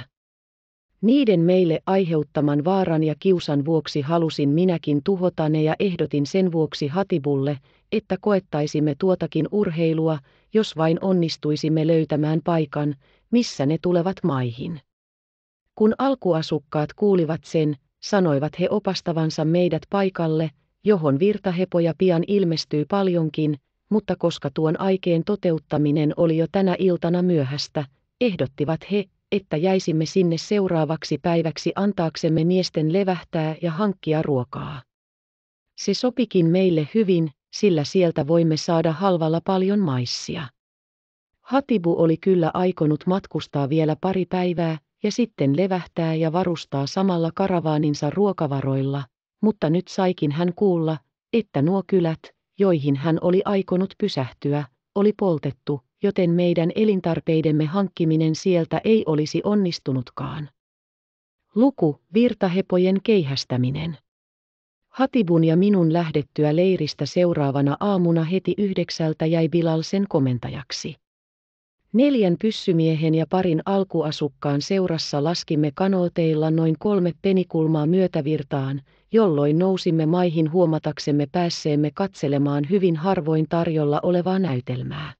Niiden meille aiheuttaman vaaran ja kiusan vuoksi halusin minäkin tuhota ne ja ehdotin sen vuoksi Hatibulle, että koettaisimme tuotakin urheilua, jos vain onnistuisimme löytämään paikan, missä ne tulevat maihin. Kun alkuasukkaat kuulivat sen, sanoivat he opastavansa meidät paikalle, johon virtahepoja pian ilmestyy paljonkin, mutta koska tuon aikeen toteuttaminen oli jo tänä iltana myöhästä, ehdottivat he, että jäisimme sinne seuraavaksi päiväksi antaaksemme miesten levähtää ja hankkia ruokaa. Se sopikin meille hyvin, sillä sieltä voimme saada halvalla paljon maissia. Hatibu oli kyllä aikonut matkustaa vielä pari päivää ja sitten levähtää ja varustaa samalla karavaaninsa ruokavaroilla, mutta nyt saikin hän kuulla, että nuo kylät, joihin hän oli aikonut pysähtyä, oli poltettu, joten meidän elintarpeidemme hankkiminen sieltä ei olisi onnistunutkaan. Luku, virtahepojen keihästäminen. Hatibun ja minun lähdettyä leiristä seuraavana aamuna heti yhdeksältä jäi Bilal sen komentajaksi. Neljän pyssymiehen ja parin alkuasukkaan seurassa laskimme kanooteilla noin kolme penikulmaa myötävirtaan, jolloin nousimme maihin huomataksemme päässeemme katselemaan hyvin harvoin tarjolla olevaa näytelmää.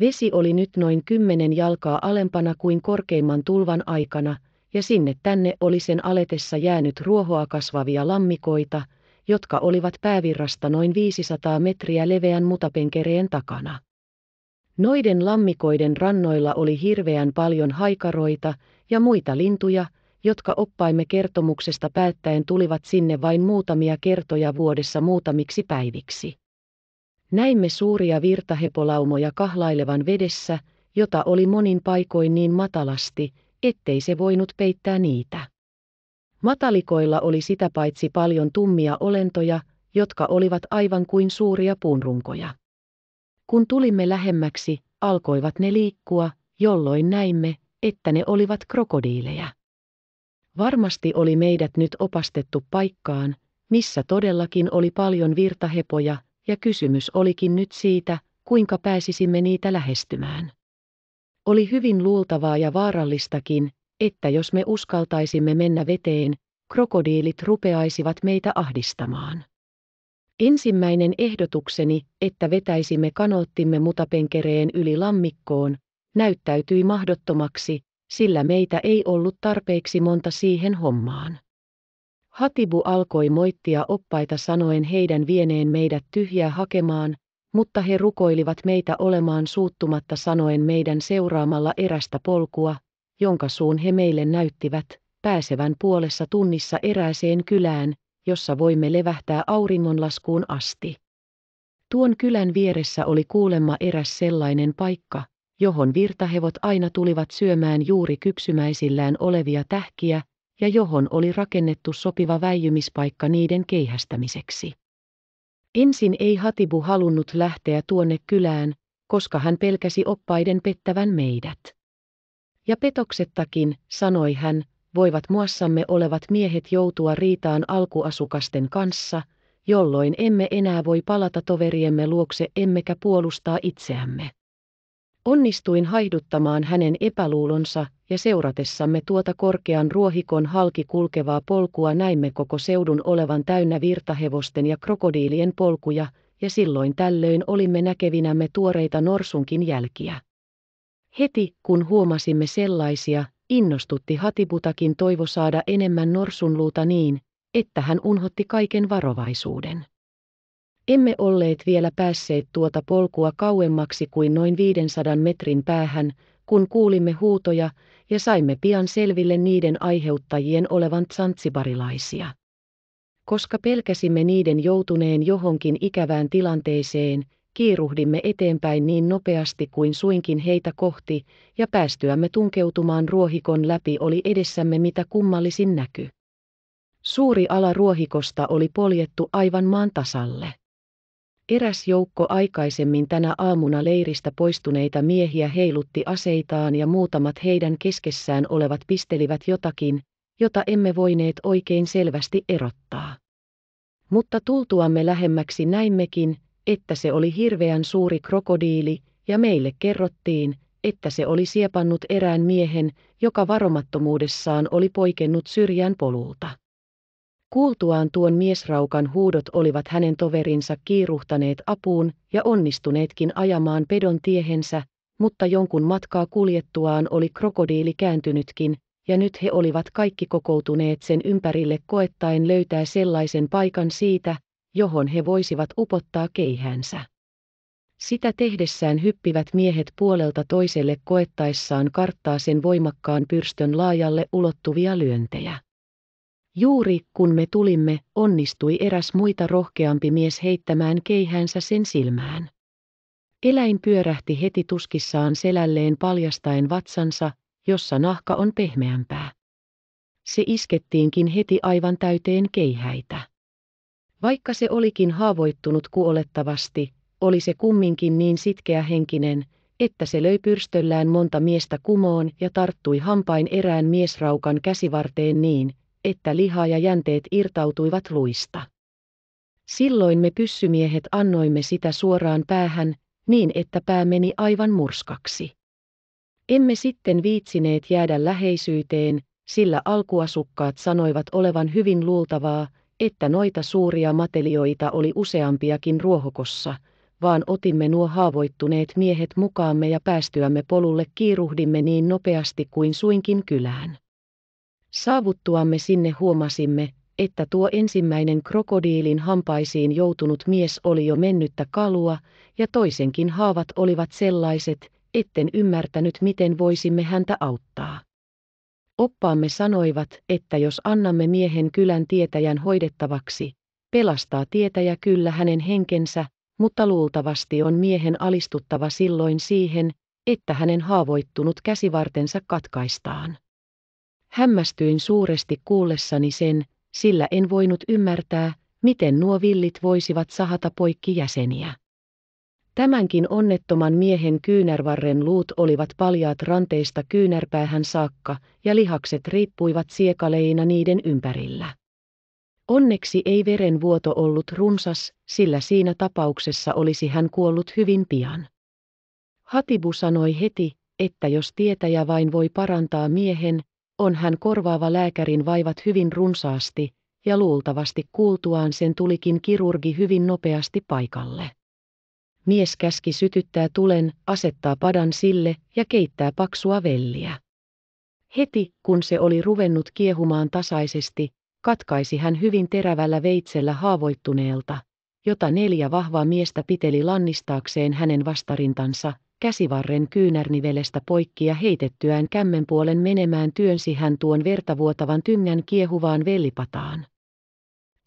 Vesi oli nyt noin kymmenen jalkaa alempana kuin korkeimman tulvan aikana, ja sinne tänne oli sen aletessa jäänyt ruohoa kasvavia lammikoita, jotka olivat päävirrasta noin 500 metriä leveän mutapenkereen takana. Noiden lammikoiden rannoilla oli hirveän paljon haikaroita ja muita lintuja, jotka oppaimme kertomuksesta päättäen tulivat sinne vain muutamia kertoja vuodessa muutamiksi päiviksi. Näimme suuria virtahepolaumoja kahlailevan vedessä, jota oli monin paikoin niin matalasti, ettei se voinut peittää niitä. Matalikoilla oli sitä paitsi paljon tummia olentoja, jotka olivat aivan kuin suuria puunrunkoja. Kun tulimme lähemmäksi, alkoivat ne liikkua, jolloin näimme, että ne olivat krokodiileja. Varmasti oli meidät nyt opastettu paikkaan, missä todellakin oli paljon virtahepoja, ja kysymys olikin nyt siitä, kuinka pääsisimme niitä lähestymään. Oli hyvin luultavaa ja vaarallistakin, että jos me uskaltaisimme mennä veteen, krokodiilit rupeaisivat meitä ahdistamaan. Ensimmäinen ehdotukseni, että vetäisimme kanoottimme mutapenkereen yli lammikkoon, näyttäytyi mahdottomaksi, sillä meitä ei ollut tarpeeksi monta siihen hommaan. Hatibu alkoi moittia oppaita sanoen heidän vieneen meidät tyhjää hakemaan, mutta he rukoilivat meitä olemaan suuttumatta sanoen meidän seuraamalla erästä polkua, jonka suun he meille näyttivät, pääsevän puolessa tunnissa erääseen kylään, jossa voimme levähtää auringonlaskuun asti. Tuon kylän vieressä oli kuulemma eräs sellainen paikka, johon virtahevot aina tulivat syömään juuri kypsymäisillään olevia tähkiä, ja johon oli rakennettu sopiva väijymispaikka niiden keihästämiseksi. Ensin ei Hatibu halunnut lähteä tuonne kylään, koska hän pelkäsi oppaiden pettävän meidät. Ja petoksettakin, sanoi hän, voivat muassamme olevat miehet joutua riitaan alkuasukasten kanssa, jolloin emme enää voi palata toveriemme luokse emmekä puolustaa itseämme. Onnistuin haiduttamaan hänen epäluulonsa ja seuratessamme tuota korkean ruohikon halki kulkevaa polkua näimme koko seudun olevan täynnä virtahevosten ja krokodiilien polkuja, ja silloin tällöin olimme näkevinämme tuoreita norsunkin jälkiä. Heti, kun huomasimme sellaisia, innostutti Hatibutakin toivo saada enemmän norsunluuta niin, että hän unhotti kaiken varovaisuuden. Emme olleet vielä päässeet tuota polkua kauemmaksi kuin noin 500 metrin päähän, kun kuulimme huutoja, ja saimme pian selville niiden aiheuttajien olevan tsantsibarilaisia. Koska pelkäsimme niiden joutuneen johonkin ikävään tilanteeseen, kiiruhdimme eteenpäin niin nopeasti kuin suinkin heitä kohti, ja päästyämme tunkeutumaan ruohikon läpi oli edessämme mitä kummallisin näky. Suuri ala ruohikosta oli poljettu aivan maan tasalle. Eräs joukko aikaisemmin tänä aamuna leiristä poistuneita miehiä heilutti aseitaan ja muutamat heidän keskessään olevat pistelivät jotakin, jota emme voineet oikein selvästi erottaa. Mutta tultuamme lähemmäksi näimmekin, että se oli hirveän suuri krokodiili, ja meille kerrottiin, että se oli siepannut erään miehen, joka varomattomuudessaan oli poikennut syrjään polulta. Kuultuaan tuon miesraukan huudot olivat hänen toverinsa kiiruhtaneet apuun ja onnistuneetkin ajamaan pedon tiehensä, mutta jonkun matkaa kuljettuaan oli krokodiili kääntynytkin, ja nyt he olivat kaikki kokoutuneet sen ympärille koettaen löytää sellaisen paikan siitä, johon he voisivat upottaa keihänsä. Sitä tehdessään hyppivät miehet puolelta toiselle koettaessaan karttaa sen voimakkaan pyrstön laajalle ulottuvia lyöntejä. Juuri kun me tulimme, onnistui eräs muita rohkeampi mies heittämään keihänsä sen silmään. Eläin pyörähti heti tuskissaan selälleen paljastaen vatsansa, jossa nahka on pehmeämpää. Se iskettiinkin heti aivan täyteen keihäitä. Vaikka se olikin haavoittunut kuolettavasti, oli se kumminkin niin sitkeä henkinen, että se löi pyrstöllään monta miestä kumoon ja tarttui hampain erään miesraukan käsivarteen niin, että liha ja jänteet irtautuivat luista. Silloin me pyssymiehet annoimme sitä suoraan päähän, niin että pää meni aivan murskaksi. Emme sitten viitsineet jäädä läheisyyteen, sillä alkuasukkaat sanoivat olevan hyvin luultavaa, että noita suuria matelioita oli useampiakin ruohokossa, vaan otimme nuo haavoittuneet miehet mukaamme ja päästyämme polulle kiiruhdimme niin nopeasti kuin suinkin kylään. Saavuttuamme sinne huomasimme, että tuo ensimmäinen krokodiilin hampaisiin joutunut mies oli jo mennyttä kalua, ja toisenkin haavat olivat sellaiset, etten ymmärtänyt miten voisimme häntä auttaa. Oppaamme sanoivat, että jos annamme miehen kylän tietäjän hoidettavaksi, pelastaa tietäjä kyllä hänen henkensä, mutta luultavasti on miehen alistuttava silloin siihen, että hänen haavoittunut käsivartensa katkaistaan. Hämmästyin suuresti kuullessani sen, sillä en voinut ymmärtää, miten nuo villit voisivat sahata poikki jäseniä. Tämänkin onnettoman miehen kyynärvarren luut olivat paljaat ranteista kyynärpäähän saakka, ja lihakset riippuivat siekaleina niiden ympärillä. Onneksi ei verenvuoto ollut runsas, sillä siinä tapauksessa olisi hän kuollut hyvin pian. Hatibu sanoi heti, että jos tietäjä vain voi parantaa miehen, on hän korvaava lääkärin vaivat hyvin runsaasti, ja luultavasti kuultuaan sen tulikin kirurgi hyvin nopeasti paikalle. Mies käski sytyttää tulen, asettaa padan sille ja keittää paksua velliä. Heti, kun se oli ruvennut kiehumaan tasaisesti, katkaisi hän hyvin terävällä veitsellä haavoittuneelta, jota neljä vahvaa miestä piteli lannistaakseen hänen vastarintansa, käsivarren kyynärnivelestä poikki ja heitettyään kämmenpuolen menemään työnsi hän tuon vertavuotavan tyngän kiehuvaan vellipataan.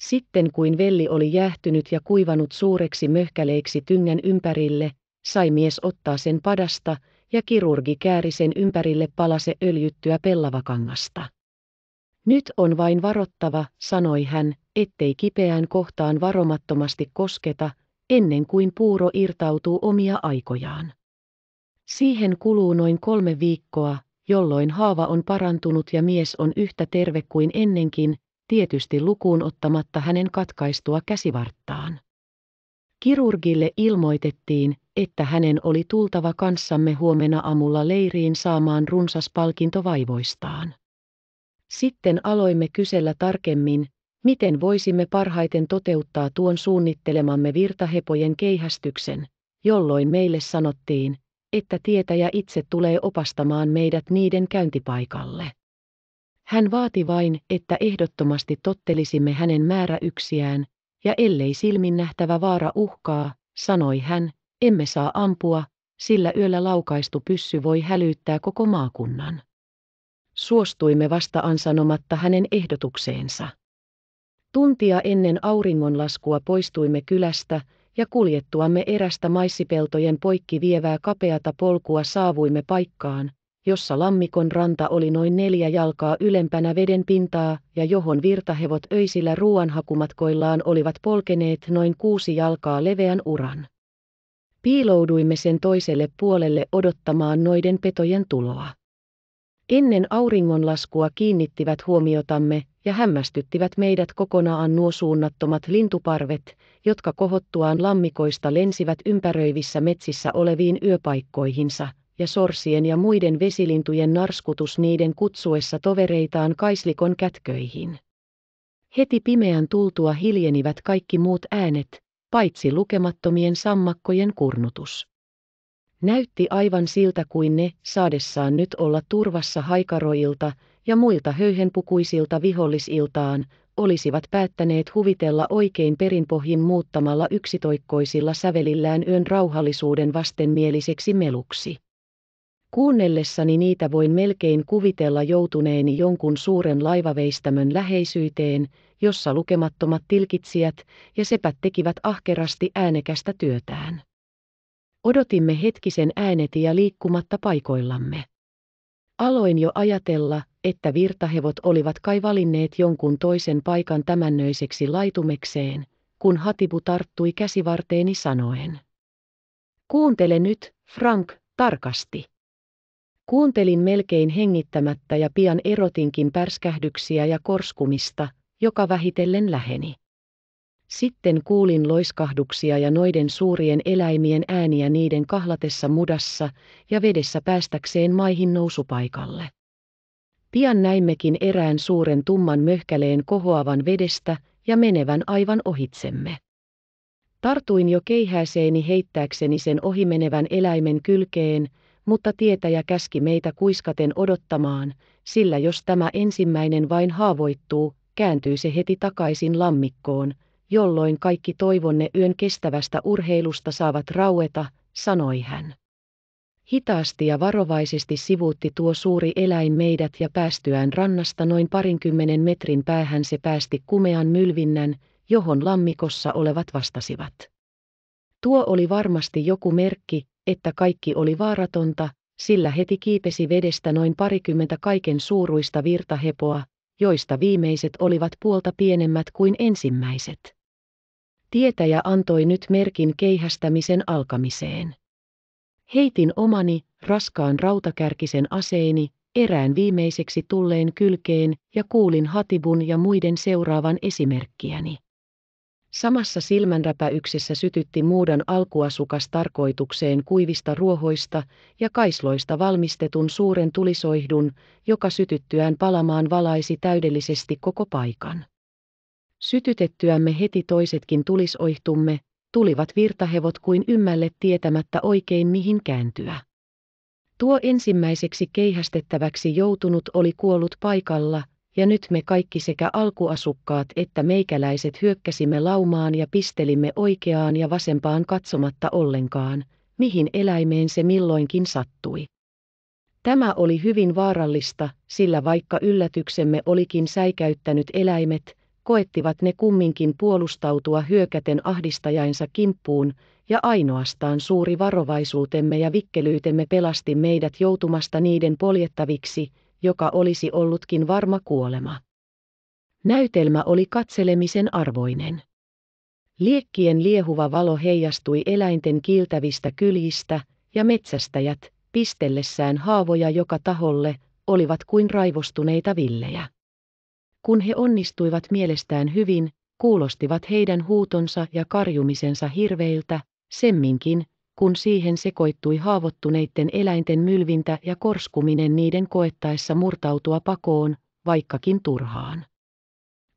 Sitten kuin velli oli jäähtynyt ja kuivanut suureksi möhkäleiksi tyngän ympärille, sai mies ottaa sen padasta, ja kirurgi kääri sen ympärille palase öljyttyä pellavakangasta. Nyt on vain varottava, sanoi hän, ettei kipeään kohtaan varomattomasti kosketa, ennen kuin puuro irtautuu omia aikojaan. Siihen kuluu noin kolme viikkoa, jolloin haava on parantunut ja mies on yhtä terve kuin ennenkin, tietysti lukuun ottamatta hänen katkaistua käsivarttaan. Kirurgille ilmoitettiin, että hänen oli tultava kanssamme huomenna aamulla leiriin saamaan runsas palkinto vaivoistaan. Sitten aloimme kysellä tarkemmin, miten voisimme parhaiten toteuttaa tuon suunnittelemamme virtahepojen keihästyksen, jolloin meille sanottiin, että tietäjä itse tulee opastamaan meidät niiden käyntipaikalle. Hän vaati vain, että ehdottomasti tottelisimme hänen määräyksiään, ja ellei silmin nähtävä vaara uhkaa, sanoi hän, emme saa ampua, sillä yöllä laukaistu pyssy voi hälyttää koko maakunnan. Suostuimme vasta ansanomatta hänen ehdotukseensa. Tuntia ennen auringonlaskua poistuimme kylästä, ja kuljettuamme erästä maissipeltojen poikki vievää kapeata polkua saavuimme paikkaan, jossa lammikon ranta oli noin neljä jalkaa ylempänä veden pintaa ja johon virtahevot öisillä ruoanhakumatkoillaan olivat polkeneet noin kuusi jalkaa leveän uran. Piilouduimme sen toiselle puolelle odottamaan noiden petojen tuloa. Ennen auringonlaskua kiinnittivät huomiotamme ja hämmästyttivät meidät kokonaan nuo suunnattomat lintuparvet, jotka kohottuaan lammikoista lensivät ympäröivissä metsissä oleviin yöpaikkoihinsa, ja sorsien ja muiden vesilintujen narskutus niiden kutsuessa tovereitaan kaislikon kätköihin. Heti pimeän tultua hiljenivät kaikki muut äänet, paitsi lukemattomien sammakkojen kurnutus. Näytti aivan siltä kuin ne, saadessaan nyt olla turvassa haikaroilta, ja muilta höyhenpukuisilta vihollisiltaan, olisivat päättäneet huvitella oikein perinpohjin muuttamalla yksitoikkoisilla sävelillään yön rauhallisuuden vastenmieliseksi meluksi. Kuunnellessani niitä voin melkein kuvitella joutuneeni jonkun suuren laivaveistämön läheisyyteen, jossa lukemattomat tilkitsijät ja sepät tekivät ahkerasti äänekästä työtään. Odotimme hetkisen ääneti ja liikkumatta paikoillamme. Aloin jo ajatella, että virtahevot olivat kai valinneet jonkun toisen paikan tämännöiseksi laitumekseen, kun Hatibu tarttui käsivarteeni sanoen. Kuuntele nyt, Frank, tarkasti. Kuuntelin melkein hengittämättä ja pian erotinkin pärskähdyksiä ja korskumista, joka vähitellen läheni. Sitten kuulin loiskahduksia ja noiden suurien eläimien ääniä niiden kahlatessa mudassa ja vedessä päästäkseen maihin nousupaikalle. Pian näimmekin erään suuren tumman möhkäleen kohoavan vedestä ja menevän aivan ohitsemme. Tartuin jo keihääseeni heittääkseni sen ohimenevän eläimen kylkeen, mutta tietäjä käski meitä kuiskaten odottamaan, sillä jos tämä ensimmäinen vain haavoittuu, kääntyy se heti takaisin lammikkoon, jolloin kaikki toivonne yön kestävästä urheilusta saavat raueta, sanoi hän. Hitaasti ja varovaisesti sivuutti tuo suuri eläin meidät ja päästyään rannasta noin parinkymmenen metrin päähän se päästi kumean mylvinnän, johon lammikossa olevat vastasivat. Tuo oli varmasti joku merkki, että kaikki oli vaaratonta, sillä heti kiipesi vedestä noin parikymmentä kaiken suuruista virtahepoa, joista viimeiset olivat puolta pienemmät kuin ensimmäiset. Tietäjä antoi nyt merkin keihästämisen alkamiseen. Heitin omani, raskaan rautakärkisen aseeni, erään viimeiseksi tulleen kylkeen ja kuulin Hatibun ja muiden seuraavan esimerkkiäni. Samassa silmänräpäyksessä sytytti muudan alkuasukas tarkoitukseen kuivista ruohoista ja kaisloista valmistetun suuren tulisoihdun, joka sytyttyään palamaan valaisi täydellisesti koko paikan. Sytytettyämme heti toisetkin tulisoihtumme, tulivat virtahevot kuin ymmälle tietämättä oikein mihin kääntyä. Tuo ensimmäiseksi keihästettäväksi joutunut oli kuollut paikalla, ja nyt me kaikki sekä alkuasukkaat että meikäläiset hyökkäsimme laumaan ja pistelimme oikeaan ja vasempaan katsomatta ollenkaan, mihin eläimeen se milloinkin sattui. Tämä oli hyvin vaarallista, sillä vaikka yllätyksemme olikin säikäyttänyt eläimet, koettivat ne kumminkin puolustautua hyökäten ahdistajainsa kimppuun, ja ainoastaan suuri varovaisuutemme ja vikkelyytemme pelasti meidät joutumasta niiden poljettaviksi, joka olisi ollutkin varma kuolema. Näytelmä oli katselemisen arvoinen. Liekkien liehuva valo heijastui eläinten kiiltävistä kyljistä, ja metsästäjät, pistellessään haavoja joka taholle, olivat kuin raivostuneita villejä kun he onnistuivat mielestään hyvin, kuulostivat heidän huutonsa ja karjumisensa hirveiltä, semminkin, kun siihen sekoittui haavoittuneiden eläinten mylvintä ja korskuminen niiden koettaessa murtautua pakoon, vaikkakin turhaan.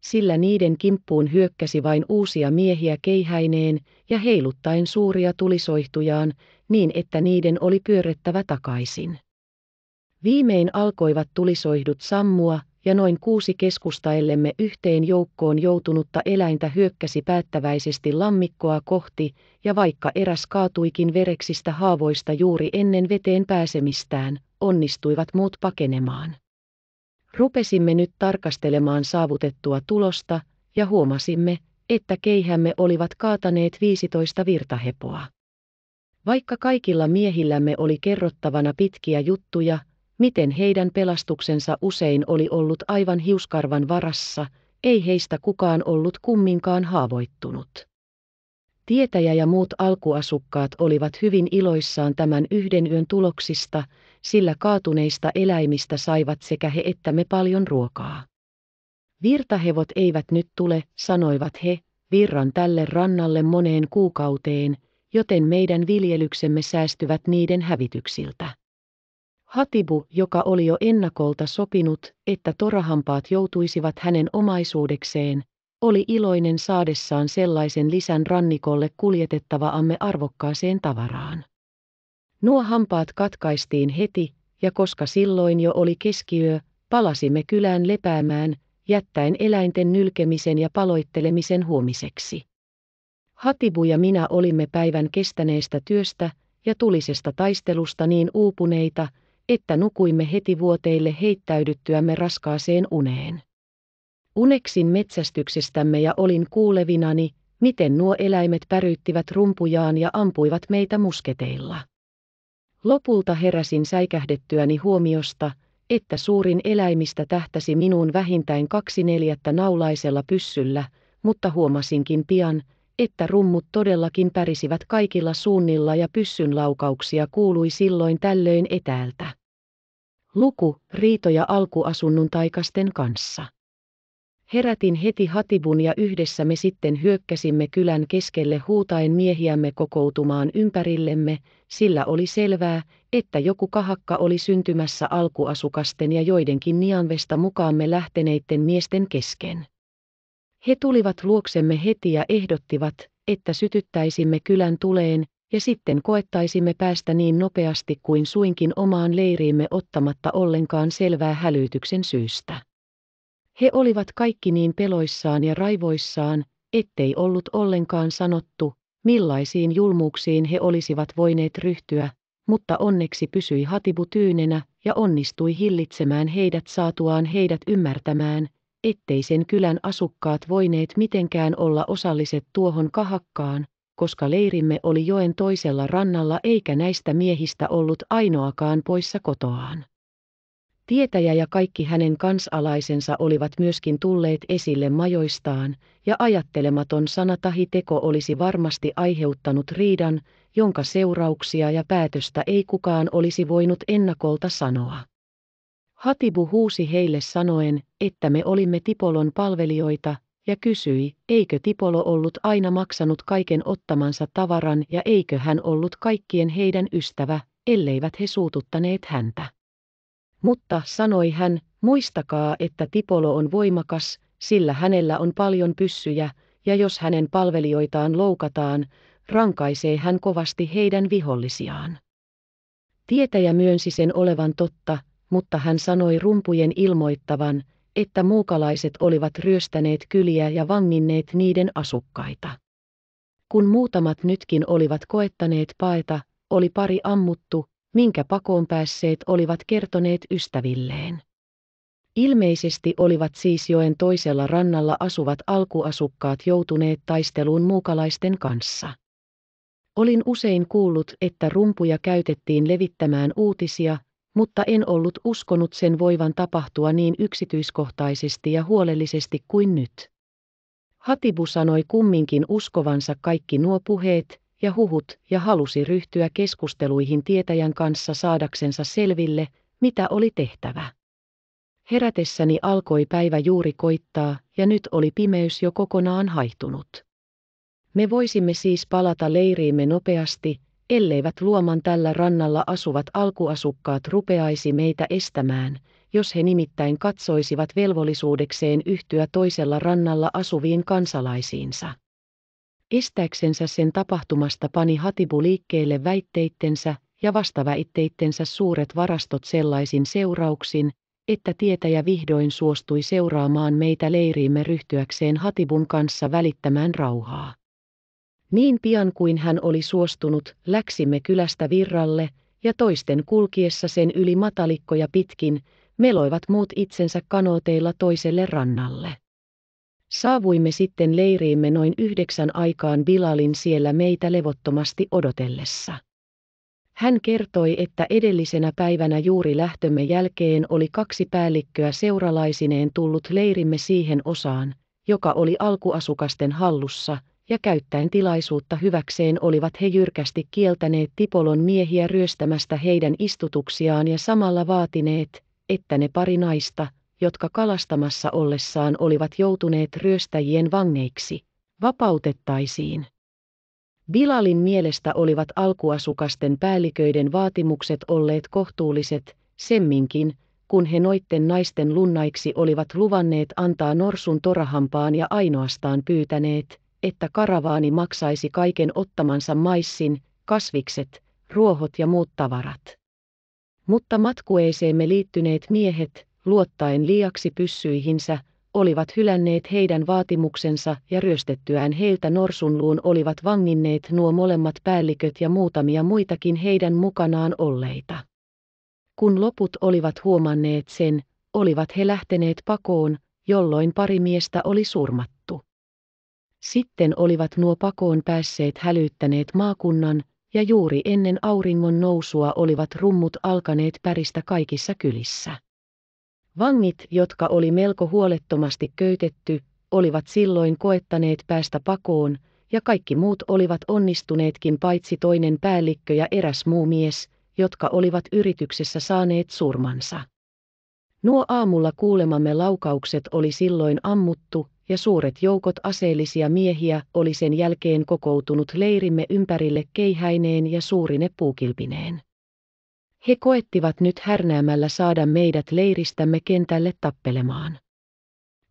Sillä niiden kimppuun hyökkäsi vain uusia miehiä keihäineen ja heiluttaen suuria tulisoihtujaan, niin että niiden oli pyörrettävä takaisin. Viimein alkoivat tulisoihdut sammua, ja noin kuusi keskustaellemme yhteen joukkoon joutunutta eläintä hyökkäsi päättäväisesti lammikkoa kohti, ja vaikka eräs kaatuikin vereksistä haavoista juuri ennen veteen pääsemistään, onnistuivat muut pakenemaan. Rupesimme nyt tarkastelemaan saavutettua tulosta, ja huomasimme, että keihämme olivat kaataneet 15 virtahepoa. Vaikka kaikilla miehillämme oli kerrottavana pitkiä juttuja, miten heidän pelastuksensa usein oli ollut aivan hiuskarvan varassa, ei heistä kukaan ollut kumminkaan haavoittunut. Tietäjä ja muut alkuasukkaat olivat hyvin iloissaan tämän yhden yön tuloksista, sillä kaatuneista eläimistä saivat sekä he että me paljon ruokaa. Virtahevot eivät nyt tule, sanoivat he, virran tälle rannalle moneen kuukauteen, joten meidän viljelyksemme säästyvät niiden hävityksiltä. Hatibu, joka oli jo ennakolta sopinut, että torahampaat joutuisivat hänen omaisuudekseen, oli iloinen saadessaan sellaisen lisän rannikolle kuljetettavaamme arvokkaaseen tavaraan. Nuo hampaat katkaistiin heti, ja koska silloin jo oli keskiyö, palasimme kylään lepäämään, jättäen eläinten nylkemisen ja paloittelemisen huomiseksi. Hatibu ja minä olimme päivän kestäneestä työstä ja tulisesta taistelusta niin uupuneita, että nukuimme heti vuoteille heittäydyttyämme raskaaseen uneen. Uneksin metsästyksestämme ja olin kuulevinani, miten nuo eläimet päryyttivät rumpujaan ja ampuivat meitä musketeilla. Lopulta heräsin säikähdettyäni huomiosta, että suurin eläimistä tähtäsi minuun vähintään kaksi neljättä naulaisella pyssyllä, mutta huomasinkin pian, että rummut todellakin pärisivät kaikilla suunnilla ja pyssyn laukauksia kuului silloin tällöin etäältä. Luku, riitoja alkuasunnon taikasten kanssa. Herätin heti Hatibun ja yhdessä me sitten hyökkäsimme kylän keskelle huutaen miehiämme kokoutumaan ympärillemme, sillä oli selvää, että joku kahakka oli syntymässä alkuasukasten ja joidenkin nianvesta mukaamme lähteneiden miesten kesken. He tulivat luoksemme heti ja ehdottivat, että sytyttäisimme kylän tuleen, ja sitten koettaisimme päästä niin nopeasti kuin suinkin omaan leiriimme ottamatta ollenkaan selvää hälytyksen syystä. He olivat kaikki niin peloissaan ja raivoissaan, ettei ollut ollenkaan sanottu, millaisiin julmuuksiin he olisivat voineet ryhtyä, mutta onneksi pysyi Hatibu tyynenä ja onnistui hillitsemään heidät saatuaan heidät ymmärtämään, ettei sen kylän asukkaat voineet mitenkään olla osalliset tuohon kahakkaan, koska leirimme oli joen toisella rannalla eikä näistä miehistä ollut ainoakaan poissa kotoaan. Tietäjä ja kaikki hänen kansalaisensa olivat myöskin tulleet esille majoistaan, ja ajattelematon sana tahi teko olisi varmasti aiheuttanut riidan, jonka seurauksia ja päätöstä ei kukaan olisi voinut ennakolta sanoa. Hatibu huusi heille sanoen, että me olimme Tipolon palvelijoita, ja kysyi, eikö Tipolo ollut aina maksanut kaiken ottamansa tavaran ja eikö hän ollut kaikkien heidän ystävä, elleivät he suututtaneet häntä. Mutta sanoi hän, muistakaa, että Tipolo on voimakas, sillä hänellä on paljon pyssyjä, ja jos hänen palvelijoitaan loukataan, rankaisee hän kovasti heidän vihollisiaan. Tietäjä myönsi sen olevan totta, mutta hän sanoi rumpujen ilmoittavan, että muukalaiset olivat ryöstäneet kyliä ja vanginneet niiden asukkaita. Kun muutamat nytkin olivat koettaneet paeta, oli pari ammuttu, minkä pakoon päässeet olivat kertoneet ystävilleen. Ilmeisesti olivat siis joen toisella rannalla asuvat alkuasukkaat joutuneet taisteluun muukalaisten kanssa. Olin usein kuullut, että rumpuja käytettiin levittämään uutisia, mutta en ollut uskonut sen voivan tapahtua niin yksityiskohtaisesti ja huolellisesti kuin nyt. Hatibu sanoi kumminkin uskovansa kaikki nuo puheet ja huhut ja halusi ryhtyä keskusteluihin tietäjän kanssa saadaksensa selville, mitä oli tehtävä. Herätessäni alkoi päivä juuri koittaa ja nyt oli pimeys jo kokonaan haihtunut. Me voisimme siis palata leiriimme nopeasti elleivät luoman tällä rannalla asuvat alkuasukkaat rupeaisi meitä estämään, jos he nimittäin katsoisivat velvollisuudekseen yhtyä toisella rannalla asuviin kansalaisiinsa. Estäksensä sen tapahtumasta pani Hatibu liikkeelle väitteittensä ja vastaväitteittensä suuret varastot sellaisin seurauksin, että tietäjä vihdoin suostui seuraamaan meitä leiriimme ryhtyäkseen Hatibun kanssa välittämään rauhaa. Niin pian kuin hän oli suostunut, läksimme kylästä virralle, ja toisten kulkiessa sen yli matalikkoja pitkin, meloivat muut itsensä kanooteilla toiselle rannalle. Saavuimme sitten leiriimme noin yhdeksän aikaan Bilalin siellä meitä levottomasti odotellessa. Hän kertoi, että edellisenä päivänä juuri lähtömme jälkeen oli kaksi päällikköä seuralaisineen tullut leirimme siihen osaan, joka oli alkuasukasten hallussa – ja käyttäen tilaisuutta hyväkseen olivat he jyrkästi kieltäneet Tipolon miehiä ryöstämästä heidän istutuksiaan ja samalla vaatineet, että ne pari naista, jotka kalastamassa ollessaan olivat joutuneet ryöstäjien vangeiksi, vapautettaisiin. Bilalin mielestä olivat alkuasukasten päälliköiden vaatimukset olleet kohtuulliset, semminkin, kun he noitten naisten lunnaiksi olivat luvanneet antaa norsun torahampaan ja ainoastaan pyytäneet, että karavaani maksaisi kaiken ottamansa maissin, kasvikset, ruohot ja muut tavarat. Mutta matkueeseemme liittyneet miehet, luottaen liiaksi pyssyihinsä, olivat hylänneet heidän vaatimuksensa ja ryöstettyään heiltä norsunluun olivat vanginneet nuo molemmat päälliköt ja muutamia muitakin heidän mukanaan olleita. Kun loput olivat huomanneet sen, olivat he lähteneet pakoon, jolloin pari miestä oli surmattu. Sitten olivat nuo pakoon päässeet hälyttäneet maakunnan, ja juuri ennen auringon nousua olivat rummut alkaneet päristä kaikissa kylissä. Vangit, jotka oli melko huolettomasti köytetty, olivat silloin koettaneet päästä pakoon, ja kaikki muut olivat onnistuneetkin paitsi toinen päällikkö ja eräs muu mies, jotka olivat yrityksessä saaneet surmansa. Nuo aamulla kuulemamme laukaukset oli silloin ammuttu, ja suuret joukot aseellisia miehiä oli sen jälkeen kokoutunut leirimme ympärille keihäineen ja suurine puukilpineen. He koettivat nyt härnäämällä saada meidät leiristämme kentälle tappelemaan.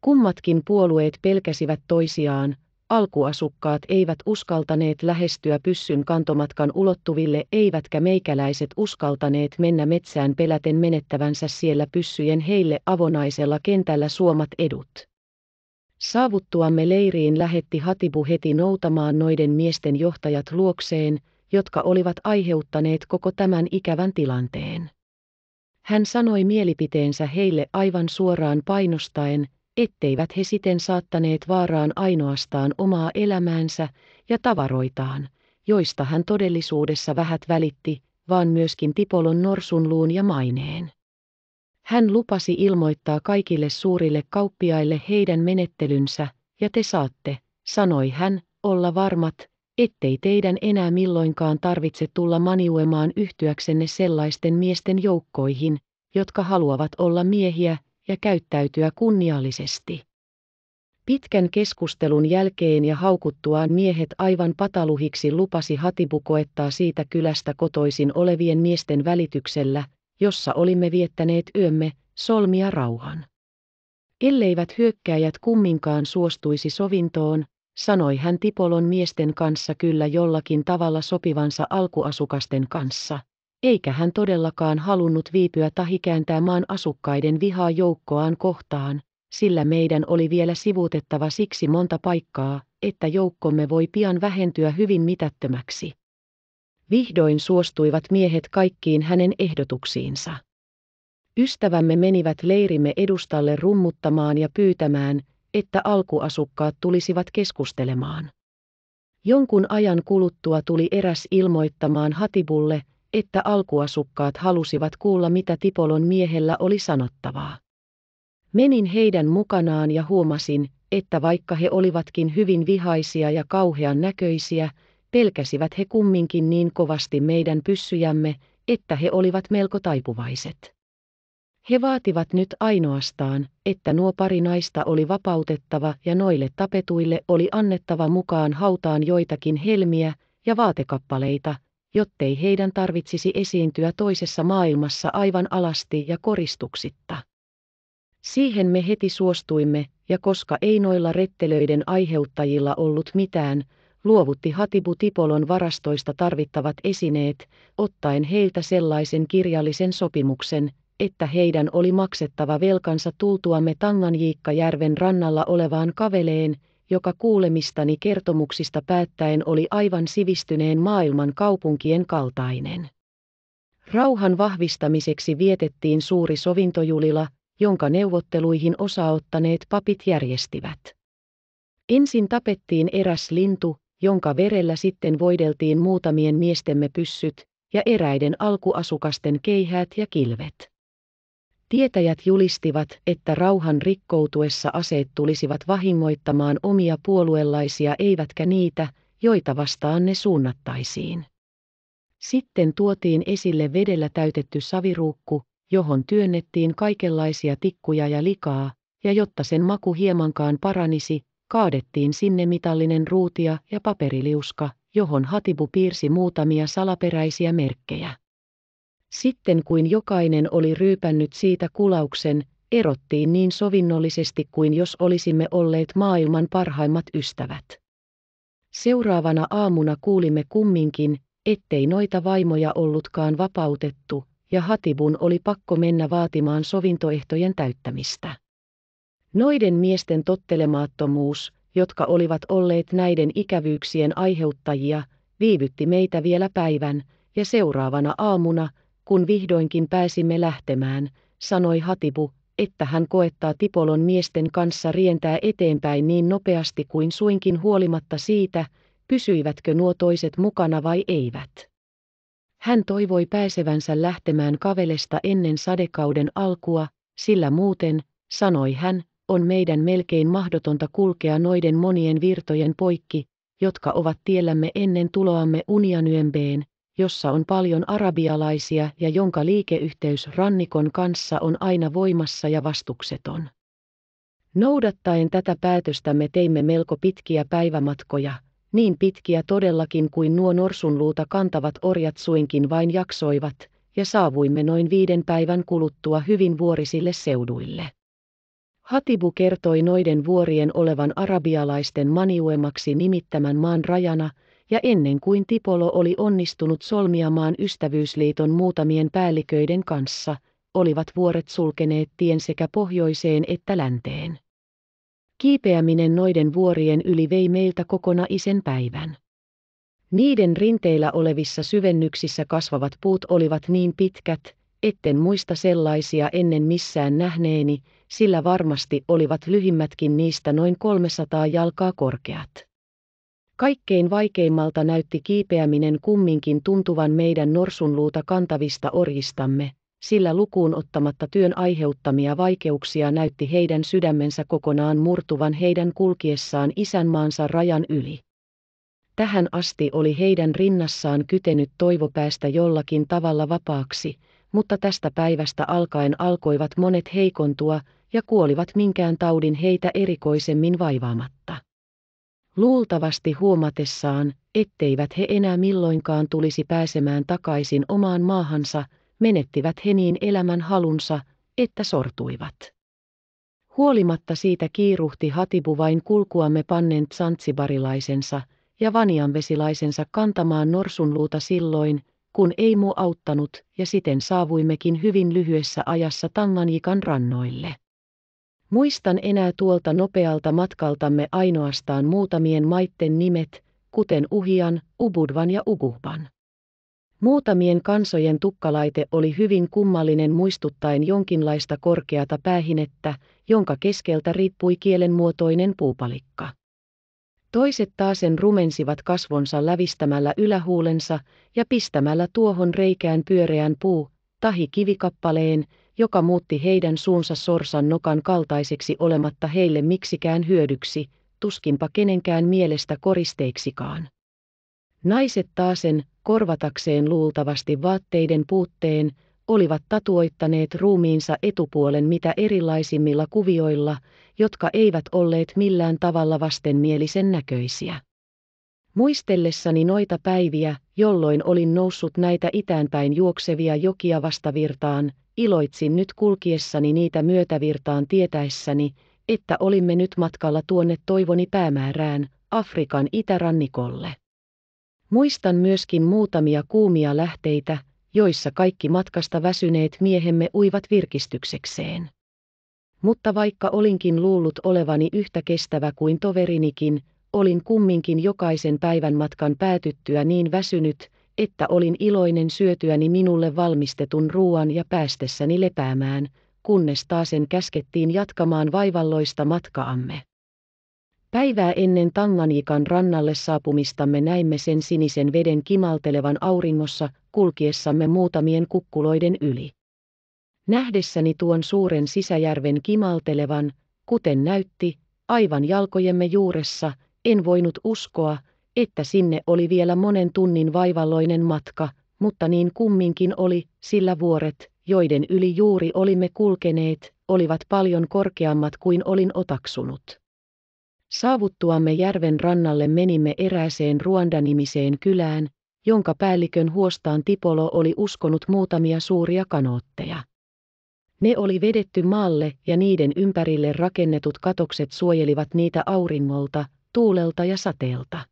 Kummatkin puolueet pelkäsivät toisiaan, alkuasukkaat eivät uskaltaneet lähestyä pyssyn kantomatkan ulottuville eivätkä meikäläiset uskaltaneet mennä metsään peläten menettävänsä siellä pyssyjen heille avonaisella kentällä suomat edut. Saavuttuamme leiriin lähetti Hatibu heti noutamaan noiden miesten johtajat luokseen, jotka olivat aiheuttaneet koko tämän ikävän tilanteen. Hän sanoi mielipiteensä heille aivan suoraan painostaen, etteivät he siten saattaneet vaaraan ainoastaan omaa elämäänsä ja tavaroitaan, joista hän todellisuudessa vähät välitti, vaan myöskin Tipolon norsunluun ja maineen. Hän lupasi ilmoittaa kaikille suurille kauppiaille heidän menettelynsä, ja te saatte, sanoi hän, olla varmat, ettei teidän enää milloinkaan tarvitse tulla maniuemaan yhtyäksenne sellaisten miesten joukkoihin, jotka haluavat olla miehiä ja käyttäytyä kunniallisesti. Pitkän keskustelun jälkeen ja haukuttuaan miehet aivan pataluhiksi lupasi Hatibu koettaa siitä kylästä kotoisin olevien miesten välityksellä, jossa olimme viettäneet yömme, solmia rauhan. Elleivät hyökkääjät kumminkaan suostuisi sovintoon, sanoi hän Tipolon miesten kanssa kyllä jollakin tavalla sopivansa alkuasukasten kanssa, eikä hän todellakaan halunnut viipyä tahi kääntää maan asukkaiden vihaa joukkoaan kohtaan, sillä meidän oli vielä sivuutettava siksi monta paikkaa, että joukkomme voi pian vähentyä hyvin mitättömäksi. Vihdoin suostuivat miehet kaikkiin hänen ehdotuksiinsa. Ystävämme menivät leirimme edustalle rummuttamaan ja pyytämään, että alkuasukkaat tulisivat keskustelemaan. Jonkun ajan kuluttua tuli eräs ilmoittamaan Hatibulle, että alkuasukkaat halusivat kuulla mitä Tipolon miehellä oli sanottavaa. Menin heidän mukanaan ja huomasin, että vaikka he olivatkin hyvin vihaisia ja kauhean näköisiä, pelkäsivät he kumminkin niin kovasti meidän pyssyjämme, että he olivat melko taipuvaiset. He vaativat nyt ainoastaan, että nuo pari naista oli vapautettava ja noille tapetuille oli annettava mukaan hautaan joitakin helmiä ja vaatekappaleita, jottei heidän tarvitsisi esiintyä toisessa maailmassa aivan alasti ja koristuksitta. Siihen me heti suostuimme, ja koska ei noilla rettelöiden aiheuttajilla ollut mitään, luovutti Hatibu Tipolon varastoista tarvittavat esineet, ottaen heiltä sellaisen kirjallisen sopimuksen, että heidän oli maksettava velkansa tultuamme Tanganjiikkajärven rannalla olevaan kaveleen, joka kuulemistani kertomuksista päättäen oli aivan sivistyneen maailman kaupunkien kaltainen. Rauhan vahvistamiseksi vietettiin suuri sovintojulila, jonka neuvotteluihin osaottaneet papit järjestivät. Ensin tapettiin eräs lintu, jonka verellä sitten voideltiin muutamien miestemme pyssyt ja eräiden alkuasukasten keihäät ja kilvet. Tietäjät julistivat, että rauhan rikkoutuessa aseet tulisivat vahingoittamaan omia puoluelaisia eivätkä niitä, joita vastaan ne suunnattaisiin. Sitten tuotiin esille vedellä täytetty saviruukku, johon työnnettiin kaikenlaisia tikkuja ja likaa, ja jotta sen maku hiemankaan paranisi, kaadettiin sinne mitallinen ruutia ja paperiliuska, johon Hatibu piirsi muutamia salaperäisiä merkkejä. Sitten kuin jokainen oli ryypännyt siitä kulauksen, erottiin niin sovinnollisesti kuin jos olisimme olleet maailman parhaimmat ystävät. Seuraavana aamuna kuulimme kumminkin, ettei noita vaimoja ollutkaan vapautettu, ja Hatibun oli pakko mennä vaatimaan sovintoehtojen täyttämistä. Noiden miesten tottelemaattomuus, jotka olivat olleet näiden ikävyyksien aiheuttajia, viivytti meitä vielä päivän, ja seuraavana aamuna, kun vihdoinkin pääsimme lähtemään, sanoi Hatibu, että hän koettaa Tipolon miesten kanssa rientää eteenpäin niin nopeasti kuin suinkin huolimatta siitä, pysyivätkö nuo toiset mukana vai eivät. Hän toivoi pääsevänsä lähtemään kavelesta ennen sadekauden alkua, sillä muuten, sanoi hän, on meidän melkein mahdotonta kulkea noiden monien virtojen poikki, jotka ovat tiellämme ennen tuloamme Unianyembeen, jossa on paljon arabialaisia ja jonka liikeyhteys rannikon kanssa on aina voimassa ja vastukseton. Noudattaen tätä päätöstä me teimme melko pitkiä päivämatkoja, niin pitkiä todellakin kuin nuo norsunluuta kantavat orjat suinkin vain jaksoivat, ja saavuimme noin viiden päivän kuluttua hyvin vuorisille seuduille. Hatibu kertoi noiden vuorien olevan arabialaisten maniuemaksi nimittämän maan rajana, ja ennen kuin Tipolo oli onnistunut solmiamaan ystävyysliiton muutamien päälliköiden kanssa, olivat vuoret sulkeneet tien sekä pohjoiseen että länteen. Kiipeäminen noiden vuorien yli vei meiltä kokona isen päivän. Niiden rinteillä olevissa syvennyksissä kasvavat puut olivat niin pitkät, etten muista sellaisia ennen missään nähneeni, sillä varmasti olivat lyhimmätkin niistä noin 300 jalkaa korkeat. Kaikkein vaikeimmalta näytti kiipeäminen kumminkin tuntuvan meidän norsunluuta kantavista orjistamme, sillä lukuun ottamatta työn aiheuttamia vaikeuksia näytti heidän sydämensä kokonaan murtuvan heidän kulkiessaan isänmaansa rajan yli. Tähän asti oli heidän rinnassaan kytenyt toivo päästä jollakin tavalla vapaaksi, mutta tästä päivästä alkaen alkoivat monet heikontua, ja kuolivat minkään taudin heitä erikoisemmin vaivaamatta. Luultavasti huomatessaan, etteivät he enää milloinkaan tulisi pääsemään takaisin omaan maahansa, menettivät he niin elämän halunsa, että sortuivat. Huolimatta siitä kiiruhti Hatibu vain kulkuamme pannen tsantsibarilaisensa ja vanianvesilaisensa kantamaan norsunluuta silloin, kun ei muu auttanut, ja siten saavuimmekin hyvin lyhyessä ajassa Tanganjikan rannoille. Muistan enää tuolta nopealta matkaltamme ainoastaan muutamien maitten nimet, kuten Uhian, Ubudvan ja Uguban. Muutamien kansojen tukkalaite oli hyvin kummallinen muistuttaen jonkinlaista korkeata päähinettä, jonka keskeltä riippui kielenmuotoinen puupalikka. Toiset taasen rumensivat kasvonsa lävistämällä ylähuulensa ja pistämällä tuohon reikään pyöreän puu, tahi kivikappaleen, joka muutti heidän suunsa sorsan nokan kaltaiseksi olematta heille miksikään hyödyksi, tuskinpa kenenkään mielestä koristeiksikaan. Naiset taasen, korvatakseen luultavasti vaatteiden puutteen, olivat tatuoittaneet ruumiinsa etupuolen mitä erilaisimmilla kuvioilla, jotka eivät olleet millään tavalla vastenmielisen näköisiä. Muistellessani noita päiviä, jolloin olin noussut näitä itäänpäin juoksevia jokia vastavirtaan, iloitsin nyt kulkiessani niitä myötävirtaan tietäessäni, että olimme nyt matkalla tuonne toivoni päämäärään, Afrikan itärannikolle. Muistan myöskin muutamia kuumia lähteitä, joissa kaikki matkasta väsyneet miehemme uivat virkistyksekseen. Mutta vaikka olinkin luullut olevani yhtä kestävä kuin toverinikin, olin kumminkin jokaisen päivän matkan päätyttyä niin väsynyt, että olin iloinen syötyäni minulle valmistetun ruuan ja päästessäni lepäämään, kunnes taasen käskettiin jatkamaan vaivalloista matkaamme. Päivää ennen Tanganiikan rannalle saapumistamme näimme sen sinisen veden kimaltelevan auringossa kulkiessamme muutamien kukkuloiden yli. Nähdessäni tuon suuren sisäjärven kimaltelevan, kuten näytti, aivan jalkojemme juuressa, en voinut uskoa, että sinne oli vielä monen tunnin vaivalloinen matka, mutta niin kumminkin oli, sillä vuoret, joiden yli juuri olimme kulkeneet, olivat paljon korkeammat kuin olin otaksunut. Saavuttuamme järven rannalle menimme erääseen Ruandanimiseen kylään, jonka päällikön huostaan Tipolo oli uskonut muutamia suuria kanootteja. Ne oli vedetty maalle ja niiden ympärille rakennetut katokset suojelivat niitä auringolta, tuulelta ja sateelta.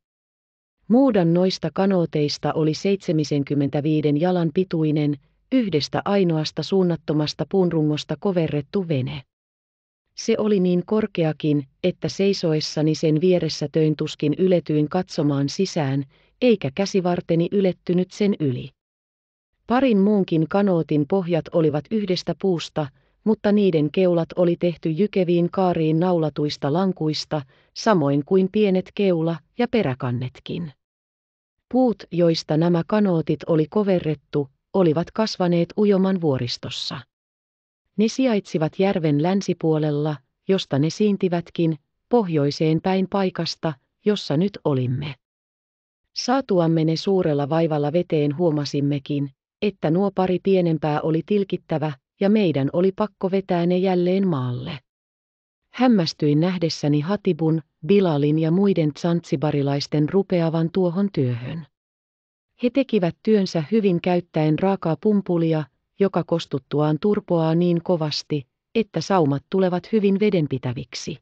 Muudan noista kanooteista oli 75 jalan pituinen, yhdestä ainoasta suunnattomasta puunrungosta koverrettu vene. Se oli niin korkeakin, että seisoessani sen vieressä töin tuskin yletyin katsomaan sisään, eikä käsivarteni ylettynyt sen yli. Parin muunkin kanootin pohjat olivat yhdestä puusta, mutta niiden keulat oli tehty jykeviin kaariin naulatuista lankuista, samoin kuin pienet keula- ja peräkannetkin. Puut, joista nämä kanootit oli koverrettu, olivat kasvaneet ujoman vuoristossa. Ne sijaitsivat järven länsipuolella, josta ne siintivätkin, pohjoiseen päin paikasta, jossa nyt olimme. Saatuamme ne suurella vaivalla veteen huomasimmekin, että nuo pari pienempää oli tilkittävä, ja meidän oli pakko vetää ne jälleen maalle. Hämmästyin nähdessäni Hatibun, Bilalin ja muiden tsantsibarilaisten rupeavan tuohon työhön. He tekivät työnsä hyvin käyttäen raakaa pumpulia, joka kostuttuaan turpoaa niin kovasti, että saumat tulevat hyvin vedenpitäviksi.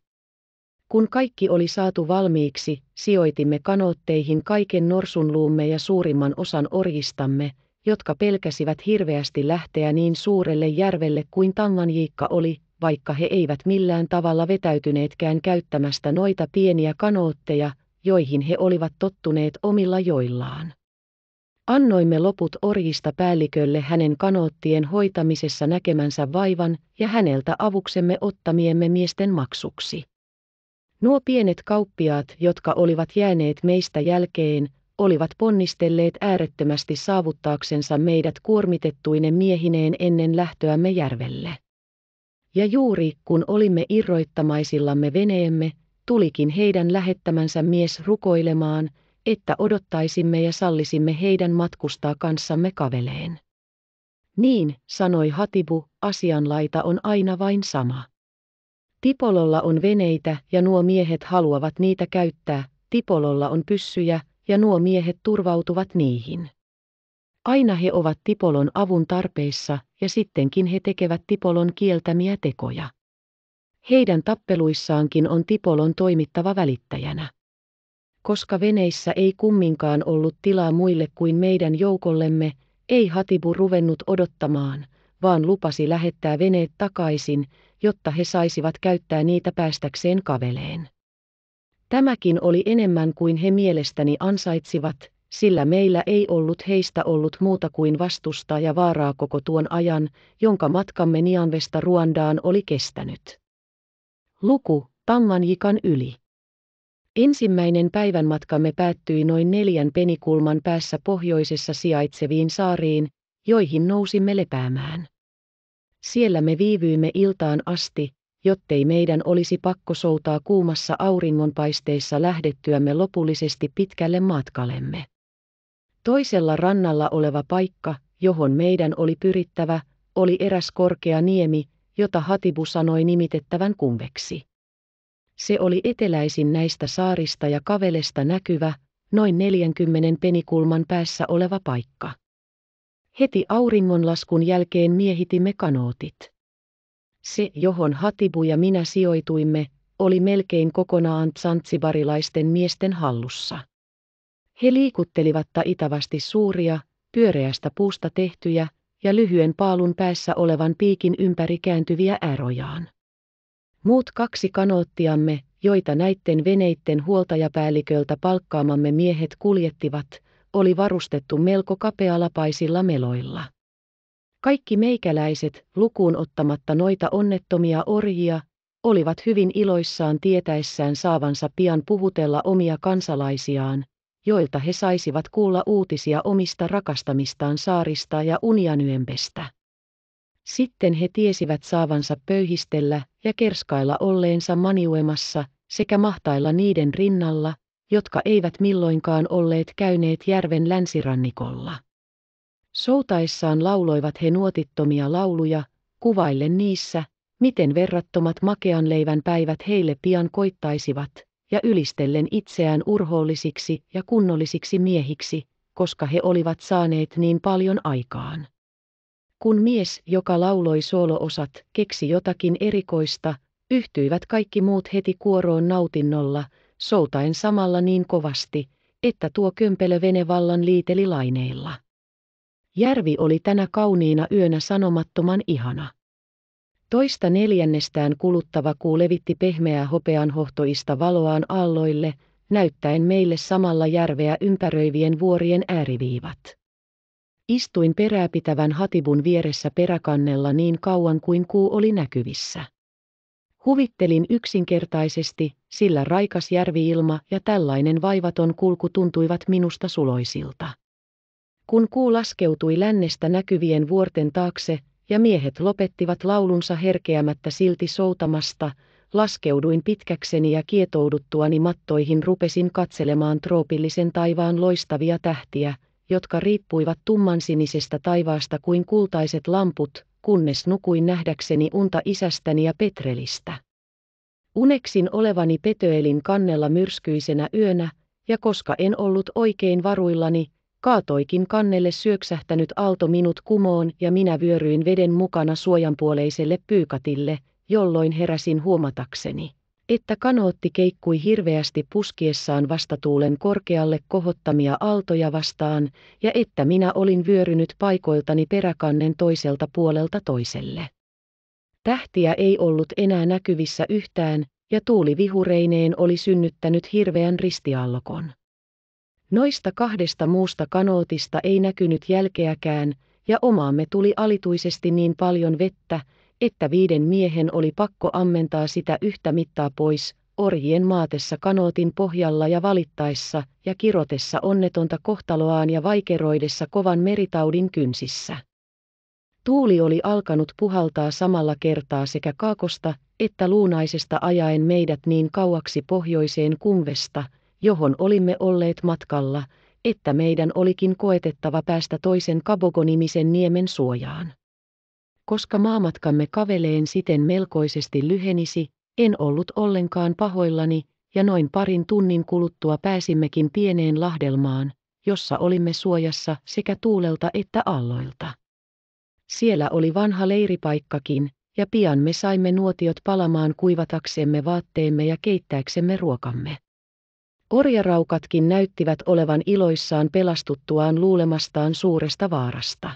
Kun kaikki oli saatu valmiiksi, sijoitimme kanootteihin kaiken norsunluumme ja suurimman osan orjistamme, jotka pelkäsivät hirveästi lähteä niin suurelle järvelle kuin Tanganjiikka oli, vaikka he eivät millään tavalla vetäytyneetkään käyttämästä noita pieniä kanootteja, joihin he olivat tottuneet omilla joillaan. Annoimme loput orjista päällikölle hänen kanoottien hoitamisessa näkemänsä vaivan ja häneltä avuksemme ottamiemme miesten maksuksi. Nuo pienet kauppiaat, jotka olivat jääneet meistä jälkeen, olivat ponnistelleet äärettömästi saavuttaaksensa meidät kuormitettuinen miehineen ennen lähtöämme järvelle. Ja juuri kun olimme irroittamaisillamme veneemme, tulikin heidän lähettämänsä mies rukoilemaan, että odottaisimme ja sallisimme heidän matkustaa kanssamme kaveleen. Niin, sanoi Hatibu, asianlaita on aina vain sama. Tipololla on veneitä ja nuo miehet haluavat niitä käyttää, Tipololla on pyssyjä, ja nuo miehet turvautuvat niihin. Aina he ovat Tipolon avun tarpeissa ja sittenkin he tekevät Tipolon kieltämiä tekoja. Heidän tappeluissaankin on Tipolon toimittava välittäjänä. Koska veneissä ei kumminkaan ollut tilaa muille kuin meidän joukollemme, ei Hatibu ruvennut odottamaan, vaan lupasi lähettää veneet takaisin, jotta he saisivat käyttää niitä päästäkseen kaveleen. Tämäkin oli enemmän kuin he mielestäni ansaitsivat, sillä meillä ei ollut heistä ollut muuta kuin vastusta ja vaaraa koko tuon ajan, jonka matkamme Nianvesta Ruandaan oli kestänyt. Luku Tanganjikan yli. Ensimmäinen päivän matkamme päättyi noin neljän penikulman päässä pohjoisessa sijaitseviin saariin, joihin nousimme lepäämään. Siellä me viivyimme iltaan asti, jottei meidän olisi pakko soutaa kuumassa auringonpaisteissa lähdettyämme lopullisesti pitkälle matkalemme. Toisella rannalla oleva paikka, johon meidän oli pyrittävä, oli eräs korkea niemi, jota Hatibu sanoi nimitettävän kumveksi. Se oli eteläisin näistä saarista ja kavelesta näkyvä, noin 40 penikulman päässä oleva paikka. Heti auringonlaskun jälkeen miehitimme kanootit. Se, johon Hatibu ja minä sijoituimme, oli melkein kokonaan tsantsibarilaisten miesten hallussa. He liikuttelivat taitavasti suuria, pyöreästä puusta tehtyjä ja lyhyen paalun päässä olevan piikin ympäri kääntyviä ärojaan. Muut kaksi kanoottiamme, joita näitten veneitten huoltajapäälliköltä palkkaamamme miehet kuljettivat, oli varustettu melko kapealapaisilla meloilla. Kaikki meikäläiset, lukuun ottamatta noita onnettomia orjia, olivat hyvin iloissaan tietäessään saavansa pian puhutella omia kansalaisiaan, joilta he saisivat kuulla uutisia omista rakastamistaan saarista ja unianyömpestä. Sitten he tiesivät saavansa pöyhistellä ja kerskailla olleensa maniuemassa sekä mahtailla niiden rinnalla, jotka eivät milloinkaan olleet käyneet järven länsirannikolla. Soutaissaan lauloivat he nuotittomia lauluja, kuvaille niissä, miten verrattomat makean leivän päivät heille pian koittaisivat, ja ylistellen itseään urhoollisiksi ja kunnollisiksi miehiksi, koska he olivat saaneet niin paljon aikaan. Kun mies, joka lauloi sooloosat, keksi jotakin erikoista, yhtyivät kaikki muut heti kuoroon nautinnolla, soutaen samalla niin kovasti, että tuo kömpelö venevallan liiteli laineilla. Järvi oli tänä kauniina yönä sanomattoman ihana. Toista neljännestään kuluttava kuu levitti pehmeää hopeanhohtoista valoaan alloille, näyttäen meille samalla järveä ympäröivien vuorien ääriviivat. Istuin peräpitävän hatibun vieressä peräkannella niin kauan kuin kuu oli näkyvissä. Huvittelin yksinkertaisesti, sillä raikas järviilma ja tällainen vaivaton kulku tuntuivat minusta suloisilta kun kuu laskeutui lännestä näkyvien vuorten taakse, ja miehet lopettivat laulunsa herkeämättä silti soutamasta, laskeuduin pitkäkseni ja kietouduttuani mattoihin rupesin katselemaan troopillisen taivaan loistavia tähtiä, jotka riippuivat tummansinisestä taivaasta kuin kultaiset lamput, kunnes nukuin nähdäkseni unta isästäni ja Petrelistä. Uneksin olevani Petöelin kannella myrskyisenä yönä, ja koska en ollut oikein varuillani, kaatoikin kannelle syöksähtänyt aalto minut kumoon ja minä vyöryin veden mukana suojanpuoleiselle pyykatille, jolloin heräsin huomatakseni, että kanootti keikkui hirveästi puskiessaan vastatuulen korkealle kohottamia aaltoja vastaan ja että minä olin vyörynyt paikoiltani peräkannen toiselta puolelta toiselle. Tähtiä ei ollut enää näkyvissä yhtään, ja tuuli vihureineen oli synnyttänyt hirveän ristiallokon. Noista kahdesta muusta kanootista ei näkynyt jälkeäkään, ja omaamme tuli alituisesti niin paljon vettä, että viiden miehen oli pakko ammentaa sitä yhtä mittaa pois, orjien maatessa kanootin pohjalla ja valittaessa ja kirotessa onnetonta kohtaloaan ja vaikeroidessa kovan meritaudin kynsissä. Tuuli oli alkanut puhaltaa samalla kertaa sekä kaakosta että luunaisesta ajaen meidät niin kauaksi pohjoiseen kumvesta, johon olimme olleet matkalla, että meidän olikin koetettava päästä toisen Kabogonimisen niemen suojaan. Koska maamatkamme kaveleen siten melkoisesti lyhenisi, en ollut ollenkaan pahoillani, ja noin parin tunnin kuluttua pääsimmekin pieneen lahdelmaan, jossa olimme suojassa sekä tuulelta että alloilta. Siellä oli vanha leiripaikkakin, ja pian me saimme nuotiot palamaan kuivataksemme vaatteemme ja keittääksemme ruokamme. Orjaraukatkin näyttivät olevan iloissaan pelastuttuaan luulemastaan suuresta vaarasta.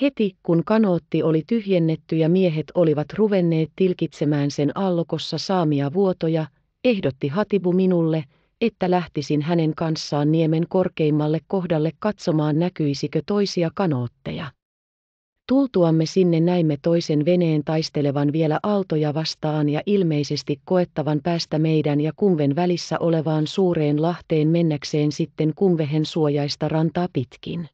Heti kun kanootti oli tyhjennetty ja miehet olivat ruvenneet tilkitsemään sen allokossa saamia vuotoja, ehdotti Hatibu minulle, että lähtisin hänen kanssaan niemen korkeimmalle kohdalle katsomaan näkyisikö toisia kanootteja. Tultuamme sinne näimme toisen veneen taistelevan vielä aaltoja vastaan ja ilmeisesti koettavan päästä meidän ja kumven välissä olevaan suureen lahteen mennäkseen sitten kumvehen suojaista rantaa pitkin.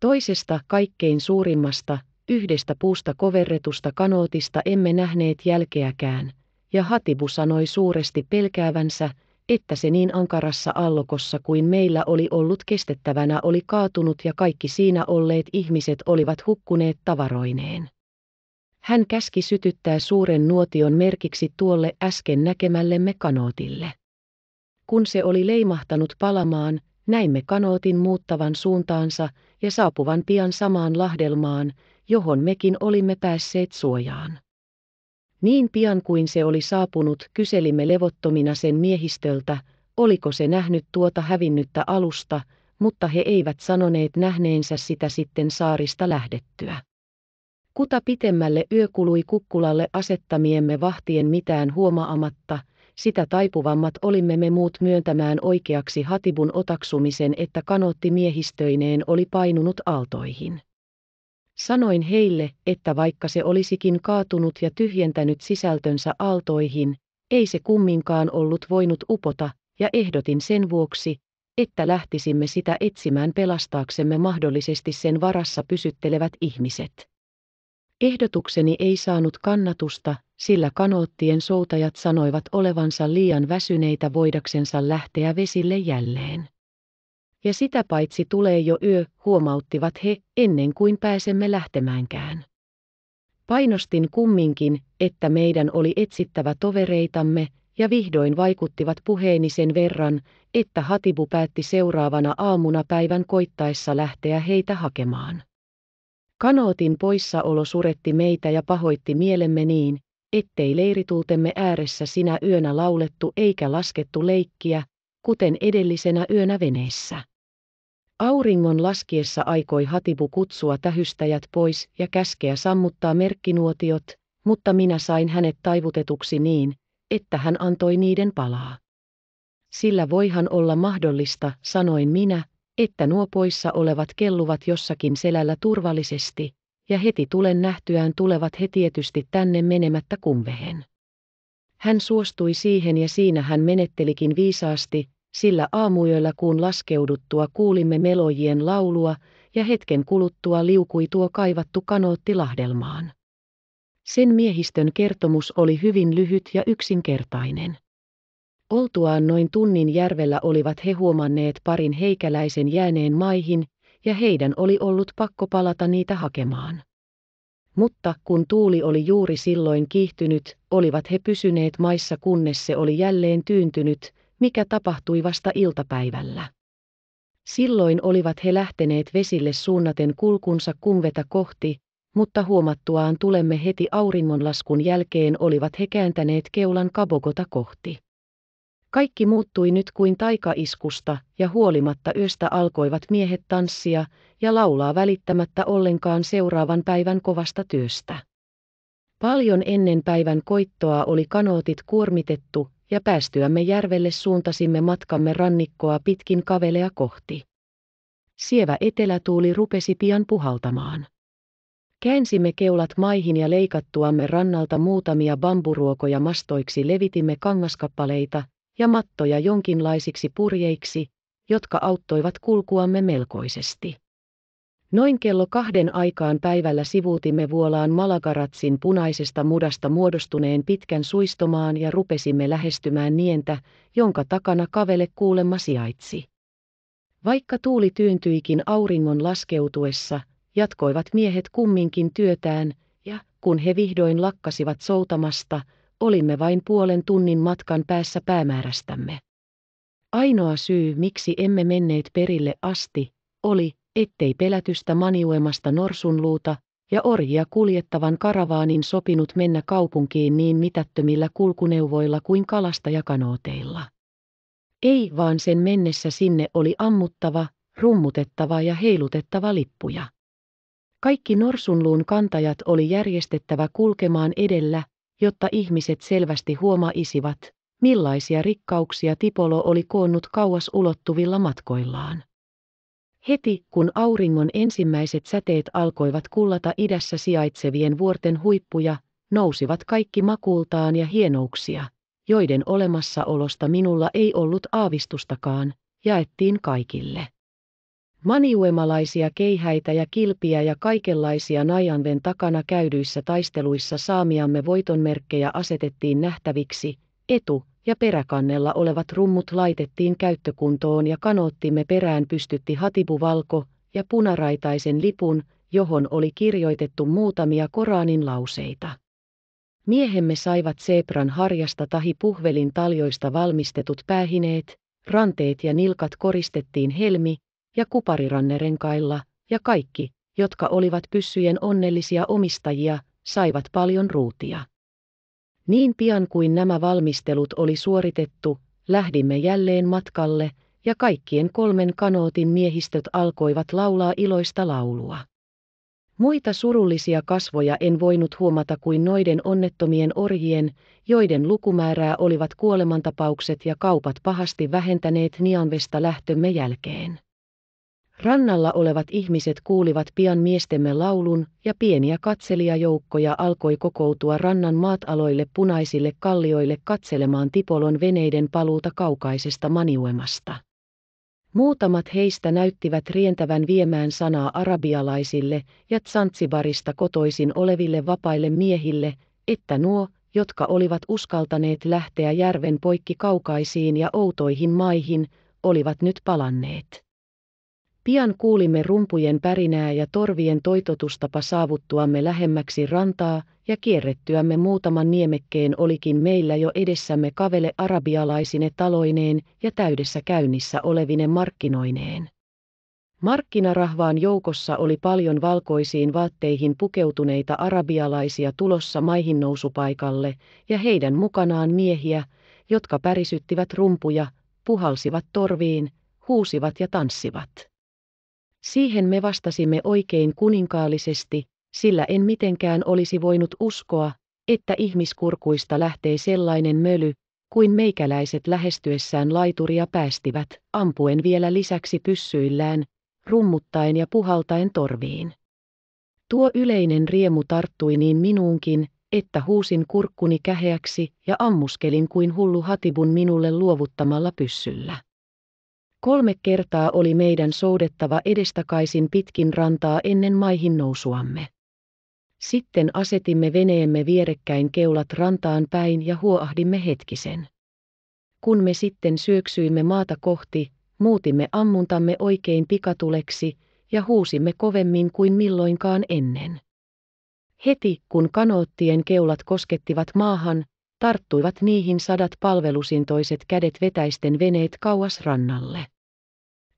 Toisesta kaikkein suurimmasta, yhdestä puusta koverretusta kanootista emme nähneet jälkeäkään, ja Hatibu sanoi suuresti pelkäävänsä, että se niin ankarassa allokossa kuin meillä oli ollut kestettävänä oli kaatunut ja kaikki siinä olleet ihmiset olivat hukkuneet tavaroineen. Hän käski sytyttää suuren nuotion merkiksi tuolle äsken näkemällemme kanootille. Kun se oli leimahtanut palamaan, näimme kanootin muuttavan suuntaansa ja saapuvan pian samaan lahdelmaan, johon mekin olimme päässeet suojaan. Niin pian kuin se oli saapunut, kyselimme levottomina sen miehistöltä, oliko se nähnyt tuota hävinnyttä alusta, mutta he eivät sanoneet nähneensä sitä sitten saarista lähdettyä. Kuta pitemmälle yö kului kukkulalle asettamiemme vahtien mitään huomaamatta, sitä taipuvammat olimme me muut myöntämään oikeaksi Hatibun otaksumisen, että kanotti miehistöineen oli painunut aaltoihin. Sanoin heille, että vaikka se olisikin kaatunut ja tyhjentänyt sisältönsä aaltoihin, ei se kumminkaan ollut voinut upota, ja ehdotin sen vuoksi, että lähtisimme sitä etsimään pelastaaksemme mahdollisesti sen varassa pysyttelevät ihmiset. Ehdotukseni ei saanut kannatusta, sillä kanoottien soutajat sanoivat olevansa liian väsyneitä voidaksensa lähteä vesille jälleen ja sitä paitsi tulee jo yö, huomauttivat he, ennen kuin pääsemme lähtemäänkään. Painostin kumminkin, että meidän oli etsittävä tovereitamme, ja vihdoin vaikuttivat puheeni sen verran, että Hatibu päätti seuraavana aamuna päivän koittaessa lähteä heitä hakemaan. Kanootin poissaolo suretti meitä ja pahoitti mielemme niin, ettei leiritultemme ääressä sinä yönä laulettu eikä laskettu leikkiä, kuten edellisenä yönä veneessä. Auringon laskiessa aikoi Hatibu kutsua tähystäjät pois ja käskeä sammuttaa merkkinuotiot, mutta minä sain hänet taivutetuksi niin, että hän antoi niiden palaa. Sillä voihan olla mahdollista, sanoin minä, että nuo poissa olevat kelluvat jossakin selällä turvallisesti, ja heti tulen nähtyään tulevat he tietysti tänne menemättä kumvehen. Hän suostui siihen ja siinä hän menettelikin viisaasti, sillä aamuyöllä kuun laskeuduttua kuulimme melojien laulua ja hetken kuluttua liukui tuo kaivattu kanootti lahdelmaan. Sen miehistön kertomus oli hyvin lyhyt ja yksinkertainen. Oltuaan noin tunnin järvellä olivat he huomanneet parin heikäläisen jääneen maihin, ja heidän oli ollut pakko palata niitä hakemaan. Mutta kun tuuli oli juuri silloin kiihtynyt, olivat he pysyneet maissa kunnes se oli jälleen tyyntynyt, mikä tapahtui vasta iltapäivällä. Silloin olivat he lähteneet vesille suunnaten kulkunsa kumveta kohti, mutta huomattuaan tulemme heti auringonlaskun jälkeen olivat he kääntäneet keulan kabokota kohti. Kaikki muuttui nyt kuin taikaiskusta, ja huolimatta yöstä alkoivat miehet tanssia ja laulaa välittämättä ollenkaan seuraavan päivän kovasta työstä. Paljon ennen päivän koittoa oli kanootit kuormitettu ja päästyämme järvelle suuntasimme matkamme rannikkoa pitkin kavelea kohti. Sievä etelätuuli rupesi pian puhaltamaan. Käänsimme keulat maihin ja leikattuamme rannalta muutamia bamburuokoja mastoiksi levitimme kangaskappaleita ja mattoja jonkinlaisiksi purjeiksi, jotka auttoivat kulkuamme melkoisesti. Noin kello kahden aikaan päivällä sivuutimme Vuolaan Malagaratsin punaisesta mudasta muodostuneen pitkän suistomaan ja rupesimme lähestymään nientä, jonka takana kavele kuulemma sijaitsi. Vaikka tuuli tyyntyikin auringon laskeutuessa, jatkoivat miehet kumminkin työtään, ja kun he vihdoin lakkasivat soutamasta, olimme vain puolen tunnin matkan päässä päämäärästämme. Ainoa syy, miksi emme menneet perille asti, oli, ettei pelätystä maniuemasta norsunluuta ja orjia kuljettavan karavaanin sopinut mennä kaupunkiin niin mitättömillä kulkuneuvoilla kuin kalastajakanooteilla. Ei vaan sen mennessä sinne oli ammuttava, rummutettava ja heilutettava lippuja. Kaikki norsunluun kantajat oli järjestettävä kulkemaan edellä, jotta ihmiset selvästi huomaisivat, millaisia rikkauksia Tipolo oli koonnut kauas ulottuvilla matkoillaan. Heti kun auringon ensimmäiset säteet alkoivat kullata idässä sijaitsevien vuorten huippuja, nousivat kaikki makultaan ja hienouksia, joiden olemassaolosta minulla ei ollut aavistustakaan, jaettiin kaikille. Maniuemalaisia keihäitä ja kilpiä ja kaikenlaisia Najanven takana käydyissä taisteluissa saamiamme voitonmerkkejä asetettiin nähtäviksi, etu- ja peräkannella olevat rummut laitettiin käyttökuntoon ja kanoottimme perään pystytti hatibu valko ja punaraitaisen lipun, johon oli kirjoitettu muutamia Koranin lauseita. Miehemme saivat Sebran harjasta tahi puhvelin taljoista valmistetut päähineet, ranteet ja nilkat koristettiin helmi- ja kuparirannerenkailla, ja kaikki, jotka olivat pyssyjen onnellisia omistajia, saivat paljon ruutia. Niin pian kuin nämä valmistelut oli suoritettu, lähdimme jälleen matkalle, ja kaikkien kolmen kanootin miehistöt alkoivat laulaa iloista laulua. Muita surullisia kasvoja en voinut huomata kuin noiden onnettomien orjien, joiden lukumäärää olivat kuolemantapaukset ja kaupat pahasti vähentäneet Nianvesta lähtömme jälkeen. Rannalla olevat ihmiset kuulivat pian miestemme laulun ja pieniä katselijajoukkoja alkoi kokoutua rannan maataloille punaisille kallioille katselemaan Tipolon veneiden paluuta kaukaisesta Maniuemasta. Muutamat heistä näyttivät rientävän viemään sanaa arabialaisille ja Tsantsibarista kotoisin oleville vapaille miehille, että nuo, jotka olivat uskaltaneet lähteä järven poikki kaukaisiin ja outoihin maihin, olivat nyt palanneet. Pian kuulimme rumpujen pärinää ja torvien toitotustapa saavuttuamme lähemmäksi rantaa ja kierrettyämme muutaman niemekkeen olikin meillä jo edessämme kavele arabialaisine taloineen ja täydessä käynnissä olevine markkinoineen. Markkinarahvaan joukossa oli paljon valkoisiin vaatteihin pukeutuneita arabialaisia tulossa maihin nousupaikalle ja heidän mukanaan miehiä, jotka pärisyttivät rumpuja, puhalsivat torviin, huusivat ja tanssivat. Siihen me vastasimme oikein kuninkaallisesti, sillä en mitenkään olisi voinut uskoa, että ihmiskurkuista lähtee sellainen möly, kuin meikäläiset lähestyessään laituria päästivät, ampuen vielä lisäksi pyssyillään, rummuttaen ja puhaltaen torviin. Tuo yleinen riemu tarttui niin minuunkin, että huusin kurkkuni käheäksi ja ammuskelin kuin hullu hatibun minulle luovuttamalla pyssyllä. Kolme kertaa oli meidän soudettava edestakaisin pitkin rantaa ennen maihin nousuamme. Sitten asetimme veneemme vierekkäin keulat rantaan päin ja huoahdimme hetkisen. Kun me sitten syöksyimme maata kohti, muutimme ammuntamme oikein pikatuleksi ja huusimme kovemmin kuin milloinkaan ennen. Heti kun kanoottien keulat koskettivat maahan, tarttuivat niihin sadat palvelusintoiset kädet vetäisten veneet kauas rannalle.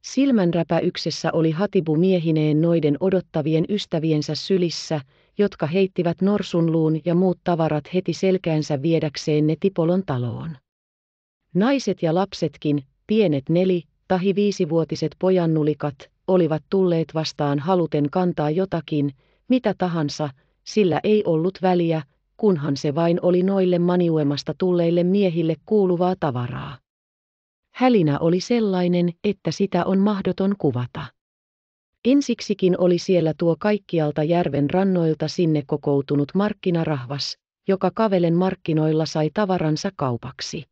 Silmänräpäyksessä oli Hatibu miehineen noiden odottavien ystäviensä sylissä, jotka heittivät norsunluun ja muut tavarat heti selkäänsä viedäkseen ne Tipolon taloon. Naiset ja lapsetkin, pienet neli- tai viisivuotiset pojannulikat, olivat tulleet vastaan haluten kantaa jotakin, mitä tahansa, sillä ei ollut väliä, kunhan se vain oli noille maniuemasta tulleille miehille kuuluvaa tavaraa. Hälinä oli sellainen, että sitä on mahdoton kuvata. Ensiksikin oli siellä tuo kaikkialta järven rannoilta sinne kokoutunut markkinarahvas, joka kavelen markkinoilla sai tavaransa kaupaksi.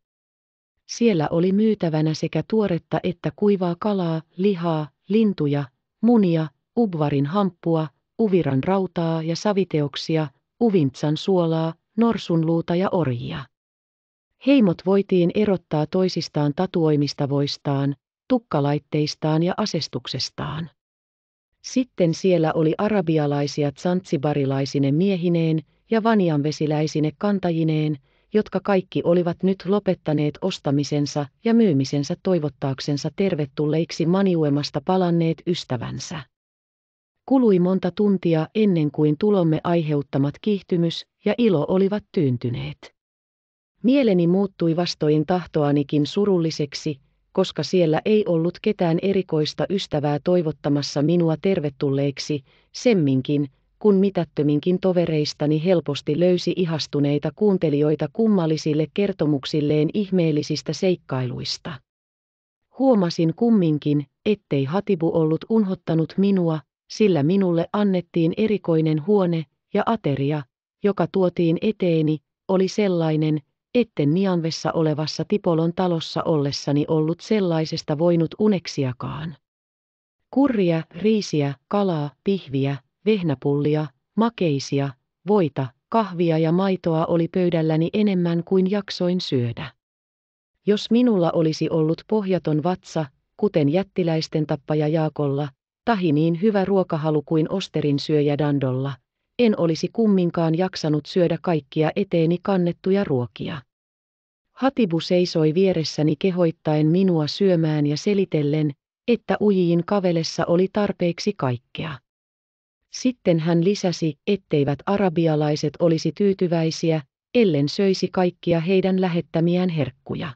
Siellä oli myytävänä sekä tuoretta että kuivaa kalaa, lihaa, lintuja, munia, ubvarin hamppua, uviran rautaa ja saviteoksia, uvintsan suolaa, norsunluuta ja orjia. Heimot voitiin erottaa toisistaan voistaan, tukkalaitteistaan ja asestuksestaan. Sitten siellä oli arabialaisia tsantsibarilaisine miehineen ja vanianvesiläisine kantajineen, jotka kaikki olivat nyt lopettaneet ostamisensa ja myymisensä toivottaaksensa tervetulleiksi maniuemasta palanneet ystävänsä. Kului monta tuntia ennen kuin tulomme aiheuttamat kiihtymys ja ilo olivat tyyntyneet. Mieleni muuttui vastoin tahtoanikin surulliseksi, koska siellä ei ollut ketään erikoista ystävää toivottamassa minua tervetulleeksi, semminkin, kun mitättöminkin tovereistani helposti löysi ihastuneita kuuntelijoita kummallisille kertomuksilleen ihmeellisistä seikkailuista. Huomasin kumminkin, ettei Hatibu ollut unhottanut minua, sillä minulle annettiin erikoinen huone ja ateria, joka tuotiin eteeni, oli sellainen, etten Nianvessa olevassa Tipolon talossa ollessani ollut sellaisesta voinut uneksiakaan. Kurria, riisiä, kalaa, pihviä, vehnäpullia, makeisia, voita, kahvia ja maitoa oli pöydälläni enemmän kuin jaksoin syödä. Jos minulla olisi ollut pohjaton vatsa, kuten jättiläisten tappaja Jaakolla, tahi niin hyvä ruokahalu kuin osterin syöjä Dandolla, en olisi kumminkaan jaksanut syödä kaikkia eteeni kannettuja ruokia. Hatibu seisoi vieressäni kehoittaen minua syömään ja selitellen, että ujiin kavelessa oli tarpeeksi kaikkea. Sitten hän lisäsi, etteivät arabialaiset olisi tyytyväisiä, ellen söisi kaikkia heidän lähettämiään herkkuja.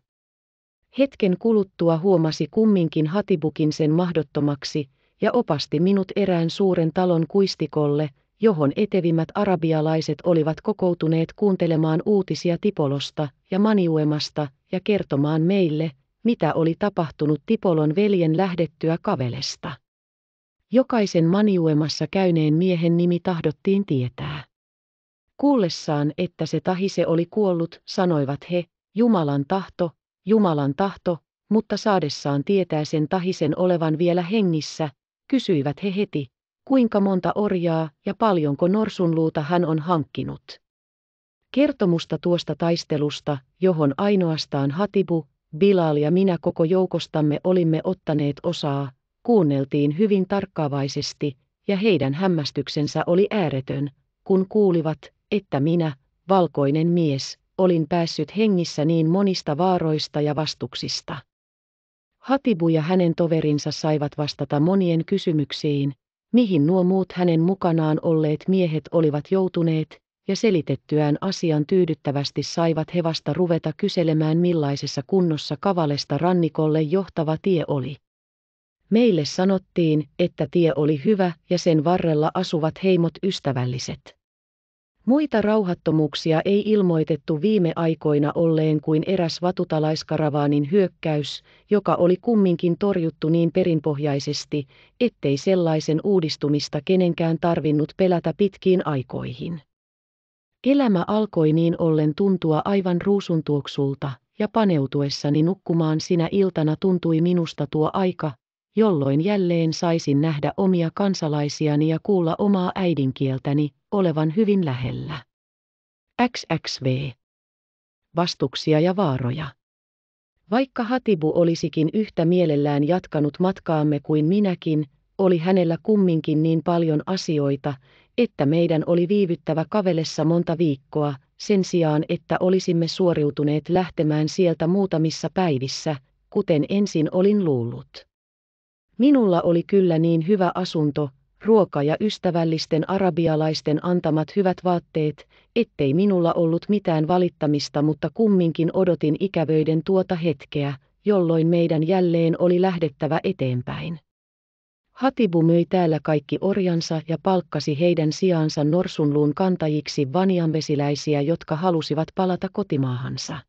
Hetken kuluttua huomasi kumminkin Hatibukin sen mahdottomaksi, ja opasti minut erään suuren talon kuistikolle, johon etevimmät arabialaiset olivat kokoutuneet kuuntelemaan uutisia Tipolosta ja Maniuemasta ja kertomaan meille, mitä oli tapahtunut Tipolon veljen lähdettyä kavelesta. Jokaisen Maniuemassa käyneen miehen nimi tahdottiin tietää. Kuullessaan, että se tahise oli kuollut, sanoivat he, Jumalan tahto, Jumalan tahto, mutta saadessaan tietää sen tahisen olevan vielä hengissä, kysyivät he heti, kuinka monta orjaa ja paljonko norsunluuta hän on hankkinut. Kertomusta tuosta taistelusta, johon ainoastaan Hatibu, Bilal ja minä koko joukostamme olimme ottaneet osaa, kuunneltiin hyvin tarkkaavaisesti, ja heidän hämmästyksensä oli ääretön, kun kuulivat, että minä, valkoinen mies, olin päässyt hengissä niin monista vaaroista ja vastuksista. Hatibu ja hänen toverinsa saivat vastata monien kysymyksiin, mihin nuo muut hänen mukanaan olleet miehet olivat joutuneet, ja selitettyään asian tyydyttävästi saivat he vasta ruveta kyselemään millaisessa kunnossa kavalesta rannikolle johtava tie oli. Meille sanottiin, että tie oli hyvä ja sen varrella asuvat heimot ystävälliset. Muita rauhattomuuksia ei ilmoitettu viime aikoina olleen kuin eräs vatutalaiskaravaanin hyökkäys, joka oli kumminkin torjuttu niin perinpohjaisesti, ettei sellaisen uudistumista kenenkään tarvinnut pelätä pitkiin aikoihin. Elämä alkoi niin ollen tuntua aivan ruusuntuoksulta, ja paneutuessani nukkumaan sinä iltana tuntui minusta tuo aika, jolloin jälleen saisin nähdä omia kansalaisiani ja kuulla omaa äidinkieltäni, olevan hyvin lähellä. XXV. Vastuksia ja vaaroja. Vaikka Hatibu olisikin yhtä mielellään jatkanut matkaamme kuin minäkin, oli hänellä kumminkin niin paljon asioita, että meidän oli viivyttävä kavelessa monta viikkoa, sen sijaan että olisimme suoriutuneet lähtemään sieltä muutamissa päivissä, kuten ensin olin luullut. Minulla oli kyllä niin hyvä asunto, ruoka ja ystävällisten arabialaisten antamat hyvät vaatteet, ettei minulla ollut mitään valittamista, mutta kumminkin odotin ikävöiden tuota hetkeä, jolloin meidän jälleen oli lähdettävä eteenpäin. Hatibu möi täällä kaikki orjansa ja palkkasi heidän sijaansa norsunluun kantajiksi vanjanvesiläisiä, jotka halusivat palata kotimaahansa.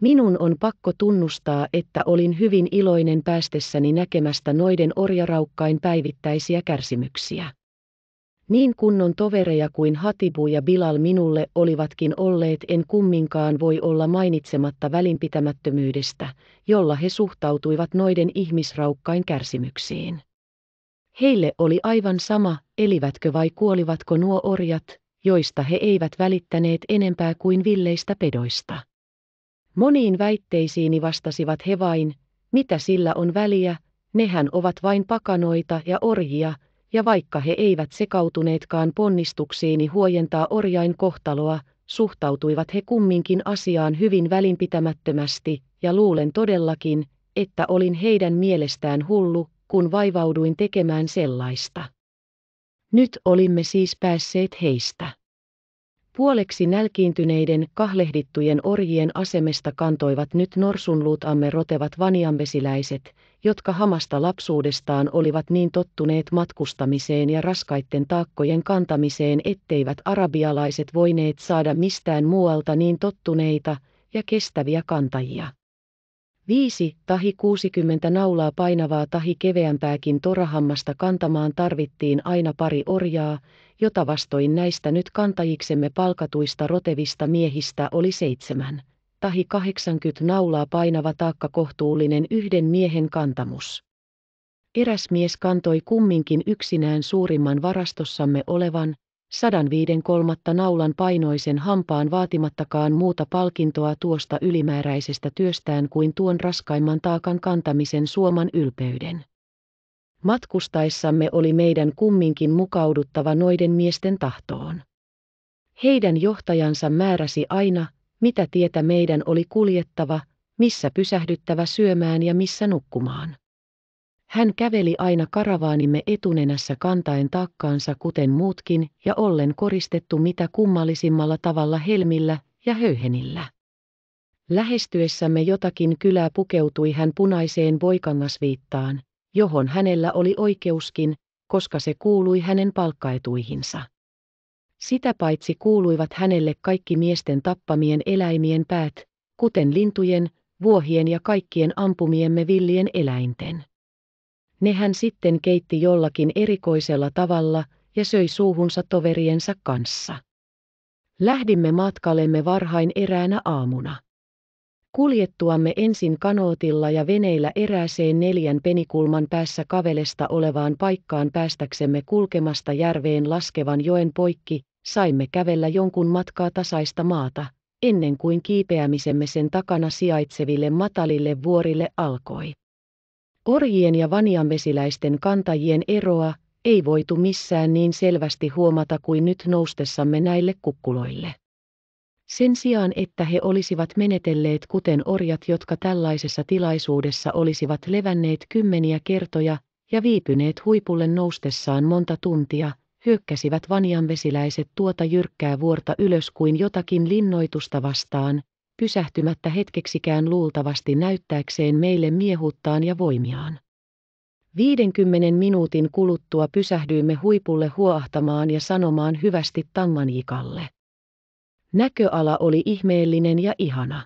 Minun on pakko tunnustaa, että olin hyvin iloinen päästessäni näkemästä noiden orjaraukkain päivittäisiä kärsimyksiä. Niin kunnon tovereja kuin Hatibu ja Bilal minulle olivatkin olleet en kumminkaan voi olla mainitsematta välinpitämättömyydestä, jolla he suhtautuivat noiden ihmisraukkain kärsimyksiin. Heille oli aivan sama, elivätkö vai kuolivatko nuo orjat, joista he eivät välittäneet enempää kuin villeistä pedoista. Moniin väitteisiini vastasivat he vain, mitä sillä on väliä, nehän ovat vain pakanoita ja orjia, ja vaikka he eivät sekautuneetkaan ponnistuksiini huojentaa orjain kohtaloa, suhtautuivat he kumminkin asiaan hyvin välinpitämättömästi, ja luulen todellakin, että olin heidän mielestään hullu, kun vaivauduin tekemään sellaista. Nyt olimme siis päässeet heistä. Puoleksi nälkiintyneiden, kahlehdittujen orjien asemesta kantoivat nyt norsunluutamme rotevat vaniambesiläiset, jotka hamasta lapsuudestaan olivat niin tottuneet matkustamiseen ja raskaitten taakkojen kantamiseen, etteivät arabialaiset voineet saada mistään muualta niin tottuneita ja kestäviä kantajia. Viisi tahi 60 naulaa painavaa tahi keveämpääkin torahammasta kantamaan tarvittiin aina pari orjaa, jota vastoin näistä nyt kantajiksemme palkatuista rotevista miehistä oli seitsemän, tahi 80 naulaa painava taakka kohtuullinen yhden miehen kantamus. Eräs mies kantoi kumminkin yksinään suurimman varastossamme olevan, 105 kolmatta naulan painoisen hampaan vaatimattakaan muuta palkintoa tuosta ylimääräisestä työstään kuin tuon raskaimman taakan kantamisen suoman ylpeyden. Matkustaessamme oli meidän kumminkin mukauduttava noiden miesten tahtoon. Heidän johtajansa määräsi aina, mitä tietä meidän oli kuljettava, missä pysähdyttävä syömään ja missä nukkumaan. Hän käveli aina karavaanimme etunenässä kantaen takkaansa kuten muutkin ja ollen koristettu mitä kummallisimmalla tavalla helmillä ja höyhenillä. Lähestyessämme jotakin kylää pukeutui hän punaiseen voikangasviittaan, johon hänellä oli oikeuskin, koska se kuului hänen palkkaetuihinsa. Sitä paitsi kuuluivat hänelle kaikki miesten tappamien eläimien päät, kuten lintujen, vuohien ja kaikkien ampumiemme villien eläinten. Ne hän sitten keitti jollakin erikoisella tavalla ja söi suuhunsa toveriensa kanssa. Lähdimme matkallemme varhain eräänä aamuna. Kuljettuamme ensin kanootilla ja veneillä erääseen neljän penikulman päässä kavelesta olevaan paikkaan päästäksemme kulkemasta järveen laskevan joen poikki, saimme kävellä jonkun matkaa tasaista maata, ennen kuin kiipeämisemme sen takana sijaitseville matalille vuorille alkoi. Orjien ja vanianvesiläisten kantajien eroa ei voitu missään niin selvästi huomata kuin nyt noustessamme näille kukkuloille sen sijaan että he olisivat menetelleet kuten orjat, jotka tällaisessa tilaisuudessa olisivat levänneet kymmeniä kertoja ja viipyneet huipulle noustessaan monta tuntia, hyökkäsivät vanjanvesiläiset tuota jyrkkää vuorta ylös kuin jotakin linnoitusta vastaan, pysähtymättä hetkeksikään luultavasti näyttääkseen meille miehuuttaan ja voimiaan. 50 minuutin kuluttua pysähdyimme huipulle huoahtamaan ja sanomaan hyvästi Tammanjikalle. Näköala oli ihmeellinen ja ihana.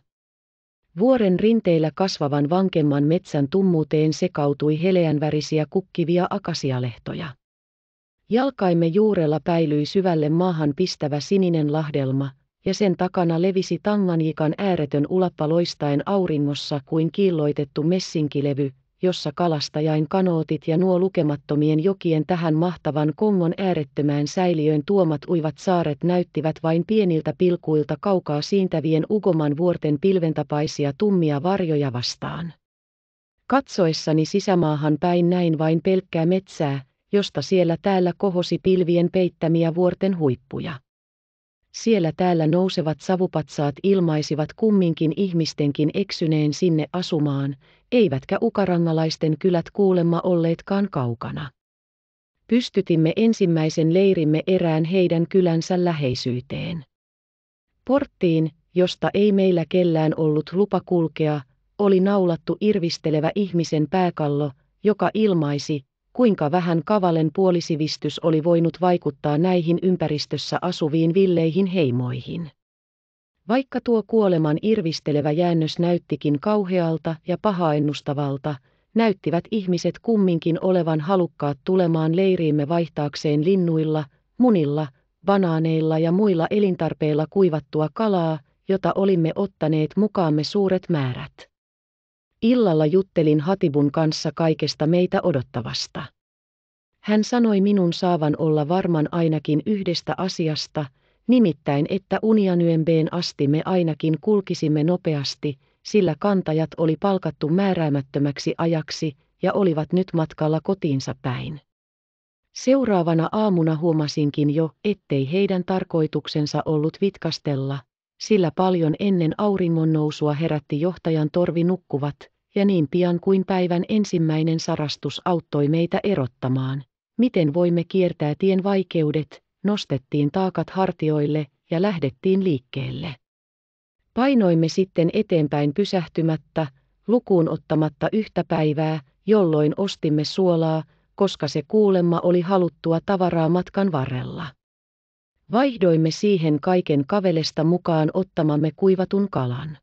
Vuoren rinteillä kasvavan vankemman metsän tummuuteen sekautui heleänvärisiä kukkivia akasialehtoja. Jalkaimme juurella päilyi syvälle maahan pistävä sininen lahdelma, ja sen takana levisi Tanganikan ääretön ulappa loistaen auringossa kuin kiilloitettu messinkilevy, jossa kalastajain kanootit ja nuo lukemattomien jokien tähän mahtavan Kongon äärettömään säiliöön tuomat uivat saaret näyttivät vain pieniltä pilkuilta kaukaa siintävien Ugoman vuorten pilventapaisia tummia varjoja vastaan. Katsoessani sisämaahan päin näin vain pelkkää metsää, josta siellä täällä kohosi pilvien peittämiä vuorten huippuja. Siellä täällä nousevat savupatsaat ilmaisivat kumminkin ihmistenkin eksyneen sinne asumaan, eivätkä ukarannalaisten kylät kuulemma olleetkaan kaukana. Pystytimme ensimmäisen leirimme erään heidän kylänsä läheisyyteen. Porttiin, josta ei meillä kellään ollut lupa kulkea, oli naulattu irvistelevä ihmisen pääkallo, joka ilmaisi, kuinka vähän kavalen puolisivistys oli voinut vaikuttaa näihin ympäristössä asuviin villeihin heimoihin. Vaikka tuo kuoleman irvistelevä jäännös näyttikin kauhealta ja pahaennustavalta, näyttivät ihmiset kumminkin olevan halukkaat tulemaan leiriimme vaihtaakseen linnuilla, munilla, banaaneilla ja muilla elintarpeilla kuivattua kalaa, jota olimme ottaneet mukaamme suuret määrät. Illalla juttelin Hatibun kanssa kaikesta meitä odottavasta. Hän sanoi minun saavan olla varman ainakin yhdestä asiasta – nimittäin että Unianyembeen asti me ainakin kulkisimme nopeasti, sillä kantajat oli palkattu määräämättömäksi ajaksi ja olivat nyt matkalla kotiinsa päin. Seuraavana aamuna huomasinkin jo, ettei heidän tarkoituksensa ollut vitkastella, sillä paljon ennen auringon nousua herätti johtajan torvi nukkuvat, ja niin pian kuin päivän ensimmäinen sarastus auttoi meitä erottamaan, miten voimme kiertää tien vaikeudet, nostettiin taakat hartioille ja lähdettiin liikkeelle. Painoimme sitten eteenpäin pysähtymättä, lukuun ottamatta yhtä päivää, jolloin ostimme suolaa, koska se kuulemma oli haluttua tavaraa matkan varrella. Vaihdoimme siihen kaiken kavelesta mukaan ottamamme kuivatun kalan.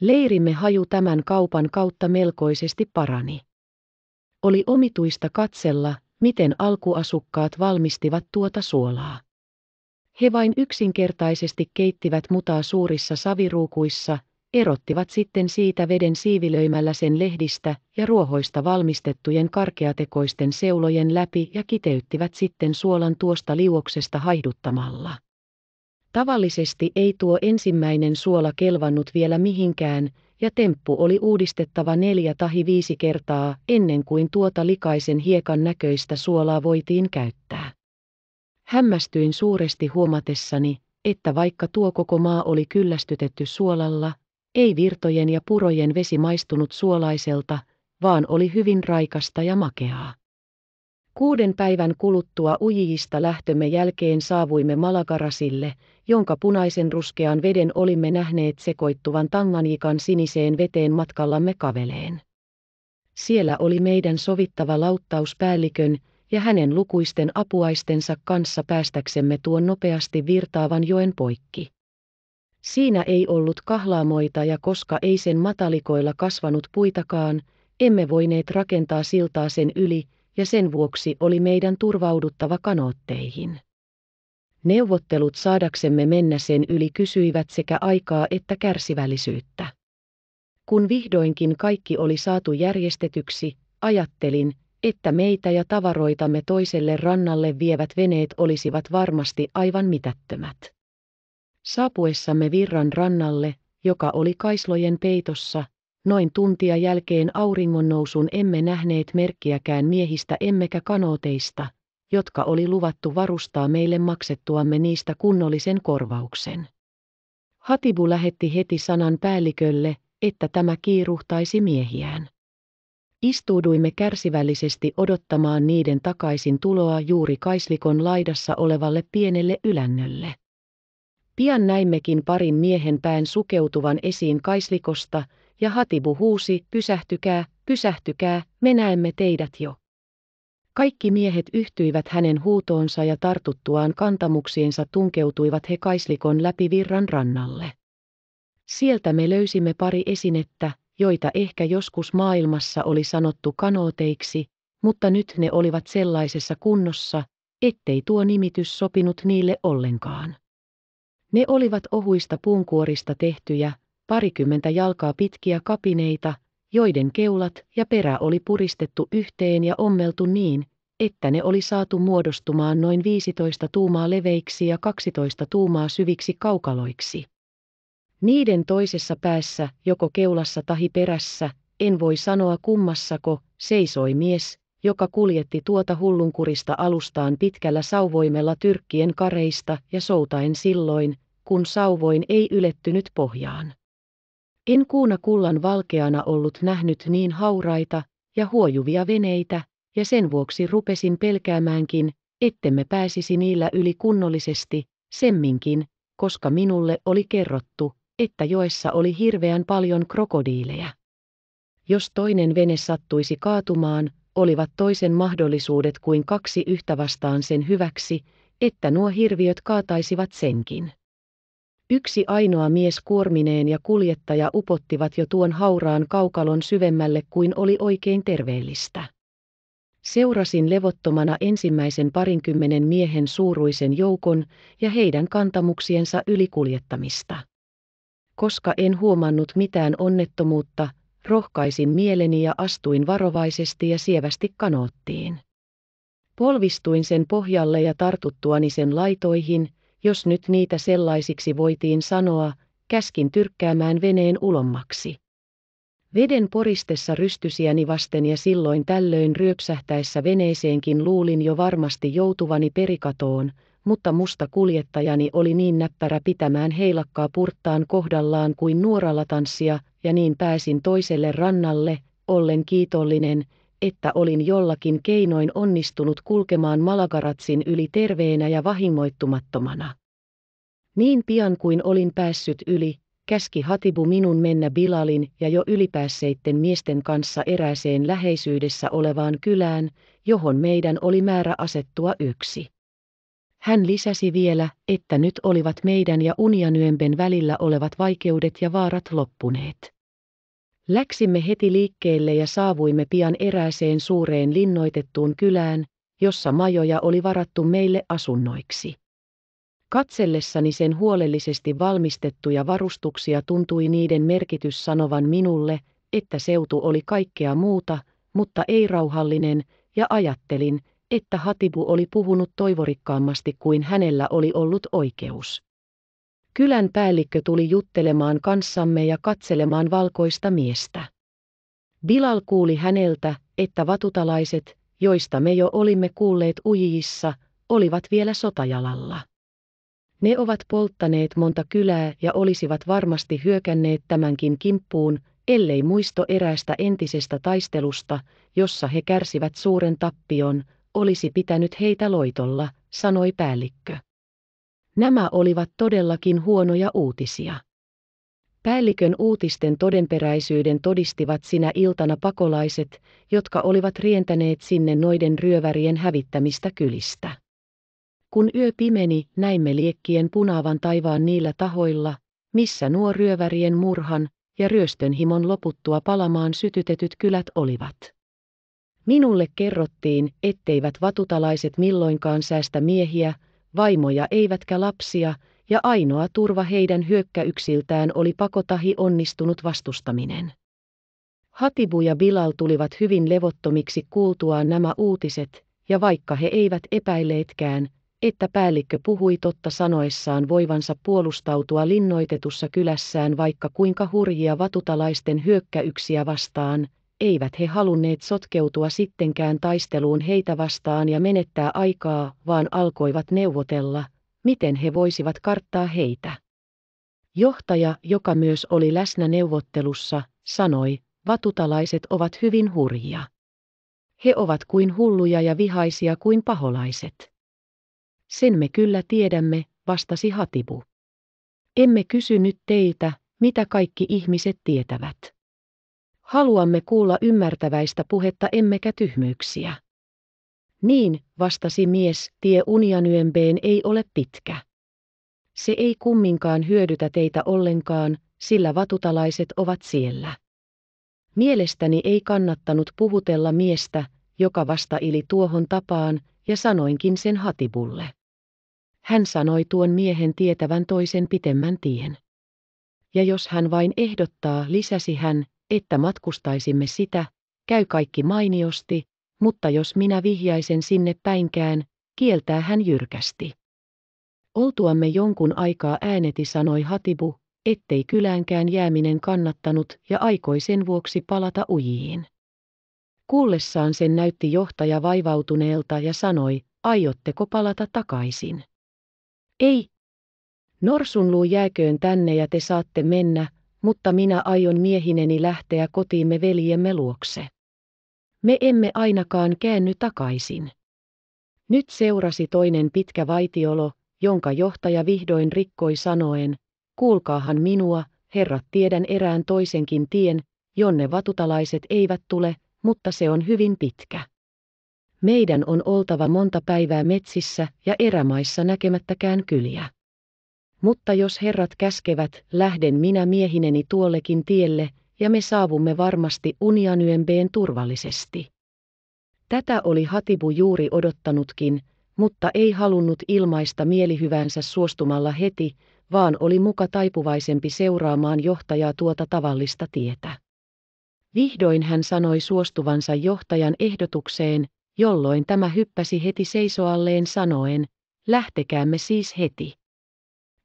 Leirimme haju tämän kaupan kautta melkoisesti parani. Oli omituista katsella, miten alkuasukkaat valmistivat tuota suolaa. He vain yksinkertaisesti keittivät mutaa suurissa saviruukuissa, erottivat sitten siitä veden siivilöimällä sen lehdistä ja ruohoista valmistettujen karkeatekoisten seulojen läpi ja kiteyttivät sitten suolan tuosta liuoksesta haiduttamalla. Tavallisesti ei tuo ensimmäinen suola kelvannut vielä mihinkään, ja temppu oli uudistettava neljä tahi viisi kertaa ennen kuin tuota likaisen hiekan näköistä suolaa voitiin käyttää. Hämmästyin suuresti huomatessani, että vaikka tuo koko maa oli kyllästytetty suolalla, ei virtojen ja purojen vesi maistunut suolaiselta, vaan oli hyvin raikasta ja makeaa. Kuuden päivän kuluttua ujiista lähtömme jälkeen saavuimme Malagarasille, jonka punaisen ruskean veden olimme nähneet sekoittuvan Tanganikan siniseen veteen matkallamme kaveleen. Siellä oli meidän sovittava lauttauspäällikön ja hänen lukuisten apuaistensa kanssa päästäksemme tuon nopeasti virtaavan joen poikki. Siinä ei ollut kahlaamoita ja koska ei sen matalikoilla kasvanut puitakaan, emme voineet rakentaa siltaa sen yli, ja sen vuoksi oli meidän turvauduttava kanootteihin. Neuvottelut saadaksemme mennä sen yli kysyivät sekä aikaa että kärsivällisyyttä. Kun vihdoinkin kaikki oli saatu järjestetyksi, ajattelin, että meitä ja tavaroitamme toiselle rannalle vievät veneet olisivat varmasti aivan mitättömät. Saapuessamme virran rannalle, joka oli kaislojen peitossa, noin tuntia jälkeen auringonnousun emme nähneet merkkiäkään miehistä emmekä kanooteista, jotka oli luvattu varustaa meille maksettuamme niistä kunnollisen korvauksen. Hatibu lähetti heti sanan päällikölle, että tämä kiiruhtaisi miehiään. Istuuduimme kärsivällisesti odottamaan niiden takaisin tuloa juuri kaislikon laidassa olevalle pienelle ylännölle. Pian näimmekin parin miehen pään sukeutuvan esiin kaislikosta, ja Hatibu huusi, pysähtykää, pysähtykää, me näemme teidät jo. Kaikki miehet yhtyivät hänen huutoonsa ja tartuttuaan kantamuksiinsa tunkeutuivat he kaislikon läpi virran rannalle. Sieltä me löysimme pari esinettä, joita ehkä joskus maailmassa oli sanottu kanooteiksi, mutta nyt ne olivat sellaisessa kunnossa, ettei tuo nimitys sopinut niille ollenkaan. Ne olivat ohuista puunkuorista tehtyjä, parikymmentä jalkaa pitkiä kapineita, joiden keulat ja perä oli puristettu yhteen ja ommeltu niin, että ne oli saatu muodostumaan noin 15 tuumaa leveiksi ja 12 tuumaa syviksi kaukaloiksi. Niiden toisessa päässä, joko keulassa tahi perässä, en voi sanoa kummassako, seisoi mies, joka kuljetti tuota hullunkurista alustaan pitkällä sauvoimella tyrkkien kareista ja soutaen silloin, kun sauvoin ei ylettynyt pohjaan. En kuuna kullan valkeana ollut nähnyt niin hauraita ja huojuvia veneitä, ja sen vuoksi rupesin pelkäämäänkin, ettemme pääsisi niillä yli kunnollisesti, semminkin, koska minulle oli kerrottu, että joessa oli hirveän paljon krokodiileja. Jos toinen vene sattuisi kaatumaan, olivat toisen mahdollisuudet kuin kaksi yhtä vastaan sen hyväksi, että nuo hirviöt kaataisivat senkin. Yksi ainoa mies kuormineen ja kuljettaja upottivat jo tuon hauraan kaukalon syvemmälle kuin oli oikein terveellistä. Seurasin levottomana ensimmäisen parinkymmenen miehen suuruisen joukon ja heidän kantamuksiensa ylikuljettamista. Koska en huomannut mitään onnettomuutta, rohkaisin mieleni ja astuin varovaisesti ja sievästi kanoottiin. Polvistuin sen pohjalle ja tartuttuani sen laitoihin – jos nyt niitä sellaisiksi voitiin sanoa, käskin tyrkkäämään veneen ulommaksi. Veden poristessa rystysiäni vasten ja silloin tällöin ryöpsähtäessä veneeseenkin luulin jo varmasti joutuvani perikatoon, mutta musta kuljettajani oli niin näppärä pitämään heilakkaa purttaan kohdallaan kuin nuoralla tanssia, ja niin pääsin toiselle rannalle, ollen kiitollinen, että olin jollakin keinoin onnistunut kulkemaan Malagaratsin yli terveenä ja vahingoittumattomana. Niin pian kuin olin päässyt yli, käski Hatibu minun mennä Bilalin ja jo ylipäässeitten miesten kanssa erääseen läheisyydessä olevaan kylään, johon meidän oli määrä asettua yksi. Hän lisäsi vielä, että nyt olivat meidän ja Unianyömben välillä olevat vaikeudet ja vaarat loppuneet. Läksimme heti liikkeelle ja saavuimme pian erääseen suureen linnoitettuun kylään, jossa majoja oli varattu meille asunnoiksi. Katsellessani sen huolellisesti valmistettuja varustuksia tuntui niiden merkitys sanovan minulle, että seutu oli kaikkea muuta, mutta ei rauhallinen, ja ajattelin, että Hatibu oli puhunut toivorikkaammasti kuin hänellä oli ollut oikeus. Kylän päällikkö tuli juttelemaan kanssamme ja katselemaan valkoista miestä. Bilal kuuli häneltä, että vatutalaiset, joista me jo olimme kuulleet ujiissa, olivat vielä sotajalalla. Ne ovat polttaneet monta kylää ja olisivat varmasti hyökänneet tämänkin kimppuun, ellei muisto eräästä entisestä taistelusta, jossa he kärsivät suuren tappion, olisi pitänyt heitä loitolla, sanoi päällikkö. Nämä olivat todellakin huonoja uutisia. Päällikön uutisten todenperäisyyden todistivat sinä iltana pakolaiset, jotka olivat rientäneet sinne noiden ryövärien hävittämistä kylistä. Kun yö pimeni, näimme liekkien punaavan taivaan niillä tahoilla, missä nuo ryövärien murhan ja ryöstönhimon loputtua palamaan sytytetyt kylät olivat. Minulle kerrottiin, etteivät vatutalaiset milloinkaan säästä miehiä, vaimoja eivätkä lapsia, ja ainoa turva heidän hyökkäyksiltään oli pakotahi onnistunut vastustaminen. Hatibu ja Bilal tulivat hyvin levottomiksi kuultuaan nämä uutiset, ja vaikka he eivät epäileetkään, että päällikkö puhui totta sanoessaan voivansa puolustautua linnoitetussa kylässään vaikka kuinka hurjia vatutalaisten hyökkäyksiä vastaan, eivät he halunneet sotkeutua sittenkään taisteluun heitä vastaan ja menettää aikaa, vaan alkoivat neuvotella, miten he voisivat karttaa heitä. Johtaja, joka myös oli läsnä neuvottelussa, sanoi, vatutalaiset ovat hyvin hurjia. He ovat kuin hulluja ja vihaisia kuin paholaiset. Sen me kyllä tiedämme, vastasi Hatibu. Emme kysy nyt teiltä, mitä kaikki ihmiset tietävät. Haluamme kuulla ymmärtäväistä puhetta emmekä tyhmyyksiä. Niin, vastasi mies, tie unianyömbeen ei ole pitkä. Se ei kumminkaan hyödytä teitä ollenkaan, sillä vatutalaiset ovat siellä. Mielestäni ei kannattanut puhutella miestä, joka vasta ili tuohon tapaan, ja sanoinkin sen hatibulle. Hän sanoi tuon miehen tietävän toisen pitemmän tien. Ja jos hän vain ehdottaa, lisäsi hän, että matkustaisimme sitä, käy kaikki mainiosti, mutta jos minä vihjaisen sinne päinkään, kieltää hän jyrkästi. Oltuamme jonkun aikaa ääneti sanoi Hatibu, ettei kyläänkään jääminen kannattanut ja aikoi sen vuoksi palata ujiin. Kuullessaan sen näytti johtaja vaivautuneelta ja sanoi, aiotteko palata takaisin? Ei. Norsunluu jääköön tänne ja te saatte mennä, mutta minä aion miehineni lähteä kotiimme veljemme luokse. Me emme ainakaan käänny takaisin. Nyt seurasi toinen pitkä vaitiolo, jonka johtaja vihdoin rikkoi sanoen, kuulkaahan minua, herrat tiedän erään toisenkin tien, jonne vatutalaiset eivät tule, mutta se on hyvin pitkä. Meidän on oltava monta päivää metsissä ja erämaissa näkemättäkään kyliä. Mutta jos herrat käskevät, lähden minä miehineni tuollekin tielle, ja me saavumme varmasti Unianyömbeen turvallisesti. Tätä oli Hatibu juuri odottanutkin, mutta ei halunnut ilmaista mielihyvänsä suostumalla heti, vaan oli muka taipuvaisempi seuraamaan johtajaa tuota tavallista tietä. Vihdoin hän sanoi suostuvansa johtajan ehdotukseen, jolloin tämä hyppäsi heti seisoalleen sanoen, lähtekäämme siis heti.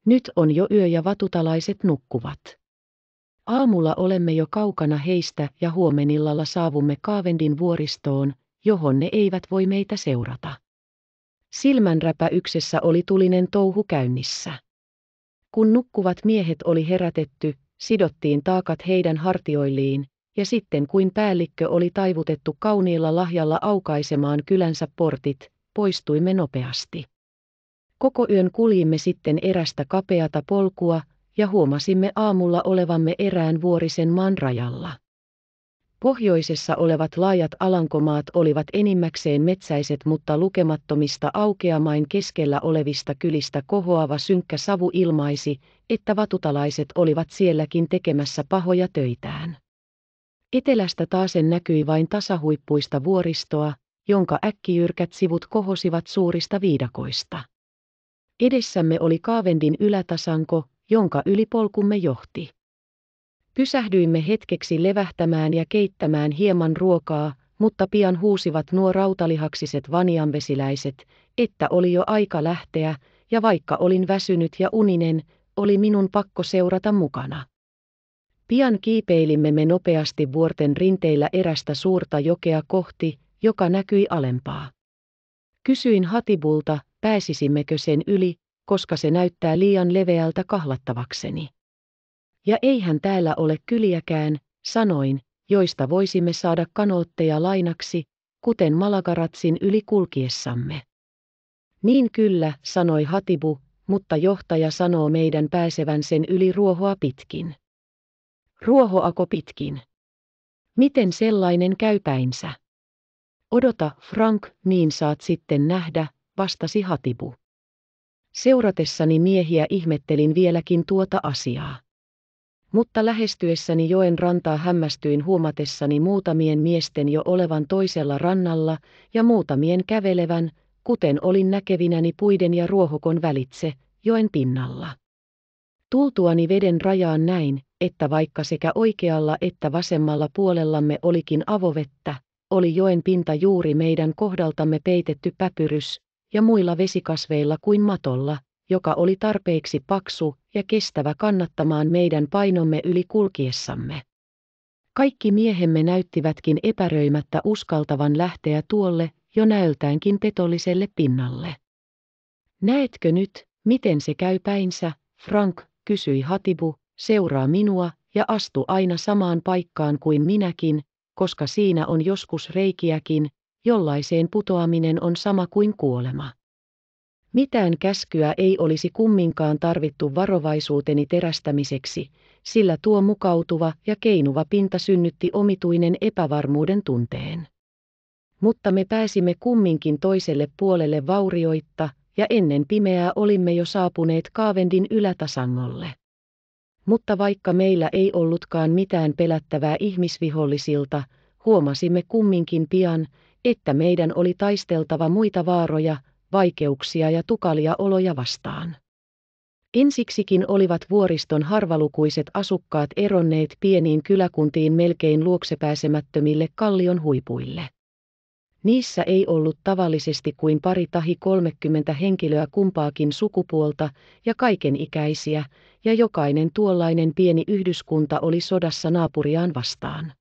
Nyt on jo yö ja vatutalaiset nukkuvat. Aamulla olemme jo kaukana heistä ja huomenillalla saavumme Kaavendin vuoristoon, johon ne eivät voi meitä seurata. Silmänräpäyksessä oli tulinen touhu käynnissä. Kun nukkuvat miehet oli herätetty, sidottiin taakat heidän hartioilliin, ja sitten kuin päällikkö oli taivutettu kauniilla lahjalla aukaisemaan kylänsä portit, poistuimme nopeasti. Koko yön kuljimme sitten erästä kapeata polkua, ja huomasimme aamulla olevamme erään vuorisen maan rajalla. Pohjoisessa olevat laajat alankomaat olivat enimmäkseen metsäiset, mutta lukemattomista aukeamain keskellä olevista kylistä kohoava synkkä savu ilmaisi, että vatutalaiset olivat sielläkin tekemässä pahoja töitään. Etelästä taasen näkyi vain tasahuippuista vuoristoa, jonka äkkijyrkät sivut kohosivat suurista viidakoista. Edessämme oli Kaavendin ylätasanko, jonka ylipolkumme johti. Pysähdyimme hetkeksi levähtämään ja keittämään hieman ruokaa, mutta pian huusivat nuo rautalihaksiset vanianvesiläiset, että oli jo aika lähteä, ja vaikka olin väsynyt ja uninen, oli minun pakko seurata mukana. Pian kiipeilimme me nopeasti vuorten rinteillä erästä suurta jokea kohti, joka näkyi alempaa. Kysyin Hatibulta, pääsisimmekö sen yli, koska se näyttää liian leveältä kahlattavakseni. Ja eihän täällä ole kyliäkään, sanoin, joista voisimme saada kanootteja lainaksi, kuten Malagaratsin yli kulkiessamme. Niin kyllä, sanoi Hatibu, mutta johtaja sanoo meidän pääsevän sen yli ruohoa pitkin. Ruohoako pitkin? Miten sellainen käypäinsä? Odota, Frank, niin saat sitten nähdä, vastasi Hatibu. Seuratessani miehiä ihmettelin vieläkin tuota asiaa. Mutta lähestyessäni joen rantaa hämmästyin huomatessani muutamien miesten jo olevan toisella rannalla ja muutamien kävelevän, kuten olin näkevinäni puiden ja ruohokon välitse, joen pinnalla. Tultuani veden rajaan näin, että vaikka sekä oikealla että vasemmalla puolellamme olikin avovettä, oli joen pinta juuri meidän kohdaltamme peitetty päpyrys, ja muilla vesikasveilla kuin matolla, joka oli tarpeeksi paksu ja kestävä kannattamaan meidän painomme yli kulkiessamme. Kaikki miehemme näyttivätkin epäröimättä uskaltavan lähteä tuolle jo näöltäänkin petolliselle pinnalle. Näetkö nyt, miten se käy päinsä, Frank, kysyi Hatibu, seuraa minua ja astu aina samaan paikkaan kuin minäkin, koska siinä on joskus reikiäkin, jollaiseen putoaminen on sama kuin kuolema. Mitään käskyä ei olisi kumminkaan tarvittu varovaisuuteni terästämiseksi, sillä tuo mukautuva ja keinuva pinta synnytti omituinen epävarmuuden tunteen. Mutta me pääsimme kumminkin toiselle puolelle vaurioitta, ja ennen pimeää olimme jo saapuneet Kaavendin ylätasangolle. Mutta vaikka meillä ei ollutkaan mitään pelättävää ihmisvihollisilta, huomasimme kumminkin pian, että meidän oli taisteltava muita vaaroja, vaikeuksia ja tukalia oloja vastaan. Ensiksikin olivat vuoriston harvalukuiset asukkaat eronneet pieniin kyläkuntiin melkein luoksepääsemättömille kallion huipuille. Niissä ei ollut tavallisesti kuin pari tahi 30 henkilöä kumpaakin sukupuolta ja kaiken ikäisiä, ja jokainen tuollainen pieni yhdyskunta oli sodassa naapuriaan vastaan.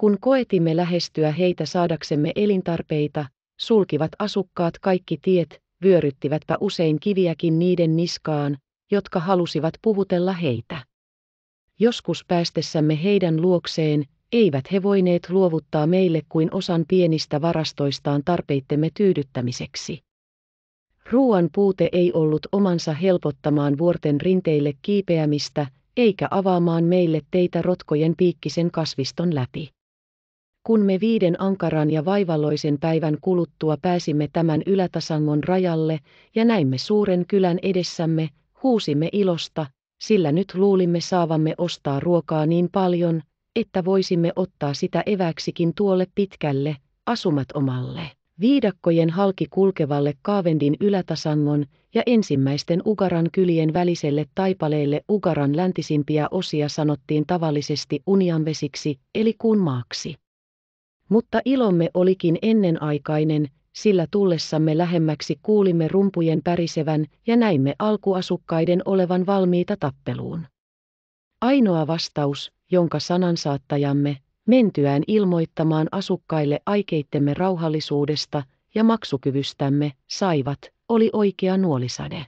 Kun koetimme lähestyä heitä saadaksemme elintarpeita, sulkivat asukkaat kaikki tiet, vyöryttivätpä usein kiviäkin niiden niskaan, jotka halusivat puhutella heitä. Joskus päästessämme heidän luokseen, eivät he voineet luovuttaa meille kuin osan pienistä varastoistaan tarpeittemme tyydyttämiseksi. Ruoan puute ei ollut omansa helpottamaan vuorten rinteille kiipeämistä, eikä avaamaan meille teitä rotkojen piikkisen kasviston läpi kun me viiden ankaran ja vaivalloisen päivän kuluttua pääsimme tämän ylätasangon rajalle ja näimme suuren kylän edessämme, huusimme ilosta, sillä nyt luulimme saavamme ostaa ruokaa niin paljon, että voisimme ottaa sitä eväksikin tuolle pitkälle, asumat omalle. Viidakkojen halki kulkevalle Kaavendin ylätasangon ja ensimmäisten Ugaran kylien väliselle taipaleelle Ugaran läntisimpiä osia sanottiin tavallisesti unianvesiksi eli kuunmaaksi. Mutta ilomme olikin ennenaikainen, sillä tullessamme lähemmäksi kuulimme rumpujen pärisevän ja näimme alkuasukkaiden olevan valmiita tappeluun. Ainoa vastaus, jonka sanansaattajamme, mentyään ilmoittamaan asukkaille aikeittemme rauhallisuudesta ja maksukyvystämme, saivat, oli oikea nuolisade.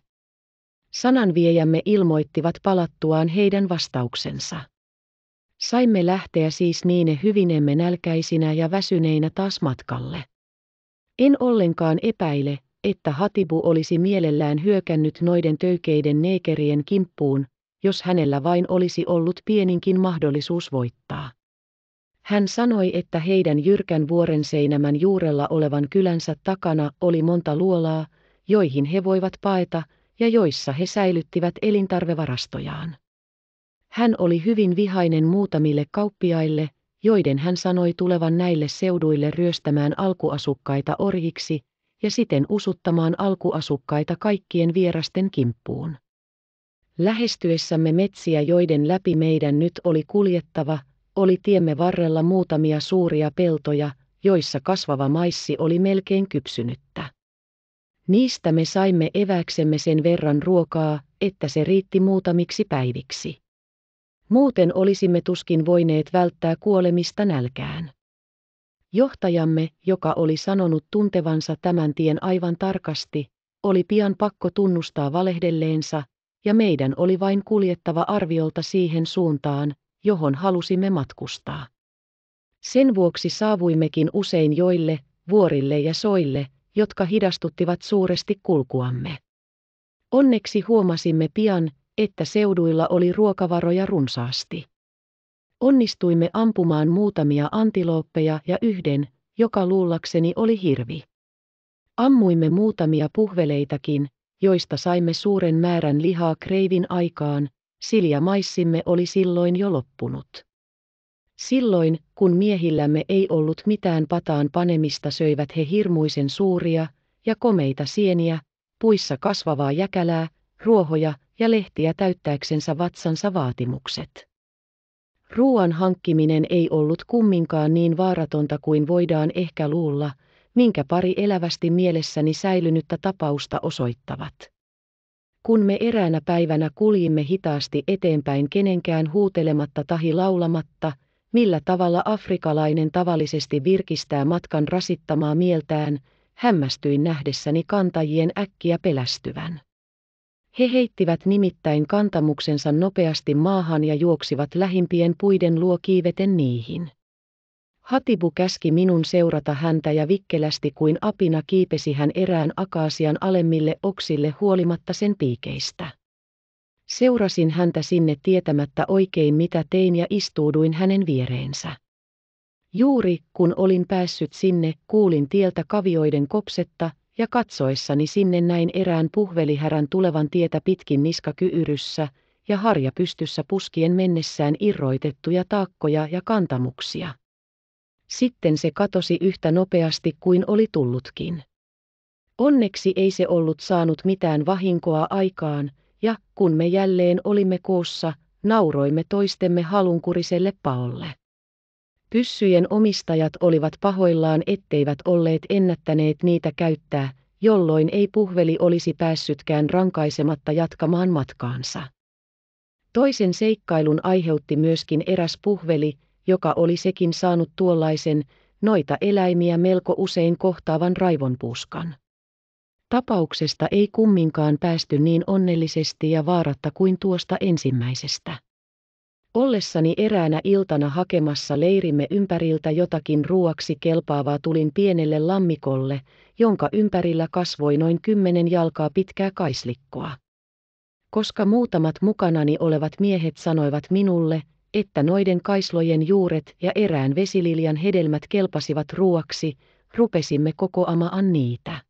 Sananviejämme ilmoittivat palattuaan heidän vastauksensa. Saimme lähteä siis niin hyvinemme nälkäisinä ja väsyneinä taas matkalle. En ollenkaan epäile, että Hatibu olisi mielellään hyökännyt noiden töykeiden neekerien kimppuun, jos hänellä vain olisi ollut pieninkin mahdollisuus voittaa. Hän sanoi, että heidän jyrkän vuoren seinämän juurella olevan kylänsä takana oli monta luolaa, joihin he voivat paeta ja joissa he säilyttivät elintarvevarastojaan. Hän oli hyvin vihainen muutamille kauppiaille, joiden hän sanoi tulevan näille seuduille ryöstämään alkuasukkaita orjiksi ja siten usuttamaan alkuasukkaita kaikkien vierasten kimppuun. Lähestyessämme metsiä, joiden läpi meidän nyt oli kuljettava, oli tiemme varrella muutamia suuria peltoja, joissa kasvava maissi oli melkein kypsynyttä. Niistä me saimme eväksemme sen verran ruokaa, että se riitti muutamiksi päiviksi. Muuten olisimme tuskin voineet välttää kuolemista nälkään. Johtajamme, joka oli sanonut tuntevansa tämän tien aivan tarkasti, oli pian pakko tunnustaa valehdelleensa, ja meidän oli vain kuljettava arviolta siihen suuntaan, johon halusimme matkustaa. Sen vuoksi saavuimmekin usein joille, vuorille ja soille, jotka hidastuttivat suuresti kulkuamme. Onneksi huomasimme pian, että seuduilla oli ruokavaroja runsaasti. Onnistuimme ampumaan muutamia antilooppeja ja yhden, joka luullakseni oli hirvi. Ammuimme muutamia puhveleitakin, joista saimme suuren määrän lihaa kreivin aikaan, sillä maissimme oli silloin jo loppunut. Silloin, kun miehillämme ei ollut mitään pataan panemista söivät he hirmuisen suuria ja komeita sieniä, puissa kasvavaa jäkälää, ruohoja ja lehtiä täyttääksensä vatsansa vaatimukset. Ruoan hankkiminen ei ollut kumminkaan niin vaaratonta kuin voidaan ehkä luulla, minkä pari elävästi mielessäni säilynyttä tapausta osoittavat. Kun me eräänä päivänä kuljimme hitaasti eteenpäin kenenkään huutelematta tahi laulamatta, millä tavalla afrikalainen tavallisesti virkistää matkan rasittamaa mieltään, hämmästyin nähdessäni kantajien äkkiä pelästyvän. He heittivät nimittäin kantamuksensa nopeasti maahan ja juoksivat lähimpien puiden luo kiiveten niihin. Hatibu käski minun seurata häntä ja vikkelästi kuin apina kiipesi hän erään akaasian alemmille oksille huolimatta sen piikeistä. Seurasin häntä sinne tietämättä oikein mitä tein ja istuuduin hänen viereensä. Juuri kun olin päässyt sinne, kuulin tieltä kavioiden kopsetta, ja katsoessani sinne näin erään puhvelihärän tulevan tietä pitkin niska kyyryssä ja harja pystyssä puskien mennessään irroitettuja taakkoja ja kantamuksia. Sitten se katosi yhtä nopeasti kuin oli tullutkin. Onneksi ei se ollut saanut mitään vahinkoa aikaan, ja kun me jälleen olimme koossa, nauroimme toistemme halunkuriselle paolle. Pyssyjen omistajat olivat pahoillaan, etteivät olleet ennättäneet niitä käyttää, jolloin ei puhveli olisi päässytkään rankaisematta jatkamaan matkaansa. Toisen seikkailun aiheutti myöskin eräs puhveli, joka oli sekin saanut tuollaisen, noita eläimiä melko usein kohtaavan raivonpuuskan. Tapauksesta ei kumminkaan päästy niin onnellisesti ja vaaratta kuin tuosta ensimmäisestä. Ollessani eräänä iltana hakemassa leirimme ympäriltä jotakin ruuaksi kelpaavaa tulin pienelle lammikolle, jonka ympärillä kasvoi noin kymmenen jalkaa pitkää kaislikkoa. Koska muutamat mukanani olevat miehet sanoivat minulle, että noiden kaislojen juuret ja erään vesililjan hedelmät kelpasivat ruuaksi, rupesimme kokoamaan niitä.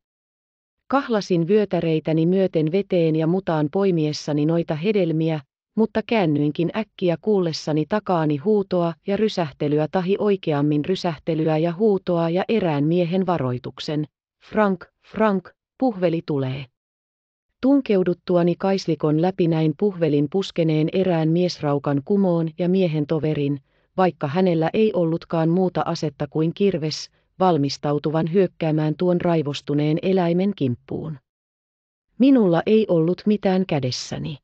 Kahlasin vyötäreitäni myöten veteen ja mutaan poimiessani noita hedelmiä, mutta käännyinkin äkkiä kuullessani takaani huutoa ja rysähtelyä tahi oikeammin rysähtelyä ja huutoa ja erään miehen varoituksen. Frank, Frank, puhveli tulee. Tunkeuduttuani kaislikon läpi näin puhvelin puskeneen erään miesraukan kumoon ja miehen toverin, vaikka hänellä ei ollutkaan muuta asetta kuin kirves, valmistautuvan hyökkäämään tuon raivostuneen eläimen kimppuun. Minulla ei ollut mitään kädessäni.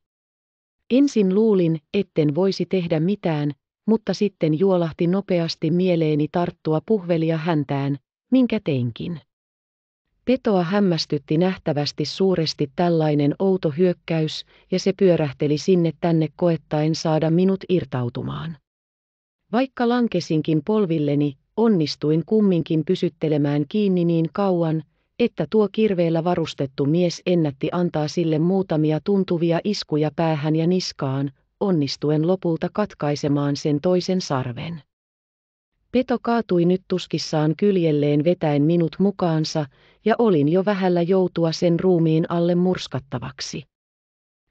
Ensin luulin, etten voisi tehdä mitään, mutta sitten juolahti nopeasti mieleeni tarttua puhvelia häntään, minkä teinkin. Petoa hämmästytti nähtävästi suuresti tällainen outo hyökkäys, ja se pyörähteli sinne tänne koettaen saada minut irtautumaan. Vaikka lankesinkin polvilleni, onnistuin kumminkin pysyttelemään kiinni niin kauan, että tuo kirveellä varustettu mies ennätti antaa sille muutamia tuntuvia iskuja päähän ja niskaan, onnistuen lopulta katkaisemaan sen toisen sarven. Peto kaatui nyt tuskissaan kyljelleen vetäen minut mukaansa, ja olin jo vähällä joutua sen ruumiin alle murskattavaksi.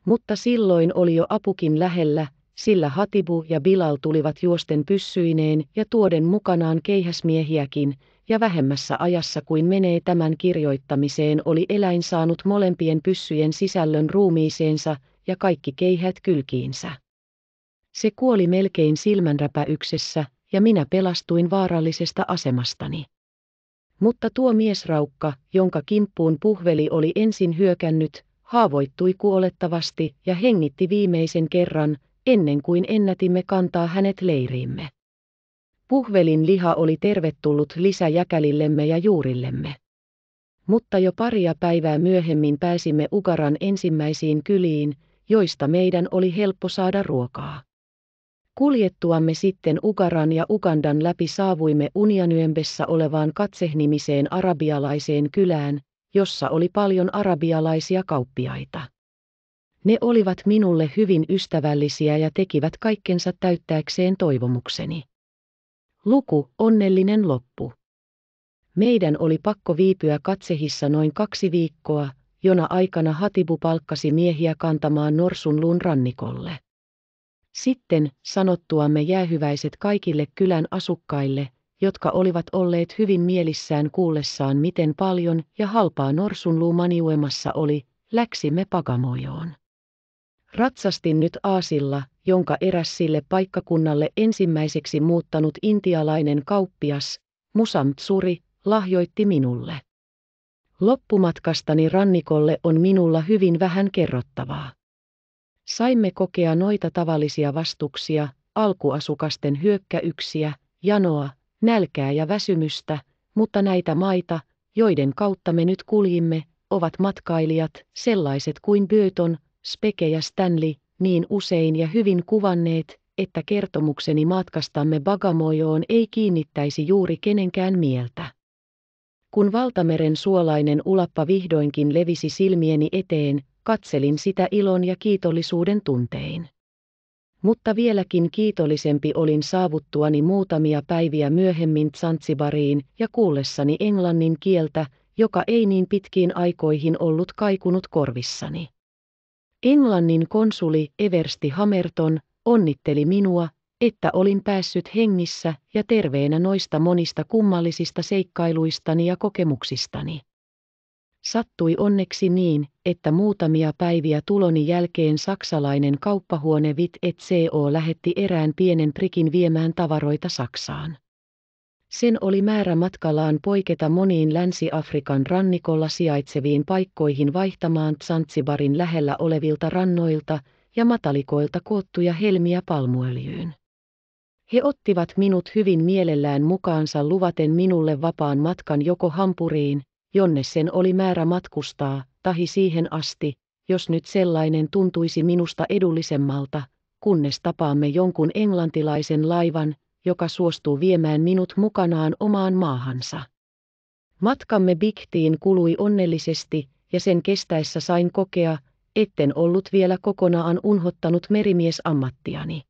Mutta silloin oli jo apukin lähellä, sillä Hatibu ja Bilal tulivat juosten pyssyineen ja tuoden mukanaan keihäsmiehiäkin, ja vähemmässä ajassa kuin menee tämän kirjoittamiseen oli eläin saanut molempien pyssyjen sisällön ruumiiseensa ja kaikki keihät kylkiinsä. Se kuoli melkein silmänräpäyksessä, ja minä pelastuin vaarallisesta asemastani. Mutta tuo miesraukka, jonka kimppuun puhveli oli ensin hyökännyt, haavoittui kuolettavasti ja hengitti viimeisen kerran, ennen kuin ennätimme kantaa hänet leiriimme. Puhvelin liha oli tervetullut lisä jäkälillemme ja juurillemme. Mutta jo paria päivää myöhemmin pääsimme Ugaran ensimmäisiin kyliin, joista meidän oli helppo saada ruokaa. Kuljettuamme sitten Ugaran ja Ugandan läpi saavuimme Unianyömbessä olevaan katsehnimiseen arabialaiseen kylään, jossa oli paljon arabialaisia kauppiaita. Ne olivat minulle hyvin ystävällisiä ja tekivät kaikkensa täyttääkseen toivomukseni. Luku, onnellinen loppu. Meidän oli pakko viipyä katsehissa noin kaksi viikkoa, jona aikana Hatibu palkkasi miehiä kantamaan Norsunluun rannikolle. Sitten, sanottuamme jäähyväiset kaikille kylän asukkaille, jotka olivat olleet hyvin mielissään kuullessaan miten paljon ja halpaa norsunluu maniuemassa oli, läksimme pagamojoon. Ratsastin nyt aasilla, jonka eräs sille paikkakunnalle ensimmäiseksi muuttanut intialainen kauppias, Musamtsuri, lahjoitti minulle. Loppumatkastani rannikolle on minulla hyvin vähän kerrottavaa. Saimme kokea noita tavallisia vastuksia, alkuasukasten hyökkäyksiä, janoa, nälkää ja väsymystä, mutta näitä maita, joiden kautta me nyt kuljimme, ovat matkailijat, sellaiset kuin Böton, Speke ja Stanley, niin usein ja hyvin kuvanneet, että kertomukseni matkastamme Bagamojoon ei kiinnittäisi juuri kenenkään mieltä. Kun valtameren suolainen ulappa vihdoinkin levisi silmieni eteen, katselin sitä ilon ja kiitollisuuden tuntein. Mutta vieläkin kiitollisempi olin saavuttuani muutamia päiviä myöhemmin Zanzibariin ja kuullessani englannin kieltä, joka ei niin pitkiin aikoihin ollut kaikunut korvissani. Englannin konsuli Eversti Hamerton onnitteli minua, että olin päässyt hengissä ja terveenä noista monista kummallisista seikkailuistani ja kokemuksistani. Sattui onneksi niin, että muutamia päiviä tuloni jälkeen saksalainen kauppahuone Vit et CO lähetti erään pienen prikin viemään tavaroita Saksaan. Sen oli määrä matkallaan poiketa moniin Länsi-Afrikan rannikolla sijaitseviin paikkoihin vaihtamaan Zanzibarin lähellä olevilta rannoilta ja matalikoilta koottuja helmiä palmuöljyyn. He ottivat minut hyvin mielellään mukaansa luvaten minulle vapaan matkan joko Hampuriin, jonne sen oli määrä matkustaa, tahi siihen asti, jos nyt sellainen tuntuisi minusta edullisemmalta, kunnes tapaamme jonkun englantilaisen laivan, joka suostuu viemään minut mukanaan omaan maahansa. Matkamme Biktiin kului onnellisesti, ja sen kestäessä sain kokea, etten ollut vielä kokonaan unhottanut merimiesammattiani.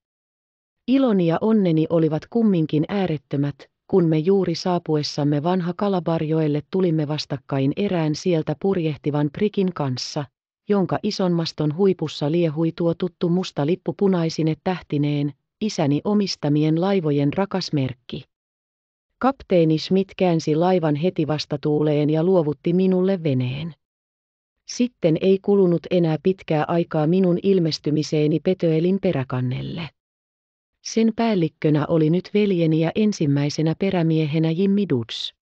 Iloni ja onneni olivat kumminkin äärettömät, kun me juuri saapuessamme vanha Kalabarjoelle tulimme vastakkain erään sieltä purjehtivan prikin kanssa, jonka ison maston huipussa liehui tuo tuttu musta lippu punaisine tähtineen, isäni omistamien laivojen rakas merkki. Kapteeni Smith käänsi laivan heti vastatuuleen ja luovutti minulle veneen. Sitten ei kulunut enää pitkää aikaa minun ilmestymiseeni Petöelin peräkannelle. Sen päällikkönä oli nyt veljeni ja ensimmäisenä perämiehenä Jimmy Duds.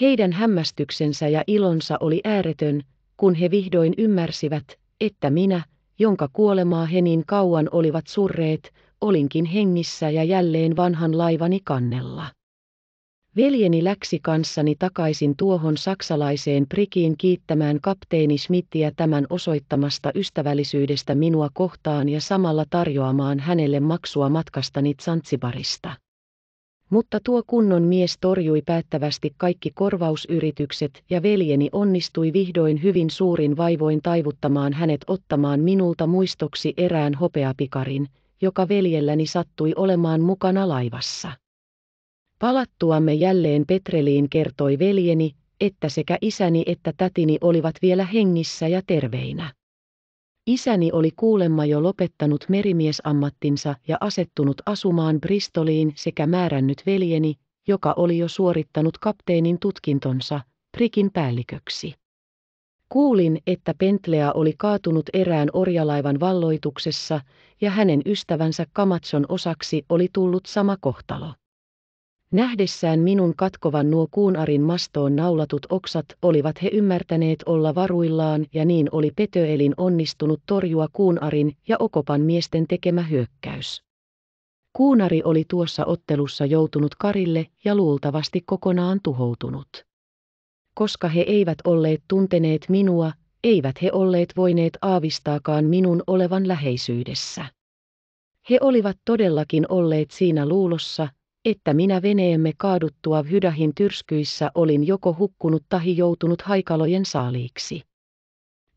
Heidän hämmästyksensä ja ilonsa oli ääretön, kun he vihdoin ymmärsivät, että minä, jonka kuolemaa he niin kauan olivat surreet, olinkin hengissä ja jälleen vanhan laivani kannella. Veljeni läksi kanssani takaisin tuohon saksalaiseen prikiin kiittämään kapteeni Smithia tämän osoittamasta ystävällisyydestä minua kohtaan ja samalla tarjoamaan hänelle maksua matkastani Zanzibarista. Mutta tuo kunnon mies torjui päättävästi kaikki korvausyritykset ja veljeni onnistui vihdoin hyvin suurin vaivoin taivuttamaan hänet ottamaan minulta muistoksi erään hopeapikarin, joka veljelläni sattui olemaan mukana laivassa. Palattuamme jälleen Petreliin kertoi veljeni, että sekä isäni että tätini olivat vielä hengissä ja terveinä. Isäni oli kuulemma jo lopettanut merimiesammattinsa ja asettunut asumaan Bristoliin sekä määrännyt veljeni, joka oli jo suorittanut kapteenin tutkintonsa, prikin päälliköksi. Kuulin, että Pentlea oli kaatunut erään orjalaivan valloituksessa ja hänen ystävänsä Kamatson osaksi oli tullut sama kohtalo. Nähdessään minun katkovan nuo kuunarin mastoon naulatut oksat olivat he ymmärtäneet olla varuillaan ja niin oli Petöelin onnistunut torjua kuunarin ja okopan miesten tekemä hyökkäys. Kuunari oli tuossa ottelussa joutunut karille ja luultavasti kokonaan tuhoutunut koska he eivät olleet tunteneet minua, eivät he olleet voineet aavistaakaan minun olevan läheisyydessä. He olivat todellakin olleet siinä luulossa, että minä veneemme kaaduttua Hydähin tyrskyissä olin joko hukkunut tahi joutunut haikalojen saaliiksi.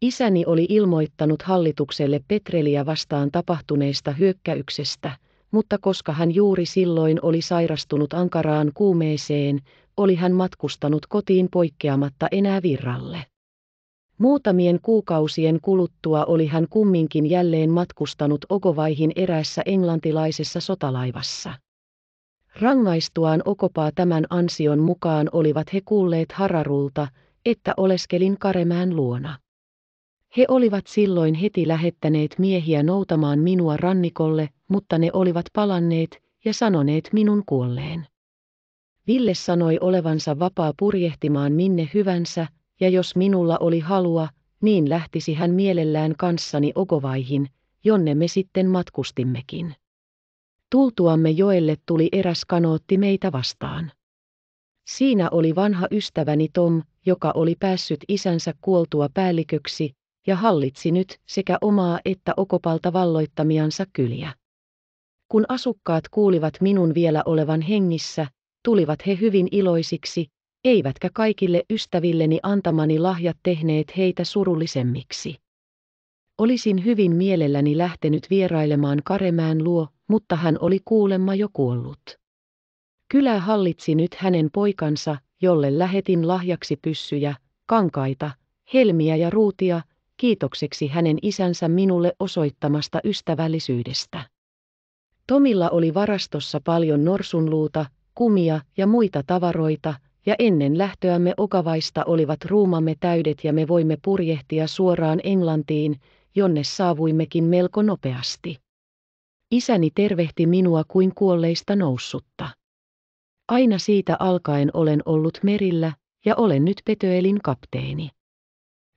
Isäni oli ilmoittanut hallitukselle Petreliä vastaan tapahtuneesta hyökkäyksestä, mutta koska hän juuri silloin oli sairastunut ankaraan kuumeeseen, oli hän matkustanut kotiin poikkeamatta enää virralle. Muutamien kuukausien kuluttua oli hän kumminkin jälleen matkustanut okovaihin eräässä englantilaisessa sotalaivassa. Rangaistuaan Okopaa tämän ansion mukaan olivat he kuulleet Hararulta, että oleskelin Karemään luona. He olivat silloin heti lähettäneet miehiä noutamaan minua rannikolle, mutta ne olivat palanneet ja sanoneet minun kuolleen. Ville sanoi olevansa vapaa purjehtimaan minne hyvänsä, ja jos minulla oli halua, niin lähtisi hän mielellään kanssani Okovaihin, jonne me sitten matkustimmekin. Tultuamme joelle tuli eräs kanootti meitä vastaan. Siinä oli vanha ystäväni Tom, joka oli päässyt isänsä kuoltua päälliköksi ja hallitsi nyt sekä omaa että Okopalta valloittamiansa kyliä. Kun asukkaat kuulivat minun vielä olevan hengissä, tulivat he hyvin iloisiksi, eivätkä kaikille ystävilleni antamani lahjat tehneet heitä surullisemmiksi. Olisin hyvin mielelläni lähtenyt vierailemaan Karemään luo, mutta hän oli kuulemma jo kuollut. Kylä hallitsi nyt hänen poikansa, jolle lähetin lahjaksi pyssyjä, kankaita, helmiä ja ruutia, kiitokseksi hänen isänsä minulle osoittamasta ystävällisyydestä. Tomilla oli varastossa paljon norsunluuta, kumia ja muita tavaroita, ja ennen lähtöämme Okavaista olivat ruumamme täydet ja me voimme purjehtia suoraan Englantiin, jonne saavuimmekin melko nopeasti. Isäni tervehti minua kuin kuolleista noussutta. Aina siitä alkaen olen ollut merillä, ja olen nyt Petöelin kapteeni.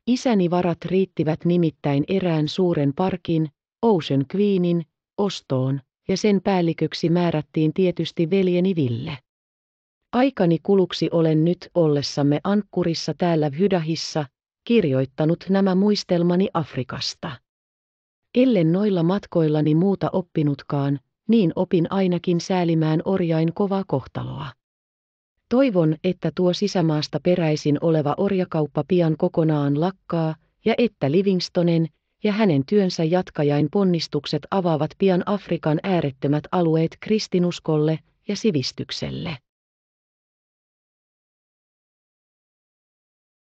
Isäni varat riittivät nimittäin erään suuren parkin, Ocean Queenin, ostoon, ja sen päälliköksi määrättiin tietysti veljeni Ville. Aikani kuluksi olen nyt ollessamme Ankkurissa täällä Hydahissa, kirjoittanut nämä muistelmani Afrikasta. Ellen noilla matkoillani muuta oppinutkaan, niin opin ainakin säälimään orjain kovaa kohtaloa. Toivon, että tuo sisämaasta peräisin oleva orjakauppa pian kokonaan lakkaa, ja että Livingstonen, ja hänen työnsä jatkajain ponnistukset avaavat pian Afrikan äärettömät alueet kristinuskolle ja sivistykselle.